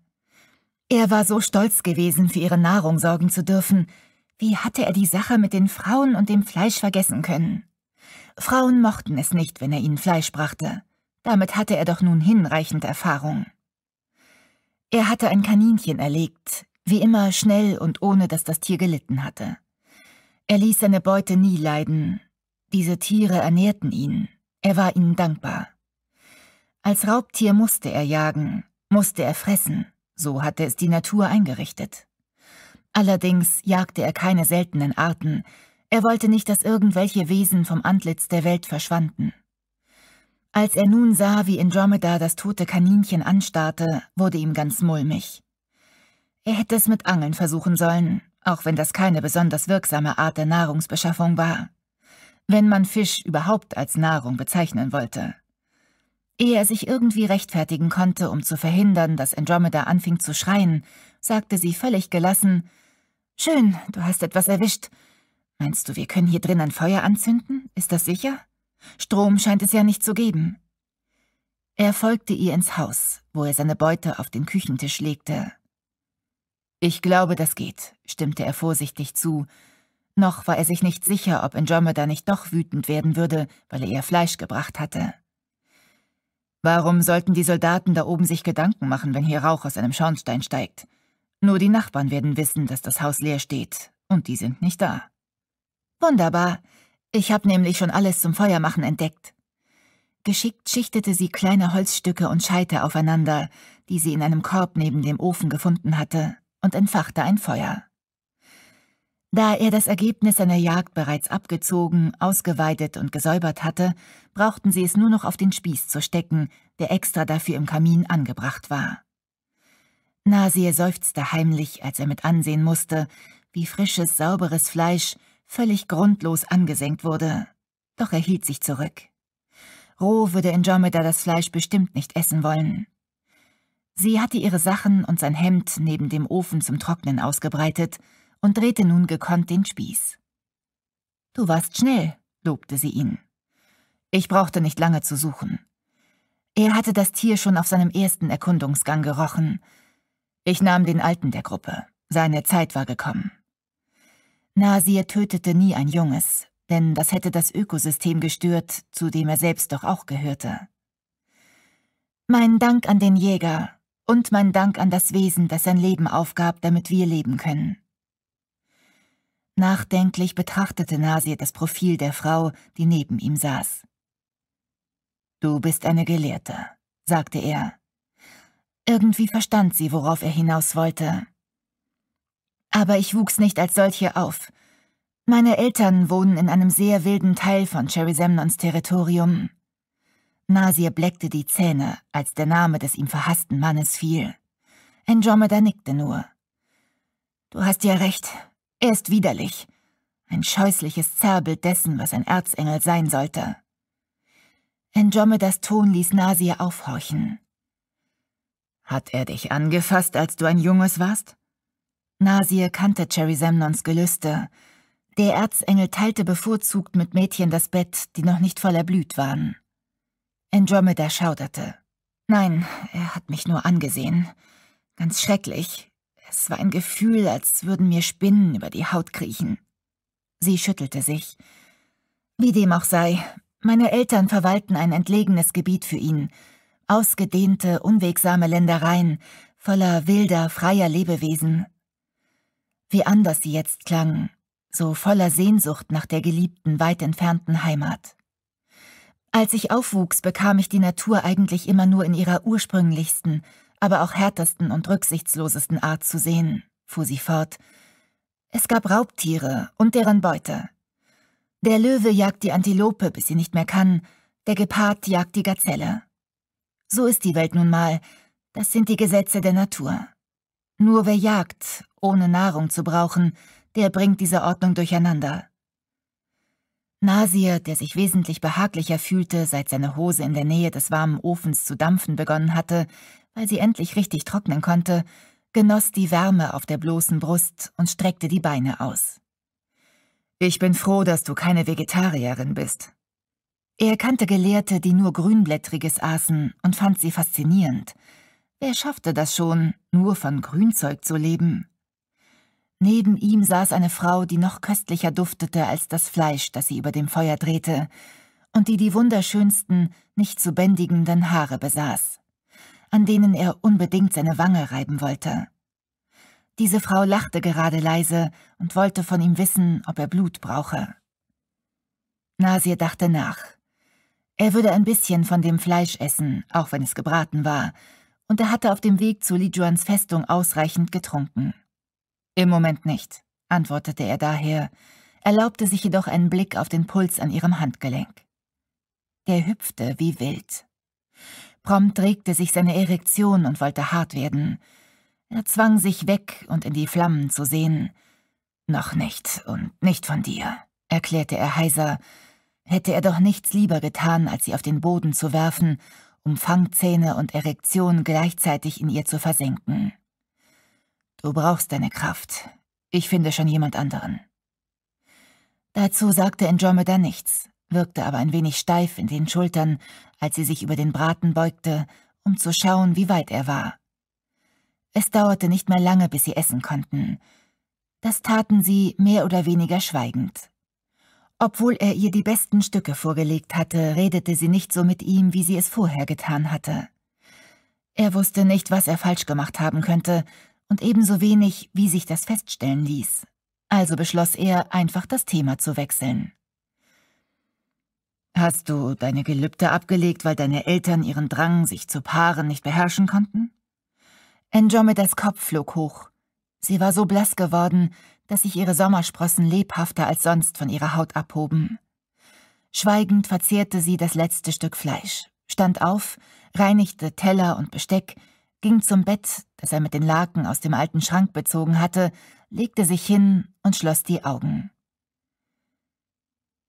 Er war so stolz gewesen, für ihre Nahrung sorgen zu dürfen. Wie hatte er die Sache mit den Frauen und dem Fleisch vergessen können? Frauen mochten es nicht, wenn er ihnen Fleisch brachte. Damit hatte er doch nun hinreichend Erfahrung. Er hatte ein Kaninchen erlegt, wie immer schnell und ohne, dass das Tier gelitten hatte. Er ließ seine Beute nie leiden. Diese Tiere ernährten ihn. Er war ihnen dankbar. Als Raubtier musste er jagen, musste er fressen. So hatte es die Natur eingerichtet. Allerdings jagte er keine seltenen Arten. Er wollte nicht, dass irgendwelche Wesen vom Antlitz der Welt verschwanden. Als er nun sah, wie Andromeda das tote Kaninchen anstarrte, wurde ihm ganz mulmig. Er hätte es mit Angeln versuchen sollen, auch wenn das keine besonders wirksame Art der Nahrungsbeschaffung war. Wenn man Fisch überhaupt als Nahrung bezeichnen wollte. Ehe er sich irgendwie rechtfertigen konnte, um zu verhindern, dass Andromeda anfing zu schreien, sagte sie völlig gelassen, »Schön, du hast etwas erwischt. Meinst du, wir können hier drin ein Feuer anzünden? Ist das sicher? Strom scheint es ja nicht zu geben.« Er folgte ihr ins Haus, wo er seine Beute auf den Küchentisch legte. Ich glaube, das geht, stimmte er vorsichtig zu. Noch war er sich nicht sicher, ob Andromeda nicht doch wütend werden würde, weil er ihr Fleisch gebracht hatte. Warum sollten die Soldaten da oben sich Gedanken machen, wenn hier Rauch aus einem Schornstein steigt? Nur die Nachbarn werden wissen, dass das Haus leer steht, und die sind nicht da. Wunderbar. Ich habe nämlich schon alles zum Feuermachen entdeckt. Geschickt schichtete sie kleine Holzstücke und Scheite aufeinander, die sie in einem Korb neben dem Ofen gefunden hatte und entfachte ein Feuer. Da er das Ergebnis seiner Jagd bereits abgezogen, ausgeweidet und gesäubert hatte, brauchten sie es nur noch auf den Spieß zu stecken, der extra dafür im Kamin angebracht war. Nasir seufzte heimlich, als er mit ansehen musste, wie frisches, sauberes Fleisch völlig grundlos angesenkt wurde. Doch er hielt sich zurück. Roh würde Andromeda das Fleisch bestimmt nicht essen wollen. Sie hatte ihre Sachen und sein Hemd neben dem Ofen zum Trocknen ausgebreitet und drehte nun gekonnt den Spieß. »Du warst schnell«, lobte sie ihn. Ich brauchte nicht lange zu suchen. Er hatte das Tier schon auf seinem ersten Erkundungsgang gerochen. Ich nahm den Alten der Gruppe. Seine Zeit war gekommen. Nasir tötete nie ein Junges, denn das hätte das Ökosystem gestört, zu dem er selbst doch auch gehörte. Mein Dank an den Jäger, und mein Dank an das Wesen, das sein Leben aufgab, damit wir leben können. Nachdenklich betrachtete Nasir das Profil der Frau, die neben ihm saß. »Du bist eine Gelehrte«, sagte er. Irgendwie verstand sie, worauf er hinaus wollte. Aber ich wuchs nicht als solche auf. Meine Eltern wohnen in einem sehr wilden Teil von Cherry Territorium. Nasir bleckte die Zähne, als der Name des ihm verhassten Mannes fiel. Andromeda nickte nur. Du hast ja recht, er ist widerlich. Ein scheußliches Zerrbild dessen, was ein Erzengel sein sollte. Andromedas Ton ließ Nasir aufhorchen. Hat er dich angefasst, als du ein Junges warst? Nasir kannte Cherry Semnons Gelüste. Der Erzengel teilte bevorzugt mit Mädchen das Bett, die noch nicht voller erblüht waren. Andromeda schauderte. Nein, er hat mich nur angesehen. Ganz schrecklich. Es war ein Gefühl, als würden mir Spinnen über die Haut kriechen. Sie schüttelte sich. Wie dem auch sei, meine Eltern verwalten ein entlegenes Gebiet für ihn. Ausgedehnte, unwegsame Ländereien, voller wilder, freier Lebewesen. Wie anders sie jetzt klangen, so voller Sehnsucht nach der geliebten, weit entfernten Heimat. Als ich aufwuchs, bekam ich die Natur eigentlich immer nur in ihrer ursprünglichsten, aber auch härtesten und rücksichtslosesten Art zu sehen, fuhr sie fort. Es gab Raubtiere und deren Beute. Der Löwe jagt die Antilope, bis sie nicht mehr kann, der Gepard jagt die Gazelle. So ist die Welt nun mal, das sind die Gesetze der Natur. Nur wer jagt, ohne Nahrung zu brauchen, der bringt diese Ordnung durcheinander. Nasir, der sich wesentlich behaglicher fühlte, seit seine Hose in der Nähe des warmen Ofens zu dampfen begonnen hatte, weil sie endlich richtig trocknen konnte, genoss die Wärme auf der bloßen Brust und streckte die Beine aus. Ich bin froh, dass du keine Vegetarierin bist. Er kannte Gelehrte, die nur Grünblättriges aßen und fand sie faszinierend. Wer schaffte das schon, nur von Grünzeug zu leben? Neben ihm saß eine Frau, die noch köstlicher duftete als das Fleisch, das sie über dem Feuer drehte, und die die wunderschönsten, nicht zu bändigenden Haare besaß, an denen er unbedingt seine Wange reiben wollte. Diese Frau lachte gerade leise und wollte von ihm wissen, ob er Blut brauche. Nasir dachte nach. Er würde ein bisschen von dem Fleisch essen, auch wenn es gebraten war, und er hatte auf dem Weg zu Lijuans Festung ausreichend getrunken. Im Moment nicht, antwortete er daher, erlaubte sich jedoch einen Blick auf den Puls an ihrem Handgelenk. Der hüpfte wie wild. Prompt regte sich seine Erektion und wollte hart werden. Er zwang sich weg und in die Flammen zu sehen. Noch nicht und nicht von dir, erklärte er heiser. Hätte er doch nichts lieber getan, als sie auf den Boden zu werfen, um Fangzähne und Erektion gleichzeitig in ihr zu versenken. Du brauchst deine Kraft. Ich finde schon jemand anderen. Dazu sagte Andromeda nichts, wirkte aber ein wenig steif in den Schultern, als sie sich über den Braten beugte, um zu schauen, wie weit er war. Es dauerte nicht mehr lange, bis sie essen konnten. Das taten sie mehr oder weniger schweigend. Obwohl er ihr die besten Stücke vorgelegt hatte, redete sie nicht so mit ihm, wie sie es vorher getan hatte. Er wusste nicht, was er falsch gemacht haben könnte, und ebenso wenig, wie sich das feststellen ließ. Also beschloss er, einfach das Thema zu wechseln. Hast du deine Gelübde abgelegt, weil deine Eltern ihren Drang, sich zu paaren, nicht beherrschen konnten? Andromedas Kopf flog hoch. Sie war so blass geworden, dass sich ihre Sommersprossen lebhafter als sonst von ihrer Haut abhoben. Schweigend verzehrte sie das letzte Stück Fleisch, stand auf, reinigte Teller und Besteck, ging zum Bett, das er mit den Laken aus dem alten Schrank bezogen hatte, legte sich hin und schloss die Augen.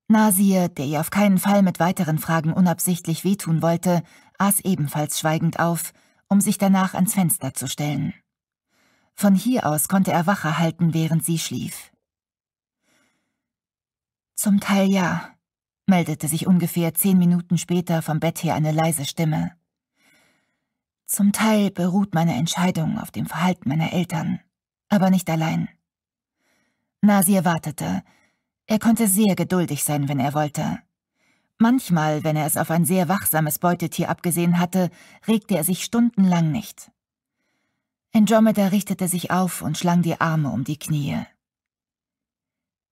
Nasir, der ihr auf keinen Fall mit weiteren Fragen unabsichtlich wehtun wollte, aß ebenfalls schweigend auf, um sich danach ans Fenster zu stellen. Von hier aus konnte er Wache halten, während sie schlief. Zum Teil ja, meldete sich ungefähr zehn Minuten später vom Bett her eine leise Stimme. Zum Teil beruht meine Entscheidung auf dem Verhalten meiner Eltern, aber nicht allein. Nasir wartete. Er konnte sehr geduldig sein, wenn er wollte. Manchmal, wenn er es auf ein sehr wachsames Beutetier abgesehen hatte, regte er sich stundenlang nicht. Andromeda richtete sich auf und schlang die Arme um die Knie.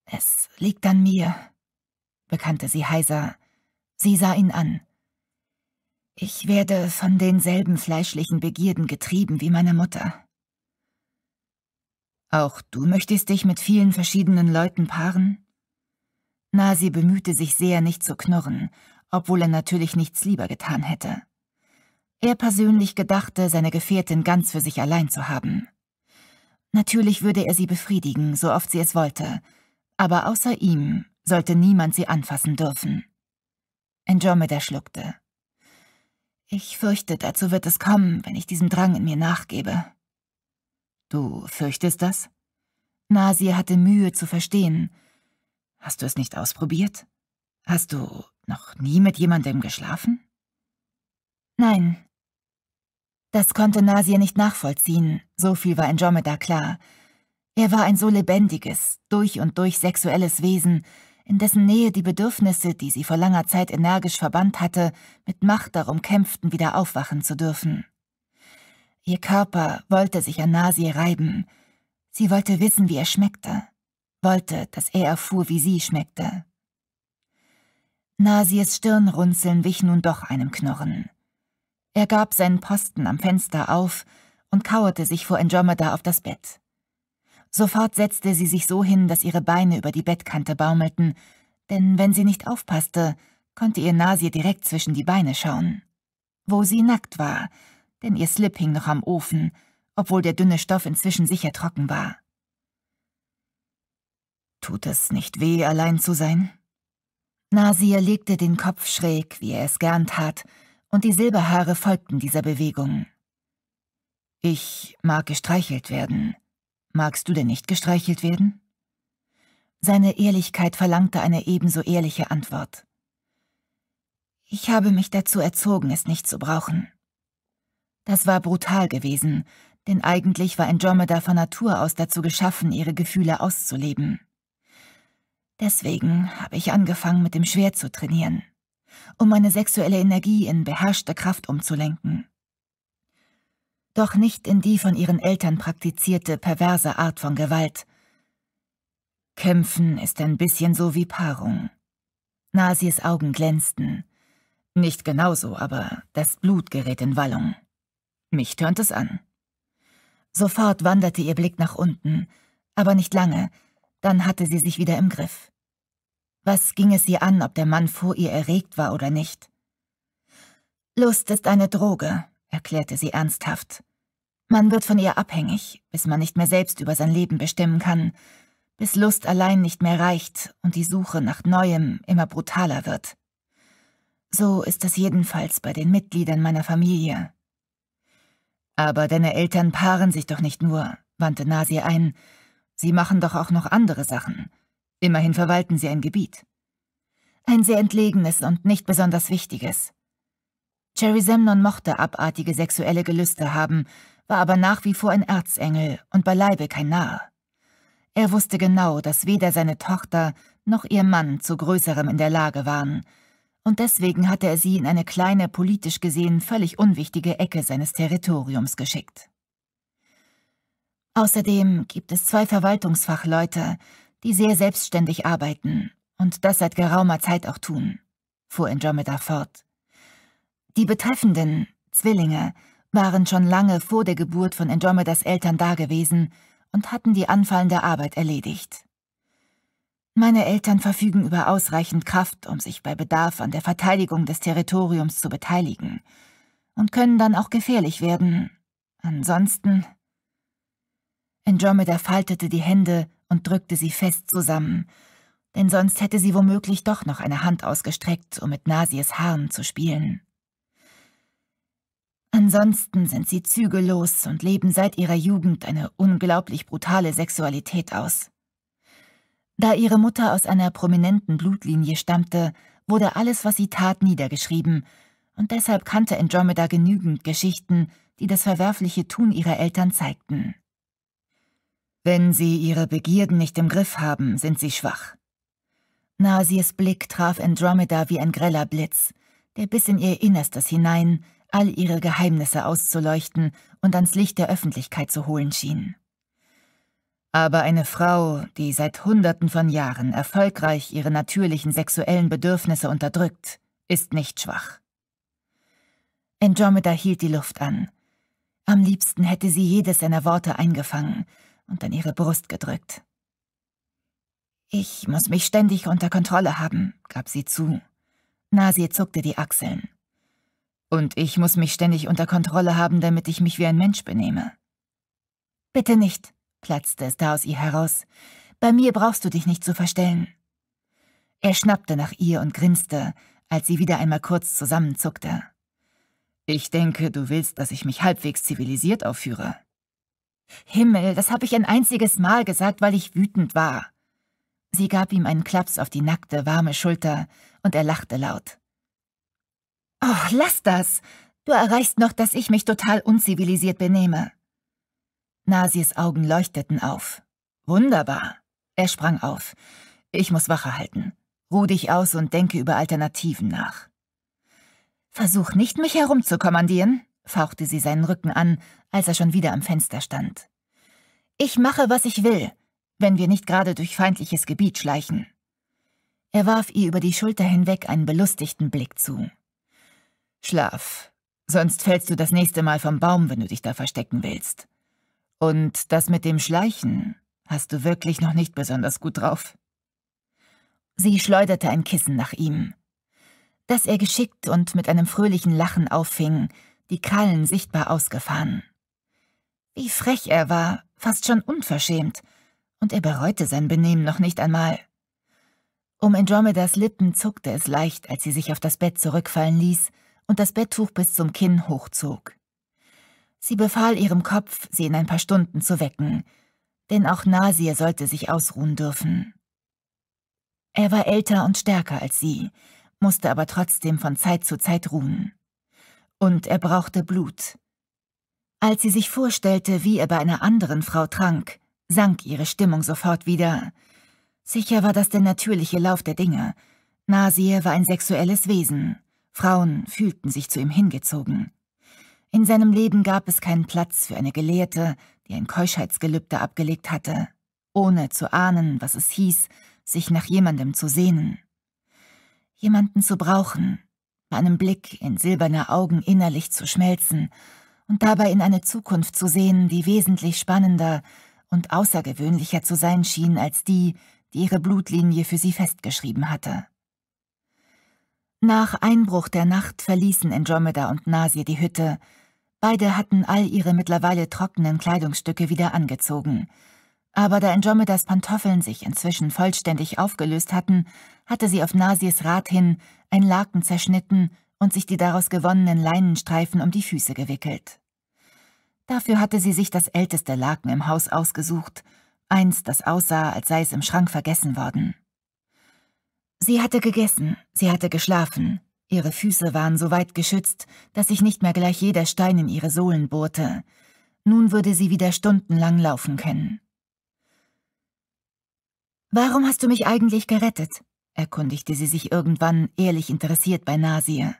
Es liegt an mir, bekannte sie heiser. Sie sah ihn an, ich werde von denselben fleischlichen Begierden getrieben wie meine Mutter. Auch du möchtest dich mit vielen verschiedenen Leuten paaren? Nasi bemühte sich sehr, nicht zu knurren, obwohl er natürlich nichts lieber getan hätte. Er persönlich gedachte, seine Gefährtin ganz für sich allein zu haben. Natürlich würde er sie befriedigen, so oft sie es wollte, aber außer ihm sollte niemand sie anfassen dürfen. Andromeda schluckte. Ich fürchte, dazu wird es kommen, wenn ich diesem Drang in mir nachgebe. Du fürchtest das? Nasir hatte Mühe zu verstehen. Hast du es nicht ausprobiert? Hast du noch nie mit jemandem geschlafen? Nein. Das konnte Nasir nicht nachvollziehen, so viel war Andromeda klar. Er war ein so lebendiges, durch und durch sexuelles Wesen, in dessen Nähe die Bedürfnisse, die sie vor langer Zeit energisch verbannt hatte, mit Macht darum kämpften, wieder aufwachen zu dürfen. Ihr Körper wollte sich an Nasi reiben. Sie wollte wissen, wie er schmeckte. Wollte, dass er erfuhr, wie sie schmeckte. Nasies Stirnrunzeln wich nun doch einem Knurren. Er gab seinen Posten am Fenster auf und kauerte sich vor Andromeda auf das Bett. Sofort setzte sie sich so hin, dass ihre Beine über die Bettkante baumelten, denn wenn sie nicht aufpasste, konnte ihr Nasir direkt zwischen die Beine schauen. Wo sie nackt war, denn ihr Slip hing noch am Ofen, obwohl der dünne Stoff inzwischen sicher trocken war. Tut es nicht weh, allein zu sein? Nasir legte den Kopf schräg, wie er es gern tat, und die Silberhaare folgten dieser Bewegung. Ich mag gestreichelt werden, Magst du denn nicht gestreichelt werden? Seine Ehrlichkeit verlangte eine ebenso ehrliche Antwort. Ich habe mich dazu erzogen, es nicht zu brauchen. Das war brutal gewesen, denn eigentlich war Andromeda von Natur aus dazu geschaffen, ihre Gefühle auszuleben. Deswegen habe ich angefangen, mit dem Schwert zu trainieren, um meine sexuelle Energie in beherrschte Kraft umzulenken doch nicht in die von ihren Eltern praktizierte perverse Art von Gewalt. Kämpfen ist ein bisschen so wie Paarung. Nasirs Augen glänzten. Nicht genauso, aber das Blut gerät in Wallung. Mich tönt es an. Sofort wanderte ihr Blick nach unten, aber nicht lange, dann hatte sie sich wieder im Griff. Was ging es ihr an, ob der Mann vor ihr erregt war oder nicht? Lust ist eine Droge, erklärte sie ernsthaft. Man wird von ihr abhängig, bis man nicht mehr selbst über sein Leben bestimmen kann, bis Lust allein nicht mehr reicht und die Suche nach Neuem immer brutaler wird. So ist es jedenfalls bei den Mitgliedern meiner Familie. Aber deine Eltern paaren sich doch nicht nur, wandte Nasi ein. Sie machen doch auch noch andere Sachen. Immerhin verwalten sie ein Gebiet. Ein sehr entlegenes und nicht besonders wichtiges. Cherry Semnon mochte abartige sexuelle Gelüste haben, war aber nach wie vor ein Erzengel und beileibe kein Narr. Er wusste genau, dass weder seine Tochter noch ihr Mann zu Größerem in der Lage waren, und deswegen hatte er sie in eine kleine, politisch gesehen völlig unwichtige Ecke seines Territoriums geschickt. Außerdem gibt es zwei Verwaltungsfachleute, die sehr selbstständig arbeiten und das seit geraumer Zeit auch tun, fuhr Andromeda fort. Die Betreffenden, Zwillinge, waren schon lange vor der Geburt von Andromedas Eltern dagewesen und hatten die anfallende Arbeit erledigt. Meine Eltern verfügen über ausreichend Kraft, um sich bei Bedarf an der Verteidigung des Territoriums zu beteiligen und können dann auch gefährlich werden. Ansonsten... Andromeda faltete die Hände und drückte sie fest zusammen, denn sonst hätte sie womöglich doch noch eine Hand ausgestreckt, um mit Nasies Haaren zu spielen. Ansonsten sind sie zügellos und leben seit ihrer Jugend eine unglaublich brutale Sexualität aus. Da ihre Mutter aus einer prominenten Blutlinie stammte, wurde alles, was sie tat, niedergeschrieben, und deshalb kannte Andromeda genügend Geschichten, die das verwerfliche Tun ihrer Eltern zeigten. Wenn sie ihre Begierden nicht im Griff haben, sind sie schwach. Nasies Blick traf Andromeda wie ein greller Blitz, der bis in ihr Innerstes hinein all ihre Geheimnisse auszuleuchten und ans Licht der Öffentlichkeit zu holen schienen. Aber eine Frau, die seit Hunderten von Jahren erfolgreich ihre natürlichen sexuellen Bedürfnisse unterdrückt, ist nicht schwach. Andromeda hielt die Luft an. Am liebsten hätte sie jedes seiner Worte eingefangen und an ihre Brust gedrückt. Ich muss mich ständig unter Kontrolle haben, gab sie zu. Nasir zuckte die Achseln. Und ich muss mich ständig unter Kontrolle haben, damit ich mich wie ein Mensch benehme. Bitte nicht, platzte es da aus ihr heraus. Bei mir brauchst du dich nicht zu verstellen. Er schnappte nach ihr und grinste, als sie wieder einmal kurz zusammenzuckte. Ich denke, du willst, dass ich mich halbwegs zivilisiert aufführe. Himmel, das habe ich ein einziges Mal gesagt, weil ich wütend war. Sie gab ihm einen Klaps auf die nackte, warme Schulter, und er lachte laut. Oh, lass das. Du erreichst noch, dass ich mich total unzivilisiert benehme. Nasirs Augen leuchteten auf. Wunderbar. Er sprang auf. Ich muss Wache halten. Ruh dich aus und denke über Alternativen nach. Versuch nicht, mich herumzukommandieren, fauchte sie seinen Rücken an, als er schon wieder am Fenster stand. Ich mache, was ich will, wenn wir nicht gerade durch feindliches Gebiet schleichen. Er warf ihr über die Schulter hinweg einen belustigten Blick zu. Schlaf, sonst fällst du das nächste Mal vom Baum, wenn du dich da verstecken willst. Und das mit dem Schleichen hast du wirklich noch nicht besonders gut drauf. Sie schleuderte ein Kissen nach ihm. Das er geschickt und mit einem fröhlichen Lachen auffing, die Krallen sichtbar ausgefahren. Wie frech er war, fast schon unverschämt, und er bereute sein Benehmen noch nicht einmal. Um Andromedas Lippen zuckte es leicht, als sie sich auf das Bett zurückfallen ließ, und das Betttuch bis zum Kinn hochzog. Sie befahl ihrem Kopf, sie in ein paar Stunden zu wecken, denn auch Nasir sollte sich ausruhen dürfen. Er war älter und stärker als sie, musste aber trotzdem von Zeit zu Zeit ruhen. Und er brauchte Blut. Als sie sich vorstellte, wie er bei einer anderen Frau trank, sank ihre Stimmung sofort wieder. Sicher war das der natürliche Lauf der Dinge. Nasir war ein sexuelles Wesen. Frauen fühlten sich zu ihm hingezogen. In seinem Leben gab es keinen Platz für eine Gelehrte, die ein Keuschheitsgelübde abgelegt hatte, ohne zu ahnen, was es hieß, sich nach jemandem zu sehnen. Jemanden zu brauchen, bei einem Blick in silberne Augen innerlich zu schmelzen und dabei in eine Zukunft zu sehen, die wesentlich spannender und außergewöhnlicher zu sein schien als die, die ihre Blutlinie für sie festgeschrieben hatte. Nach Einbruch der Nacht verließen Andromeda und Nasir die Hütte. Beide hatten all ihre mittlerweile trockenen Kleidungsstücke wieder angezogen. Aber da Andromedas Pantoffeln sich inzwischen vollständig aufgelöst hatten, hatte sie auf Nasirs Rat hin ein Laken zerschnitten und sich die daraus gewonnenen Leinenstreifen um die Füße gewickelt. Dafür hatte sie sich das älteste Laken im Haus ausgesucht, eins, das aussah, als sei es im Schrank vergessen worden. Sie hatte gegessen, sie hatte geschlafen. Ihre Füße waren so weit geschützt, dass sich nicht mehr gleich jeder Stein in ihre Sohlen bohrte. Nun würde sie wieder stundenlang laufen können. »Warum hast du mich eigentlich gerettet?« erkundigte sie sich irgendwann, ehrlich interessiert bei Nasir.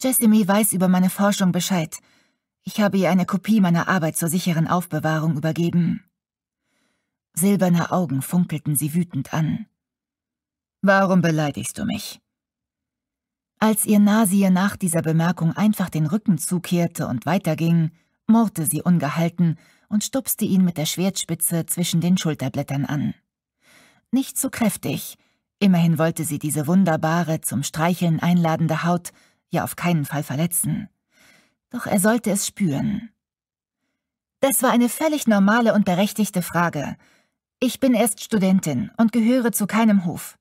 »Jessamy weiß über meine Forschung Bescheid. Ich habe ihr eine Kopie meiner Arbeit zur sicheren Aufbewahrung übergeben.« Silberne Augen funkelten sie wütend an. Warum beleidigst du mich? Als ihr Nasir nach dieser Bemerkung einfach den Rücken zukehrte und weiterging, murrte sie ungehalten und stupste ihn mit der Schwertspitze zwischen den Schulterblättern an. Nicht zu so kräftig, immerhin wollte sie diese wunderbare, zum Streicheln einladende Haut ja auf keinen Fall verletzen. Doch er sollte es spüren. Das war eine völlig normale und berechtigte Frage. Ich bin erst Studentin und gehöre zu keinem Hof.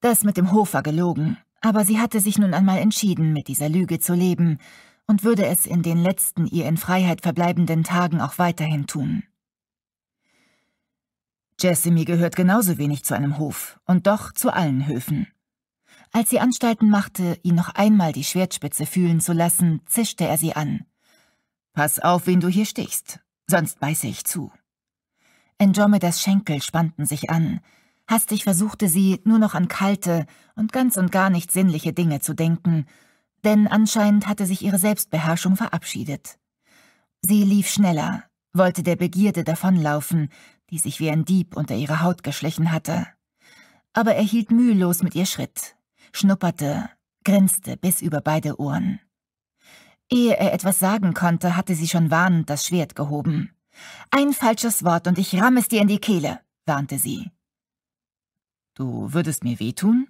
Das mit dem Hof war gelogen, aber sie hatte sich nun einmal entschieden, mit dieser Lüge zu leben und würde es in den letzten ihr in Freiheit verbleibenden Tagen auch weiterhin tun. Jessamy gehört genauso wenig zu einem Hof und doch zu allen Höfen. Als sie Anstalten machte, ihn noch einmal die Schwertspitze fühlen zu lassen, zischte er sie an. Pass auf, wen du hier stichst, sonst beiße ich zu. Andromedas Schenkel spannten sich an, Hastig versuchte sie, nur noch an kalte und ganz und gar nicht sinnliche Dinge zu denken, denn anscheinend hatte sich ihre Selbstbeherrschung verabschiedet. Sie lief schneller, wollte der Begierde davonlaufen, die sich wie ein Dieb unter ihre Haut geschlichen hatte. Aber er hielt mühelos mit ihr Schritt, schnupperte, grinste bis über beide Ohren. Ehe er etwas sagen konnte, hatte sie schon warnend das Schwert gehoben. »Ein falsches Wort und ich ramme es dir in die Kehle«, warnte sie. Du würdest mir wehtun?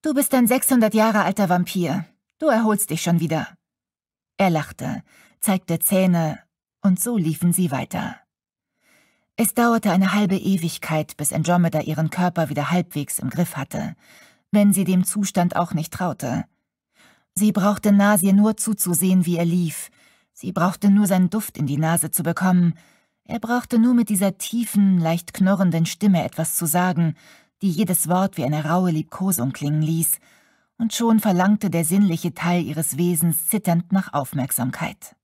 Du bist ein 600 Jahre alter Vampir. Du erholst dich schon wieder. Er lachte, zeigte Zähne, und so liefen sie weiter. Es dauerte eine halbe Ewigkeit, bis Andromeda ihren Körper wieder halbwegs im Griff hatte, wenn sie dem Zustand auch nicht traute. Sie brauchte Nasir nur zuzusehen, wie er lief. Sie brauchte nur seinen Duft in die Nase zu bekommen. Er brauchte nur mit dieser tiefen, leicht knorrenden Stimme etwas zu sagen, die jedes Wort wie eine raue Liebkosung klingen ließ, und schon verlangte der sinnliche Teil ihres Wesens zitternd nach Aufmerksamkeit.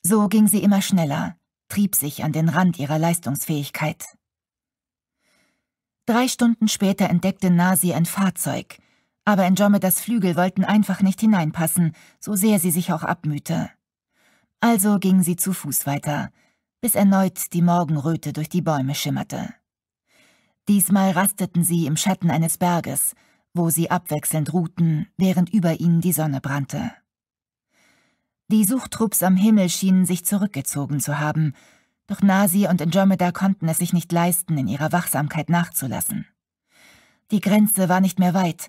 So ging sie immer schneller, trieb sich an den Rand ihrer Leistungsfähigkeit. Drei Stunden später entdeckte Nasi ein Fahrzeug, aber in Andromedas Flügel wollten einfach nicht hineinpassen, so sehr sie sich auch abmühte. Also ging sie zu Fuß weiter, bis erneut die Morgenröte durch die Bäume schimmerte. Diesmal rasteten sie im Schatten eines Berges, wo sie abwechselnd ruhten, während über ihnen die Sonne brannte. Die Suchtrupps am Himmel schienen sich zurückgezogen zu haben, doch Nasi und Andromeda konnten es sich nicht leisten, in ihrer Wachsamkeit nachzulassen. Die Grenze war nicht mehr weit.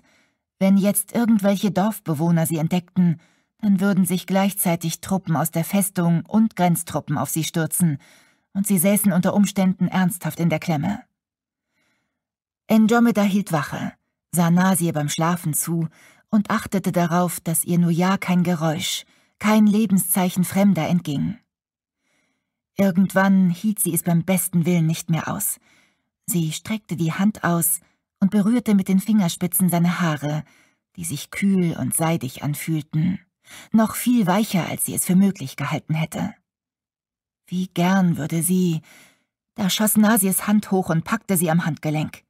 Wenn jetzt irgendwelche Dorfbewohner sie entdeckten, dann würden sich gleichzeitig Truppen aus der Festung und Grenztruppen auf sie stürzen, und sie säßen unter Umständen ernsthaft in der Klemme. Andromeda hielt Wache, sah Nasir beim Schlafen zu und achtete darauf, dass ihr nur ja kein Geräusch, kein Lebenszeichen Fremder entging. Irgendwann hielt sie es beim besten Willen nicht mehr aus. Sie streckte die Hand aus und berührte mit den Fingerspitzen seine Haare, die sich kühl und seidig anfühlten, noch viel weicher, als sie es für möglich gehalten hätte. Wie gern würde sie... Da schoss Nasirs Hand hoch und packte sie am Handgelenk.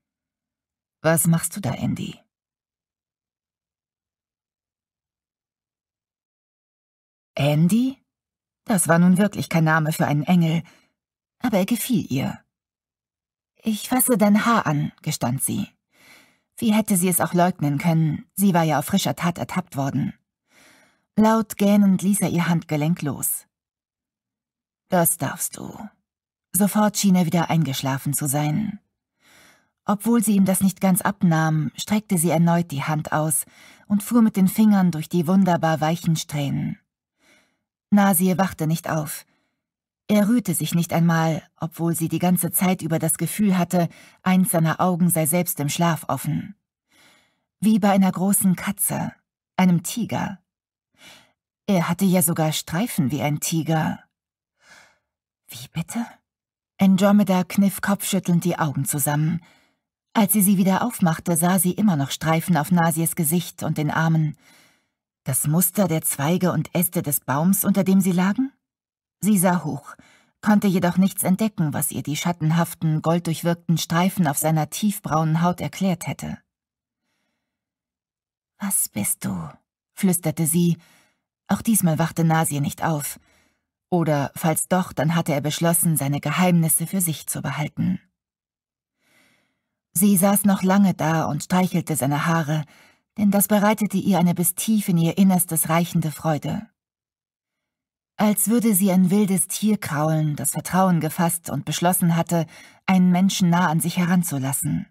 Was machst du da, Andy? Andy? Das war nun wirklich kein Name für einen Engel, aber er gefiel ihr. Ich fasse dein Haar an, gestand sie. Wie hätte sie es auch leugnen können, sie war ja auf frischer Tat ertappt worden. Laut gähnend ließ er ihr Handgelenk los. Das darfst du. Sofort schien er wieder eingeschlafen zu sein. Obwohl sie ihm das nicht ganz abnahm, streckte sie erneut die Hand aus und fuhr mit den Fingern durch die wunderbar weichen Strähnen. Nasir wachte nicht auf. Er rührte sich nicht einmal, obwohl sie die ganze Zeit über das Gefühl hatte, eins seiner Augen sei selbst im Schlaf offen. Wie bei einer großen Katze, einem Tiger. Er hatte ja sogar Streifen wie ein Tiger. Wie bitte? Andromeda kniff kopfschüttelnd die Augen zusammen. Als sie sie wieder aufmachte, sah sie immer noch Streifen auf Nasies Gesicht und den Armen. Das Muster der Zweige und Äste des Baums, unter dem sie lagen? Sie sah hoch, konnte jedoch nichts entdecken, was ihr die schattenhaften, golddurchwirkten Streifen auf seiner tiefbraunen Haut erklärt hätte. Was bist du? flüsterte sie. Auch diesmal wachte Nasie nicht auf. Oder, falls doch, dann hatte er beschlossen, seine Geheimnisse für sich zu behalten. Sie saß noch lange da und streichelte seine Haare, denn das bereitete ihr eine bis tief in ihr Innerstes reichende Freude. Als würde sie ein wildes Tier kraulen, das Vertrauen gefasst und beschlossen hatte, einen Menschen nah an sich heranzulassen.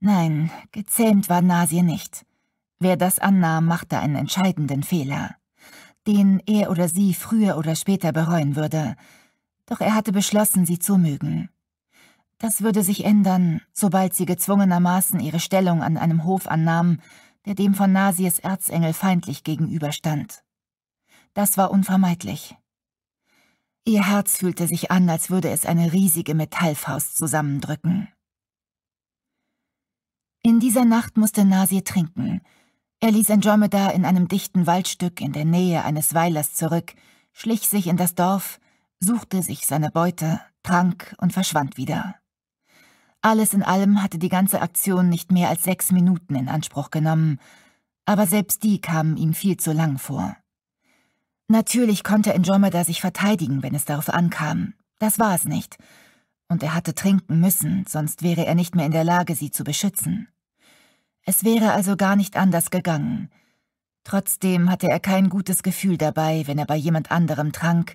Nein, gezähmt war Nasir nicht. Wer das annahm, machte einen entscheidenden Fehler, den er oder sie früher oder später bereuen würde. Doch er hatte beschlossen, sie zu mögen. Das würde sich ändern, sobald sie gezwungenermaßen ihre Stellung an einem Hof annahm, der dem von Nasies Erzengel feindlich gegenüberstand. Das war unvermeidlich. Ihr Herz fühlte sich an, als würde es eine riesige Metallfaust zusammendrücken. In dieser Nacht musste Nasie trinken. Er ließ Andromeda in einem dichten Waldstück in der Nähe eines Weilers zurück, schlich sich in das Dorf, suchte sich seine Beute, trank und verschwand wieder. Alles in allem hatte die ganze Aktion nicht mehr als sechs Minuten in Anspruch genommen, aber selbst die kamen ihm viel zu lang vor. Natürlich konnte Andromeda sich verteidigen, wenn es darauf ankam. Das war es nicht. Und er hatte trinken müssen, sonst wäre er nicht mehr in der Lage, sie zu beschützen. Es wäre also gar nicht anders gegangen. Trotzdem hatte er kein gutes Gefühl dabei, wenn er bei jemand anderem trank,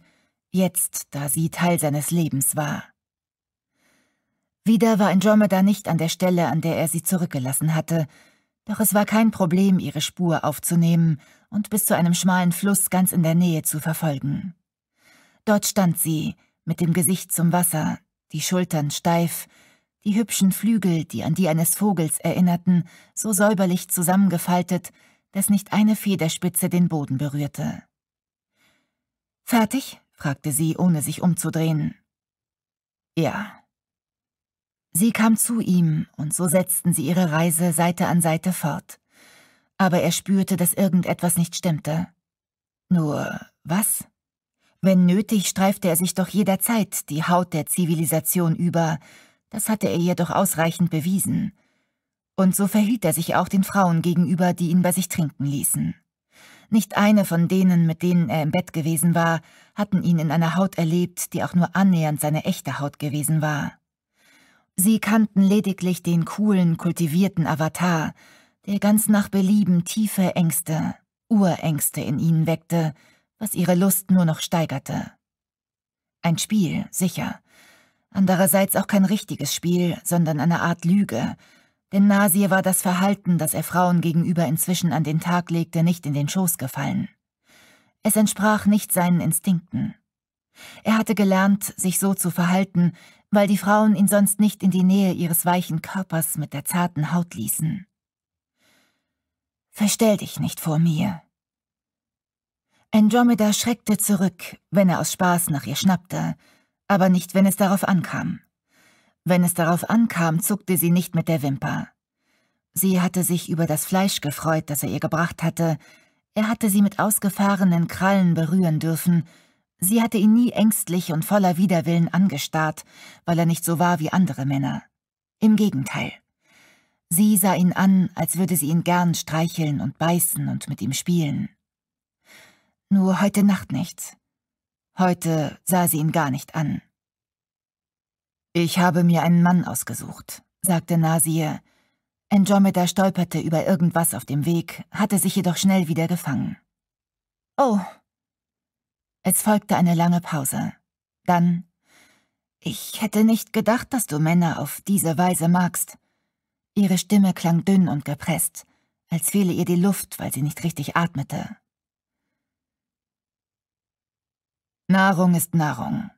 jetzt, da sie Teil seines Lebens war. Wieder war Andromeda nicht an der Stelle, an der er sie zurückgelassen hatte, doch es war kein Problem, ihre Spur aufzunehmen und bis zu einem schmalen Fluss ganz in der Nähe zu verfolgen. Dort stand sie, mit dem Gesicht zum Wasser, die Schultern steif, die hübschen Flügel, die an die eines Vogels erinnerten, so säuberlich zusammengefaltet, dass nicht eine Federspitze den Boden berührte. »Fertig?« fragte sie, ohne sich umzudrehen. »Ja«, Sie kam zu ihm, und so setzten sie ihre Reise Seite an Seite fort. Aber er spürte, dass irgendetwas nicht stimmte. Nur was? Wenn nötig, streifte er sich doch jederzeit die Haut der Zivilisation über, das hatte er ihr doch ausreichend bewiesen. Und so verhielt er sich auch den Frauen gegenüber, die ihn bei sich trinken ließen. Nicht eine von denen, mit denen er im Bett gewesen war, hatten ihn in einer Haut erlebt, die auch nur annähernd seine echte Haut gewesen war. Sie kannten lediglich den coolen, kultivierten Avatar, der ganz nach Belieben tiefe Ängste, Urängste in ihnen weckte, was ihre Lust nur noch steigerte. Ein Spiel, sicher. Andererseits auch kein richtiges Spiel, sondern eine Art Lüge, denn Nasir war das Verhalten, das er Frauen gegenüber inzwischen an den Tag legte, nicht in den Schoß gefallen. Es entsprach nicht seinen Instinkten. Er hatte gelernt, sich so zu verhalten, weil die Frauen ihn sonst nicht in die Nähe ihres weichen Körpers mit der zarten Haut ließen. Verstell dich nicht vor mir. Andromeda schreckte zurück, wenn er aus Spaß nach ihr schnappte, aber nicht, wenn es darauf ankam. Wenn es darauf ankam, zuckte sie nicht mit der Wimper. Sie hatte sich über das Fleisch gefreut, das er ihr gebracht hatte, er hatte sie mit ausgefahrenen Krallen berühren dürfen, Sie hatte ihn nie ängstlich und voller Widerwillen angestarrt, weil er nicht so war wie andere Männer. Im Gegenteil. Sie sah ihn an, als würde sie ihn gern streicheln und beißen und mit ihm spielen. Nur heute Nacht nicht. Heute sah sie ihn gar nicht an. Ich habe mir einen Mann ausgesucht, sagte Nasir. Andromeda stolperte über irgendwas auf dem Weg, hatte sich jedoch schnell wieder gefangen. Oh, es folgte eine lange Pause. Dann Ich hätte nicht gedacht, dass du Männer auf diese Weise magst. Ihre Stimme klang dünn und gepresst, als fehle ihr die Luft, weil sie nicht richtig atmete. Nahrung ist Nahrung.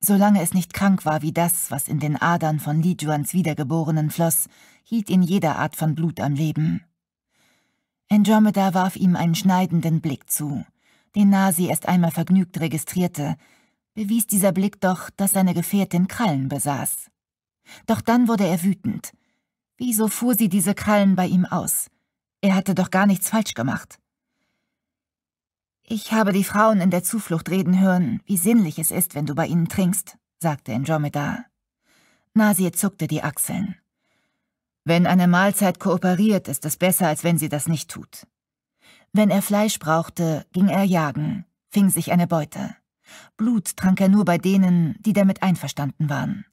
Solange es nicht krank war wie das, was in den Adern von Li Juans Wiedergeborenen floss, hielt ihn jeder Art von Blut am Leben. Andromeda warf ihm einen schneidenden Blick zu den Nasi erst einmal vergnügt registrierte, bewies dieser Blick doch, dass seine Gefährtin Krallen besaß. Doch dann wurde er wütend. Wieso fuhr sie diese Krallen bei ihm aus? Er hatte doch gar nichts falsch gemacht. Ich habe die Frauen in der Zuflucht reden hören, wie sinnlich es ist, wenn du bei ihnen trinkst, sagte Andromeda. Nasi zuckte die Achseln. Wenn eine Mahlzeit kooperiert, ist es besser, als wenn sie das nicht tut. Wenn er Fleisch brauchte, ging er jagen, fing sich eine Beute. Blut trank er nur bei denen, die damit einverstanden waren.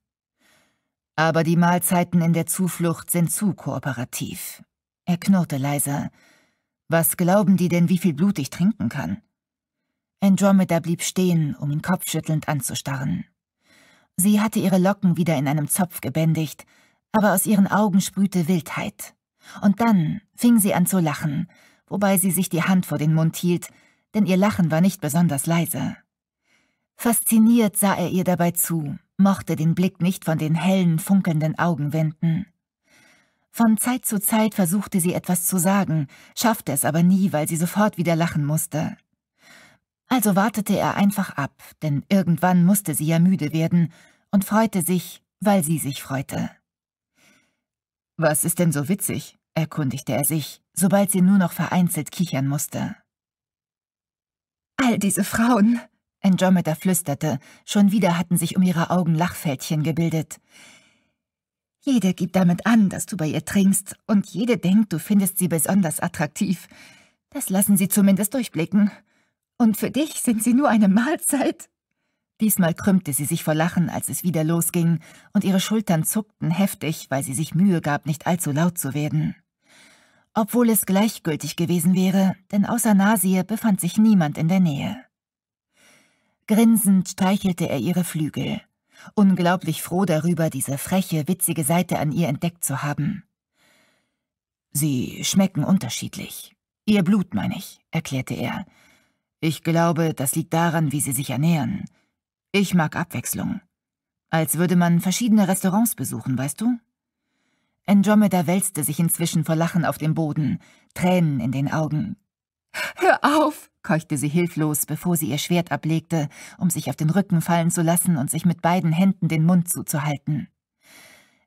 Aber die Mahlzeiten in der Zuflucht sind zu kooperativ. Er knurrte leise. Was glauben die denn, wie viel Blut ich trinken kann? Andromeda blieb stehen, um ihn kopfschüttelnd anzustarren. Sie hatte ihre Locken wieder in einem Zopf gebändigt, aber aus ihren Augen sprühte Wildheit. Und dann fing sie an zu lachen, wobei sie sich die Hand vor den Mund hielt, denn ihr Lachen war nicht besonders leise. Fasziniert sah er ihr dabei zu, mochte den Blick nicht von den hellen, funkelnden Augen wenden. Von Zeit zu Zeit versuchte sie etwas zu sagen, schaffte es aber nie, weil sie sofort wieder lachen musste. Also wartete er einfach ab, denn irgendwann musste sie ja müde werden und freute sich, weil sie sich freute. Was ist denn so witzig? erkundigte er sich sobald sie nur noch vereinzelt kichern musste. All diese Frauen, Andromeda flüsterte, schon wieder hatten sich um ihre Augen Lachfältchen gebildet. Jede gibt damit an, dass du bei ihr trinkst, und jede denkt, du findest sie besonders attraktiv. Das lassen sie zumindest durchblicken. Und für dich sind sie nur eine Mahlzeit. Diesmal krümmte sie sich vor Lachen, als es wieder losging, und ihre Schultern zuckten heftig, weil sie sich Mühe gab, nicht allzu laut zu werden obwohl es gleichgültig gewesen wäre, denn außer Nasir befand sich niemand in der Nähe. Grinsend streichelte er ihre Flügel, unglaublich froh darüber, diese freche, witzige Seite an ihr entdeckt zu haben. Sie schmecken unterschiedlich. Ihr Blut, meine ich, erklärte er. Ich glaube, das liegt daran, wie sie sich ernähren. Ich mag Abwechslung. Als würde man verschiedene Restaurants besuchen, weißt du? Andromeda wälzte sich inzwischen vor Lachen auf dem Boden, Tränen in den Augen. »Hör auf!« keuchte sie hilflos, bevor sie ihr Schwert ablegte, um sich auf den Rücken fallen zu lassen und sich mit beiden Händen den Mund zuzuhalten.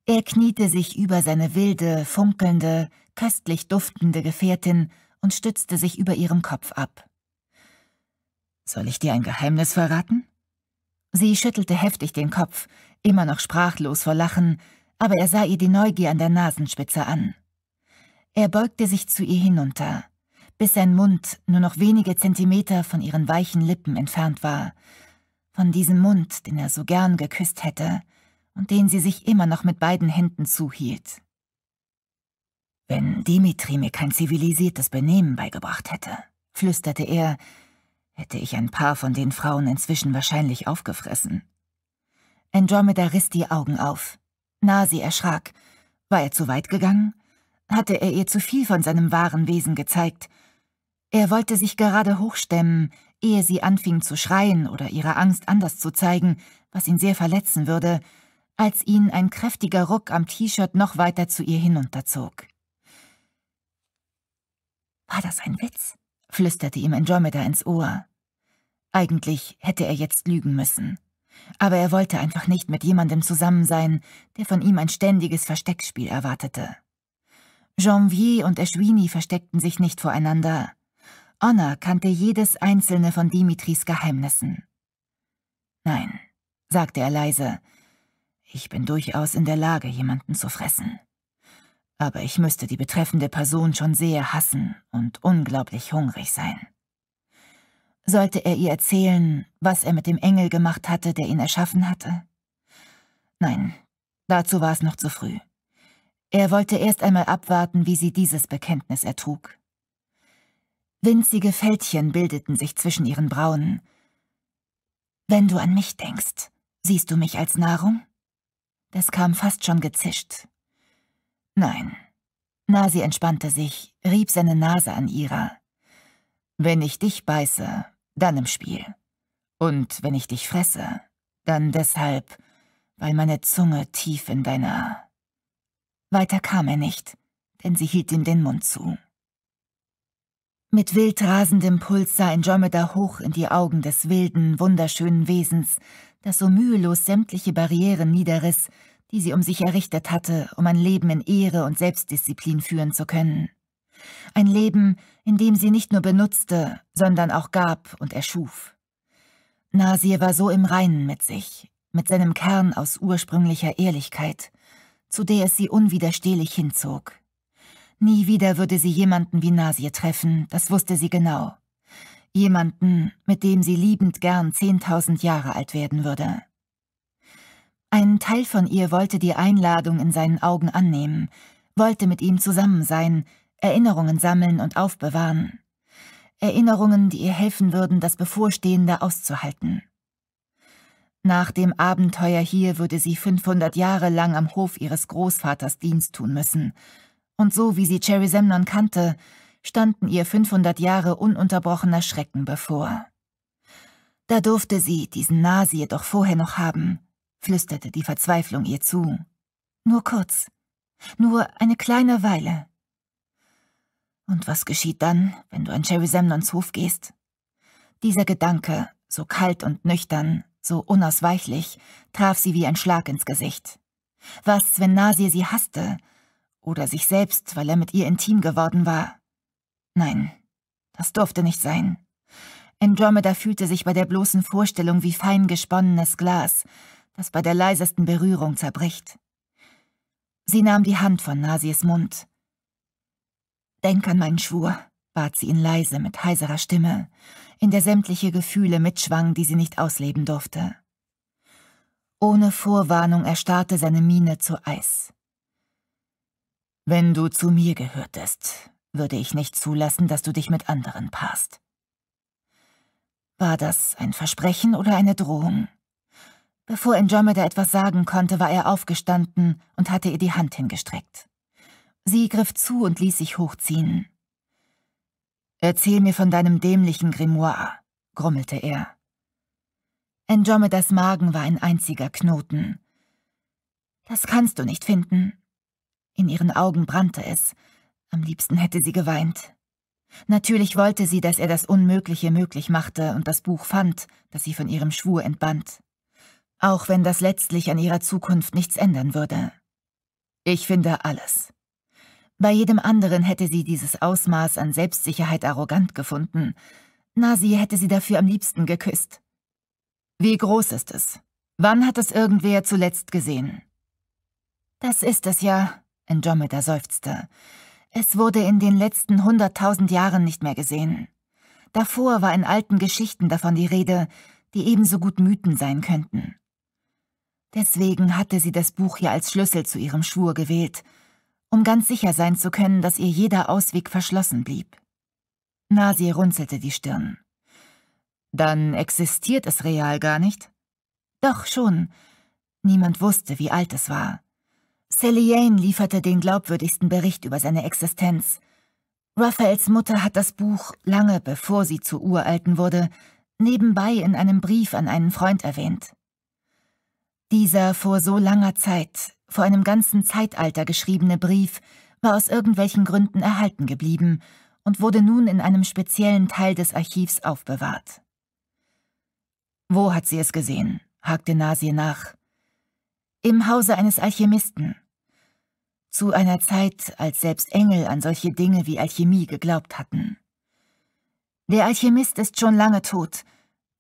Er kniete sich über seine wilde, funkelnde, köstlich duftende Gefährtin und stützte sich über ihrem Kopf ab. »Soll ich dir ein Geheimnis verraten?« Sie schüttelte heftig den Kopf, immer noch sprachlos vor Lachen, aber er sah ihr die Neugier an der Nasenspitze an. Er beugte sich zu ihr hinunter, bis sein Mund nur noch wenige Zentimeter von ihren weichen Lippen entfernt war, von diesem Mund, den er so gern geküsst hätte und den sie sich immer noch mit beiden Händen zuhielt. Wenn Dimitri mir kein zivilisiertes Benehmen beigebracht hätte, flüsterte er, hätte ich ein paar von den Frauen inzwischen wahrscheinlich aufgefressen. Andromeda riss die Augen auf. Na, sie erschrak. War er zu weit gegangen? Hatte er ihr zu viel von seinem wahren Wesen gezeigt? Er wollte sich gerade hochstemmen, ehe sie anfing zu schreien oder ihre Angst anders zu zeigen, was ihn sehr verletzen würde, als ihn ein kräftiger Ruck am T-Shirt noch weiter zu ihr hinunterzog. War das ein Witz? flüsterte ihm Andromeda ins Ohr. Eigentlich hätte er jetzt lügen müssen aber er wollte einfach nicht mit jemandem zusammen sein, der von ihm ein ständiges Versteckspiel erwartete. Janvier und Eschwini versteckten sich nicht voreinander. Anna kannte jedes einzelne von Dimitris Geheimnissen. Nein, sagte er leise, ich bin durchaus in der Lage, jemanden zu fressen. Aber ich müsste die betreffende Person schon sehr hassen und unglaublich hungrig sein. Sollte er ihr erzählen, was er mit dem Engel gemacht hatte, der ihn erschaffen hatte? Nein, dazu war es noch zu früh. Er wollte erst einmal abwarten, wie sie dieses Bekenntnis ertrug. Winzige Fältchen bildeten sich zwischen ihren Brauen. Wenn du an mich denkst, siehst du mich als Nahrung? Das kam fast schon gezischt. Nein. Nasi entspannte sich, rieb seine Nase an ihrer, wenn ich dich beiße, dann im Spiel. Und wenn ich dich fresse, dann deshalb, weil meine Zunge tief in deiner... Weiter kam er nicht, denn sie hielt ihm den Mund zu. Mit wild rasendem Puls sah Andromeda hoch in die Augen des wilden, wunderschönen Wesens, das so mühelos sämtliche Barrieren niederriss, die sie um sich errichtet hatte, um ein Leben in Ehre und Selbstdisziplin führen zu können. Ein Leben, in dem sie nicht nur benutzte, sondern auch gab und erschuf. Nasir war so im Reinen mit sich, mit seinem Kern aus ursprünglicher Ehrlichkeit, zu der es sie unwiderstehlich hinzog. Nie wieder würde sie jemanden wie Nasir treffen, das wusste sie genau. Jemanden, mit dem sie liebend gern zehntausend Jahre alt werden würde. Ein Teil von ihr wollte die Einladung in seinen Augen annehmen, wollte mit ihm zusammen sein, Erinnerungen sammeln und aufbewahren. Erinnerungen, die ihr helfen würden, das Bevorstehende auszuhalten. Nach dem Abenteuer hier würde sie 500 Jahre lang am Hof ihres Großvaters Dienst tun müssen. Und so wie sie Cherry Semnon kannte, standen ihr 500 Jahre ununterbrochener Schrecken bevor. Da durfte sie diesen Nasir doch vorher noch haben, flüsterte die Verzweiflung ihr zu. Nur kurz. Nur eine kleine Weile. Und was geschieht dann, wenn du an Jerry Semnons Hof gehst? Dieser Gedanke, so kalt und nüchtern, so unausweichlich, traf sie wie ein Schlag ins Gesicht. Was, wenn Nasir sie hasste? Oder sich selbst, weil er mit ihr intim geworden war? Nein, das durfte nicht sein. Andromeda fühlte sich bei der bloßen Vorstellung wie fein gesponnenes Glas, das bei der leisesten Berührung zerbricht. Sie nahm die Hand von Nasirs Mund, Denk an meinen Schwur, bat sie ihn leise mit heiserer Stimme, in der sämtliche Gefühle mitschwang, die sie nicht ausleben durfte. Ohne Vorwarnung erstarrte seine Miene zu Eis. Wenn du zu mir gehörtest, würde ich nicht zulassen, dass du dich mit anderen paarst. War das ein Versprechen oder eine Drohung? Bevor Andromeda etwas sagen konnte, war er aufgestanden und hatte ihr die Hand hingestreckt. Sie griff zu und ließ sich hochziehen. Erzähl mir von deinem dämlichen Grimoire, grummelte er. Andromedas Magen war ein einziger Knoten. Das kannst du nicht finden. In ihren Augen brannte es. Am liebsten hätte sie geweint. Natürlich wollte sie, dass er das Unmögliche möglich machte und das Buch fand, das sie von ihrem Schwur entband. Auch wenn das letztlich an ihrer Zukunft nichts ändern würde. Ich finde alles, bei jedem anderen hätte sie dieses Ausmaß an Selbstsicherheit arrogant gefunden. Nasi hätte sie dafür am liebsten geküsst. Wie groß ist es? Wann hat es irgendwer zuletzt gesehen? Das ist es ja, Andromeda seufzte. Es wurde in den letzten hunderttausend Jahren nicht mehr gesehen. Davor war in alten Geschichten davon die Rede, die ebenso gut Mythen sein könnten. Deswegen hatte sie das Buch ja als Schlüssel zu ihrem Schwur gewählt – um ganz sicher sein zu können, dass ihr jeder Ausweg verschlossen blieb. Nasi runzelte die Stirn. Dann existiert es real gar nicht? Doch schon. Niemand wusste, wie alt es war. Sally Jane lieferte den glaubwürdigsten Bericht über seine Existenz. Raphaels Mutter hat das Buch, lange bevor sie zu uralten wurde, nebenbei in einem Brief an einen Freund erwähnt. Dieser vor so langer Zeit, vor einem ganzen Zeitalter geschriebene Brief war aus irgendwelchen Gründen erhalten geblieben und wurde nun in einem speziellen Teil des Archivs aufbewahrt. Wo hat sie es gesehen? hakte Nasir nach. Im Hause eines Alchemisten. Zu einer Zeit, als selbst Engel an solche Dinge wie Alchemie geglaubt hatten. Der Alchemist ist schon lange tot.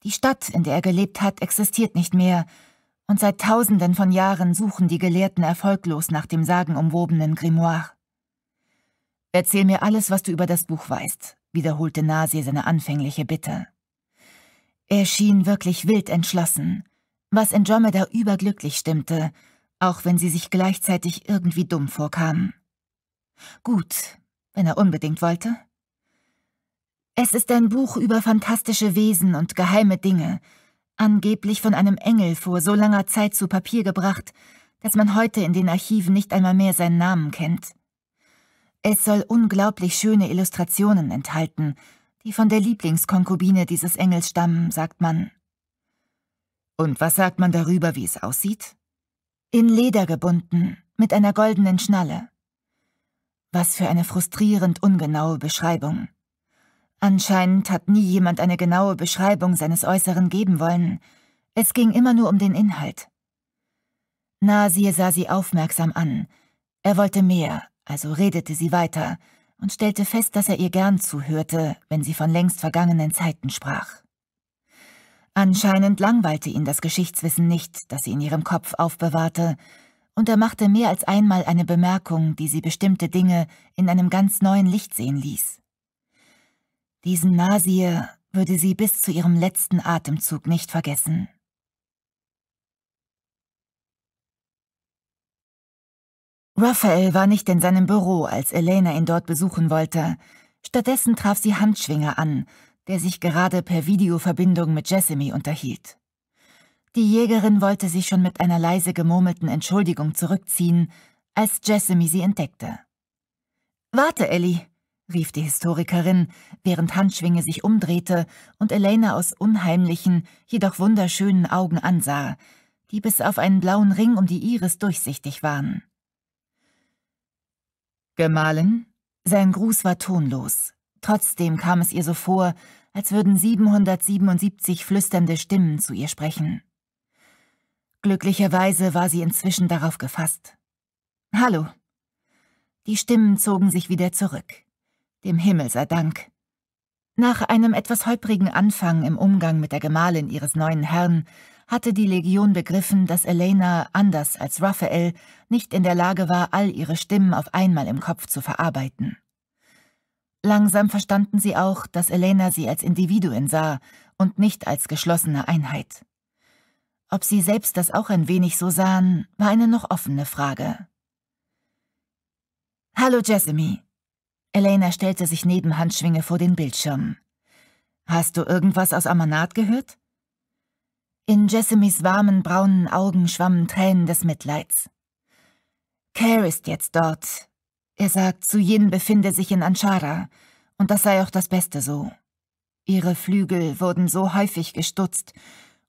Die Stadt, in der er gelebt hat, existiert nicht mehr, und seit tausenden von Jahren suchen die Gelehrten erfolglos nach dem sagenumwobenen Grimoire. Erzähl mir alles, was du über das Buch weißt, wiederholte Nasi seine anfängliche Bitte. Er schien wirklich wild entschlossen, was Andromeda überglücklich stimmte, auch wenn sie sich gleichzeitig irgendwie dumm vorkamen. Gut, wenn er unbedingt wollte. Es ist ein Buch über fantastische Wesen und geheime Dinge, angeblich von einem Engel vor so langer Zeit zu Papier gebracht, dass man heute in den Archiven nicht einmal mehr seinen Namen kennt. Es soll unglaublich schöne Illustrationen enthalten, die von der Lieblingskonkubine dieses Engels stammen, sagt man. Und was sagt man darüber, wie es aussieht? In Leder gebunden, mit einer goldenen Schnalle. Was für eine frustrierend ungenaue Beschreibung. Anscheinend hat nie jemand eine genaue Beschreibung seines Äußeren geben wollen. Es ging immer nur um den Inhalt. Nasir sah sie aufmerksam an. Er wollte mehr, also redete sie weiter und stellte fest, dass er ihr gern zuhörte, wenn sie von längst vergangenen Zeiten sprach. Anscheinend langweilte ihn das Geschichtswissen nicht, das sie in ihrem Kopf aufbewahrte, und er machte mehr als einmal eine Bemerkung, die sie bestimmte Dinge in einem ganz neuen Licht sehen ließ. Diesen Nasir würde sie bis zu ihrem letzten Atemzug nicht vergessen. Raphael war nicht in seinem Büro, als Elena ihn dort besuchen wollte. Stattdessen traf sie Handschwinger an, der sich gerade per Videoverbindung mit Jessamy unterhielt. Die Jägerin wollte sich schon mit einer leise gemurmelten Entschuldigung zurückziehen, als Jessamy sie entdeckte. Warte, Ellie, rief die Historikerin, während Handschwinge sich umdrehte und Elena aus unheimlichen, jedoch wunderschönen Augen ansah, die bis auf einen blauen Ring um die Iris durchsichtig waren. Gemahlin? Sein Gruß war tonlos. Trotzdem kam es ihr so vor, als würden 777 flüsternde Stimmen zu ihr sprechen. Glücklicherweise war sie inzwischen darauf gefasst. Hallo. Die Stimmen zogen sich wieder zurück. Dem Himmel sei Dank. Nach einem etwas holprigen Anfang im Umgang mit der Gemahlin ihres neuen Herrn hatte die Legion begriffen, dass Elena, anders als Raphael, nicht in der Lage war, all ihre Stimmen auf einmal im Kopf zu verarbeiten. Langsam verstanden sie auch, dass Elena sie als Individuen sah und nicht als geschlossene Einheit. Ob sie selbst das auch ein wenig so sahen, war eine noch offene Frage. Hallo, Jessamy, Elena stellte sich neben Handschwinge vor den Bildschirm. Hast du irgendwas aus Amanat gehört? In Jessamys warmen braunen Augen schwammen Tränen des Mitleids. Care ist jetzt dort. Er sagt, Suyin befinde sich in Anshara, und das sei auch das Beste so. Ihre Flügel wurden so häufig gestutzt,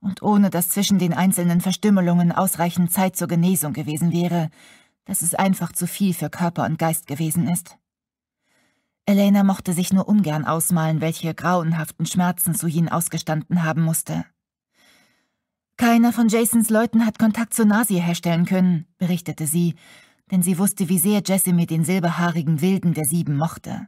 und ohne dass zwischen den einzelnen Verstümmelungen ausreichend Zeit zur Genesung gewesen wäre, dass es einfach zu viel für Körper und Geist gewesen ist. Elena mochte sich nur ungern ausmalen, welche grauenhaften Schmerzen Sujin ausgestanden haben musste. Keiner von Jasons Leuten hat Kontakt zur Nasir herstellen können, berichtete sie, denn sie wusste, wie sehr Jessime den silberhaarigen Wilden der Sieben mochte.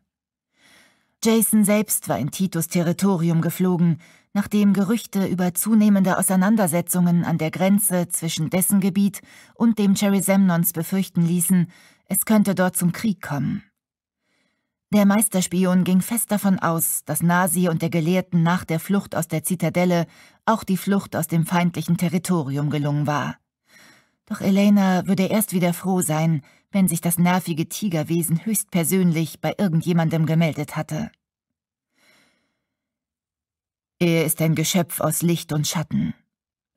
Jason selbst war in Titus Territorium geflogen, nachdem Gerüchte über zunehmende Auseinandersetzungen an der Grenze zwischen dessen Gebiet und dem Cherry Semnons befürchten ließen, es könnte dort zum Krieg kommen. Der Meisterspion ging fest davon aus, dass Nasi und der Gelehrten nach der Flucht aus der Zitadelle auch die Flucht aus dem feindlichen Territorium gelungen war. Doch Elena würde erst wieder froh sein, wenn sich das nervige Tigerwesen höchstpersönlich bei irgendjemandem gemeldet hatte. Er ist ein Geschöpf aus Licht und Schatten,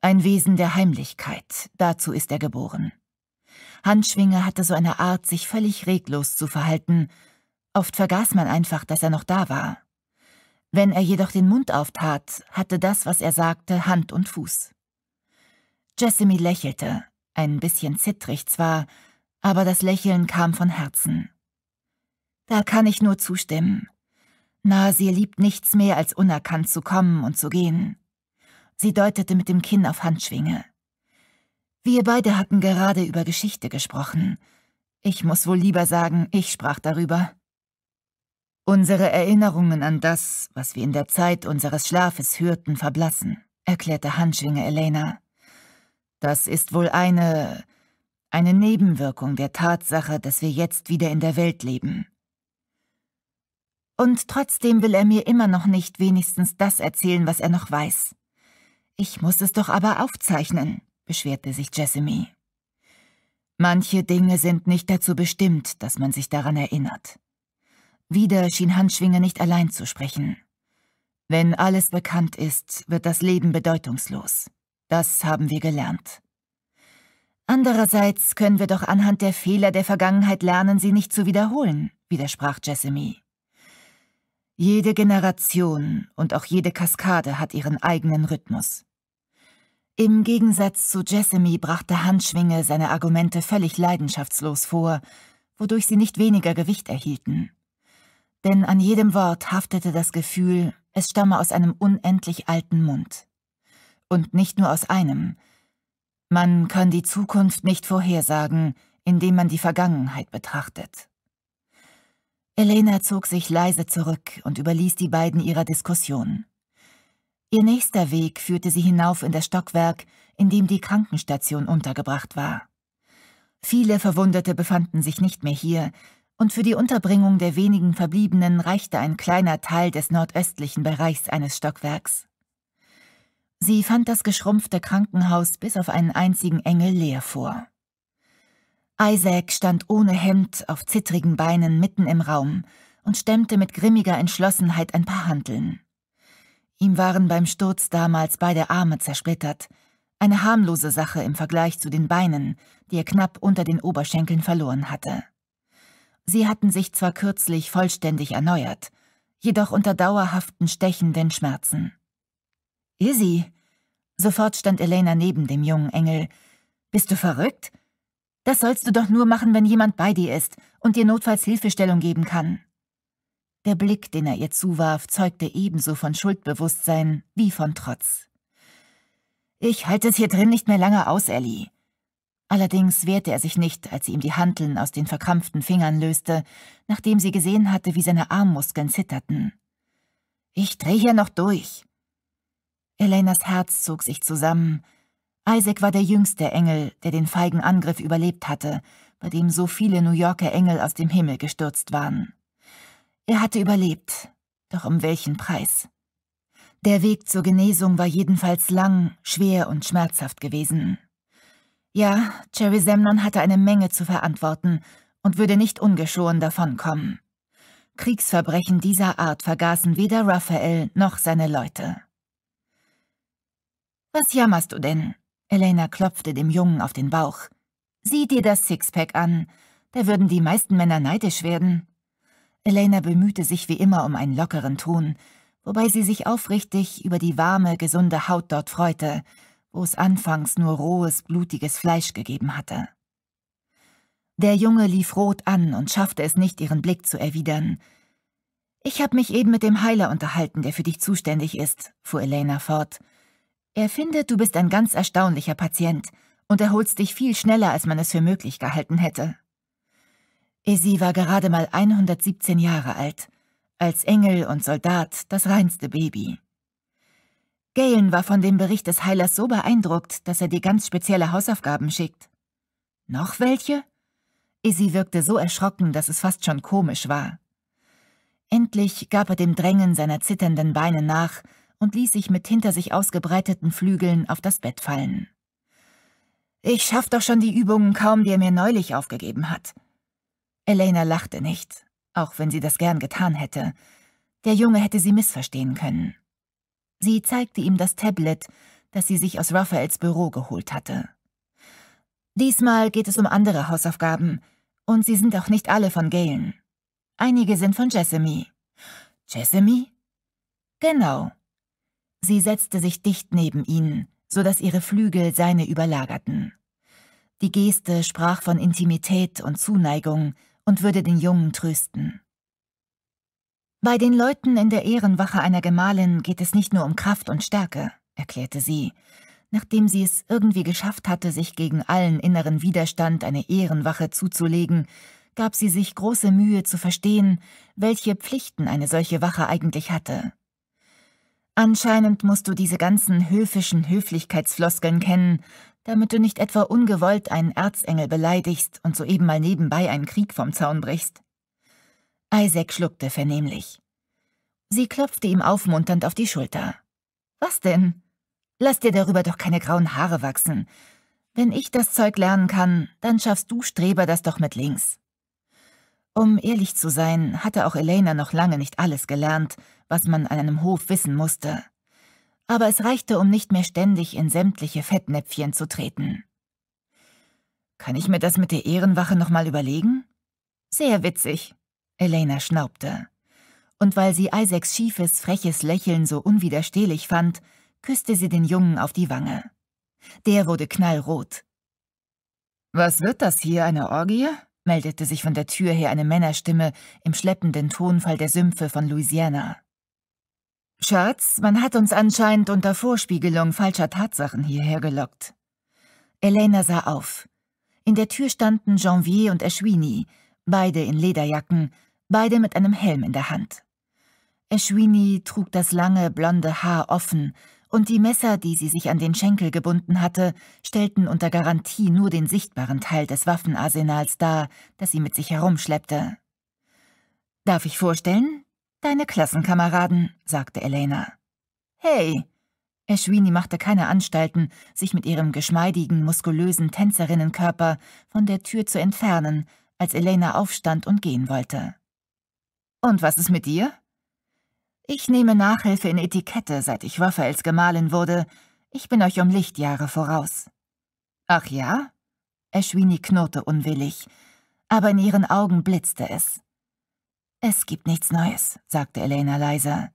ein Wesen der Heimlichkeit, dazu ist er geboren. Handschwinge hatte so eine Art, sich völlig reglos zu verhalten Oft vergaß man einfach, dass er noch da war. Wenn er jedoch den Mund auftat, hatte das, was er sagte, Hand und Fuß. Jessamy lächelte, ein bisschen zittrig zwar, aber das Lächeln kam von Herzen. Da kann ich nur zustimmen. Nasir liebt nichts mehr, als unerkannt zu kommen und zu gehen. Sie deutete mit dem Kinn auf Handschwinge. Wir beide hatten gerade über Geschichte gesprochen. Ich muss wohl lieber sagen, ich sprach darüber. Unsere Erinnerungen an das, was wir in der Zeit unseres Schlafes hörten, verblassen, erklärte Handschwinge Elena. Das ist wohl eine... eine Nebenwirkung der Tatsache, dass wir jetzt wieder in der Welt leben. Und trotzdem will er mir immer noch nicht wenigstens das erzählen, was er noch weiß. Ich muss es doch aber aufzeichnen, beschwerte sich Jessamy. Manche Dinge sind nicht dazu bestimmt, dass man sich daran erinnert. Wieder schien Handschwinge nicht allein zu sprechen. Wenn alles bekannt ist, wird das Leben bedeutungslos. Das haben wir gelernt. Andererseits können wir doch anhand der Fehler der Vergangenheit lernen, sie nicht zu wiederholen, widersprach Jessamy. Jede Generation und auch jede Kaskade hat ihren eigenen Rhythmus. Im Gegensatz zu Jessamy brachte Handschwinge seine Argumente völlig leidenschaftslos vor, wodurch sie nicht weniger Gewicht erhielten denn an jedem Wort haftete das Gefühl, es stamme aus einem unendlich alten Mund. Und nicht nur aus einem. Man kann die Zukunft nicht vorhersagen, indem man die Vergangenheit betrachtet. Elena zog sich leise zurück und überließ die beiden ihrer Diskussion. Ihr nächster Weg führte sie hinauf in das Stockwerk, in dem die Krankenstation untergebracht war. Viele Verwundete befanden sich nicht mehr hier, und für die Unterbringung der wenigen Verbliebenen reichte ein kleiner Teil des nordöstlichen Bereichs eines Stockwerks. Sie fand das geschrumpfte Krankenhaus bis auf einen einzigen Engel leer vor. Isaac stand ohne Hemd auf zittrigen Beinen mitten im Raum und stemmte mit grimmiger Entschlossenheit ein paar Hanteln. Ihm waren beim Sturz damals beide Arme zersplittert, eine harmlose Sache im Vergleich zu den Beinen, die er knapp unter den Oberschenkeln verloren hatte. Sie hatten sich zwar kürzlich vollständig erneuert, jedoch unter dauerhaften stechenden Schmerzen. Izzy! Sofort stand Elena neben dem jungen Engel. Bist du verrückt? Das sollst du doch nur machen, wenn jemand bei dir ist und dir notfalls Hilfestellung geben kann. Der Blick, den er ihr zuwarf, zeugte ebenso von Schuldbewusstsein wie von Trotz. Ich halte es hier drin nicht mehr lange aus, Ellie. Allerdings wehrte er sich nicht, als sie ihm die Hanteln aus den verkrampften Fingern löste, nachdem sie gesehen hatte, wie seine Armmuskeln zitterten. Ich dreh hier noch durch. Elenas Herz zog sich zusammen. Isaac war der jüngste Engel, der den feigen Angriff überlebt hatte, bei dem so viele New Yorker Engel aus dem Himmel gestürzt waren. Er hatte überlebt, doch um welchen Preis? Der Weg zur Genesung war jedenfalls lang, schwer und schmerzhaft gewesen. Ja, Jerry Semnon hatte eine Menge zu verantworten und würde nicht ungeschoren davonkommen. Kriegsverbrechen dieser Art vergaßen weder Raphael noch seine Leute. Was jammerst du denn? Elena klopfte dem Jungen auf den Bauch. Sieh dir das Sixpack an. Da würden die meisten Männer neidisch werden. Elena bemühte sich wie immer um einen lockeren Ton, wobei sie sich aufrichtig über die warme, gesunde Haut dort freute – wo es anfangs nur rohes, blutiges Fleisch gegeben hatte. Der Junge lief rot an und schaffte es nicht, ihren Blick zu erwidern. Ich habe mich eben mit dem Heiler unterhalten, der für dich zuständig ist, fuhr Elena fort. Er findet, du bist ein ganz erstaunlicher Patient und erholst dich viel schneller, als man es für möglich gehalten hätte. Esi war gerade mal 117 Jahre alt, als Engel und Soldat das reinste Baby. Galen war von dem Bericht des Heilers so beeindruckt, dass er dir ganz spezielle Hausaufgaben schickt. Noch welche? Izzy wirkte so erschrocken, dass es fast schon komisch war. Endlich gab er dem Drängen seiner zitternden Beine nach und ließ sich mit hinter sich ausgebreiteten Flügeln auf das Bett fallen. Ich schaff doch schon die Übungen kaum, die er mir neulich aufgegeben hat. Elena lachte nicht, auch wenn sie das gern getan hätte. Der Junge hätte sie missverstehen können. Sie zeigte ihm das Tablet, das sie sich aus Raphaels Büro geholt hatte. Diesmal geht es um andere Hausaufgaben, und sie sind auch nicht alle von Galen. Einige sind von Jessamy. Jessamy? Genau. Sie setzte sich dicht neben ihn, so dass ihre Flügel seine überlagerten. Die Geste sprach von Intimität und Zuneigung und würde den Jungen trösten. Bei den Leuten in der Ehrenwache einer Gemahlin geht es nicht nur um Kraft und Stärke, erklärte sie, nachdem sie es irgendwie geschafft hatte, sich gegen allen inneren Widerstand eine Ehrenwache zuzulegen, gab sie sich große Mühe zu verstehen, welche Pflichten eine solche Wache eigentlich hatte. Anscheinend musst du diese ganzen höfischen Höflichkeitsfloskeln kennen, damit du nicht etwa ungewollt einen Erzengel beleidigst und soeben mal nebenbei einen Krieg vom Zaun brichst. Isaac schluckte vernehmlich. Sie klopfte ihm aufmunternd auf die Schulter. Was denn? Lass dir darüber doch keine grauen Haare wachsen. Wenn ich das Zeug lernen kann, dann schaffst du Streber das doch mit links. Um ehrlich zu sein, hatte auch Elena noch lange nicht alles gelernt, was man an einem Hof wissen musste. Aber es reichte, um nicht mehr ständig in sämtliche Fettnäpfchen zu treten. Kann ich mir das mit der Ehrenwache nochmal überlegen? Sehr witzig, Elena schnaubte. Und weil sie Isaacs schiefes, freches Lächeln so unwiderstehlich fand, küsste sie den Jungen auf die Wange. Der wurde knallrot. Was wird das hier, eine Orgie? meldete sich von der Tür her eine Männerstimme im schleppenden Tonfall der Sümpfe von Louisiana. Schatz, man hat uns anscheinend unter Vorspiegelung falscher Tatsachen hierher gelockt. Elena sah auf. In der Tür standen Janvier und Ashwini, beide in Lederjacken, beide mit einem Helm in der Hand. Eschwini trug das lange, blonde Haar offen, und die Messer, die sie sich an den Schenkel gebunden hatte, stellten unter Garantie nur den sichtbaren Teil des Waffenarsenals dar, das sie mit sich herumschleppte. »Darf ich vorstellen? Deine Klassenkameraden«, sagte Elena. »Hey!« Eschwini machte keine Anstalten, sich mit ihrem geschmeidigen, muskulösen Tänzerinnenkörper von der Tür zu entfernen, als Elena aufstand und gehen wollte. Und was ist mit dir? Ich nehme Nachhilfe in Etikette, seit ich Raphaels Gemahlin wurde. Ich bin euch um Lichtjahre voraus. Ach ja? Eschwini knurrte unwillig, aber in ihren Augen blitzte es. Es gibt nichts Neues, sagte Elena leiser.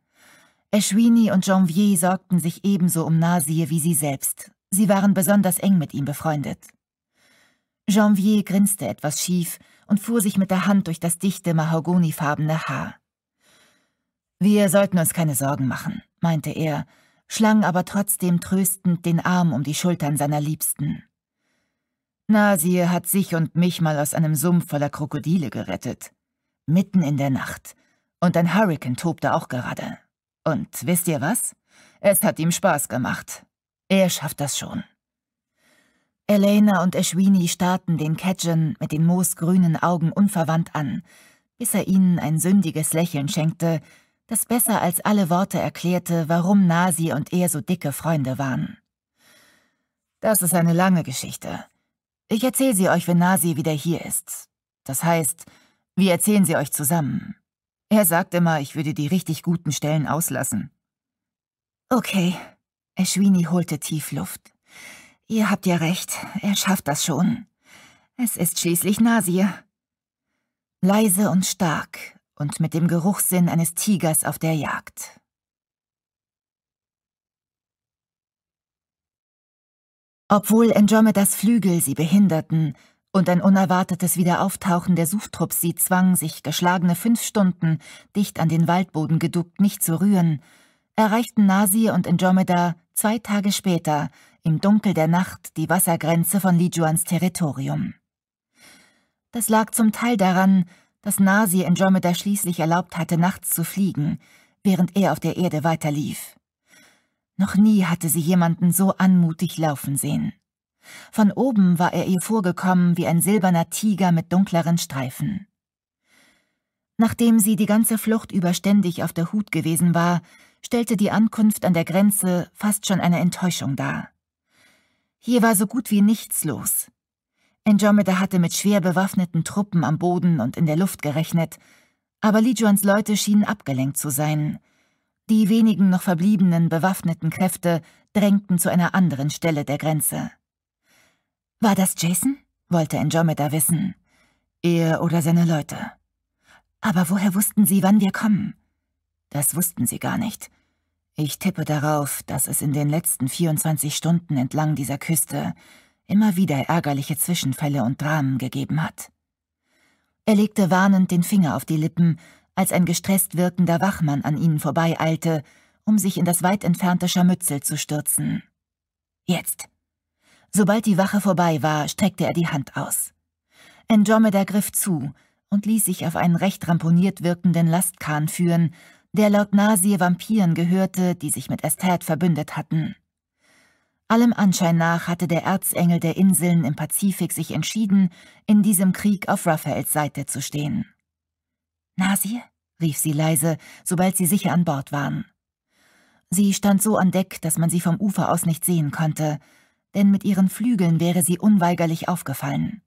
Eschwini und Janvier sorgten sich ebenso um Nasir wie sie selbst. Sie waren besonders eng mit ihm befreundet. Janvier grinste etwas schief, und fuhr sich mit der Hand durch das dichte, mahagonifarbene Haar. Wir sollten uns keine Sorgen machen, meinte er, schlang aber trotzdem tröstend den Arm um die Schultern seiner Liebsten. Nasir hat sich und mich mal aus einem Sumpf voller Krokodile gerettet. Mitten in der Nacht. Und ein Hurrikan tobte auch gerade. Und wisst ihr was? Es hat ihm Spaß gemacht. Er schafft das schon. Elena und Eschwini starrten den Cajun mit den moosgrünen Augen unverwandt an, bis er ihnen ein sündiges Lächeln schenkte, das besser als alle Worte erklärte, warum Nasi und er so dicke Freunde waren. Das ist eine lange Geschichte. Ich erzähle sie euch, wenn Nasi wieder hier ist. Das heißt, wir erzählen sie euch zusammen. Er sagt immer, ich würde die richtig guten Stellen auslassen. Okay. Eschwini holte tief Luft. Ihr habt ja recht, er schafft das schon. Es ist schließlich Nasir. Leise und stark und mit dem Geruchssinn eines Tigers auf der Jagd. Obwohl Andromedas Flügel sie behinderten und ein unerwartetes Wiederauftauchen der Suchtrupps sie zwang, sich geschlagene fünf Stunden dicht an den Waldboden geduckt nicht zu rühren, erreichten Nasir und Andromeda zwei Tage später im Dunkel der Nacht die Wassergrenze von Lijuans Territorium. Das lag zum Teil daran, dass Nasi Andromeda schließlich erlaubt hatte, nachts zu fliegen, während er auf der Erde weiterlief. Noch nie hatte sie jemanden so anmutig laufen sehen. Von oben war er ihr vorgekommen wie ein silberner Tiger mit dunkleren Streifen. Nachdem sie die ganze Flucht überständig auf der Hut gewesen war, stellte die Ankunft an der Grenze fast schon eine Enttäuschung dar. Hier war so gut wie nichts los. Andromeda hatte mit schwer bewaffneten Truppen am Boden und in der Luft gerechnet, aber Lijuans Leute schienen abgelenkt zu sein. Die wenigen noch verbliebenen bewaffneten Kräfte drängten zu einer anderen Stelle der Grenze. War das Jason? wollte Andromeda wissen. Er oder seine Leute. Aber woher wussten sie, wann wir kommen? Das wussten sie gar nicht. Ich tippe darauf, dass es in den letzten 24 Stunden entlang dieser Küste immer wieder ärgerliche Zwischenfälle und Dramen gegeben hat. Er legte warnend den Finger auf die Lippen, als ein gestresst wirkender Wachmann an ihnen vorbeieilte, um sich in das weit entfernte Scharmützel zu stürzen. Jetzt. Sobald die Wache vorbei war, streckte er die Hand aus. Andromeda griff zu und ließ sich auf einen recht ramponiert wirkenden Lastkahn führen, der laut Nasir Vampiren gehörte, die sich mit Estat verbündet hatten. Allem Anschein nach hatte der Erzengel der Inseln im Pazifik sich entschieden, in diesem Krieg auf Raphaels Seite zu stehen. Nasir? rief sie leise, sobald sie sicher an Bord waren. Sie stand so an Deck, dass man sie vom Ufer aus nicht sehen konnte, denn mit ihren Flügeln wäre sie unweigerlich aufgefallen.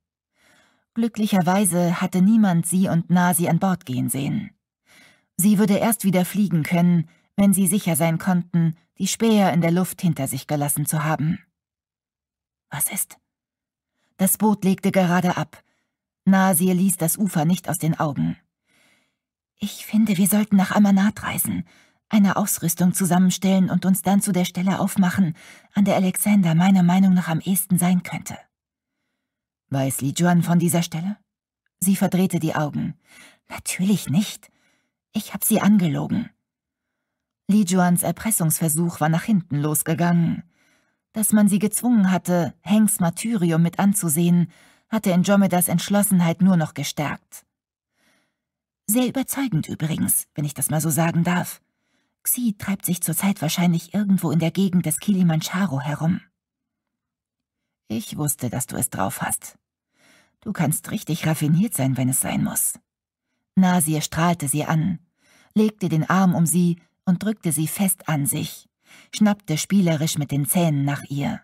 Glücklicherweise hatte niemand sie und Nasi an Bord gehen sehen. Sie würde erst wieder fliegen können, wenn sie sicher sein konnten, die Späher in der Luft hinter sich gelassen zu haben. Was ist? Das Boot legte gerade ab. Nasir ließ das Ufer nicht aus den Augen. Ich finde, wir sollten nach Amanat reisen, eine Ausrüstung zusammenstellen und uns dann zu der Stelle aufmachen, an der Alexander meiner Meinung nach am ehesten sein könnte. Weiß Li Juan von dieser Stelle? Sie verdrehte die Augen. Natürlich nicht. Ich hab sie angelogen. Li Juans Erpressungsversuch war nach hinten losgegangen. Dass man sie gezwungen hatte, Hengs Martyrium mit anzusehen, hatte Andromedas Entschlossenheit nur noch gestärkt. Sehr überzeugend übrigens, wenn ich das mal so sagen darf. Xi treibt sich zurzeit wahrscheinlich irgendwo in der Gegend des Kilimanjaro herum. Ich wusste, dass du es drauf hast. Du kannst richtig raffiniert sein, wenn es sein muss. Nasir strahlte sie an, legte den Arm um sie und drückte sie fest an sich, schnappte spielerisch mit den Zähnen nach ihr.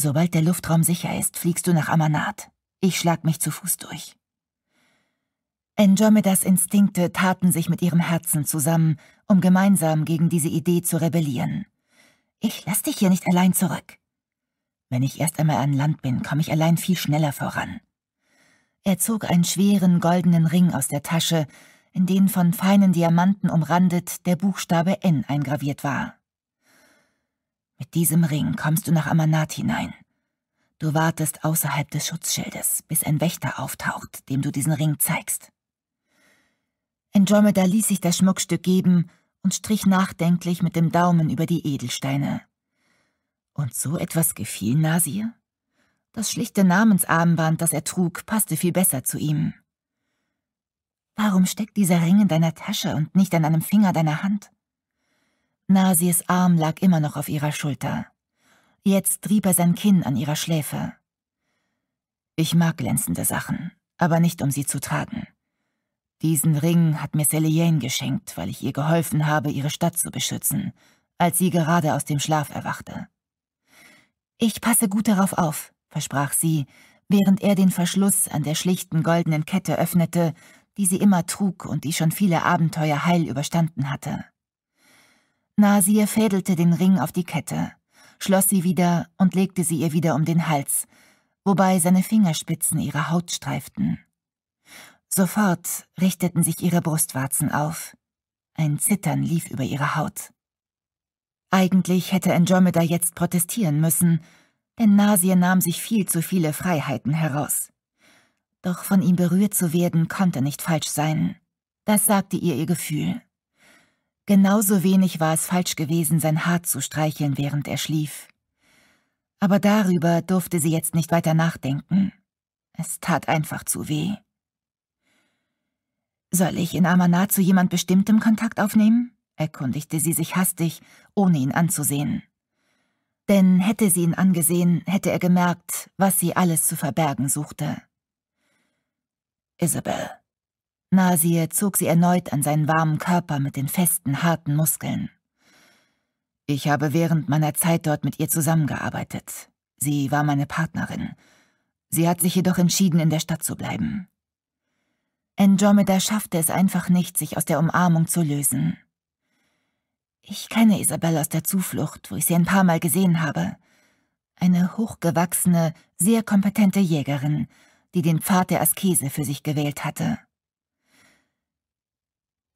Sobald der Luftraum sicher ist, fliegst du nach Amanat. Ich schlag mich zu Fuß durch. Andromedas Instinkte taten sich mit ihrem Herzen zusammen, um gemeinsam gegen diese Idee zu rebellieren. Ich lass dich hier nicht allein zurück. Wenn ich erst einmal an Land bin, komme ich allein viel schneller voran. Er zog einen schweren goldenen Ring aus der Tasche, in den von feinen Diamanten umrandet der Buchstabe N eingraviert war. Mit diesem Ring kommst du nach Amanat hinein. Du wartest außerhalb des Schutzschildes, bis ein Wächter auftaucht, dem du diesen Ring zeigst. Andromeda ließ sich das Schmuckstück geben und strich nachdenklich mit dem Daumen über die Edelsteine. Und so etwas gefiel Nasir? Das schlichte Namensarmband, das er trug, passte viel besser zu ihm. Warum steckt dieser Ring in deiner Tasche und nicht an einem Finger deiner Hand? Nasirs Arm lag immer noch auf ihrer Schulter. Jetzt trieb er sein Kinn an ihrer Schläfe. Ich mag glänzende Sachen, aber nicht, um sie zu tragen. Diesen Ring hat mir Celine geschenkt, weil ich ihr geholfen habe, ihre Stadt zu beschützen, als sie gerade aus dem Schlaf erwachte. Ich passe gut darauf auf, versprach sie, während er den Verschluss an der schlichten goldenen Kette öffnete, die sie immer trug und die schon viele Abenteuer heil überstanden hatte. Nasir fädelte den Ring auf die Kette, schloss sie wieder und legte sie ihr wieder um den Hals, wobei seine Fingerspitzen ihre Haut streiften. Sofort richteten sich ihre Brustwarzen auf. Ein Zittern lief über ihre Haut. Eigentlich hätte Andromeda jetzt protestieren müssen, denn Nasir nahm sich viel zu viele Freiheiten heraus. Doch von ihm berührt zu werden, konnte nicht falsch sein. Das sagte ihr ihr Gefühl. Genauso wenig war es falsch gewesen, sein Haar zu streicheln, während er schlief. Aber darüber durfte sie jetzt nicht weiter nachdenken. Es tat einfach zu weh. Soll ich in Amanat zu jemand bestimmtem Kontakt aufnehmen? erkundigte sie sich hastig, ohne ihn anzusehen. Denn hätte sie ihn angesehen, hätte er gemerkt, was sie alles zu verbergen suchte. Isabel. Nasir zog sie erneut an seinen warmen Körper mit den festen, harten Muskeln. Ich habe während meiner Zeit dort mit ihr zusammengearbeitet. Sie war meine Partnerin. Sie hat sich jedoch entschieden, in der Stadt zu bleiben. Andromeda schaffte es einfach nicht, sich aus der Umarmung zu lösen. Ich kenne Isabelle aus der Zuflucht, wo ich sie ein paar Mal gesehen habe. Eine hochgewachsene, sehr kompetente Jägerin, die den Pfad der Askese für sich gewählt hatte.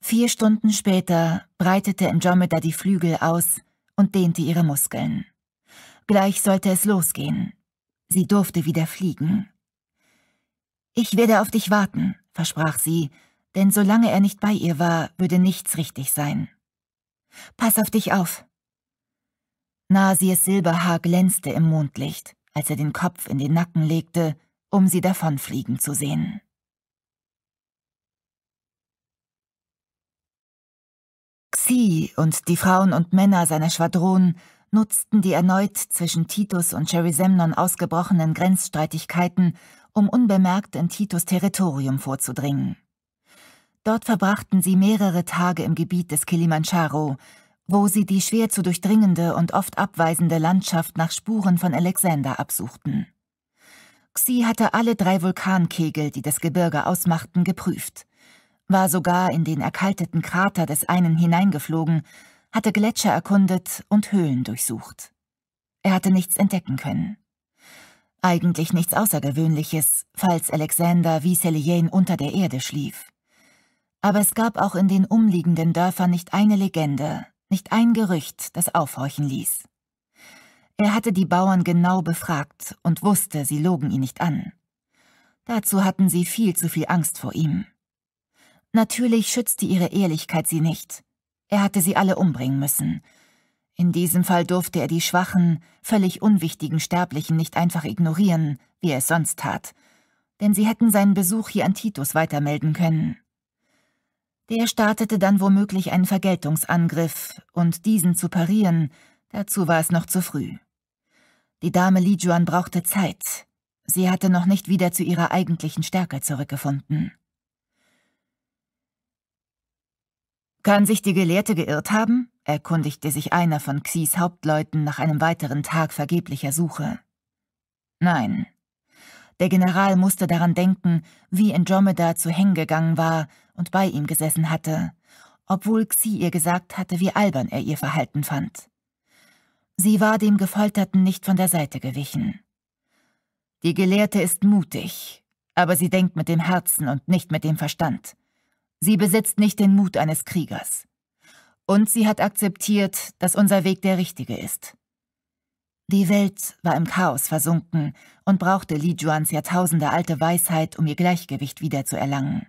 Vier Stunden später breitete Andromeda die Flügel aus und dehnte ihre Muskeln. Gleich sollte es losgehen. Sie durfte wieder fliegen. Ich werde auf dich warten, versprach sie, denn solange er nicht bei ihr war, würde nichts richtig sein. Pass auf dich auf. Nasirs Silberhaar glänzte im Mondlicht, als er den Kopf in den Nacken legte, um sie davonfliegen zu sehen. Xi und die Frauen und Männer seiner Schwadron nutzten die erneut zwischen Titus und Cherisemnon ausgebrochenen Grenzstreitigkeiten, um unbemerkt in Titus Territorium vorzudringen. Dort verbrachten sie mehrere Tage im Gebiet des Kilimandscharo, wo sie die schwer zu durchdringende und oft abweisende Landschaft nach Spuren von Alexander absuchten. Xi hatte alle drei Vulkankegel, die das Gebirge ausmachten, geprüft, war sogar in den erkalteten Krater des einen hineingeflogen, hatte Gletscher erkundet und Höhlen durchsucht. Er hatte nichts entdecken können. Eigentlich nichts Außergewöhnliches, falls Alexander wie Selien unter der Erde schlief. Aber es gab auch in den umliegenden Dörfern nicht eine Legende, nicht ein Gerücht, das aufhorchen ließ. Er hatte die Bauern genau befragt und wusste, sie logen ihn nicht an. Dazu hatten sie viel zu viel Angst vor ihm. Natürlich schützte ihre Ehrlichkeit sie nicht. Er hatte sie alle umbringen müssen. In diesem Fall durfte er die schwachen, völlig unwichtigen Sterblichen nicht einfach ignorieren, wie er es sonst tat, denn sie hätten seinen Besuch hier an Titus weitermelden können. Der startete dann womöglich einen Vergeltungsangriff, und diesen zu parieren, dazu war es noch zu früh. Die Dame Lijuan brauchte Zeit. Sie hatte noch nicht wieder zu ihrer eigentlichen Stärke zurückgefunden. Kann sich die Gelehrte geirrt haben? erkundigte sich einer von Xis Hauptleuten nach einem weiteren Tag vergeblicher Suche. Nein. Der General musste daran denken, wie Andromeda zu hängen gegangen war und bei ihm gesessen hatte, obwohl Xi ihr gesagt hatte, wie albern er ihr Verhalten fand. Sie war dem Gefolterten nicht von der Seite gewichen. Die Gelehrte ist mutig, aber sie denkt mit dem Herzen und nicht mit dem Verstand. Sie besitzt nicht den Mut eines Kriegers. Und sie hat akzeptiert, dass unser Weg der richtige ist. Die Welt war im Chaos versunken und brauchte Li Juans jahrtausendealte Weisheit, um ihr Gleichgewicht wiederzuerlangen.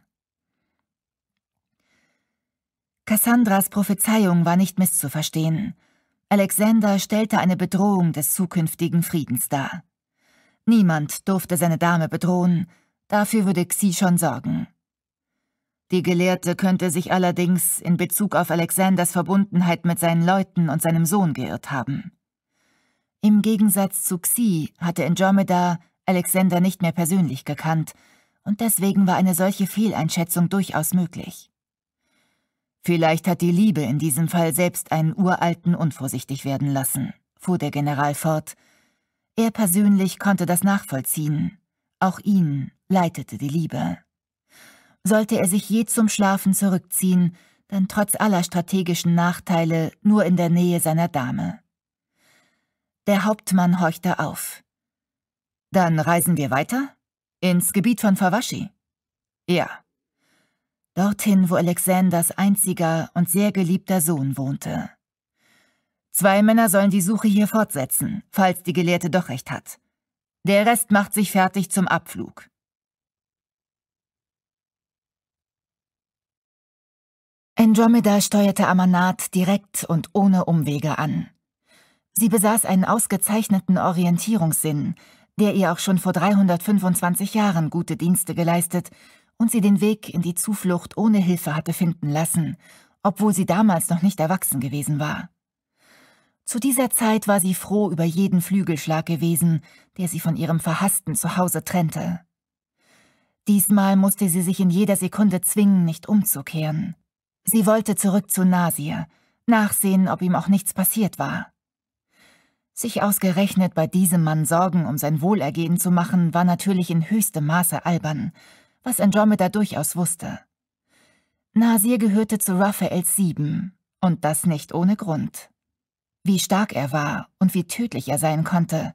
Cassandras Prophezeiung war nicht misszuverstehen. Alexander stellte eine Bedrohung des zukünftigen Friedens dar. Niemand durfte seine Dame bedrohen, dafür würde Xi schon sorgen. Die Gelehrte könnte sich allerdings in Bezug auf Alexanders Verbundenheit mit seinen Leuten und seinem Sohn geirrt haben. Im Gegensatz zu Xi hatte Andromeda Alexander nicht mehr persönlich gekannt, und deswegen war eine solche Fehleinschätzung durchaus möglich. Vielleicht hat die Liebe in diesem Fall selbst einen Uralten unvorsichtig werden lassen, fuhr der General fort. Er persönlich konnte das nachvollziehen. Auch ihn leitete die Liebe. Sollte er sich je zum Schlafen zurückziehen, dann trotz aller strategischen Nachteile nur in der Nähe seiner Dame. Der Hauptmann horchte auf. Dann reisen wir weiter? Ins Gebiet von Fawashi? Ja dorthin, wo Alexanders einziger und sehr geliebter Sohn wohnte. Zwei Männer sollen die Suche hier fortsetzen, falls die Gelehrte doch recht hat. Der Rest macht sich fertig zum Abflug. Andromeda steuerte Amanat direkt und ohne Umwege an. Sie besaß einen ausgezeichneten Orientierungssinn, der ihr auch schon vor 325 Jahren gute Dienste geleistet und sie den Weg in die Zuflucht ohne Hilfe hatte finden lassen, obwohl sie damals noch nicht erwachsen gewesen war. Zu dieser Zeit war sie froh über jeden Flügelschlag gewesen, der sie von ihrem verhassten Zuhause trennte. Diesmal musste sie sich in jeder Sekunde zwingen, nicht umzukehren. Sie wollte zurück zu Nasir, nachsehen, ob ihm auch nichts passiert war. Sich ausgerechnet bei diesem Mann Sorgen um sein Wohlergehen zu machen, war natürlich in höchstem Maße albern, was Andromeda durchaus wusste. Nasir gehörte zu Raphaels Sieben, und das nicht ohne Grund. Wie stark er war und wie tödlich er sein konnte,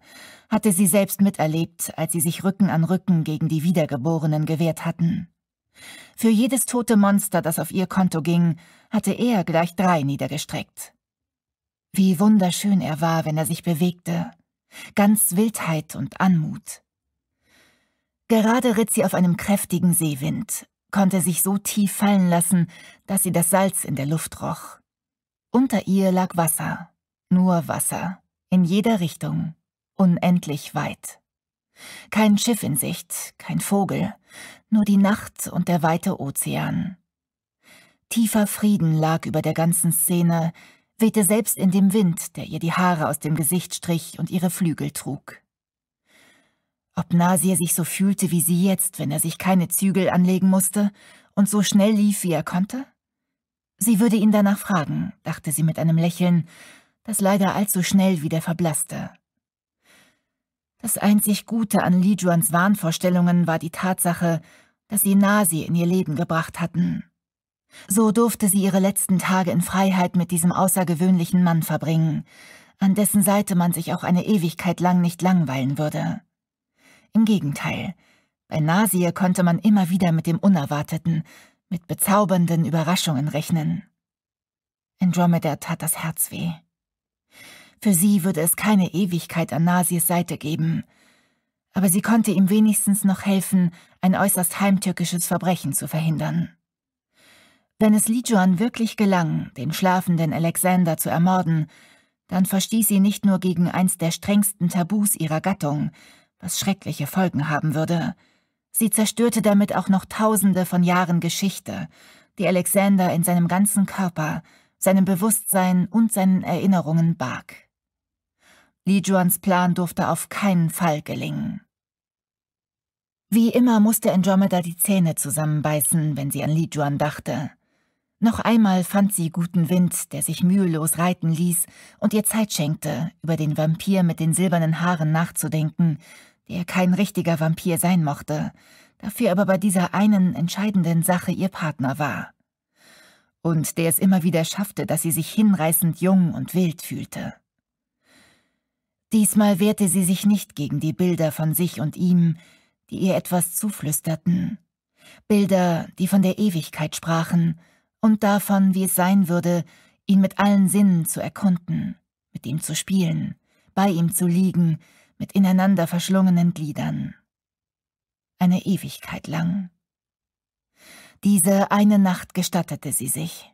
hatte sie selbst miterlebt, als sie sich Rücken an Rücken gegen die Wiedergeborenen gewehrt hatten. Für jedes tote Monster, das auf ihr Konto ging, hatte er gleich drei niedergestreckt. Wie wunderschön er war, wenn er sich bewegte. Ganz Wildheit und Anmut. Gerade ritt sie auf einem kräftigen Seewind, konnte sich so tief fallen lassen, dass sie das Salz in der Luft roch. Unter ihr lag Wasser, nur Wasser, in jeder Richtung, unendlich weit. Kein Schiff in Sicht, kein Vogel, nur die Nacht und der weite Ozean. Tiefer Frieden lag über der ganzen Szene, wehte selbst in dem Wind, der ihr die Haare aus dem Gesicht strich und ihre Flügel trug. Ob Nasir sich so fühlte wie sie jetzt, wenn er sich keine Zügel anlegen musste und so schnell lief, wie er konnte? Sie würde ihn danach fragen, dachte sie mit einem Lächeln, das leider allzu schnell wieder verblasste. Das einzig Gute an Li Juans Wahnvorstellungen war die Tatsache, dass sie Nasi in ihr Leben gebracht hatten. So durfte sie ihre letzten Tage in Freiheit mit diesem außergewöhnlichen Mann verbringen, an dessen Seite man sich auch eine Ewigkeit lang nicht langweilen würde. Im Gegenteil, bei Nasir konnte man immer wieder mit dem Unerwarteten, mit bezaubernden Überraschungen rechnen. Andromeda tat das Herz weh. Für sie würde es keine Ewigkeit an Nasirs Seite geben, aber sie konnte ihm wenigstens noch helfen, ein äußerst heimtückisches Verbrechen zu verhindern. Wenn es Lijuan wirklich gelang, den schlafenden Alexander zu ermorden, dann verstieß sie nicht nur gegen eins der strengsten Tabus ihrer Gattung, was schreckliche Folgen haben würde. Sie zerstörte damit auch noch tausende von Jahren Geschichte, die Alexander in seinem ganzen Körper, seinem Bewusstsein und seinen Erinnerungen barg. Li Juans Plan durfte auf keinen Fall gelingen. Wie immer musste Andromeda die Zähne zusammenbeißen, wenn sie an Li Juan dachte – noch einmal fand sie guten Wind, der sich mühelos reiten ließ und ihr Zeit schenkte, über den Vampir mit den silbernen Haaren nachzudenken, der kein richtiger Vampir sein mochte, dafür aber bei dieser einen entscheidenden Sache ihr Partner war. Und der es immer wieder schaffte, dass sie sich hinreißend jung und wild fühlte. Diesmal wehrte sie sich nicht gegen die Bilder von sich und ihm, die ihr etwas zuflüsterten. Bilder, die von der Ewigkeit sprachen – und davon, wie es sein würde, ihn mit allen Sinnen zu erkunden, mit ihm zu spielen, bei ihm zu liegen, mit ineinander verschlungenen Gliedern. Eine Ewigkeit lang. Diese eine Nacht gestattete sie sich.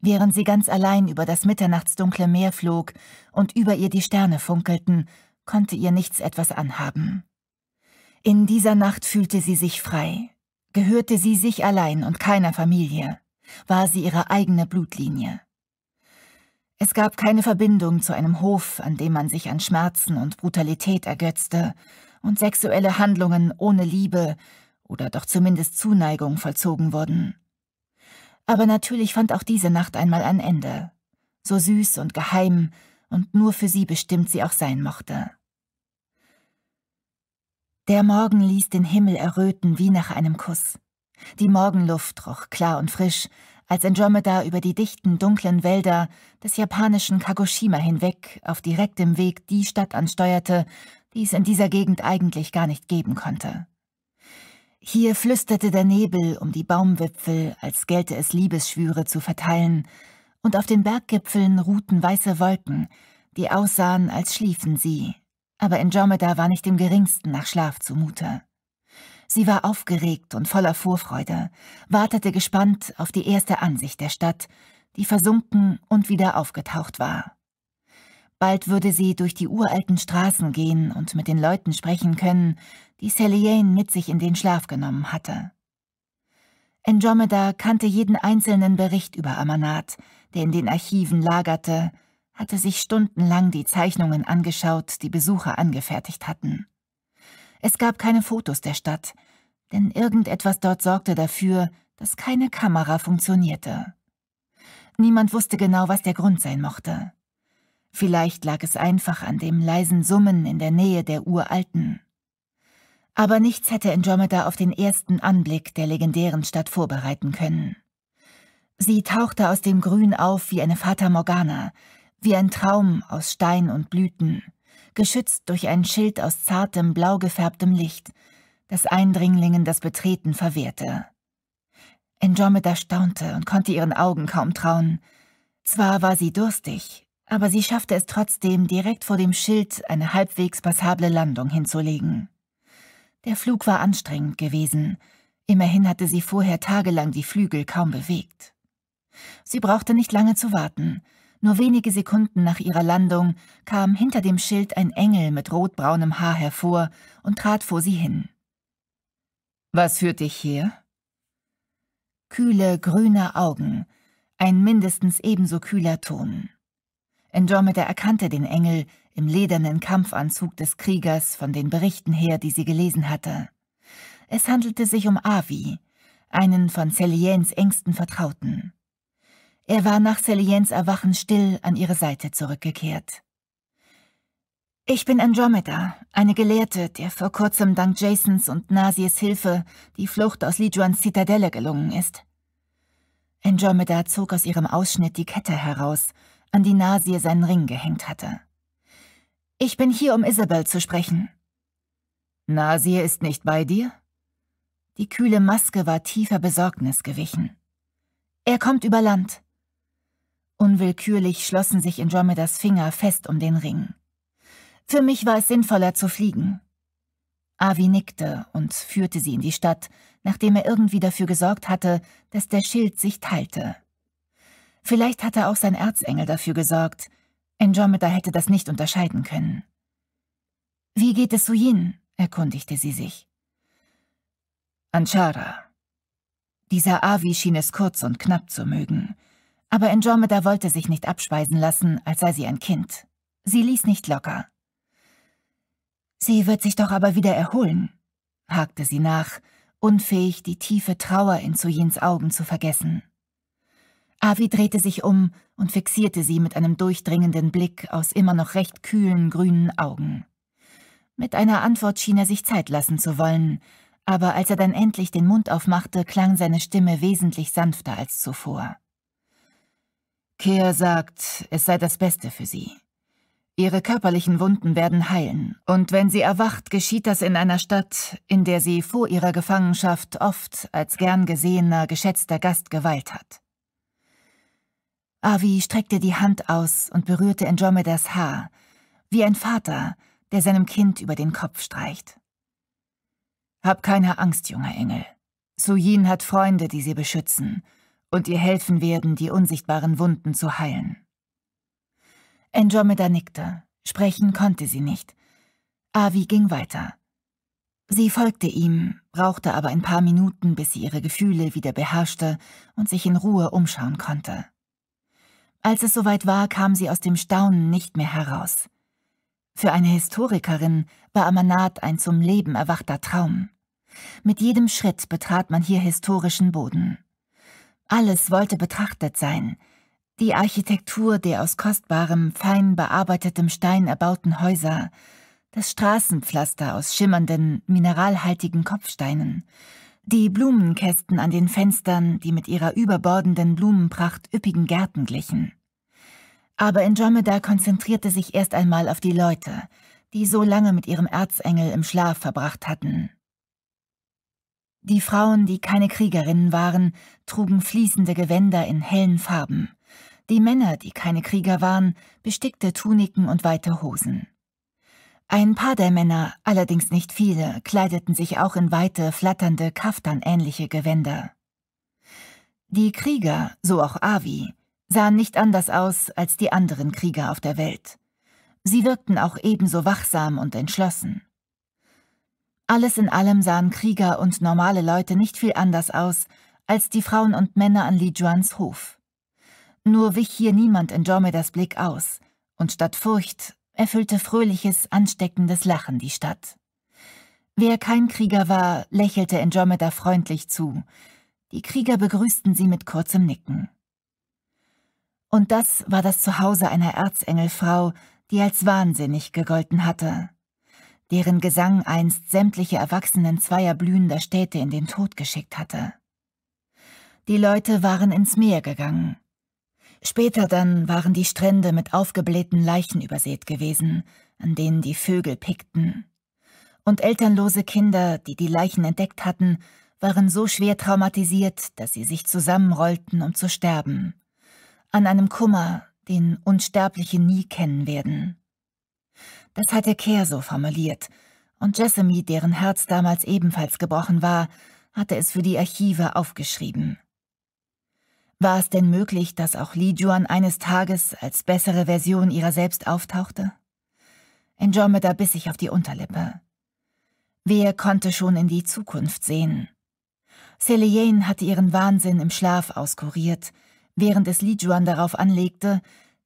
Während sie ganz allein über das mitternachtsdunkle Meer flog und über ihr die Sterne funkelten, konnte ihr nichts etwas anhaben. In dieser Nacht fühlte sie sich frei, gehörte sie sich allein und keiner Familie war sie ihre eigene Blutlinie. Es gab keine Verbindung zu einem Hof, an dem man sich an Schmerzen und Brutalität ergötzte und sexuelle Handlungen ohne Liebe oder doch zumindest Zuneigung vollzogen wurden. Aber natürlich fand auch diese Nacht einmal ein Ende, so süß und geheim und nur für sie bestimmt sie auch sein mochte. Der Morgen ließ den Himmel erröten wie nach einem Kuss. Die Morgenluft roch klar und frisch, als Andromeda über die dichten, dunklen Wälder des japanischen Kagoshima hinweg auf direktem Weg die Stadt ansteuerte, die es in dieser Gegend eigentlich gar nicht geben konnte. Hier flüsterte der Nebel um die Baumwipfel, als gelte es Liebesschwüre zu verteilen, und auf den Berggipfeln ruhten weiße Wolken, die aussahen, als schliefen sie, aber Andromeda war nicht im geringsten nach Schlaf zumute. Sie war aufgeregt und voller Vorfreude, wartete gespannt auf die erste Ansicht der Stadt, die versunken und wieder aufgetaucht war. Bald würde sie durch die uralten Straßen gehen und mit den Leuten sprechen können, die Sallieane mit sich in den Schlaf genommen hatte. Andromeda kannte jeden einzelnen Bericht über Amanat, der in den Archiven lagerte, hatte sich stundenlang die Zeichnungen angeschaut, die Besucher angefertigt hatten. Es gab keine Fotos der Stadt, denn irgendetwas dort sorgte dafür, dass keine Kamera funktionierte. Niemand wusste genau, was der Grund sein mochte. Vielleicht lag es einfach an dem leisen Summen in der Nähe der Uralten. Aber nichts hätte Andromeda auf den ersten Anblick der legendären Stadt vorbereiten können. Sie tauchte aus dem Grün auf wie eine Fata Morgana, wie ein Traum aus Stein und Blüten – geschützt durch ein Schild aus zartem, blau gefärbtem Licht, das Eindringlingen das Betreten verwehrte. Andromeda staunte und konnte ihren Augen kaum trauen. Zwar war sie durstig, aber sie schaffte es trotzdem, direkt vor dem Schild eine halbwegs passable Landung hinzulegen. Der Flug war anstrengend gewesen, immerhin hatte sie vorher tagelang die Flügel kaum bewegt. Sie brauchte nicht lange zu warten – nur wenige Sekunden nach ihrer Landung kam hinter dem Schild ein Engel mit rotbraunem Haar hervor und trat vor sie hin. Was führt dich hier? Kühle, grüne Augen, ein mindestens ebenso kühler Ton. Andromeda erkannte den Engel im ledernen Kampfanzug des Kriegers von den Berichten her, die sie gelesen hatte. Es handelte sich um Avi, einen von Celiens engsten Vertrauten. Er war nach Celiens Erwachen still an ihre Seite zurückgekehrt. Ich bin Andromeda, eine Gelehrte, der vor kurzem dank Jasons und Nasies Hilfe die Flucht aus Lijuans Zitadelle gelungen ist. Andromeda zog aus ihrem Ausschnitt die Kette heraus, an die Nasie seinen Ring gehängt hatte. Ich bin hier, um Isabel zu sprechen. »Nasie ist nicht bei dir? Die kühle Maske war tiefer Besorgnis gewichen. Er kommt über Land. Unwillkürlich schlossen sich Andromedas Finger fest um den Ring. Für mich war es sinnvoller zu fliegen. Avi nickte und führte sie in die Stadt, nachdem er irgendwie dafür gesorgt hatte, dass der Schild sich teilte. Vielleicht hatte auch sein Erzengel dafür gesorgt. Andromeda hätte das nicht unterscheiden können. »Wie geht es zu Yin?« erkundigte sie sich. »Anchara.« Dieser Avi schien es kurz und knapp zu mögen. Aber Andromeda wollte sich nicht abspeisen lassen, als sei sie ein Kind. Sie ließ nicht locker. Sie wird sich doch aber wieder erholen, hakte sie nach, unfähig, die tiefe Trauer in Sujins Augen zu vergessen. Avi drehte sich um und fixierte sie mit einem durchdringenden Blick aus immer noch recht kühlen grünen Augen. Mit einer Antwort schien er sich Zeit lassen zu wollen, aber als er dann endlich den Mund aufmachte, klang seine Stimme wesentlich sanfter als zuvor. Kea sagt, es sei das Beste für sie. Ihre körperlichen Wunden werden heilen, und wenn sie erwacht, geschieht das in einer Stadt, in der sie vor ihrer Gefangenschaft oft als gern gesehener, geschätzter Gast geweilt hat. Avi streckte die Hand aus und berührte Andromedas Haar, wie ein Vater, der seinem Kind über den Kopf streicht. Hab keine Angst, junger Engel. Sujin hat Freunde, die sie beschützen, und ihr helfen werden, die unsichtbaren Wunden zu heilen. Andromeda nickte, sprechen konnte sie nicht. Avi ging weiter. Sie folgte ihm, brauchte aber ein paar Minuten, bis sie ihre Gefühle wieder beherrschte und sich in Ruhe umschauen konnte. Als es soweit war, kam sie aus dem Staunen nicht mehr heraus. Für eine Historikerin war Amanat ein zum Leben erwachter Traum. Mit jedem Schritt betrat man hier historischen Boden. Alles wollte betrachtet sein. Die Architektur der aus kostbarem, fein bearbeitetem Stein erbauten Häuser, das Straßenpflaster aus schimmernden, mineralhaltigen Kopfsteinen, die Blumenkästen an den Fenstern, die mit ihrer überbordenden Blumenpracht üppigen Gärten glichen. Aber Andromeda konzentrierte sich erst einmal auf die Leute, die so lange mit ihrem Erzengel im Schlaf verbracht hatten, die Frauen, die keine Kriegerinnen waren, trugen fließende Gewänder in hellen Farben. Die Männer, die keine Krieger waren, bestickte Tuniken und weite Hosen. Ein paar der Männer, allerdings nicht viele, kleideten sich auch in weite, flatternde, kaftanähnliche Gewänder. Die Krieger, so auch Avi, sahen nicht anders aus als die anderen Krieger auf der Welt. Sie wirkten auch ebenso wachsam und entschlossen. Alles in allem sahen Krieger und normale Leute nicht viel anders aus als die Frauen und Männer an Li Juans Hof. Nur wich hier niemand in Jomedas Blick aus, und statt Furcht erfüllte fröhliches, ansteckendes Lachen die Stadt. Wer kein Krieger war, lächelte in Andromeda freundlich zu. Die Krieger begrüßten sie mit kurzem Nicken. Und das war das Zuhause einer Erzengelfrau, die als wahnsinnig gegolten hatte deren Gesang einst sämtliche Erwachsenen zweier blühender Städte in den Tod geschickt hatte. Die Leute waren ins Meer gegangen. Später dann waren die Strände mit aufgeblähten Leichen übersät gewesen, an denen die Vögel pickten. Und elternlose Kinder, die die Leichen entdeckt hatten, waren so schwer traumatisiert, dass sie sich zusammenrollten, um zu sterben. An einem Kummer, den Unsterbliche nie kennen werden. Das hatte Kehr so formuliert. Und Jessamy, deren Herz damals ebenfalls gebrochen war, hatte es für die Archive aufgeschrieben. War es denn möglich, dass auch Li Juan eines Tages als bessere Version ihrer selbst auftauchte? Andromeda biss sich auf die Unterlippe. Wer konnte schon in die Zukunft sehen? Celine hatte ihren Wahnsinn im Schlaf auskuriert, während es Li Juan darauf anlegte,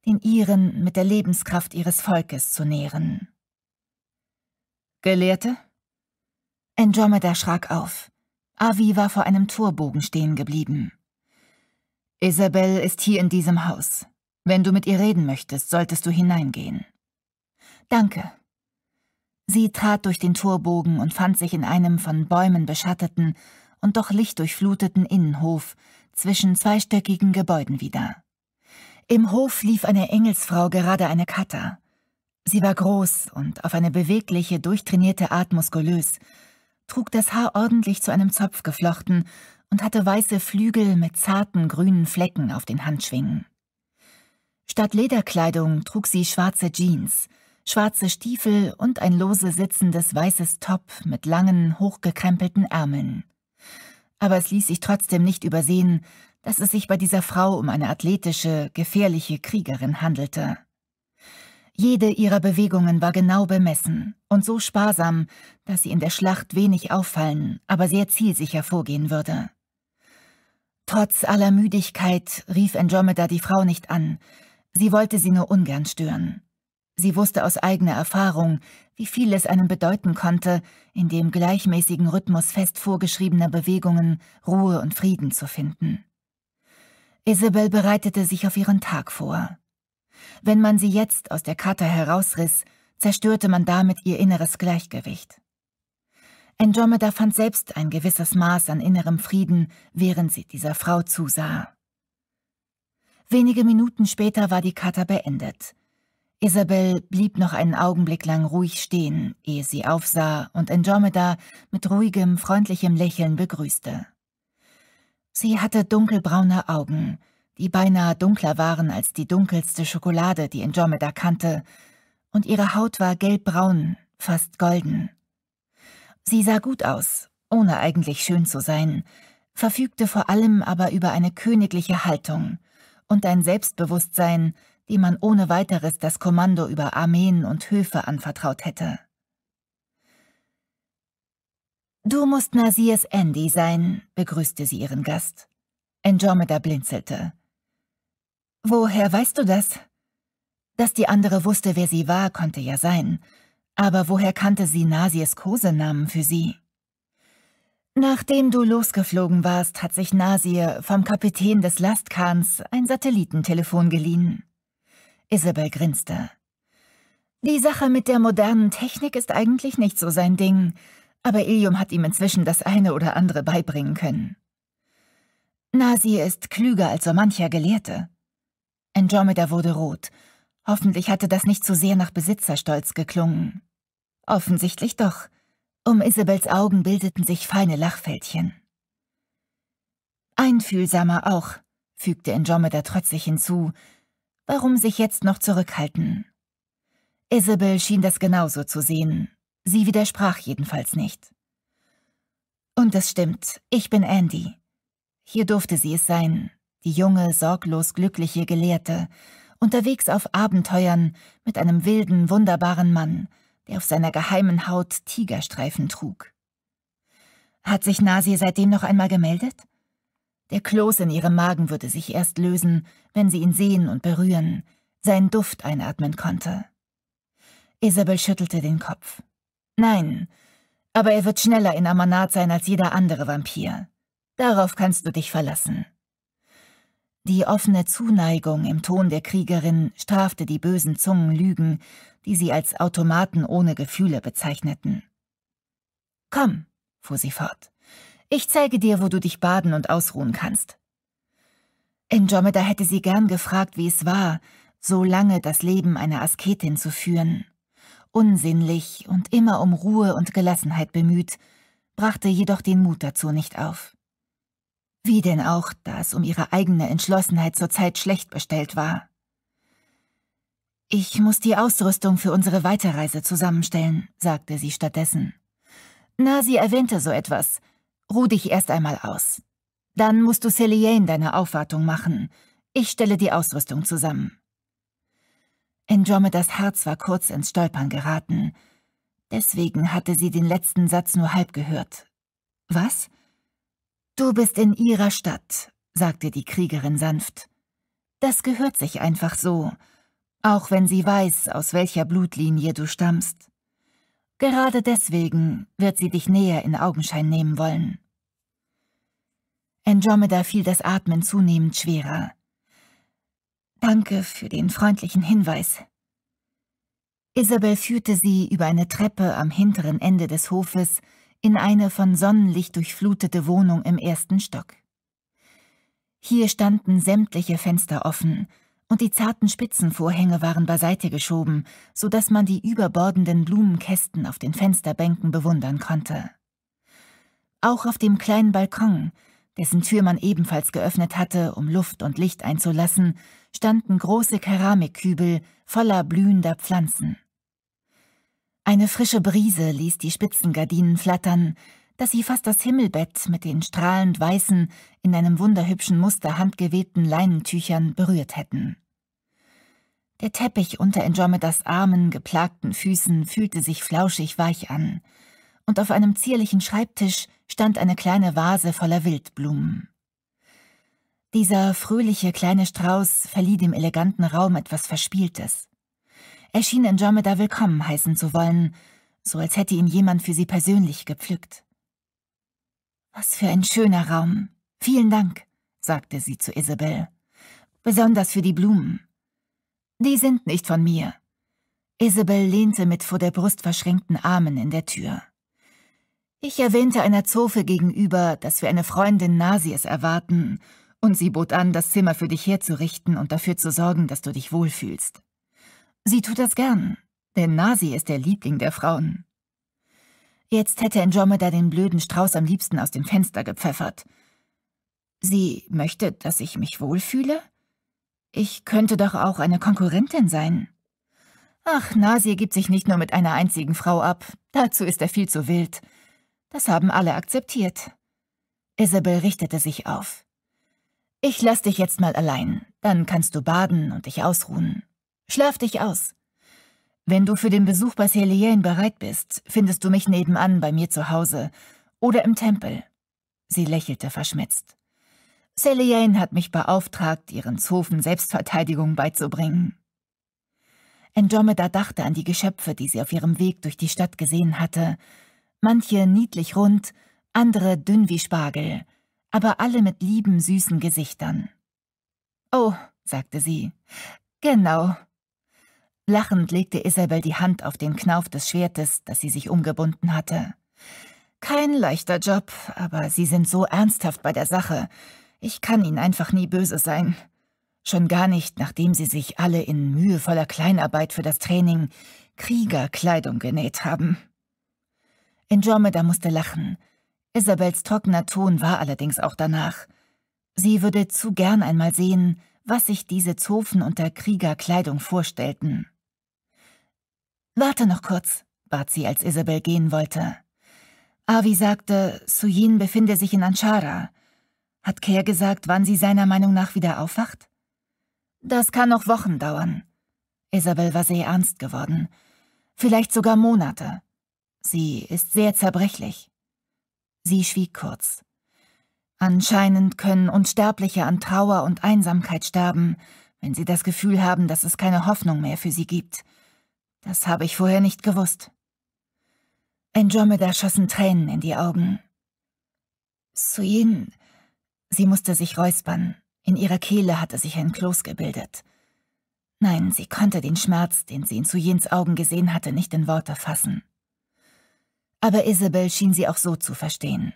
den ihren mit der Lebenskraft ihres Volkes zu nähren. Gelehrte? Andromeda schrak auf. Avi war vor einem Torbogen stehen geblieben. Isabel ist hier in diesem Haus. Wenn du mit ihr reden möchtest, solltest du hineingehen. Danke. Sie trat durch den Torbogen und fand sich in einem von Bäumen beschatteten und doch lichtdurchfluteten Innenhof zwischen zweistöckigen Gebäuden wieder. Im Hof lief eine Engelsfrau gerade eine Kata. Sie war groß und auf eine bewegliche, durchtrainierte Art muskulös, trug das Haar ordentlich zu einem Zopf geflochten und hatte weiße Flügel mit zarten grünen Flecken auf den Handschwingen. Statt Lederkleidung trug sie schwarze Jeans, schwarze Stiefel und ein lose sitzendes weißes Top mit langen, hochgekrempelten Ärmeln. Aber es ließ sich trotzdem nicht übersehen, dass es sich bei dieser Frau um eine athletische, gefährliche Kriegerin handelte. Jede ihrer Bewegungen war genau bemessen und so sparsam, dass sie in der Schlacht wenig auffallen, aber sehr zielsicher vorgehen würde. Trotz aller Müdigkeit rief Andromeda die Frau nicht an, sie wollte sie nur ungern stören. Sie wusste aus eigener Erfahrung, wie viel es einem bedeuten konnte, in dem gleichmäßigen Rhythmus fest vorgeschriebener Bewegungen Ruhe und Frieden zu finden. Isabel bereitete sich auf ihren Tag vor. Wenn man sie jetzt aus der Kata herausriss, zerstörte man damit ihr inneres Gleichgewicht. Andromeda fand selbst ein gewisses Maß an innerem Frieden, während sie dieser Frau zusah. Wenige Minuten später war die Kata beendet. Isabel blieb noch einen Augenblick lang ruhig stehen, ehe sie aufsah und Andromeda mit ruhigem, freundlichem Lächeln begrüßte. Sie hatte dunkelbraune Augen, die beinahe dunkler waren als die dunkelste Schokolade, die Andromeda kannte, und ihre Haut war gelbbraun, fast golden. Sie sah gut aus, ohne eigentlich schön zu sein, verfügte vor allem aber über eine königliche Haltung und ein Selbstbewusstsein, dem man ohne weiteres das Kommando über Armeen und Höfe anvertraut hätte. Du musst Nasirs Andy sein, begrüßte sie ihren Gast. Andromeda blinzelte. Woher weißt du das? Dass die andere wusste, wer sie war, konnte ja sein. Aber woher kannte sie Nasirs Kosenamen für sie? Nachdem du losgeflogen warst, hat sich Nasir vom Kapitän des Lastkans ein Satellitentelefon geliehen. Isabel grinste. Die Sache mit der modernen Technik ist eigentlich nicht so sein Ding aber Ilium hat ihm inzwischen das eine oder andere beibringen können. Nasir ist klüger als so mancher Gelehrte. Andromeda wurde rot. Hoffentlich hatte das nicht zu sehr nach Besitzerstolz geklungen. Offensichtlich doch. Um Isabels Augen bildeten sich feine Lachfältchen. Einfühlsamer auch, fügte Andromeda trotzig hinzu. Warum sich jetzt noch zurückhalten? Isabel schien das genauso zu sehen Sie widersprach jedenfalls nicht. Und es stimmt, ich bin Andy. Hier durfte sie es sein, die junge, sorglos glückliche Gelehrte, unterwegs auf Abenteuern mit einem wilden, wunderbaren Mann, der auf seiner geheimen Haut Tigerstreifen trug. Hat sich Nasi seitdem noch einmal gemeldet? Der Kloß in ihrem Magen würde sich erst lösen, wenn sie ihn sehen und berühren, seinen Duft einatmen konnte. Isabel schüttelte den Kopf. Nein, aber er wird schneller in Amanat sein als jeder andere Vampir. Darauf kannst du dich verlassen. Die offene Zuneigung im Ton der Kriegerin strafte die bösen Zungen Lügen, die sie als Automaten ohne Gefühle bezeichneten. Komm, fuhr sie fort, ich zeige dir, wo du dich baden und ausruhen kannst. Andromeda hätte sie gern gefragt, wie es war, so lange das Leben einer Asketin zu führen unsinnlich und immer um Ruhe und Gelassenheit bemüht, brachte jedoch den Mut dazu nicht auf. Wie denn auch, da es um ihre eigene Entschlossenheit zurzeit schlecht bestellt war. Ich muss die Ausrüstung für unsere Weiterreise zusammenstellen, sagte sie stattdessen. »Na, sie erwähnte so etwas. Ruh dich erst einmal aus. Dann musst du Celliane deine Aufwartung machen. Ich stelle die Ausrüstung zusammen. Andromedas Herz war kurz ins Stolpern geraten. Deswegen hatte sie den letzten Satz nur halb gehört. Was? Du bist in ihrer Stadt, sagte die Kriegerin sanft. Das gehört sich einfach so, auch wenn sie weiß, aus welcher Blutlinie du stammst. Gerade deswegen wird sie dich näher in Augenschein nehmen wollen. Andromeda fiel das Atmen zunehmend schwerer. Danke für den freundlichen Hinweis. Isabel führte sie über eine Treppe am hinteren Ende des Hofes in eine von Sonnenlicht durchflutete Wohnung im ersten Stock. Hier standen sämtliche Fenster offen, und die zarten Spitzenvorhänge waren beiseite geschoben, so dass man die überbordenden Blumenkästen auf den Fensterbänken bewundern konnte. Auch auf dem kleinen Balkon, dessen Tür man ebenfalls geöffnet hatte, um Luft und Licht einzulassen, standen große Keramikkübel voller blühender Pflanzen. Eine frische Brise ließ die Spitzengardinen flattern, dass sie fast das Himmelbett mit den strahlend weißen, in einem wunderhübschen Muster handgewebten Leinentüchern berührt hätten. Der Teppich unter Andromedas armen, geplagten Füßen fühlte sich flauschig weich an, und auf einem zierlichen Schreibtisch stand eine kleine Vase voller Wildblumen. Dieser fröhliche kleine Strauß verlieh dem eleganten Raum etwas Verspieltes. Er schien Andromeda willkommen heißen zu wollen, so als hätte ihn jemand für sie persönlich gepflückt. Was für ein schöner Raum. Vielen Dank, sagte sie zu Isabel. Besonders für die Blumen. Die sind nicht von mir. Isabel lehnte mit vor der Brust verschränkten Armen in der Tür. Ich erwähnte einer Zofe gegenüber, dass wir eine Freundin Nasies erwarten und sie bot an, das Zimmer für dich herzurichten und dafür zu sorgen, dass du dich wohlfühlst. Sie tut das gern, denn Nasi ist der Liebling der Frauen. Jetzt hätte Andromeda den blöden Strauß am liebsten aus dem Fenster gepfeffert. Sie möchte, dass ich mich wohlfühle? Ich könnte doch auch eine Konkurrentin sein. Ach, Nasi gibt sich nicht nur mit einer einzigen Frau ab. Dazu ist er viel zu wild. Das haben alle akzeptiert. Isabel richtete sich auf. Ich lass dich jetzt mal allein, dann kannst du baden und dich ausruhen. Schlaf dich aus. Wenn du für den Besuch bei Helien bereit bist, findest du mich nebenan bei mir zu Hause oder im Tempel. Sie lächelte verschmitzt. Helien hat mich beauftragt, ihren Zofen Selbstverteidigung beizubringen. Andromeda dachte an die Geschöpfe, die sie auf ihrem Weg durch die Stadt gesehen hatte, manche niedlich rund, andere dünn wie Spargel, aber alle mit lieben, süßen Gesichtern. Oh, sagte sie, genau. Lachend legte Isabel die Hand auf den Knauf des Schwertes, das sie sich umgebunden hatte. Kein leichter Job, aber Sie sind so ernsthaft bei der Sache. Ich kann Ihnen einfach nie böse sein. Schon gar nicht, nachdem Sie sich alle in mühevoller Kleinarbeit für das Training Kriegerkleidung genäht haben. Andromeda musste lachen, Isabels trockener Ton war allerdings auch danach. Sie würde zu gern einmal sehen, was sich diese Zofen unter Kriegerkleidung vorstellten. »Warte noch kurz«, bat sie, als Isabel gehen wollte. Avi sagte, Suyin befinde sich in Anshara. Hat Kerr gesagt, wann sie seiner Meinung nach wieder aufwacht? Das kann noch Wochen dauern. Isabel war sehr ernst geworden. Vielleicht sogar Monate. Sie ist sehr zerbrechlich. Sie schwieg kurz. Anscheinend können Unsterbliche an Trauer und Einsamkeit sterben, wenn sie das Gefühl haben, dass es keine Hoffnung mehr für sie gibt. Das habe ich vorher nicht gewusst. Andromeda schossen Tränen in die Augen. Suyin, sie musste sich räuspern. In ihrer Kehle hatte sich ein Kloß gebildet. Nein, sie konnte den Schmerz, den sie in Suyins Augen gesehen hatte, nicht in Worte fassen aber Isabel schien sie auch so zu verstehen.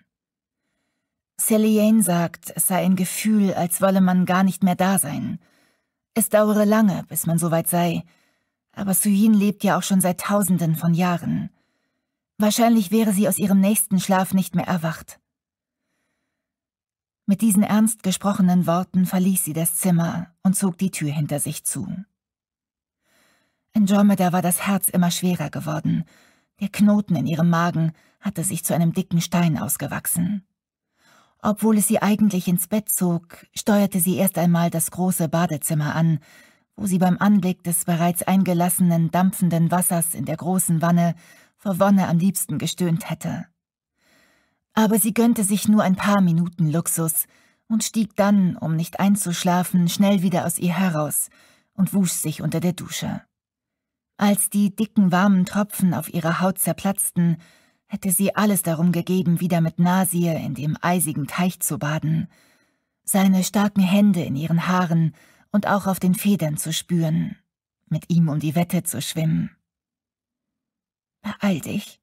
Sally Jane sagt, es sei ein Gefühl, als wolle man gar nicht mehr da sein. Es dauere lange, bis man soweit sei, aber Suyin lebt ja auch schon seit Tausenden von Jahren. Wahrscheinlich wäre sie aus ihrem nächsten Schlaf nicht mehr erwacht. Mit diesen ernst gesprochenen Worten verließ sie das Zimmer und zog die Tür hinter sich zu. In Andromeda war das Herz immer schwerer geworden, der Knoten in ihrem Magen hatte sich zu einem dicken Stein ausgewachsen. Obwohl es sie eigentlich ins Bett zog, steuerte sie erst einmal das große Badezimmer an, wo sie beim Anblick des bereits eingelassenen, dampfenden Wassers in der großen Wanne vor Wonne am liebsten gestöhnt hätte. Aber sie gönnte sich nur ein paar Minuten Luxus und stieg dann, um nicht einzuschlafen, schnell wieder aus ihr heraus und wusch sich unter der Dusche. Als die dicken warmen Tropfen auf ihrer Haut zerplatzten, hätte sie alles darum gegeben, wieder mit Nasir in dem eisigen Teich zu baden, seine starken Hände in ihren Haaren und auch auf den Federn zu spüren, mit ihm um die Wette zu schwimmen. Beeil dich.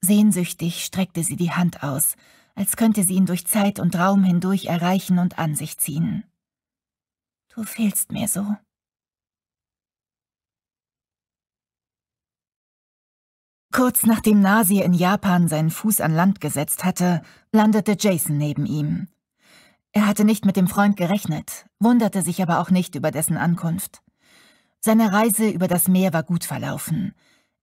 Sehnsüchtig streckte sie die Hand aus, als könnte sie ihn durch Zeit und Raum hindurch erreichen und an sich ziehen. Du fehlst mir so. Kurz nachdem Nasir in Japan seinen Fuß an Land gesetzt hatte, landete Jason neben ihm. Er hatte nicht mit dem Freund gerechnet, wunderte sich aber auch nicht über dessen Ankunft. Seine Reise über das Meer war gut verlaufen.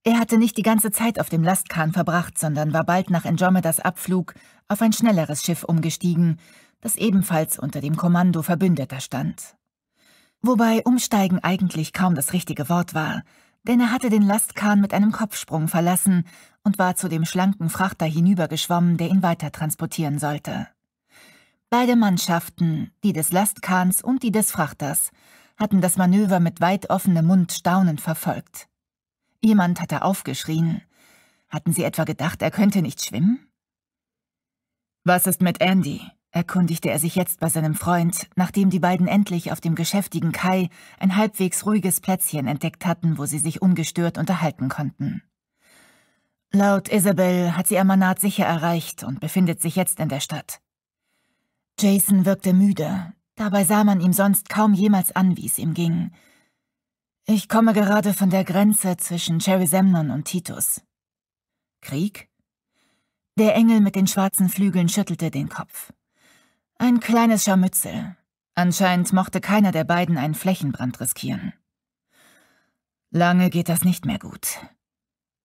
Er hatte nicht die ganze Zeit auf dem Lastkahn verbracht, sondern war bald nach Andromedas Abflug auf ein schnelleres Schiff umgestiegen, das ebenfalls unter dem Kommando Verbündeter stand. Wobei Umsteigen eigentlich kaum das richtige Wort war – denn er hatte den Lastkahn mit einem Kopfsprung verlassen und war zu dem schlanken Frachter hinübergeschwommen, der ihn weiter transportieren sollte. Beide Mannschaften, die des Lastkahns und die des Frachters, hatten das Manöver mit weit offenem Mund staunend verfolgt. Jemand hatte aufgeschrien. Hatten sie etwa gedacht, er könnte nicht schwimmen? Was ist mit Andy? erkundigte er sich jetzt bei seinem Freund, nachdem die beiden endlich auf dem geschäftigen Kai ein halbwegs ruhiges Plätzchen entdeckt hatten, wo sie sich ungestört unterhalten konnten. Laut Isabel hat sie Amanat sicher erreicht und befindet sich jetzt in der Stadt. Jason wirkte müde, dabei sah man ihm sonst kaum jemals an, wie es ihm ging. Ich komme gerade von der Grenze zwischen Cherry Semnon und Titus. Krieg? Der Engel mit den schwarzen Flügeln schüttelte den Kopf. Ein kleines Scharmützel. Anscheinend mochte keiner der beiden einen Flächenbrand riskieren. Lange geht das nicht mehr gut.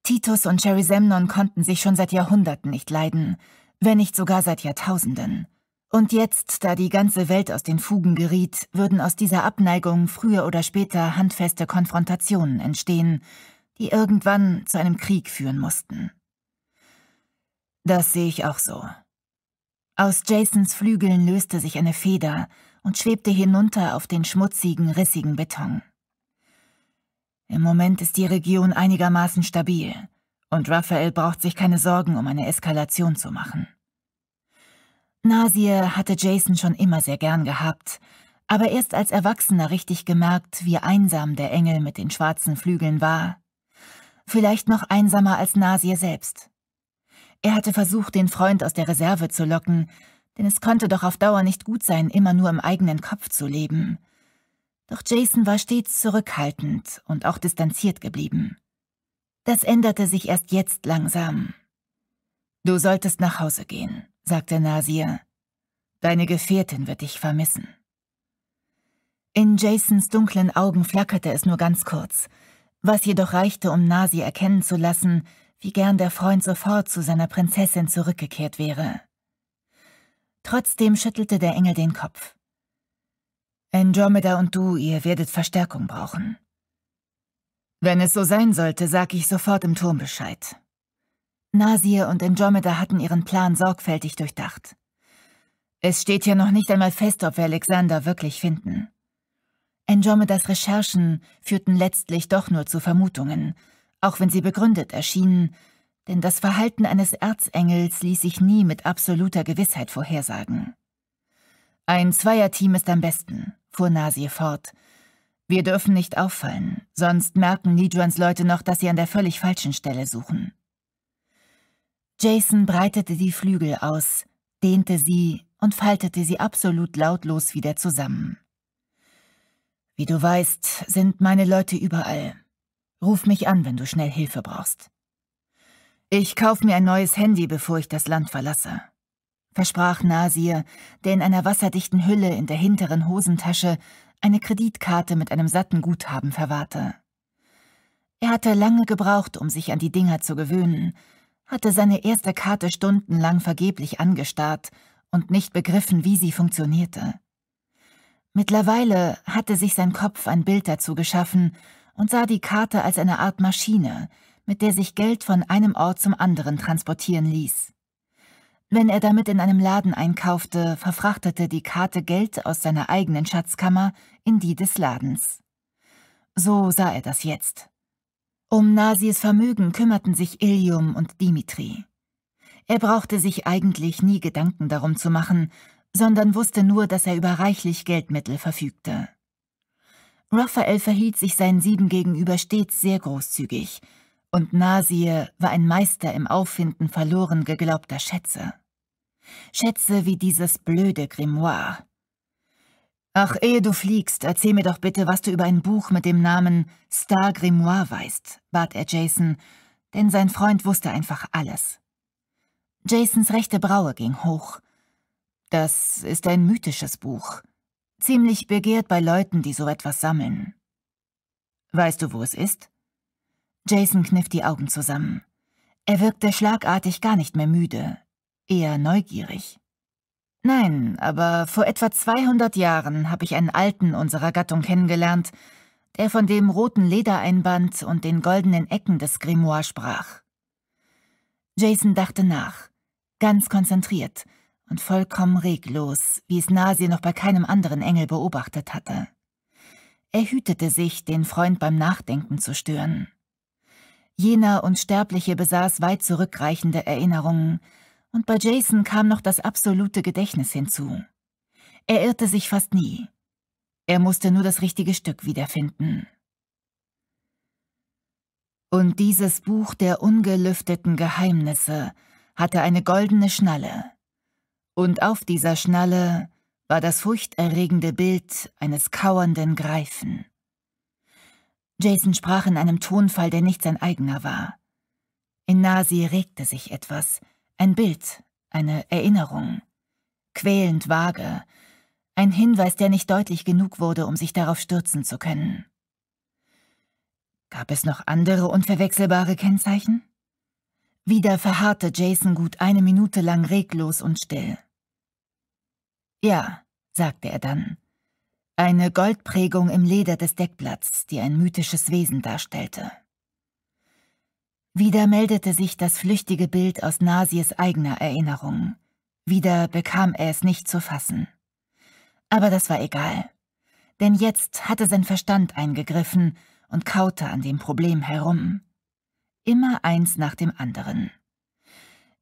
Titus und Cherry Semnon konnten sich schon seit Jahrhunderten nicht leiden, wenn nicht sogar seit Jahrtausenden. Und jetzt, da die ganze Welt aus den Fugen geriet, würden aus dieser Abneigung früher oder später handfeste Konfrontationen entstehen, die irgendwann zu einem Krieg führen mussten. Das sehe ich auch so, aus Jasons Flügeln löste sich eine Feder und schwebte hinunter auf den schmutzigen, rissigen Beton. Im Moment ist die Region einigermaßen stabil, und Raphael braucht sich keine Sorgen um eine Eskalation zu machen. Nasir hatte Jason schon immer sehr gern gehabt, aber erst als Erwachsener richtig gemerkt, wie einsam der Engel mit den schwarzen Flügeln war. Vielleicht noch einsamer als Nasir selbst. Er hatte versucht, den Freund aus der Reserve zu locken, denn es konnte doch auf Dauer nicht gut sein, immer nur im eigenen Kopf zu leben. Doch Jason war stets zurückhaltend und auch distanziert geblieben. Das änderte sich erst jetzt langsam. Du solltest nach Hause gehen, sagte Nasir. Deine Gefährtin wird dich vermissen. In Jasons dunklen Augen flackerte es nur ganz kurz, was jedoch reichte, um Nasir erkennen zu lassen, wie gern der Freund sofort zu seiner Prinzessin zurückgekehrt wäre. Trotzdem schüttelte der Engel den Kopf. Andromeda und du, ihr werdet Verstärkung brauchen. Wenn es so sein sollte, sag ich sofort im Turm Bescheid. Nasir und Andromeda hatten ihren Plan sorgfältig durchdacht. Es steht ja noch nicht einmal fest, ob wir Alexander wirklich finden. Andromedas Recherchen führten letztlich doch nur zu Vermutungen, auch wenn sie begründet erschienen, denn das Verhalten eines Erzengels ließ sich nie mit absoluter Gewissheit vorhersagen. Ein Zweierteam ist am besten, fuhr Nasir fort. Wir dürfen nicht auffallen, sonst merken Nidrans Leute noch, dass sie an der völlig falschen Stelle suchen. Jason breitete die Flügel aus, dehnte sie und faltete sie absolut lautlos wieder zusammen. Wie du weißt, sind meine Leute überall, Ruf mich an, wenn du schnell Hilfe brauchst. Ich kauf mir ein neues Handy, bevor ich das Land verlasse, versprach Nasir, der in einer wasserdichten Hülle in der hinteren Hosentasche eine Kreditkarte mit einem satten Guthaben verwahrte. Er hatte lange gebraucht, um sich an die Dinger zu gewöhnen, hatte seine erste Karte stundenlang vergeblich angestarrt und nicht begriffen, wie sie funktionierte. Mittlerweile hatte sich sein Kopf ein Bild dazu geschaffen und sah die Karte als eine Art Maschine, mit der sich Geld von einem Ort zum anderen transportieren ließ. Wenn er damit in einem Laden einkaufte, verfrachtete die Karte Geld aus seiner eigenen Schatzkammer in die des Ladens. So sah er das jetzt. Um Nasis Vermögen kümmerten sich Ilium und Dimitri. Er brauchte sich eigentlich nie Gedanken darum zu machen, sondern wusste nur, dass er über reichlich Geldmittel verfügte. Raphael verhielt sich seinen Sieben gegenüber stets sehr großzügig, und Nasir war ein Meister im Auffinden verloren geglaubter Schätze. Schätze wie dieses blöde Grimoire. Ach, ehe du fliegst, erzähl mir doch bitte, was du über ein Buch mit dem Namen Star Grimoire weißt, bat er Jason, denn sein Freund wusste einfach alles. Jasons rechte Braue ging hoch. Das ist ein mythisches Buch. Ziemlich begehrt bei Leuten, die so etwas sammeln. Weißt du, wo es ist? Jason kniff die Augen zusammen. Er wirkte schlagartig gar nicht mehr müde, eher neugierig. Nein, aber vor etwa 200 Jahren habe ich einen Alten unserer Gattung kennengelernt, der von dem roten Ledereinband und den goldenen Ecken des Grimoire sprach. Jason dachte nach, ganz konzentriert – und vollkommen reglos, wie es Nasi noch bei keinem anderen Engel beobachtet hatte. Er hütete sich, den Freund beim Nachdenken zu stören. Jener Unsterbliche besaß weit zurückreichende Erinnerungen, und bei Jason kam noch das absolute Gedächtnis hinzu. Er irrte sich fast nie. Er musste nur das richtige Stück wiederfinden. Und dieses Buch der ungelüfteten Geheimnisse hatte eine goldene Schnalle, und auf dieser Schnalle war das furchterregende Bild eines kauernden Greifen. Jason sprach in einem Tonfall, der nicht sein eigener war. In Nasi regte sich etwas, ein Bild, eine Erinnerung. Quälend vage, ein Hinweis, der nicht deutlich genug wurde, um sich darauf stürzen zu können. Gab es noch andere unverwechselbare Kennzeichen? Wieder verharrte Jason gut eine Minute lang reglos und still. Ja, sagte er dann. Eine Goldprägung im Leder des Deckblatts, die ein mythisches Wesen darstellte. Wieder meldete sich das flüchtige Bild aus Nasies eigener Erinnerung. Wieder bekam er es nicht zu fassen. Aber das war egal. Denn jetzt hatte sein Verstand eingegriffen und kaute an dem Problem herum. Immer eins nach dem anderen.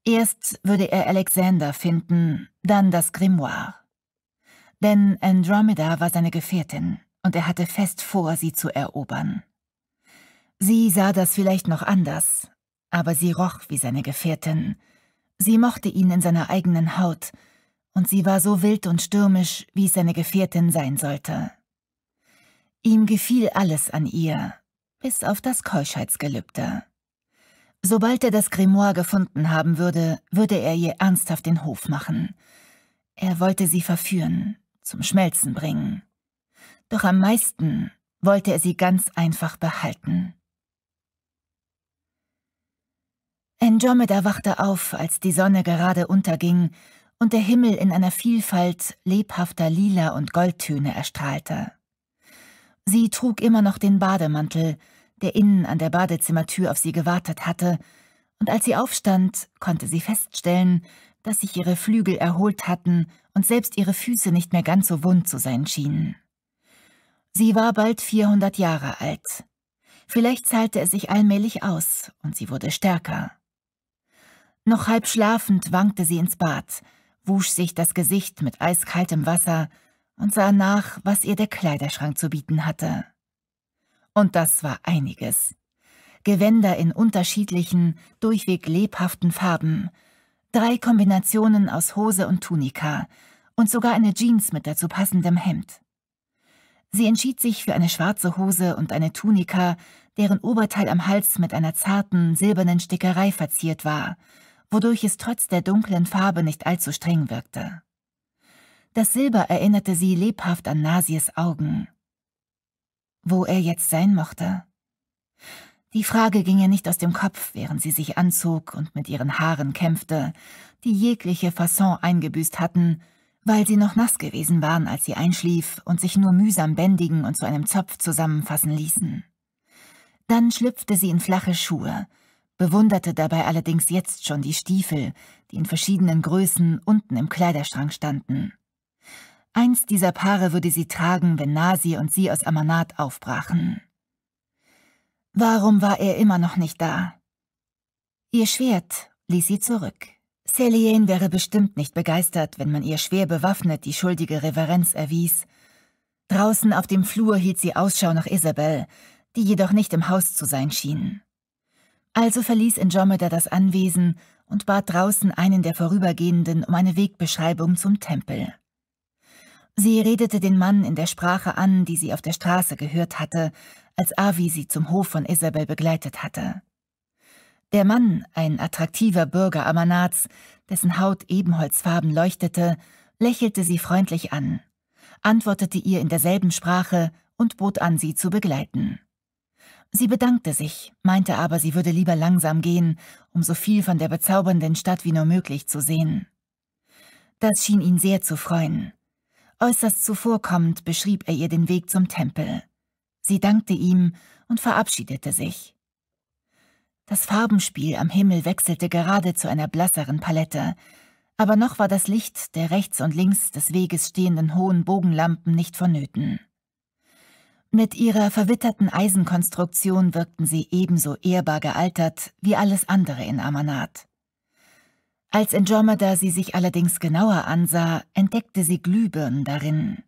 Erst würde er Alexander finden, dann das Grimoire denn Andromeda war seine Gefährtin und er hatte fest vor, sie zu erobern. Sie sah das vielleicht noch anders, aber sie roch wie seine Gefährtin. Sie mochte ihn in seiner eigenen Haut, und sie war so wild und stürmisch, wie es seine Gefährtin sein sollte. Ihm gefiel alles an ihr, bis auf das Keuschheitsgelübde. Sobald er das Grimoire gefunden haben würde, würde er ihr ernsthaft den Hof machen. Er wollte sie verführen, zum Schmelzen bringen. Doch am meisten wollte er sie ganz einfach behalten. Andromeda wachte auf, als die Sonne gerade unterging und der Himmel in einer Vielfalt lebhafter Lila- und Goldtöne erstrahlte. Sie trug immer noch den Bademantel, der innen an der Badezimmertür auf sie gewartet hatte, und als sie aufstand, konnte sie feststellen, dass sich ihre Flügel erholt hatten und selbst ihre Füße nicht mehr ganz so wund zu sein schienen. Sie war bald 400 Jahre alt. Vielleicht zahlte es sich allmählich aus und sie wurde stärker. Noch halb schlafend wankte sie ins Bad, wusch sich das Gesicht mit eiskaltem Wasser und sah nach, was ihr der Kleiderschrank zu bieten hatte. Und das war einiges. Gewänder in unterschiedlichen, durchweg lebhaften Farben, drei Kombinationen aus Hose und Tunika und sogar eine Jeans mit dazu passendem Hemd. Sie entschied sich für eine schwarze Hose und eine Tunika, deren Oberteil am Hals mit einer zarten, silbernen Stickerei verziert war, wodurch es trotz der dunklen Farbe nicht allzu streng wirkte. Das Silber erinnerte sie lebhaft an Nasies Augen. Wo er jetzt sein mochte. Die Frage ging ihr nicht aus dem Kopf, während sie sich anzog und mit ihren Haaren kämpfte, die jegliche Fasson eingebüßt hatten, weil sie noch nass gewesen waren, als sie einschlief und sich nur mühsam bändigen und zu einem Zopf zusammenfassen ließen. Dann schlüpfte sie in flache Schuhe, bewunderte dabei allerdings jetzt schon die Stiefel, die in verschiedenen Größen unten im Kleiderschrank standen. Eins dieser Paare würde sie tragen, wenn Nasi und sie aus Amanat aufbrachen. Warum war er immer noch nicht da? Ihr Schwert ließ sie zurück. Celine wäre bestimmt nicht begeistert, wenn man ihr schwer bewaffnet die schuldige Reverenz erwies. Draußen auf dem Flur hielt sie Ausschau nach Isabel, die jedoch nicht im Haus zu sein schien. Also verließ Andromeda das Anwesen und bat draußen einen der Vorübergehenden um eine Wegbeschreibung zum Tempel. Sie redete den Mann in der Sprache an, die sie auf der Straße gehört hatte, als Avi sie zum Hof von Isabel begleitet hatte. Der Mann, ein attraktiver Bürger Amanats, dessen Haut ebenholzfarben leuchtete, lächelte sie freundlich an, antwortete ihr in derselben Sprache und bot an, sie zu begleiten. Sie bedankte sich, meinte aber, sie würde lieber langsam gehen, um so viel von der bezaubernden Stadt wie nur möglich zu sehen. Das schien ihn sehr zu freuen. Äußerst zuvorkommend beschrieb er ihr den Weg zum Tempel. Sie dankte ihm und verabschiedete sich. Das Farbenspiel am Himmel wechselte gerade zu einer blasseren Palette, aber noch war das Licht der rechts und links des Weges stehenden hohen Bogenlampen nicht vonnöten. Mit ihrer verwitterten Eisenkonstruktion wirkten sie ebenso ehrbar gealtert wie alles andere in Amanat. Als Andromeda sie sich allerdings genauer ansah, entdeckte sie Glühbirnen darin.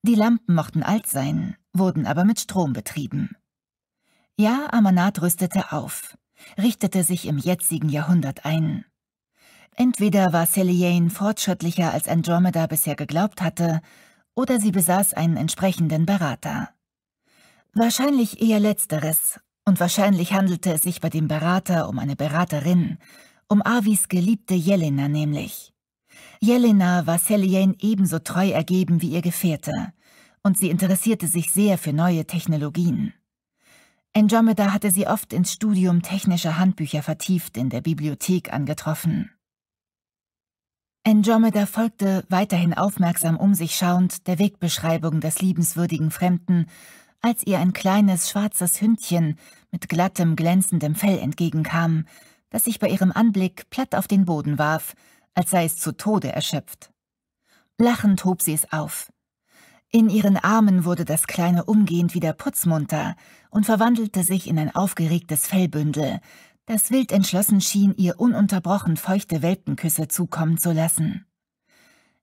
Die Lampen mochten alt sein, wurden aber mit Strom betrieben. Ja, Amanat rüstete auf, richtete sich im jetzigen Jahrhundert ein. Entweder war Seliyane fortschrittlicher als Andromeda bisher geglaubt hatte, oder sie besaß einen entsprechenden Berater. Wahrscheinlich eher letzteres, und wahrscheinlich handelte es sich bei dem Berater um eine Beraterin, um Avis geliebte Jelena nämlich. Jelena war Seliyane ebenso treu ergeben wie ihr Gefährte, und sie interessierte sich sehr für neue Technologien. Andromeda hatte sie oft ins Studium technischer Handbücher vertieft in der Bibliothek angetroffen. Andromeda folgte, weiterhin aufmerksam um sich schauend, der Wegbeschreibung des liebenswürdigen Fremden, als ihr ein kleines schwarzes Hündchen mit glattem, glänzendem Fell entgegenkam, das sich bei ihrem Anblick platt auf den Boden warf, als sei es zu Tode erschöpft. Lachend hob sie es auf, in ihren Armen wurde das Kleine umgehend wieder putzmunter und verwandelte sich in ein aufgeregtes Fellbündel, das wild entschlossen schien, ihr ununterbrochen feuchte Welpenküsse zukommen zu lassen.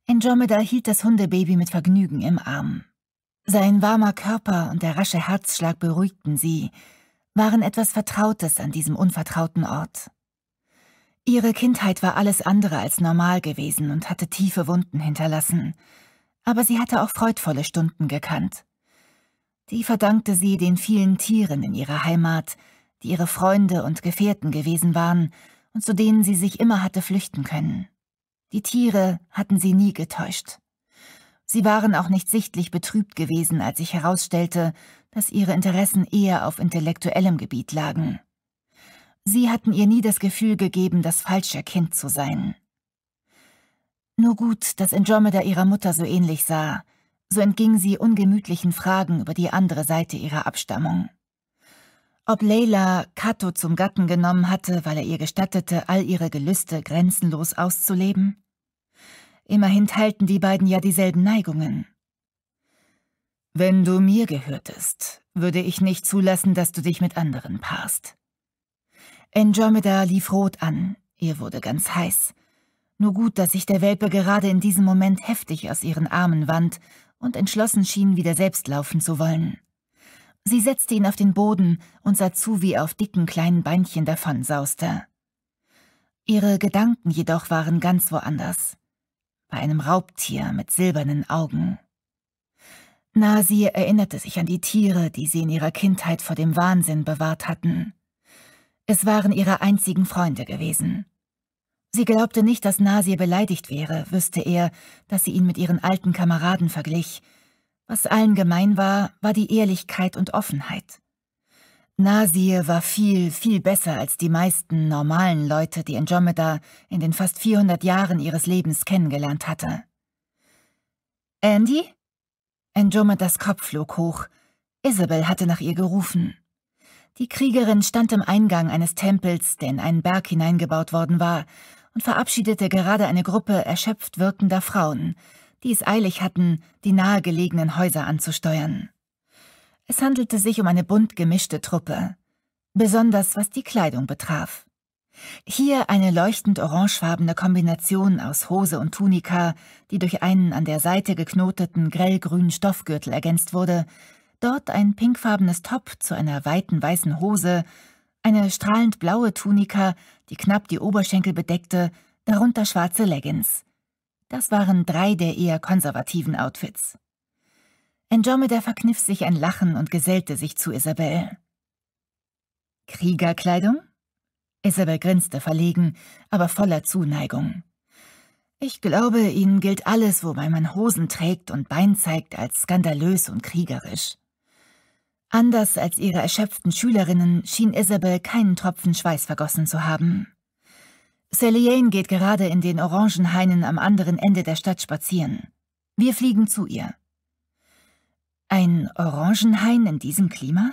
Andromeda hielt das Hundebaby mit Vergnügen im Arm. Sein warmer Körper und der rasche Herzschlag beruhigten sie, waren etwas Vertrautes an diesem unvertrauten Ort. Ihre Kindheit war alles andere als normal gewesen und hatte tiefe Wunden hinterlassen – aber sie hatte auch freudvolle Stunden gekannt. Die verdankte sie den vielen Tieren in ihrer Heimat, die ihre Freunde und Gefährten gewesen waren und zu denen sie sich immer hatte flüchten können. Die Tiere hatten sie nie getäuscht. Sie waren auch nicht sichtlich betrübt gewesen, als ich herausstellte, dass ihre Interessen eher auf intellektuellem Gebiet lagen. Sie hatten ihr nie das Gefühl gegeben, das falsche Kind zu sein. Nur gut, dass Andromeda ihrer Mutter so ähnlich sah, so entging sie ungemütlichen Fragen über die andere Seite ihrer Abstammung. Ob Leila Kato zum Gatten genommen hatte, weil er ihr gestattete, all ihre Gelüste grenzenlos auszuleben? Immerhin teilten die beiden ja dieselben Neigungen. Wenn du mir gehörtest, würde ich nicht zulassen, dass du dich mit anderen paarst. Andromeda lief rot an, ihr wurde ganz heiß, nur gut, dass sich der Welpe gerade in diesem Moment heftig aus ihren Armen wand und entschlossen schien, wieder selbst laufen zu wollen. Sie setzte ihn auf den Boden und sah zu, wie er auf dicken kleinen Beinchen davonsauste. Ihre Gedanken jedoch waren ganz woanders. Bei einem Raubtier mit silbernen Augen. Nasi erinnerte sich an die Tiere, die sie in ihrer Kindheit vor dem Wahnsinn bewahrt hatten. Es waren ihre einzigen Freunde gewesen. Sie glaubte nicht, dass Nasir beleidigt wäre, wüsste er, dass sie ihn mit ihren alten Kameraden verglich. Was allen gemein war, war die Ehrlichkeit und Offenheit. Nasir war viel, viel besser als die meisten normalen Leute, die Andromeda in den fast 400 Jahren ihres Lebens kennengelernt hatte. Andy? Andromedas Kopf flog hoch. Isabel hatte nach ihr gerufen. Die Kriegerin stand im Eingang eines Tempels, der in einen Berg hineingebaut worden war, und verabschiedete gerade eine Gruppe erschöpft wirkender Frauen, die es eilig hatten, die nahegelegenen Häuser anzusteuern. Es handelte sich um eine bunt gemischte Truppe, besonders was die Kleidung betraf. Hier eine leuchtend orangefarbene Kombination aus Hose und Tunika, die durch einen an der Seite geknoteten grellgrünen Stoffgürtel ergänzt wurde, dort ein pinkfarbenes Top zu einer weiten weißen Hose, eine strahlend blaue Tunika die knapp die Oberschenkel bedeckte, darunter schwarze Leggings. Das waren drei der eher konservativen Outfits. Andromeda verkniff sich ein Lachen und gesellte sich zu Isabel. Kriegerkleidung? Isabel grinste verlegen, aber voller Zuneigung. Ich glaube, ihnen gilt alles, wobei man Hosen trägt und Bein zeigt, als skandalös und kriegerisch. Anders als ihre erschöpften Schülerinnen schien Isabel keinen Tropfen Schweiß vergossen zu haben. Celine geht gerade in den Orangenhainen am anderen Ende der Stadt spazieren. Wir fliegen zu ihr. Ein Orangenhain in diesem Klima?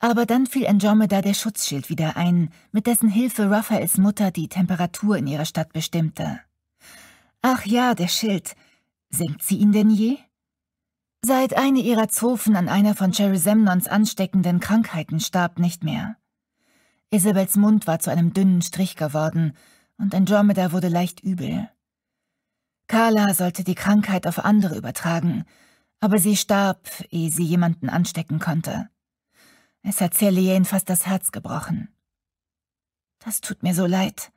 Aber dann fiel Andromeda der Schutzschild wieder ein, mit dessen Hilfe Raphaels Mutter die Temperatur in ihrer Stadt bestimmte. Ach ja, der Schild. Senkt sie ihn denn je? Seit eine ihrer Zofen an einer von Cherry Semnons ansteckenden Krankheiten starb, nicht mehr. Isabels Mund war zu einem dünnen Strich geworden und Andromeda wurde leicht übel. Carla sollte die Krankheit auf andere übertragen, aber sie starb, ehe sie jemanden anstecken konnte. Es hat Celine fast das Herz gebrochen. Das tut mir so leid.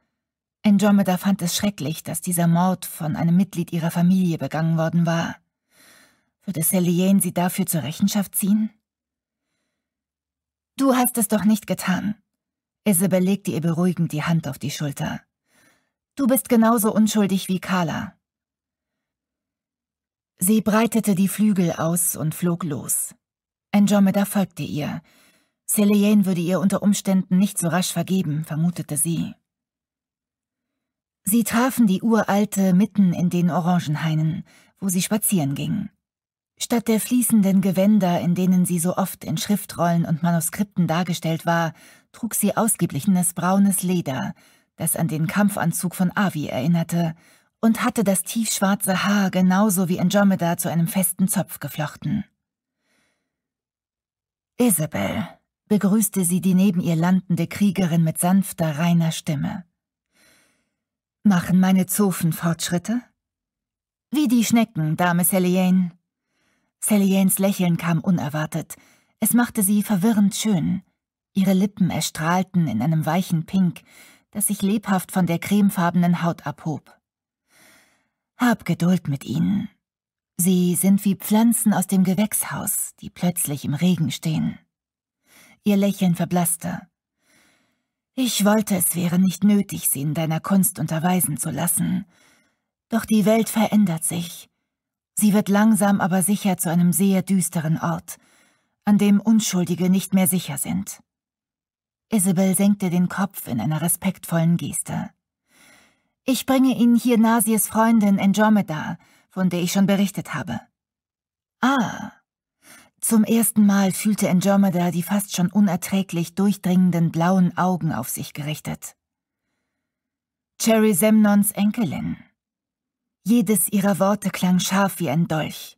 Andromeda fand es schrecklich, dass dieser Mord von einem Mitglied ihrer Familie begangen worden war. Würde Celine sie dafür zur Rechenschaft ziehen? Du hast es doch nicht getan. Isabel legte ihr beruhigend die Hand auf die Schulter. Du bist genauso unschuldig wie Carla. Sie breitete die Flügel aus und flog los. Andromeda folgte ihr. Celine würde ihr unter Umständen nicht so rasch vergeben, vermutete sie. Sie trafen die uralte mitten in den Orangenhainen, wo sie spazieren gingen. Statt der fließenden Gewänder, in denen sie so oft in Schriftrollen und Manuskripten dargestellt war, trug sie ausgeblichenes braunes Leder, das an den Kampfanzug von Avi erinnerte, und hatte das tiefschwarze Haar genauso wie Andromeda zu einem festen Zopf geflochten. Isabel, begrüßte sie die neben ihr landende Kriegerin mit sanfter, reiner Stimme. Machen meine Zofen Fortschritte? Wie die Schnecken, Dame Selyane. Sally Janes Lächeln kam unerwartet. Es machte sie verwirrend schön. Ihre Lippen erstrahlten in einem weichen Pink, das sich lebhaft von der cremefarbenen Haut abhob. Hab Geduld mit ihnen. Sie sind wie Pflanzen aus dem Gewächshaus, die plötzlich im Regen stehen. Ihr Lächeln verblasste. Ich wollte, es wäre nicht nötig, sie in deiner Kunst unterweisen zu lassen. Doch die Welt verändert sich. Sie wird langsam aber sicher zu einem sehr düsteren Ort, an dem Unschuldige nicht mehr sicher sind. Isabel senkte den Kopf in einer respektvollen Geste. Ich bringe Ihnen hier Nasies Freundin Andromeda, von der ich schon berichtet habe. Ah. Zum ersten Mal fühlte Andromeda die fast schon unerträglich durchdringenden blauen Augen auf sich gerichtet. Cherry Semnons Enkelin. Jedes ihrer Worte klang scharf wie ein Dolch.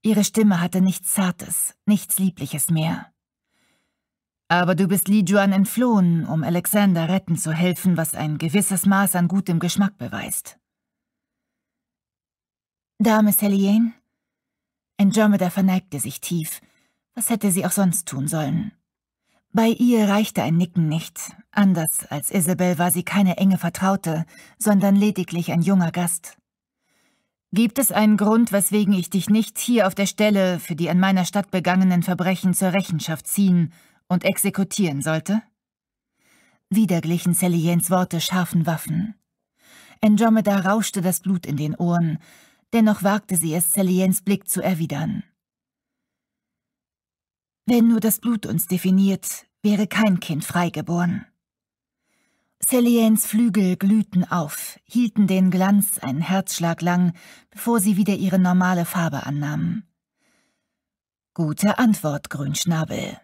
Ihre Stimme hatte nichts Zartes, nichts Liebliches mehr. Aber du bist Li Juan entflohen, um Alexander retten zu helfen, was ein gewisses Maß an gutem Geschmack beweist. Dame Seliane? Andromeda verneigte sich tief. Was hätte sie auch sonst tun sollen? Bei ihr reichte ein Nicken nicht. Anders als Isabel war sie keine enge Vertraute, sondern lediglich ein junger Gast. Gibt es einen Grund, weswegen ich dich nicht hier auf der Stelle für die an meiner Stadt begangenen Verbrechen zur Rechenschaft ziehen und exekutieren sollte? Wieder glichen Celiens Worte scharfen Waffen. Andromeda rauschte das Blut in den Ohren, dennoch wagte sie es, Celiens Blick zu erwidern. Wenn nur das Blut uns definiert, wäre kein Kind freigeboren. Celians Flügel glühten auf, hielten den Glanz einen Herzschlag lang, bevor sie wieder ihre normale Farbe annahmen. Gute Antwort, Grünschnabel.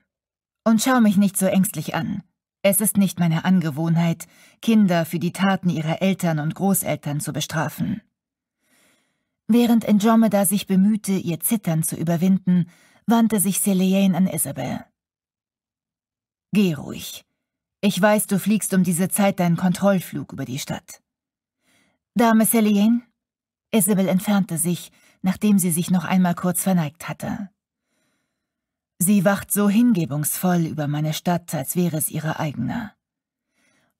Und schau mich nicht so ängstlich an. Es ist nicht meine Angewohnheit, Kinder für die Taten ihrer Eltern und Großeltern zu bestrafen. Während Andromeda sich bemühte, ihr Zittern zu überwinden, wandte sich Selene an Isabel. Geh ruhig. Ich weiß, du fliegst um diese Zeit deinen Kontrollflug über die Stadt. Dame Celine? Isabel entfernte sich, nachdem sie sich noch einmal kurz verneigt hatte. Sie wacht so hingebungsvoll über meine Stadt, als wäre es ihre eigene.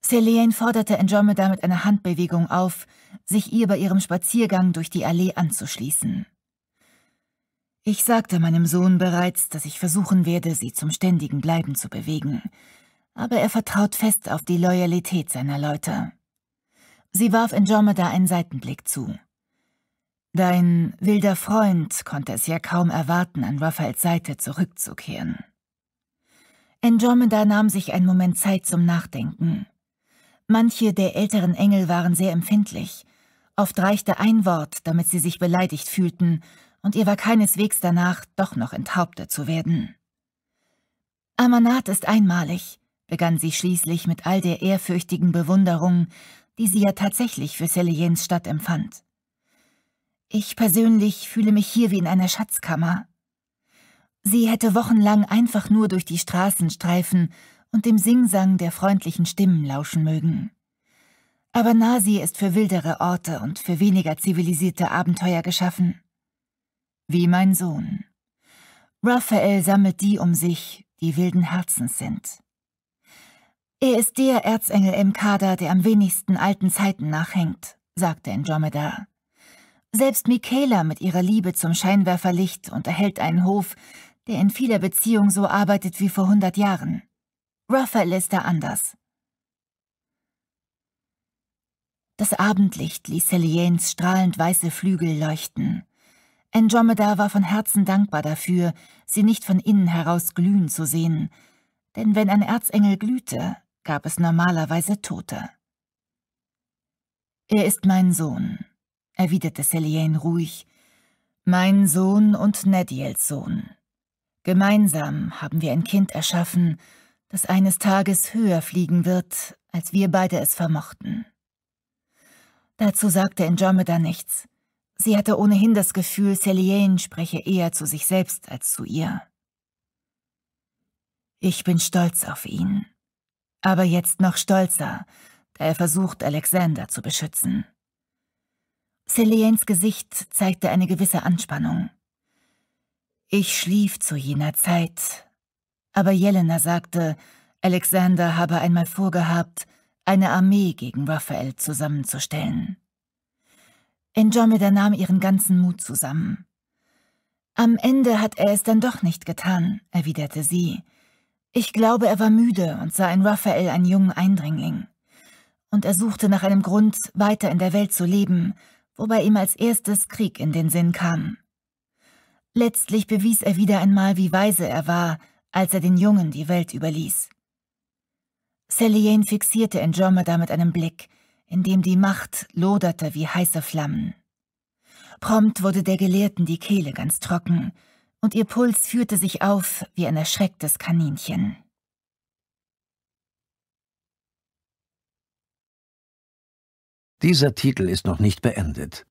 Celine forderte Andromeda mit einer Handbewegung auf, sich ihr bei ihrem Spaziergang durch die Allee anzuschließen. Ich sagte meinem Sohn bereits, dass ich versuchen werde, sie zum ständigen Bleiben zu bewegen, aber er vertraut fest auf die Loyalität seiner Leute. Sie warf Andromeda einen Seitenblick zu. Dein wilder Freund konnte es ja kaum erwarten, an Raphaels Seite zurückzukehren. Andromeda nahm sich einen Moment Zeit zum Nachdenken. Manche der älteren Engel waren sehr empfindlich. Oft reichte ein Wort, damit sie sich beleidigt fühlten, und ihr war keineswegs danach, doch noch enthauptet zu werden. Amanat ist einmalig begann sie schließlich mit all der ehrfürchtigen Bewunderung, die sie ja tatsächlich für Seleyens Stadt empfand. Ich persönlich fühle mich hier wie in einer Schatzkammer. Sie hätte wochenlang einfach nur durch die Straßen streifen und dem Singsang der freundlichen Stimmen lauschen mögen. Aber Nasi ist für wildere Orte und für weniger zivilisierte Abenteuer geschaffen. Wie mein Sohn. Raphael sammelt die um sich, die wilden Herzens sind. Er ist der Erzengel im Kader, der am wenigsten alten Zeiten nachhängt, sagte Andromeda. Selbst Michaela mit ihrer Liebe zum Scheinwerferlicht unterhält einen Hof, der in vieler Beziehung so arbeitet wie vor hundert Jahren. Raphael ist da anders. Das Abendlicht ließ Celiens strahlend weiße Flügel leuchten. Andromeda war von Herzen dankbar dafür, sie nicht von innen heraus glühen zu sehen, denn wenn ein Erzengel glühte, gab es normalerweise Tote. Er ist mein Sohn, erwiderte Selien ruhig, mein Sohn und Nediels Sohn. Gemeinsam haben wir ein Kind erschaffen, das eines Tages höher fliegen wird, als wir beide es vermochten. Dazu sagte Andromeda nichts. Sie hatte ohnehin das Gefühl, Celiane spreche eher zu sich selbst als zu ihr. Ich bin stolz auf ihn, aber jetzt noch stolzer, da er versucht, Alexander zu beschützen. Selens Gesicht zeigte eine gewisse Anspannung. Ich schlief zu jener Zeit, aber Jelena sagte, Alexander habe einmal vorgehabt, eine Armee gegen Raphael zusammenzustellen. Andromeda nahm ihren ganzen Mut zusammen. Am Ende hat er es dann doch nicht getan, erwiderte sie, ich glaube, er war müde und sah in Raphael einen jungen Eindringling. Und er suchte nach einem Grund, weiter in der Welt zu leben, wobei ihm als erstes Krieg in den Sinn kam. Letztlich bewies er wieder einmal, wie weise er war, als er den Jungen die Welt überließ. Celine fixierte Andromeda mit einem Blick, in dem die Macht loderte wie heiße Flammen. Prompt wurde der Gelehrten die Kehle ganz trocken, und ihr Puls führte sich auf wie ein erschrecktes Kaninchen. Dieser Titel ist noch nicht beendet.